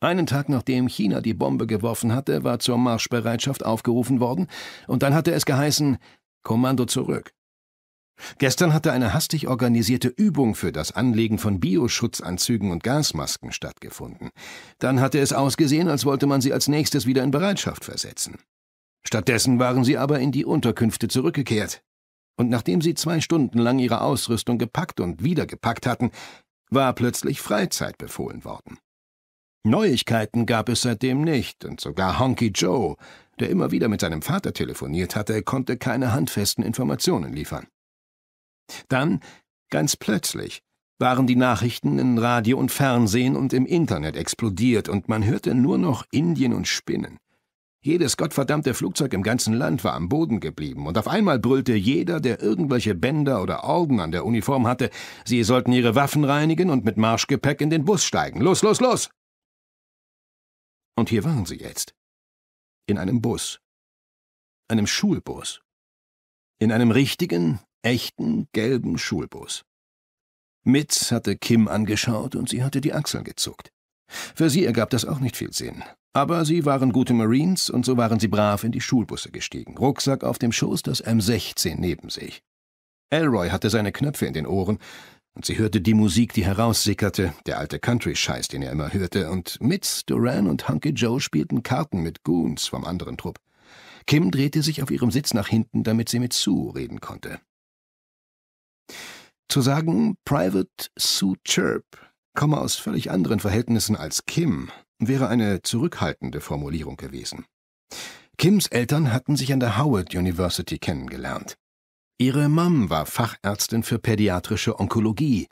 Einen Tag nachdem China die Bombe geworfen hatte, war zur Marschbereitschaft aufgerufen worden, und dann hatte es geheißen Kommando zurück. Gestern hatte eine hastig organisierte Übung für das Anlegen von Bioschutzanzügen und Gasmasken stattgefunden. Dann hatte es ausgesehen, als wollte man sie als nächstes wieder in Bereitschaft versetzen. Stattdessen waren sie aber in die Unterkünfte zurückgekehrt. Und nachdem sie zwei Stunden lang ihre Ausrüstung gepackt und wiedergepackt hatten, war plötzlich Freizeit befohlen worden. Neuigkeiten gab es seitdem nicht, und sogar Honky Joe, der immer wieder mit seinem Vater telefoniert hatte, konnte keine handfesten Informationen liefern. Dann, ganz plötzlich, waren die Nachrichten in Radio und Fernsehen und im Internet explodiert und man hörte nur noch Indien und Spinnen. Jedes gottverdammte Flugzeug im ganzen Land war am Boden geblieben, und auf einmal brüllte jeder, der irgendwelche Bänder oder Augen an der Uniform hatte, sie sollten ihre Waffen reinigen und mit Marschgepäck in den Bus steigen. Los, los, los! Und hier waren sie jetzt. In einem Bus. Einem Schulbus. In einem richtigen, echten gelben Schulbus. Mitz hatte Kim angeschaut und sie hatte die Achseln gezuckt. Für sie ergab das auch nicht viel Sinn. Aber sie waren gute Marines und so waren sie brav in die Schulbusse gestiegen, Rucksack auf dem Schoß, das M16 neben sich. Elroy hatte seine Knöpfe in den Ohren und sie hörte die Musik, die heraussickerte, der alte Country-Scheiß, den er immer hörte, und Mitz, Duran und Hunky Joe spielten Karten mit Goons vom anderen Trupp. Kim drehte sich auf ihrem Sitz nach hinten, damit sie mit Sue reden konnte. Zu sagen, Private Sue Chirp komme aus völlig anderen Verhältnissen als Kim, wäre eine zurückhaltende Formulierung gewesen. Kims Eltern hatten sich an der Howard University kennengelernt. Ihre Mom war Fachärztin für pädiatrische Onkologie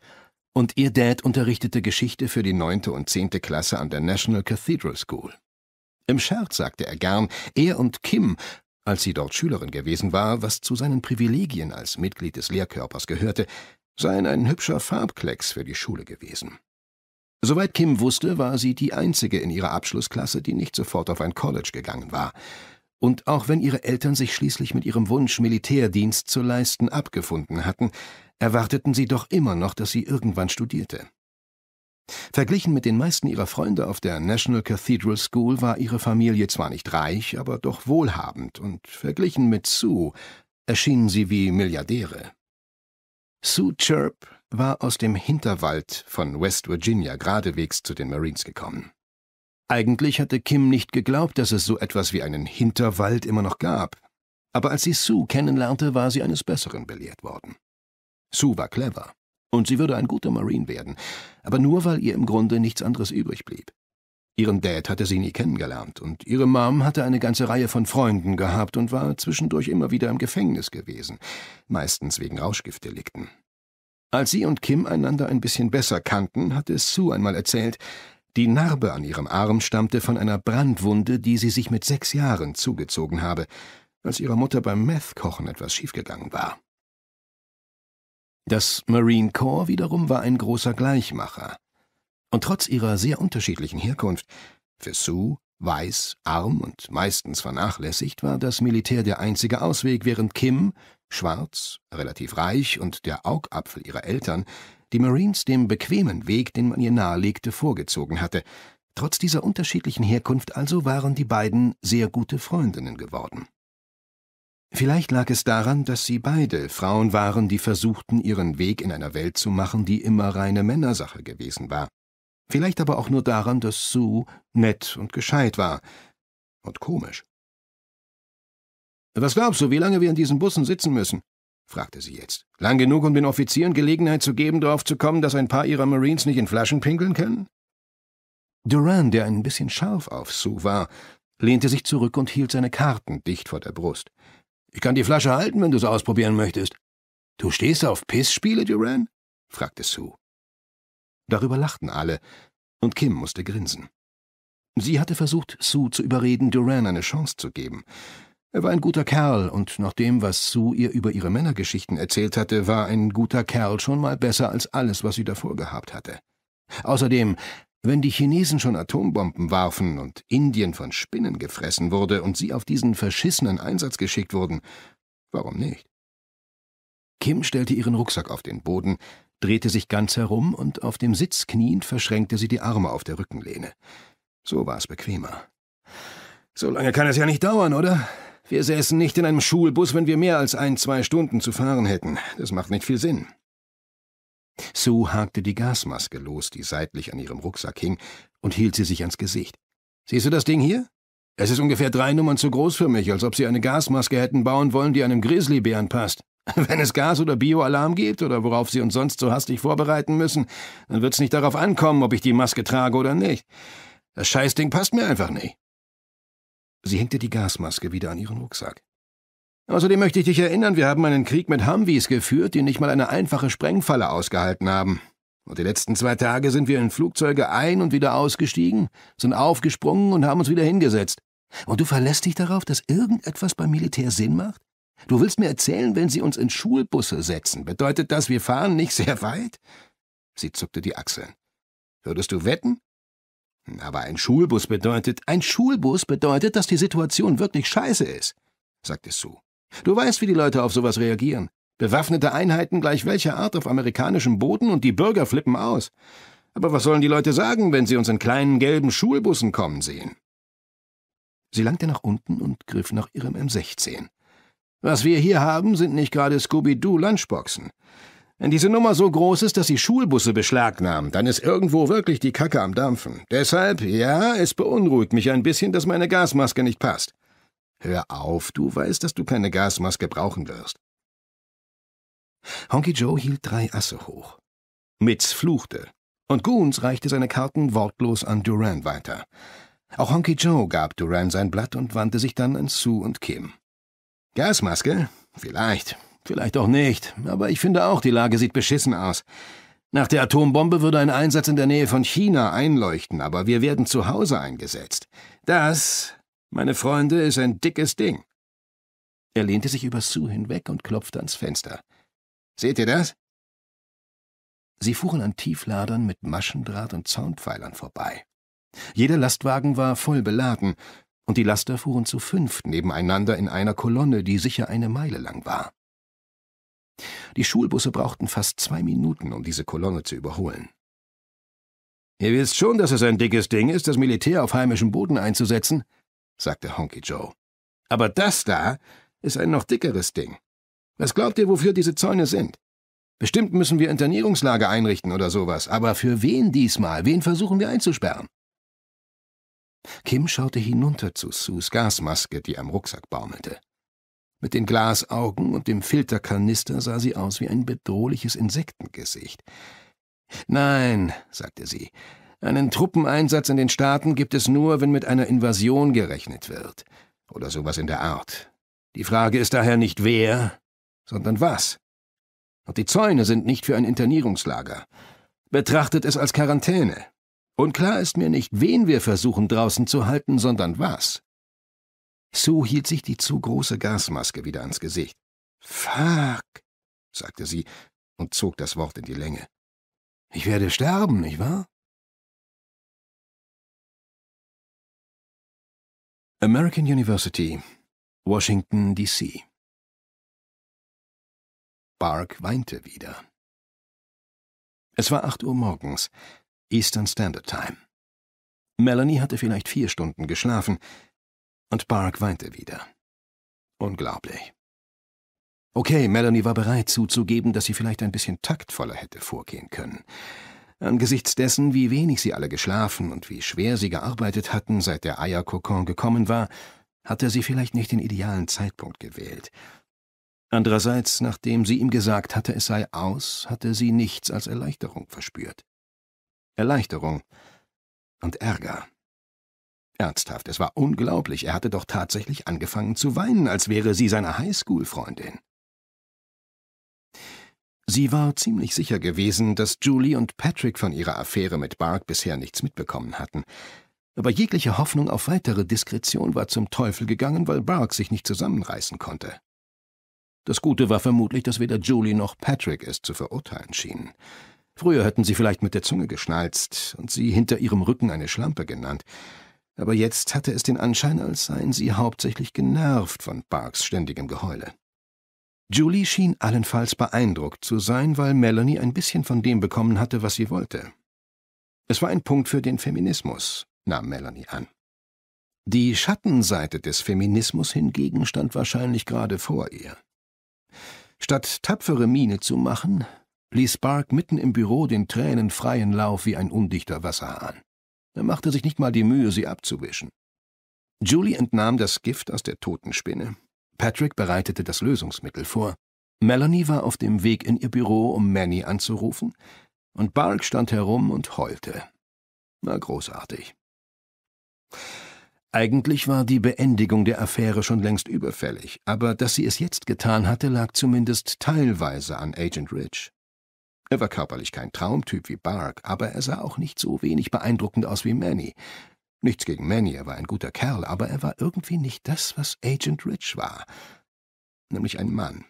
und ihr Dad unterrichtete Geschichte für die neunte und zehnte Klasse an der National Cathedral School. Im Scherz sagte er gern, er und Kim als sie dort Schülerin gewesen war, was zu seinen Privilegien als Mitglied des Lehrkörpers gehörte, seien ein hübscher Farbklecks für die Schule gewesen. Soweit Kim wusste, war sie die einzige in ihrer Abschlussklasse, die nicht sofort auf ein College gegangen war. Und auch wenn ihre Eltern sich schließlich mit ihrem Wunsch, Militärdienst zu leisten, abgefunden hatten, erwarteten sie doch immer noch, dass sie irgendwann studierte. Verglichen mit den meisten ihrer Freunde auf der National Cathedral School war ihre Familie zwar nicht reich, aber doch wohlhabend, und verglichen mit Sue erschienen sie wie Milliardäre. Sue Chirp war aus dem Hinterwald von West Virginia geradewegs zu den Marines gekommen. Eigentlich hatte Kim nicht geglaubt, dass es so etwas wie einen Hinterwald immer noch gab, aber als sie Sue kennenlernte, war sie eines Besseren belehrt worden. Sue war clever, und sie würde ein guter Marine werden, aber nur weil ihr im Grunde nichts anderes übrig blieb. Ihren Dad hatte sie nie kennengelernt und ihre Mom hatte eine ganze Reihe von Freunden gehabt und war zwischendurch immer wieder im Gefängnis gewesen, meistens wegen Rauschgiftdelikten. Als sie und Kim einander ein bisschen besser kannten, hatte Sue einmal erzählt, die Narbe an ihrem Arm stammte von einer Brandwunde, die sie sich mit sechs Jahren zugezogen habe, als ihrer Mutter beim Meth-Kochen etwas schiefgegangen war. Das Marine Corps wiederum war ein großer Gleichmacher. Und trotz ihrer sehr unterschiedlichen Herkunft, für Sue, weiß, arm und meistens vernachlässigt, war das Militär der einzige Ausweg, während Kim, schwarz, relativ reich und der Augapfel ihrer Eltern, die Marines dem bequemen Weg, den man ihr nahelegte, vorgezogen hatte. Trotz dieser unterschiedlichen Herkunft also waren die beiden sehr gute Freundinnen geworden. Vielleicht lag es daran, dass sie beide Frauen waren, die versuchten, ihren Weg in einer Welt zu machen, die immer reine Männersache gewesen war. Vielleicht aber auch nur daran, dass Sue nett und gescheit war. Und komisch. Was glaubst du, wie lange wir in diesen Bussen sitzen müssen? fragte sie jetzt. Lang genug, um den Offizieren Gelegenheit zu geben, darauf zu kommen, dass ein paar ihrer Marines nicht in Flaschen pinkeln können? Duran, der ein bisschen scharf auf Sue war, lehnte sich zurück und hielt seine Karten dicht vor der Brust. Ich kann die Flasche halten, wenn du es ausprobieren möchtest. Du stehst auf Pissspiele, Duran? fragte Sue. Darüber lachten alle, und Kim musste grinsen. Sie hatte versucht, Sue zu überreden, Duran eine Chance zu geben. Er war ein guter Kerl, und nach dem, was Sue ihr über ihre Männergeschichten erzählt hatte, war ein guter Kerl schon mal besser als alles, was sie davor gehabt hatte. Außerdem wenn die Chinesen schon Atombomben warfen und Indien von Spinnen gefressen wurde und sie auf diesen verschissenen Einsatz geschickt wurden, warum nicht? Kim stellte ihren Rucksack auf den Boden, drehte sich ganz herum und auf dem Sitz kniend verschränkte sie die Arme auf der Rückenlehne. So war es bequemer. So lange kann es ja nicht dauern, oder? Wir säßen nicht in einem Schulbus, wenn wir mehr als ein, zwei Stunden zu fahren hätten. Das macht nicht viel Sinn. Sue hakte die Gasmaske los, die seitlich an ihrem Rucksack hing, und hielt sie sich ans Gesicht. Siehst du das Ding hier? Es ist ungefähr drei Nummern zu groß für mich, als ob sie eine Gasmaske hätten bauen wollen, die einem Grizzlybären passt. Wenn es Gas- oder Bioalarm gibt oder worauf sie uns sonst so hastig vorbereiten müssen, dann wird's nicht darauf ankommen, ob ich die Maske trage oder nicht. Das Scheißding passt mir einfach nicht. Sie hängte die Gasmaske wieder an ihren Rucksack. Außerdem möchte ich dich erinnern, wir haben einen Krieg mit Humvees geführt, die nicht mal eine einfache Sprengfalle ausgehalten haben. Und die letzten zwei Tage sind wir in Flugzeuge ein- und wieder ausgestiegen, sind aufgesprungen und haben uns wieder hingesetzt. Und du verlässt dich darauf, dass irgendetwas beim Militär Sinn macht? Du willst mir erzählen, wenn sie uns in Schulbusse setzen, bedeutet das, wir fahren nicht sehr weit? Sie zuckte die Achseln. Würdest du wetten? Aber ein Schulbus bedeutet, ein Schulbus bedeutet, dass die Situation wirklich scheiße ist, sagte Sue. Du weißt, wie die Leute auf sowas reagieren. Bewaffnete Einheiten gleich welcher Art auf amerikanischem Boden und die Bürger flippen aus. Aber was sollen die Leute sagen, wenn sie uns in kleinen gelben Schulbussen kommen sehen? Sie langte nach unten und griff nach ihrem M16. Was wir hier haben, sind nicht gerade Scooby-Doo-Lunchboxen. Wenn diese Nummer so groß ist, dass sie Schulbusse beschlagnahmen, dann ist irgendwo wirklich die Kacke am Dampfen. Deshalb, ja, es beunruhigt mich ein bisschen, dass meine Gasmaske nicht passt. Hör auf, du weißt, dass du keine Gasmaske brauchen wirst. Honky Joe hielt drei Asse hoch. Mitz fluchte, und Goons reichte seine Karten wortlos an Duran weiter. Auch Honky Joe gab Duran sein Blatt und wandte sich dann an Sue und Kim. Gasmaske? Vielleicht, vielleicht auch nicht, aber ich finde auch, die Lage sieht beschissen aus. Nach der Atombombe würde ein Einsatz in der Nähe von China einleuchten, aber wir werden zu Hause eingesetzt. Das meine Freunde, ist ein dickes Ding. Er lehnte sich über Sue hinweg und klopfte ans Fenster. Seht ihr das? Sie fuhren an Tiefladern mit Maschendraht und Zaunpfeilern vorbei. Jeder Lastwagen war voll beladen, und die Laster fuhren zu fünft nebeneinander in einer Kolonne, die sicher eine Meile lang war. Die Schulbusse brauchten fast zwei Minuten, um diese Kolonne zu überholen. Ihr wisst schon, dass es ein dickes Ding ist, das Militär auf heimischem Boden einzusetzen, sagte Honky Joe. Aber das da ist ein noch dickeres Ding. Was glaubt ihr, wofür diese Zäune sind? Bestimmt müssen wir Internierungslager einrichten oder sowas, aber für wen diesmal? Wen versuchen wir einzusperren? Kim schaute hinunter zu Sus Gasmaske, die am Rucksack baumelte. Mit den Glasaugen und dem Filterkanister sah sie aus wie ein bedrohliches Insektengesicht. Nein, sagte sie, einen Truppeneinsatz in den Staaten gibt es nur, wenn mit einer Invasion gerechnet wird. Oder sowas in der Art. Die Frage ist daher nicht wer, sondern was. Und die Zäune sind nicht für ein Internierungslager. Betrachtet es als Quarantäne. Und klar ist mir nicht, wen wir versuchen draußen zu halten, sondern was. Sue hielt sich die zu große Gasmaske wieder ans Gesicht. Fuck, sagte sie und zog das Wort in die Länge. Ich werde sterben, nicht wahr? American University, Washington, D.C. Bark weinte wieder. Es war acht Uhr morgens, Eastern Standard Time. Melanie hatte vielleicht vier Stunden geschlafen, und Bark weinte wieder. Unglaublich. Okay, Melanie war bereit zuzugeben, dass sie vielleicht ein bisschen taktvoller hätte vorgehen können. Angesichts dessen, wie wenig sie alle geschlafen und wie schwer sie gearbeitet hatten, seit der Eierkokon gekommen war, hatte sie vielleicht nicht den idealen Zeitpunkt gewählt. Andererseits, nachdem sie ihm gesagt hatte, es sei aus, hatte sie nichts als Erleichterung verspürt. Erleichterung und Ärger. Ernsthaft, es war unglaublich, er hatte doch tatsächlich angefangen zu weinen, als wäre sie seine Highschool-Freundin. Sie war ziemlich sicher gewesen, dass Julie und Patrick von ihrer Affäre mit Bark bisher nichts mitbekommen hatten. Aber jegliche Hoffnung auf weitere Diskretion war zum Teufel gegangen, weil Bark sich nicht zusammenreißen konnte. Das Gute war vermutlich, dass weder Julie noch Patrick es zu verurteilen schienen. Früher hätten sie vielleicht mit der Zunge geschnalzt und sie hinter ihrem Rücken eine Schlampe genannt. Aber jetzt hatte es den Anschein, als seien sie hauptsächlich genervt von Barks ständigem Geheule. Julie schien allenfalls beeindruckt zu sein, weil Melanie ein bisschen von dem bekommen hatte, was sie wollte. Es war ein Punkt für den Feminismus, nahm Melanie an. Die Schattenseite des Feminismus hingegen stand wahrscheinlich gerade vor ihr. Statt tapfere Miene zu machen, ließ Bark mitten im Büro den Tränen freien Lauf wie ein undichter Wasserhahn. Er machte sich nicht mal die Mühe, sie abzuwischen. Julie entnahm das Gift aus der Totenspinne, Patrick bereitete das Lösungsmittel vor. Melanie war auf dem Weg in ihr Büro, um Manny anzurufen, und Bark stand herum und heulte. Na großartig. Eigentlich war die Beendigung der Affäre schon längst überfällig, aber dass sie es jetzt getan hatte, lag zumindest teilweise an Agent Rich. Er war körperlich kein Traumtyp wie Bark, aber er sah auch nicht so wenig beeindruckend aus wie Manny, Nichts gegen Manny, er war ein guter Kerl, aber er war irgendwie nicht das, was Agent Rich war. Nämlich ein Mann.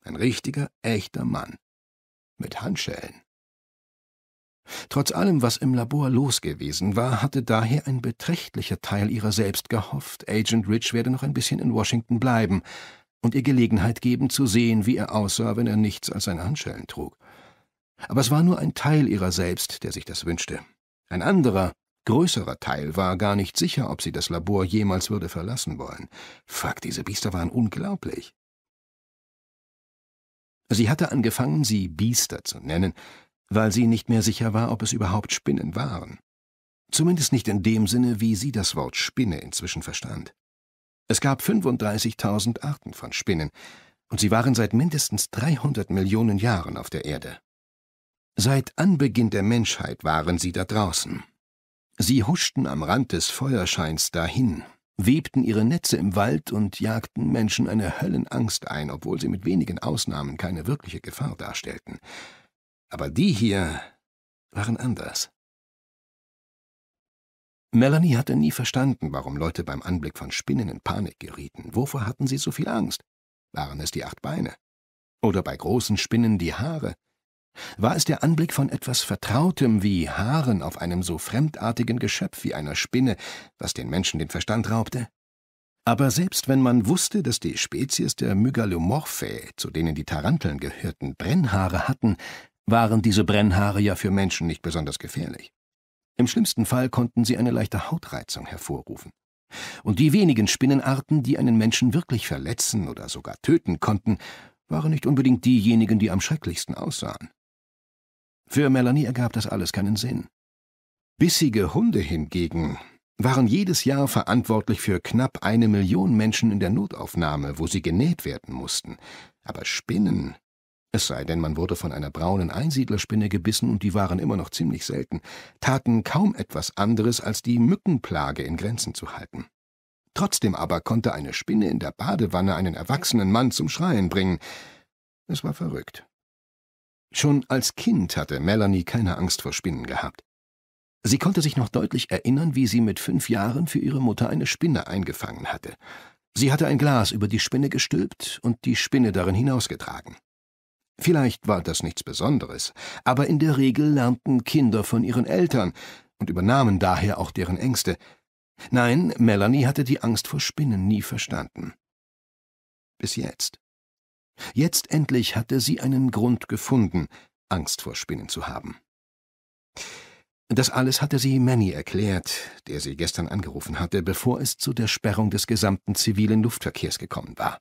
Ein richtiger, echter Mann. Mit Handschellen. Trotz allem, was im Labor los gewesen war, hatte daher ein beträchtlicher Teil ihrer selbst gehofft, Agent Rich werde noch ein bisschen in Washington bleiben und ihr Gelegenheit geben zu sehen, wie er aussah, wenn er nichts als seine Handschellen trug. Aber es war nur ein Teil ihrer selbst, der sich das wünschte. Ein anderer größerer Teil war gar nicht sicher, ob sie das Labor jemals würde verlassen wollen. Fuck, diese Biester waren unglaublich. Sie hatte angefangen, sie Biester zu nennen, weil sie nicht mehr sicher war, ob es überhaupt Spinnen waren. Zumindest nicht in dem Sinne, wie sie das Wort Spinne inzwischen verstand. Es gab 35.000 Arten von Spinnen, und sie waren seit mindestens 300 Millionen Jahren auf der Erde. Seit Anbeginn der Menschheit waren sie da draußen, Sie huschten am Rand des Feuerscheins dahin, webten ihre Netze im Wald und jagten Menschen eine Höllenangst ein, obwohl sie mit wenigen Ausnahmen keine wirkliche Gefahr darstellten. Aber die hier waren anders. Melanie hatte nie verstanden, warum Leute beim Anblick von Spinnen in Panik gerieten. Wovor hatten sie so viel Angst? Waren es die acht Beine? Oder bei großen Spinnen die Haare? War es der Anblick von etwas Vertrautem wie Haaren auf einem so fremdartigen Geschöpf wie einer Spinne, was den Menschen den Verstand raubte? Aber selbst wenn man wusste, dass die Spezies der Mygalomorphae, zu denen die Taranteln gehörten, Brennhaare hatten, waren diese Brennhaare ja für Menschen nicht besonders gefährlich. Im schlimmsten Fall konnten sie eine leichte Hautreizung hervorrufen. Und die wenigen Spinnenarten, die einen Menschen wirklich verletzen oder sogar töten konnten, waren nicht unbedingt diejenigen, die am schrecklichsten aussahen. Für Melanie ergab das alles keinen Sinn. Bissige Hunde hingegen waren jedes Jahr verantwortlich für knapp eine Million Menschen in der Notaufnahme, wo sie genäht werden mussten. Aber Spinnen, es sei denn, man wurde von einer braunen Einsiedlerspinne gebissen und die waren immer noch ziemlich selten, taten kaum etwas anderes, als die Mückenplage in Grenzen zu halten. Trotzdem aber konnte eine Spinne in der Badewanne einen erwachsenen Mann zum Schreien bringen. Es war verrückt. Schon als Kind hatte Melanie keine Angst vor Spinnen gehabt. Sie konnte sich noch deutlich erinnern, wie sie mit fünf Jahren für ihre Mutter eine Spinne eingefangen hatte. Sie hatte ein Glas über die Spinne gestülpt und die Spinne darin hinausgetragen. Vielleicht war das nichts Besonderes, aber in der Regel lernten Kinder von ihren Eltern und übernahmen daher auch deren Ängste. Nein, Melanie hatte die Angst vor Spinnen nie verstanden. Bis jetzt. Jetzt endlich hatte sie einen Grund gefunden, Angst vor Spinnen zu haben. Das alles hatte sie Manny erklärt, der sie gestern angerufen hatte, bevor es zu der Sperrung des gesamten zivilen Luftverkehrs gekommen war.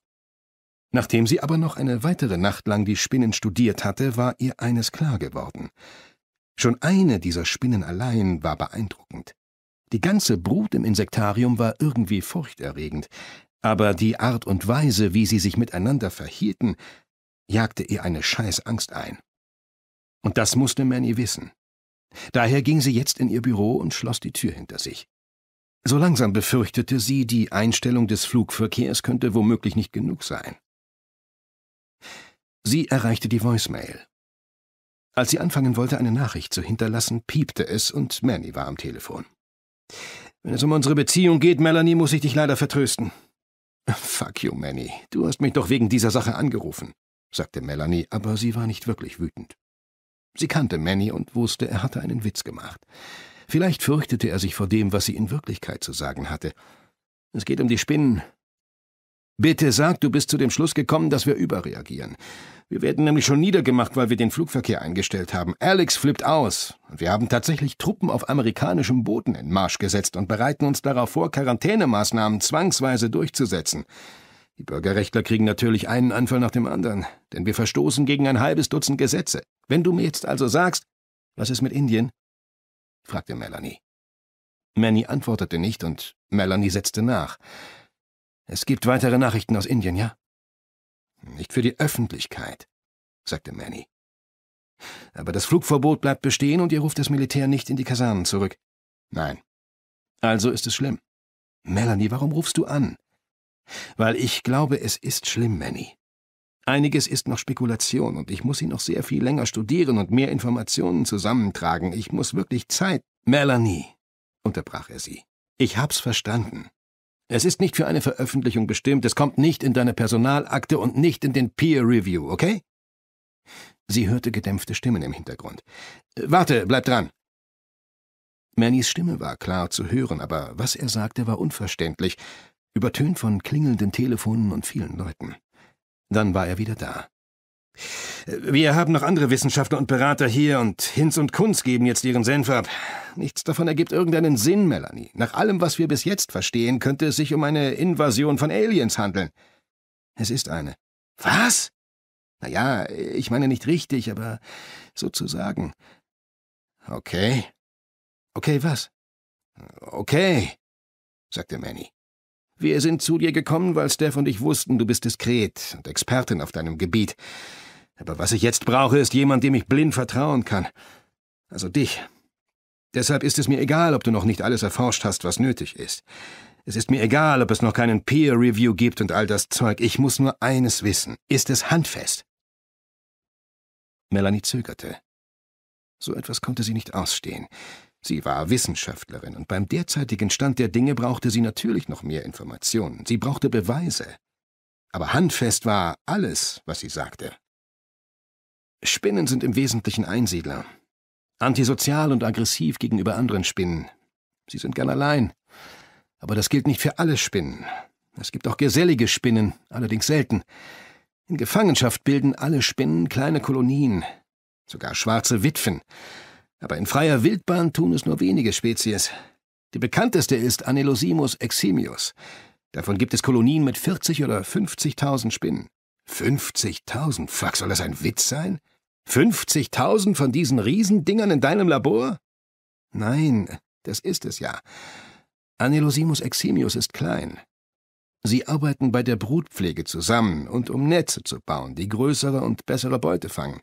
Nachdem sie aber noch eine weitere Nacht lang die Spinnen studiert hatte, war ihr eines klar geworden. Schon eine dieser Spinnen allein war beeindruckend. Die ganze Brut im Insektarium war irgendwie furchterregend, aber die Art und Weise, wie sie sich miteinander verhielten, jagte ihr eine Scheißangst ein. Und das musste Manny wissen. Daher ging sie jetzt in ihr Büro und schloss die Tür hinter sich. So langsam befürchtete sie, die Einstellung des Flugverkehrs könnte womöglich nicht genug sein. Sie erreichte die Voicemail. Als sie anfangen wollte, eine Nachricht zu hinterlassen, piepte es und Manny war am Telefon. Wenn es um unsere Beziehung geht, Melanie, muss ich dich leider vertrösten. Fuck you, Manny. Du hast mich doch wegen dieser Sache angerufen, sagte Melanie, aber sie war nicht wirklich wütend. Sie kannte Manny und wusste, er hatte einen Witz gemacht. Vielleicht fürchtete er sich vor dem, was sie in Wirklichkeit zu sagen hatte. Es geht um die Spinnen, Bitte sag, du bist zu dem Schluss gekommen, dass wir überreagieren. Wir werden nämlich schon niedergemacht, weil wir den Flugverkehr eingestellt haben. Alex flippt aus. Und wir haben tatsächlich Truppen auf amerikanischem Boden in Marsch gesetzt und bereiten uns darauf vor, Quarantänemaßnahmen zwangsweise durchzusetzen. Die Bürgerrechtler kriegen natürlich einen Anfall nach dem anderen, denn wir verstoßen gegen ein halbes Dutzend Gesetze. Wenn du mir jetzt also sagst, was ist mit Indien? fragte Melanie. Manny antwortete nicht und Melanie setzte nach. Es gibt weitere Nachrichten aus Indien, ja? Nicht für die Öffentlichkeit, sagte Manny. Aber das Flugverbot bleibt bestehen und ihr ruft das Militär nicht in die Kasernen zurück. Nein. Also ist es schlimm. Melanie, warum rufst du an? Weil ich glaube, es ist schlimm, Manny. Einiges ist noch Spekulation und ich muss sie noch sehr viel länger studieren und mehr Informationen zusammentragen. Ich muss wirklich Zeit. Melanie, unterbrach er sie. Ich hab's verstanden. Es ist nicht für eine Veröffentlichung bestimmt, es kommt nicht in deine Personalakte und nicht in den Peer Review, okay? Sie hörte gedämpfte Stimmen im Hintergrund. Äh, warte, bleib dran. Mannys Stimme war klar zu hören, aber was er sagte, war unverständlich, übertönt von klingelnden Telefonen und vielen Leuten. Dann war er wieder da. Wir haben noch andere Wissenschaftler und Berater hier und Hinz und Kunz geben jetzt ihren Senf ab. Nichts davon ergibt irgendeinen Sinn, Melanie. Nach allem, was wir bis jetzt verstehen, könnte es sich um eine Invasion von Aliens handeln. Es ist eine. Was? Naja, ich meine nicht richtig, aber sozusagen. Okay. Okay, was? Okay, sagte Manny. Wir sind zu dir gekommen, weil Steph und ich wussten, du bist diskret und Expertin auf deinem Gebiet. Aber was ich jetzt brauche, ist jemand, dem ich blind vertrauen kann. Also dich. Deshalb ist es mir egal, ob du noch nicht alles erforscht hast, was nötig ist. Es ist mir egal, ob es noch keinen Peer Review gibt und all das Zeug. Ich muss nur eines wissen. Ist es handfest? Melanie zögerte. So etwas konnte sie nicht ausstehen. Sie war Wissenschaftlerin und beim derzeitigen Stand der Dinge brauchte sie natürlich noch mehr Informationen. Sie brauchte Beweise. Aber handfest war alles, was sie sagte. Spinnen sind im Wesentlichen Einsiedler. Antisozial und aggressiv gegenüber anderen Spinnen. Sie sind gern allein. Aber das gilt nicht für alle Spinnen. Es gibt auch gesellige Spinnen, allerdings selten. In Gefangenschaft bilden alle Spinnen kleine Kolonien, sogar schwarze Witwen. Aber in freier Wildbahn tun es nur wenige Spezies. Die bekannteste ist Anelosimus eximius. Davon gibt es Kolonien mit 40 oder 50.000 Spinnen. 50.000? Fuck, soll das ein Witz sein? 50.000 von diesen Riesendingern in deinem Labor? Nein, das ist es ja. Anelosimus eximius ist klein. Sie arbeiten bei der Brutpflege zusammen und um Netze zu bauen, die größere und bessere Beute fangen.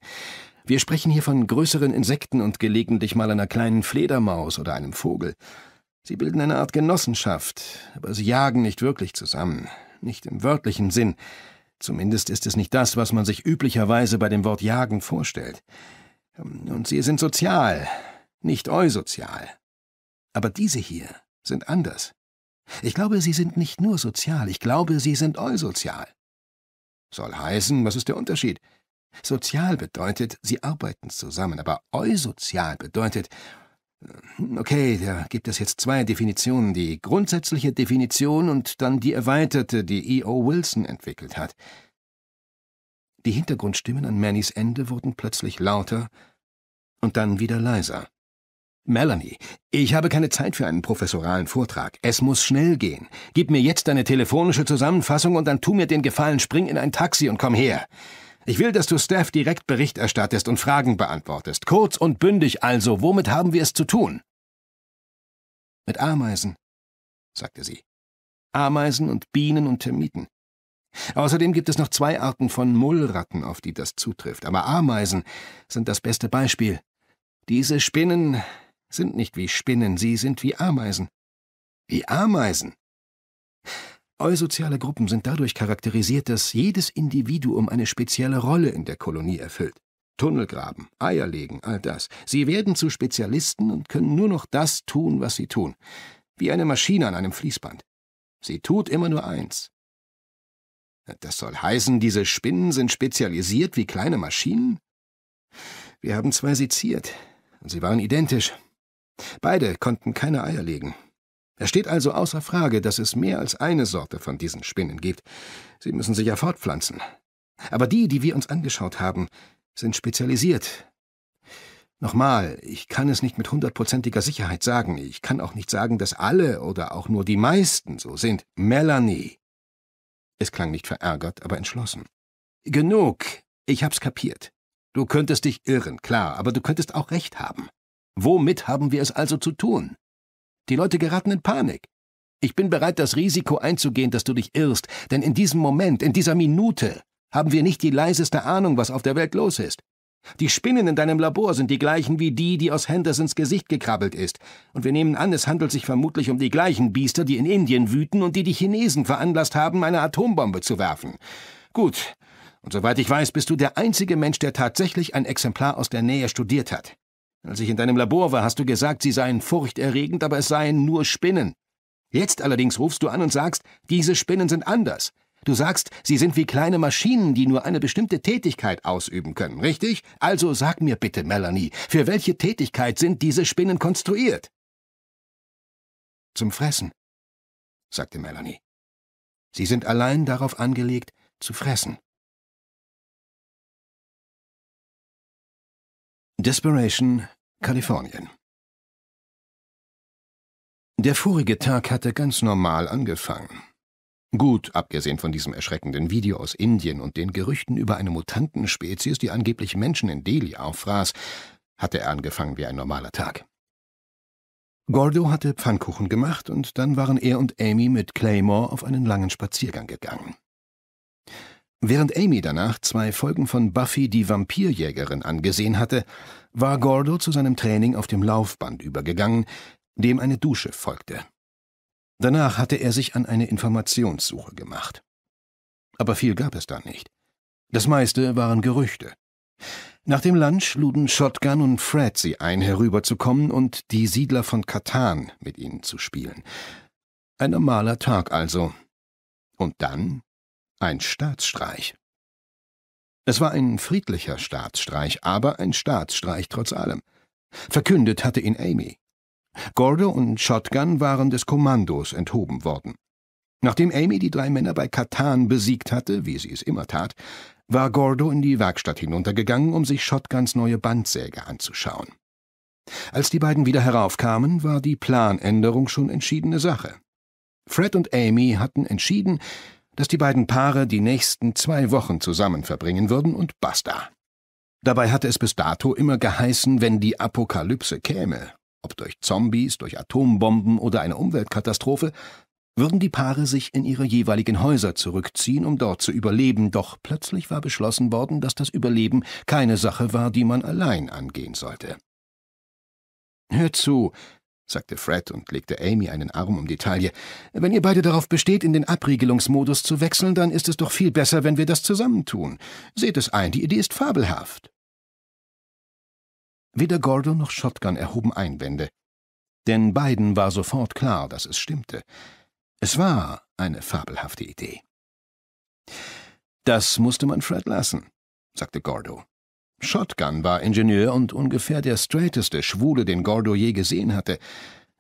Wir sprechen hier von größeren Insekten und gelegentlich mal einer kleinen Fledermaus oder einem Vogel. Sie bilden eine Art Genossenschaft, aber sie jagen nicht wirklich zusammen, nicht im wörtlichen Sinn. Zumindest ist es nicht das, was man sich üblicherweise bei dem Wort jagen vorstellt. Ähm, und sie sind sozial, nicht eusozial. Aber diese hier sind anders. Ich glaube, sie sind nicht nur sozial, ich glaube, sie sind eusozial. Soll heißen, was ist der Unterschied? Sozial bedeutet, sie arbeiten zusammen, aber eusozial bedeutet, Okay, da gibt es jetzt zwei Definitionen, die grundsätzliche Definition und dann die erweiterte, die E.O. Wilson entwickelt hat. Die Hintergrundstimmen an Mannys Ende wurden plötzlich lauter und dann wieder leiser. Melanie, ich habe keine Zeit für einen professoralen Vortrag. Es muss schnell gehen. Gib mir jetzt deine telefonische Zusammenfassung und dann tu mir den Gefallen, spring in ein Taxi und komm her. Ich will, dass du Steph direkt Bericht erstattest und Fragen beantwortest. Kurz und bündig also, womit haben wir es zu tun? Mit Ameisen, sagte sie. Ameisen und Bienen und Termiten. Außerdem gibt es noch zwei Arten von Mullratten, auf die das zutrifft, aber Ameisen sind das beste Beispiel. Diese Spinnen sind nicht wie Spinnen, sie sind wie Ameisen. Wie Ameisen? Eusoziale Gruppen sind dadurch charakterisiert, dass jedes Individuum eine spezielle Rolle in der Kolonie erfüllt. Tunnelgraben, Eier legen, all das. Sie werden zu Spezialisten und können nur noch das tun, was sie tun. Wie eine Maschine an einem Fließband. Sie tut immer nur eins. Das soll heißen, diese Spinnen sind spezialisiert wie kleine Maschinen? Wir haben zwei seziert, sie waren identisch. Beide konnten keine Eier legen, es steht also außer Frage, dass es mehr als eine Sorte von diesen Spinnen gibt. Sie müssen sich ja fortpflanzen. Aber die, die wir uns angeschaut haben, sind spezialisiert. Nochmal, ich kann es nicht mit hundertprozentiger Sicherheit sagen. Ich kann auch nicht sagen, dass alle oder auch nur die meisten so sind. Melanie. Es klang nicht verärgert, aber entschlossen. Genug. Ich hab's kapiert. Du könntest dich irren, klar, aber du könntest auch recht haben. Womit haben wir es also zu tun? Die Leute geraten in Panik. Ich bin bereit, das Risiko einzugehen, dass du dich irrst, denn in diesem Moment, in dieser Minute, haben wir nicht die leiseste Ahnung, was auf der Welt los ist. Die Spinnen in deinem Labor sind die gleichen wie die, die aus Hendersons Gesicht gekrabbelt ist, und wir nehmen an, es handelt sich vermutlich um die gleichen Biester, die in Indien wüten und die die Chinesen veranlasst haben, eine Atombombe zu werfen. Gut, und soweit ich weiß, bist du der einzige Mensch, der tatsächlich ein Exemplar aus der Nähe studiert hat. Als ich in deinem Labor war, hast du gesagt, sie seien furchterregend, aber es seien nur Spinnen. Jetzt allerdings rufst du an und sagst, diese Spinnen sind anders. Du sagst, sie sind wie kleine Maschinen, die nur eine bestimmte Tätigkeit ausüben können, richtig? Also sag mir bitte, Melanie, für welche Tätigkeit sind diese Spinnen konstruiert? Zum Fressen, sagte Melanie. Sie sind allein darauf angelegt, zu fressen. Desperation, Kalifornien. Der vorige Tag hatte ganz normal angefangen. Gut, abgesehen von diesem erschreckenden Video aus Indien und den Gerüchten über eine Mutantenspezies, die angeblich Menschen in Delhi auffraß, hatte er angefangen wie ein normaler Tag. Gordo hatte Pfannkuchen gemacht und dann waren er und Amy mit Claymore auf einen langen Spaziergang gegangen. Während Amy danach zwei Folgen von Buffy die Vampirjägerin angesehen hatte, war Gordo zu seinem Training auf dem Laufband übergegangen, dem eine Dusche folgte. Danach hatte er sich an eine Informationssuche gemacht. Aber viel gab es da nicht. Das meiste waren Gerüchte. Nach dem Lunch luden Shotgun und Fred sie ein, herüberzukommen und die Siedler von Katan mit ihnen zu spielen. Ein normaler Tag also. Und dann ein Staatsstreich. Es war ein friedlicher Staatsstreich, aber ein Staatsstreich trotz allem. Verkündet hatte ihn Amy. Gordo und Shotgun waren des Kommandos enthoben worden. Nachdem Amy die drei Männer bei Katan besiegt hatte, wie sie es immer tat, war Gordo in die Werkstatt hinuntergegangen, um sich Shotguns neue Bandsäge anzuschauen. Als die beiden wieder heraufkamen, war die Planänderung schon entschiedene Sache. Fred und Amy hatten entschieden, dass die beiden Paare die nächsten zwei Wochen zusammen verbringen würden und basta. Dabei hatte es bis dato immer geheißen, wenn die Apokalypse käme, ob durch Zombies, durch Atombomben oder eine Umweltkatastrophe, würden die Paare sich in ihre jeweiligen Häuser zurückziehen, um dort zu überleben, doch plötzlich war beschlossen worden, dass das Überleben keine Sache war, die man allein angehen sollte. Hör zu, sagte Fred und legte Amy einen Arm um die Taille. Wenn ihr beide darauf besteht, in den Abriegelungsmodus zu wechseln, dann ist es doch viel besser, wenn wir das zusammentun. Seht es ein, die Idee ist fabelhaft. Weder Gordo noch Shotgun erhoben Einwände, denn beiden war sofort klar, dass es stimmte. Es war eine fabelhafte Idee. Das musste man Fred lassen, sagte Gordo. Shotgun war Ingenieur und ungefähr der straighteste Schwule, den Gordo je gesehen hatte.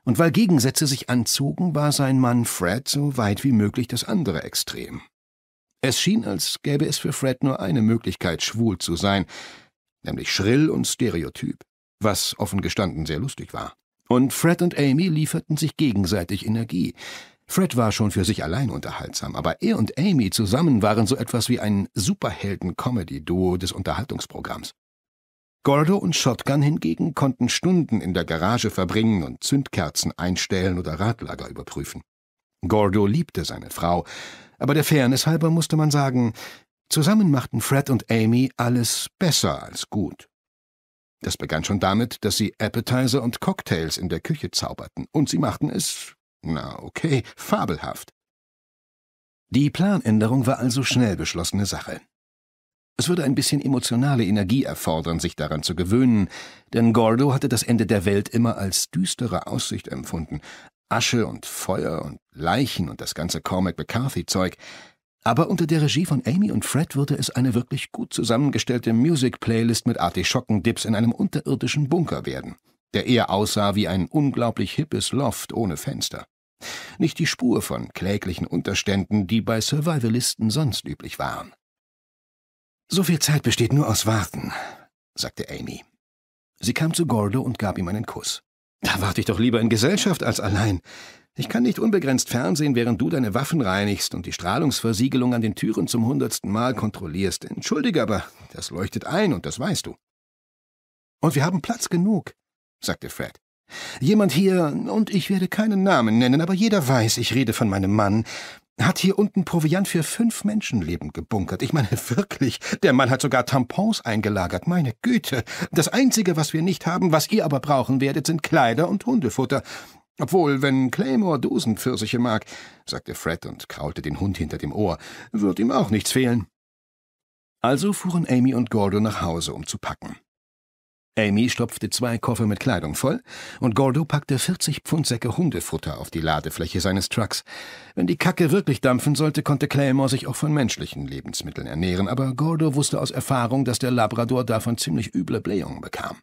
Und weil Gegensätze sich anzogen, war sein Mann Fred so weit wie möglich das andere Extrem. Es schien, als gäbe es für Fred nur eine Möglichkeit, schwul zu sein, nämlich schrill und stereotyp, was offen gestanden sehr lustig war. Und Fred und Amy lieferten sich gegenseitig Energie, Fred war schon für sich allein unterhaltsam, aber er und Amy zusammen waren so etwas wie ein Superhelden-Comedy-Duo des Unterhaltungsprogramms. Gordo und Shotgun hingegen konnten Stunden in der Garage verbringen und Zündkerzen einstellen oder Radlager überprüfen. Gordo liebte seine Frau, aber der Fairness halber musste man sagen, zusammen machten Fred und Amy alles besser als gut. Das begann schon damit, dass sie Appetizer und Cocktails in der Küche zauberten, und sie machten es na okay, fabelhaft. Die Planänderung war also schnell beschlossene Sache. Es würde ein bisschen emotionale Energie erfordern, sich daran zu gewöhnen, denn Gordo hatte das Ende der Welt immer als düstere Aussicht empfunden. Asche und Feuer und Leichen und das ganze Cormac McCarthy-Zeug. Aber unter der Regie von Amy und Fred würde es eine wirklich gut zusammengestellte Music-Playlist mit Artischocken-Dips in einem unterirdischen Bunker werden, der eher aussah wie ein unglaublich hippes Loft ohne Fenster. Nicht die Spur von kläglichen Unterständen, die bei Survivalisten sonst üblich waren. So viel Zeit besteht nur aus Warten, sagte Amy. Sie kam zu Gordo und gab ihm einen Kuss. Da warte ich doch lieber in Gesellschaft als allein. Ich kann nicht unbegrenzt fernsehen, während du deine Waffen reinigst und die Strahlungsversiegelung an den Türen zum hundertsten Mal kontrollierst. Entschuldige aber, das leuchtet ein und das weißt du. Und wir haben Platz genug, sagte Fred. Jemand hier, und ich werde keinen Namen nennen, aber jeder weiß, ich rede von meinem Mann, hat hier unten Proviant für fünf Menschenleben gebunkert. Ich meine wirklich, der Mann hat sogar Tampons eingelagert. Meine Güte, das Einzige, was wir nicht haben, was ihr aber brauchen werdet, sind Kleider und Hundefutter. Obwohl, wenn Claymore Dosenpfirsiche mag, sagte Fred und kraulte den Hund hinter dem Ohr, wird ihm auch nichts fehlen. Also fuhren Amy und Gordo nach Hause, um zu packen. Amy stopfte zwei Koffer mit Kleidung voll und Gordo packte 40 Pfund Säcke Hundefutter auf die Ladefläche seines Trucks. Wenn die Kacke wirklich dampfen sollte, konnte Claymore sich auch von menschlichen Lebensmitteln ernähren, aber Gordo wusste aus Erfahrung, dass der Labrador davon ziemlich üble Blähungen bekam.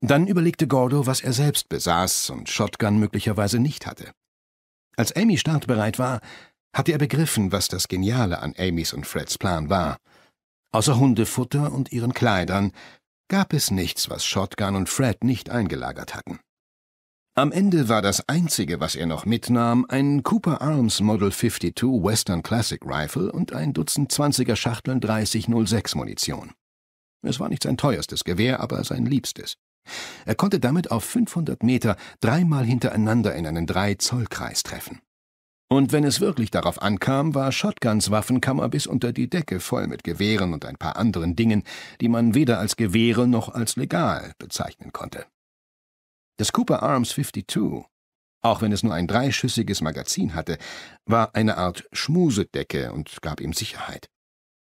Dann überlegte Gordo, was er selbst besaß und Shotgun möglicherweise nicht hatte. Als Amy startbereit war, hatte er begriffen, was das Geniale an Amys und Freds Plan war. Außer Hundefutter und ihren Kleidern gab es nichts, was Shotgun und Fred nicht eingelagert hatten. Am Ende war das Einzige, was er noch mitnahm, ein Cooper Arms Model 52 Western Classic Rifle und ein Dutzend 20er Schachteln 3006 Munition. Es war nicht sein teuerstes Gewehr, aber sein liebstes. Er konnte damit auf 500 Meter dreimal hintereinander in einen 3-Zoll-Kreis treffen. Und wenn es wirklich darauf ankam, war Shotguns Waffenkammer bis unter die Decke voll mit Gewehren und ein paar anderen Dingen, die man weder als Gewehre noch als legal bezeichnen konnte. Das Cooper Arms 52, auch wenn es nur ein dreischüssiges Magazin hatte, war eine Art Schmusedecke und gab ihm Sicherheit.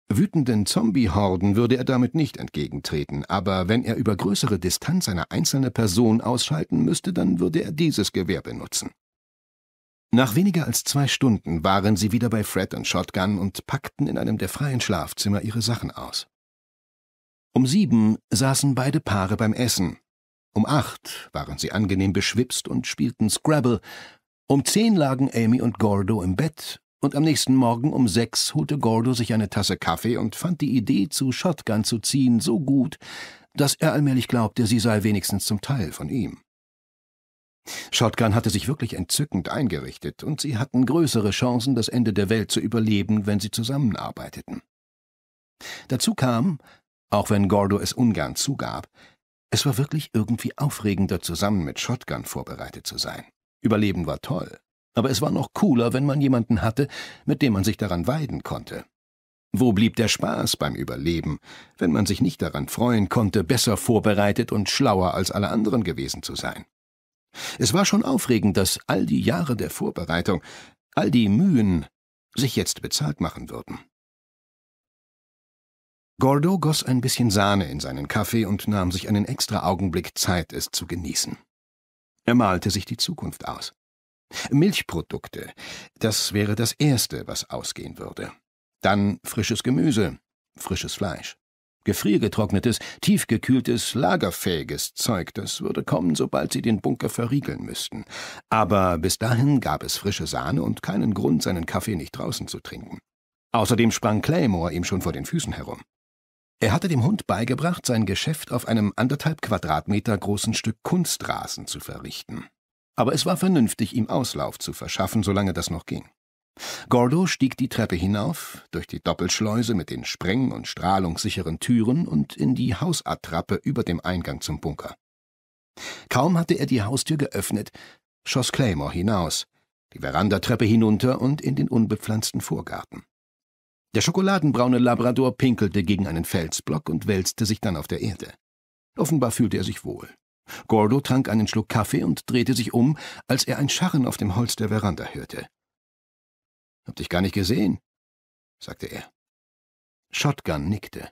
Wütenden Zombie-Horden würde er damit nicht entgegentreten, aber wenn er über größere Distanz eine einzelne Person ausschalten müsste, dann würde er dieses Gewehr benutzen. Nach weniger als zwei Stunden waren sie wieder bei Fred und Shotgun und packten in einem der freien Schlafzimmer ihre Sachen aus. Um sieben saßen beide Paare beim Essen. Um acht waren sie angenehm beschwipst und spielten Scrabble. Um zehn lagen Amy und Gordo im Bett und am nächsten Morgen um sechs holte Gordo sich eine Tasse Kaffee und fand die Idee, zu Shotgun zu ziehen, so gut, dass er allmählich glaubte, sie sei wenigstens zum Teil von ihm. Shotgun hatte sich wirklich entzückend eingerichtet, und sie hatten größere Chancen, das Ende der Welt zu überleben, wenn sie zusammenarbeiteten. Dazu kam, auch wenn Gordo es ungern zugab, es war wirklich irgendwie aufregender, zusammen mit Shotgun vorbereitet zu sein. Überleben war toll, aber es war noch cooler, wenn man jemanden hatte, mit dem man sich daran weiden konnte. Wo blieb der Spaß beim Überleben, wenn man sich nicht daran freuen konnte, besser vorbereitet und schlauer als alle anderen gewesen zu sein? Es war schon aufregend, dass all die Jahre der Vorbereitung, all die Mühen sich jetzt bezahlt machen würden. Gordo goss ein bisschen Sahne in seinen Kaffee und nahm sich einen extra Augenblick Zeit, es zu genießen. Er malte sich die Zukunft aus. Milchprodukte, das wäre das Erste, was ausgehen würde. Dann frisches Gemüse, frisches Fleisch. Gefriergetrocknetes, tiefgekühltes, lagerfähiges Zeug, das würde kommen, sobald sie den Bunker verriegeln müssten. Aber bis dahin gab es frische Sahne und keinen Grund, seinen Kaffee nicht draußen zu trinken. Außerdem sprang Claymore ihm schon vor den Füßen herum. Er hatte dem Hund beigebracht, sein Geschäft auf einem anderthalb Quadratmeter großen Stück Kunstrasen zu verrichten. Aber es war vernünftig, ihm Auslauf zu verschaffen, solange das noch ging. Gordo stieg die Treppe hinauf, durch die Doppelschleuse mit den spreng- und strahlungssicheren Türen und in die Hausattrappe über dem Eingang zum Bunker. Kaum hatte er die Haustür geöffnet, schoss Claymore hinaus, die Verandatreppe hinunter und in den unbepflanzten Vorgarten. Der schokoladenbraune Labrador pinkelte gegen einen Felsblock und wälzte sich dann auf der Erde. Offenbar fühlte er sich wohl. Gordo trank einen Schluck Kaffee und drehte sich um, als er ein Scharren auf dem Holz der Veranda hörte. Hab dich gar nicht gesehen, sagte er. Shotgun nickte.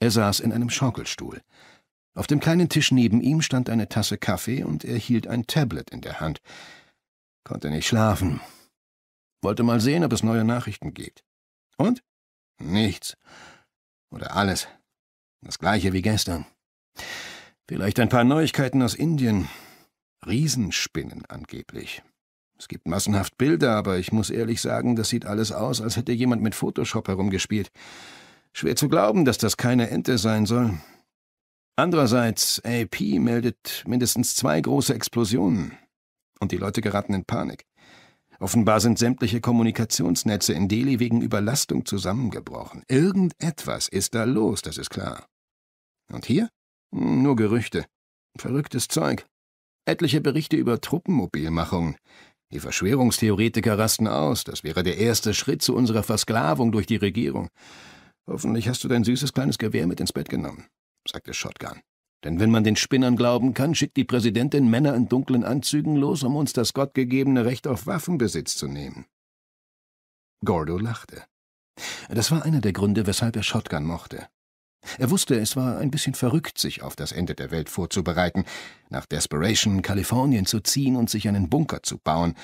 Er saß in einem Schaukelstuhl. Auf dem kleinen Tisch neben ihm stand eine Tasse Kaffee und er hielt ein Tablet in der Hand. Konnte nicht schlafen. Wollte mal sehen, ob es neue Nachrichten gibt. Und? Nichts. Oder alles. Das gleiche wie gestern. Vielleicht ein paar Neuigkeiten aus Indien. Riesenspinnen angeblich. Es gibt massenhaft Bilder, aber ich muss ehrlich sagen, das sieht alles aus, als hätte jemand mit Photoshop herumgespielt. Schwer zu glauben, dass das keine Ente sein soll. Andererseits, AP meldet mindestens zwei große Explosionen. Und die Leute geraten in Panik. Offenbar sind sämtliche Kommunikationsnetze in Delhi wegen Überlastung zusammengebrochen. Irgendetwas ist da los, das ist klar. Und hier? Hm, nur Gerüchte. Verrücktes Zeug. Etliche Berichte über Truppenmobilmachungen. Die Verschwörungstheoretiker rasten aus. Das wäre der erste Schritt zu unserer Versklavung durch die Regierung. Hoffentlich hast du dein süßes kleines Gewehr mit ins Bett genommen, sagte Shotgun. Denn wenn man den Spinnern glauben kann, schickt die Präsidentin Männer in dunklen Anzügen los, um uns das gottgegebene Recht auf Waffenbesitz zu nehmen. Gordo lachte. Das war einer der Gründe, weshalb er Shotgun mochte. Er wusste, es war ein bisschen verrückt, sich auf das Ende der Welt vorzubereiten, nach Desperation Kalifornien zu ziehen und sich einen Bunker zu bauen.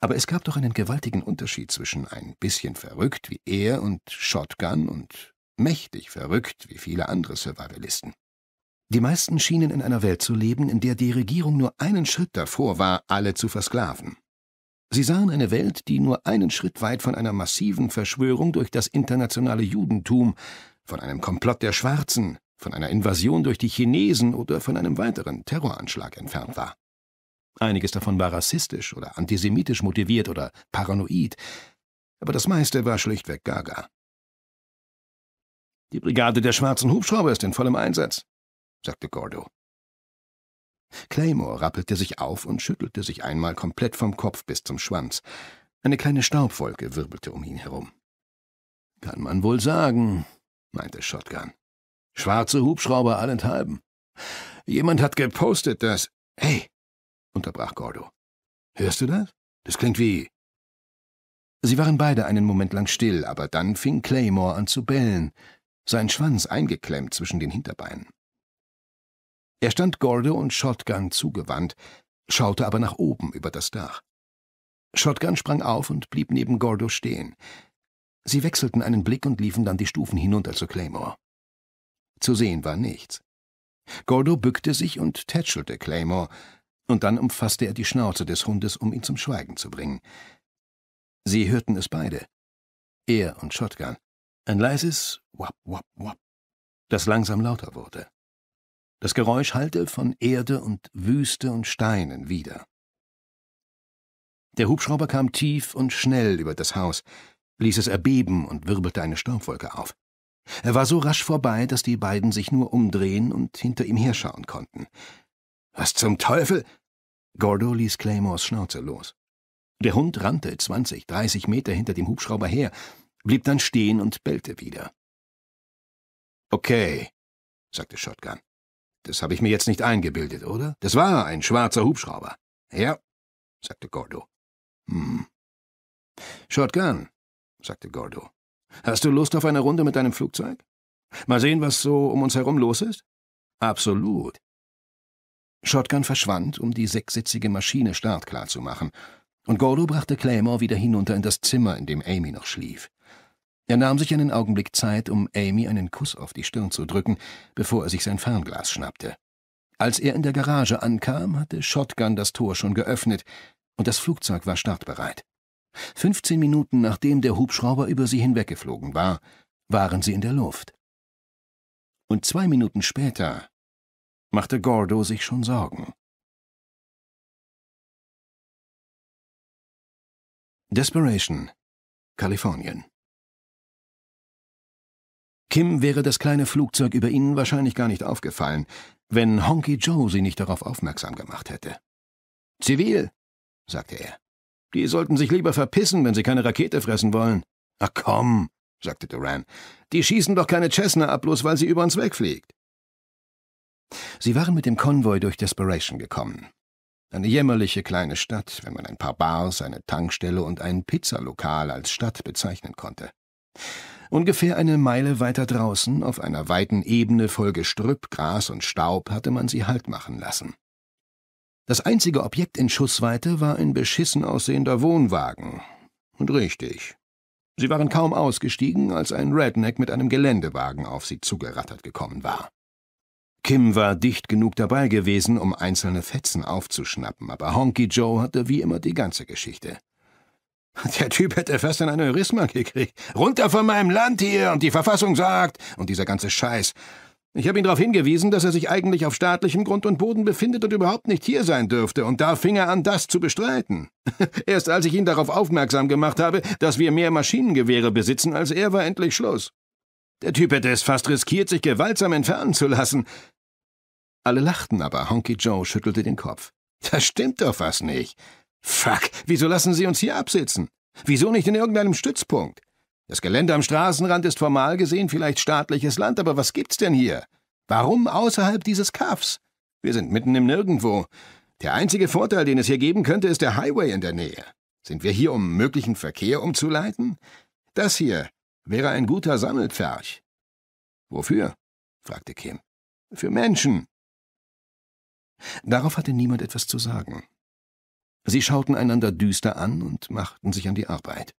Aber es gab doch einen gewaltigen Unterschied zwischen ein bisschen verrückt wie er und Shotgun und mächtig verrückt wie viele andere Survivalisten. Die meisten schienen in einer Welt zu leben, in der die Regierung nur einen Schritt davor war, alle zu versklaven. Sie sahen eine Welt, die nur einen Schritt weit von einer massiven Verschwörung durch das internationale Judentum von einem Komplott der Schwarzen, von einer Invasion durch die Chinesen oder von einem weiteren Terroranschlag entfernt war. Einiges davon war rassistisch oder antisemitisch motiviert oder paranoid, aber das meiste war schlichtweg Gaga. Die Brigade der schwarzen Hubschrauber ist in vollem Einsatz, sagte Gordo. Claymore rappelte sich auf und schüttelte sich einmal komplett vom Kopf bis zum Schwanz. Eine kleine Staubwolke wirbelte um ihn herum. Kann man wohl sagen, meinte Shotgun. Schwarze Hubschrauber allenthalben. Jemand hat gepostet, dass. Hey, unterbrach Gordo. Hörst du das? Das klingt wie. Sie waren beide einen Moment lang still, aber dann fing Claymore an zu bellen, sein Schwanz eingeklemmt zwischen den Hinterbeinen. Er stand Gordo und Shotgun zugewandt, schaute aber nach oben über das Dach. Shotgun sprang auf und blieb neben Gordo stehen. Sie wechselten einen Blick und liefen dann die Stufen hinunter zu Claymore. Zu sehen war nichts. Gordo bückte sich und tätschelte Claymore, und dann umfasste er die Schnauze des Hundes, um ihn zum Schweigen zu bringen. Sie hörten es beide, er und Shotgun. Ein leises Wap, Wap, Wap, das langsam lauter wurde. Das Geräusch hallte von Erde und Wüste und Steinen wieder. Der Hubschrauber kam tief und schnell über das Haus, ließ es erbeben und wirbelte eine Staubwolke auf. Er war so rasch vorbei, dass die beiden sich nur umdrehen und hinter ihm herschauen konnten. Was zum Teufel? Gordo ließ Claymores Schnauze los. Der Hund rannte 20, 30 Meter hinter dem Hubschrauber her, blieb dann stehen und bellte wieder. Okay, sagte Shotgun. Das habe ich mir jetzt nicht eingebildet, oder? Das war ein schwarzer Hubschrauber. Ja, sagte Gordo. Hm. Shotgun, sagte Gordo. Hast du Lust auf eine Runde mit deinem Flugzeug? Mal sehen, was so um uns herum los ist? Absolut. Shotgun verschwand, um die sechssitzige Maschine startklar zu machen, und Gordo brachte Claymore wieder hinunter in das Zimmer, in dem Amy noch schlief. Er nahm sich einen Augenblick Zeit, um Amy einen Kuss auf die Stirn zu drücken, bevor er sich sein Fernglas schnappte. Als er in der Garage ankam, hatte Shotgun das Tor schon geöffnet, und das Flugzeug war startbereit. 15 Minuten nachdem der Hubschrauber über sie hinweggeflogen war, waren sie in der Luft. Und zwei Minuten später machte Gordo sich schon Sorgen. Desperation, Kalifornien. Kim wäre das kleine Flugzeug über ihnen wahrscheinlich gar nicht aufgefallen, wenn Honky Joe sie nicht darauf aufmerksam gemacht hätte. Zivil, sagte er. Die sollten sich lieber verpissen, wenn sie keine Rakete fressen wollen. Ach komm, sagte Duran. Die schießen doch keine Cessna ab, bloß weil sie über uns wegfliegt. Sie waren mit dem Konvoi durch Desperation gekommen. Eine jämmerliche kleine Stadt, wenn man ein paar Bars, eine Tankstelle und ein Pizzalokal als Stadt bezeichnen konnte. Ungefähr eine Meile weiter draußen, auf einer weiten Ebene voll Gestrüpp, Gras und Staub, hatte man sie Halt machen lassen. Das einzige Objekt in Schussweite war ein beschissen aussehender Wohnwagen. Und richtig. Sie waren kaum ausgestiegen, als ein Redneck mit einem Geländewagen auf sie zugerattert gekommen war. Kim war dicht genug dabei gewesen, um einzelne Fetzen aufzuschnappen, aber Honky Joe hatte wie immer die ganze Geschichte. Der Typ hätte fast ein Aneurysma gekriegt. Runter von meinem Land hier und die Verfassung sagt und dieser ganze Scheiß. Ich habe ihn darauf hingewiesen, dass er sich eigentlich auf staatlichem Grund und Boden befindet und überhaupt nicht hier sein dürfte, und da fing er an, das zu bestreiten. Erst als ich ihn darauf aufmerksam gemacht habe, dass wir mehr Maschinengewehre besitzen als er, war endlich Schluss. Der Typ hätte es fast riskiert, sich gewaltsam entfernen zu lassen. Alle lachten, aber Honky Joe schüttelte den Kopf. Das stimmt doch was nicht. Fuck, wieso lassen Sie uns hier absitzen? Wieso nicht in irgendeinem Stützpunkt? Das Gelände am Straßenrand ist formal gesehen vielleicht staatliches Land, aber was gibt's denn hier? Warum außerhalb dieses Kaffs? Wir sind mitten im Nirgendwo. Der einzige Vorteil, den es hier geben könnte, ist der Highway in der Nähe. Sind wir hier, um möglichen Verkehr umzuleiten? Das hier wäre ein guter Sammelpferch. Wofür? fragte Kim. Für Menschen. Darauf hatte niemand etwas zu sagen. Sie schauten einander düster an und machten sich an die Arbeit.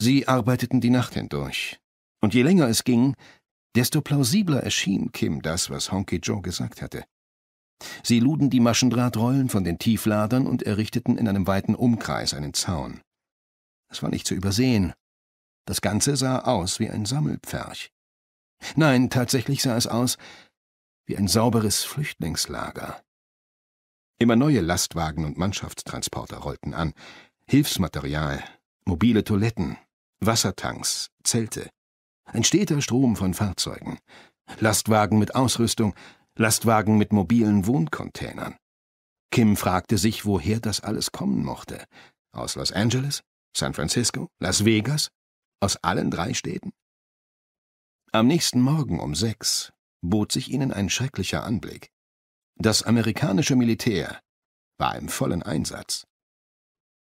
Sie arbeiteten die Nacht hindurch. Und je länger es ging, desto plausibler erschien Kim das, was Honky Joe gesagt hatte. Sie luden die Maschendrahtrollen von den Tiefladern und errichteten in einem weiten Umkreis einen Zaun. Es war nicht zu übersehen. Das Ganze sah aus wie ein Sammelpferch. Nein, tatsächlich sah es aus wie ein sauberes Flüchtlingslager. Immer neue Lastwagen und Mannschaftstransporter rollten an, Hilfsmaterial, mobile Toiletten, Wassertanks, Zelte. Ein steter Strom von Fahrzeugen. Lastwagen mit Ausrüstung, Lastwagen mit mobilen Wohncontainern. Kim fragte sich, woher das alles kommen mochte. Aus Los Angeles, San Francisco, Las Vegas? Aus allen drei Städten? Am nächsten Morgen um sechs bot sich ihnen ein schrecklicher Anblick. Das amerikanische Militär war im vollen Einsatz.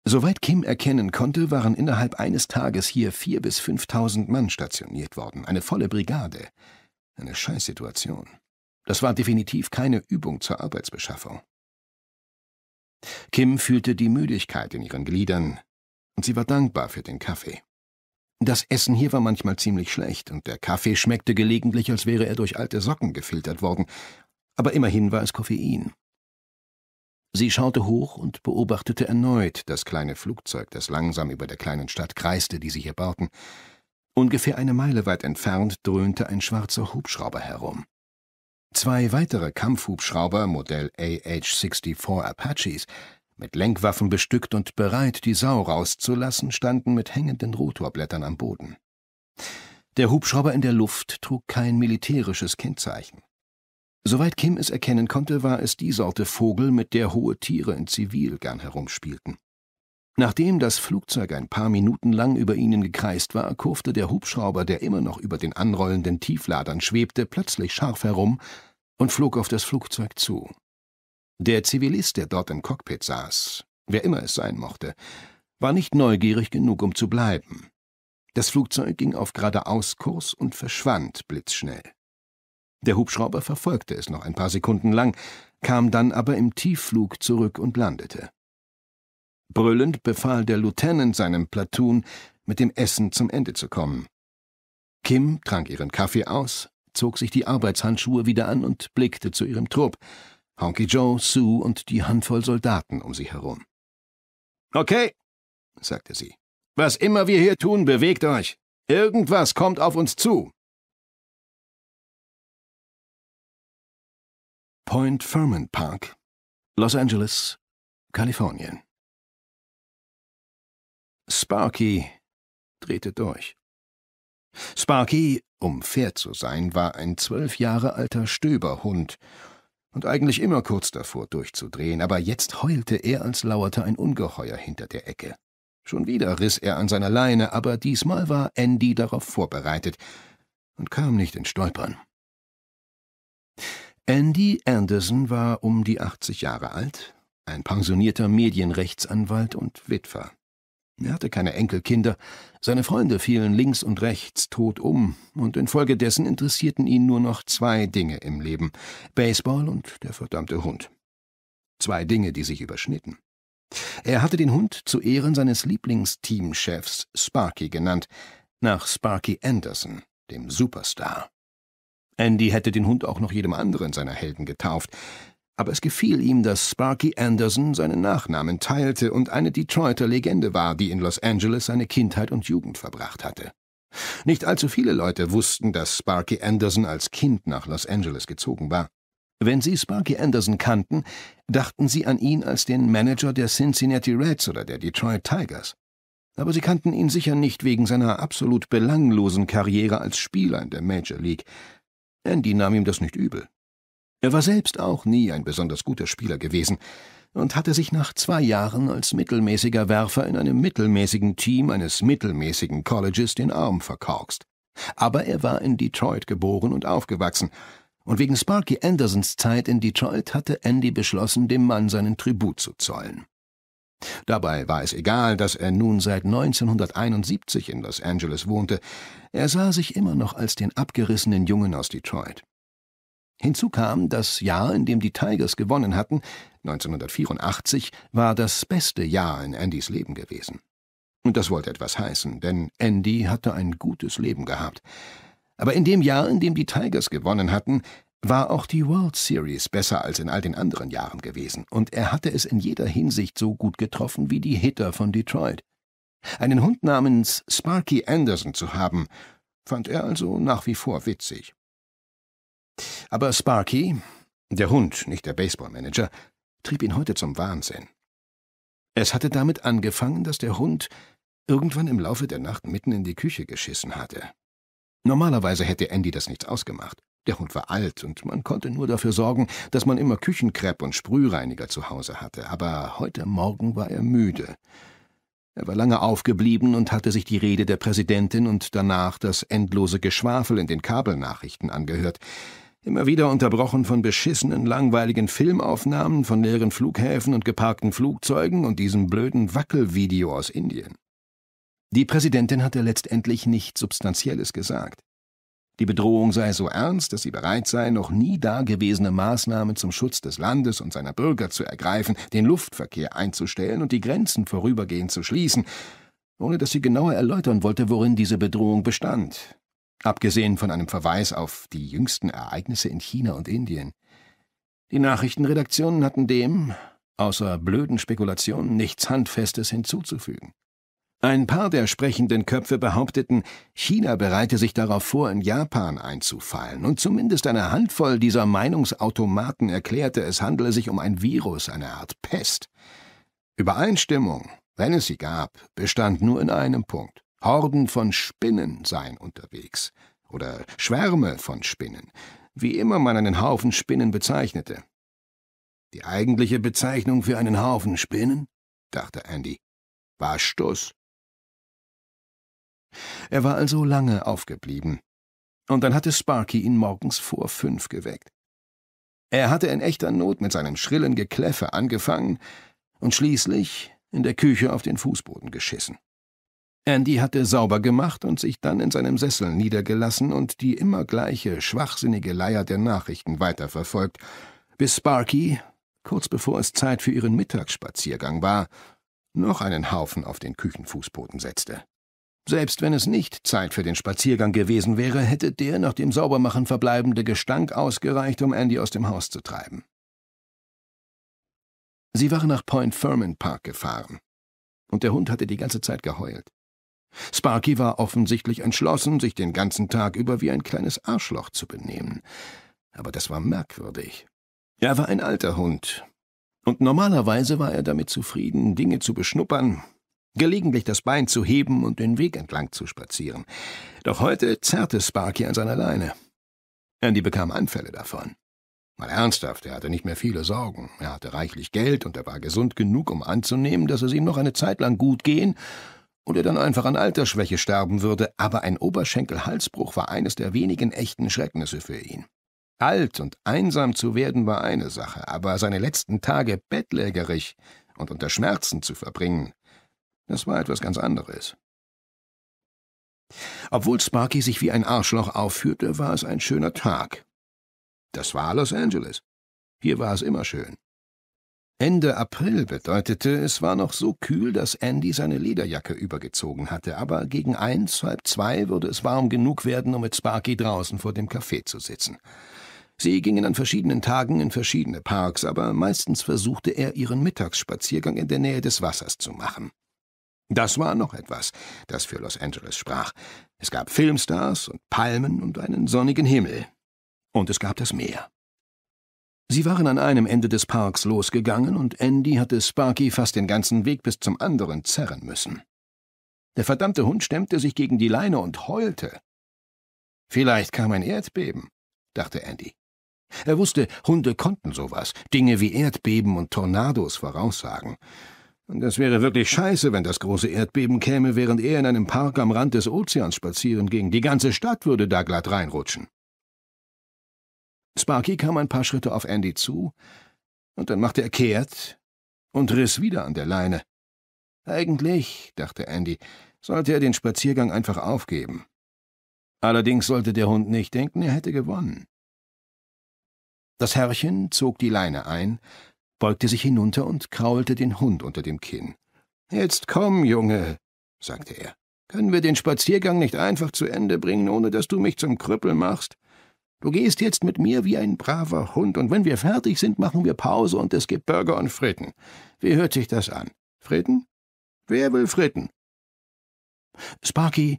Soweit Kim erkennen konnte, waren innerhalb eines Tages hier 4.000 bis 5.000 Mann stationiert worden, eine volle Brigade. Eine Scheißsituation. Das war definitiv keine Übung zur Arbeitsbeschaffung. Kim fühlte die Müdigkeit in ihren Gliedern, und sie war dankbar für den Kaffee. Das Essen hier war manchmal ziemlich schlecht, und der Kaffee schmeckte gelegentlich, als wäre er durch alte Socken gefiltert worden, aber immerhin war es Koffein. Sie schaute hoch und beobachtete erneut das kleine Flugzeug, das langsam über der kleinen Stadt kreiste, die sie hier bauten. Ungefähr eine Meile weit entfernt dröhnte ein schwarzer Hubschrauber herum. Zwei weitere Kampfhubschrauber Modell AH-64 Apaches, mit Lenkwaffen bestückt und bereit, die Sau rauszulassen, standen mit hängenden Rotorblättern am Boden. Der Hubschrauber in der Luft trug kein militärisches Kennzeichen. Soweit Kim es erkennen konnte, war es die Sorte Vogel, mit der hohe Tiere in Zivil gern herumspielten. Nachdem das Flugzeug ein paar Minuten lang über ihnen gekreist war, kurfte der Hubschrauber, der immer noch über den anrollenden Tiefladern schwebte, plötzlich scharf herum und flog auf das Flugzeug zu. Der Zivilist, der dort im Cockpit saß, wer immer es sein mochte, war nicht neugierig genug, um zu bleiben. Das Flugzeug ging auf geradeaus Kurs und verschwand blitzschnell. Der Hubschrauber verfolgte es noch ein paar Sekunden lang, kam dann aber im Tiefflug zurück und landete. Brüllend befahl der Lieutenant seinem Platoon, mit dem Essen zum Ende zu kommen. Kim trank ihren Kaffee aus, zog sich die Arbeitshandschuhe wieder an und blickte zu ihrem Trupp, Honky Joe, Sue und die Handvoll Soldaten um sie herum. Okay, sagte sie. Was immer wir hier tun, bewegt euch. Irgendwas kommt auf uns zu. Point Furman Park, Los Angeles, Kalifornien. Sparky drehte durch. Sparky, um fair zu sein, war ein zwölf Jahre alter Stöberhund und eigentlich immer kurz davor durchzudrehen, aber jetzt heulte er, als lauerte ein Ungeheuer hinter der Ecke. Schon wieder riss er an seiner Leine, aber diesmal war Andy darauf vorbereitet und kam nicht ins Stolpern. Andy Anderson war um die 80 Jahre alt, ein pensionierter Medienrechtsanwalt und Witwer. Er hatte keine Enkelkinder, seine Freunde fielen links und rechts tot um, und infolgedessen interessierten ihn nur noch zwei Dinge im Leben Baseball und der verdammte Hund. Zwei Dinge, die sich überschnitten. Er hatte den Hund zu Ehren seines Lieblingsteamchefs Sparky genannt, nach Sparky Anderson, dem Superstar. Andy hätte den Hund auch noch jedem anderen seiner Helden getauft. Aber es gefiel ihm, dass Sparky Anderson seinen Nachnamen teilte und eine Detroiter Legende war, die in Los Angeles seine Kindheit und Jugend verbracht hatte. Nicht allzu viele Leute wussten, dass Sparky Anderson als Kind nach Los Angeles gezogen war. Wenn sie Sparky Anderson kannten, dachten sie an ihn als den Manager der Cincinnati Reds oder der Detroit Tigers. Aber sie kannten ihn sicher nicht wegen seiner absolut belanglosen Karriere als Spieler in der Major League. Andy nahm ihm das nicht übel. Er war selbst auch nie ein besonders guter Spieler gewesen und hatte sich nach zwei Jahren als mittelmäßiger Werfer in einem mittelmäßigen Team eines mittelmäßigen Colleges den Arm verkorkst. Aber er war in Detroit geboren und aufgewachsen, und wegen Sparky Andersons Zeit in Detroit hatte Andy beschlossen, dem Mann seinen Tribut zu zollen. Dabei war es egal, dass er nun seit 1971 in Los Angeles wohnte, er sah sich immer noch als den abgerissenen Jungen aus Detroit. Hinzu kam, das Jahr, in dem die Tigers gewonnen hatten, 1984, war das beste Jahr in Andys Leben gewesen. Und das wollte etwas heißen, denn Andy hatte ein gutes Leben gehabt. Aber in dem Jahr, in dem die Tigers gewonnen hatten, war auch die World Series besser als in all den anderen Jahren gewesen, und er hatte es in jeder Hinsicht so gut getroffen wie die Hitter von Detroit. Einen Hund namens Sparky Anderson zu haben, fand er also nach wie vor witzig. Aber Sparky, der Hund, nicht der Baseballmanager, trieb ihn heute zum Wahnsinn. Es hatte damit angefangen, dass der Hund irgendwann im Laufe der Nacht mitten in die Küche geschissen hatte. Normalerweise hätte Andy das nichts ausgemacht. Der Hund war alt und man konnte nur dafür sorgen, dass man immer Küchenkrepp und Sprühreiniger zu Hause hatte, aber heute Morgen war er müde. Er war lange aufgeblieben und hatte sich die Rede der Präsidentin und danach das endlose Geschwafel in den Kabelnachrichten angehört. Immer wieder unterbrochen von beschissenen, langweiligen Filmaufnahmen von leeren Flughäfen und geparkten Flugzeugen und diesem blöden Wackelvideo aus Indien. Die Präsidentin hatte letztendlich nichts Substanzielles gesagt. Die Bedrohung sei so ernst, dass sie bereit sei, noch nie dagewesene Maßnahmen zum Schutz des Landes und seiner Bürger zu ergreifen, den Luftverkehr einzustellen und die Grenzen vorübergehend zu schließen, ohne dass sie genauer erläutern wollte, worin diese Bedrohung bestand, abgesehen von einem Verweis auf die jüngsten Ereignisse in China und Indien. Die Nachrichtenredaktionen hatten dem, außer blöden Spekulationen, nichts Handfestes hinzuzufügen. Ein paar der sprechenden Köpfe behaupteten, China bereite sich darauf vor, in Japan einzufallen, und zumindest eine Handvoll dieser Meinungsautomaten erklärte, es handele sich um ein Virus, eine Art Pest. Übereinstimmung, wenn es sie gab, bestand nur in einem Punkt. Horden von Spinnen seien unterwegs. Oder Schwärme von Spinnen, wie immer man einen Haufen Spinnen bezeichnete. Die eigentliche Bezeichnung für einen Haufen Spinnen, dachte Andy, war Stuss. Er war also lange aufgeblieben. Und dann hatte Sparky ihn morgens vor fünf geweckt. Er hatte in echter Not mit seinem schrillen Gekläffe angefangen und schließlich in der Küche auf den Fußboden geschissen. Andy hatte sauber gemacht und sich dann in seinem Sessel niedergelassen und die immer gleiche schwachsinnige Leier der Nachrichten weiterverfolgt, bis Sparky, kurz bevor es Zeit für ihren Mittagsspaziergang war, noch einen Haufen auf den Küchenfußboden setzte. Selbst wenn es nicht Zeit für den Spaziergang gewesen wäre, hätte der nach dem Saubermachen verbleibende Gestank ausgereicht, um Andy aus dem Haus zu treiben. Sie waren nach Point Furman Park gefahren. Und der Hund hatte die ganze Zeit geheult. Sparky war offensichtlich entschlossen, sich den ganzen Tag über wie ein kleines Arschloch zu benehmen. Aber das war merkwürdig. Er war ein alter Hund. Und normalerweise war er damit zufrieden, Dinge zu beschnuppern, gelegentlich das Bein zu heben und den Weg entlang zu spazieren. Doch heute zerrte Sparky an seiner Leine. Andy bekam Anfälle davon. Mal ernsthaft, er hatte nicht mehr viele Sorgen. Er hatte reichlich Geld und er war gesund genug, um anzunehmen, dass es ihm noch eine Zeit lang gut gehen und er dann einfach an Altersschwäche sterben würde. Aber ein Oberschenkel-Halsbruch war eines der wenigen echten Schrecknisse für ihn. Alt und einsam zu werden war eine Sache, aber seine letzten Tage bettlägerig und unter Schmerzen zu verbringen, das war etwas ganz anderes. Obwohl Sparky sich wie ein Arschloch aufführte, war es ein schöner Tag. Das war Los Angeles. Hier war es immer schön. Ende April bedeutete, es war noch so kühl, dass Andy seine Lederjacke übergezogen hatte, aber gegen eins, halb zwei würde es warm genug werden, um mit Sparky draußen vor dem Café zu sitzen. Sie gingen an verschiedenen Tagen in verschiedene Parks, aber meistens versuchte er, ihren Mittagsspaziergang in der Nähe des Wassers zu machen. Das war noch etwas, das für Los Angeles sprach. Es gab Filmstars und Palmen und einen sonnigen Himmel. Und es gab das Meer. Sie waren an einem Ende des Parks losgegangen und Andy hatte Sparky fast den ganzen Weg bis zum anderen zerren müssen. Der verdammte Hund stemmte sich gegen die Leine und heulte. Vielleicht kam ein Erdbeben, dachte Andy. Er wusste, Hunde konnten sowas, Dinge wie Erdbeben und Tornados voraussagen. Und es wäre wirklich scheiße, wenn das große Erdbeben käme, während er in einem Park am Rand des Ozeans spazieren ging. Die ganze Stadt würde da glatt reinrutschen. Sparky kam ein paar Schritte auf Andy zu, und dann machte er kehrt und riss wieder an der Leine. Eigentlich, dachte Andy, sollte er den Spaziergang einfach aufgeben. Allerdings sollte der Hund nicht denken, er hätte gewonnen. Das Herrchen zog die Leine ein, beugte sich hinunter und kraulte den Hund unter dem Kinn. Jetzt komm, Junge, sagte er. Können wir den Spaziergang nicht einfach zu Ende bringen, ohne dass du mich zum Krüppel machst? Du gehst jetzt mit mir wie ein braver Hund, und wenn wir fertig sind, machen wir Pause und es gibt Burger und Fritten. Wie hört sich das an? Fritten? Wer will Fritten? Sparky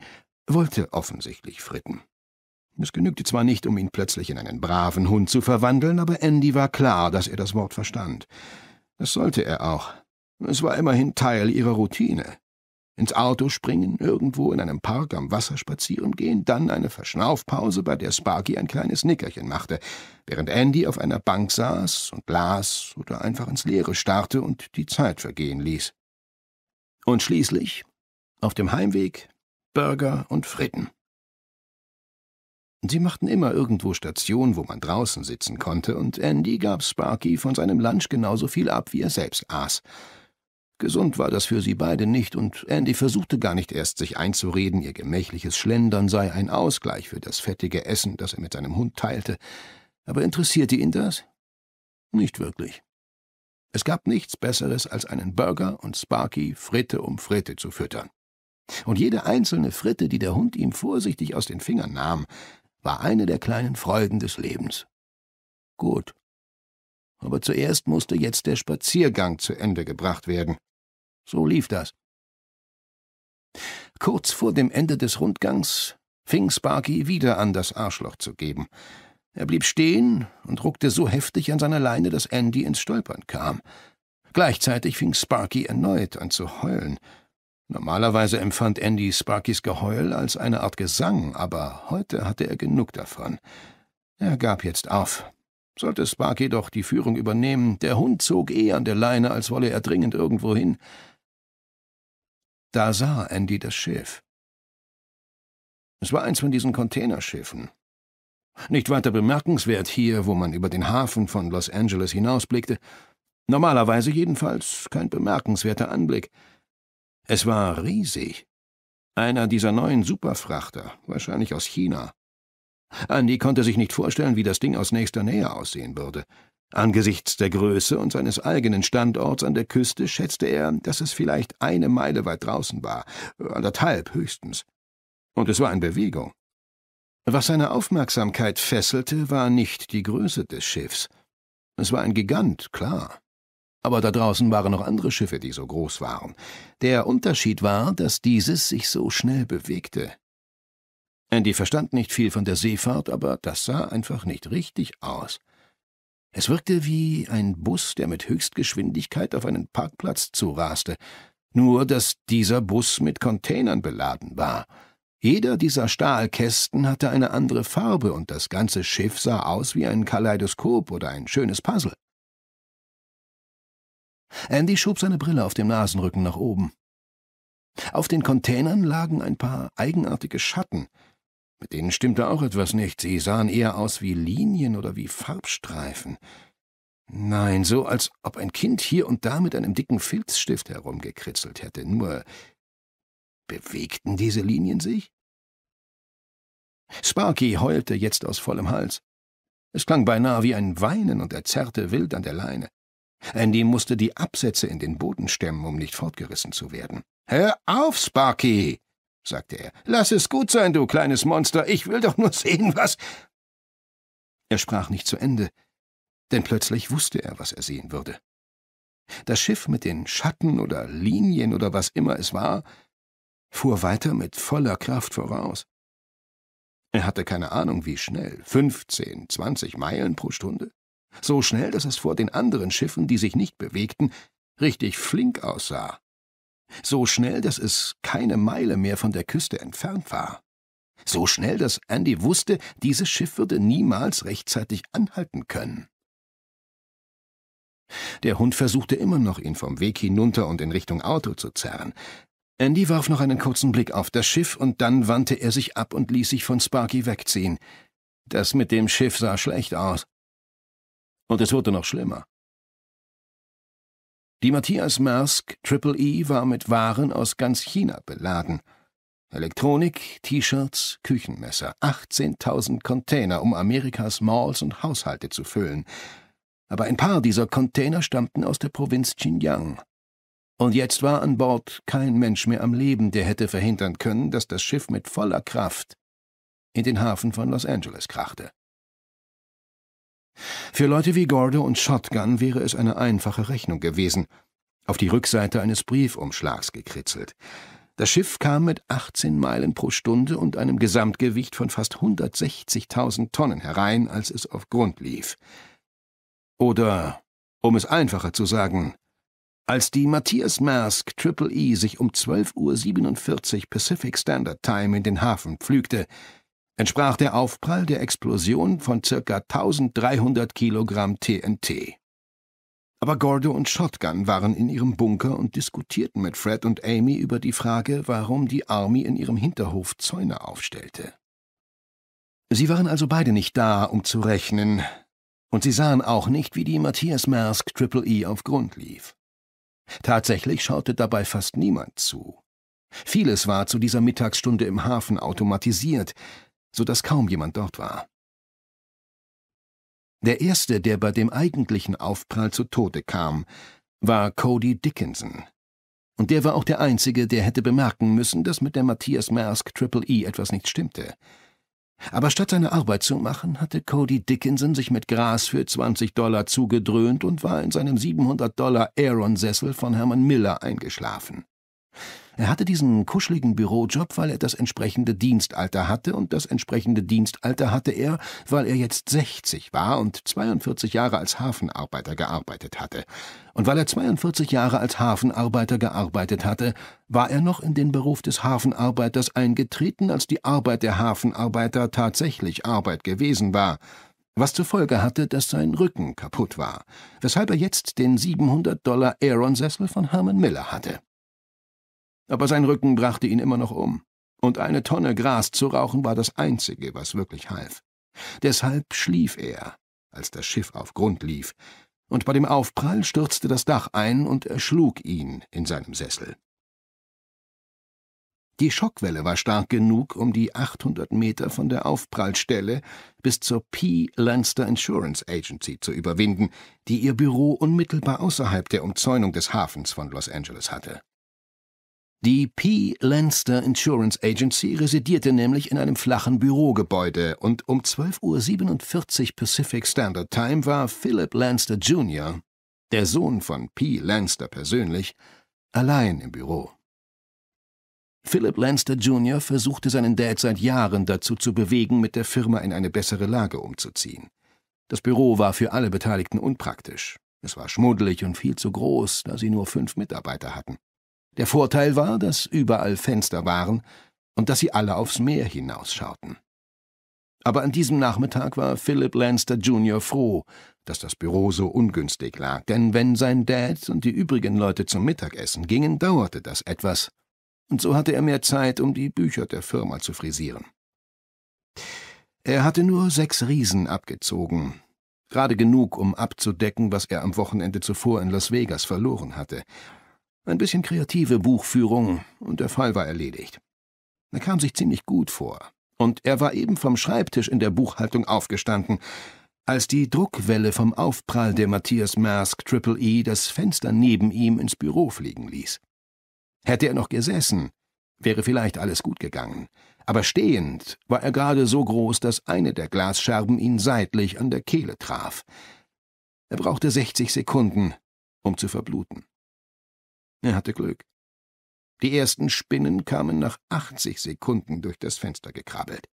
wollte offensichtlich Fritten. Es genügte zwar nicht, um ihn plötzlich in einen braven Hund zu verwandeln, aber Andy war klar, dass er das Wort verstand. Das sollte er auch. Es war immerhin Teil ihrer Routine. Ins Auto springen, irgendwo in einem Park am Wasser spazieren gehen, dann eine Verschnaufpause, bei der Sparky ein kleines Nickerchen machte, während Andy auf einer Bank saß und las oder einfach ins Leere starrte und die Zeit vergehen ließ. Und schließlich, auf dem Heimweg, Burger und Fritten. Sie machten immer irgendwo Station, wo man draußen sitzen konnte, und Andy gab Sparky von seinem Lunch genauso viel ab, wie er selbst aß. Gesund war das für sie beide nicht, und Andy versuchte gar nicht erst, sich einzureden, ihr gemächliches Schlendern sei ein Ausgleich für das fettige Essen, das er mit seinem Hund teilte. Aber interessierte ihn das? Nicht wirklich. Es gab nichts Besseres, als einen Burger und Sparky Fritte um Fritte zu füttern. Und jede einzelne Fritte, die der Hund ihm vorsichtig aus den Fingern nahm, war eine der kleinen Freuden des Lebens. Gut. Aber zuerst musste jetzt der Spaziergang zu Ende gebracht werden. So lief das. Kurz vor dem Ende des Rundgangs fing Sparky wieder an, das Arschloch zu geben. Er blieb stehen und ruckte so heftig an seiner Leine, dass Andy ins Stolpern kam. Gleichzeitig fing Sparky erneut an zu heulen, Normalerweise empfand Andy Sparkys Geheul als eine Art Gesang, aber heute hatte er genug davon. Er gab jetzt auf. Sollte Sparky doch die Führung übernehmen, der Hund zog eh an der Leine, als wolle er dringend irgendwo hin. Da sah Andy das Schiff. Es war eins von diesen Containerschiffen. Nicht weiter bemerkenswert hier, wo man über den Hafen von Los Angeles hinausblickte. Normalerweise jedenfalls kein bemerkenswerter Anblick. Es war riesig. Einer dieser neuen Superfrachter, wahrscheinlich aus China. Andy konnte sich nicht vorstellen, wie das Ding aus nächster Nähe aussehen würde. Angesichts der Größe und seines eigenen Standorts an der Küste schätzte er, dass es vielleicht eine Meile weit draußen war, anderthalb höchstens. Und es war in Bewegung. Was seine Aufmerksamkeit fesselte, war nicht die Größe des Schiffs. Es war ein Gigant, klar, aber da draußen waren noch andere Schiffe, die so groß waren. Der Unterschied war, dass dieses sich so schnell bewegte. Andy verstand nicht viel von der Seefahrt, aber das sah einfach nicht richtig aus. Es wirkte wie ein Bus, der mit Höchstgeschwindigkeit auf einen Parkplatz zuraste, nur dass dieser Bus mit Containern beladen war. Jeder dieser Stahlkästen hatte eine andere Farbe und das ganze Schiff sah aus wie ein Kaleidoskop oder ein schönes Puzzle. Andy schob seine Brille auf dem Nasenrücken nach oben. Auf den Containern lagen ein paar eigenartige Schatten. Mit denen stimmte auch etwas nicht. Sie sahen eher aus wie Linien oder wie Farbstreifen. Nein, so als ob ein Kind hier und da mit einem dicken Filzstift herumgekritzelt hätte. Nur bewegten diese Linien sich? Sparky heulte jetzt aus vollem Hals. Es klang beinahe wie ein Weinen und er zerrte wild an der Leine. Andy musste die Absätze in den Boden stemmen, um nicht fortgerissen zu werden. Hör auf, Sparky, sagte er. Lass es gut sein, du kleines Monster. Ich will doch nur sehen, was. Er sprach nicht zu Ende, denn plötzlich wusste er, was er sehen würde. Das Schiff mit den Schatten oder Linien oder was immer es war, fuhr weiter mit voller Kraft voraus. Er hatte keine Ahnung, wie schnell, 15, 20 Meilen pro Stunde. So schnell, dass es vor den anderen Schiffen, die sich nicht bewegten, richtig flink aussah. So schnell, dass es keine Meile mehr von der Küste entfernt war. So schnell, dass Andy wusste, dieses Schiff würde niemals rechtzeitig anhalten können. Der Hund versuchte immer noch, ihn vom Weg hinunter und in Richtung Auto zu zerren. Andy warf noch einen kurzen Blick auf das Schiff und dann wandte er sich ab und ließ sich von Sparky wegziehen. Das mit dem Schiff sah schlecht aus. Und es wurde noch schlimmer. Die Matthias Maersk Triple E war mit Waren aus ganz China beladen. Elektronik, T-Shirts, Küchenmesser, 18.000 Container, um Amerikas Malls und Haushalte zu füllen. Aber ein paar dieser Container stammten aus der Provinz Xinjiang. Und jetzt war an Bord kein Mensch mehr am Leben, der hätte verhindern können, dass das Schiff mit voller Kraft in den Hafen von Los Angeles krachte. Für Leute wie Gordo und Shotgun wäre es eine einfache Rechnung gewesen, auf die Rückseite eines Briefumschlags gekritzelt. Das Schiff kam mit 18 Meilen pro Stunde und einem Gesamtgewicht von fast 160.000 Tonnen herein, als es auf Grund lief. Oder, um es einfacher zu sagen, als die Matthias Mask Triple E sich um 12.47 Uhr Pacific Standard Time in den Hafen pflügte, entsprach der Aufprall der Explosion von ca. 1300 Kilogramm TNT. Aber Gordo und Shotgun waren in ihrem Bunker und diskutierten mit Fred und Amy über die Frage, warum die Army in ihrem Hinterhof Zäune aufstellte. Sie waren also beide nicht da, um zu rechnen, und sie sahen auch nicht, wie die Matthias Maersk Triple E auf Grund lief. Tatsächlich schaute dabei fast niemand zu. Vieles war zu dieser Mittagsstunde im Hafen automatisiert, so dass kaum jemand dort war. Der erste, der bei dem eigentlichen Aufprall zu Tode kam, war Cody Dickinson. Und der war auch der Einzige, der hätte bemerken müssen, dass mit der Matthias Maersk Triple E etwas nicht stimmte. Aber statt seine Arbeit zu machen, hatte Cody Dickinson sich mit Gras für 20 Dollar zugedröhnt und war in seinem 700 Dollar Aaron-Sessel von Hermann Miller eingeschlafen. Er hatte diesen kuscheligen Bürojob, weil er das entsprechende Dienstalter hatte, und das entsprechende Dienstalter hatte er, weil er jetzt 60 war und 42 Jahre als Hafenarbeiter gearbeitet hatte. Und weil er 42 Jahre als Hafenarbeiter gearbeitet hatte, war er noch in den Beruf des Hafenarbeiters eingetreten, als die Arbeit der Hafenarbeiter tatsächlich Arbeit gewesen war was zur Folge hatte, dass sein Rücken kaputt war, weshalb er jetzt den 700 Dollar Aaron-Sessel von Herman Miller hatte aber sein Rücken brachte ihn immer noch um, und eine Tonne Gras zu rauchen war das Einzige, was wirklich half. Deshalb schlief er, als das Schiff auf Grund lief, und bei dem Aufprall stürzte das Dach ein und erschlug ihn in seinem Sessel. Die Schockwelle war stark genug, um die 800 Meter von der Aufprallstelle bis zur P. Lanster Insurance Agency zu überwinden, die ihr Büro unmittelbar außerhalb der Umzäunung des Hafens von Los Angeles hatte. Die P. Lanster Insurance Agency residierte nämlich in einem flachen Bürogebäude und um 12.47 Uhr Pacific Standard Time war Philip Lanster Jr., der Sohn von P. Lanster persönlich, allein im Büro. Philip Lanster Jr. versuchte seinen Dad seit Jahren dazu zu bewegen, mit der Firma in eine bessere Lage umzuziehen. Das Büro war für alle Beteiligten unpraktisch. Es war schmuddelig und viel zu groß, da sie nur fünf Mitarbeiter hatten. Der Vorteil war, dass überall Fenster waren und dass sie alle aufs Meer hinausschauten. Aber an diesem Nachmittag war Philip Lanster Jr. froh, dass das Büro so ungünstig lag, denn wenn sein Dad und die übrigen Leute zum Mittagessen gingen, dauerte das etwas, und so hatte er mehr Zeit, um die Bücher der Firma zu frisieren. Er hatte nur sechs Riesen abgezogen, gerade genug, um abzudecken, was er am Wochenende zuvor in Las Vegas verloren hatte, ein bisschen kreative Buchführung und der Fall war erledigt. Er kam sich ziemlich gut vor. Und er war eben vom Schreibtisch in der Buchhaltung aufgestanden, als die Druckwelle vom Aufprall der Matthias Mask Triple E das Fenster neben ihm ins Büro fliegen ließ. Hätte er noch gesessen, wäre vielleicht alles gut gegangen. Aber stehend war er gerade so groß, dass eine der Glasscherben ihn seitlich an der Kehle traf. Er brauchte 60 Sekunden, um zu verbluten. Er hatte Glück. Die ersten Spinnen kamen nach achtzig Sekunden durch das Fenster gekrabbelt.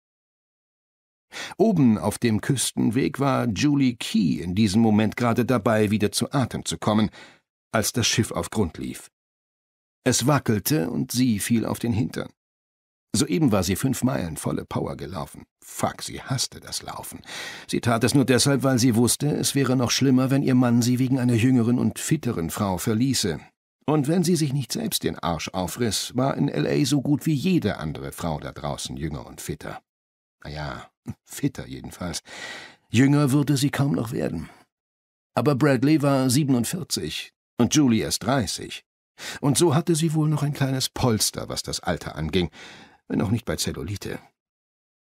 Oben auf dem Küstenweg war Julie Key in diesem Moment gerade dabei, wieder zu Atem zu kommen, als das Schiff auf Grund lief. Es wackelte und sie fiel auf den Hintern. Soeben war sie fünf Meilen volle Power gelaufen. Fuck, sie hasste das Laufen. Sie tat es nur deshalb, weil sie wusste, es wäre noch schlimmer, wenn ihr Mann sie wegen einer jüngeren und fitteren Frau verließe, und wenn sie sich nicht selbst den Arsch aufriss, war in L.A. so gut wie jede andere Frau da draußen jünger und fitter. Naja, fitter jedenfalls. Jünger würde sie kaum noch werden. Aber Bradley war 47 und Julie erst 30. Und so hatte sie wohl noch ein kleines Polster, was das Alter anging, wenn auch nicht bei Zellulite.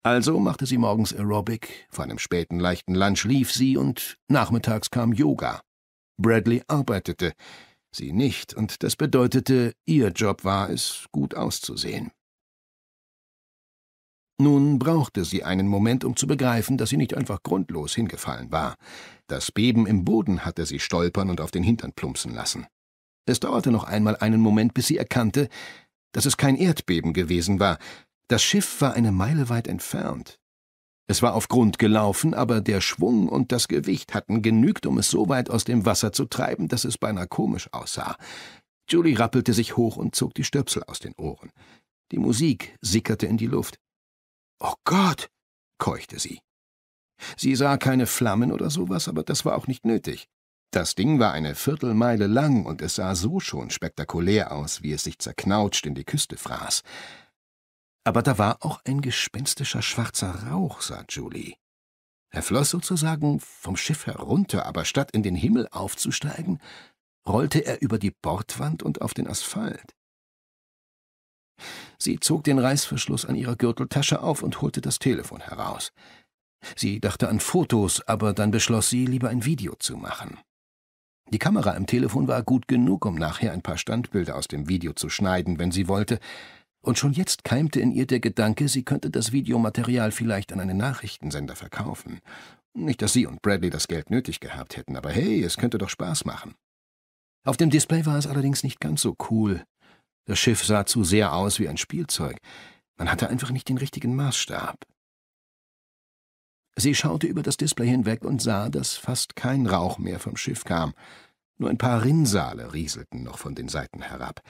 Also machte sie morgens Aerobic, vor einem späten leichten Lunch lief sie und nachmittags kam Yoga. Bradley arbeitete, sie nicht, und das bedeutete, ihr Job war es, gut auszusehen. Nun brauchte sie einen Moment, um zu begreifen, dass sie nicht einfach grundlos hingefallen war. Das Beben im Boden hatte sie stolpern und auf den Hintern plumpsen lassen. Es dauerte noch einmal einen Moment, bis sie erkannte, dass es kein Erdbeben gewesen war. Das Schiff war eine Meile weit entfernt. Es war auf Grund gelaufen, aber der Schwung und das Gewicht hatten genügt, um es so weit aus dem Wasser zu treiben, dass es beinahe komisch aussah. Julie rappelte sich hoch und zog die Stöpsel aus den Ohren. Die Musik sickerte in die Luft. Oh Gott, keuchte sie. Sie sah keine Flammen oder sowas, aber das war auch nicht nötig. Das Ding war eine Viertelmeile lang und es sah so schon spektakulär aus, wie es sich zerknautscht in die Küste fraß. Aber da war auch ein gespenstischer schwarzer Rauch, sah Julie. Er floss sozusagen vom Schiff herunter, aber statt in den Himmel aufzusteigen, rollte er über die Bordwand und auf den Asphalt. Sie zog den Reißverschluss an ihrer Gürteltasche auf und holte das Telefon heraus. Sie dachte an Fotos, aber dann beschloss sie, lieber ein Video zu machen. Die Kamera im Telefon war gut genug, um nachher ein paar Standbilder aus dem Video zu schneiden, wenn sie wollte, und schon jetzt keimte in ihr der Gedanke, sie könnte das Videomaterial vielleicht an einen Nachrichtensender verkaufen. Nicht, dass sie und Bradley das Geld nötig gehabt hätten, aber hey, es könnte doch Spaß machen. Auf dem Display war es allerdings nicht ganz so cool. Das Schiff sah zu sehr aus wie ein Spielzeug. Man hatte einfach nicht den richtigen Maßstab. Sie schaute über das Display hinweg und sah, dass fast kein Rauch mehr vom Schiff kam. Nur ein paar Rinnsale rieselten noch von den Seiten herab.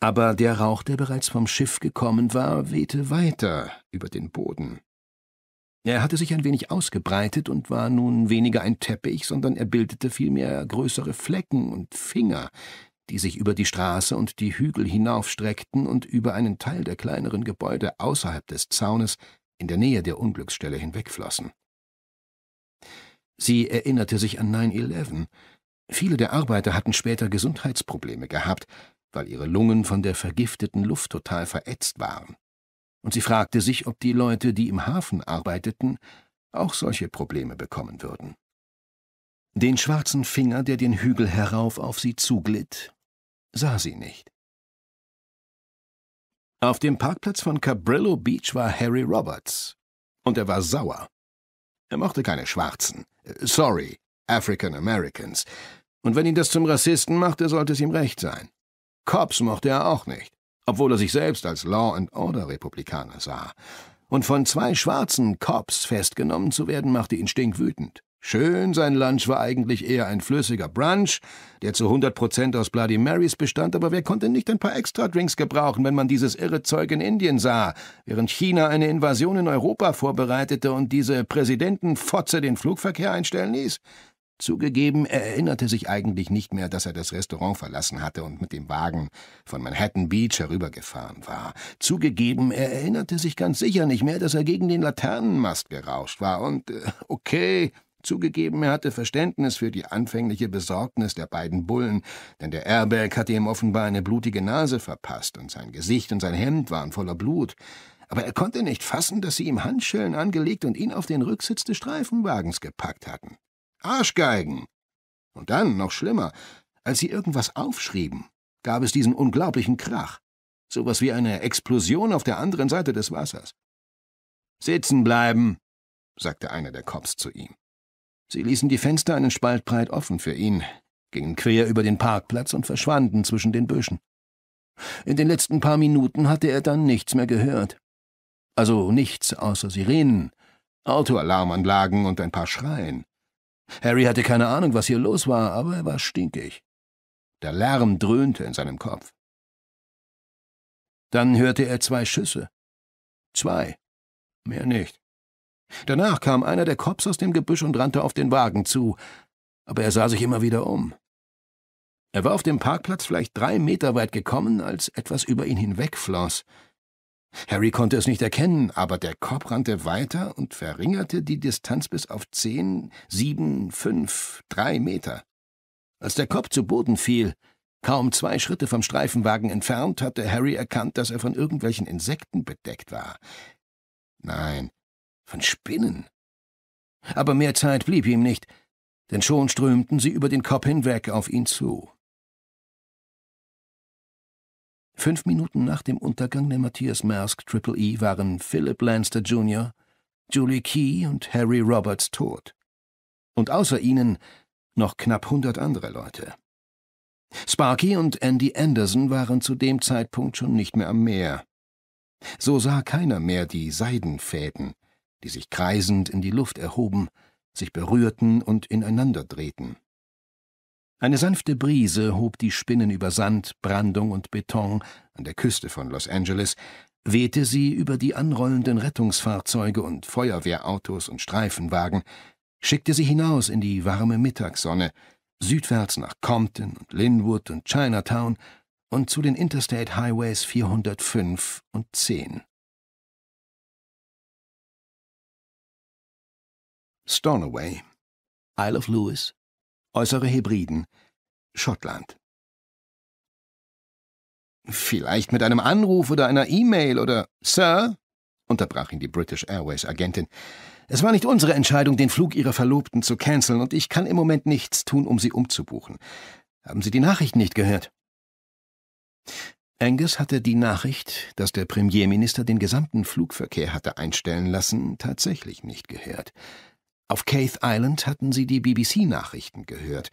Aber der Rauch, der bereits vom Schiff gekommen war, wehte weiter über den Boden. Er hatte sich ein wenig ausgebreitet und war nun weniger ein Teppich, sondern er bildete vielmehr größere Flecken und Finger, die sich über die Straße und die Hügel hinaufstreckten und über einen Teil der kleineren Gebäude außerhalb des Zaunes in der Nähe der Unglücksstelle hinwegflossen. Sie erinnerte sich an 9-11. Viele der Arbeiter hatten später Gesundheitsprobleme gehabt, weil ihre Lungen von der vergifteten Luft total verätzt waren. Und sie fragte sich, ob die Leute, die im Hafen arbeiteten, auch solche Probleme bekommen würden. Den schwarzen Finger, der den Hügel herauf auf sie zuglitt, sah sie nicht. Auf dem Parkplatz von Cabrillo Beach war Harry Roberts. Und er war sauer. Er mochte keine Schwarzen. Äh, sorry, African Americans. Und wenn ihn das zum Rassisten machte, sollte es ihm recht sein. Cops mochte er auch nicht, obwohl er sich selbst als Law-and-Order-Republikaner sah. Und von zwei schwarzen Cops festgenommen zu werden, machte ihn stinkwütend. Schön, sein Lunch war eigentlich eher ein flüssiger Brunch, der zu 100 Prozent aus Bloody Marys bestand, aber wer konnte nicht ein paar Extra-Drinks gebrauchen, wenn man dieses irre Zeug in Indien sah, während China eine Invasion in Europa vorbereitete und diese Präsidentenfotze den Flugverkehr einstellen ließ? Zugegeben, er erinnerte sich eigentlich nicht mehr, dass er das Restaurant verlassen hatte und mit dem Wagen von Manhattan Beach herübergefahren war. Zugegeben, er erinnerte sich ganz sicher nicht mehr, dass er gegen den Laternenmast gerauscht war. Und äh, okay, Zugegeben, er hatte Verständnis für die anfängliche Besorgnis der beiden Bullen, denn der Airbag hatte ihm offenbar eine blutige Nase verpasst und sein Gesicht und sein Hemd waren voller Blut. Aber er konnte nicht fassen, dass sie ihm Handschellen angelegt und ihn auf den Rücksitz des Streifenwagens gepackt hatten. Arschgeigen. Und dann, noch schlimmer, als sie irgendwas aufschrieben, gab es diesen unglaublichen Krach, sowas wie eine Explosion auf der anderen Seite des Wassers. Sitzen bleiben, sagte einer der Cops zu ihm. Sie ließen die Fenster einen Spalt breit offen für ihn, gingen quer über den Parkplatz und verschwanden zwischen den Büschen. In den letzten paar Minuten hatte er dann nichts mehr gehört. Also nichts außer Sirenen, Autoalarmanlagen und ein paar Schreien. Harry hatte keine Ahnung, was hier los war, aber er war stinkig. Der Lärm dröhnte in seinem Kopf. Dann hörte er zwei Schüsse. Zwei. Mehr nicht. Danach kam einer der Cops aus dem Gebüsch und rannte auf den Wagen zu, aber er sah sich immer wieder um. Er war auf dem Parkplatz vielleicht drei Meter weit gekommen, als etwas über ihn hinwegfloss. Harry konnte es nicht erkennen, aber der Korb rannte weiter und verringerte die Distanz bis auf zehn, sieben, fünf, drei Meter. Als der Korb zu Boden fiel, kaum zwei Schritte vom Streifenwagen entfernt, hatte Harry erkannt, dass er von irgendwelchen Insekten bedeckt war. Nein, von Spinnen. Aber mehr Zeit blieb ihm nicht, denn schon strömten sie über den Korb hinweg auf ihn zu. Fünf Minuten nach dem Untergang der Matthias Maersk Triple E waren Philip Lanster Jr., Julie Key und Harry Roberts tot. Und außer ihnen noch knapp hundert andere Leute. Sparky und Andy Anderson waren zu dem Zeitpunkt schon nicht mehr am Meer. So sah keiner mehr die Seidenfäden, die sich kreisend in die Luft erhoben, sich berührten und ineinander drehten. Eine sanfte Brise hob die Spinnen über Sand, Brandung und Beton an der Küste von Los Angeles, wehte sie über die anrollenden Rettungsfahrzeuge und Feuerwehrautos und Streifenwagen, schickte sie hinaus in die warme Mittagssonne, südwärts nach Compton und Linwood und Chinatown und zu den Interstate Highways 405 und 10. Stornoway, Isle of Lewis, Äußere Hebriden, Schottland. Vielleicht mit einem Anruf oder einer E-Mail oder Sir, unterbrach ihn die British Airways Agentin. Es war nicht unsere Entscheidung, den Flug Ihrer Verlobten zu canceln, und ich kann im Moment nichts tun, um sie umzubuchen. Haben Sie die Nachricht nicht gehört? Angus hatte die Nachricht, dass der Premierminister den gesamten Flugverkehr hatte einstellen lassen, tatsächlich nicht gehört. Auf Caith Island hatten sie die BBC-Nachrichten gehört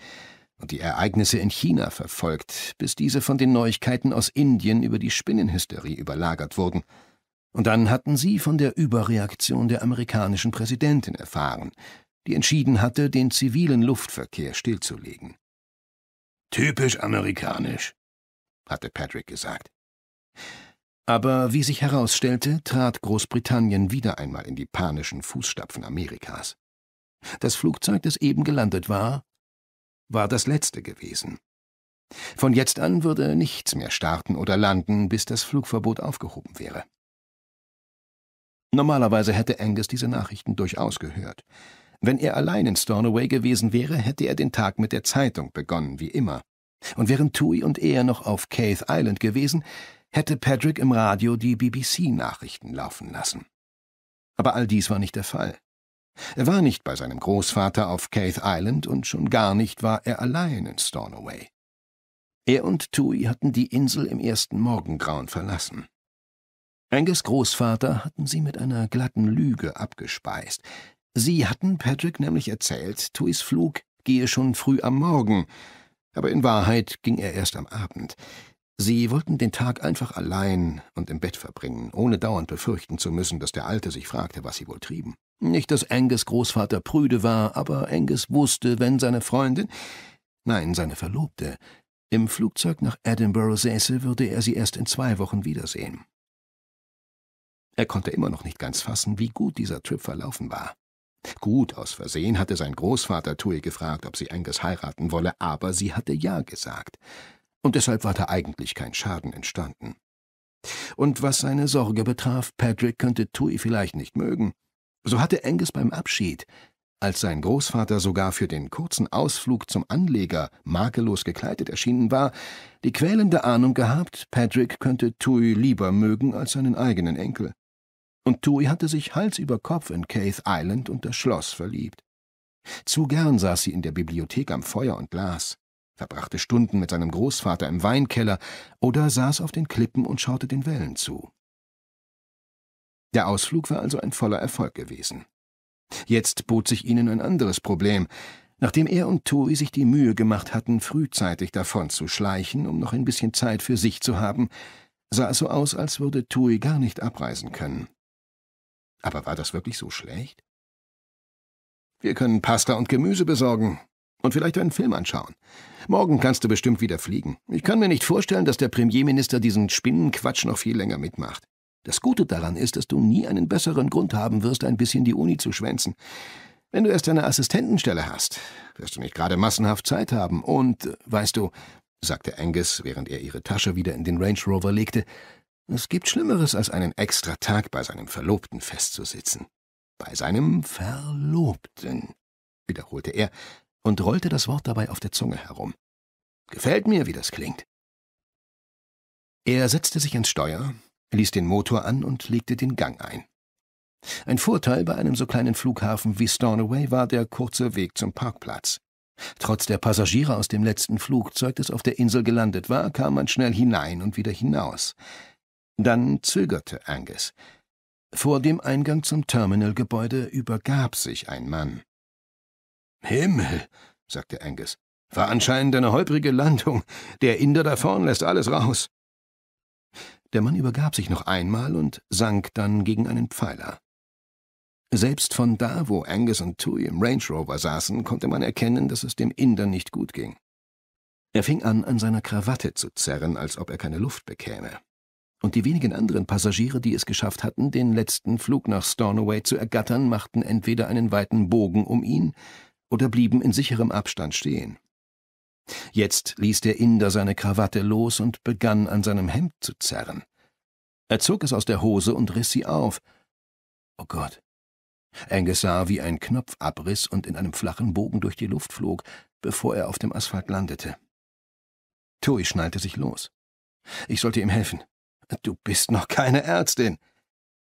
und die Ereignisse in China verfolgt, bis diese von den Neuigkeiten aus Indien über die Spinnenhysterie überlagert wurden. Und dann hatten sie von der Überreaktion der amerikanischen Präsidentin erfahren, die entschieden hatte, den zivilen Luftverkehr stillzulegen. Typisch amerikanisch, hatte Patrick gesagt. Aber wie sich herausstellte, trat Großbritannien wieder einmal in die panischen Fußstapfen Amerikas. Das Flugzeug, das eben gelandet war, war das letzte gewesen. Von jetzt an würde nichts mehr starten oder landen, bis das Flugverbot aufgehoben wäre. Normalerweise hätte Angus diese Nachrichten durchaus gehört. Wenn er allein in Stornoway gewesen wäre, hätte er den Tag mit der Zeitung begonnen, wie immer. Und während Tui und er noch auf Caith Island gewesen, hätte Patrick im Radio die BBC-Nachrichten laufen lassen. Aber all dies war nicht der Fall. Er war nicht bei seinem Großvater auf Caith Island und schon gar nicht war er allein in Stornoway. Er und Tui hatten die Insel im ersten Morgengrauen verlassen. Angus Großvater hatten sie mit einer glatten Lüge abgespeist. Sie hatten Patrick nämlich erzählt, Tuis Flug gehe schon früh am Morgen, aber in Wahrheit ging er erst am Abend. Sie wollten den Tag einfach allein und im Bett verbringen, ohne dauernd befürchten zu müssen, dass der Alte sich fragte, was sie wohl trieben. Nicht, dass Angus Großvater prüde war, aber Angus wusste, wenn seine Freundin, nein, seine Verlobte, im Flugzeug nach Edinburgh säße, würde er sie erst in zwei Wochen wiedersehen. Er konnte immer noch nicht ganz fassen, wie gut dieser Trip verlaufen war. Gut, aus Versehen hatte sein Großvater Tui gefragt, ob sie Angus heiraten wolle, aber sie hatte Ja gesagt. Und deshalb war da eigentlich kein Schaden entstanden. Und was seine Sorge betraf, Patrick könnte Tui vielleicht nicht mögen, so hatte Angus beim Abschied, als sein Großvater sogar für den kurzen Ausflug zum Anleger makellos gekleidet erschienen war, die quälende Ahnung gehabt, Patrick könnte Tui lieber mögen als seinen eigenen Enkel. Und Tui hatte sich Hals über Kopf in Caith Island und das Schloss verliebt. Zu gern saß sie in der Bibliothek am Feuer und las, verbrachte Stunden mit seinem Großvater im Weinkeller oder saß auf den Klippen und schaute den Wellen zu. Der Ausflug war also ein voller Erfolg gewesen. Jetzt bot sich ihnen ein anderes Problem. Nachdem er und Tori sich die Mühe gemacht hatten, frühzeitig davon zu schleichen, um noch ein bisschen Zeit für sich zu haben, sah es so aus, als würde Tui gar nicht abreisen können. Aber war das wirklich so schlecht? Wir können Pasta und Gemüse besorgen und vielleicht einen Film anschauen. Morgen kannst du bestimmt wieder fliegen. Ich kann mir nicht vorstellen, dass der Premierminister diesen Spinnenquatsch noch viel länger mitmacht. Das Gute daran ist, dass du nie einen besseren Grund haben wirst, ein bisschen die Uni zu schwänzen. Wenn du erst eine Assistentenstelle hast, wirst du nicht gerade massenhaft Zeit haben und, äh, weißt du, sagte Angus, während er ihre Tasche wieder in den Range Rover legte, es gibt Schlimmeres, als einen extra Tag bei seinem Verlobten festzusitzen. Bei seinem Verlobten, wiederholte er und rollte das Wort dabei auf der Zunge herum. Gefällt mir, wie das klingt. Er setzte sich ins Steuer, ließ den Motor an und legte den Gang ein. Ein Vorteil bei einem so kleinen Flughafen wie Stornoway war der kurze Weg zum Parkplatz. Trotz der Passagiere aus dem letzten Flugzeug, das auf der Insel gelandet war, kam man schnell hinein und wieder hinaus. Dann zögerte Angus. Vor dem Eingang zum Terminalgebäude übergab sich ein Mann. Himmel, sagte Angus, war anscheinend eine holprige Landung. Der Inder da vorn lässt alles raus. Der Mann übergab sich noch einmal und sank dann gegen einen Pfeiler. Selbst von da, wo Angus und Tui im Range Rover saßen, konnte man erkennen, dass es dem Inder nicht gut ging. Er fing an, an seiner Krawatte zu zerren, als ob er keine Luft bekäme. Und die wenigen anderen Passagiere, die es geschafft hatten, den letzten Flug nach Stornoway zu ergattern, machten entweder einen weiten Bogen um ihn oder blieben in sicherem Abstand stehen. Jetzt ließ der Inder seine Krawatte los und begann an seinem Hemd zu zerren. Er zog es aus der Hose und riss sie auf. Oh Gott. Angus sah, wie ein Knopf abriss und in einem flachen Bogen durch die Luft flog, bevor er auf dem Asphalt landete. Tui schnallte sich los. Ich sollte ihm helfen. Du bist noch keine Ärztin.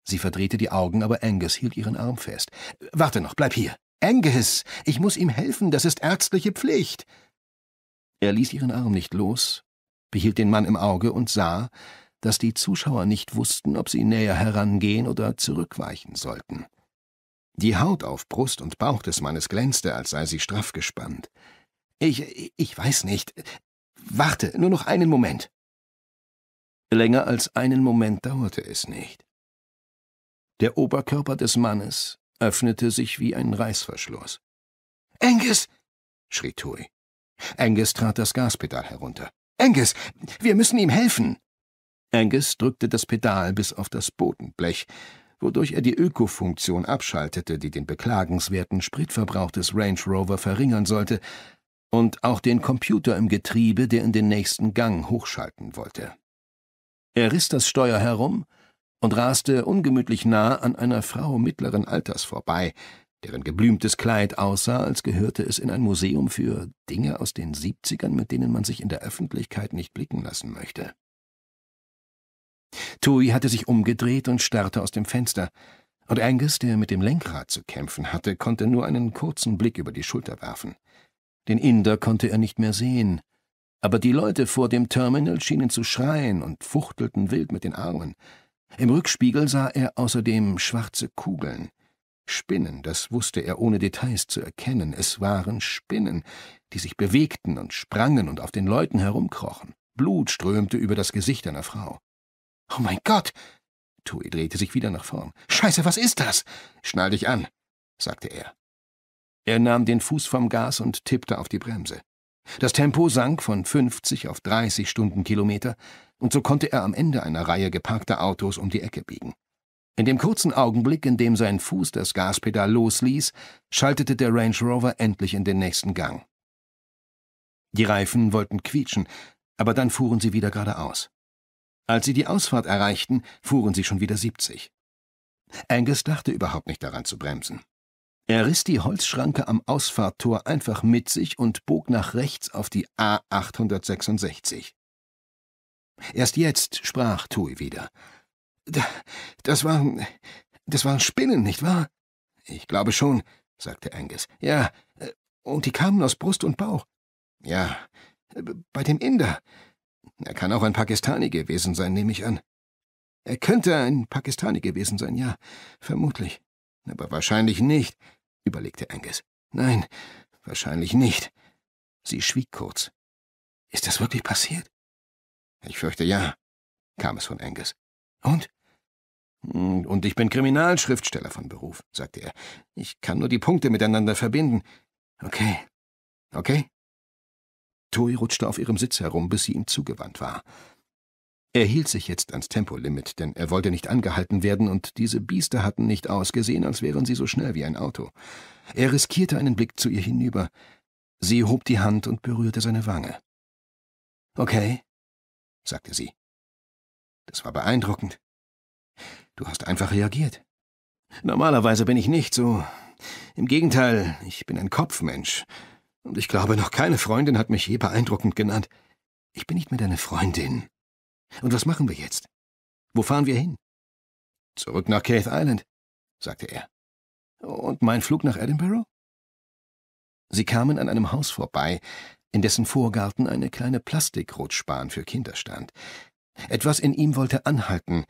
Sie verdrehte die Augen, aber Angus hielt ihren Arm fest. Warte noch, bleib hier. Angus, ich muss ihm helfen, das ist ärztliche Pflicht. Er ließ ihren Arm nicht los, behielt den Mann im Auge und sah, dass die Zuschauer nicht wussten, ob sie näher herangehen oder zurückweichen sollten. Die Haut auf Brust und Bauch des Mannes glänzte, als sei sie straff gespannt. Ich, ich weiß nicht. Warte, nur noch einen Moment. Länger als einen Moment dauerte es nicht. Der Oberkörper des Mannes öffnete sich wie ein Reißverschluss. Angus! schrie Tui. Angus trat das Gaspedal herunter. Angus, wir müssen ihm helfen! Angus drückte das Pedal bis auf das Bodenblech, wodurch er die Ökofunktion abschaltete, die den beklagenswerten Spritverbrauch des Range Rover verringern sollte, und auch den Computer im Getriebe, der in den nächsten Gang hochschalten wollte. Er riss das Steuer herum und raste ungemütlich nah an einer Frau mittleren Alters vorbei, deren geblümtes Kleid aussah, als gehörte es in ein Museum für Dinge aus den Siebzigern, mit denen man sich in der Öffentlichkeit nicht blicken lassen möchte. Tui hatte sich umgedreht und starrte aus dem Fenster, und Angus, der mit dem Lenkrad zu kämpfen hatte, konnte nur einen kurzen Blick über die Schulter werfen. Den Inder konnte er nicht mehr sehen, aber die Leute vor dem Terminal schienen zu schreien und fuchtelten wild mit den Armen. Im Rückspiegel sah er außerdem schwarze Kugeln, Spinnen, das wusste er ohne Details zu erkennen, es waren Spinnen, die sich bewegten und sprangen und auf den Leuten herumkrochen. Blut strömte über das Gesicht einer Frau. Oh mein Gott! Tui drehte sich wieder nach vorn. Scheiße, was ist das? Schnall dich an, sagte er. Er nahm den Fuß vom Gas und tippte auf die Bremse. Das Tempo sank von 50 auf 30 Stundenkilometer, und so konnte er am Ende einer Reihe geparkter Autos um die Ecke biegen. In dem kurzen Augenblick, in dem sein Fuß das Gaspedal losließ, schaltete der Range Rover endlich in den nächsten Gang. Die Reifen wollten quietschen, aber dann fuhren sie wieder geradeaus. Als sie die Ausfahrt erreichten, fuhren sie schon wieder 70. Angus dachte überhaupt nicht daran zu bremsen. Er riss die Holzschranke am Ausfahrttor einfach mit sich und bog nach rechts auf die A 866. Erst jetzt sprach Tui wieder. Das waren. Das waren Spinnen, nicht wahr? Ich glaube schon, sagte Angus. Ja, äh, und die kamen aus Brust und Bauch. Ja, äh, bei dem Inder. Er kann auch ein Pakistani gewesen sein, nehme ich an. Er könnte ein Pakistani gewesen sein, ja, vermutlich. Aber wahrscheinlich nicht, überlegte Angus. Nein, wahrscheinlich nicht. Sie schwieg kurz. Ist das wirklich passiert? Ich fürchte ja, kam es von Angus. Und? Hm, und ich bin Kriminalschriftsteller von Beruf, sagte er. Ich kann nur die Punkte miteinander verbinden. Okay. Okay? Toi rutschte auf ihrem Sitz herum, bis sie ihm zugewandt war. Er hielt sich jetzt ans Tempolimit, denn er wollte nicht angehalten werden, und diese Biester hatten nicht ausgesehen, als wären sie so schnell wie ein Auto. Er riskierte einen Blick zu ihr hinüber. Sie hob die Hand und berührte seine Wange. Okay, sagte sie. Das war beeindruckend. Du hast einfach reagiert. Normalerweise bin ich nicht so. Im Gegenteil, ich bin ein Kopfmensch. Und ich glaube, noch keine Freundin hat mich je beeindruckend genannt. Ich bin nicht mehr deine Freundin. Und was machen wir jetzt? Wo fahren wir hin? Zurück nach Caith Island, sagte er. Und mein Flug nach Edinburgh? Sie kamen an einem Haus vorbei, in dessen Vorgarten eine kleine Plastikrutschbahn für Kinder stand. Etwas in ihm wollte anhalten,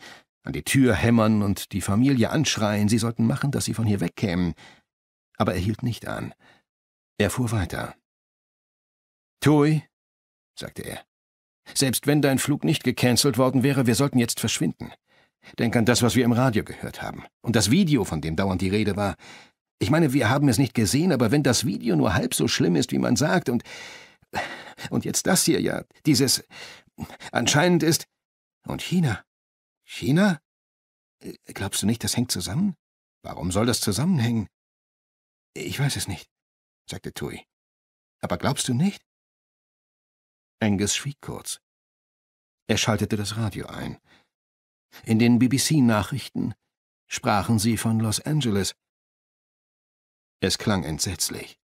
an die Tür hämmern und die Familie anschreien, sie sollten machen, dass sie von hier wegkämen. Aber er hielt nicht an. Er fuhr weiter. Tui, sagte er, selbst wenn dein Flug nicht gecancelt worden wäre, wir sollten jetzt verschwinden. Denk an das, was wir im Radio gehört haben. Und das Video, von dem dauernd die Rede war. Ich meine, wir haben es nicht gesehen, aber wenn das Video nur halb so schlimm ist, wie man sagt, und. Und jetzt das hier, ja, dieses. Anscheinend ist. Und China. China? Äh, glaubst du nicht, das hängt zusammen? Warum soll das zusammenhängen? Ich weiß es nicht, sagte Tui. Aber glaubst du nicht? Angus schwieg kurz. Er schaltete das Radio ein. In den BBC-Nachrichten sprachen sie von Los Angeles. Es klang entsetzlich.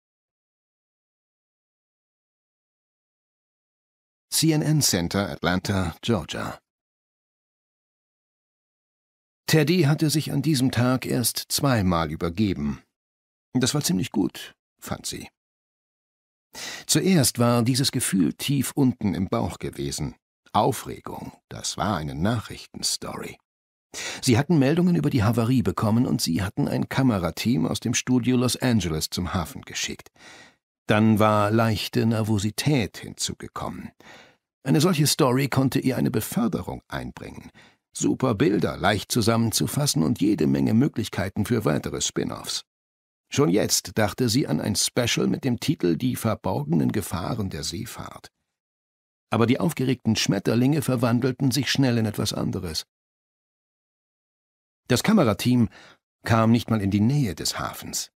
CNN Center, Atlanta, Georgia. Teddy hatte sich an diesem Tag erst zweimal übergeben. Das war ziemlich gut, fand sie. Zuerst war dieses Gefühl tief unten im Bauch gewesen. Aufregung, das war eine Nachrichtenstory. Sie hatten Meldungen über die Havarie bekommen und sie hatten ein Kamerateam aus dem Studio Los Angeles zum Hafen geschickt. Dann war leichte Nervosität hinzugekommen. Eine solche Story konnte ihr eine Beförderung einbringen. Super Bilder, leicht zusammenzufassen und jede Menge Möglichkeiten für weitere Spin-offs. Schon jetzt dachte sie an ein Special mit dem Titel Die verborgenen Gefahren der Seefahrt. Aber die aufgeregten Schmetterlinge verwandelten sich schnell in etwas anderes. Das Kamerateam kam nicht mal in die Nähe des Hafens.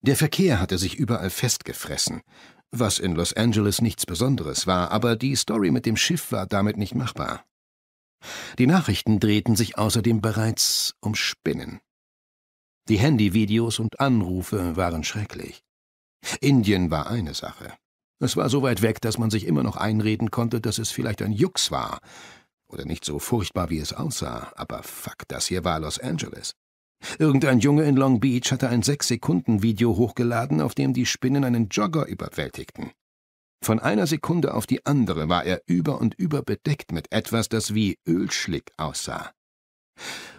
Der Verkehr hatte sich überall festgefressen, was in Los Angeles nichts Besonderes war, aber die Story mit dem Schiff war damit nicht machbar. Die Nachrichten drehten sich außerdem bereits um Spinnen. Die Handyvideos und Anrufe waren schrecklich. Indien war eine Sache. Es war so weit weg, dass man sich immer noch einreden konnte, dass es vielleicht ein Jux war. Oder nicht so furchtbar, wie es aussah, aber fuck, das hier war Los Angeles. Irgendein Junge in Long Beach hatte ein Sechs-Sekunden-Video hochgeladen, auf dem die Spinnen einen Jogger überwältigten. Von einer Sekunde auf die andere war er über und über bedeckt mit etwas, das wie Ölschlick aussah.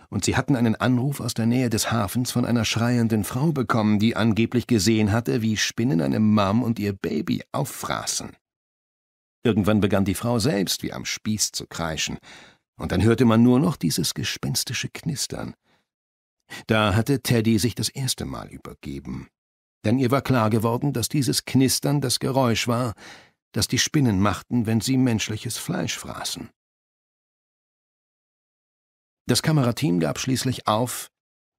Und sie hatten einen Anruf aus der Nähe des Hafens von einer schreienden Frau bekommen, die angeblich gesehen hatte, wie Spinnen eine Mom und ihr Baby auffraßen. Irgendwann begann die Frau selbst wie am Spieß zu kreischen, und dann hörte man nur noch dieses gespenstische Knistern. Da hatte Teddy sich das erste Mal übergeben denn ihr war klar geworden, dass dieses Knistern das Geräusch war, das die Spinnen machten, wenn sie menschliches Fleisch fraßen. Das Kamerateam gab schließlich auf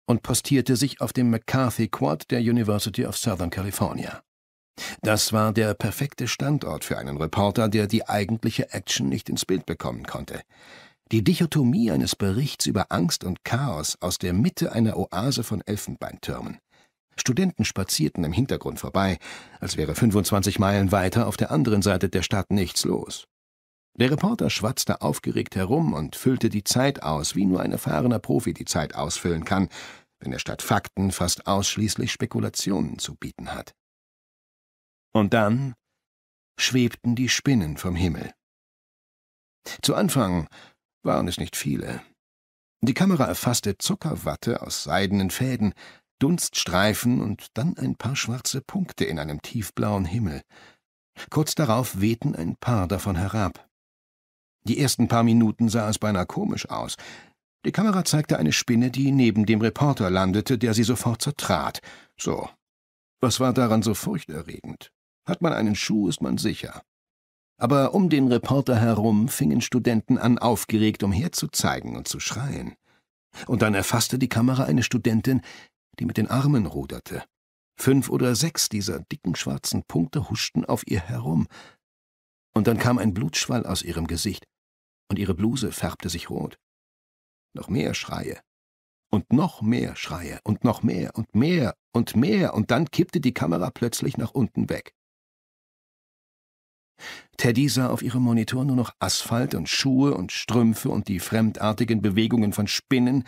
und postierte sich auf dem McCarthy Quad der University of Southern California. Das war der perfekte Standort für einen Reporter, der die eigentliche Action nicht ins Bild bekommen konnte. Die Dichotomie eines Berichts über Angst und Chaos aus der Mitte einer Oase von Elfenbeintürmen. Studenten spazierten im Hintergrund vorbei, als wäre 25 Meilen weiter auf der anderen Seite der Stadt nichts los. Der Reporter schwatzte aufgeregt herum und füllte die Zeit aus, wie nur ein erfahrener Profi die Zeit ausfüllen kann, wenn er statt Fakten fast ausschließlich Spekulationen zu bieten hat. Und dann schwebten die Spinnen vom Himmel. Zu Anfang waren es nicht viele. Die Kamera erfasste Zuckerwatte aus seidenen Fäden, Dunststreifen und dann ein paar schwarze Punkte in einem tiefblauen Himmel. Kurz darauf wehten ein paar davon herab. Die ersten paar Minuten sah es beinahe komisch aus. Die Kamera zeigte eine Spinne, die neben dem Reporter landete, der sie sofort zertrat. So. Was war daran so furchterregend? Hat man einen Schuh, ist man sicher. Aber um den Reporter herum fingen Studenten an, aufgeregt umherzuzeigen und zu schreien. Und dann erfasste die Kamera eine Studentin, die mit den Armen ruderte. Fünf oder sechs dieser dicken schwarzen Punkte huschten auf ihr herum. Und dann kam ein Blutschwall aus ihrem Gesicht, und ihre Bluse färbte sich rot. Noch mehr Schreie. Und noch mehr Schreie und noch mehr und mehr und mehr, und dann kippte die Kamera plötzlich nach unten weg. Teddy sah auf ihrem Monitor nur noch Asphalt und Schuhe und Strümpfe und die fremdartigen Bewegungen von Spinnen,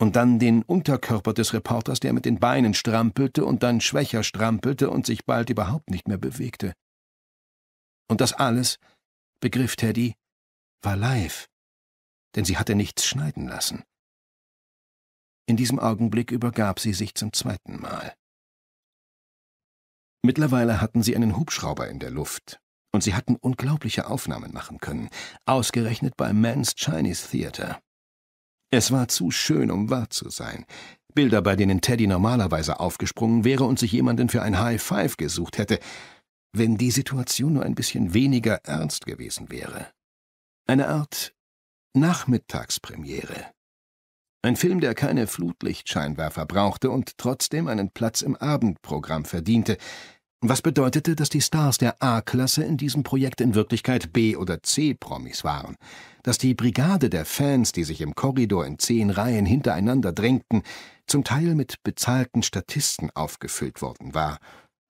und dann den Unterkörper des Reporters, der mit den Beinen strampelte und dann schwächer strampelte und sich bald überhaupt nicht mehr bewegte. Und das alles, begriff Teddy, war live, denn sie hatte nichts schneiden lassen. In diesem Augenblick übergab sie sich zum zweiten Mal. Mittlerweile hatten sie einen Hubschrauber in der Luft, und sie hatten unglaubliche Aufnahmen machen können, ausgerechnet beim Man's Chinese Theater. Es war zu schön, um wahr zu sein. Bilder, bei denen Teddy normalerweise aufgesprungen wäre und sich jemanden für ein High Five gesucht hätte, wenn die Situation nur ein bisschen weniger ernst gewesen wäre. Eine Art Nachmittagspremiere. Ein Film, der keine Flutlichtscheinwerfer brauchte und trotzdem einen Platz im Abendprogramm verdiente, was bedeutete, dass die Stars der A-Klasse in diesem Projekt in Wirklichkeit B- oder C-Promis waren. Dass die Brigade der Fans, die sich im Korridor in zehn Reihen hintereinander drängten, zum Teil mit bezahlten Statisten aufgefüllt worden war.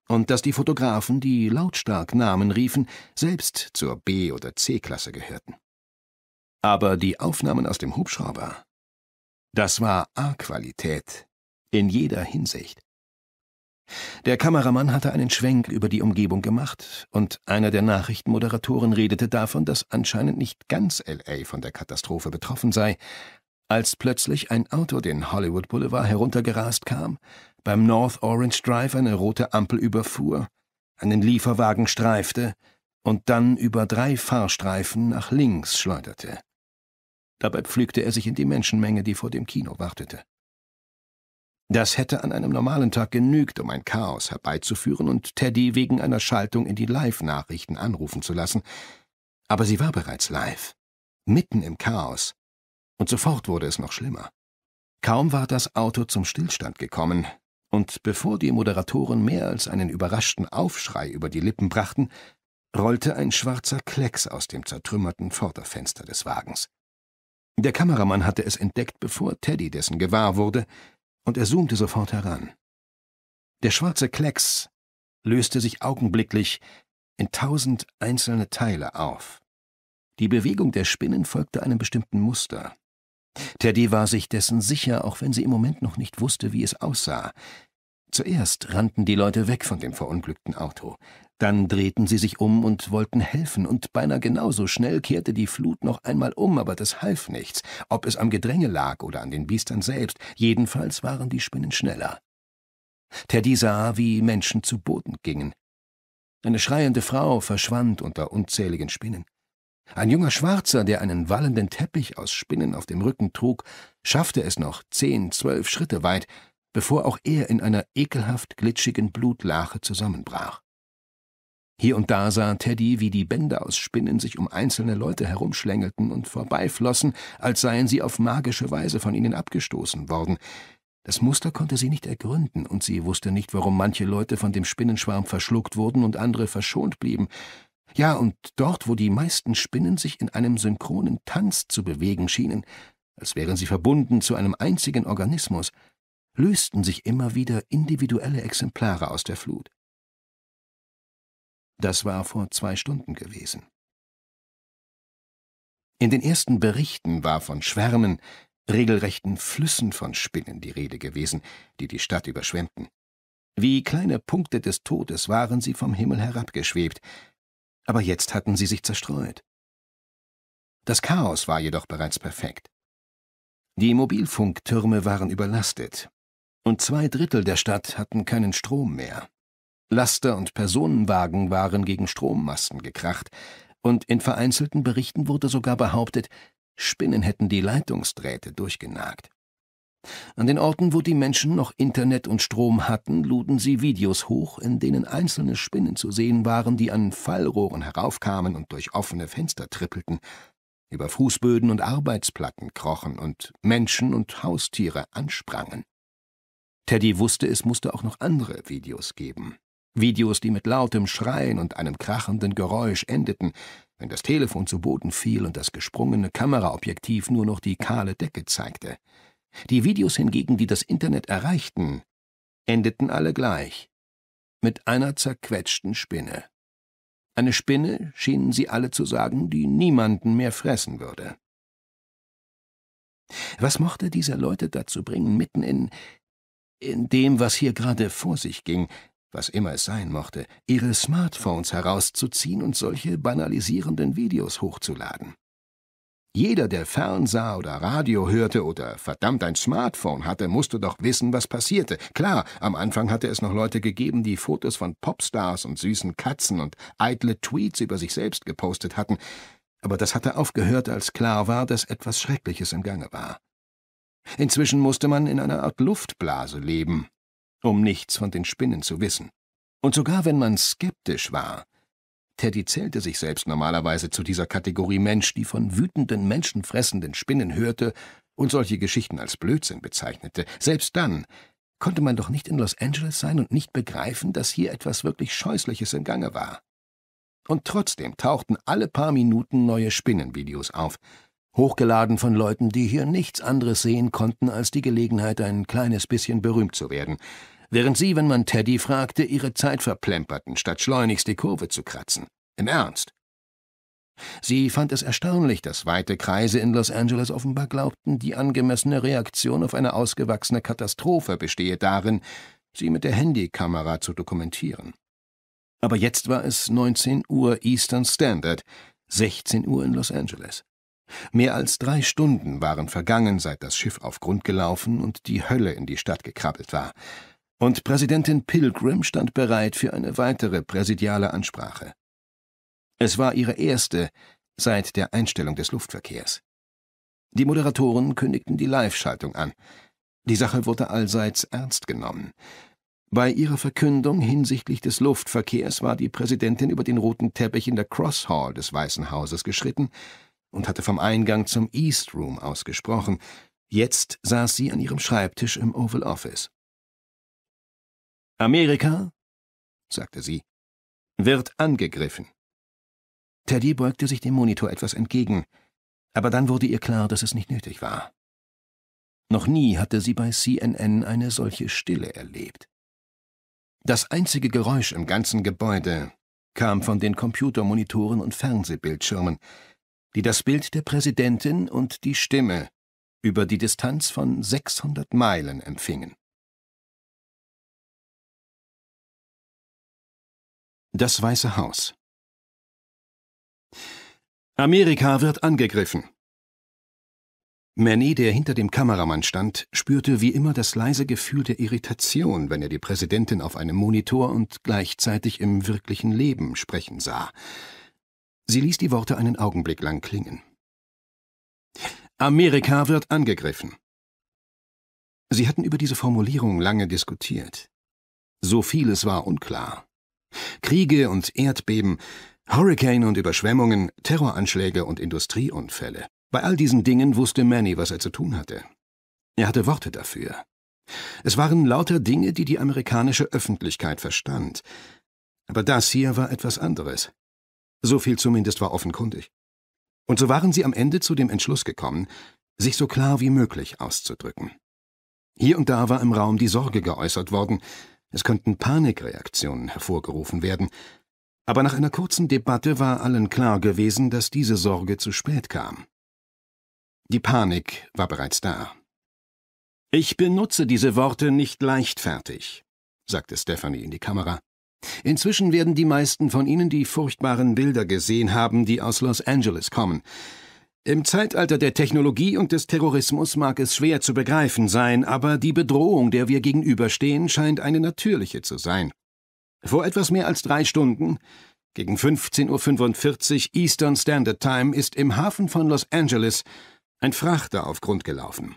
Und dass die Fotografen, die lautstark Namen riefen, selbst zur B- oder C-Klasse gehörten. Aber die Aufnahmen aus dem Hubschrauber, das war A-Qualität in jeder Hinsicht. Der Kameramann hatte einen Schwenk über die Umgebung gemacht, und einer der Nachrichtenmoderatoren redete davon, dass anscheinend nicht ganz LA von der Katastrophe betroffen sei, als plötzlich ein Auto den Hollywood Boulevard heruntergerast kam, beim North Orange Drive eine rote Ampel überfuhr, einen Lieferwagen streifte und dann über drei Fahrstreifen nach links schleuderte. Dabei pflügte er sich in die Menschenmenge, die vor dem Kino wartete. Das hätte an einem normalen Tag genügt, um ein Chaos herbeizuführen und Teddy wegen einer Schaltung in die Live-Nachrichten anrufen zu lassen. Aber sie war bereits live, mitten im Chaos. Und sofort wurde es noch schlimmer. Kaum war das Auto zum Stillstand gekommen, und bevor die Moderatoren mehr als einen überraschten Aufschrei über die Lippen brachten, rollte ein schwarzer Klecks aus dem zertrümmerten Vorderfenster des Wagens. Der Kameramann hatte es entdeckt, bevor Teddy dessen gewahr wurde, und er zoomte sofort heran. Der schwarze Klecks löste sich augenblicklich in tausend einzelne Teile auf. Die Bewegung der Spinnen folgte einem bestimmten Muster. Teddy war sich dessen sicher, auch wenn sie im Moment noch nicht wusste, wie es aussah. Zuerst rannten die Leute weg von dem verunglückten Auto, dann drehten sie sich um und wollten helfen, und beinahe genauso schnell kehrte die Flut noch einmal um, aber das half nichts, ob es am Gedränge lag oder an den Biestern selbst, jedenfalls waren die Spinnen schneller. Teddy sah, wie Menschen zu Boden gingen. Eine schreiende Frau verschwand unter unzähligen Spinnen. Ein junger Schwarzer, der einen wallenden Teppich aus Spinnen auf dem Rücken trug, schaffte es noch zehn, zwölf Schritte weit, bevor auch er in einer ekelhaft glitschigen Blutlache zusammenbrach. Hier und da sah Teddy, wie die Bänder aus Spinnen sich um einzelne Leute herumschlängelten und vorbeiflossen, als seien sie auf magische Weise von ihnen abgestoßen worden. Das Muster konnte sie nicht ergründen, und sie wusste nicht, warum manche Leute von dem Spinnenschwarm verschluckt wurden und andere verschont blieben. Ja, und dort, wo die meisten Spinnen sich in einem synchronen Tanz zu bewegen schienen, als wären sie verbunden zu einem einzigen Organismus, lösten sich immer wieder individuelle Exemplare aus der Flut. Das war vor zwei Stunden gewesen. In den ersten Berichten war von Schwärmen, regelrechten Flüssen von Spinnen die Rede gewesen, die die Stadt überschwemmten. Wie kleine Punkte des Todes waren sie vom Himmel herabgeschwebt, aber jetzt hatten sie sich zerstreut. Das Chaos war jedoch bereits perfekt. Die Mobilfunktürme waren überlastet, und zwei Drittel der Stadt hatten keinen Strom mehr. Laster und Personenwagen waren gegen Strommasten gekracht, und in vereinzelten Berichten wurde sogar behauptet, Spinnen hätten die Leitungsdrähte durchgenagt. An den Orten, wo die Menschen noch Internet und Strom hatten, luden sie Videos hoch, in denen einzelne Spinnen zu sehen waren, die an Fallrohren heraufkamen und durch offene Fenster trippelten, über Fußböden und Arbeitsplatten krochen und Menschen und Haustiere ansprangen. Teddy wusste, es musste auch noch andere Videos geben, Videos, die mit lautem Schreien und einem krachenden Geräusch endeten, wenn das Telefon zu Boden fiel und das gesprungene Kameraobjektiv nur noch die kahle Decke zeigte. Die Videos hingegen, die das Internet erreichten, endeten alle gleich. Mit einer zerquetschten Spinne. Eine Spinne, schienen sie alle zu sagen, die niemanden mehr fressen würde. Was mochte diese Leute dazu bringen, mitten in, in dem, was hier gerade vor sich ging, was immer es sein mochte, ihre Smartphones herauszuziehen und solche banalisierenden Videos hochzuladen. Jeder, der Fernseher oder Radio hörte oder verdammt ein Smartphone hatte, musste doch wissen, was passierte. Klar, am Anfang hatte es noch Leute gegeben, die Fotos von Popstars und süßen Katzen und eitle Tweets über sich selbst gepostet hatten, aber das hatte aufgehört, als klar war, dass etwas Schreckliches im Gange war. Inzwischen musste man in einer Art Luftblase leben, um nichts von den Spinnen zu wissen. Und sogar wenn man skeptisch war, Teddy zählte sich selbst normalerweise zu dieser Kategorie Mensch, die von wütenden, menschenfressenden Spinnen hörte und solche Geschichten als Blödsinn bezeichnete. Selbst dann konnte man doch nicht in Los Angeles sein und nicht begreifen, dass hier etwas wirklich Scheußliches im Gange war. Und trotzdem tauchten alle paar Minuten neue Spinnenvideos auf, hochgeladen von Leuten, die hier nichts anderes sehen konnten als die Gelegenheit, ein kleines bisschen berühmt zu werden, während sie, wenn man Teddy fragte, ihre Zeit verplemperten, statt schleunigst die Kurve zu kratzen. Im Ernst. Sie fand es erstaunlich, dass weite Kreise in Los Angeles offenbar glaubten, die angemessene Reaktion auf eine ausgewachsene Katastrophe bestehe darin, sie mit der Handykamera zu dokumentieren. Aber jetzt war es 19 Uhr Eastern Standard, 16 Uhr in Los Angeles. Mehr als drei Stunden waren vergangen, seit das Schiff auf Grund gelaufen und die Hölle in die Stadt gekrabbelt war. Und Präsidentin Pilgrim stand bereit für eine weitere präsidiale Ansprache. Es war ihre erste seit der Einstellung des Luftverkehrs. Die Moderatoren kündigten die Live-Schaltung an. Die Sache wurde allseits ernst genommen. Bei ihrer Verkündung hinsichtlich des Luftverkehrs war die Präsidentin über den roten Teppich in der Cross Hall des Weißen Hauses geschritten und hatte vom Eingang zum East Room ausgesprochen. Jetzt saß sie an ihrem Schreibtisch im Oval Office. Amerika, sagte sie, wird angegriffen. Teddy beugte sich dem Monitor etwas entgegen, aber dann wurde ihr klar, dass es nicht nötig war. Noch nie hatte sie bei CNN eine solche Stille erlebt. Das einzige Geräusch im ganzen Gebäude kam von den Computermonitoren und Fernsehbildschirmen, die das Bild der Präsidentin und die Stimme über die Distanz von 600 Meilen empfingen. Das Weiße Haus Amerika wird angegriffen. Manny, der hinter dem Kameramann stand, spürte wie immer das leise Gefühl der Irritation, wenn er die Präsidentin auf einem Monitor und gleichzeitig im wirklichen Leben sprechen sah. Sie ließ die Worte einen Augenblick lang klingen. Amerika wird angegriffen. Sie hatten über diese Formulierung lange diskutiert. So vieles war unklar. Kriege und Erdbeben, Hurrikane und Überschwemmungen, Terroranschläge und Industrieunfälle. Bei all diesen Dingen wusste Manny, was er zu tun hatte. Er hatte Worte dafür. Es waren lauter Dinge, die die amerikanische Öffentlichkeit verstand. Aber das hier war etwas anderes. So viel zumindest war offenkundig. Und so waren sie am Ende zu dem Entschluss gekommen, sich so klar wie möglich auszudrücken. Hier und da war im Raum die Sorge geäußert worden, es könnten Panikreaktionen hervorgerufen werden, aber nach einer kurzen Debatte war allen klar gewesen, dass diese Sorge zu spät kam. Die Panik war bereits da. Ich benutze diese Worte nicht leichtfertig, sagte Stephanie in die Kamera. Inzwischen werden die meisten von Ihnen die furchtbaren Bilder gesehen haben, die aus Los Angeles kommen. Im Zeitalter der Technologie und des Terrorismus mag es schwer zu begreifen sein, aber die Bedrohung, der wir gegenüberstehen, scheint eine natürliche zu sein. Vor etwas mehr als drei Stunden, gegen 15.45 Uhr Eastern Standard Time, ist im Hafen von Los Angeles ein Frachter auf Grund gelaufen.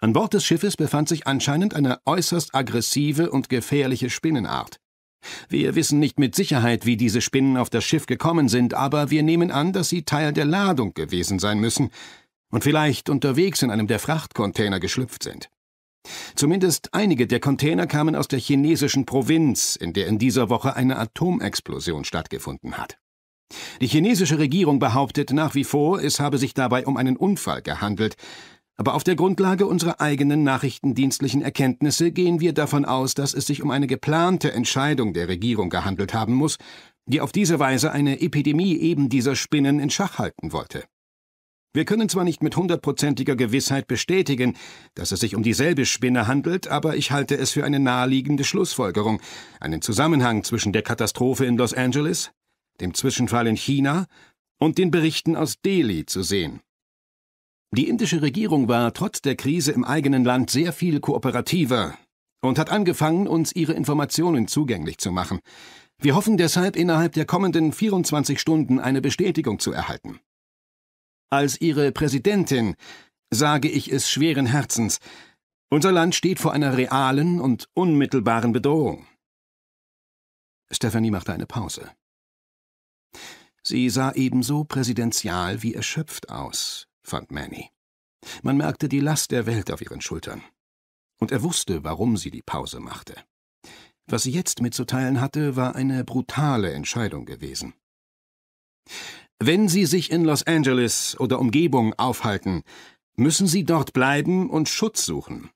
An Bord des Schiffes befand sich anscheinend eine äußerst aggressive und gefährliche Spinnenart. Wir wissen nicht mit Sicherheit, wie diese Spinnen auf das Schiff gekommen sind, aber wir nehmen an, dass sie Teil der Ladung gewesen sein müssen und vielleicht unterwegs in einem der Frachtcontainer geschlüpft sind. Zumindest einige der Container kamen aus der chinesischen Provinz, in der in dieser Woche eine Atomexplosion stattgefunden hat. Die chinesische Regierung behauptet nach wie vor, es habe sich dabei um einen Unfall gehandelt, aber auf der Grundlage unserer eigenen nachrichtendienstlichen Erkenntnisse gehen wir davon aus, dass es sich um eine geplante Entscheidung der Regierung gehandelt haben muss, die auf diese Weise eine Epidemie eben dieser Spinnen in Schach halten wollte. Wir können zwar nicht mit hundertprozentiger Gewissheit bestätigen, dass es sich um dieselbe Spinne handelt, aber ich halte es für eine naheliegende Schlussfolgerung, einen Zusammenhang zwischen der Katastrophe in Los Angeles, dem Zwischenfall in China und den Berichten aus Delhi zu sehen. Die indische Regierung war trotz der Krise im eigenen Land sehr viel kooperativer und hat angefangen, uns ihre Informationen zugänglich zu machen. Wir hoffen deshalb, innerhalb der kommenden 24 Stunden eine Bestätigung zu erhalten. Als Ihre Präsidentin sage ich es schweren Herzens, unser Land steht vor einer realen und unmittelbaren Bedrohung. Stephanie machte eine Pause. Sie sah ebenso präsidential wie erschöpft aus, fand Manny. Man merkte die Last der Welt auf ihren Schultern. Und er wusste, warum sie die Pause machte. Was sie jetzt mitzuteilen hatte, war eine brutale Entscheidung gewesen. Wenn Sie sich in Los Angeles oder Umgebung aufhalten, müssen Sie dort bleiben und Schutz suchen.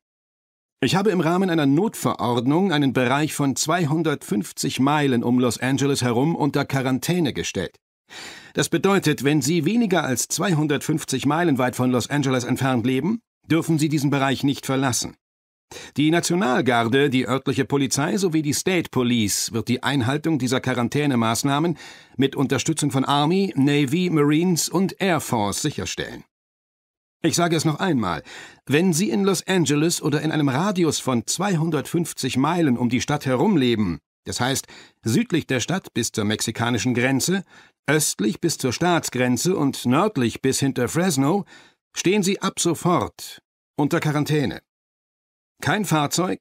Ich habe im Rahmen einer Notverordnung einen Bereich von 250 Meilen um Los Angeles herum unter Quarantäne gestellt. Das bedeutet, wenn Sie weniger als 250 Meilen weit von Los Angeles entfernt leben, dürfen Sie diesen Bereich nicht verlassen. Die Nationalgarde, die örtliche Polizei sowie die State Police wird die Einhaltung dieser Quarantänemaßnahmen mit Unterstützung von Army, Navy, Marines und Air Force sicherstellen. Ich sage es noch einmal, wenn Sie in Los Angeles oder in einem Radius von 250 Meilen um die Stadt herum leben das heißt, südlich der Stadt bis zur mexikanischen Grenze, östlich bis zur Staatsgrenze und nördlich bis hinter Fresno stehen sie ab sofort unter Quarantäne. Kein Fahrzeug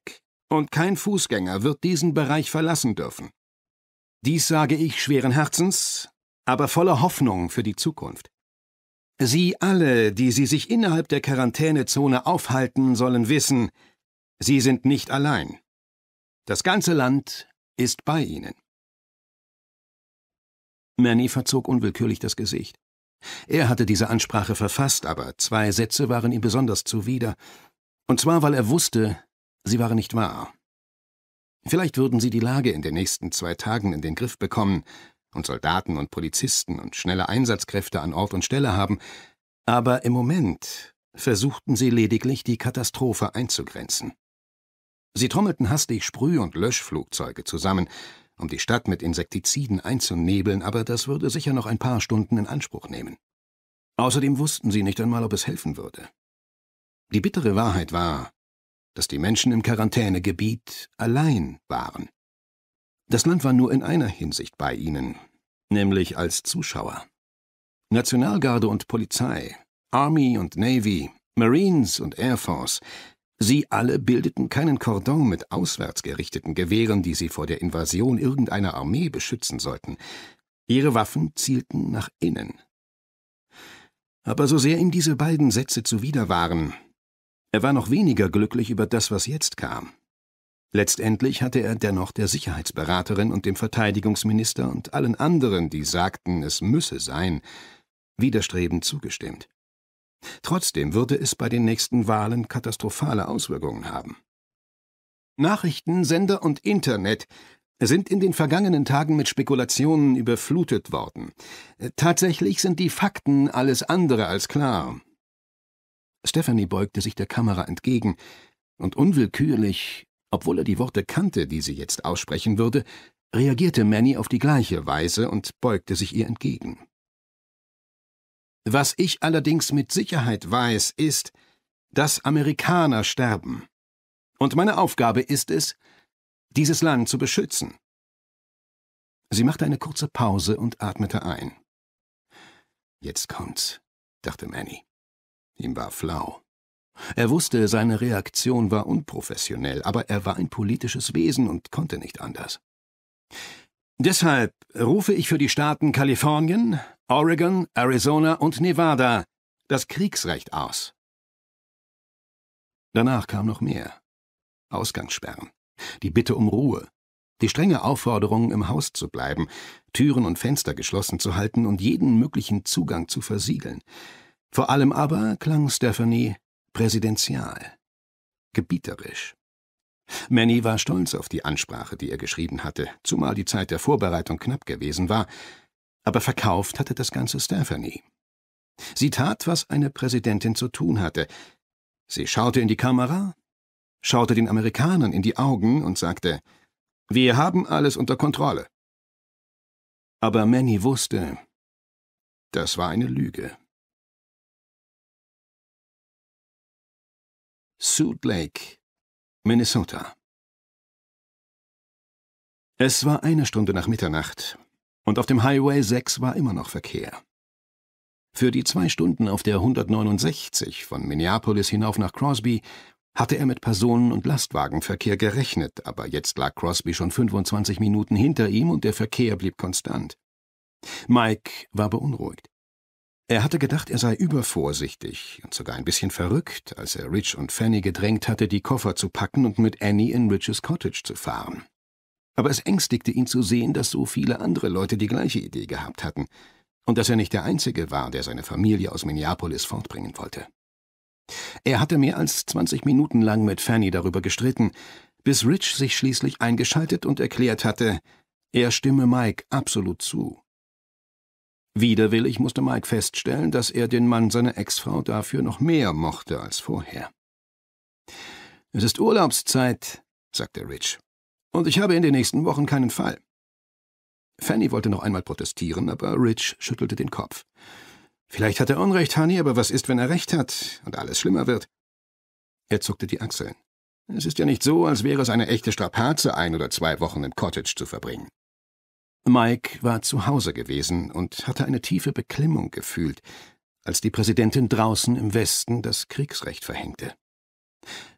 und kein Fußgänger wird diesen Bereich verlassen dürfen. Dies sage ich schweren Herzens, aber voller Hoffnung für die Zukunft. Sie alle, die Sie sich innerhalb der Quarantänezone aufhalten, sollen wissen, Sie sind nicht allein. Das ganze Land ist bei Ihnen. Manny verzog unwillkürlich das Gesicht. Er hatte diese Ansprache verfasst, aber zwei Sätze waren ihm besonders zuwider, und zwar, weil er wusste, sie waren nicht wahr. Vielleicht würden sie die Lage in den nächsten zwei Tagen in den Griff bekommen und Soldaten und Polizisten und schnelle Einsatzkräfte an Ort und Stelle haben, aber im Moment versuchten sie lediglich, die Katastrophe einzugrenzen. Sie trommelten hastig Sprüh- und Löschflugzeuge zusammen, um die Stadt mit Insektiziden einzunebeln, aber das würde sicher noch ein paar Stunden in Anspruch nehmen. Außerdem wussten sie nicht einmal, ob es helfen würde. Die bittere Wahrheit war, dass die Menschen im Quarantänegebiet allein waren. Das Land war nur in einer Hinsicht bei ihnen, nämlich als Zuschauer. Nationalgarde und Polizei, Army und Navy, Marines und Air Force, Sie alle bildeten keinen Kordon mit auswärts gerichteten Gewehren, die sie vor der Invasion irgendeiner Armee beschützen sollten. Ihre Waffen zielten nach innen. Aber so sehr ihm diese beiden Sätze zuwider waren, er war noch weniger glücklich über das, was jetzt kam. Letztendlich hatte er dennoch der Sicherheitsberaterin und dem Verteidigungsminister und allen anderen, die sagten, es müsse sein, widerstrebend zugestimmt. Trotzdem würde es bei den nächsten Wahlen katastrophale Auswirkungen haben. Nachrichten, Sender und Internet sind in den vergangenen Tagen mit Spekulationen überflutet worden. Tatsächlich sind die Fakten alles andere als klar. Stephanie beugte sich der Kamera entgegen, und unwillkürlich, obwohl er die Worte kannte, die sie jetzt aussprechen würde, reagierte Manny auf die gleiche Weise und beugte sich ihr entgegen. Was ich allerdings mit Sicherheit weiß, ist, dass Amerikaner sterben. Und meine Aufgabe ist es, dieses Land zu beschützen. Sie machte eine kurze Pause und atmete ein. Jetzt kommt's, dachte Manny. Ihm war flau. Er wusste, seine Reaktion war unprofessionell, aber er war ein politisches Wesen und konnte nicht anders. Deshalb rufe ich für die Staaten Kalifornien, Oregon, Arizona und Nevada das Kriegsrecht aus. Danach kam noch mehr. Ausgangssperren, die Bitte um Ruhe, die strenge Aufforderung, im Haus zu bleiben, Türen und Fenster geschlossen zu halten und jeden möglichen Zugang zu versiegeln. Vor allem aber klang Stephanie präsidential, gebieterisch. Manny war stolz auf die Ansprache, die er geschrieben hatte, zumal die Zeit der Vorbereitung knapp gewesen war, aber verkauft hatte das Ganze Stephanie. Sie tat, was eine Präsidentin zu tun hatte. Sie schaute in die Kamera, schaute den Amerikanern in die Augen und sagte, wir haben alles unter Kontrolle. Aber Manny wusste, das war eine Lüge. Suit Lake, Minnesota. Es war eine Stunde nach Mitternacht, und auf dem Highway 6 war immer noch Verkehr. Für die zwei Stunden auf der 169 von Minneapolis hinauf nach Crosby hatte er mit Personen- und Lastwagenverkehr gerechnet, aber jetzt lag Crosby schon 25 Minuten hinter ihm und der Verkehr blieb konstant. Mike war beunruhigt. Er hatte gedacht, er sei übervorsichtig und sogar ein bisschen verrückt, als er Rich und Fanny gedrängt hatte, die Koffer zu packen und mit Annie in Riches Cottage zu fahren aber es ängstigte ihn zu sehen, dass so viele andere Leute die gleiche Idee gehabt hatten und dass er nicht der Einzige war, der seine Familie aus Minneapolis fortbringen wollte. Er hatte mehr als 20 Minuten lang mit Fanny darüber gestritten, bis Rich sich schließlich eingeschaltet und erklärt hatte, er stimme Mike absolut zu. Widerwillig musste Mike feststellen, dass er den Mann seiner Ex-Frau dafür noch mehr mochte als vorher. Es ist Urlaubszeit, sagte Rich. Und ich habe in den nächsten Wochen keinen Fall. Fanny wollte noch einmal protestieren, aber Rich schüttelte den Kopf. Vielleicht hat er Unrecht, Honey, aber was ist, wenn er recht hat und alles schlimmer wird? Er zuckte die Achseln. Es ist ja nicht so, als wäre es eine echte Strapaze, ein oder zwei Wochen im Cottage zu verbringen. Mike war zu Hause gewesen und hatte eine tiefe Beklemmung gefühlt, als die Präsidentin draußen im Westen das Kriegsrecht verhängte.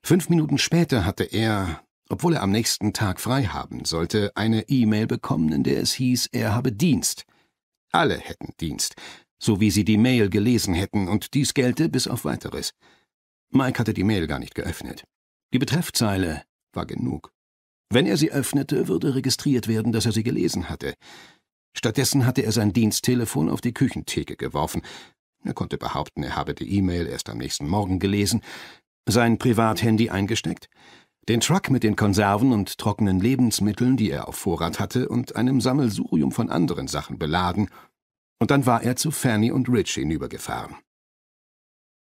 Fünf Minuten später hatte er, obwohl er am nächsten Tag frei haben sollte, eine E-Mail bekommen, in der es hieß, er habe Dienst. Alle hätten Dienst, so wie sie die Mail gelesen hätten, und dies gelte bis auf weiteres. Mike hatte die Mail gar nicht geöffnet. Die Betreffzeile war genug. Wenn er sie öffnete, würde registriert werden, dass er sie gelesen hatte. Stattdessen hatte er sein Diensttelefon auf die Küchentheke geworfen. Er konnte behaupten, er habe die E-Mail erst am nächsten Morgen gelesen, sein Privathandy eingesteckt den Truck mit den Konserven und trockenen Lebensmitteln, die er auf Vorrat hatte, und einem Sammelsurium von anderen Sachen beladen, und dann war er zu Fanny und Rich hinübergefahren.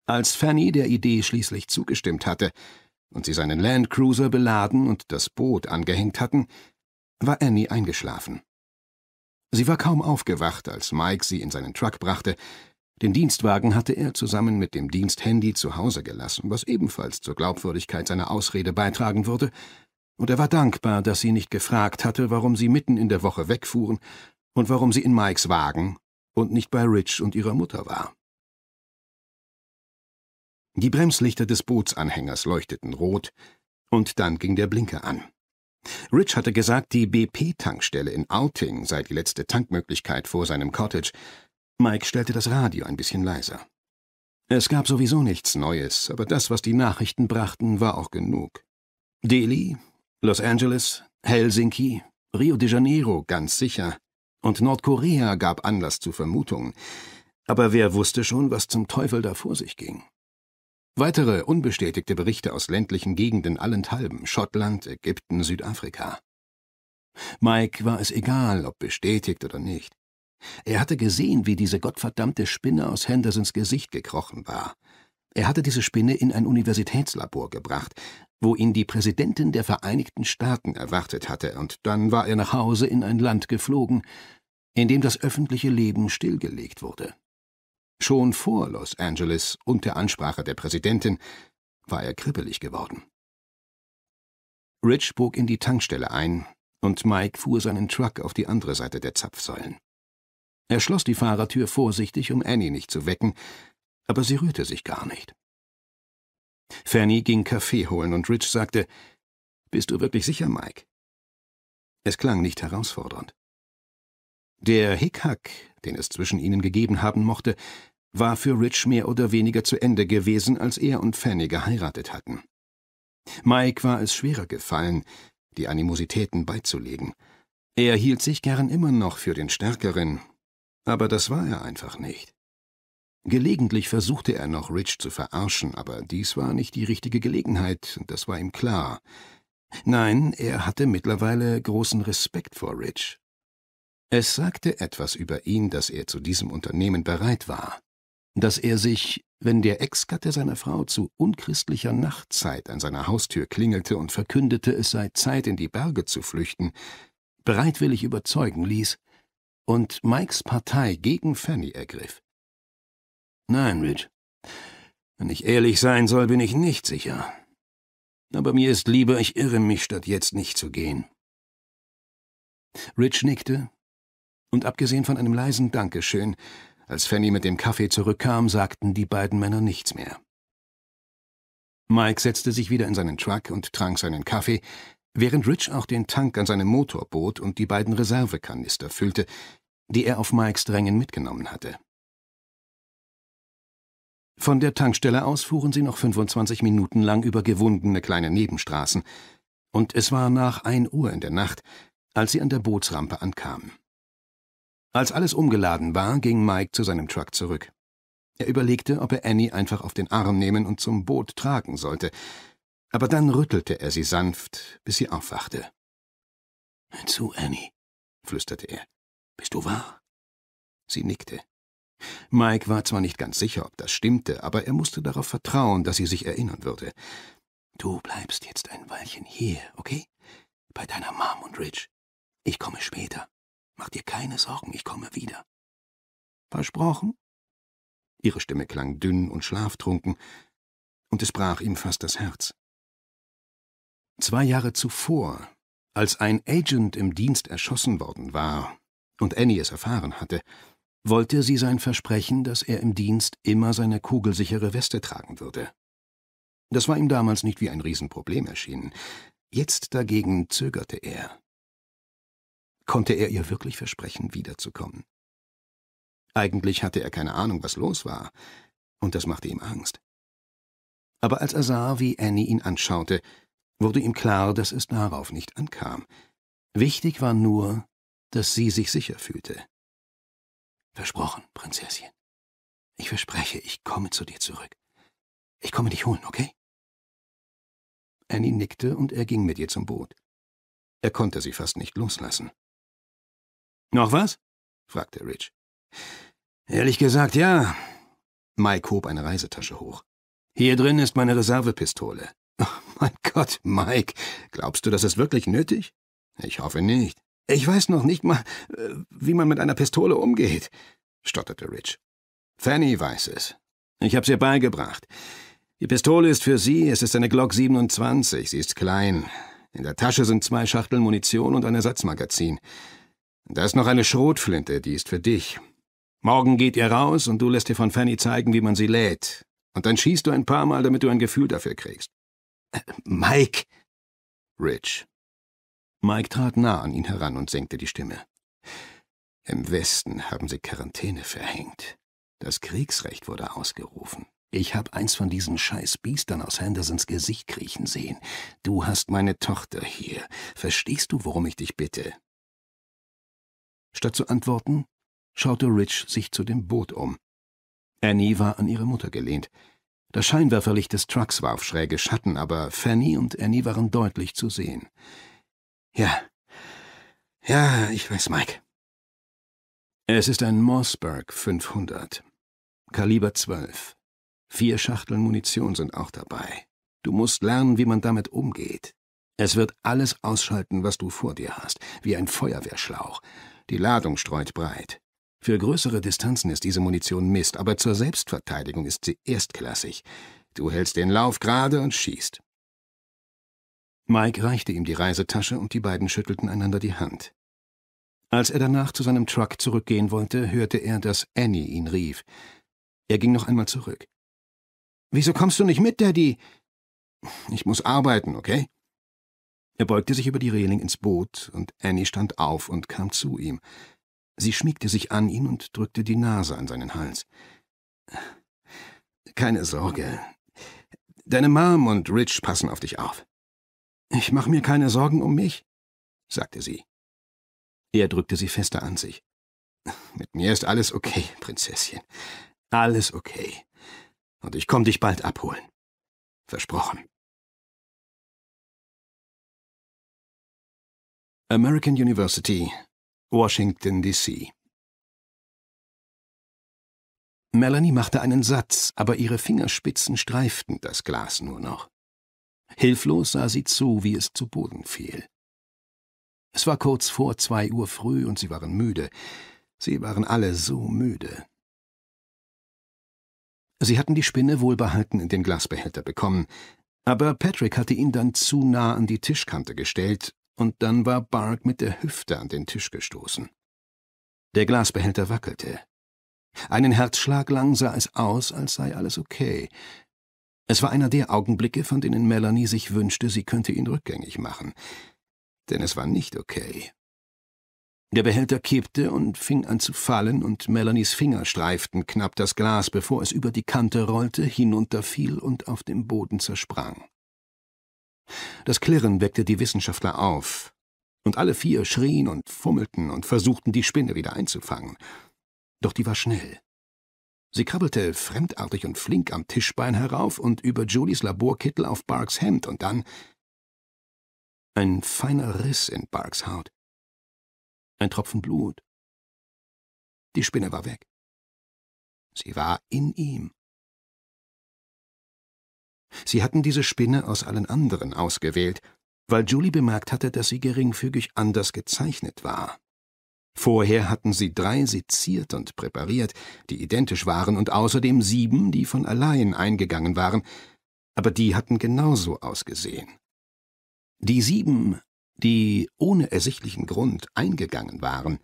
Als Fanny der Idee schließlich zugestimmt hatte und sie seinen Landcruiser beladen und das Boot angehängt hatten, war Annie eingeschlafen. Sie war kaum aufgewacht, als Mike sie in seinen Truck brachte den Dienstwagen hatte er zusammen mit dem Diensthandy zu Hause gelassen, was ebenfalls zur Glaubwürdigkeit seiner Ausrede beitragen würde, und er war dankbar, dass sie nicht gefragt hatte, warum sie mitten in der Woche wegfuhren und warum sie in Mikes Wagen und nicht bei Rich und ihrer Mutter war. Die Bremslichter des Bootsanhängers leuchteten rot, und dann ging der Blinker an. Rich hatte gesagt, die BP-Tankstelle in Outing sei die letzte Tankmöglichkeit vor seinem Cottage, Mike stellte das Radio ein bisschen leiser. Es gab sowieso nichts Neues, aber das, was die Nachrichten brachten, war auch genug. Delhi, Los Angeles, Helsinki, Rio de Janeiro ganz sicher, und Nordkorea gab Anlass zu Vermutungen, aber wer wusste schon, was zum Teufel da vor sich ging? Weitere unbestätigte Berichte aus ländlichen Gegenden allenthalben Schottland, Ägypten, Südafrika. Mike war es egal, ob bestätigt oder nicht. Er hatte gesehen, wie diese gottverdammte Spinne aus Hendersons Gesicht gekrochen war. Er hatte diese Spinne in ein Universitätslabor gebracht, wo ihn die Präsidentin der Vereinigten Staaten erwartet hatte, und dann war er nach Hause in ein Land geflogen, in dem das öffentliche Leben stillgelegt wurde. Schon vor Los Angeles und der Ansprache der Präsidentin war er kribbelig geworden. Rich bog in die Tankstelle ein, und Mike fuhr seinen Truck auf die andere Seite der Zapfsäulen. Er schloss die Fahrertür vorsichtig, um Annie nicht zu wecken, aber sie rührte sich gar nicht. Fanny ging Kaffee holen und Rich sagte, »Bist du wirklich sicher, Mike?« Es klang nicht herausfordernd. Der Hickhack, den es zwischen ihnen gegeben haben mochte, war für Rich mehr oder weniger zu Ende gewesen, als er und Fanny geheiratet hatten. Mike war es schwerer gefallen, die Animositäten beizulegen. Er hielt sich gern immer noch für den Stärkeren aber das war er einfach nicht. Gelegentlich versuchte er noch, Rich zu verarschen, aber dies war nicht die richtige Gelegenheit, das war ihm klar. Nein, er hatte mittlerweile großen Respekt vor Rich. Es sagte etwas über ihn, dass er zu diesem Unternehmen bereit war, dass er sich, wenn der Ex-Gatte seiner Frau zu unchristlicher Nachtzeit an seiner Haustür klingelte und verkündete, es sei Zeit, in die Berge zu flüchten, bereitwillig überzeugen ließ, und Mikes Partei gegen Fanny ergriff. Nein, Rich. Wenn ich ehrlich sein soll, bin ich nicht sicher. Aber mir ist lieber, ich irre mich, statt jetzt nicht zu gehen. Rich nickte, und abgesehen von einem leisen Dankeschön, als Fanny mit dem Kaffee zurückkam, sagten die beiden Männer nichts mehr. Mike setzte sich wieder in seinen Truck und trank seinen Kaffee, Während Rich auch den Tank an seinem Motor bot und die beiden Reservekanister füllte, die er auf Mikes Drängen mitgenommen hatte. Von der Tankstelle aus fuhren sie noch 25 Minuten lang über gewundene kleine Nebenstraßen, und es war nach 1 Uhr in der Nacht, als sie an der Bootsrampe ankamen. Als alles umgeladen war, ging Mike zu seinem Truck zurück. Er überlegte, ob er Annie einfach auf den Arm nehmen und zum Boot tragen sollte, aber dann rüttelte er sie sanft, bis sie aufwachte. Hör zu, Annie, flüsterte er. Bist du wahr? Sie nickte. Mike war zwar nicht ganz sicher, ob das stimmte, aber er musste darauf vertrauen, dass sie sich erinnern würde. Du bleibst jetzt ein Weilchen hier, okay? Bei deiner Mom und Rich. Ich komme später. Mach dir keine Sorgen, ich komme wieder. Versprochen? Ihre Stimme klang dünn und schlaftrunken, und es brach ihm fast das Herz. Zwei Jahre zuvor, als ein Agent im Dienst erschossen worden war und Annie es erfahren hatte, wollte sie sein Versprechen, dass er im Dienst immer seine kugelsichere Weste tragen würde. Das war ihm damals nicht wie ein Riesenproblem erschienen. Jetzt dagegen zögerte er. Konnte er ihr wirklich versprechen, wiederzukommen? Eigentlich hatte er keine Ahnung, was los war, und das machte ihm Angst. Aber als er sah, wie Annie ihn anschaute, wurde ihm klar, dass es darauf nicht ankam. Wichtig war nur, dass sie sich sicher fühlte. Versprochen, Prinzesschen. Ich verspreche, ich komme zu dir zurück. Ich komme dich holen, okay? Annie nickte und er ging mit ihr zum Boot. Er konnte sie fast nicht loslassen. Noch was? fragte Rich. Ehrlich gesagt, ja. Mike hob eine Reisetasche hoch. Hier drin ist meine Reservepistole mein Gott, Mike, glaubst du, das ist wirklich nötig? Ich hoffe nicht. Ich weiß noch nicht mal, äh, wie man mit einer Pistole umgeht, stotterte Rich. Fanny weiß es. Ich hab's ihr beigebracht. Die Pistole ist für sie, es ist eine Glock 27, sie ist klein. In der Tasche sind zwei Schachteln Munition und ein Ersatzmagazin. Da ist noch eine Schrotflinte, die ist für dich. Morgen geht ihr raus und du lässt dir von Fanny zeigen, wie man sie lädt. Und dann schießt du ein paar Mal, damit du ein Gefühl dafür kriegst. Mike! Rich. Mike trat nah an ihn heran und senkte die Stimme. Im Westen haben sie Quarantäne verhängt. Das Kriegsrecht wurde ausgerufen. Ich hab eins von diesen Scheißbiestern aus Hendersons Gesicht kriechen sehen. Du hast meine Tochter hier. Verstehst du, worum ich dich bitte? Statt zu antworten, schaute Rich sich zu dem Boot um. Annie war an ihre Mutter gelehnt. Das Scheinwerferlicht des Trucks warf schräge Schatten, aber Fanny und Annie waren deutlich zu sehen. Ja. Ja, ich weiß, Mike. Es ist ein Mossberg 500. Kaliber 12. Vier Schachteln Munition sind auch dabei. Du musst lernen, wie man damit umgeht. Es wird alles ausschalten, was du vor dir hast, wie ein Feuerwehrschlauch. Die Ladung streut breit. Für größere Distanzen ist diese Munition Mist, aber zur Selbstverteidigung ist sie erstklassig. Du hältst den Lauf gerade und schießt. Mike reichte ihm die Reisetasche und die beiden schüttelten einander die Hand. Als er danach zu seinem Truck zurückgehen wollte, hörte er, dass Annie ihn rief. Er ging noch einmal zurück. Wieso kommst du nicht mit, Daddy? Ich muss arbeiten, okay? Er beugte sich über die Reling ins Boot, und Annie stand auf und kam zu ihm. Sie schmiegte sich an ihn und drückte die Nase an seinen Hals. Keine Sorge. Deine Mom und Rich passen auf dich auf. Ich mache mir keine Sorgen um mich, sagte sie. Er drückte sie fester an sich. Mit mir ist alles okay, Prinzesschen. Alles okay. Und ich komm dich bald abholen. Versprochen. American University, Washington, D.C. Melanie machte einen Satz, aber ihre Fingerspitzen streiften das Glas nur noch. Hilflos sah sie zu, wie es zu Boden fiel. Es war kurz vor zwei Uhr früh und sie waren müde. Sie waren alle so müde. Sie hatten die Spinne wohlbehalten in den Glasbehälter bekommen, aber Patrick hatte ihn dann zu nah an die Tischkante gestellt und dann war Bark mit der Hüfte an den Tisch gestoßen. Der Glasbehälter wackelte. Einen Herzschlag lang sah es aus, als sei alles okay. Es war einer der Augenblicke, von denen Melanie sich wünschte, sie könnte ihn rückgängig machen. Denn es war nicht okay. Der Behälter kippte und fing an zu fallen, und Melanies Finger streiften knapp das Glas, bevor es über die Kante rollte, hinunterfiel und auf dem Boden zersprang. Das Klirren weckte die Wissenschaftler auf, und alle vier schrien und fummelten und versuchten, die Spinne wieder einzufangen. Doch die war schnell. Sie krabbelte fremdartig und flink am Tischbein herauf und über Julies Laborkittel auf Barks Hemd und dann ein feiner Riss in Barks Haut. Ein Tropfen Blut. Die Spinne war weg. Sie war in ihm. Sie hatten diese Spinne aus allen anderen ausgewählt, weil Julie bemerkt hatte, dass sie geringfügig anders gezeichnet war. Vorher hatten sie drei seziert und präpariert, die identisch waren, und außerdem sieben, die von allein eingegangen waren, aber die hatten genauso ausgesehen. Die sieben, die ohne ersichtlichen Grund eingegangen waren,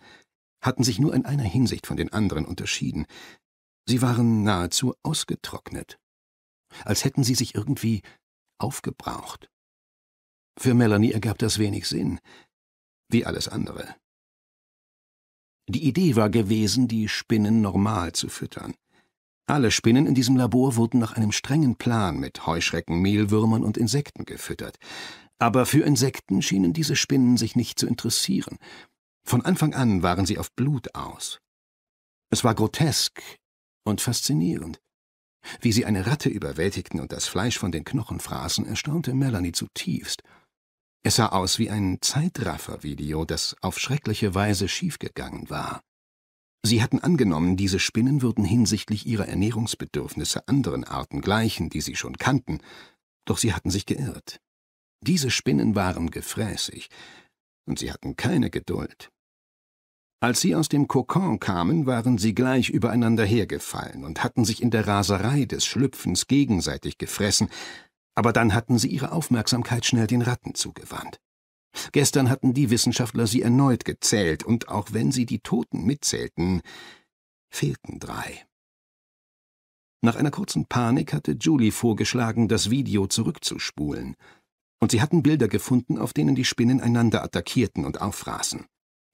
hatten sich nur in einer Hinsicht von den anderen unterschieden. Sie waren nahezu ausgetrocknet als hätten sie sich irgendwie aufgebraucht. Für Melanie ergab das wenig Sinn, wie alles andere. Die Idee war gewesen, die Spinnen normal zu füttern. Alle Spinnen in diesem Labor wurden nach einem strengen Plan mit Heuschrecken, Mehlwürmern und Insekten gefüttert. Aber für Insekten schienen diese Spinnen sich nicht zu interessieren. Von Anfang an waren sie auf Blut aus. Es war grotesk und faszinierend. Wie sie eine Ratte überwältigten und das Fleisch von den Knochen fraßen, erstaunte Melanie zutiefst. Es sah aus wie ein Zeitraffer-Video, das auf schreckliche Weise schiefgegangen war. Sie hatten angenommen, diese Spinnen würden hinsichtlich ihrer Ernährungsbedürfnisse anderen Arten gleichen, die sie schon kannten, doch sie hatten sich geirrt. Diese Spinnen waren gefräßig, und sie hatten keine Geduld. Als sie aus dem Kokon kamen, waren sie gleich übereinander hergefallen und hatten sich in der Raserei des Schlüpfens gegenseitig gefressen, aber dann hatten sie ihre Aufmerksamkeit schnell den Ratten zugewandt. Gestern hatten die Wissenschaftler sie erneut gezählt, und auch wenn sie die Toten mitzählten, fehlten drei. Nach einer kurzen Panik hatte Julie vorgeschlagen, das Video zurückzuspulen, und sie hatten Bilder gefunden, auf denen die Spinnen einander attackierten und auffraßen.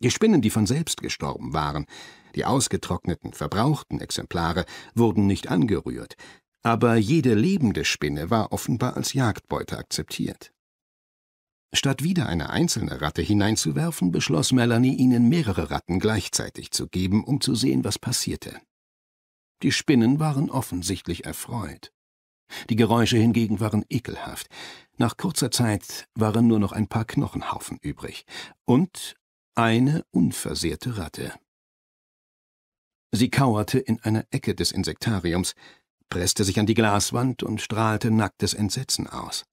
Die Spinnen, die von selbst gestorben waren, die ausgetrockneten, verbrauchten Exemplare wurden nicht angerührt, aber jede lebende Spinne war offenbar als Jagdbeute akzeptiert. Statt wieder eine einzelne Ratte hineinzuwerfen, beschloss Melanie, ihnen mehrere Ratten gleichzeitig zu geben, um zu sehen, was passierte. Die Spinnen waren offensichtlich erfreut. Die Geräusche hingegen waren ekelhaft. Nach kurzer Zeit waren nur noch ein paar Knochenhaufen übrig. Und eine unversehrte Ratte. Sie kauerte in einer Ecke des Insektariums, presste sich an die Glaswand und strahlte nacktes Entsetzen aus.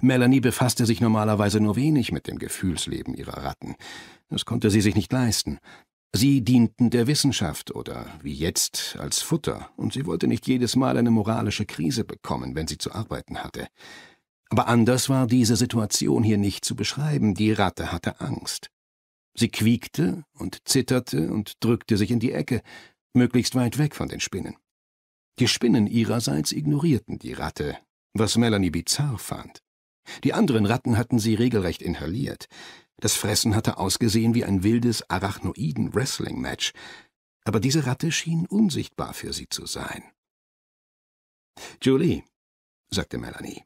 Melanie befasste sich normalerweise nur wenig mit dem Gefühlsleben ihrer Ratten. Das konnte sie sich nicht leisten. Sie dienten der Wissenschaft oder, wie jetzt, als Futter, und sie wollte nicht jedes Mal eine moralische Krise bekommen, wenn sie zu arbeiten hatte. Aber anders war diese Situation hier nicht zu beschreiben. Die Ratte hatte Angst. Sie quiekte und zitterte und drückte sich in die Ecke, möglichst weit weg von den Spinnen. Die Spinnen ihrerseits ignorierten die Ratte, was Melanie bizarr fand. Die anderen Ratten hatten sie regelrecht inhaliert. Das Fressen hatte ausgesehen wie ein wildes Arachnoiden-Wrestling-Match, aber diese Ratte schien unsichtbar für sie zu sein. Julie, sagte Melanie,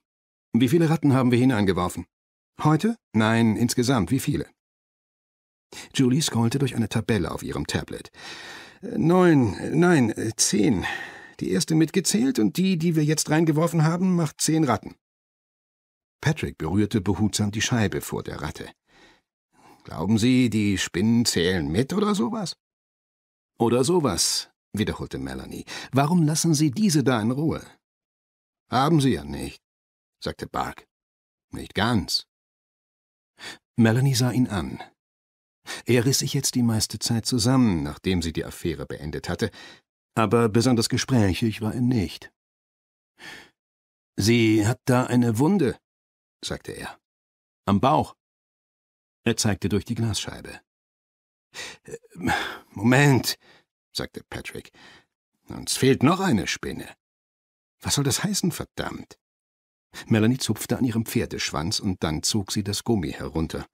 wie viele Ratten haben wir hineingeworfen? Heute? Nein, insgesamt, wie viele? Julie scrollte durch eine Tabelle auf ihrem Tablet. Neun, nein, zehn. Die erste mitgezählt und die, die wir jetzt reingeworfen haben, macht zehn Ratten. Patrick berührte behutsam die Scheibe vor der Ratte. Glauben Sie, die Spinnen zählen mit oder sowas? Oder sowas, wiederholte Melanie. Warum lassen Sie diese da in Ruhe? Haben Sie ja nicht, sagte Bark. Nicht ganz. Melanie sah ihn an. Er riss sich jetzt die meiste Zeit zusammen, nachdem sie die Affäre beendet hatte, aber besonders gesprächig war er nicht. Sie hat da eine Wunde, sagte er. Am Bauch. Er zeigte durch die Glasscheibe. Moment, sagte Patrick. Uns fehlt noch eine Spinne. Was soll das heißen, verdammt? Melanie zupfte an ihrem Pferdeschwanz und dann zog sie das Gummi herunter.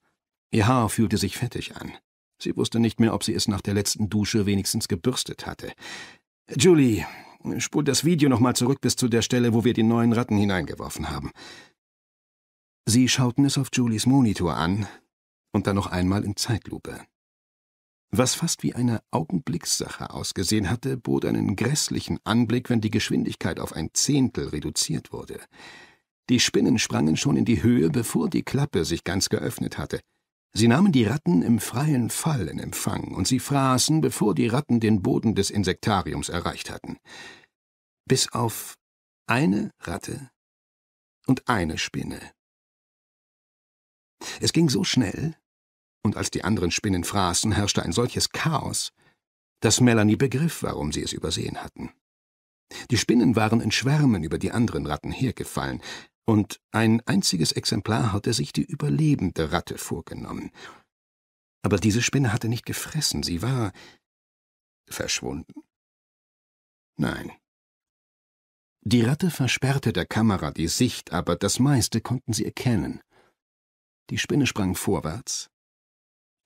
Ihr Haar fühlte sich fettig an. Sie wusste nicht mehr, ob sie es nach der letzten Dusche wenigstens gebürstet hatte. Julie, spul das Video nochmal zurück bis zu der Stelle, wo wir die neuen Ratten hineingeworfen haben. Sie schauten es auf Julies Monitor an und dann noch einmal in Zeitlupe. Was fast wie eine Augenblickssache ausgesehen hatte, bot einen grässlichen Anblick, wenn die Geschwindigkeit auf ein Zehntel reduziert wurde. Die Spinnen sprangen schon in die Höhe, bevor die Klappe sich ganz geöffnet hatte. Sie nahmen die Ratten im freien Fall in Empfang und sie fraßen, bevor die Ratten den Boden des Insektariums erreicht hatten. Bis auf eine Ratte und eine Spinne. Es ging so schnell, und als die anderen Spinnen fraßen, herrschte ein solches Chaos, dass Melanie begriff, warum sie es übersehen hatten. Die Spinnen waren in Schwärmen über die anderen Ratten hergefallen, und ein einziges Exemplar hatte sich die überlebende Ratte vorgenommen. Aber diese Spinne hatte nicht gefressen, sie war verschwunden. Nein. Die Ratte versperrte der Kamera die Sicht, aber das meiste konnten sie erkennen. Die Spinne sprang vorwärts,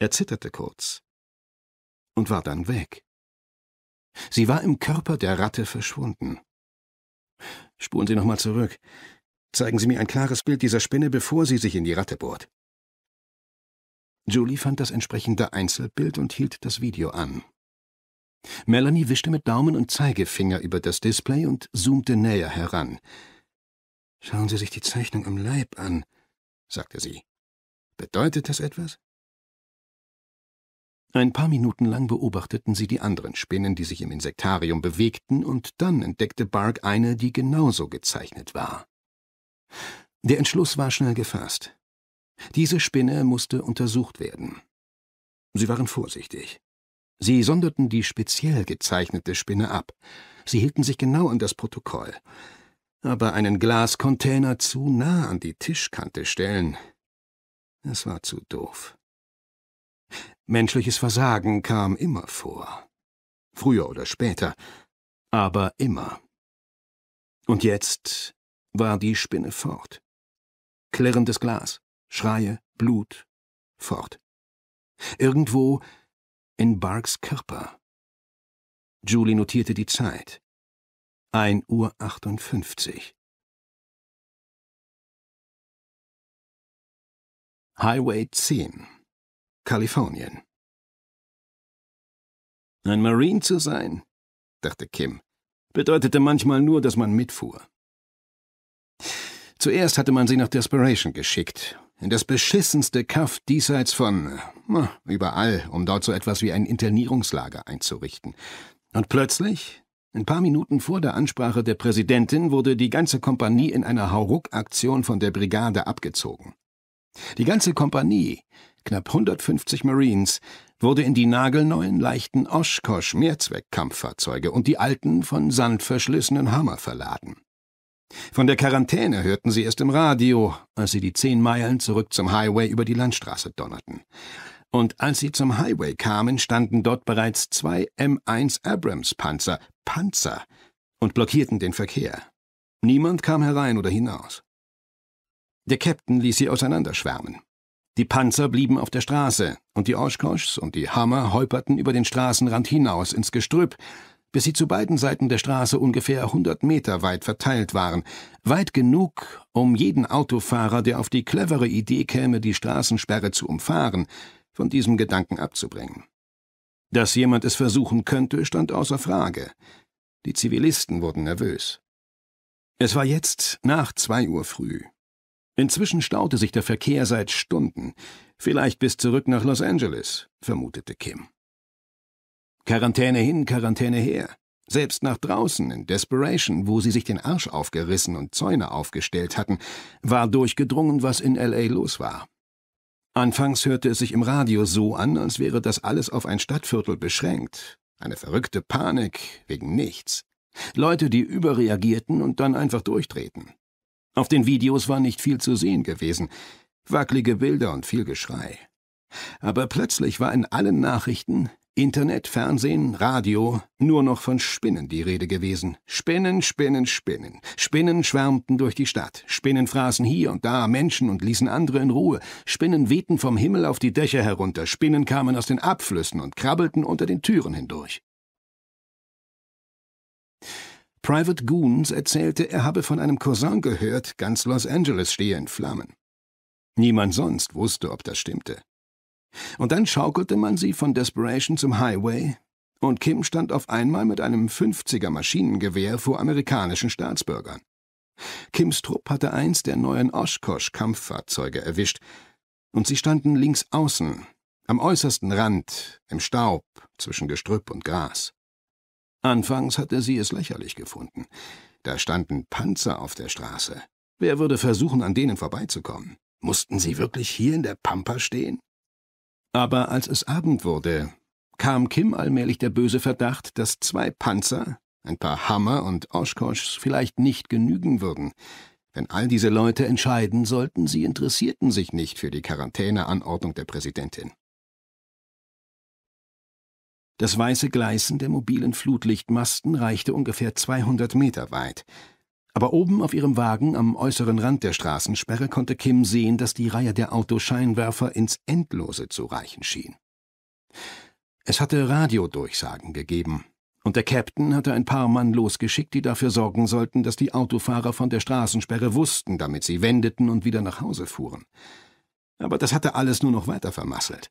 er zitterte kurz und war dann weg. Sie war im Körper der Ratte verschwunden. Spuren Sie nochmal zurück. Zeigen Sie mir ein klares Bild dieser Spinne, bevor sie sich in die Ratte bohrt. Julie fand das entsprechende Einzelbild und hielt das Video an. Melanie wischte mit Daumen und Zeigefinger über das Display und zoomte näher heran. Schauen Sie sich die Zeichnung am Leib an, sagte sie. Bedeutet das etwas? Ein paar Minuten lang beobachteten sie die anderen Spinnen, die sich im Insektarium bewegten, und dann entdeckte Bark eine, die genauso gezeichnet war. Der Entschluss war schnell gefasst. Diese Spinne musste untersucht werden. Sie waren vorsichtig. Sie sonderten die speziell gezeichnete Spinne ab. Sie hielten sich genau an das Protokoll. Aber einen Glascontainer zu nah an die Tischkante stellen, es war zu doof. Menschliches Versagen kam immer vor. Früher oder später, aber immer. Und jetzt war die Spinne fort. Klirrendes Glas, Schreie, Blut, fort. Irgendwo in Barks Körper. Julie notierte die Zeit. 1.58 Uhr. Highway 10, Kalifornien. Ein Marine zu sein, dachte Kim, bedeutete manchmal nur, dass man mitfuhr. Zuerst hatte man sie nach Desperation geschickt, in das beschissenste Kaff diesseits von überall, um dort so etwas wie ein Internierungslager einzurichten. Und plötzlich, ein paar Minuten vor der Ansprache der Präsidentin, wurde die ganze Kompanie in einer Hauruck-Aktion von der Brigade abgezogen. Die ganze Kompanie, knapp 150 Marines, wurde in die nagelneuen, leichten oshkosh mehrzweckkampffahrzeuge und die alten, von Sand verschlissenen Hammer verladen. Von der Quarantäne hörten sie erst im Radio, als sie die zehn Meilen zurück zum Highway über die Landstraße donnerten. Und als sie zum Highway kamen, standen dort bereits zwei M1 Abrams Panzer, Panzer, und blockierten den Verkehr. Niemand kam herein oder hinaus. Der Captain ließ sie auseinanderschwärmen. Die Panzer blieben auf der Straße, und die Oshkoshs und die Hammer holperten über den Straßenrand hinaus ins Gestrüpp, bis sie zu beiden Seiten der Straße ungefähr 100 Meter weit verteilt waren, weit genug, um jeden Autofahrer, der auf die clevere Idee käme, die Straßensperre zu umfahren, von diesem Gedanken abzubringen. Dass jemand es versuchen könnte, stand außer Frage. Die Zivilisten wurden nervös. Es war jetzt nach zwei Uhr früh. Inzwischen staute sich der Verkehr seit Stunden, vielleicht bis zurück nach Los Angeles, vermutete Kim. Quarantäne hin, Quarantäne her. Selbst nach draußen in Desperation, wo sie sich den Arsch aufgerissen und Zäune aufgestellt hatten, war durchgedrungen, was in LA los war. Anfangs hörte es sich im Radio so an, als wäre das alles auf ein Stadtviertel beschränkt. Eine verrückte Panik wegen nichts. Leute, die überreagierten und dann einfach durchdrehten. Auf den Videos war nicht viel zu sehen gewesen. Wackelige Bilder und viel Geschrei. Aber plötzlich war in allen Nachrichten Internet, Fernsehen, Radio, nur noch von Spinnen die Rede gewesen. Spinnen, Spinnen, Spinnen. Spinnen schwärmten durch die Stadt. Spinnen fraßen hier und da Menschen und ließen andere in Ruhe. Spinnen wehten vom Himmel auf die Dächer herunter. Spinnen kamen aus den Abflüssen und krabbelten unter den Türen hindurch. Private Goons erzählte, er habe von einem Cousin gehört, ganz Los Angeles stehe in Flammen. Niemand sonst wusste, ob das stimmte. Und dann schaukelte man sie von Desperation zum Highway, und Kim stand auf einmal mit einem 50er Maschinengewehr vor amerikanischen Staatsbürgern. Kims Trupp hatte eins der neuen Oshkosh-Kampffahrzeuge erwischt, und sie standen links außen, am äußersten Rand, im Staub, zwischen Gestrüpp und Gras. Anfangs hatte sie es lächerlich gefunden. Da standen Panzer auf der Straße. Wer würde versuchen, an denen vorbeizukommen? Mussten sie wirklich hier in der Pampa stehen? Aber als es Abend wurde, kam Kim allmählich der böse Verdacht, dass zwei Panzer, ein paar Hammer und Oshkoshs vielleicht nicht genügen würden, Wenn all diese Leute entscheiden sollten, sie interessierten sich nicht für die Quarantäneanordnung der Präsidentin. Das weiße Gleißen der mobilen Flutlichtmasten reichte ungefähr 200 Meter weit, aber oben auf ihrem Wagen am äußeren Rand der Straßensperre konnte Kim sehen, dass die Reihe der Autoscheinwerfer ins Endlose zu reichen schien. Es hatte Radiodurchsagen gegeben, und der Captain hatte ein paar Mann losgeschickt, die dafür sorgen sollten, dass die Autofahrer von der Straßensperre wussten, damit sie wendeten und wieder nach Hause fuhren. Aber das hatte alles nur noch weiter vermasselt.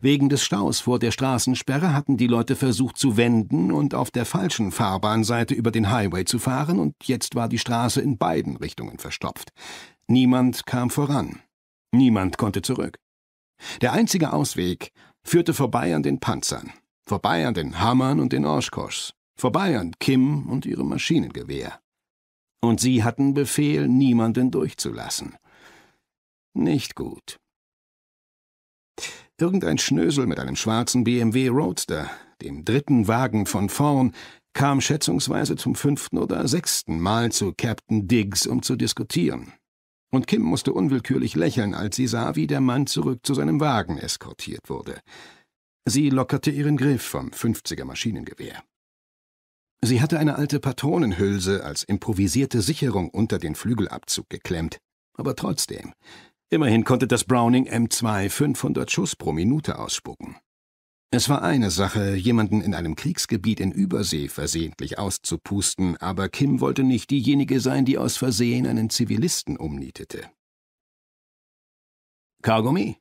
Wegen des Staus vor der Straßensperre hatten die Leute versucht zu wenden und auf der falschen Fahrbahnseite über den Highway zu fahren, und jetzt war die Straße in beiden Richtungen verstopft. Niemand kam voran. Niemand konnte zurück. Der einzige Ausweg führte vorbei an den Panzern, vorbei an den Hammern und den Oshkoshs, vorbei an Kim und ihrem Maschinengewehr. Und sie hatten Befehl, niemanden durchzulassen. Nicht gut. Irgendein Schnösel mit einem schwarzen BMW Roadster, dem dritten Wagen von vorn, kam schätzungsweise zum fünften oder sechsten Mal zu Captain Diggs, um zu diskutieren. Und Kim musste unwillkürlich lächeln, als sie sah, wie der Mann zurück zu seinem Wagen eskortiert wurde. Sie lockerte ihren Griff vom 50er Maschinengewehr. Sie hatte eine alte Patronenhülse als improvisierte Sicherung unter den Flügelabzug geklemmt, aber trotzdem, Immerhin konnte das Browning M2 500 Schuss pro Minute ausspucken. Es war eine Sache, jemanden in einem Kriegsgebiet in Übersee versehentlich auszupusten, aber Kim wollte nicht diejenige sein, die aus Versehen einen Zivilisten umnietete. Kargummi?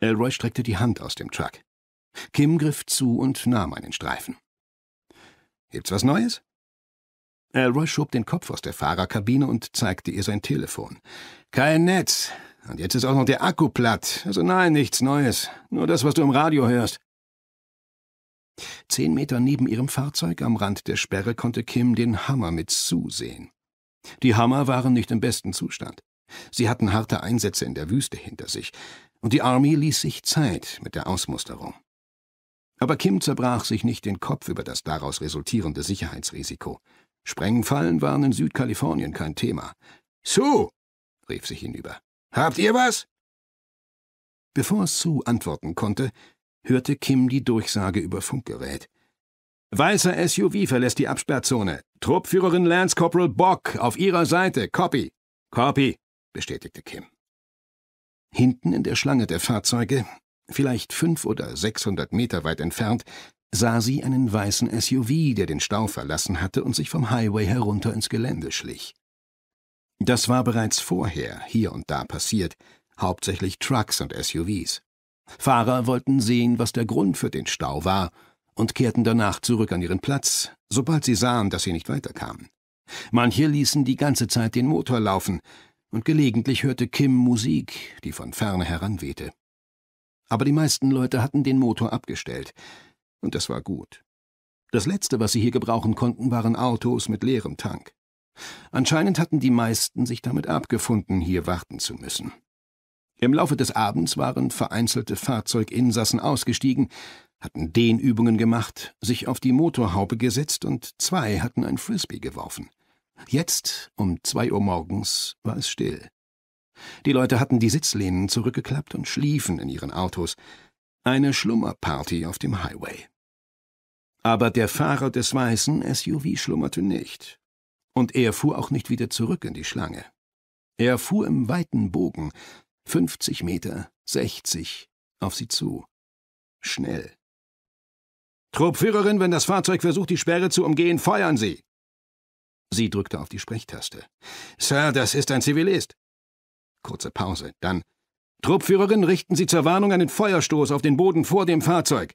Elroy streckte die Hand aus dem Truck. Kim griff zu und nahm einen Streifen. Gibt's was Neues? Elroy schob den Kopf aus der Fahrerkabine und zeigte ihr sein Telefon. Kein Netz. Und jetzt ist auch noch der Akku platt. Also nein, nichts Neues. Nur das, was du im Radio hörst. Zehn Meter neben ihrem Fahrzeug am Rand der Sperre konnte Kim den Hammer Hammermitz zusehen. Die Hammer waren nicht im besten Zustand. Sie hatten harte Einsätze in der Wüste hinter sich, und die Army ließ sich Zeit mit der Ausmusterung. Aber Kim zerbrach sich nicht den Kopf über das daraus resultierende Sicherheitsrisiko. Sprengfallen waren in Südkalifornien kein Thema. Sue! rief sie hinüber. Habt ihr was? Bevor Sue antworten konnte, hörte Kim die Durchsage über Funkgerät. Weißer SUV verlässt die Absperrzone. Truppführerin Lance Corporal Bock auf ihrer Seite. Copy. Copy, bestätigte Kim. Hinten in der Schlange der Fahrzeuge, vielleicht fünf oder sechshundert Meter weit entfernt, sah sie einen weißen SUV, der den Stau verlassen hatte und sich vom Highway herunter ins Gelände schlich. Das war bereits vorher hier und da passiert, hauptsächlich Trucks und SUVs. Fahrer wollten sehen, was der Grund für den Stau war, und kehrten danach zurück an ihren Platz, sobald sie sahen, dass sie nicht weiterkamen. Manche ließen die ganze Zeit den Motor laufen, und gelegentlich hörte Kim Musik, die von ferne heranwehte. Aber die meisten Leute hatten den Motor abgestellt, und das war gut. Das Letzte, was sie hier gebrauchen konnten, waren Autos mit leerem Tank. Anscheinend hatten die meisten sich damit abgefunden, hier warten zu müssen. Im Laufe des Abends waren vereinzelte Fahrzeuginsassen ausgestiegen, hatten Dehnübungen gemacht, sich auf die Motorhaube gesetzt und zwei hatten ein Frisbee geworfen. Jetzt, um zwei Uhr morgens, war es still. Die Leute hatten die Sitzlehnen zurückgeklappt und schliefen in ihren Autos. Eine Schlummerparty auf dem Highway. Aber der Fahrer des weißen SUV schlummerte nicht. Und er fuhr auch nicht wieder zurück in die Schlange. Er fuhr im weiten Bogen, 50 Meter, 60, auf sie zu. Schnell. Truppführerin, wenn das Fahrzeug versucht, die Sperre zu umgehen, feuern Sie! Sie drückte auf die Sprechtaste. Sir, das ist ein Zivilist. Kurze Pause, dann. Truppführerin, richten Sie zur Warnung einen Feuerstoß auf den Boden vor dem Fahrzeug.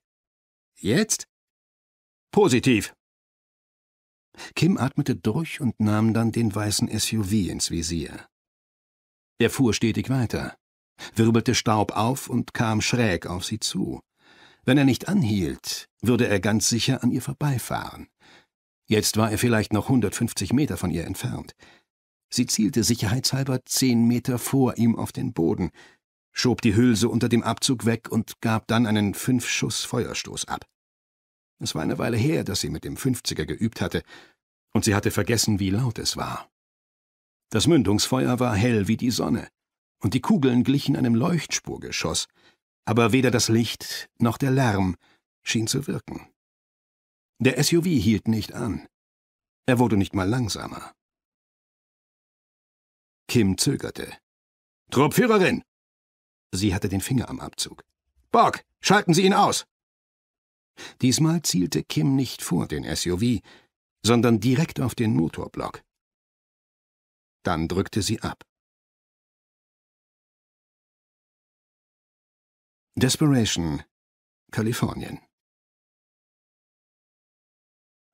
Jetzt? Positiv. Kim atmete durch und nahm dann den weißen SUV ins Visier. Er fuhr stetig weiter, wirbelte Staub auf und kam schräg auf sie zu. Wenn er nicht anhielt, würde er ganz sicher an ihr vorbeifahren. Jetzt war er vielleicht noch 150 Meter von ihr entfernt. Sie zielte sicherheitshalber zehn Meter vor ihm auf den Boden, schob die Hülse unter dem Abzug weg und gab dann einen Fünf-Schuss-Feuerstoß ab. Es war eine Weile her, dass sie mit dem Fünfziger geübt hatte, und sie hatte vergessen, wie laut es war. Das Mündungsfeuer war hell wie die Sonne, und die Kugeln glichen einem Leuchtspurgeschoss, aber weder das Licht noch der Lärm schien zu wirken. Der SUV hielt nicht an. Er wurde nicht mal langsamer. Kim zögerte. Truppführerin! Sie hatte den Finger am Abzug. Borg, schalten Sie ihn aus! Diesmal zielte Kim nicht vor den SUV, sondern direkt auf den Motorblock. Dann drückte sie ab. Desperation, Kalifornien.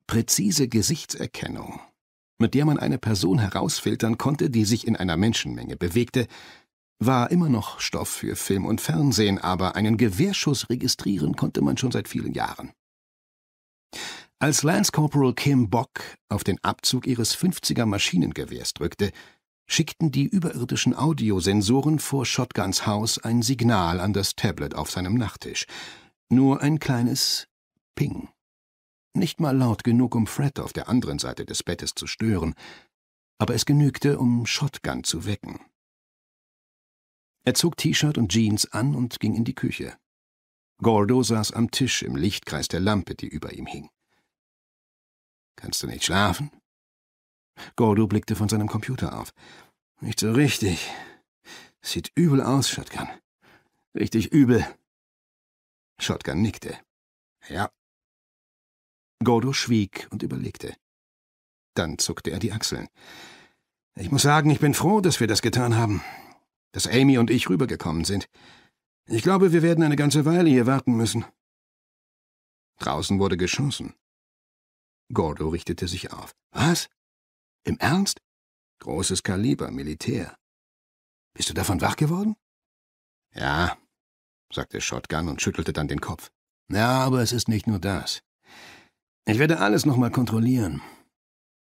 Präzise Gesichtserkennung, mit der man eine Person herausfiltern konnte, die sich in einer Menschenmenge bewegte, war immer noch Stoff für Film und Fernsehen, aber einen Gewehrschuss registrieren konnte man schon seit vielen Jahren. Als Lance Corporal Kim Bock auf den Abzug ihres 50er Maschinengewehrs drückte, schickten die überirdischen Audiosensoren vor Shotguns Haus ein Signal an das Tablet auf seinem Nachttisch. Nur ein kleines Ping. Nicht mal laut genug, um Fred auf der anderen Seite des Bettes zu stören, aber es genügte, um Shotgun zu wecken. Er zog T-Shirt und Jeans an und ging in die Küche. Gordo saß am Tisch im Lichtkreis der Lampe, die über ihm hing. Kannst du nicht schlafen? Gordo blickte von seinem Computer auf. Nicht so richtig. Sieht übel aus, Shotgun. Richtig übel. Shotgun nickte. Ja. Gordo schwieg und überlegte. Dann zuckte er die Achseln. Ich muss sagen, ich bin froh, dass wir das getan haben dass Amy und ich rübergekommen sind. Ich glaube, wir werden eine ganze Weile hier warten müssen. Draußen wurde geschossen. Gordo richtete sich auf. Was? Im Ernst? Großes Kaliber, Militär. Bist du davon wach geworden? Ja, sagte Shotgun und schüttelte dann den Kopf. Ja, aber es ist nicht nur das. Ich werde alles nochmal kontrollieren.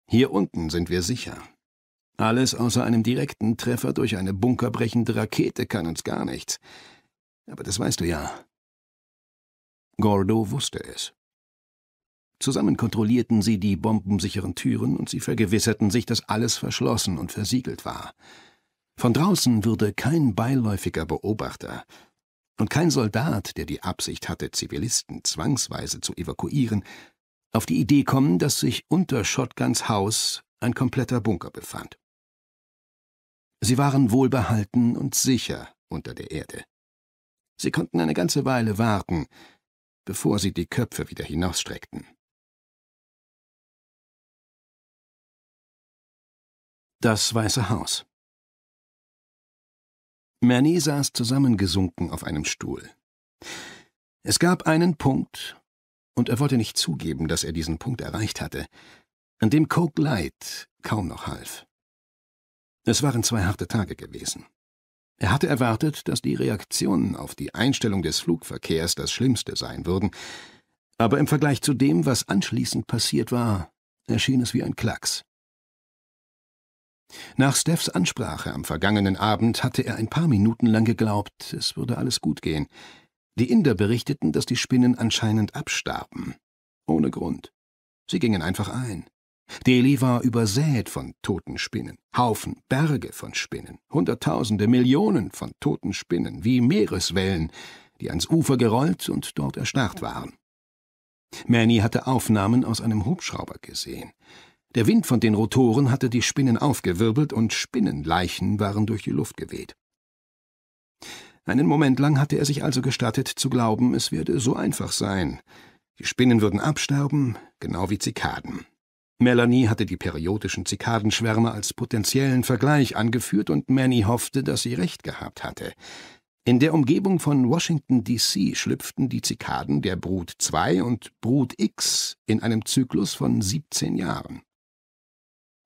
Hier unten sind wir sicher. Alles außer einem direkten Treffer durch eine bunkerbrechende Rakete kann uns gar nichts. Aber das weißt du ja. Gordo wusste es. Zusammen kontrollierten sie die bombensicheren Türen und sie vergewisserten sich, dass alles verschlossen und versiegelt war. Von draußen würde kein beiläufiger Beobachter und kein Soldat, der die Absicht hatte, Zivilisten zwangsweise zu evakuieren, auf die Idee kommen, dass sich unter Shotguns Haus ein kompletter Bunker befand. Sie waren wohlbehalten und sicher unter der Erde. Sie konnten eine ganze Weile warten, bevor sie die Köpfe wieder hinausstreckten. Das Weiße Haus Manny saß zusammengesunken auf einem Stuhl. Es gab einen Punkt, und er wollte nicht zugeben, dass er diesen Punkt erreicht hatte, an dem Coke Light kaum noch half. Es waren zwei harte Tage gewesen. Er hatte erwartet, dass die Reaktionen auf die Einstellung des Flugverkehrs das Schlimmste sein würden, aber im Vergleich zu dem, was anschließend passiert war, erschien es wie ein Klacks. Nach Steffs Ansprache am vergangenen Abend hatte er ein paar Minuten lang geglaubt, es würde alles gut gehen. Die Inder berichteten, dass die Spinnen anscheinend abstarben. Ohne Grund. Sie gingen einfach ein. Delhi war übersät von toten Spinnen, Haufen, Berge von Spinnen, Hunderttausende, Millionen von toten Spinnen, wie Meereswellen, die ans Ufer gerollt und dort erstarrt waren. Manny hatte Aufnahmen aus einem Hubschrauber gesehen. Der Wind von den Rotoren hatte die Spinnen aufgewirbelt und Spinnenleichen waren durch die Luft geweht. Einen Moment lang hatte er sich also gestattet zu glauben, es werde so einfach sein. Die Spinnen würden absterben, genau wie Zikaden. Melanie hatte die periodischen Zikadenschwärme als potenziellen Vergleich angeführt und Manny hoffte, dass sie recht gehabt hatte. In der Umgebung von Washington, D.C. schlüpften die Zikaden der Brut 2 und Brut X in einem Zyklus von 17 Jahren.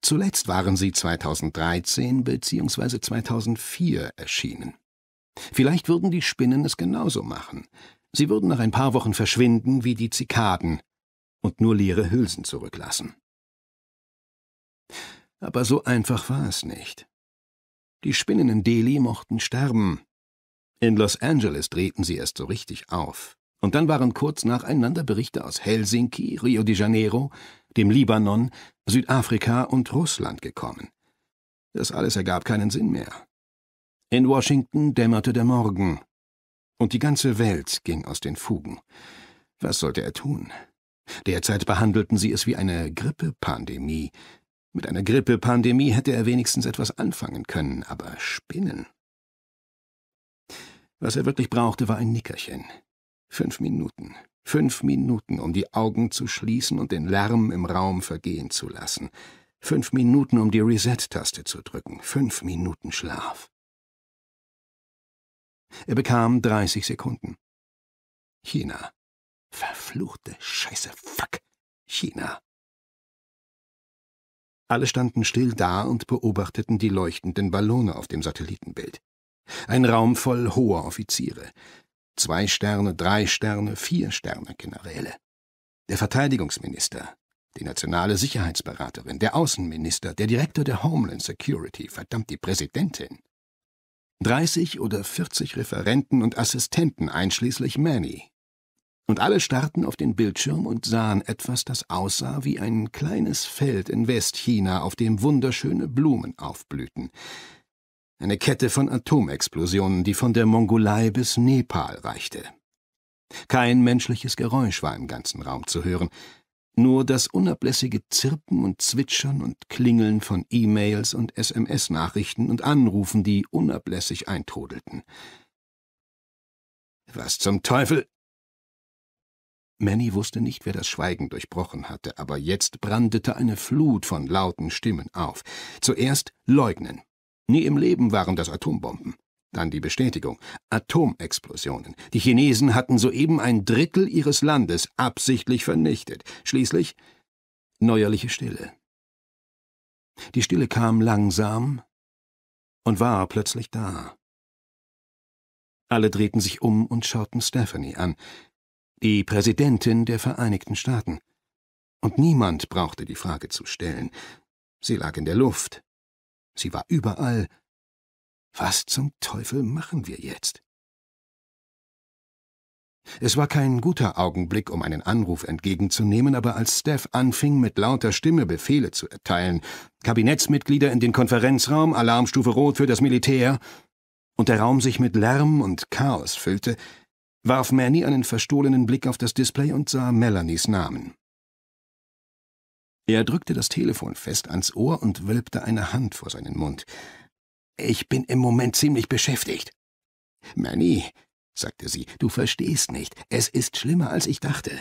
Zuletzt waren sie 2013 bzw. 2004 erschienen. Vielleicht würden die Spinnen es genauso machen. Sie würden nach ein paar Wochen verschwinden wie die Zikaden und nur leere Hülsen zurücklassen. Aber so einfach war es nicht. Die Spinnen in Delhi mochten sterben. In Los Angeles drehten sie erst so richtig auf. Und dann waren kurz nacheinander Berichte aus Helsinki, Rio de Janeiro, dem Libanon, Südafrika und Russland gekommen. Das alles ergab keinen Sinn mehr. In Washington dämmerte der Morgen. Und die ganze Welt ging aus den Fugen. Was sollte er tun? Derzeit behandelten sie es wie eine Grippepandemie, mit einer Grippepandemie hätte er wenigstens etwas anfangen können, aber Spinnen. Was er wirklich brauchte, war ein Nickerchen. Fünf Minuten. Fünf Minuten, um die Augen zu schließen und den Lärm im Raum vergehen zu lassen. Fünf Minuten, um die Reset-Taste zu drücken. Fünf Minuten Schlaf. Er bekam 30 Sekunden. China. Verfluchte Scheiße, fuck. China. Alle standen still da und beobachteten die leuchtenden Ballone auf dem Satellitenbild. Ein Raum voll hoher Offiziere. Zwei Sterne, drei Sterne, vier Sterne Generäle. Der Verteidigungsminister, die nationale Sicherheitsberaterin, der Außenminister, der Direktor der Homeland Security, verdammt die Präsidentin. Dreißig oder vierzig Referenten und Assistenten einschließlich Manny, und alle starrten auf den Bildschirm und sahen etwas, das aussah wie ein kleines Feld in Westchina, auf dem wunderschöne Blumen aufblühten. Eine Kette von Atomexplosionen, die von der Mongolei bis Nepal reichte. Kein menschliches Geräusch war im ganzen Raum zu hören, nur das unablässige Zirpen und Zwitschern und Klingeln von E-Mails und SMS-Nachrichten und Anrufen, die unablässig eintrudelten. Was zum Teufel? Manny wusste nicht, wer das Schweigen durchbrochen hatte, aber jetzt brandete eine Flut von lauten Stimmen auf. Zuerst leugnen. Nie im Leben waren das Atombomben. Dann die Bestätigung. Atomexplosionen. Die Chinesen hatten soeben ein Drittel ihres Landes absichtlich vernichtet. Schließlich neuerliche Stille. Die Stille kam langsam und war plötzlich da. Alle drehten sich um und schauten Stephanie an die Präsidentin der Vereinigten Staaten. Und niemand brauchte die Frage zu stellen. Sie lag in der Luft. Sie war überall. Was zum Teufel machen wir jetzt? Es war kein guter Augenblick, um einen Anruf entgegenzunehmen, aber als Steph anfing, mit lauter Stimme Befehle zu erteilen, Kabinettsmitglieder in den Konferenzraum, Alarmstufe Rot für das Militär, und der Raum sich mit Lärm und Chaos füllte, warf Manny einen verstohlenen Blick auf das Display und sah Melanies Namen. Er drückte das Telefon fest ans Ohr und wölbte eine Hand vor seinen Mund. Ich bin im Moment ziemlich beschäftigt. Manny, sagte sie, du verstehst nicht. Es ist schlimmer, als ich dachte.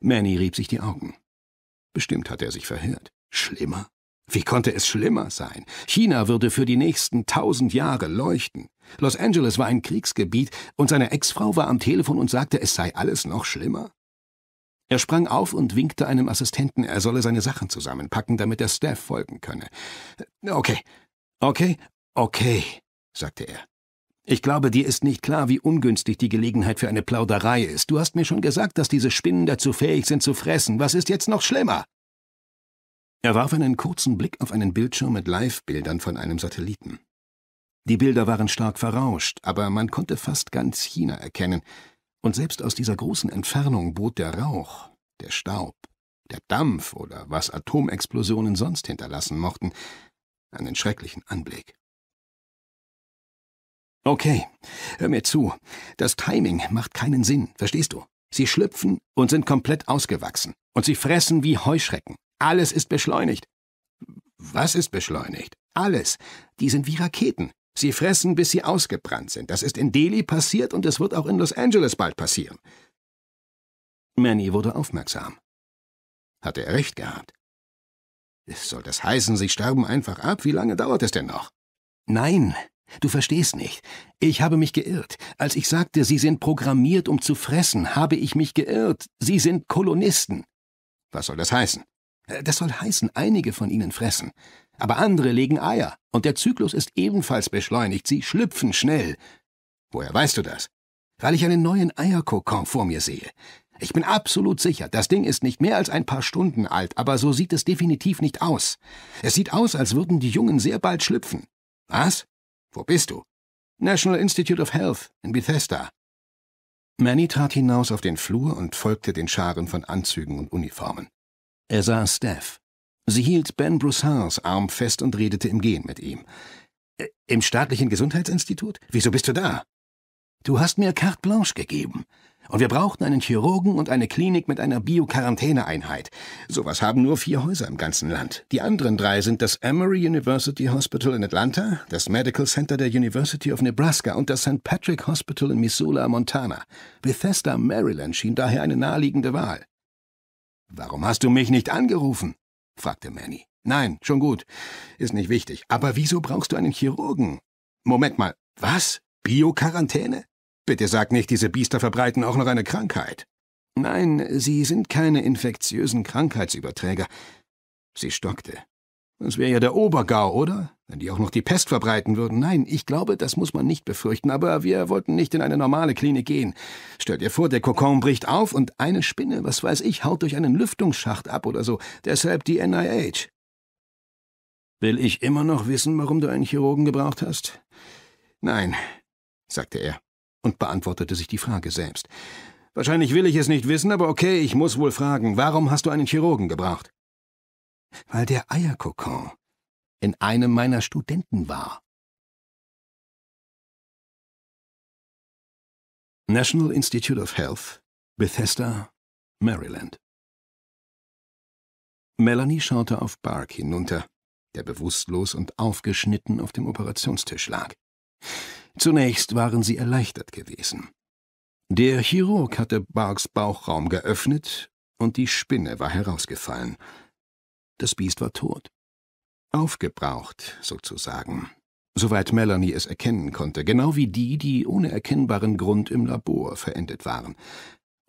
Manny rieb sich die Augen. Bestimmt hat er sich verhört. Schlimmer? Wie konnte es schlimmer sein? China würde für die nächsten tausend Jahre leuchten. Los Angeles war ein Kriegsgebiet und seine Ex-Frau war am Telefon und sagte, es sei alles noch schlimmer. Er sprang auf und winkte einem Assistenten, er solle seine Sachen zusammenpacken, damit der Staff folgen könne. Okay, okay, okay, sagte er. Ich glaube, dir ist nicht klar, wie ungünstig die Gelegenheit für eine Plauderei ist. Du hast mir schon gesagt, dass diese Spinnen dazu fähig sind zu fressen. Was ist jetzt noch schlimmer? Er warf einen kurzen Blick auf einen Bildschirm mit Live-Bildern von einem Satelliten. Die Bilder waren stark verrauscht, aber man konnte fast ganz China erkennen, und selbst aus dieser großen Entfernung bot der Rauch, der Staub, der Dampf oder was Atomexplosionen sonst hinterlassen mochten, einen schrecklichen Anblick. Okay, hör mir zu. Das Timing macht keinen Sinn, verstehst du? Sie schlüpfen und sind komplett ausgewachsen. Und sie fressen wie Heuschrecken. Alles ist beschleunigt. Was ist beschleunigt? Alles. Die sind wie Raketen. Sie fressen, bis sie ausgebrannt sind. Das ist in Delhi passiert und es wird auch in Los Angeles bald passieren. Manny wurde aufmerksam. Hatte er recht gehabt? Soll das heißen, sie sterben einfach ab? Wie lange dauert es denn noch? Nein, du verstehst nicht. Ich habe mich geirrt. Als ich sagte, sie sind programmiert, um zu fressen, habe ich mich geirrt. Sie sind Kolonisten. Was soll das heißen? Äh, das soll heißen, einige von ihnen fressen. Aber andere legen Eier. Und der Zyklus ist ebenfalls beschleunigt. Sie schlüpfen schnell. Woher weißt du das? Weil ich einen neuen Eierkokon vor mir sehe. Ich bin absolut sicher, das Ding ist nicht mehr als ein paar Stunden alt, aber so sieht es definitiv nicht aus. Es sieht aus, als würden die Jungen sehr bald schlüpfen. Was? Wo bist du? National Institute of Health in Bethesda. Manny trat hinaus auf den Flur und folgte den Scharen von Anzügen und Uniformen. Er sah Steph. Sie hielt Ben Broussards Arm fest und redete im Gehen mit ihm. Im staatlichen Gesundheitsinstitut? Wieso bist du da? Du hast mir carte blanche gegeben. Und wir brauchten einen Chirurgen und eine Klinik mit einer bio quarantäne einheit Sowas haben nur vier Häuser im ganzen Land. Die anderen drei sind das Emory University Hospital in Atlanta, das Medical Center der University of Nebraska und das St. Patrick Hospital in Missoula, Montana. Bethesda, Maryland schien daher eine naheliegende Wahl. Warum hast du mich nicht angerufen? fragte Manny. Nein, schon gut. Ist nicht wichtig. Aber wieso brauchst du einen Chirurgen? Moment mal. Was? bio Bitte sag nicht, diese Biester verbreiten auch noch eine Krankheit. Nein, sie sind keine infektiösen Krankheitsüberträger. Sie stockte. Das wäre ja der Obergau, oder? Wenn die auch noch die Pest verbreiten würden. Nein, ich glaube, das muss man nicht befürchten, aber wir wollten nicht in eine normale Klinik gehen. Stellt ihr vor, der Kokon bricht auf und eine Spinne, was weiß ich, haut durch einen Lüftungsschacht ab oder so. Deshalb die NIH. Will ich immer noch wissen, warum du einen Chirurgen gebraucht hast? Nein, sagte er und beantwortete sich die Frage selbst. Wahrscheinlich will ich es nicht wissen, aber okay, ich muss wohl fragen, warum hast du einen Chirurgen gebraucht? weil der Eierkokon in einem meiner Studenten war. National Institute of Health, Bethesda, Maryland. Melanie schaute auf Bark hinunter, der bewusstlos und aufgeschnitten auf dem Operationstisch lag. Zunächst waren sie erleichtert gewesen. Der Chirurg hatte Barks Bauchraum geöffnet und die Spinne war herausgefallen. Das Biest war tot. Aufgebraucht, sozusagen. Soweit Melanie es erkennen konnte, genau wie die, die ohne erkennbaren Grund im Labor verendet waren.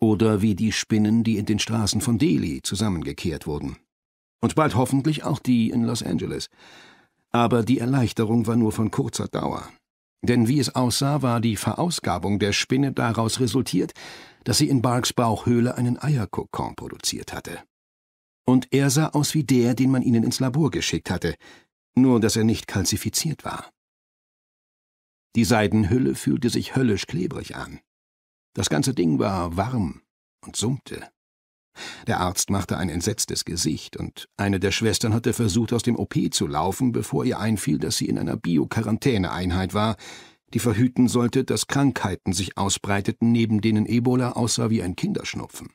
Oder wie die Spinnen, die in den Straßen von Delhi zusammengekehrt wurden. Und bald hoffentlich auch die in Los Angeles. Aber die Erleichterung war nur von kurzer Dauer. Denn wie es aussah, war die Verausgabung der Spinne daraus resultiert, dass sie in Barks Bauchhöhle einen Eierkokon produziert hatte und er sah aus wie der, den man ihnen ins Labor geschickt hatte, nur dass er nicht kalzifiziert war. Die Seidenhülle fühlte sich höllisch klebrig an. Das ganze Ding war warm und summte. Der Arzt machte ein entsetztes Gesicht, und eine der Schwestern hatte versucht, aus dem OP zu laufen, bevor ihr einfiel, dass sie in einer Bio-Quarantäne-Einheit war, die verhüten sollte, dass Krankheiten sich ausbreiteten, neben denen Ebola aussah wie ein Kinderschnupfen.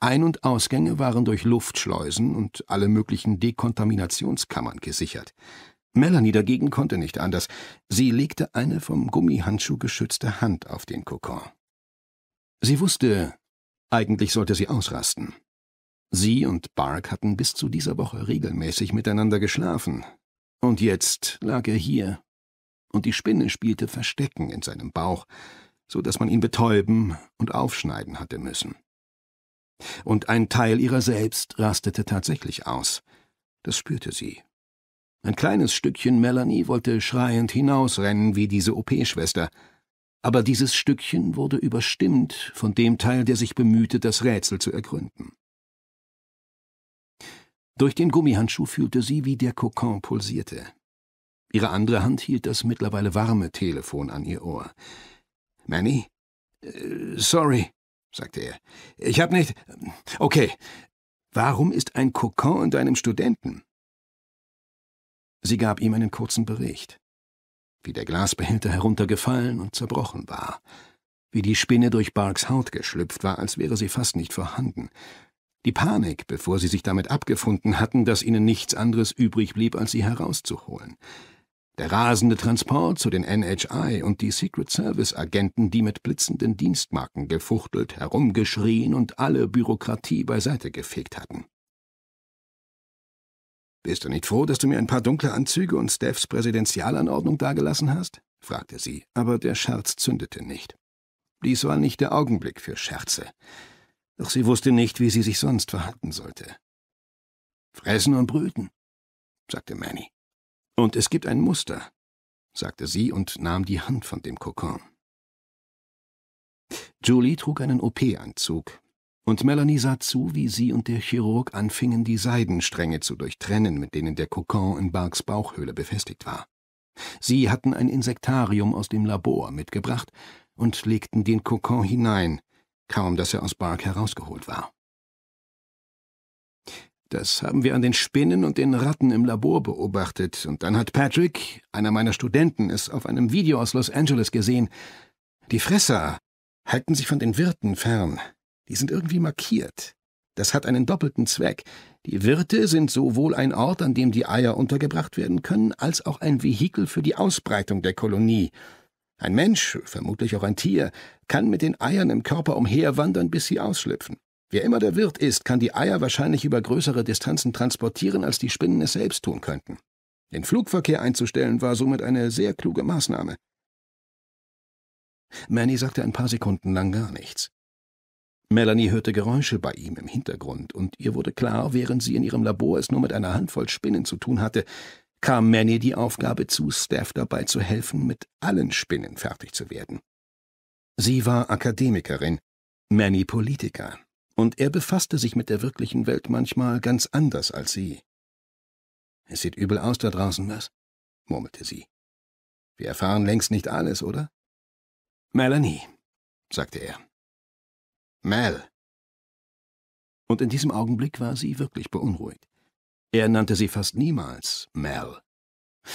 Ein- und Ausgänge waren durch Luftschleusen und alle möglichen Dekontaminationskammern gesichert. Melanie dagegen konnte nicht anders. Sie legte eine vom Gummihandschuh geschützte Hand auf den Kokon. Sie wusste, eigentlich sollte sie ausrasten. Sie und Bark hatten bis zu dieser Woche regelmäßig miteinander geschlafen. Und jetzt lag er hier. Und die Spinne spielte Verstecken in seinem Bauch, so dass man ihn betäuben und aufschneiden hatte müssen. Und ein Teil ihrer selbst rastete tatsächlich aus. Das spürte sie. Ein kleines Stückchen Melanie wollte schreiend hinausrennen wie diese OP-Schwester. Aber dieses Stückchen wurde überstimmt von dem Teil, der sich bemühte, das Rätsel zu ergründen. Durch den Gummihandschuh fühlte sie, wie der Kokon pulsierte. Ihre andere Hand hielt das mittlerweile warme Telefon an ihr Ohr. Manny? Äh, sorry, sagte er. Ich hab nicht. Okay. Warum ist ein Kokon in deinem Studenten? Sie gab ihm einen kurzen Bericht. Wie der Glasbehälter heruntergefallen und zerbrochen war. Wie die Spinne durch Barks Haut geschlüpft war, als wäre sie fast nicht vorhanden. Die Panik, bevor sie sich damit abgefunden hatten, dass ihnen nichts anderes übrig blieb, als sie herauszuholen. Der rasende Transport zu den NHI und die Secret Service Agenten, die mit blitzenden Dienstmarken gefuchtelt, herumgeschrien und alle Bürokratie beiseite gefegt hatten. Bist du nicht froh, dass du mir ein paar dunkle Anzüge und Steffs Präsidentialanordnung dagelassen hast? fragte sie, aber der Scherz zündete nicht. Dies war nicht der Augenblick für Scherze. Doch sie wusste nicht, wie sie sich sonst verhalten sollte. Fressen und brüten, sagte Manny. Und es gibt ein Muster, sagte sie und nahm die Hand von dem Kokon. Julie trug einen OP-Anzug, und Melanie sah zu, wie sie und der Chirurg anfingen, die Seidenstränge zu durchtrennen, mit denen der Kokon in Barks Bauchhöhle befestigt war. Sie hatten ein Insektarium aus dem Labor mitgebracht und legten den Kokon hinein, kaum dass er aus Bark herausgeholt war. Das haben wir an den Spinnen und den Ratten im Labor beobachtet. Und dann hat Patrick, einer meiner Studenten, es auf einem Video aus Los Angeles gesehen. Die Fresser halten sich von den Wirten fern. Die sind irgendwie markiert. Das hat einen doppelten Zweck. Die Wirte sind sowohl ein Ort, an dem die Eier untergebracht werden können, als auch ein Vehikel für die Ausbreitung der Kolonie. Ein Mensch, vermutlich auch ein Tier, kann mit den Eiern im Körper umherwandern, bis sie ausschlüpfen. Wer immer der Wirt ist, kann die Eier wahrscheinlich über größere Distanzen transportieren, als die Spinnen es selbst tun könnten. Den Flugverkehr einzustellen war somit eine sehr kluge Maßnahme. Manny sagte ein paar Sekunden lang gar nichts. Melanie hörte Geräusche bei ihm im Hintergrund, und ihr wurde klar, während sie in ihrem Labor es nur mit einer Handvoll Spinnen zu tun hatte, kam Manny die Aufgabe zu, Steph dabei zu helfen, mit allen Spinnen fertig zu werden. Sie war Akademikerin, Manny Politiker und er befasste sich mit der wirklichen Welt manchmal ganz anders als sie. Es sieht übel aus da draußen, was? murmelte sie. Wir erfahren längst nicht alles, oder? Melanie, sagte er. Mel. Und in diesem Augenblick war sie wirklich beunruhigt. Er nannte sie fast niemals Mel.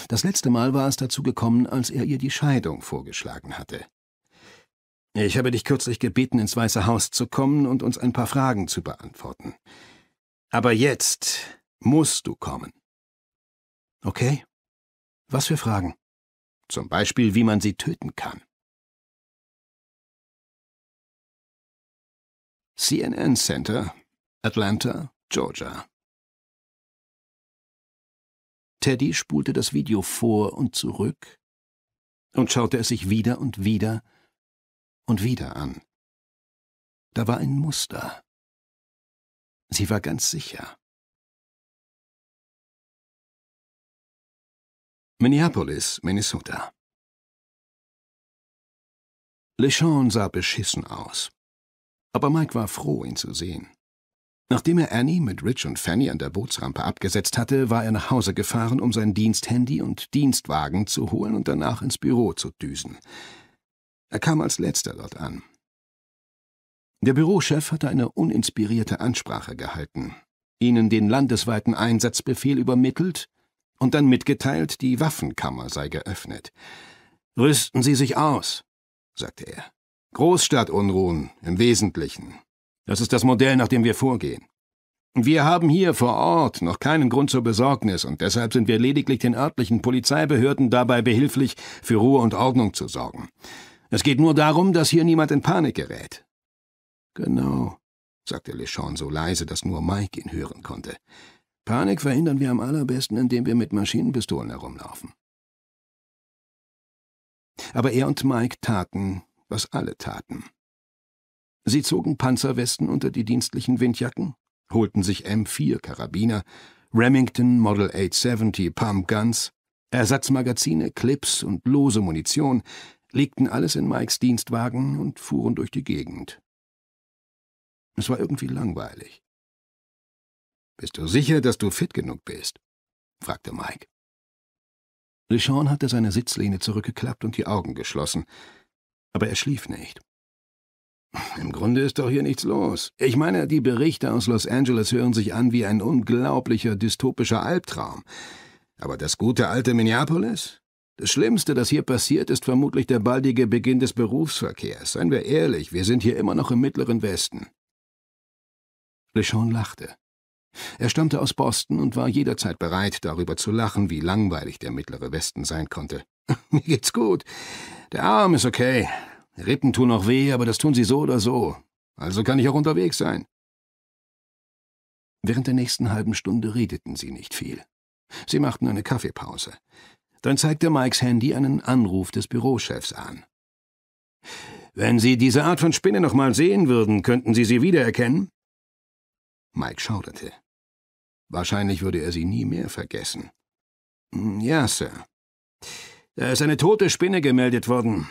Das letzte Mal war es dazu gekommen, als er ihr die Scheidung vorgeschlagen hatte. Ich habe dich kürzlich gebeten, ins Weiße Haus zu kommen und uns ein paar Fragen zu beantworten. Aber jetzt musst du kommen. Okay? Was für Fragen? Zum Beispiel, wie man sie töten kann. CNN Center, Atlanta, Georgia. Teddy spulte das Video vor und zurück und schaute es sich wieder und wieder und wieder an. Da war ein Muster. Sie war ganz sicher. Minneapolis, Minnesota. LeSean sah beschissen aus. Aber Mike war froh, ihn zu sehen. Nachdem er Annie mit Rich und Fanny an der Bootsrampe abgesetzt hatte, war er nach Hause gefahren, um sein Diensthandy und Dienstwagen zu holen und danach ins Büro zu düsen. Er kam als letzter dort an. Der Bürochef hatte eine uninspirierte Ansprache gehalten, ihnen den landesweiten Einsatzbefehl übermittelt und dann mitgeteilt, die Waffenkammer sei geöffnet. Rüsten Sie sich aus, sagte er. Großstadtunruhen im Wesentlichen. Das ist das Modell, nach dem wir vorgehen. Wir haben hier vor Ort noch keinen Grund zur Besorgnis und deshalb sind wir lediglich den örtlichen Polizeibehörden dabei behilflich, für Ruhe und Ordnung zu sorgen. Es geht nur darum, dass hier niemand in Panik gerät. Genau, sagte Lechon so leise, dass nur Mike ihn hören konnte. Panik verhindern wir am allerbesten, indem wir mit Maschinenpistolen herumlaufen. Aber er und Mike taten, was alle taten. Sie zogen Panzerwesten unter die dienstlichen Windjacken, holten sich M4-Karabiner, Remington Model 870 Pumpguns, Ersatzmagazine, Clips und lose Munition, legten alles in Mikes Dienstwagen und fuhren durch die Gegend. Es war irgendwie langweilig. Bist du sicher, dass du fit genug bist? fragte Mike. Lishawn hatte seine Sitzlehne zurückgeklappt und die Augen geschlossen, aber er schlief nicht. Im Grunde ist doch hier nichts los. Ich meine, die Berichte aus Los Angeles hören sich an wie ein unglaublicher dystopischer Albtraum. Aber das gute alte Minneapolis? Das Schlimmste, das hier passiert, ist vermutlich der baldige Beginn des Berufsverkehrs. Seien wir ehrlich, wir sind hier immer noch im mittleren Westen. Lechon lachte. Er stammte aus Boston und war jederzeit bereit, darüber zu lachen, wie langweilig der mittlere Westen sein konnte. Mir geht's gut. Der Arm ist okay. Rippen tun auch weh, aber das tun sie so oder so. Also kann ich auch unterwegs sein. Während der nächsten halben Stunde redeten sie nicht viel. Sie machten eine Kaffeepause. Dann zeigte Mikes Handy einen Anruf des Bürochefs an. Wenn Sie diese Art von Spinne noch mal sehen würden, könnten Sie sie wiedererkennen? Mike schauderte. Wahrscheinlich würde er sie nie mehr vergessen. Hm, ja, Sir. Da ist eine tote Spinne gemeldet worden.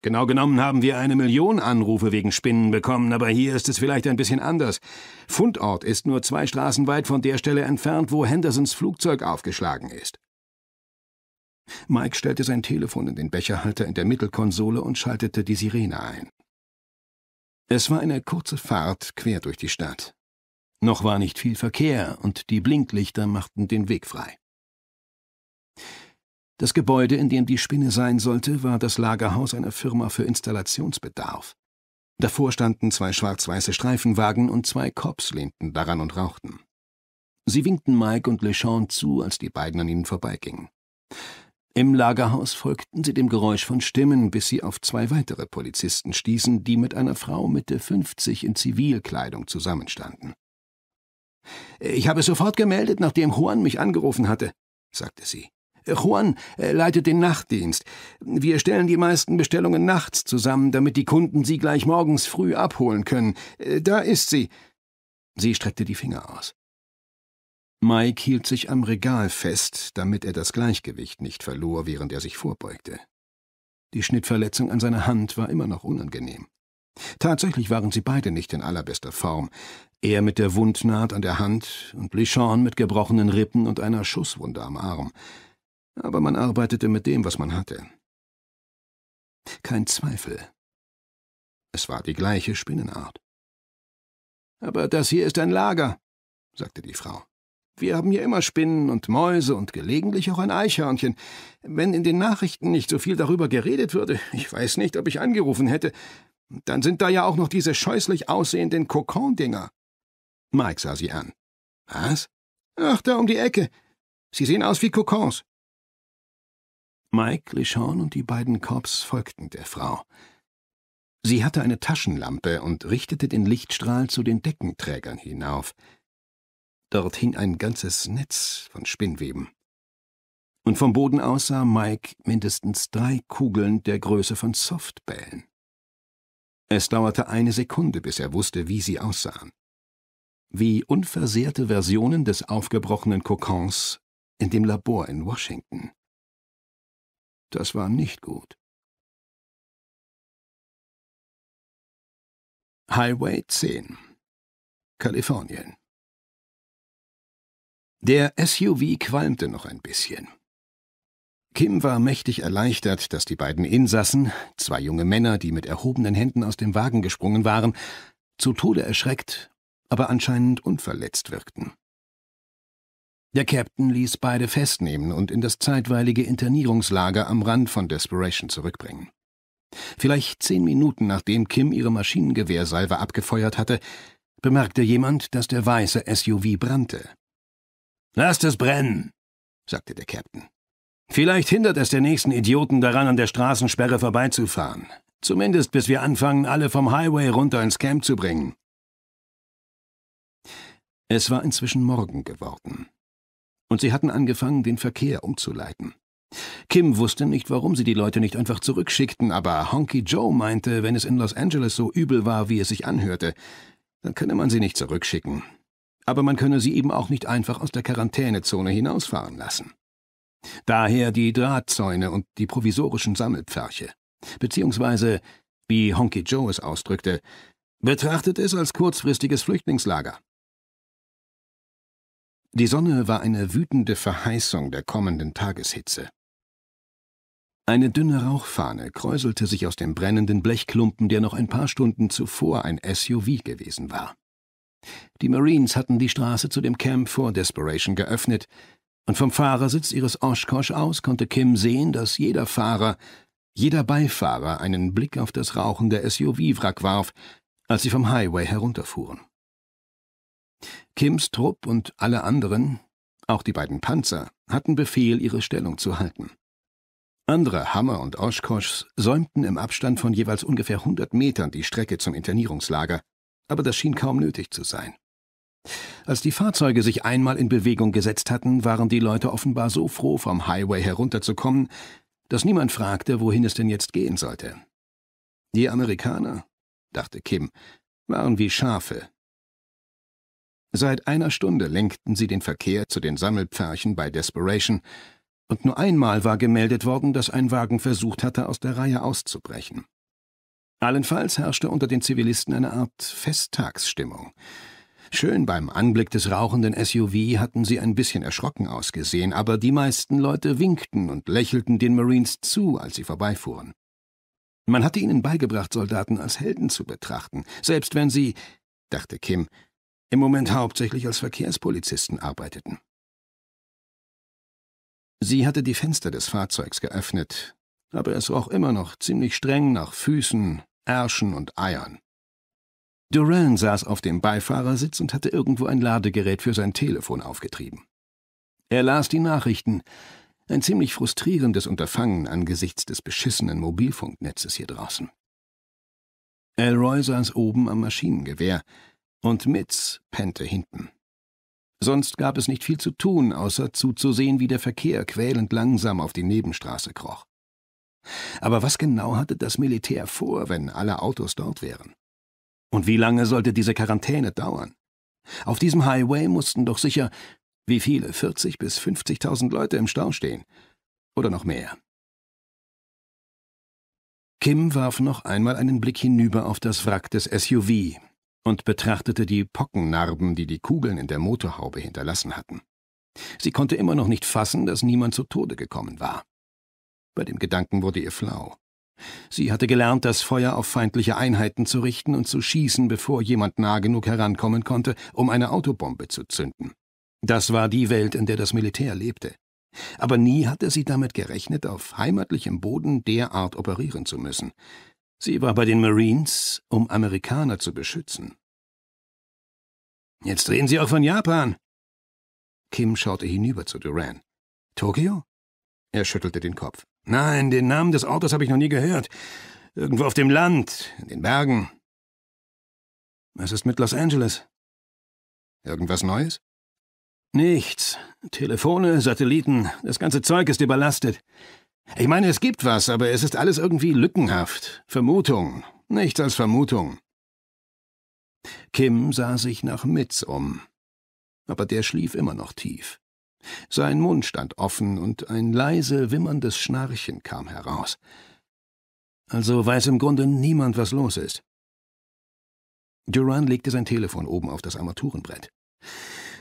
Genau genommen haben wir eine Million Anrufe wegen Spinnen bekommen, aber hier ist es vielleicht ein bisschen anders. Fundort ist nur zwei Straßen weit von der Stelle entfernt, wo Hendersons Flugzeug aufgeschlagen ist. Mike stellte sein Telefon in den Becherhalter in der Mittelkonsole und schaltete die Sirene ein. Es war eine kurze Fahrt quer durch die Stadt. Noch war nicht viel Verkehr und die Blinklichter machten den Weg frei. Das Gebäude, in dem die Spinne sein sollte, war das Lagerhaus einer Firma für Installationsbedarf. Davor standen zwei schwarz-weiße Streifenwagen und zwei Cops lehnten daran und rauchten. Sie winkten Mike und Lechon zu, als die beiden an ihnen vorbeigingen. Im Lagerhaus folgten sie dem Geräusch von Stimmen, bis sie auf zwei weitere Polizisten stießen, die mit einer Frau Mitte 50 in Zivilkleidung zusammenstanden. Ich habe sofort gemeldet, nachdem Juan mich angerufen hatte, sagte sie. Juan äh, leitet den Nachtdienst. Wir stellen die meisten Bestellungen nachts zusammen, damit die Kunden sie gleich morgens früh abholen können. Äh, da ist sie. Sie streckte die Finger aus. Mike hielt sich am Regal fest, damit er das Gleichgewicht nicht verlor, während er sich vorbeugte. Die Schnittverletzung an seiner Hand war immer noch unangenehm. Tatsächlich waren sie beide nicht in allerbester Form. Er mit der Wundnaht an der Hand und Lichon mit gebrochenen Rippen und einer Schusswunde am Arm. Aber man arbeitete mit dem, was man hatte. Kein Zweifel. Es war die gleiche Spinnenart. Aber das hier ist ein Lager, sagte die Frau. Wir haben hier immer Spinnen und Mäuse und gelegentlich auch ein Eichhörnchen. Wenn in den Nachrichten nicht so viel darüber geredet würde, ich weiß nicht, ob ich angerufen hätte, dann sind da ja auch noch diese scheußlich aussehenden Kokondinger. Mike sah sie an. Was? Ach, da um die Ecke. Sie sehen aus wie Kokons. Mike, Lichon und die beiden Korps folgten der Frau. Sie hatte eine Taschenlampe und richtete den Lichtstrahl zu den Deckenträgern hinauf. Dort hing ein ganzes Netz von Spinnweben. Und vom Boden aus sah Mike mindestens drei Kugeln der Größe von Softbällen. Es dauerte eine Sekunde, bis er wusste, wie sie aussahen. Wie unversehrte Versionen des aufgebrochenen Kokons in dem Labor in Washington. Das war nicht gut. Highway 10 Kalifornien der SUV qualmte noch ein bisschen. Kim war mächtig erleichtert, dass die beiden Insassen, zwei junge Männer, die mit erhobenen Händen aus dem Wagen gesprungen waren, zu Tode erschreckt, aber anscheinend unverletzt wirkten. Der Captain ließ beide festnehmen und in das zeitweilige Internierungslager am Rand von Desperation zurückbringen. Vielleicht zehn Minuten nachdem Kim ihre Maschinengewehrsalve abgefeuert hatte, bemerkte jemand, dass der weiße SUV brannte. Lasst es brennen, sagte der Captain. Vielleicht hindert es den nächsten Idioten daran, an der Straßensperre vorbeizufahren. Zumindest bis wir anfangen, alle vom Highway runter ins Camp zu bringen. Es war inzwischen Morgen geworden. Und sie hatten angefangen, den Verkehr umzuleiten. Kim wusste nicht, warum sie die Leute nicht einfach zurückschickten, aber Honky Joe meinte, wenn es in Los Angeles so übel war, wie es sich anhörte, dann könne man sie nicht zurückschicken aber man könne sie eben auch nicht einfach aus der Quarantänezone hinausfahren lassen. Daher die Drahtzäune und die provisorischen Sammelpferche, beziehungsweise, wie Honky Joe es ausdrückte, betrachtet es als kurzfristiges Flüchtlingslager. Die Sonne war eine wütende Verheißung der kommenden Tageshitze. Eine dünne Rauchfahne kräuselte sich aus dem brennenden Blechklumpen, der noch ein paar Stunden zuvor ein SUV gewesen war. Die Marines hatten die Straße zu dem Camp vor Desperation geöffnet, und vom Fahrersitz ihres Oshkosh aus konnte Kim sehen, dass jeder Fahrer, jeder Beifahrer einen Blick auf das rauchende SUV-Wrack warf, als sie vom Highway herunterfuhren. Kims Trupp und alle anderen, auch die beiden Panzer, hatten Befehl, ihre Stellung zu halten. Andere Hammer und Oshkoshs säumten im Abstand von jeweils ungefähr 100 Metern die Strecke zum Internierungslager, aber das schien kaum nötig zu sein. Als die Fahrzeuge sich einmal in Bewegung gesetzt hatten, waren die Leute offenbar so froh, vom Highway herunterzukommen, dass niemand fragte, wohin es denn jetzt gehen sollte. Die Amerikaner, dachte Kim, waren wie Schafe. Seit einer Stunde lenkten sie den Verkehr zu den Sammelpferchen bei Desperation, und nur einmal war gemeldet worden, dass ein Wagen versucht hatte, aus der Reihe auszubrechen. Allenfalls herrschte unter den Zivilisten eine Art Festtagsstimmung. Schön beim Anblick des rauchenden SUV hatten sie ein bisschen erschrocken ausgesehen, aber die meisten Leute winkten und lächelten den Marines zu, als sie vorbeifuhren. Man hatte ihnen beigebracht, Soldaten als Helden zu betrachten, selbst wenn sie, dachte Kim, im Moment hauptsächlich als Verkehrspolizisten arbeiteten. Sie hatte die Fenster des Fahrzeugs geöffnet, aber es roch immer noch ziemlich streng nach Füßen, Ärschen und Eiern. Duran saß auf dem Beifahrersitz und hatte irgendwo ein Ladegerät für sein Telefon aufgetrieben. Er las die Nachrichten, ein ziemlich frustrierendes Unterfangen angesichts des beschissenen Mobilfunknetzes hier draußen. Elroy saß oben am Maschinengewehr und Mitz pennte hinten. Sonst gab es nicht viel zu tun, außer zuzusehen, wie der Verkehr quälend langsam auf die Nebenstraße kroch. Aber was genau hatte das Militär vor, wenn alle Autos dort wären? Und wie lange sollte diese Quarantäne dauern? Auf diesem Highway mussten doch sicher wie viele, 40 bis 50.000 Leute im Stau stehen. Oder noch mehr. Kim warf noch einmal einen Blick hinüber auf das Wrack des SUV und betrachtete die Pockennarben, die die Kugeln in der Motorhaube hinterlassen hatten. Sie konnte immer noch nicht fassen, dass niemand zu Tode gekommen war. Bei dem Gedanken wurde ihr flau. Sie hatte gelernt, das Feuer auf feindliche Einheiten zu richten und zu schießen, bevor jemand nah genug herankommen konnte, um eine Autobombe zu zünden. Das war die Welt, in der das Militär lebte. Aber nie hatte sie damit gerechnet, auf heimatlichem Boden derart operieren zu müssen. Sie war bei den Marines, um Amerikaner zu beschützen. Jetzt reden Sie auch von Japan. Kim schaute hinüber zu Duran. Tokio? Er schüttelte den Kopf. Nein, den Namen des Ortes habe ich noch nie gehört. Irgendwo auf dem Land, in den Bergen. Was ist mit Los Angeles? Irgendwas Neues? Nichts. Telefone, Satelliten, das ganze Zeug ist überlastet. Ich meine, es gibt was, aber es ist alles irgendwie lückenhaft. Vermutung. Nichts als Vermutung. Kim sah sich nach Mitz um. Aber der schlief immer noch tief. Sein Mund stand offen und ein leise, wimmerndes Schnarchen kam heraus. Also weiß im Grunde niemand, was los ist. Duran legte sein Telefon oben auf das Armaturenbrett.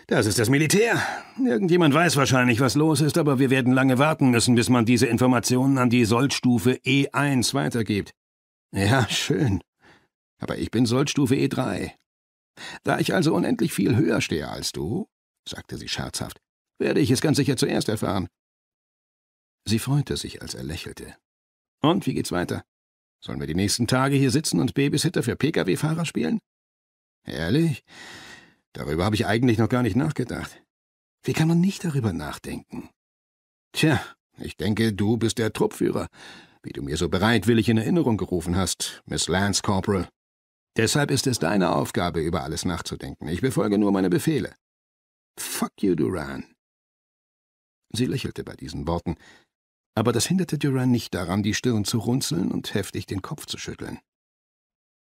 Das ist das Militär. Irgendjemand weiß wahrscheinlich, was los ist, aber wir werden lange warten müssen, bis man diese Informationen an die Soldstufe E1 weitergibt. Ja, schön. Aber ich bin Soldstufe E3. Da ich also unendlich viel höher stehe als du, sagte sie scherzhaft, werde ich es ganz sicher zuerst erfahren. Sie freute sich, als er lächelte. Und wie geht's weiter? Sollen wir die nächsten Tage hier sitzen und Babysitter für Pkw-Fahrer spielen? Ehrlich? Darüber habe ich eigentlich noch gar nicht nachgedacht. Wie kann man nicht darüber nachdenken? Tja, ich denke, du bist der Truppführer, wie du mir so bereitwillig in Erinnerung gerufen hast, Miss Lance Corporal. Deshalb ist es deine Aufgabe, über alles nachzudenken. Ich befolge nur meine Befehle. Fuck you, Duran. Sie lächelte bei diesen Worten, aber das hinderte Duran nicht daran, die Stirn zu runzeln und heftig den Kopf zu schütteln.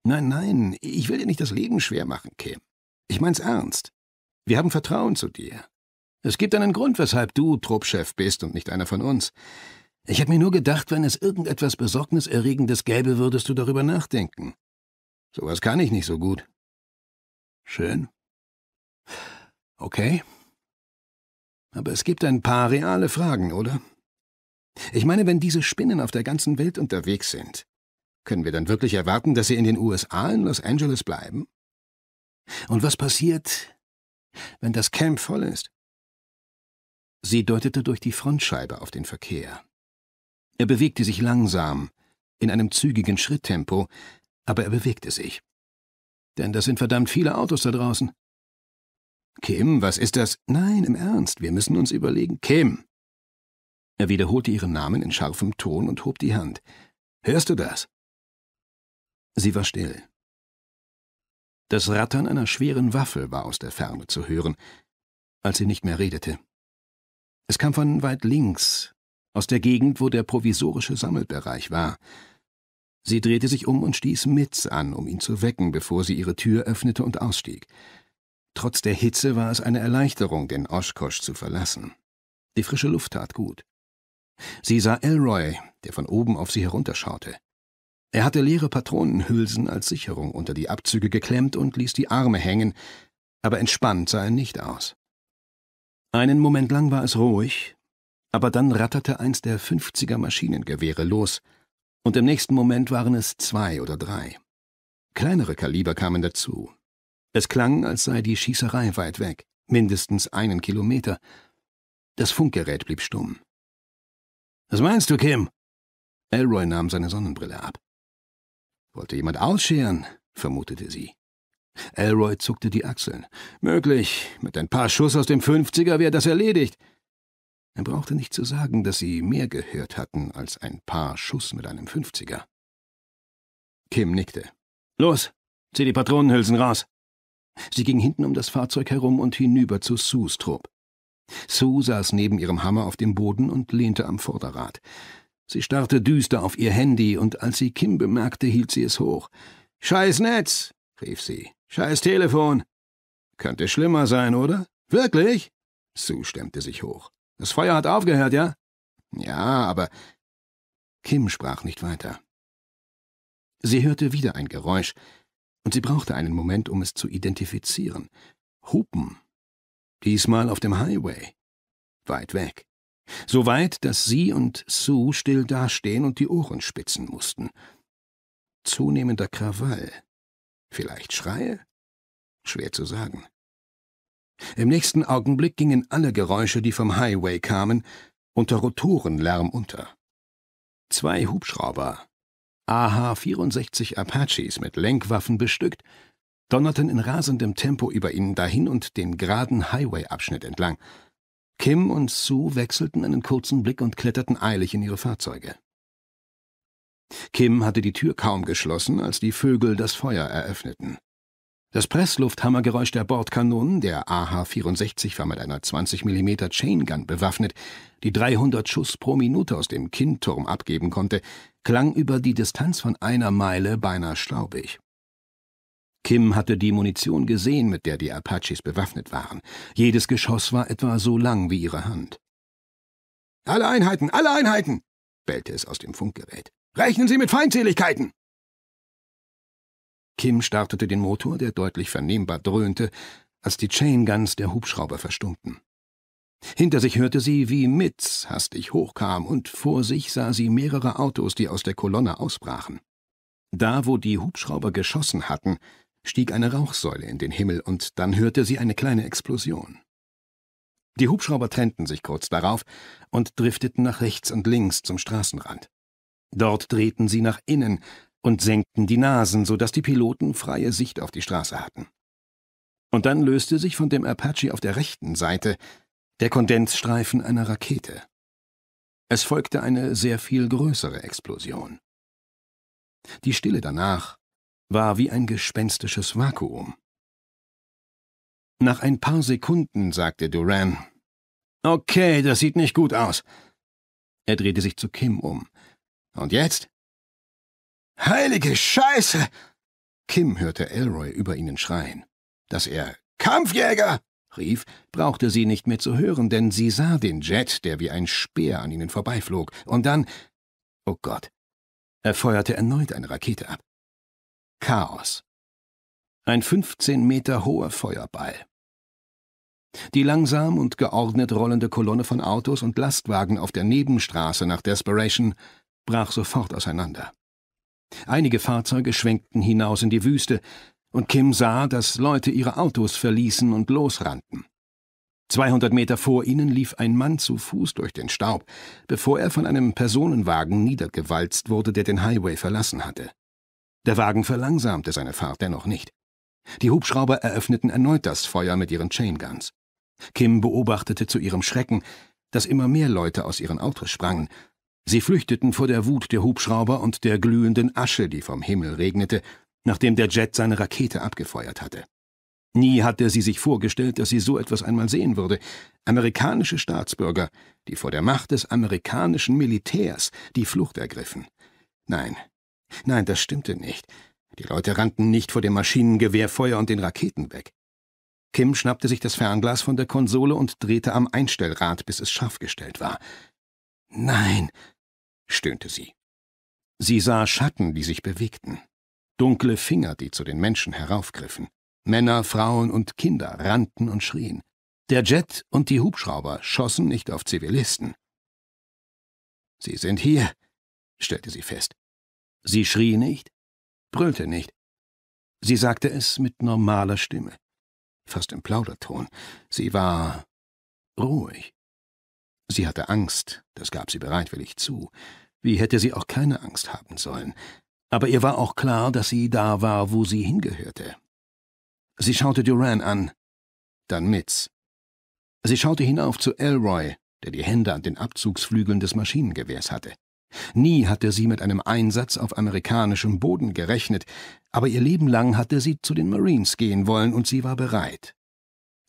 Nein, nein, ich will dir nicht das Leben schwer machen, Kim. Ich mein's ernst. Wir haben Vertrauen zu dir. Es gibt einen Grund, weshalb du Truppchef bist und nicht einer von uns. Ich habe mir nur gedacht, wenn es irgendetwas Besorgniserregendes gäbe, würdest du darüber nachdenken. Sowas kann ich nicht so gut. Schön. Okay. Aber es gibt ein paar reale Fragen, oder? Ich meine, wenn diese Spinnen auf der ganzen Welt unterwegs sind, können wir dann wirklich erwarten, dass sie in den USA in Los Angeles bleiben? Und was passiert, wenn das Camp voll ist? Sie deutete durch die Frontscheibe auf den Verkehr. Er bewegte sich langsam, in einem zügigen Schritttempo, aber er bewegte sich. Denn das sind verdammt viele Autos da draußen. Kim, was ist das? Nein, im Ernst, wir müssen uns überlegen. Kim! Er wiederholte ihren Namen in scharfem Ton und hob die Hand. Hörst du das? Sie war still. Das Rattern einer schweren Waffe war aus der Ferne zu hören, als sie nicht mehr redete. Es kam von weit links, aus der Gegend, wo der provisorische Sammelbereich war. Sie drehte sich um und stieß Mitz an, um ihn zu wecken, bevor sie ihre Tür öffnete und ausstieg. Trotz der Hitze war es eine Erleichterung, den Oshkosh zu verlassen. Die frische Luft tat gut. Sie sah Elroy, der von oben auf sie herunterschaute. Er hatte leere Patronenhülsen als Sicherung unter die Abzüge geklemmt und ließ die Arme hängen, aber entspannt sah er nicht aus. Einen Moment lang war es ruhig, aber dann ratterte eins der 50er Maschinengewehre los, und im nächsten Moment waren es zwei oder drei. Kleinere Kaliber kamen dazu, es klang, als sei die Schießerei weit weg, mindestens einen Kilometer. Das Funkgerät blieb stumm. Was meinst du, Kim? Elroy nahm seine Sonnenbrille ab. Wollte jemand ausscheren, vermutete sie. Elroy zuckte die Achseln. Möglich, mit ein paar Schuss aus dem Fünfziger wäre das erledigt. Er brauchte nicht zu sagen, dass sie mehr gehört hatten als ein paar Schuss mit einem Fünfziger. Kim nickte. Los, zieh die Patronenhülsen raus, Sie ging hinten um das Fahrzeug herum und hinüber zu Sus Trupp. Sue saß neben ihrem Hammer auf dem Boden und lehnte am Vorderrad. Sie starrte düster auf ihr Handy, und als sie Kim bemerkte, hielt sie es hoch. Scheiß Netz, rief sie. Scheiß Telefon. Könnte schlimmer sein, oder? Wirklich? Sue stemmte sich hoch. Das Feuer hat aufgehört, ja? Ja, aber. Kim sprach nicht weiter. Sie hörte wieder ein Geräusch, und sie brauchte einen Moment, um es zu identifizieren. Hupen. Diesmal auf dem Highway. Weit weg. So weit, dass sie und Sue still dastehen und die Ohren spitzen mussten. Zunehmender Krawall. Vielleicht Schreie? Schwer zu sagen. Im nächsten Augenblick gingen alle Geräusche, die vom Highway kamen, unter Rotorenlärm unter. Zwei Hubschrauber AH-64 Apaches mit Lenkwaffen bestückt, donnerten in rasendem Tempo über ihnen dahin und den geraden Highway-Abschnitt entlang. Kim und Sue wechselten einen kurzen Blick und kletterten eilig in ihre Fahrzeuge. Kim hatte die Tür kaum geschlossen, als die Vögel das Feuer eröffneten. Das Presslufthammergeräusch der Bordkanonen, der AH-64 war mit einer 20 mm Chain Gun bewaffnet, die 300 Schuss pro Minute aus dem Kindturm abgeben konnte, klang über die Distanz von einer Meile beinahe staubig. Kim hatte die Munition gesehen, mit der die Apaches bewaffnet waren. Jedes Geschoss war etwa so lang wie ihre Hand. Alle Einheiten, alle Einheiten! bellte es aus dem Funkgerät. Rechnen Sie mit Feindseligkeiten! Kim startete den Motor, der deutlich vernehmbar dröhnte, als die Chainguns der Hubschrauber verstummten. Hinter sich hörte sie, wie Mitz hastig hochkam, und vor sich sah sie mehrere Autos, die aus der Kolonne ausbrachen. Da, wo die Hubschrauber geschossen hatten, stieg eine Rauchsäule in den Himmel, und dann hörte sie eine kleine Explosion. Die Hubschrauber trennten sich kurz darauf und drifteten nach rechts und links zum Straßenrand. Dort drehten sie nach innen, und senkten die Nasen, so dass die Piloten freie Sicht auf die Straße hatten. Und dann löste sich von dem Apache auf der rechten Seite der Kondensstreifen einer Rakete. Es folgte eine sehr viel größere Explosion. Die Stille danach war wie ein gespenstisches Vakuum. Nach ein paar Sekunden sagte Duran, Okay, das sieht nicht gut aus. Er drehte sich zu Kim um. Und jetzt? Heilige Scheiße! Kim hörte Elroy über ihnen schreien. Dass er Kampfjäger rief, brauchte sie nicht mehr zu hören, denn sie sah den Jet, der wie ein Speer an ihnen vorbeiflog, und dann, oh Gott, er feuerte erneut eine Rakete ab. Chaos. Ein 15 Meter hoher Feuerball. Die langsam und geordnet rollende Kolonne von Autos und Lastwagen auf der Nebenstraße nach Desperation brach sofort auseinander. Einige Fahrzeuge schwenkten hinaus in die Wüste, und Kim sah, dass Leute ihre Autos verließen und losrannten. 200 Meter vor ihnen lief ein Mann zu Fuß durch den Staub, bevor er von einem Personenwagen niedergewalzt wurde, der den Highway verlassen hatte. Der Wagen verlangsamte seine Fahrt dennoch nicht. Die Hubschrauber eröffneten erneut das Feuer mit ihren Chainguns. Kim beobachtete zu ihrem Schrecken, dass immer mehr Leute aus ihren Autos sprangen Sie flüchteten vor der Wut der Hubschrauber und der glühenden Asche, die vom Himmel regnete, nachdem der Jet seine Rakete abgefeuert hatte. Nie hatte sie sich vorgestellt, dass sie so etwas einmal sehen würde. Amerikanische Staatsbürger, die vor der Macht des amerikanischen Militärs die Flucht ergriffen. Nein, nein, das stimmte nicht. Die Leute rannten nicht vor dem Maschinengewehrfeuer und den Raketen weg. Kim schnappte sich das Fernglas von der Konsole und drehte am Einstellrad, bis es scharf gestellt war. Nein, stöhnte sie. Sie sah Schatten, die sich bewegten, dunkle Finger, die zu den Menschen heraufgriffen. Männer, Frauen und Kinder rannten und schrien. Der Jet und die Hubschrauber schossen nicht auf Zivilisten. Sie sind hier, stellte sie fest. Sie schrie nicht, brüllte nicht. Sie sagte es mit normaler Stimme, fast im Plauderton. Sie war ruhig. Sie hatte Angst, das gab sie bereitwillig zu. Wie hätte sie auch keine Angst haben sollen? Aber ihr war auch klar, dass sie da war, wo sie hingehörte. Sie schaute Duran an, dann Mitz. Sie schaute hinauf zu Elroy, der die Hände an den Abzugsflügeln des Maschinengewehrs hatte. Nie hatte sie mit einem Einsatz auf amerikanischem Boden gerechnet, aber ihr Leben lang hatte sie zu den Marines gehen wollen und sie war bereit.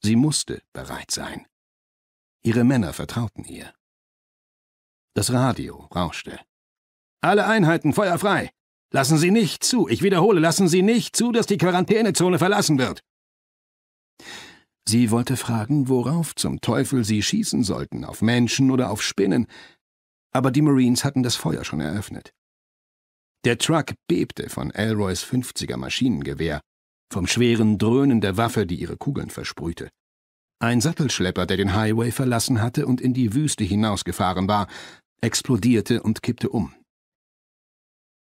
Sie musste bereit sein. Ihre Männer vertrauten ihr. Das Radio rauschte. Alle Einheiten feuerfrei! Lassen Sie nicht zu, ich wiederhole, lassen Sie nicht zu, dass die Quarantänezone verlassen wird! Sie wollte fragen, worauf zum Teufel sie schießen sollten, auf Menschen oder auf Spinnen, aber die Marines hatten das Feuer schon eröffnet. Der Truck bebte von Elroys 50er Maschinengewehr, vom schweren Dröhnen der Waffe, die ihre Kugeln versprühte. Ein Sattelschlepper, der den Highway verlassen hatte und in die Wüste hinausgefahren war, explodierte und kippte um.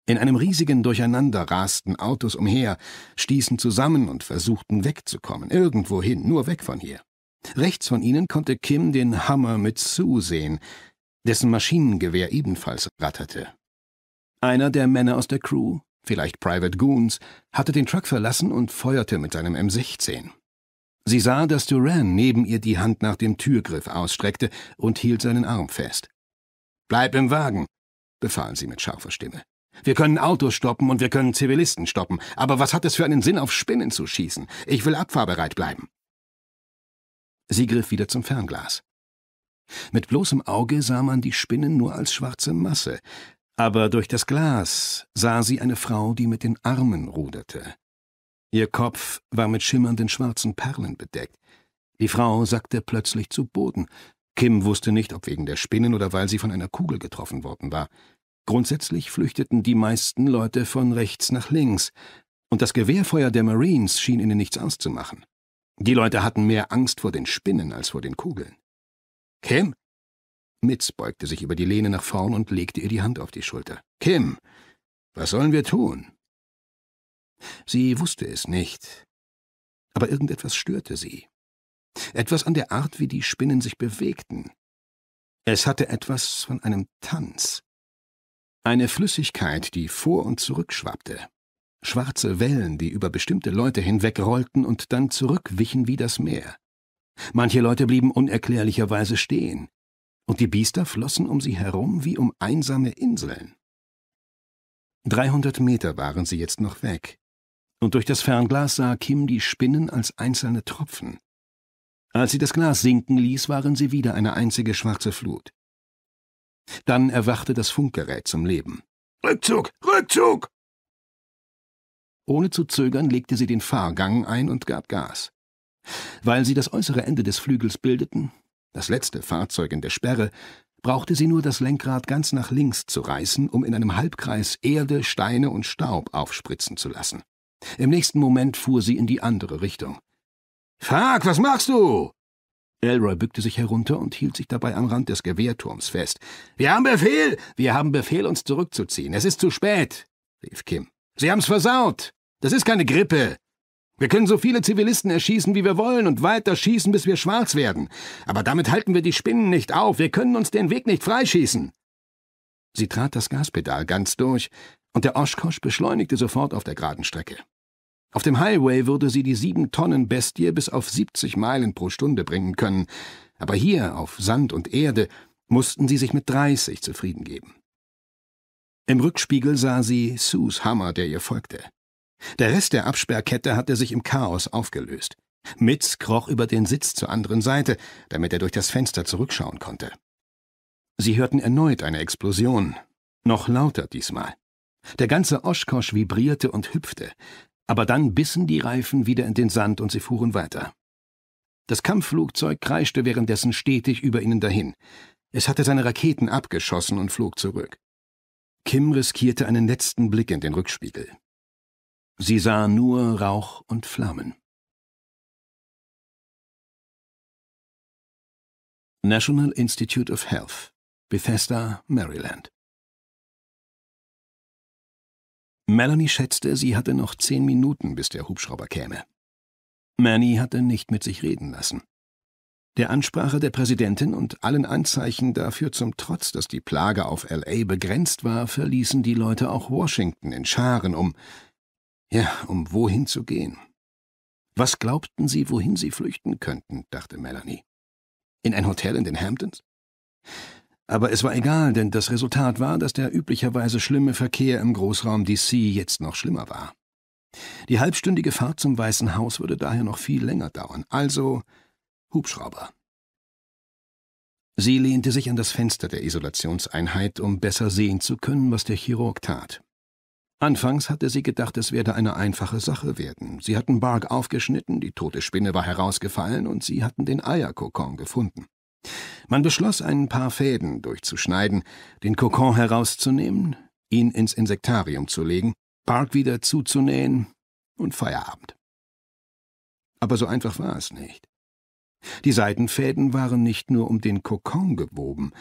In einem riesigen Durcheinander rasten Autos umher, stießen zusammen und versuchten wegzukommen, irgendwohin, nur weg von hier. Rechts von ihnen konnte Kim den Hammer mit Sue sehen, dessen Maschinengewehr ebenfalls ratterte. Einer der Männer aus der Crew, vielleicht Private Goons, hatte den Truck verlassen und feuerte mit seinem M16. Sie sah, dass Duran neben ihr die Hand nach dem Türgriff ausstreckte und hielt seinen Arm fest. Bleib im Wagen, befahl sie mit scharfer Stimme. Wir können Autos stoppen und wir können Zivilisten stoppen, aber was hat es für einen Sinn, auf Spinnen zu schießen? Ich will abfahrbereit bleiben. Sie griff wieder zum Fernglas. Mit bloßem Auge sah man die Spinnen nur als schwarze Masse, aber durch das Glas sah sie eine Frau, die mit den Armen ruderte. Ihr Kopf war mit schimmernden schwarzen Perlen bedeckt. Die Frau sackte plötzlich zu Boden. Kim wusste nicht, ob wegen der Spinnen oder weil sie von einer Kugel getroffen worden war. Grundsätzlich flüchteten die meisten Leute von rechts nach links, und das Gewehrfeuer der Marines schien ihnen nichts auszumachen. Die Leute hatten mehr Angst vor den Spinnen als vor den Kugeln. Kim? Mitz beugte sich über die Lehne nach vorn und legte ihr die Hand auf die Schulter. Kim, was sollen wir tun? Sie wusste es nicht. Aber irgendetwas störte sie. Etwas an der Art, wie die Spinnen sich bewegten. Es hatte etwas von einem Tanz. Eine Flüssigkeit, die vor und zurück schwappte. Schwarze Wellen, die über bestimmte Leute hinwegrollten und dann zurückwichen wie das Meer. Manche Leute blieben unerklärlicherweise stehen, und die Biester flossen um sie herum wie um einsame Inseln. 300 Meter waren sie jetzt noch weg und durch das Fernglas sah Kim die Spinnen als einzelne Tropfen. Als sie das Glas sinken ließ, waren sie wieder eine einzige schwarze Flut. Dann erwachte das Funkgerät zum Leben. Rückzug! Rückzug! Ohne zu zögern legte sie den Fahrgang ein und gab Gas. Weil sie das äußere Ende des Flügels bildeten, das letzte Fahrzeug in der Sperre, brauchte sie nur das Lenkrad ganz nach links zu reißen, um in einem Halbkreis Erde, Steine und Staub aufspritzen zu lassen. Im nächsten Moment fuhr sie in die andere Richtung. Fuck, was machst du? Elroy bückte sich herunter und hielt sich dabei am Rand des Gewehrturms fest. Wir haben Befehl! Wir haben Befehl, uns zurückzuziehen. Es ist zu spät, rief Kim. Sie haben's versaut. Das ist keine Grippe. Wir können so viele Zivilisten erschießen, wie wir wollen, und weiter schießen, bis wir schwarz werden. Aber damit halten wir die Spinnen nicht auf. Wir können uns den Weg nicht freischießen. Sie trat das Gaspedal ganz durch, und der Oshkosh beschleunigte sofort auf der geraden Strecke. Auf dem Highway würde sie die sieben Tonnen Bestie bis auf 70 Meilen pro Stunde bringen können, aber hier auf Sand und Erde mussten sie sich mit 30 zufrieden geben. Im Rückspiegel sah sie Sus Hammer, der ihr folgte. Der Rest der Absperrkette hatte sich im Chaos aufgelöst. Mitz kroch über den Sitz zur anderen Seite, damit er durch das Fenster zurückschauen konnte. Sie hörten erneut eine Explosion, noch lauter diesmal. Der ganze Oshkosh vibrierte und hüpfte, aber dann bissen die Reifen wieder in den Sand und sie fuhren weiter. Das Kampfflugzeug kreischte währenddessen stetig über ihnen dahin. Es hatte seine Raketen abgeschossen und flog zurück. Kim riskierte einen letzten Blick in den Rückspiegel. Sie sah nur Rauch und Flammen. National Institute of Health, Bethesda, Maryland. Melanie schätzte, sie hatte noch zehn Minuten, bis der Hubschrauber käme. Manny hatte nicht mit sich reden lassen. Der Ansprache der Präsidentin und allen Anzeichen dafür zum Trotz, dass die Plage auf L.A. begrenzt war, verließen die Leute auch Washington in Scharen, um, ja, um wohin zu gehen. Was glaubten sie, wohin sie flüchten könnten, dachte Melanie. In ein Hotel in den Hamptons? Aber es war egal, denn das Resultat war, dass der üblicherweise schlimme Verkehr im Großraum DC jetzt noch schlimmer war. Die halbstündige Fahrt zum Weißen Haus würde daher noch viel länger dauern, also Hubschrauber. Sie lehnte sich an das Fenster der Isolationseinheit, um besser sehen zu können, was der Chirurg tat. Anfangs hatte sie gedacht, es werde eine einfache Sache werden. Sie hatten Bark aufgeschnitten, die tote Spinne war herausgefallen und sie hatten den Eierkokon gefunden. Man beschloss, ein paar Fäden durchzuschneiden, den Kokon herauszunehmen, ihn ins Insektarium zu legen, Park wieder zuzunähen und Feierabend. Aber so einfach war es nicht. Die Seitenfäden waren nicht nur um den Kokon gewoben,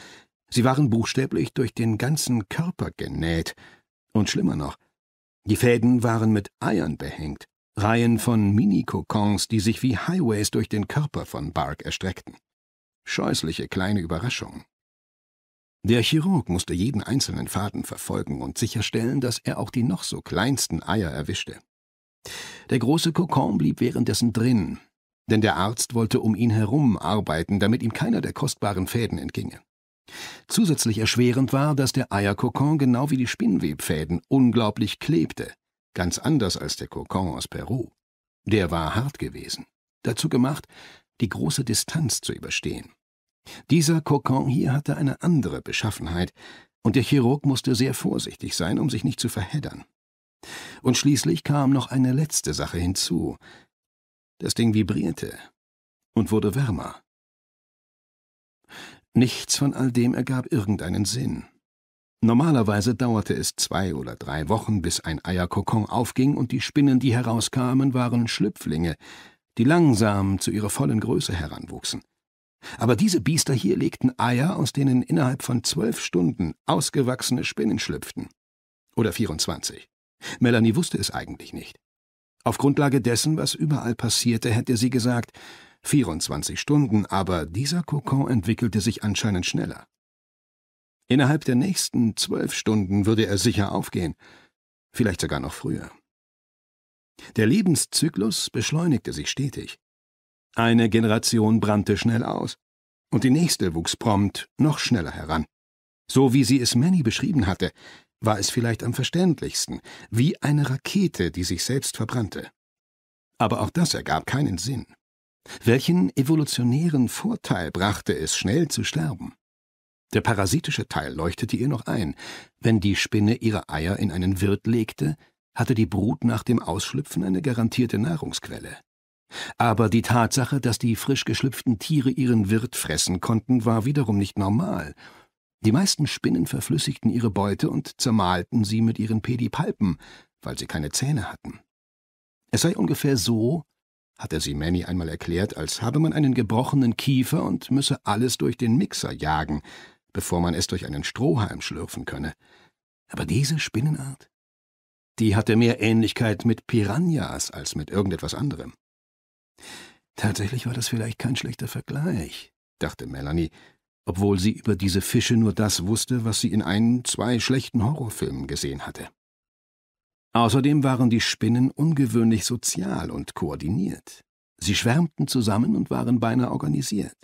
sie waren buchstäblich durch den ganzen Körper genäht, und schlimmer noch, die Fäden waren mit Eiern behängt, Reihen von Mini-Kokons, die sich wie Highways durch den Körper von Bark erstreckten. Scheußliche kleine Überraschung. Der Chirurg musste jeden einzelnen Faden verfolgen und sicherstellen, dass er auch die noch so kleinsten Eier erwischte. Der große Kokon blieb währenddessen drin, denn der Arzt wollte um ihn herum arbeiten, damit ihm keiner der kostbaren Fäden entginge. Zusätzlich erschwerend war, dass der Eierkokon genau wie die Spinnwebfäden unglaublich klebte, ganz anders als der Kokon aus Peru. Der war hart gewesen, dazu gemacht, die große Distanz zu überstehen. Dieser Kokon hier hatte eine andere Beschaffenheit, und der Chirurg musste sehr vorsichtig sein, um sich nicht zu verheddern. Und schließlich kam noch eine letzte Sache hinzu. Das Ding vibrierte und wurde wärmer. Nichts von all dem ergab irgendeinen Sinn. Normalerweise dauerte es zwei oder drei Wochen, bis ein Eierkokon aufging und die Spinnen, die herauskamen, waren Schlüpflinge, die langsam zu ihrer vollen Größe heranwuchsen. Aber diese Biester hier legten Eier, aus denen innerhalb von zwölf Stunden ausgewachsene Spinnen schlüpften. Oder 24. Melanie wusste es eigentlich nicht. Auf Grundlage dessen, was überall passierte, hätte sie gesagt 24 Stunden, aber dieser Kokon entwickelte sich anscheinend schneller. Innerhalb der nächsten zwölf Stunden würde er sicher aufgehen, vielleicht sogar noch früher. Der Lebenszyklus beschleunigte sich stetig. Eine Generation brannte schnell aus, und die nächste wuchs prompt noch schneller heran. So wie sie es Manny beschrieben hatte, war es vielleicht am verständlichsten, wie eine Rakete, die sich selbst verbrannte. Aber auch das ergab keinen Sinn. Welchen evolutionären Vorteil brachte es, schnell zu sterben? Der parasitische Teil leuchtete ihr noch ein. Wenn die Spinne ihre Eier in einen Wirt legte, hatte die Brut nach dem Ausschlüpfen eine garantierte Nahrungsquelle. Aber die Tatsache, dass die frisch geschlüpften Tiere ihren Wirt fressen konnten, war wiederum nicht normal. Die meisten Spinnen verflüssigten ihre Beute und zermahlten sie mit ihren Pedipalpen, weil sie keine Zähne hatten. Es sei ungefähr so, hatte sie Manny einmal erklärt, als habe man einen gebrochenen Kiefer und müsse alles durch den Mixer jagen, bevor man es durch einen Strohhalm schlürfen könne. Aber diese Spinnenart die hatte mehr Ähnlichkeit mit Piranhas als mit irgendetwas anderem. Tatsächlich war das vielleicht kein schlechter Vergleich, dachte Melanie, obwohl sie über diese Fische nur das wusste, was sie in ein, zwei schlechten Horrorfilmen gesehen hatte. Außerdem waren die Spinnen ungewöhnlich sozial und koordiniert. Sie schwärmten zusammen und waren beinahe organisiert.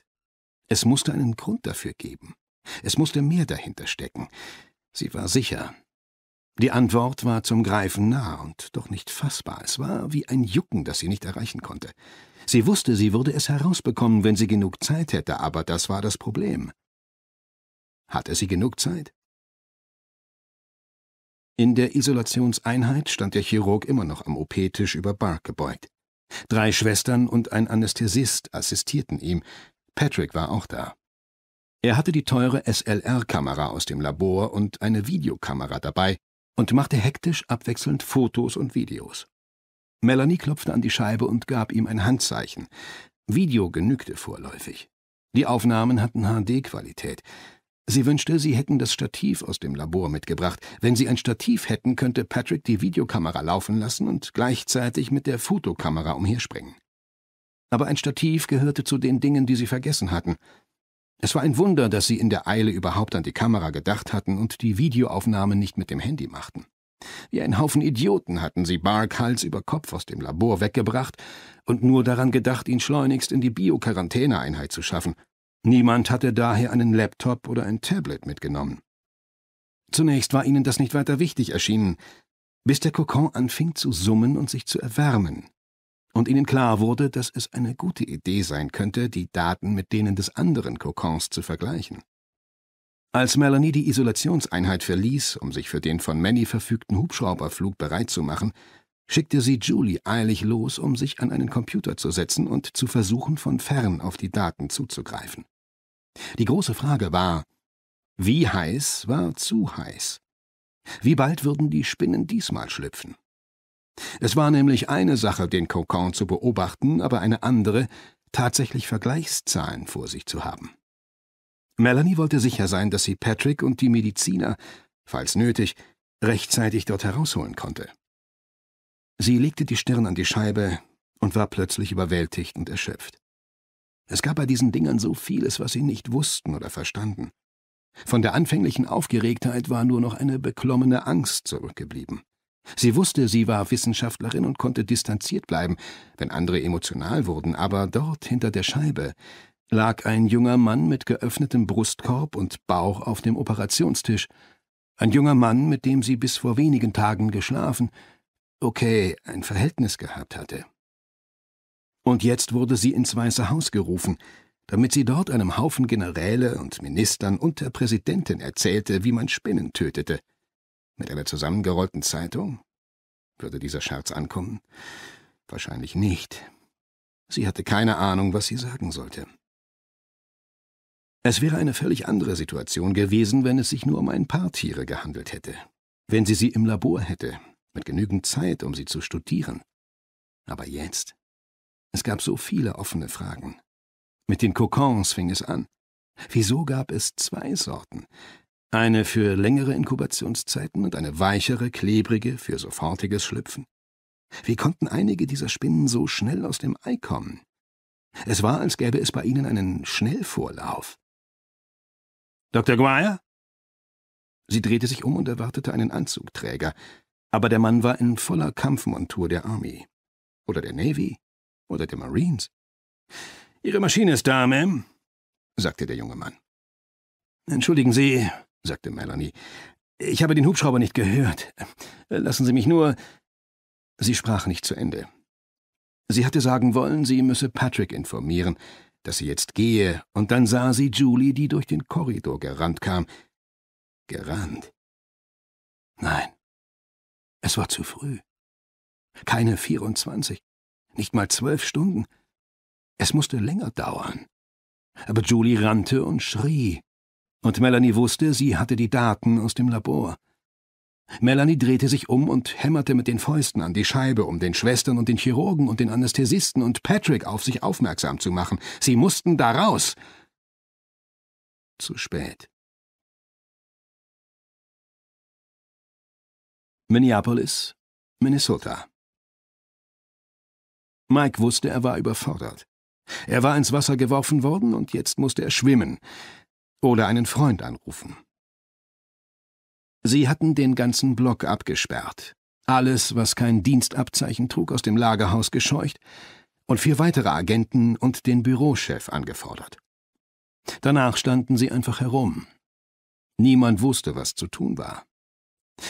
Es musste einen Grund dafür geben. Es musste mehr dahinter stecken. Sie war sicher, die Antwort war zum Greifen nah und doch nicht fassbar. Es war wie ein Jucken, das sie nicht erreichen konnte. Sie wusste, sie würde es herausbekommen, wenn sie genug Zeit hätte, aber das war das Problem. Hatte sie genug Zeit? In der Isolationseinheit stand der Chirurg immer noch am OP-Tisch über Bark gebeugt. Drei Schwestern und ein Anästhesist assistierten ihm. Patrick war auch da. Er hatte die teure SLR-Kamera aus dem Labor und eine Videokamera dabei, und machte hektisch abwechselnd Fotos und Videos. Melanie klopfte an die Scheibe und gab ihm ein Handzeichen. Video genügte vorläufig. Die Aufnahmen hatten HD-Qualität. Sie wünschte, sie hätten das Stativ aus dem Labor mitgebracht. Wenn sie ein Stativ hätten, könnte Patrick die Videokamera laufen lassen und gleichzeitig mit der Fotokamera umherspringen. Aber ein Stativ gehörte zu den Dingen, die sie vergessen hatten. Es war ein Wunder, dass sie in der Eile überhaupt an die Kamera gedacht hatten und die Videoaufnahmen nicht mit dem Handy machten. Wie ein Haufen Idioten hatten sie Bark Hals über Kopf aus dem Labor weggebracht und nur daran gedacht, ihn schleunigst in die Bio-Quarantäneeinheit zu schaffen. Niemand hatte daher einen Laptop oder ein Tablet mitgenommen. Zunächst war ihnen das nicht weiter wichtig erschienen, bis der Kokon anfing zu summen und sich zu erwärmen und ihnen klar wurde, dass es eine gute Idee sein könnte, die Daten mit denen des anderen Kokons zu vergleichen. Als Melanie die Isolationseinheit verließ, um sich für den von Manny verfügten Hubschrauberflug bereit zu machen, schickte sie Julie eilig los, um sich an einen Computer zu setzen und zu versuchen, von fern auf die Daten zuzugreifen. Die große Frage war, wie heiß war zu heiß? Wie bald würden die Spinnen diesmal schlüpfen? Es war nämlich eine Sache, den Kokon zu beobachten, aber eine andere, tatsächlich Vergleichszahlen vor sich zu haben. Melanie wollte sicher sein, dass sie Patrick und die Mediziner, falls nötig, rechtzeitig dort herausholen konnte. Sie legte die Stirn an die Scheibe und war plötzlich überwältigt und erschöpft. Es gab bei diesen Dingern so vieles, was sie nicht wussten oder verstanden. Von der anfänglichen Aufgeregtheit war nur noch eine beklommene Angst zurückgeblieben. Sie wusste, sie war Wissenschaftlerin und konnte distanziert bleiben, wenn andere emotional wurden, aber dort hinter der Scheibe lag ein junger Mann mit geöffnetem Brustkorb und Bauch auf dem Operationstisch, ein junger Mann, mit dem sie bis vor wenigen Tagen geschlafen, okay, ein Verhältnis gehabt hatte. Und jetzt wurde sie ins Weiße Haus gerufen, damit sie dort einem Haufen Generäle und Ministern und der Präsidentin erzählte, wie man Spinnen tötete. Mit einer zusammengerollten Zeitung? Würde dieser Scherz ankommen? Wahrscheinlich nicht. Sie hatte keine Ahnung, was sie sagen sollte. Es wäre eine völlig andere Situation gewesen, wenn es sich nur um ein paar Tiere gehandelt hätte. Wenn sie sie im Labor hätte, mit genügend Zeit, um sie zu studieren. Aber jetzt? Es gab so viele offene Fragen. Mit den Kokons fing es an. Wieso gab es zwei Sorten? Eine für längere Inkubationszeiten und eine weichere, klebrige für sofortiges Schlüpfen. Wie konnten einige dieser Spinnen so schnell aus dem Ei kommen? Es war, als gäbe es bei ihnen einen Schnellvorlauf. Dr. Guire? Sie drehte sich um und erwartete einen Anzugträger, aber der Mann war in voller Kampfmontur der Army. Oder der Navy. Oder der Marines. Ihre Maschine ist da, Ma'am, sagte der junge Mann. Entschuldigen Sie, sagte Melanie. Ich habe den Hubschrauber nicht gehört. Lassen Sie mich nur. Sie sprach nicht zu Ende. Sie hatte sagen wollen, sie müsse Patrick informieren, dass sie jetzt gehe, und dann sah sie Julie, die durch den Korridor gerannt kam. Gerannt? Nein. Es war zu früh. Keine 24, nicht mal zwölf Stunden. Es musste länger dauern. Aber Julie rannte und schrie, und Melanie wusste, sie hatte die Daten aus dem Labor. Melanie drehte sich um und hämmerte mit den Fäusten an die Scheibe, um den Schwestern und den Chirurgen und den Anästhesisten und Patrick auf sich aufmerksam zu machen. Sie mussten da raus. Zu spät. Minneapolis, Minnesota. Mike wusste, er war überfordert. Er war ins Wasser geworfen worden und jetzt musste er schwimmen. Oder einen Freund anrufen. Sie hatten den ganzen Block abgesperrt, alles, was kein Dienstabzeichen trug, aus dem Lagerhaus gescheucht und vier weitere Agenten und den Bürochef angefordert. Danach standen sie einfach herum. Niemand wusste, was zu tun war.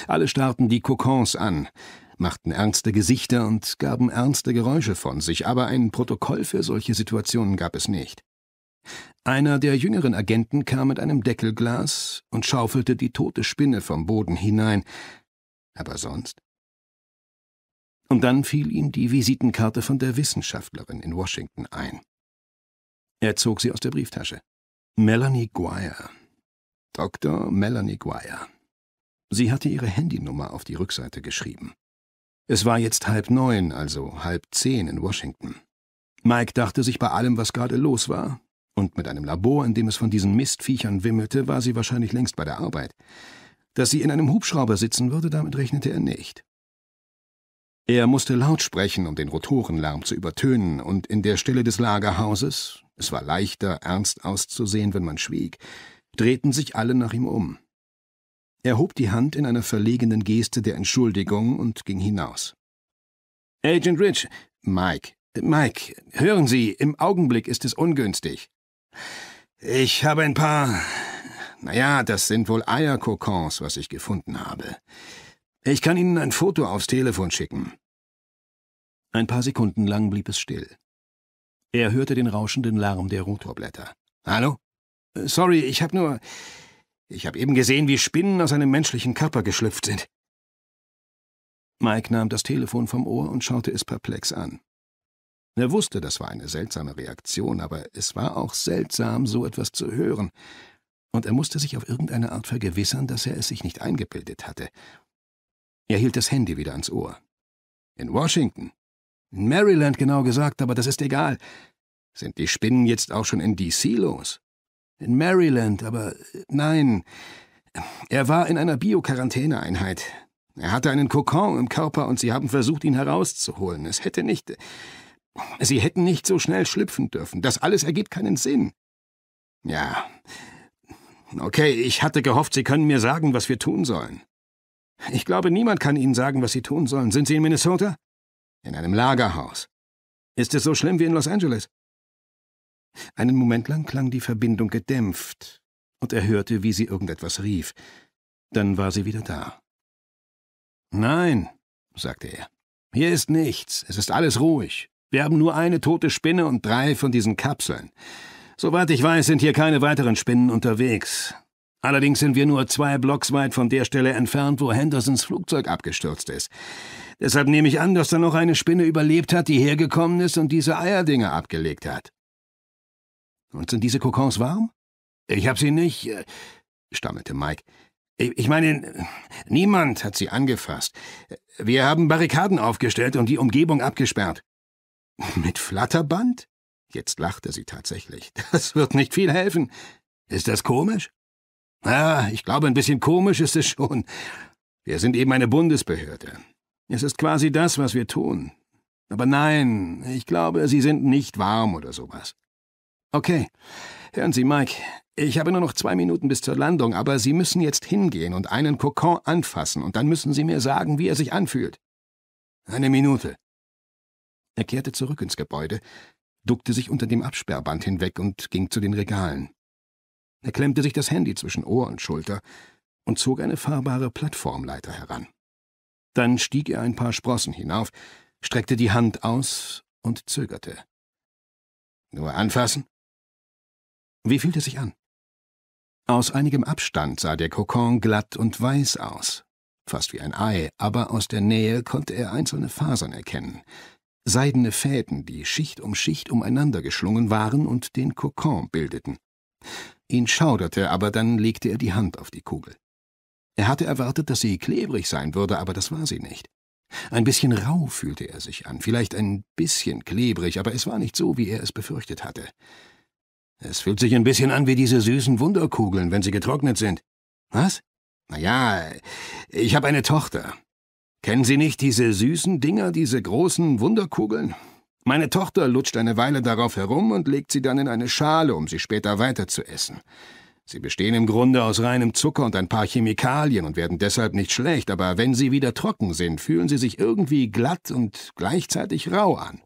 Alle starrten die Kokons an, machten ernste Gesichter und gaben ernste Geräusche von sich, aber ein Protokoll für solche Situationen gab es nicht. Einer der jüngeren Agenten kam mit einem Deckelglas und schaufelte die tote Spinne vom Boden hinein. Aber sonst? Und dann fiel ihm die Visitenkarte von der Wissenschaftlerin in Washington ein. Er zog sie aus der Brieftasche. Melanie Guire. Dr. Melanie Guire. Sie hatte ihre Handynummer auf die Rückseite geschrieben. Es war jetzt halb neun, also halb zehn in Washington. Mike dachte sich bei allem, was gerade los war, und mit einem Labor, in dem es von diesen Mistviechern wimmelte, war sie wahrscheinlich längst bei der Arbeit. Dass sie in einem Hubschrauber sitzen würde, damit rechnete er nicht. Er musste laut sprechen, um den Rotorenlärm zu übertönen, und in der Stille des Lagerhauses, es war leichter, ernst auszusehen, wenn man schwieg, drehten sich alle nach ihm um. Er hob die Hand in einer verlegenen Geste der Entschuldigung und ging hinaus. Agent Rich, Mike, Mike, hören Sie, im Augenblick ist es ungünstig. Ich habe ein paar... Naja, das sind wohl Eierkokons, was ich gefunden habe. Ich kann Ihnen ein Foto aufs Telefon schicken. Ein paar Sekunden lang blieb es still. Er hörte den rauschenden Lärm der Rotorblätter. Hallo? Äh, sorry, ich habe nur... Ich habe eben gesehen, wie Spinnen aus einem menschlichen Körper geschlüpft sind. Mike nahm das Telefon vom Ohr und schaute es perplex an. Er wusste, das war eine seltsame Reaktion, aber es war auch seltsam, so etwas zu hören. Und er musste sich auf irgendeine Art vergewissern, dass er es sich nicht eingebildet hatte. Er hielt das Handy wieder ans Ohr. In Washington. In Maryland genau gesagt, aber das ist egal. Sind die Spinnen jetzt auch schon in D.C. los? In Maryland, aber nein. Er war in einer Bio-Quarantäneeinheit. Er hatte einen Kokon im Körper und sie haben versucht, ihn herauszuholen. Es hätte nicht. Sie hätten nicht so schnell schlüpfen dürfen. Das alles ergibt keinen Sinn. Ja. Okay, ich hatte gehofft, Sie können mir sagen, was wir tun sollen. Ich glaube, niemand kann Ihnen sagen, was Sie tun sollen. Sind Sie in Minnesota? In einem Lagerhaus. Ist es so schlimm wie in Los Angeles? Einen Moment lang klang die Verbindung gedämpft, und er hörte, wie sie irgendetwas rief. Dann war sie wieder da. Nein, sagte er. Hier ist nichts, es ist alles ruhig. Wir haben nur eine tote Spinne und drei von diesen Kapseln. Soweit ich weiß, sind hier keine weiteren Spinnen unterwegs. Allerdings sind wir nur zwei Blocks weit von der Stelle entfernt, wo Hendersons Flugzeug abgestürzt ist. Deshalb nehme ich an, dass da noch eine Spinne überlebt hat, die hergekommen ist und diese Eierdinger abgelegt hat. Und sind diese Kokons warm? Ich hab sie nicht, äh, stammelte Mike. Ich meine, niemand hat sie angefasst. Wir haben Barrikaden aufgestellt und die Umgebung abgesperrt. Mit Flatterband? Jetzt lachte sie tatsächlich. Das wird nicht viel helfen. Ist das komisch? Ja, ich glaube, ein bisschen komisch ist es schon. Wir sind eben eine Bundesbehörde. Es ist quasi das, was wir tun. Aber nein, ich glaube, Sie sind nicht warm oder sowas. Okay. Hören Sie, Mike, ich habe nur noch zwei Minuten bis zur Landung, aber Sie müssen jetzt hingehen und einen Kokon anfassen, und dann müssen Sie mir sagen, wie er sich anfühlt. Eine Minute. Er kehrte zurück ins Gebäude, duckte sich unter dem Absperrband hinweg und ging zu den Regalen. Er klemmte sich das Handy zwischen Ohr und Schulter und zog eine fahrbare Plattformleiter heran. Dann stieg er ein paar Sprossen hinauf, streckte die Hand aus und zögerte. Nur anfassen? Wie fühlt es sich an? Aus einigem Abstand sah der Kokon glatt und weiß aus, fast wie ein Ei, aber aus der Nähe konnte er einzelne Fasern erkennen, seidene Fäden, die Schicht um Schicht umeinander geschlungen waren und den Kokon bildeten. Ihn schauderte, aber dann legte er die Hand auf die Kugel. Er hatte erwartet, dass sie klebrig sein würde, aber das war sie nicht. Ein bisschen rau fühlte er sich an, vielleicht ein bisschen klebrig, aber es war nicht so, wie er es befürchtet hatte. Es fühlt sich ein bisschen an wie diese süßen Wunderkugeln, wenn sie getrocknet sind. Was? Na ja, ich habe eine Tochter. Kennen Sie nicht diese süßen Dinger, diese großen Wunderkugeln? Meine Tochter lutscht eine Weile darauf herum und legt sie dann in eine Schale, um sie später weiter zu essen. Sie bestehen im Grunde aus reinem Zucker und ein paar Chemikalien und werden deshalb nicht schlecht, aber wenn sie wieder trocken sind, fühlen sie sich irgendwie glatt und gleichzeitig rau an.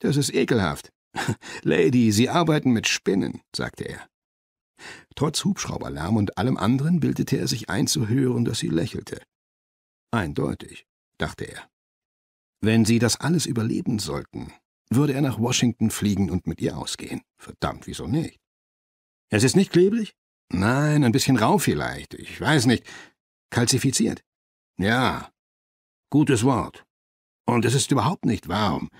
Das ist ekelhaft. Lady, Sie arbeiten mit Spinnen, sagte er. Trotz Hubschrauberlärm und allem anderen bildete er sich ein zu hören, dass sie lächelte. Eindeutig, dachte er. Wenn sie das alles überleben sollten, würde er nach Washington fliegen und mit ihr ausgehen. Verdammt, wieso nicht? Es ist nicht klebrig? Nein, ein bisschen rau vielleicht. Ich weiß nicht. Kalzifiziert? Ja. Gutes Wort. Und es ist überhaupt nicht warm.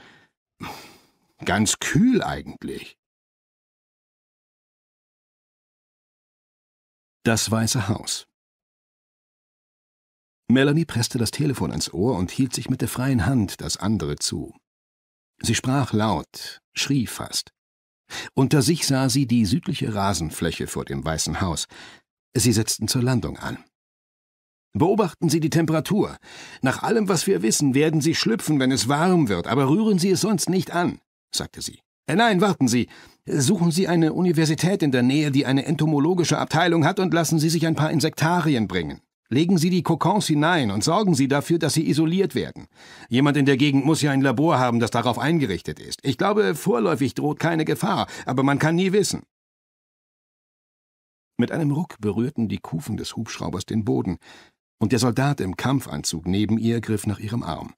Ganz kühl eigentlich. Das Weiße Haus Melanie presste das Telefon ans Ohr und hielt sich mit der freien Hand das andere zu. Sie sprach laut, schrie fast. Unter sich sah sie die südliche Rasenfläche vor dem Weißen Haus. Sie setzten zur Landung an. Beobachten Sie die Temperatur. Nach allem, was wir wissen, werden Sie schlüpfen, wenn es warm wird, aber rühren Sie es sonst nicht an, sagte sie. Äh, nein, warten Sie. Suchen Sie eine Universität in der Nähe, die eine entomologische Abteilung hat, und lassen Sie sich ein paar Insektarien bringen. Legen Sie die Kokons hinein und sorgen Sie dafür, dass sie isoliert werden. Jemand in der Gegend muss ja ein Labor haben, das darauf eingerichtet ist. Ich glaube, vorläufig droht keine Gefahr, aber man kann nie wissen. Mit einem Ruck berührten die Kufen des Hubschraubers den Boden, und der Soldat im Kampfanzug neben ihr griff nach ihrem Arm.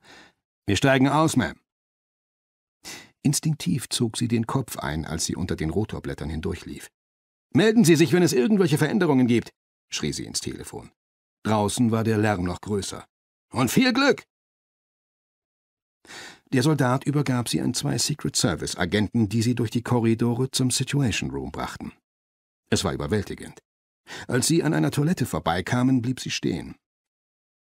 Wir steigen aus, Ma'am. Instinktiv zog sie den Kopf ein, als sie unter den Rotorblättern hindurchlief. Melden Sie sich, wenn es irgendwelche Veränderungen gibt, schrie sie ins Telefon. Draußen war der Lärm noch größer. Und viel Glück! Der Soldat übergab sie an zwei Secret Service-Agenten, die sie durch die Korridore zum Situation Room brachten. Es war überwältigend. Als sie an einer Toilette vorbeikamen, blieb sie stehen.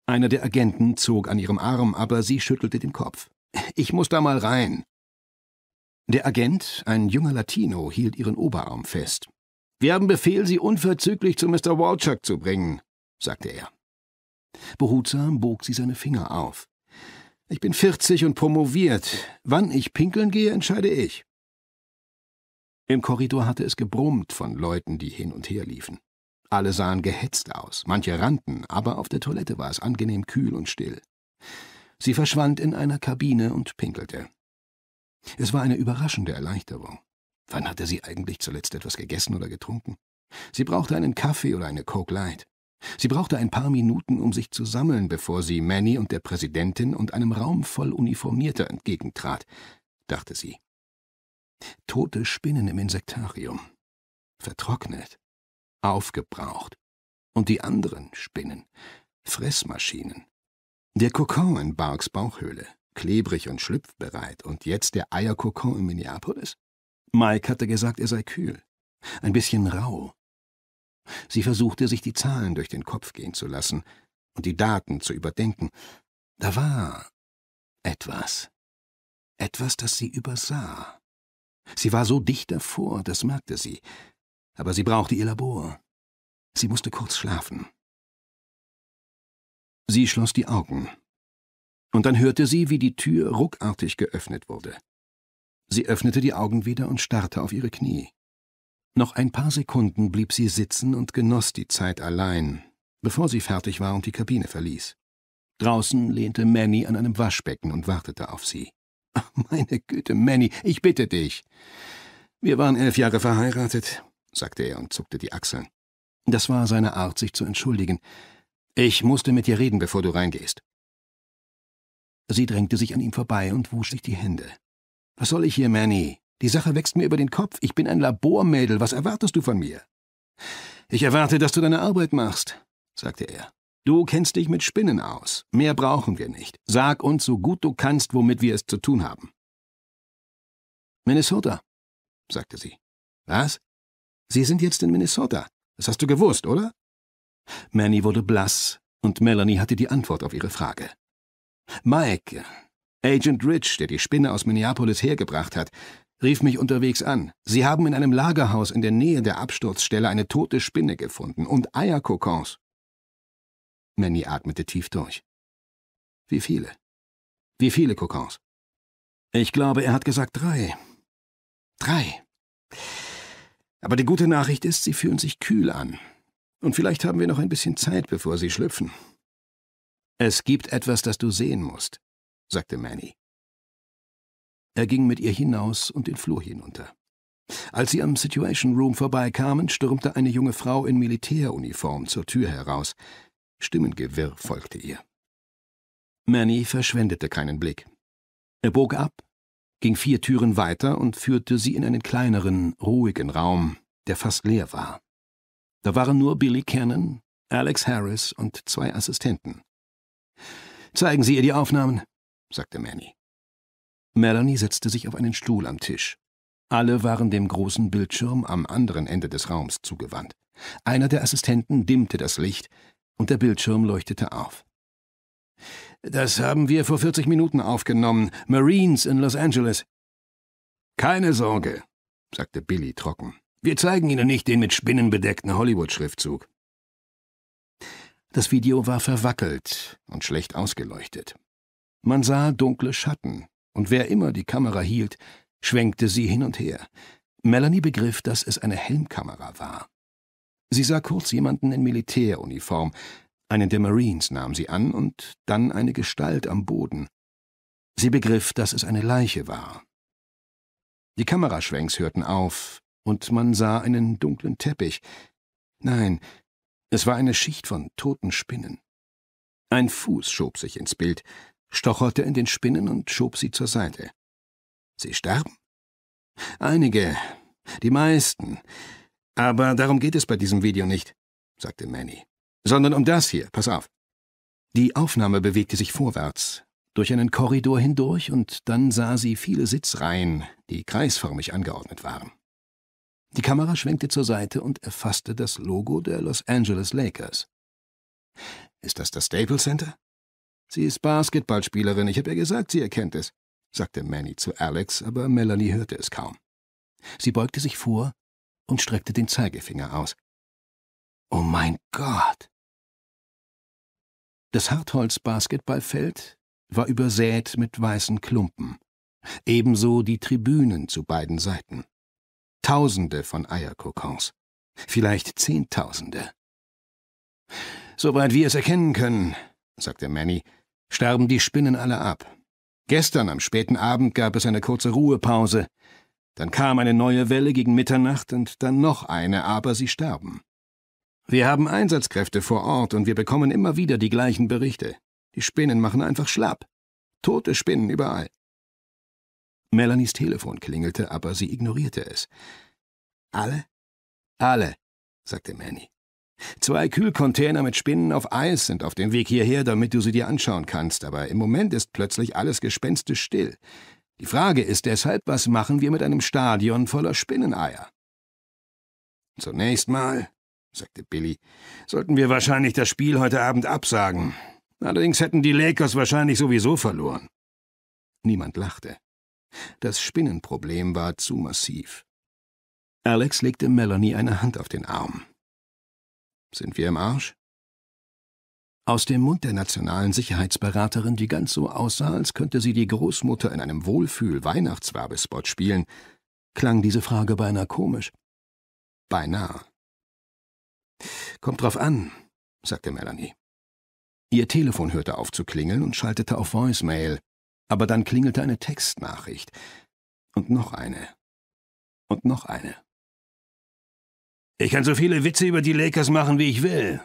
Einer der Agenten zog an ihrem Arm, aber sie schüttelte den Kopf. Ich muss da mal rein. Der Agent, ein junger Latino, hielt ihren Oberarm fest. Wir haben Befehl, Sie unverzüglich zu Mr. Walchuk zu bringen sagte er. Behutsam bog sie seine Finger auf. Ich bin vierzig und promoviert. Wann ich pinkeln gehe, entscheide ich. Im Korridor hatte es gebrummt von Leuten, die hin und her liefen. Alle sahen gehetzt aus, manche rannten, aber auf der Toilette war es angenehm kühl und still. Sie verschwand in einer Kabine und pinkelte. Es war eine überraschende Erleichterung. Wann hatte sie eigentlich zuletzt etwas gegessen oder getrunken? Sie brauchte einen Kaffee oder eine Coke Light. Sie brauchte ein paar Minuten, um sich zu sammeln, bevor sie Manny und der Präsidentin und einem Raum voll Uniformierter entgegentrat, dachte sie. Tote Spinnen im Insektarium. Vertrocknet. Aufgebraucht. Und die anderen Spinnen. Fressmaschinen. Der Kokon in Barks Bauchhöhle. Klebrig und schlüpfbereit. Und jetzt der Eierkokon in Minneapolis? Mike hatte gesagt, er sei kühl. Ein bisschen rau, Sie versuchte, sich die Zahlen durch den Kopf gehen zu lassen und die Daten zu überdenken. Da war etwas. Etwas, das sie übersah. Sie war so dicht davor, das merkte sie. Aber sie brauchte ihr Labor. Sie musste kurz schlafen. Sie schloss die Augen. Und dann hörte sie, wie die Tür ruckartig geöffnet wurde. Sie öffnete die Augen wieder und starrte auf ihre Knie. Noch ein paar Sekunden blieb sie sitzen und genoss die Zeit allein, bevor sie fertig war und die Kabine verließ. Draußen lehnte Manny an einem Waschbecken und wartete auf sie. meine Güte, Manny, ich bitte dich. Wir waren elf Jahre verheiratet, sagte er und zuckte die Achseln. Das war seine Art, sich zu entschuldigen. Ich musste mit dir reden, bevor du reingehst. Sie drängte sich an ihm vorbei und wusch sich die Hände. Was soll ich hier, Manny? Die Sache wächst mir über den Kopf. Ich bin ein Labormädel. Was erwartest du von mir? Ich erwarte, dass du deine Arbeit machst, sagte er. Du kennst dich mit Spinnen aus. Mehr brauchen wir nicht. Sag uns so gut du kannst, womit wir es zu tun haben. Minnesota, sagte sie. Was? Sie sind jetzt in Minnesota. Das hast du gewusst, oder? Manny wurde blass und Melanie hatte die Antwort auf ihre Frage. Mike, Agent Rich, der die Spinne aus Minneapolis hergebracht hat, rief mich unterwegs an. Sie haben in einem Lagerhaus in der Nähe der Absturzstelle eine tote Spinne gefunden und Eierkokons. Manny atmete tief durch. Wie viele? Wie viele Kokons? Ich glaube, er hat gesagt drei. Drei. Aber die gute Nachricht ist, sie fühlen sich kühl an. Und vielleicht haben wir noch ein bisschen Zeit, bevor sie schlüpfen. Es gibt etwas, das du sehen musst, sagte Manny. Er ging mit ihr hinaus und den Flur hinunter. Als sie am Situation Room vorbeikamen, stürmte eine junge Frau in Militäruniform zur Tür heraus. Stimmengewirr folgte ihr. Manny verschwendete keinen Blick. Er bog ab, ging vier Türen weiter und führte sie in einen kleineren, ruhigen Raum, der fast leer war. Da waren nur Billy Cannon, Alex Harris und zwei Assistenten. Zeigen Sie ihr die Aufnahmen, sagte Manny. Melanie setzte sich auf einen Stuhl am Tisch. Alle waren dem großen Bildschirm am anderen Ende des Raums zugewandt. Einer der Assistenten dimmte das Licht, und der Bildschirm leuchtete auf. Das haben wir vor 40 Minuten aufgenommen. Marines in Los Angeles. Keine Sorge, sagte Billy trocken. Wir zeigen Ihnen nicht den mit Spinnen bedeckten Hollywood-Schriftzug. Das Video war verwackelt und schlecht ausgeleuchtet. Man sah dunkle Schatten, und wer immer die Kamera hielt, schwenkte sie hin und her. Melanie begriff, dass es eine Helmkamera war. Sie sah kurz jemanden in Militäruniform, einen der Marines nahm sie an und dann eine Gestalt am Boden. Sie begriff, dass es eine Leiche war. Die Kameraschwenks hörten auf, und man sah einen dunklen Teppich. Nein, es war eine Schicht von toten Spinnen. Ein Fuß schob sich ins Bild, stocherte in den Spinnen und schob sie zur Seite. Sie starben? Einige, die meisten. Aber darum geht es bei diesem Video nicht, sagte Manny, sondern um das hier, pass auf. Die Aufnahme bewegte sich vorwärts, durch einen Korridor hindurch, und dann sah sie viele Sitzreihen, die kreisförmig angeordnet waren. Die Kamera schwenkte zur Seite und erfasste das Logo der Los Angeles Lakers. Ist das das Staples Center? Sie ist Basketballspielerin, ich habe ihr gesagt, sie erkennt es, sagte Manny zu Alex, aber Melanie hörte es kaum. Sie beugte sich vor und streckte den Zeigefinger aus. Oh mein Gott! Das Hartholz-Basketballfeld war übersät mit weißen Klumpen, ebenso die Tribünen zu beiden Seiten. Tausende von Eierkokons, vielleicht Zehntausende. Soweit wir es erkennen können, sagte Manny, sterben die Spinnen alle ab. Gestern am späten Abend gab es eine kurze Ruhepause. Dann kam eine neue Welle gegen Mitternacht und dann noch eine, aber sie sterben. Wir haben Einsatzkräfte vor Ort und wir bekommen immer wieder die gleichen Berichte. Die Spinnen machen einfach schlapp. Tote Spinnen überall. Melanies Telefon klingelte, aber sie ignorierte es. Alle? Alle, sagte Manny. Zwei Kühlcontainer mit Spinnen auf Eis sind auf dem Weg hierher, damit du sie dir anschauen kannst, aber im Moment ist plötzlich alles gespenstisch still. Die Frage ist deshalb, was machen wir mit einem Stadion voller Spinneneier? Zunächst mal, sagte Billy, sollten wir wahrscheinlich das Spiel heute Abend absagen. Allerdings hätten die Lakers wahrscheinlich sowieso verloren. Niemand lachte. Das Spinnenproblem war zu massiv. Alex legte Melanie eine Hand auf den Arm. Sind wir im Arsch? Aus dem Mund der nationalen Sicherheitsberaterin, die ganz so aussah, als könnte sie die Großmutter in einem Wohlfühl-Weihnachtswerbespot spielen, klang diese Frage beinahe komisch. Beinahe. Kommt drauf an, sagte Melanie. Ihr Telefon hörte auf zu klingeln und schaltete auf Voicemail, aber dann klingelte eine Textnachricht. Und noch eine. Und noch eine. Ich kann so viele Witze über die Lakers machen, wie ich will.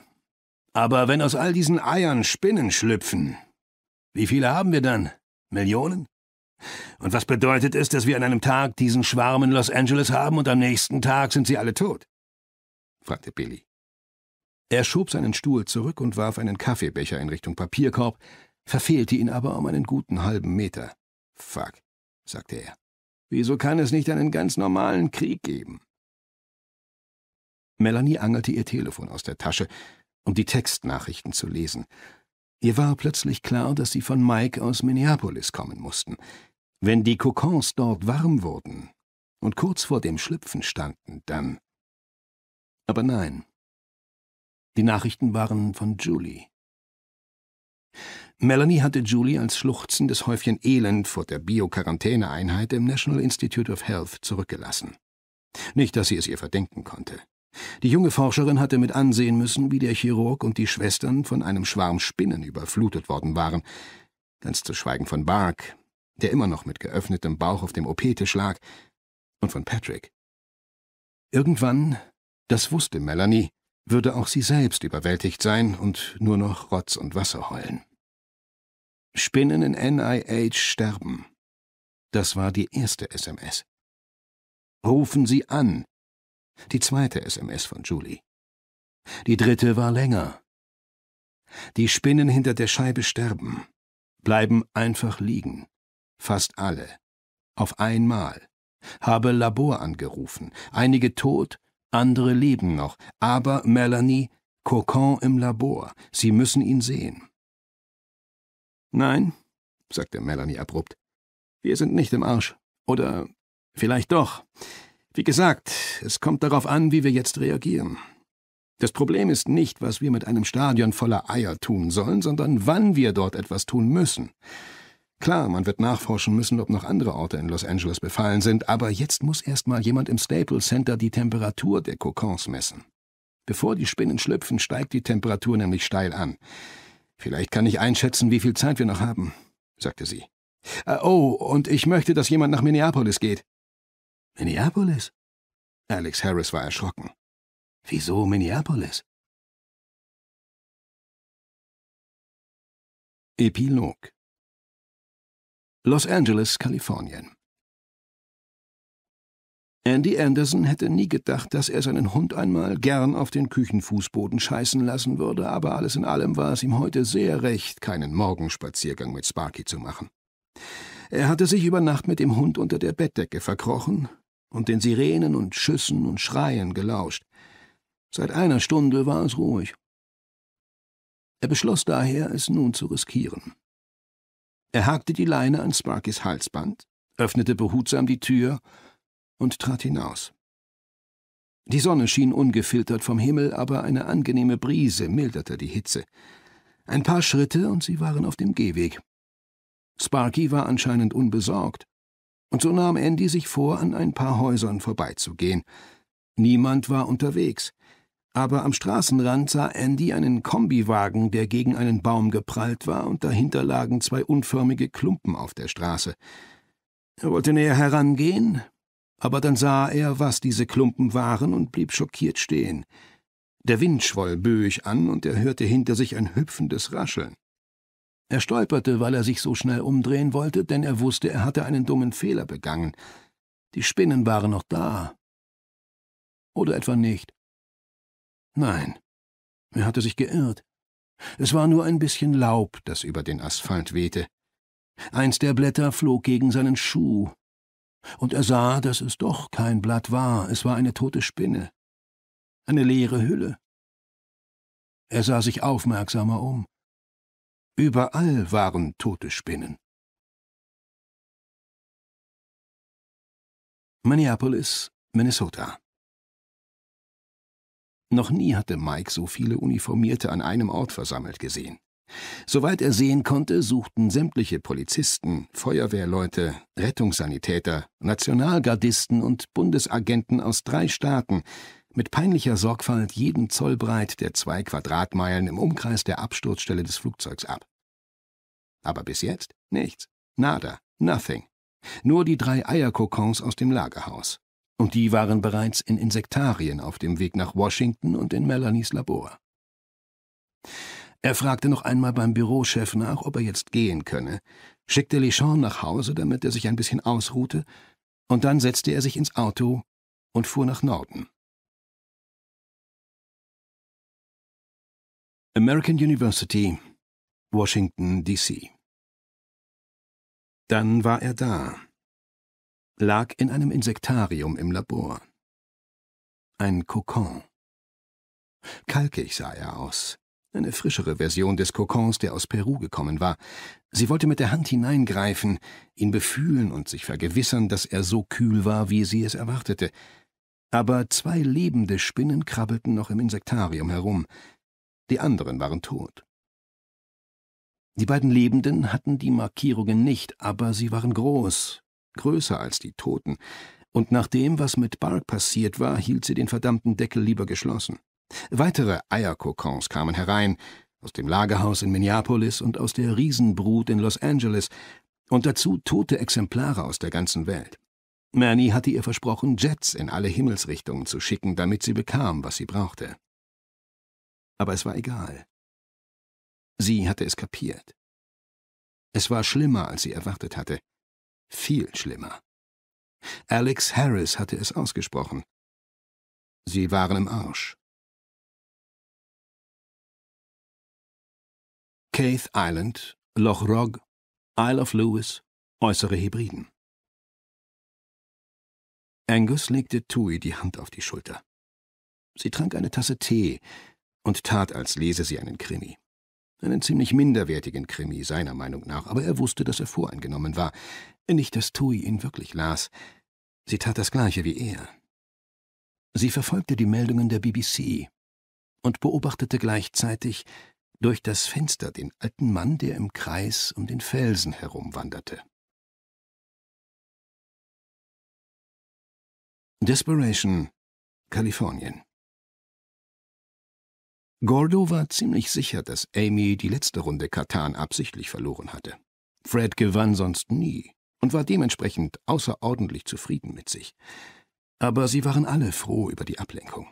Aber wenn aus all diesen Eiern Spinnen schlüpfen, wie viele haben wir dann? Millionen? Und was bedeutet es, dass wir an einem Tag diesen Schwarm in Los Angeles haben und am nächsten Tag sind sie alle tot? fragte Billy. Er schob seinen Stuhl zurück und warf einen Kaffeebecher in Richtung Papierkorb, verfehlte ihn aber um einen guten halben Meter. Fuck, sagte er. Wieso kann es nicht einen ganz normalen Krieg geben? Melanie angelte ihr Telefon aus der Tasche, um die Textnachrichten zu lesen. Ihr war plötzlich klar, dass sie von Mike aus Minneapolis kommen mussten. Wenn die Kokons dort warm wurden und kurz vor dem Schlüpfen standen, dann. Aber nein. Die Nachrichten waren von Julie. Melanie hatte Julie als schluchzendes Häufchen Elend vor der Bio-Quarantäne-Einheit im National Institute of Health zurückgelassen. Nicht, dass sie es ihr verdenken konnte. Die junge Forscherin hatte mit ansehen müssen, wie der Chirurg und die Schwestern von einem Schwarm Spinnen überflutet worden waren, ganz zu schweigen von Bark, der immer noch mit geöffnetem Bauch auf dem OP-Tisch lag, und von Patrick. Irgendwann, das wusste Melanie, würde auch sie selbst überwältigt sein und nur noch Rotz und Wasser heulen. Spinnen in NIH sterben. Das war die erste SMS. Rufen Sie an, die zweite SMS von Julie. Die dritte war länger. Die Spinnen hinter der Scheibe sterben, bleiben einfach liegen. Fast alle. Auf einmal. Habe Labor angerufen. Einige tot, andere leben noch. Aber Melanie, Cocon im Labor. Sie müssen ihn sehen. Nein, sagte Melanie abrupt. Wir sind nicht im Arsch. Oder vielleicht doch. Wie gesagt, es kommt darauf an, wie wir jetzt reagieren. Das Problem ist nicht, was wir mit einem Stadion voller Eier tun sollen, sondern wann wir dort etwas tun müssen. Klar, man wird nachforschen müssen, ob noch andere Orte in Los Angeles befallen sind, aber jetzt muss erst mal jemand im Staples Center die Temperatur der Kokons messen. Bevor die Spinnen schlüpfen, steigt die Temperatur nämlich steil an. Vielleicht kann ich einschätzen, wie viel Zeit wir noch haben, sagte sie. Äh, oh, und ich möchte, dass jemand nach Minneapolis geht, Minneapolis? Alex Harris war erschrocken. Wieso Minneapolis? Epilog Los Angeles, Kalifornien. Andy Anderson hätte nie gedacht, dass er seinen Hund einmal gern auf den Küchenfußboden scheißen lassen würde, aber alles in allem war es ihm heute sehr recht, keinen Morgenspaziergang mit Sparky zu machen. Er hatte sich über Nacht mit dem Hund unter der Bettdecke verkrochen, und den Sirenen und Schüssen und Schreien gelauscht. Seit einer Stunde war es ruhig. Er beschloss daher, es nun zu riskieren. Er hakte die Leine an Sparkys Halsband, öffnete behutsam die Tür und trat hinaus. Die Sonne schien ungefiltert vom Himmel, aber eine angenehme Brise milderte die Hitze. Ein paar Schritte und sie waren auf dem Gehweg. Sparky war anscheinend unbesorgt. Und so nahm Andy sich vor, an ein paar Häusern vorbeizugehen. Niemand war unterwegs. Aber am Straßenrand sah Andy einen Kombiwagen, der gegen einen Baum geprallt war, und dahinter lagen zwei unförmige Klumpen auf der Straße. Er wollte näher herangehen, aber dann sah er, was diese Klumpen waren, und blieb schockiert stehen. Der Wind schwoll böig an, und er hörte hinter sich ein hüpfendes Rascheln. Er stolperte, weil er sich so schnell umdrehen wollte, denn er wusste, er hatte einen dummen Fehler begangen. Die Spinnen waren noch da. Oder etwa nicht. Nein, er hatte sich geirrt. Es war nur ein bisschen Laub, das über den Asphalt wehte. Eins der Blätter flog gegen seinen Schuh, und er sah, dass es doch kein Blatt war, es war eine tote Spinne, eine leere Hülle. Er sah sich aufmerksamer um. Überall waren tote Spinnen. Minneapolis, Minnesota. Noch nie hatte Mike so viele Uniformierte an einem Ort versammelt gesehen. Soweit er sehen konnte, suchten sämtliche Polizisten, Feuerwehrleute, Rettungssanitäter, Nationalgardisten und Bundesagenten aus drei Staaten mit peinlicher Sorgfalt jeden Zollbreit der zwei Quadratmeilen im Umkreis der Absturzstelle des Flugzeugs ab. Aber bis jetzt nichts. Nada. Nothing. Nur die drei Eierkokons aus dem Lagerhaus. Und die waren bereits in Insektarien auf dem Weg nach Washington und in Melanies Labor. Er fragte noch einmal beim Bürochef nach, ob er jetzt gehen könne, schickte Lechon nach Hause, damit er sich ein bisschen ausruhte, und dann setzte er sich ins Auto und fuhr nach Norden. American University, Washington, D.C. Dann war er da, lag in einem Insektarium im Labor. Ein Kokon. Kalkig sah er aus, eine frischere Version des Kokons, der aus Peru gekommen war. Sie wollte mit der Hand hineingreifen, ihn befühlen und sich vergewissern, dass er so kühl war, wie sie es erwartete. Aber zwei lebende Spinnen krabbelten noch im Insektarium herum die anderen waren tot. Die beiden Lebenden hatten die Markierungen nicht, aber sie waren groß, größer als die Toten, und nach dem, was mit Bark passiert war, hielt sie den verdammten Deckel lieber geschlossen. Weitere Eierkokons kamen herein, aus dem Lagerhaus in Minneapolis und aus der Riesenbrut in Los Angeles, und dazu tote Exemplare aus der ganzen Welt. Manny hatte ihr versprochen, Jets in alle Himmelsrichtungen zu schicken, damit sie bekam, was sie brauchte aber es war egal. Sie hatte es kapiert. Es war schlimmer, als sie erwartet hatte. Viel schlimmer. Alex Harris hatte es ausgesprochen. Sie waren im Arsch. Caith Island, Loch Rog, Isle of Lewis, äußere Hebriden. Angus legte Tui die Hand auf die Schulter. Sie trank eine Tasse Tee, und tat, als lese sie einen Krimi. Einen ziemlich minderwertigen Krimi, seiner Meinung nach, aber er wusste, dass er voreingenommen war. Nicht, dass Tui ihn wirklich las. Sie tat das Gleiche wie er. Sie verfolgte die Meldungen der BBC und beobachtete gleichzeitig durch das Fenster den alten Mann, der im Kreis um den Felsen herumwanderte. Desperation, Kalifornien. Gordo war ziemlich sicher, dass Amy die letzte Runde Katan absichtlich verloren hatte. Fred gewann sonst nie und war dementsprechend außerordentlich zufrieden mit sich. Aber sie waren alle froh über die Ablenkung.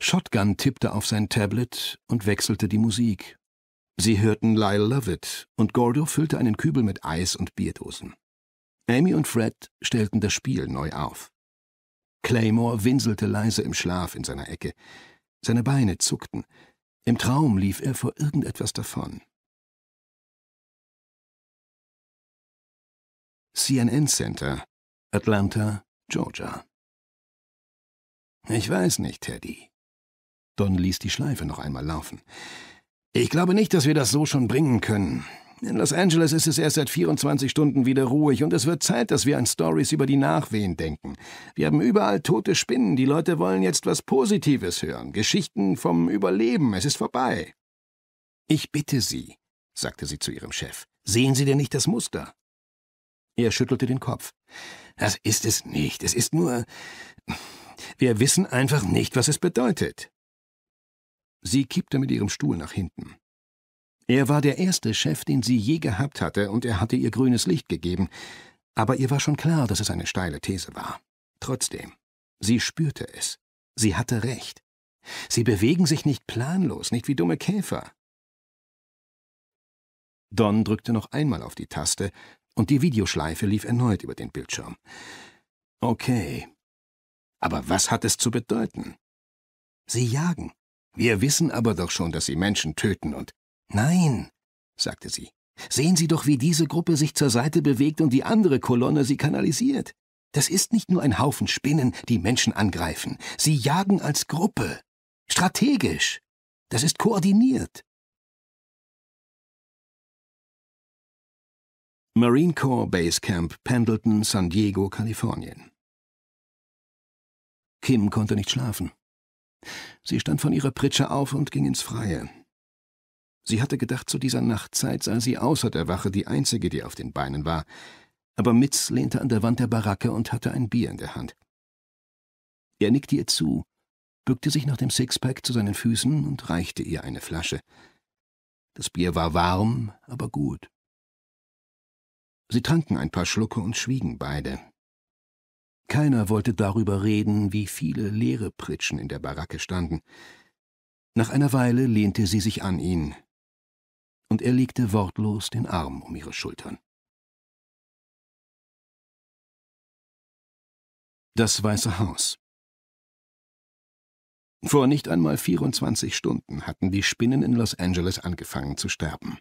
Shotgun tippte auf sein Tablet und wechselte die Musik. Sie hörten Lyle Lovett und Gordo füllte einen Kübel mit Eis und Bierdosen. Amy und Fred stellten das Spiel neu auf. Claymore winselte leise im Schlaf in seiner Ecke. Seine Beine zuckten. Im Traum lief er vor irgendetwas davon. CNN Center, Atlanta, Georgia. Ich weiß nicht, Teddy. Don ließ die Schleife noch einmal laufen. Ich glaube nicht, dass wir das so schon bringen können. In Los Angeles ist es erst seit 24 Stunden wieder ruhig und es wird Zeit, dass wir an Stories über die Nachwehen denken. Wir haben überall tote Spinnen, die Leute wollen jetzt was Positives hören, Geschichten vom Überleben, es ist vorbei. Ich bitte Sie, sagte sie zu ihrem Chef, sehen Sie denn nicht das Muster? Er schüttelte den Kopf. Das ist es nicht, es ist nur. Wir wissen einfach nicht, was es bedeutet. Sie kippte mit ihrem Stuhl nach hinten. Er war der erste Chef, den sie je gehabt hatte, und er hatte ihr grünes Licht gegeben. Aber ihr war schon klar, dass es eine steile These war. Trotzdem, sie spürte es. Sie hatte recht. Sie bewegen sich nicht planlos, nicht wie dumme Käfer. Don drückte noch einmal auf die Taste, und die Videoschleife lief erneut über den Bildschirm. Okay. Aber was hat es zu bedeuten? Sie jagen. Wir wissen aber doch schon, dass sie Menschen töten und Nein, sagte sie. Sehen Sie doch, wie diese Gruppe sich zur Seite bewegt und die andere Kolonne sie kanalisiert. Das ist nicht nur ein Haufen Spinnen, die Menschen angreifen. Sie jagen als Gruppe. Strategisch. Das ist koordiniert. Marine Corps Base Camp Pendleton, San Diego, Kalifornien. Kim konnte nicht schlafen. Sie stand von ihrer Pritsche auf und ging ins Freie. Sie hatte gedacht, zu dieser Nachtzeit sei sie außer der Wache die Einzige, die auf den Beinen war. Aber Mitz lehnte an der Wand der Baracke und hatte ein Bier in der Hand. Er nickte ihr zu, bückte sich nach dem Sixpack zu seinen Füßen und reichte ihr eine Flasche. Das Bier war warm, aber gut. Sie tranken ein paar Schlucke und schwiegen beide. Keiner wollte darüber reden, wie viele leere Pritschen in der Baracke standen. Nach einer Weile lehnte sie sich an ihn, und er legte wortlos den Arm um ihre Schultern. Das Weiße Haus Vor nicht einmal 24 Stunden hatten die Spinnen in Los Angeles angefangen zu sterben.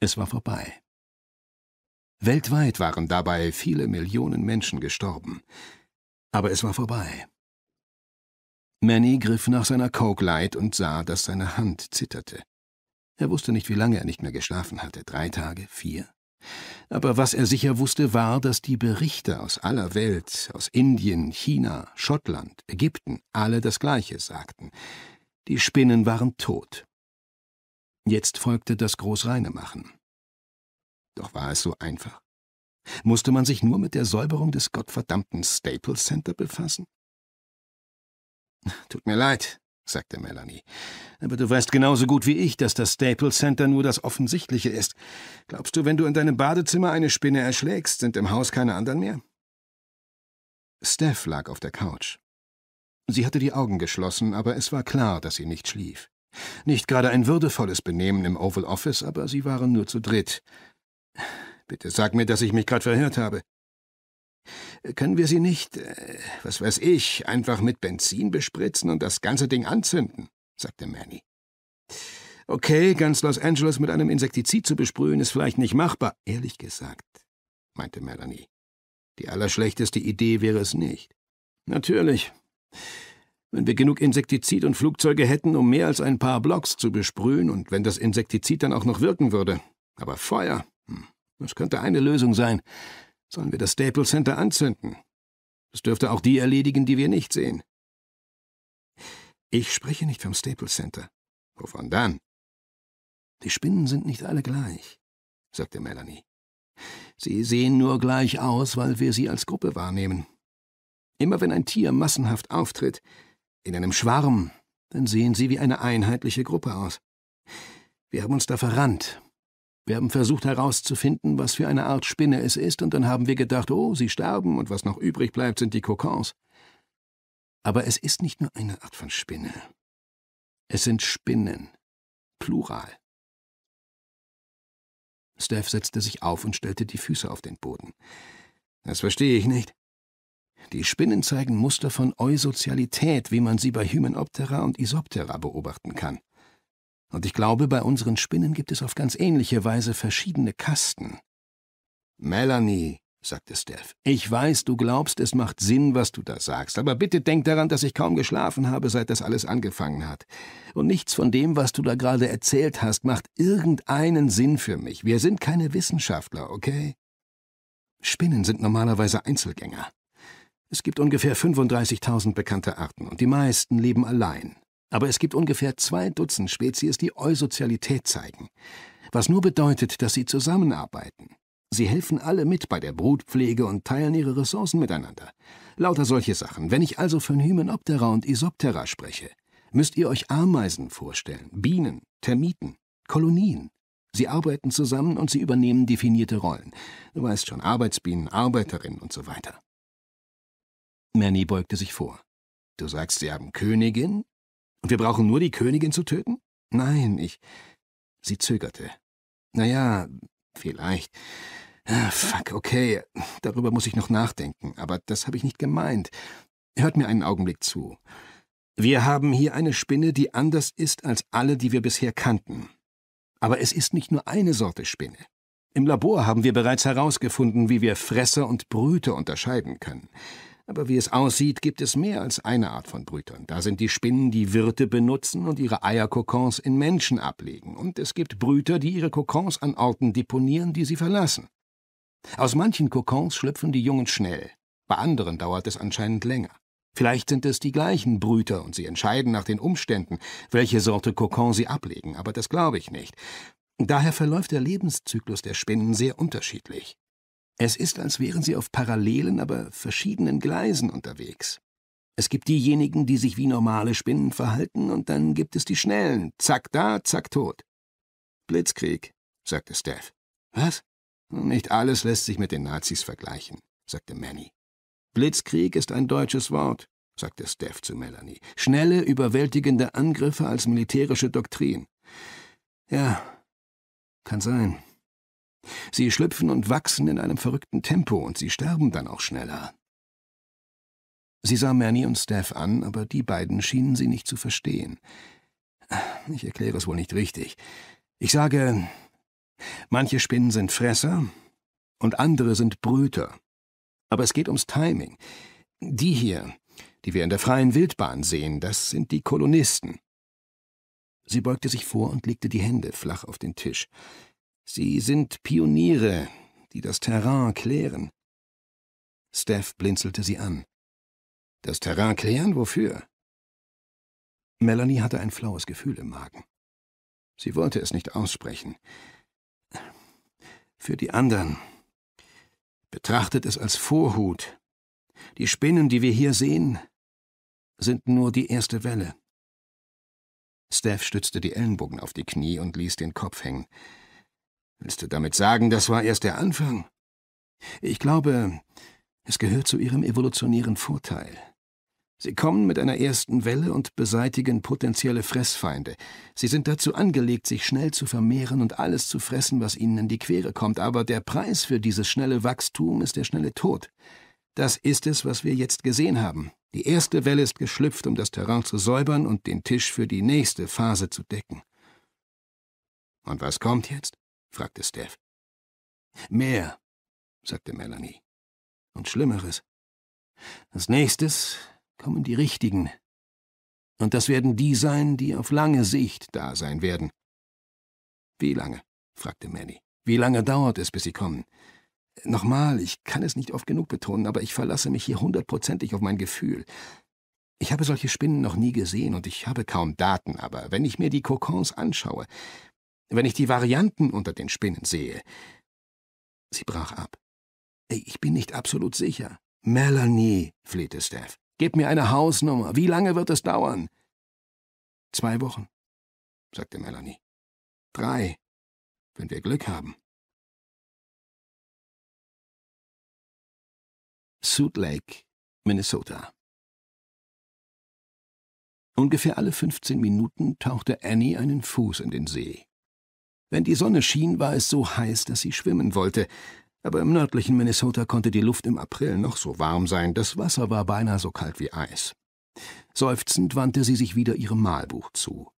Es war vorbei. Weltweit waren dabei viele Millionen Menschen gestorben. Aber es war vorbei. Manny griff nach seiner Coke Light und sah, dass seine Hand zitterte. Er wusste nicht, wie lange er nicht mehr geschlafen hatte, drei Tage, vier. Aber was er sicher wusste, war, dass die Berichte aus aller Welt, aus Indien, China, Schottland, Ägypten, alle das Gleiche sagten. Die Spinnen waren tot. Jetzt folgte das Großreinemachen. Doch war es so einfach? Musste man sich nur mit der Säuberung des gottverdammten Staples Center befassen? Tut mir leid, sagte Melanie. Aber du weißt genauso gut wie ich, dass das Staples Center nur das Offensichtliche ist. Glaubst du, wenn du in deinem Badezimmer eine Spinne erschlägst, sind im Haus keine anderen mehr? Steph lag auf der Couch. Sie hatte die Augen geschlossen, aber es war klar, dass sie nicht schlief. Nicht gerade ein würdevolles Benehmen im Oval Office, aber sie waren nur zu dritt. Bitte sag mir, dass ich mich gerade verhört habe. Können wir sie nicht, äh, was weiß ich, einfach mit Benzin bespritzen und das ganze Ding anzünden? sagte Manny. Okay, ganz Los Angeles mit einem Insektizid zu besprühen, ist vielleicht nicht machbar. Ehrlich gesagt, meinte Melanie. Die allerschlechteste Idee wäre es nicht. Natürlich. Wenn wir genug Insektizid und Flugzeuge hätten, um mehr als ein paar Blocks zu besprühen und wenn das Insektizid dann auch noch wirken würde. Aber Feuer, hm, das könnte eine Lösung sein. Sollen wir das Staples Center anzünden? Das dürfte auch die erledigen, die wir nicht sehen. Ich spreche nicht vom Staples Center. Wovon dann? Die Spinnen sind nicht alle gleich, sagte Melanie. Sie sehen nur gleich aus, weil wir sie als Gruppe wahrnehmen. Immer wenn ein Tier massenhaft auftritt, in einem Schwarm, dann sehen sie wie eine einheitliche Gruppe aus. Wir haben uns da verrannt, wir haben versucht herauszufinden, was für eine Art Spinne es ist, und dann haben wir gedacht, oh, sie sterben, und was noch übrig bleibt, sind die Kokons. Aber es ist nicht nur eine Art von Spinne. Es sind Spinnen. Plural. Steph setzte sich auf und stellte die Füße auf den Boden. Das verstehe ich nicht. Die Spinnen zeigen Muster von Eusozialität, wie man sie bei Hymenoptera und Isoptera beobachten kann. Und ich glaube, bei unseren Spinnen gibt es auf ganz ähnliche Weise verschiedene Kasten. Melanie, sagte Steph, ich weiß, du glaubst, es macht Sinn, was du da sagst, aber bitte denk daran, dass ich kaum geschlafen habe, seit das alles angefangen hat. Und nichts von dem, was du da gerade erzählt hast, macht irgendeinen Sinn für mich. Wir sind keine Wissenschaftler, okay? Spinnen sind normalerweise Einzelgänger. Es gibt ungefähr 35.000 bekannte Arten und die meisten leben allein. Aber es gibt ungefähr zwei Dutzend Spezies, die Eusozialität zeigen, was nur bedeutet, dass sie zusammenarbeiten. Sie helfen alle mit bei der Brutpflege und teilen ihre Ressourcen miteinander. Lauter solche Sachen. Wenn ich also von Hymenoptera und Isoptera spreche, müsst ihr euch Ameisen vorstellen, Bienen, Termiten, Kolonien. Sie arbeiten zusammen und sie übernehmen definierte Rollen. Du weißt schon, Arbeitsbienen, Arbeiterinnen und so weiter. Manny beugte sich vor. Du sagst, sie haben Königin, und wir brauchen nur die Königin zu töten? Nein, ich. Sie zögerte. Naja, vielleicht. Ah, fuck, okay. Darüber muss ich noch nachdenken, aber das habe ich nicht gemeint. Hört mir einen Augenblick zu. Wir haben hier eine Spinne, die anders ist als alle, die wir bisher kannten. Aber es ist nicht nur eine Sorte Spinne. Im Labor haben wir bereits herausgefunden, wie wir Fresser und Brüter unterscheiden können. Aber wie es aussieht, gibt es mehr als eine Art von Brütern. Da sind die Spinnen, die Wirte benutzen und ihre Eierkokons in Menschen ablegen. Und es gibt Brüter, die ihre Kokons an Orten deponieren, die sie verlassen. Aus manchen Kokons schlüpfen die Jungen schnell. Bei anderen dauert es anscheinend länger. Vielleicht sind es die gleichen Brüter und sie entscheiden nach den Umständen, welche Sorte Kokon sie ablegen, aber das glaube ich nicht. Daher verläuft der Lebenszyklus der Spinnen sehr unterschiedlich. Es ist, als wären sie auf parallelen, aber verschiedenen Gleisen unterwegs. Es gibt diejenigen, die sich wie normale Spinnen verhalten, und dann gibt es die Schnellen. Zack da, zack tot. Blitzkrieg, sagte Steph. Was? Nicht alles lässt sich mit den Nazis vergleichen, sagte Manny. Blitzkrieg ist ein deutsches Wort, sagte Steph zu Melanie. Schnelle, überwältigende Angriffe als militärische Doktrin. Ja, kann sein, Sie schlüpfen und wachsen in einem verrückten Tempo und sie sterben dann auch schneller. Sie sah Manny und Steph an, aber die beiden schienen sie nicht zu verstehen. Ich erkläre es wohl nicht richtig. Ich sage, manche Spinnen sind Fresser und andere sind Brüter. Aber es geht ums Timing. Die hier, die wir in der freien Wildbahn sehen, das sind die Kolonisten. Sie beugte sich vor und legte die Hände flach auf den Tisch. Sie sind Pioniere, die das Terrain klären. Steph blinzelte sie an. Das Terrain klären? Wofür? Melanie hatte ein flaues Gefühl im Magen. Sie wollte es nicht aussprechen. Für die anderen. Betrachtet es als Vorhut. Die Spinnen, die wir hier sehen, sind nur die erste Welle. Steph stützte die Ellenbogen auf die Knie und ließ den Kopf hängen. Willst du damit sagen, das war erst der Anfang? Ich glaube, es gehört zu ihrem evolutionären Vorteil. Sie kommen mit einer ersten Welle und beseitigen potenzielle Fressfeinde. Sie sind dazu angelegt, sich schnell zu vermehren und alles zu fressen, was ihnen in die Quere kommt, aber der Preis für dieses schnelle Wachstum ist der schnelle Tod. Das ist es, was wir jetzt gesehen haben. Die erste Welle ist geschlüpft, um das Terrain zu säubern und den Tisch für die nächste Phase zu decken. Und was kommt jetzt? fragte Steph. Mehr, sagte Melanie. Und Schlimmeres. Als nächstes kommen die Richtigen. Und das werden die sein, die auf lange Sicht da sein werden. Wie lange? fragte Manny. Wie lange dauert es, bis sie kommen? Nochmal, ich kann es nicht oft genug betonen, aber ich verlasse mich hier hundertprozentig auf mein Gefühl. Ich habe solche Spinnen noch nie gesehen und ich habe kaum Daten, aber wenn ich mir die Kokons anschaue, wenn ich die Varianten unter den Spinnen sehe. Sie brach ab. Ich bin nicht absolut sicher. Melanie, flehte Steph, gib mir eine Hausnummer. Wie lange wird es dauern? Zwei Wochen, sagte Melanie. Drei, wenn wir Glück haben. Suit Lake, Minnesota. Ungefähr alle 15 Minuten tauchte Annie einen Fuß in den See. Wenn die Sonne schien, war es so heiß, dass sie schwimmen wollte. Aber im nördlichen Minnesota konnte die Luft im April noch so warm sein, das Wasser war beinahe so kalt wie Eis. Seufzend wandte sie sich wieder ihrem Malbuch zu.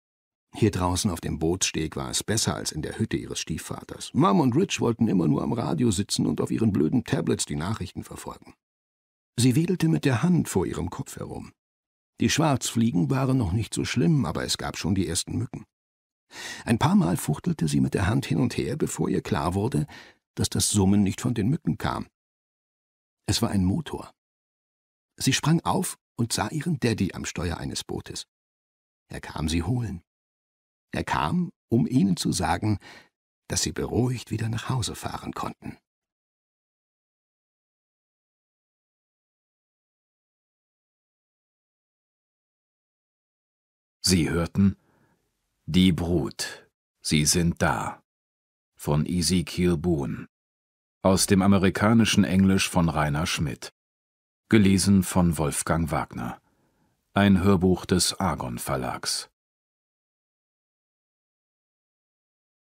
Hier draußen auf dem Bootssteg war es besser als in der Hütte ihres Stiefvaters. Mom und Rich wollten immer nur am Radio sitzen und auf ihren blöden Tablets die Nachrichten verfolgen. Sie wedelte mit der Hand vor ihrem Kopf herum. Die Schwarzfliegen waren noch nicht so schlimm, aber es gab schon die ersten Mücken. Ein paar Mal fuchtelte sie mit der Hand hin und her, bevor ihr klar wurde, dass das Summen nicht von den Mücken kam. Es war ein Motor. Sie sprang auf und sah ihren Daddy am Steuer eines Bootes. Er kam sie holen. Er kam, um ihnen zu sagen, dass sie beruhigt wieder nach Hause fahren konnten. Sie hörten die Brut. Sie sind da. Von Ezekiel Boone. Aus dem amerikanischen Englisch von Rainer Schmidt. Gelesen von Wolfgang Wagner. Ein Hörbuch des Argon Verlags.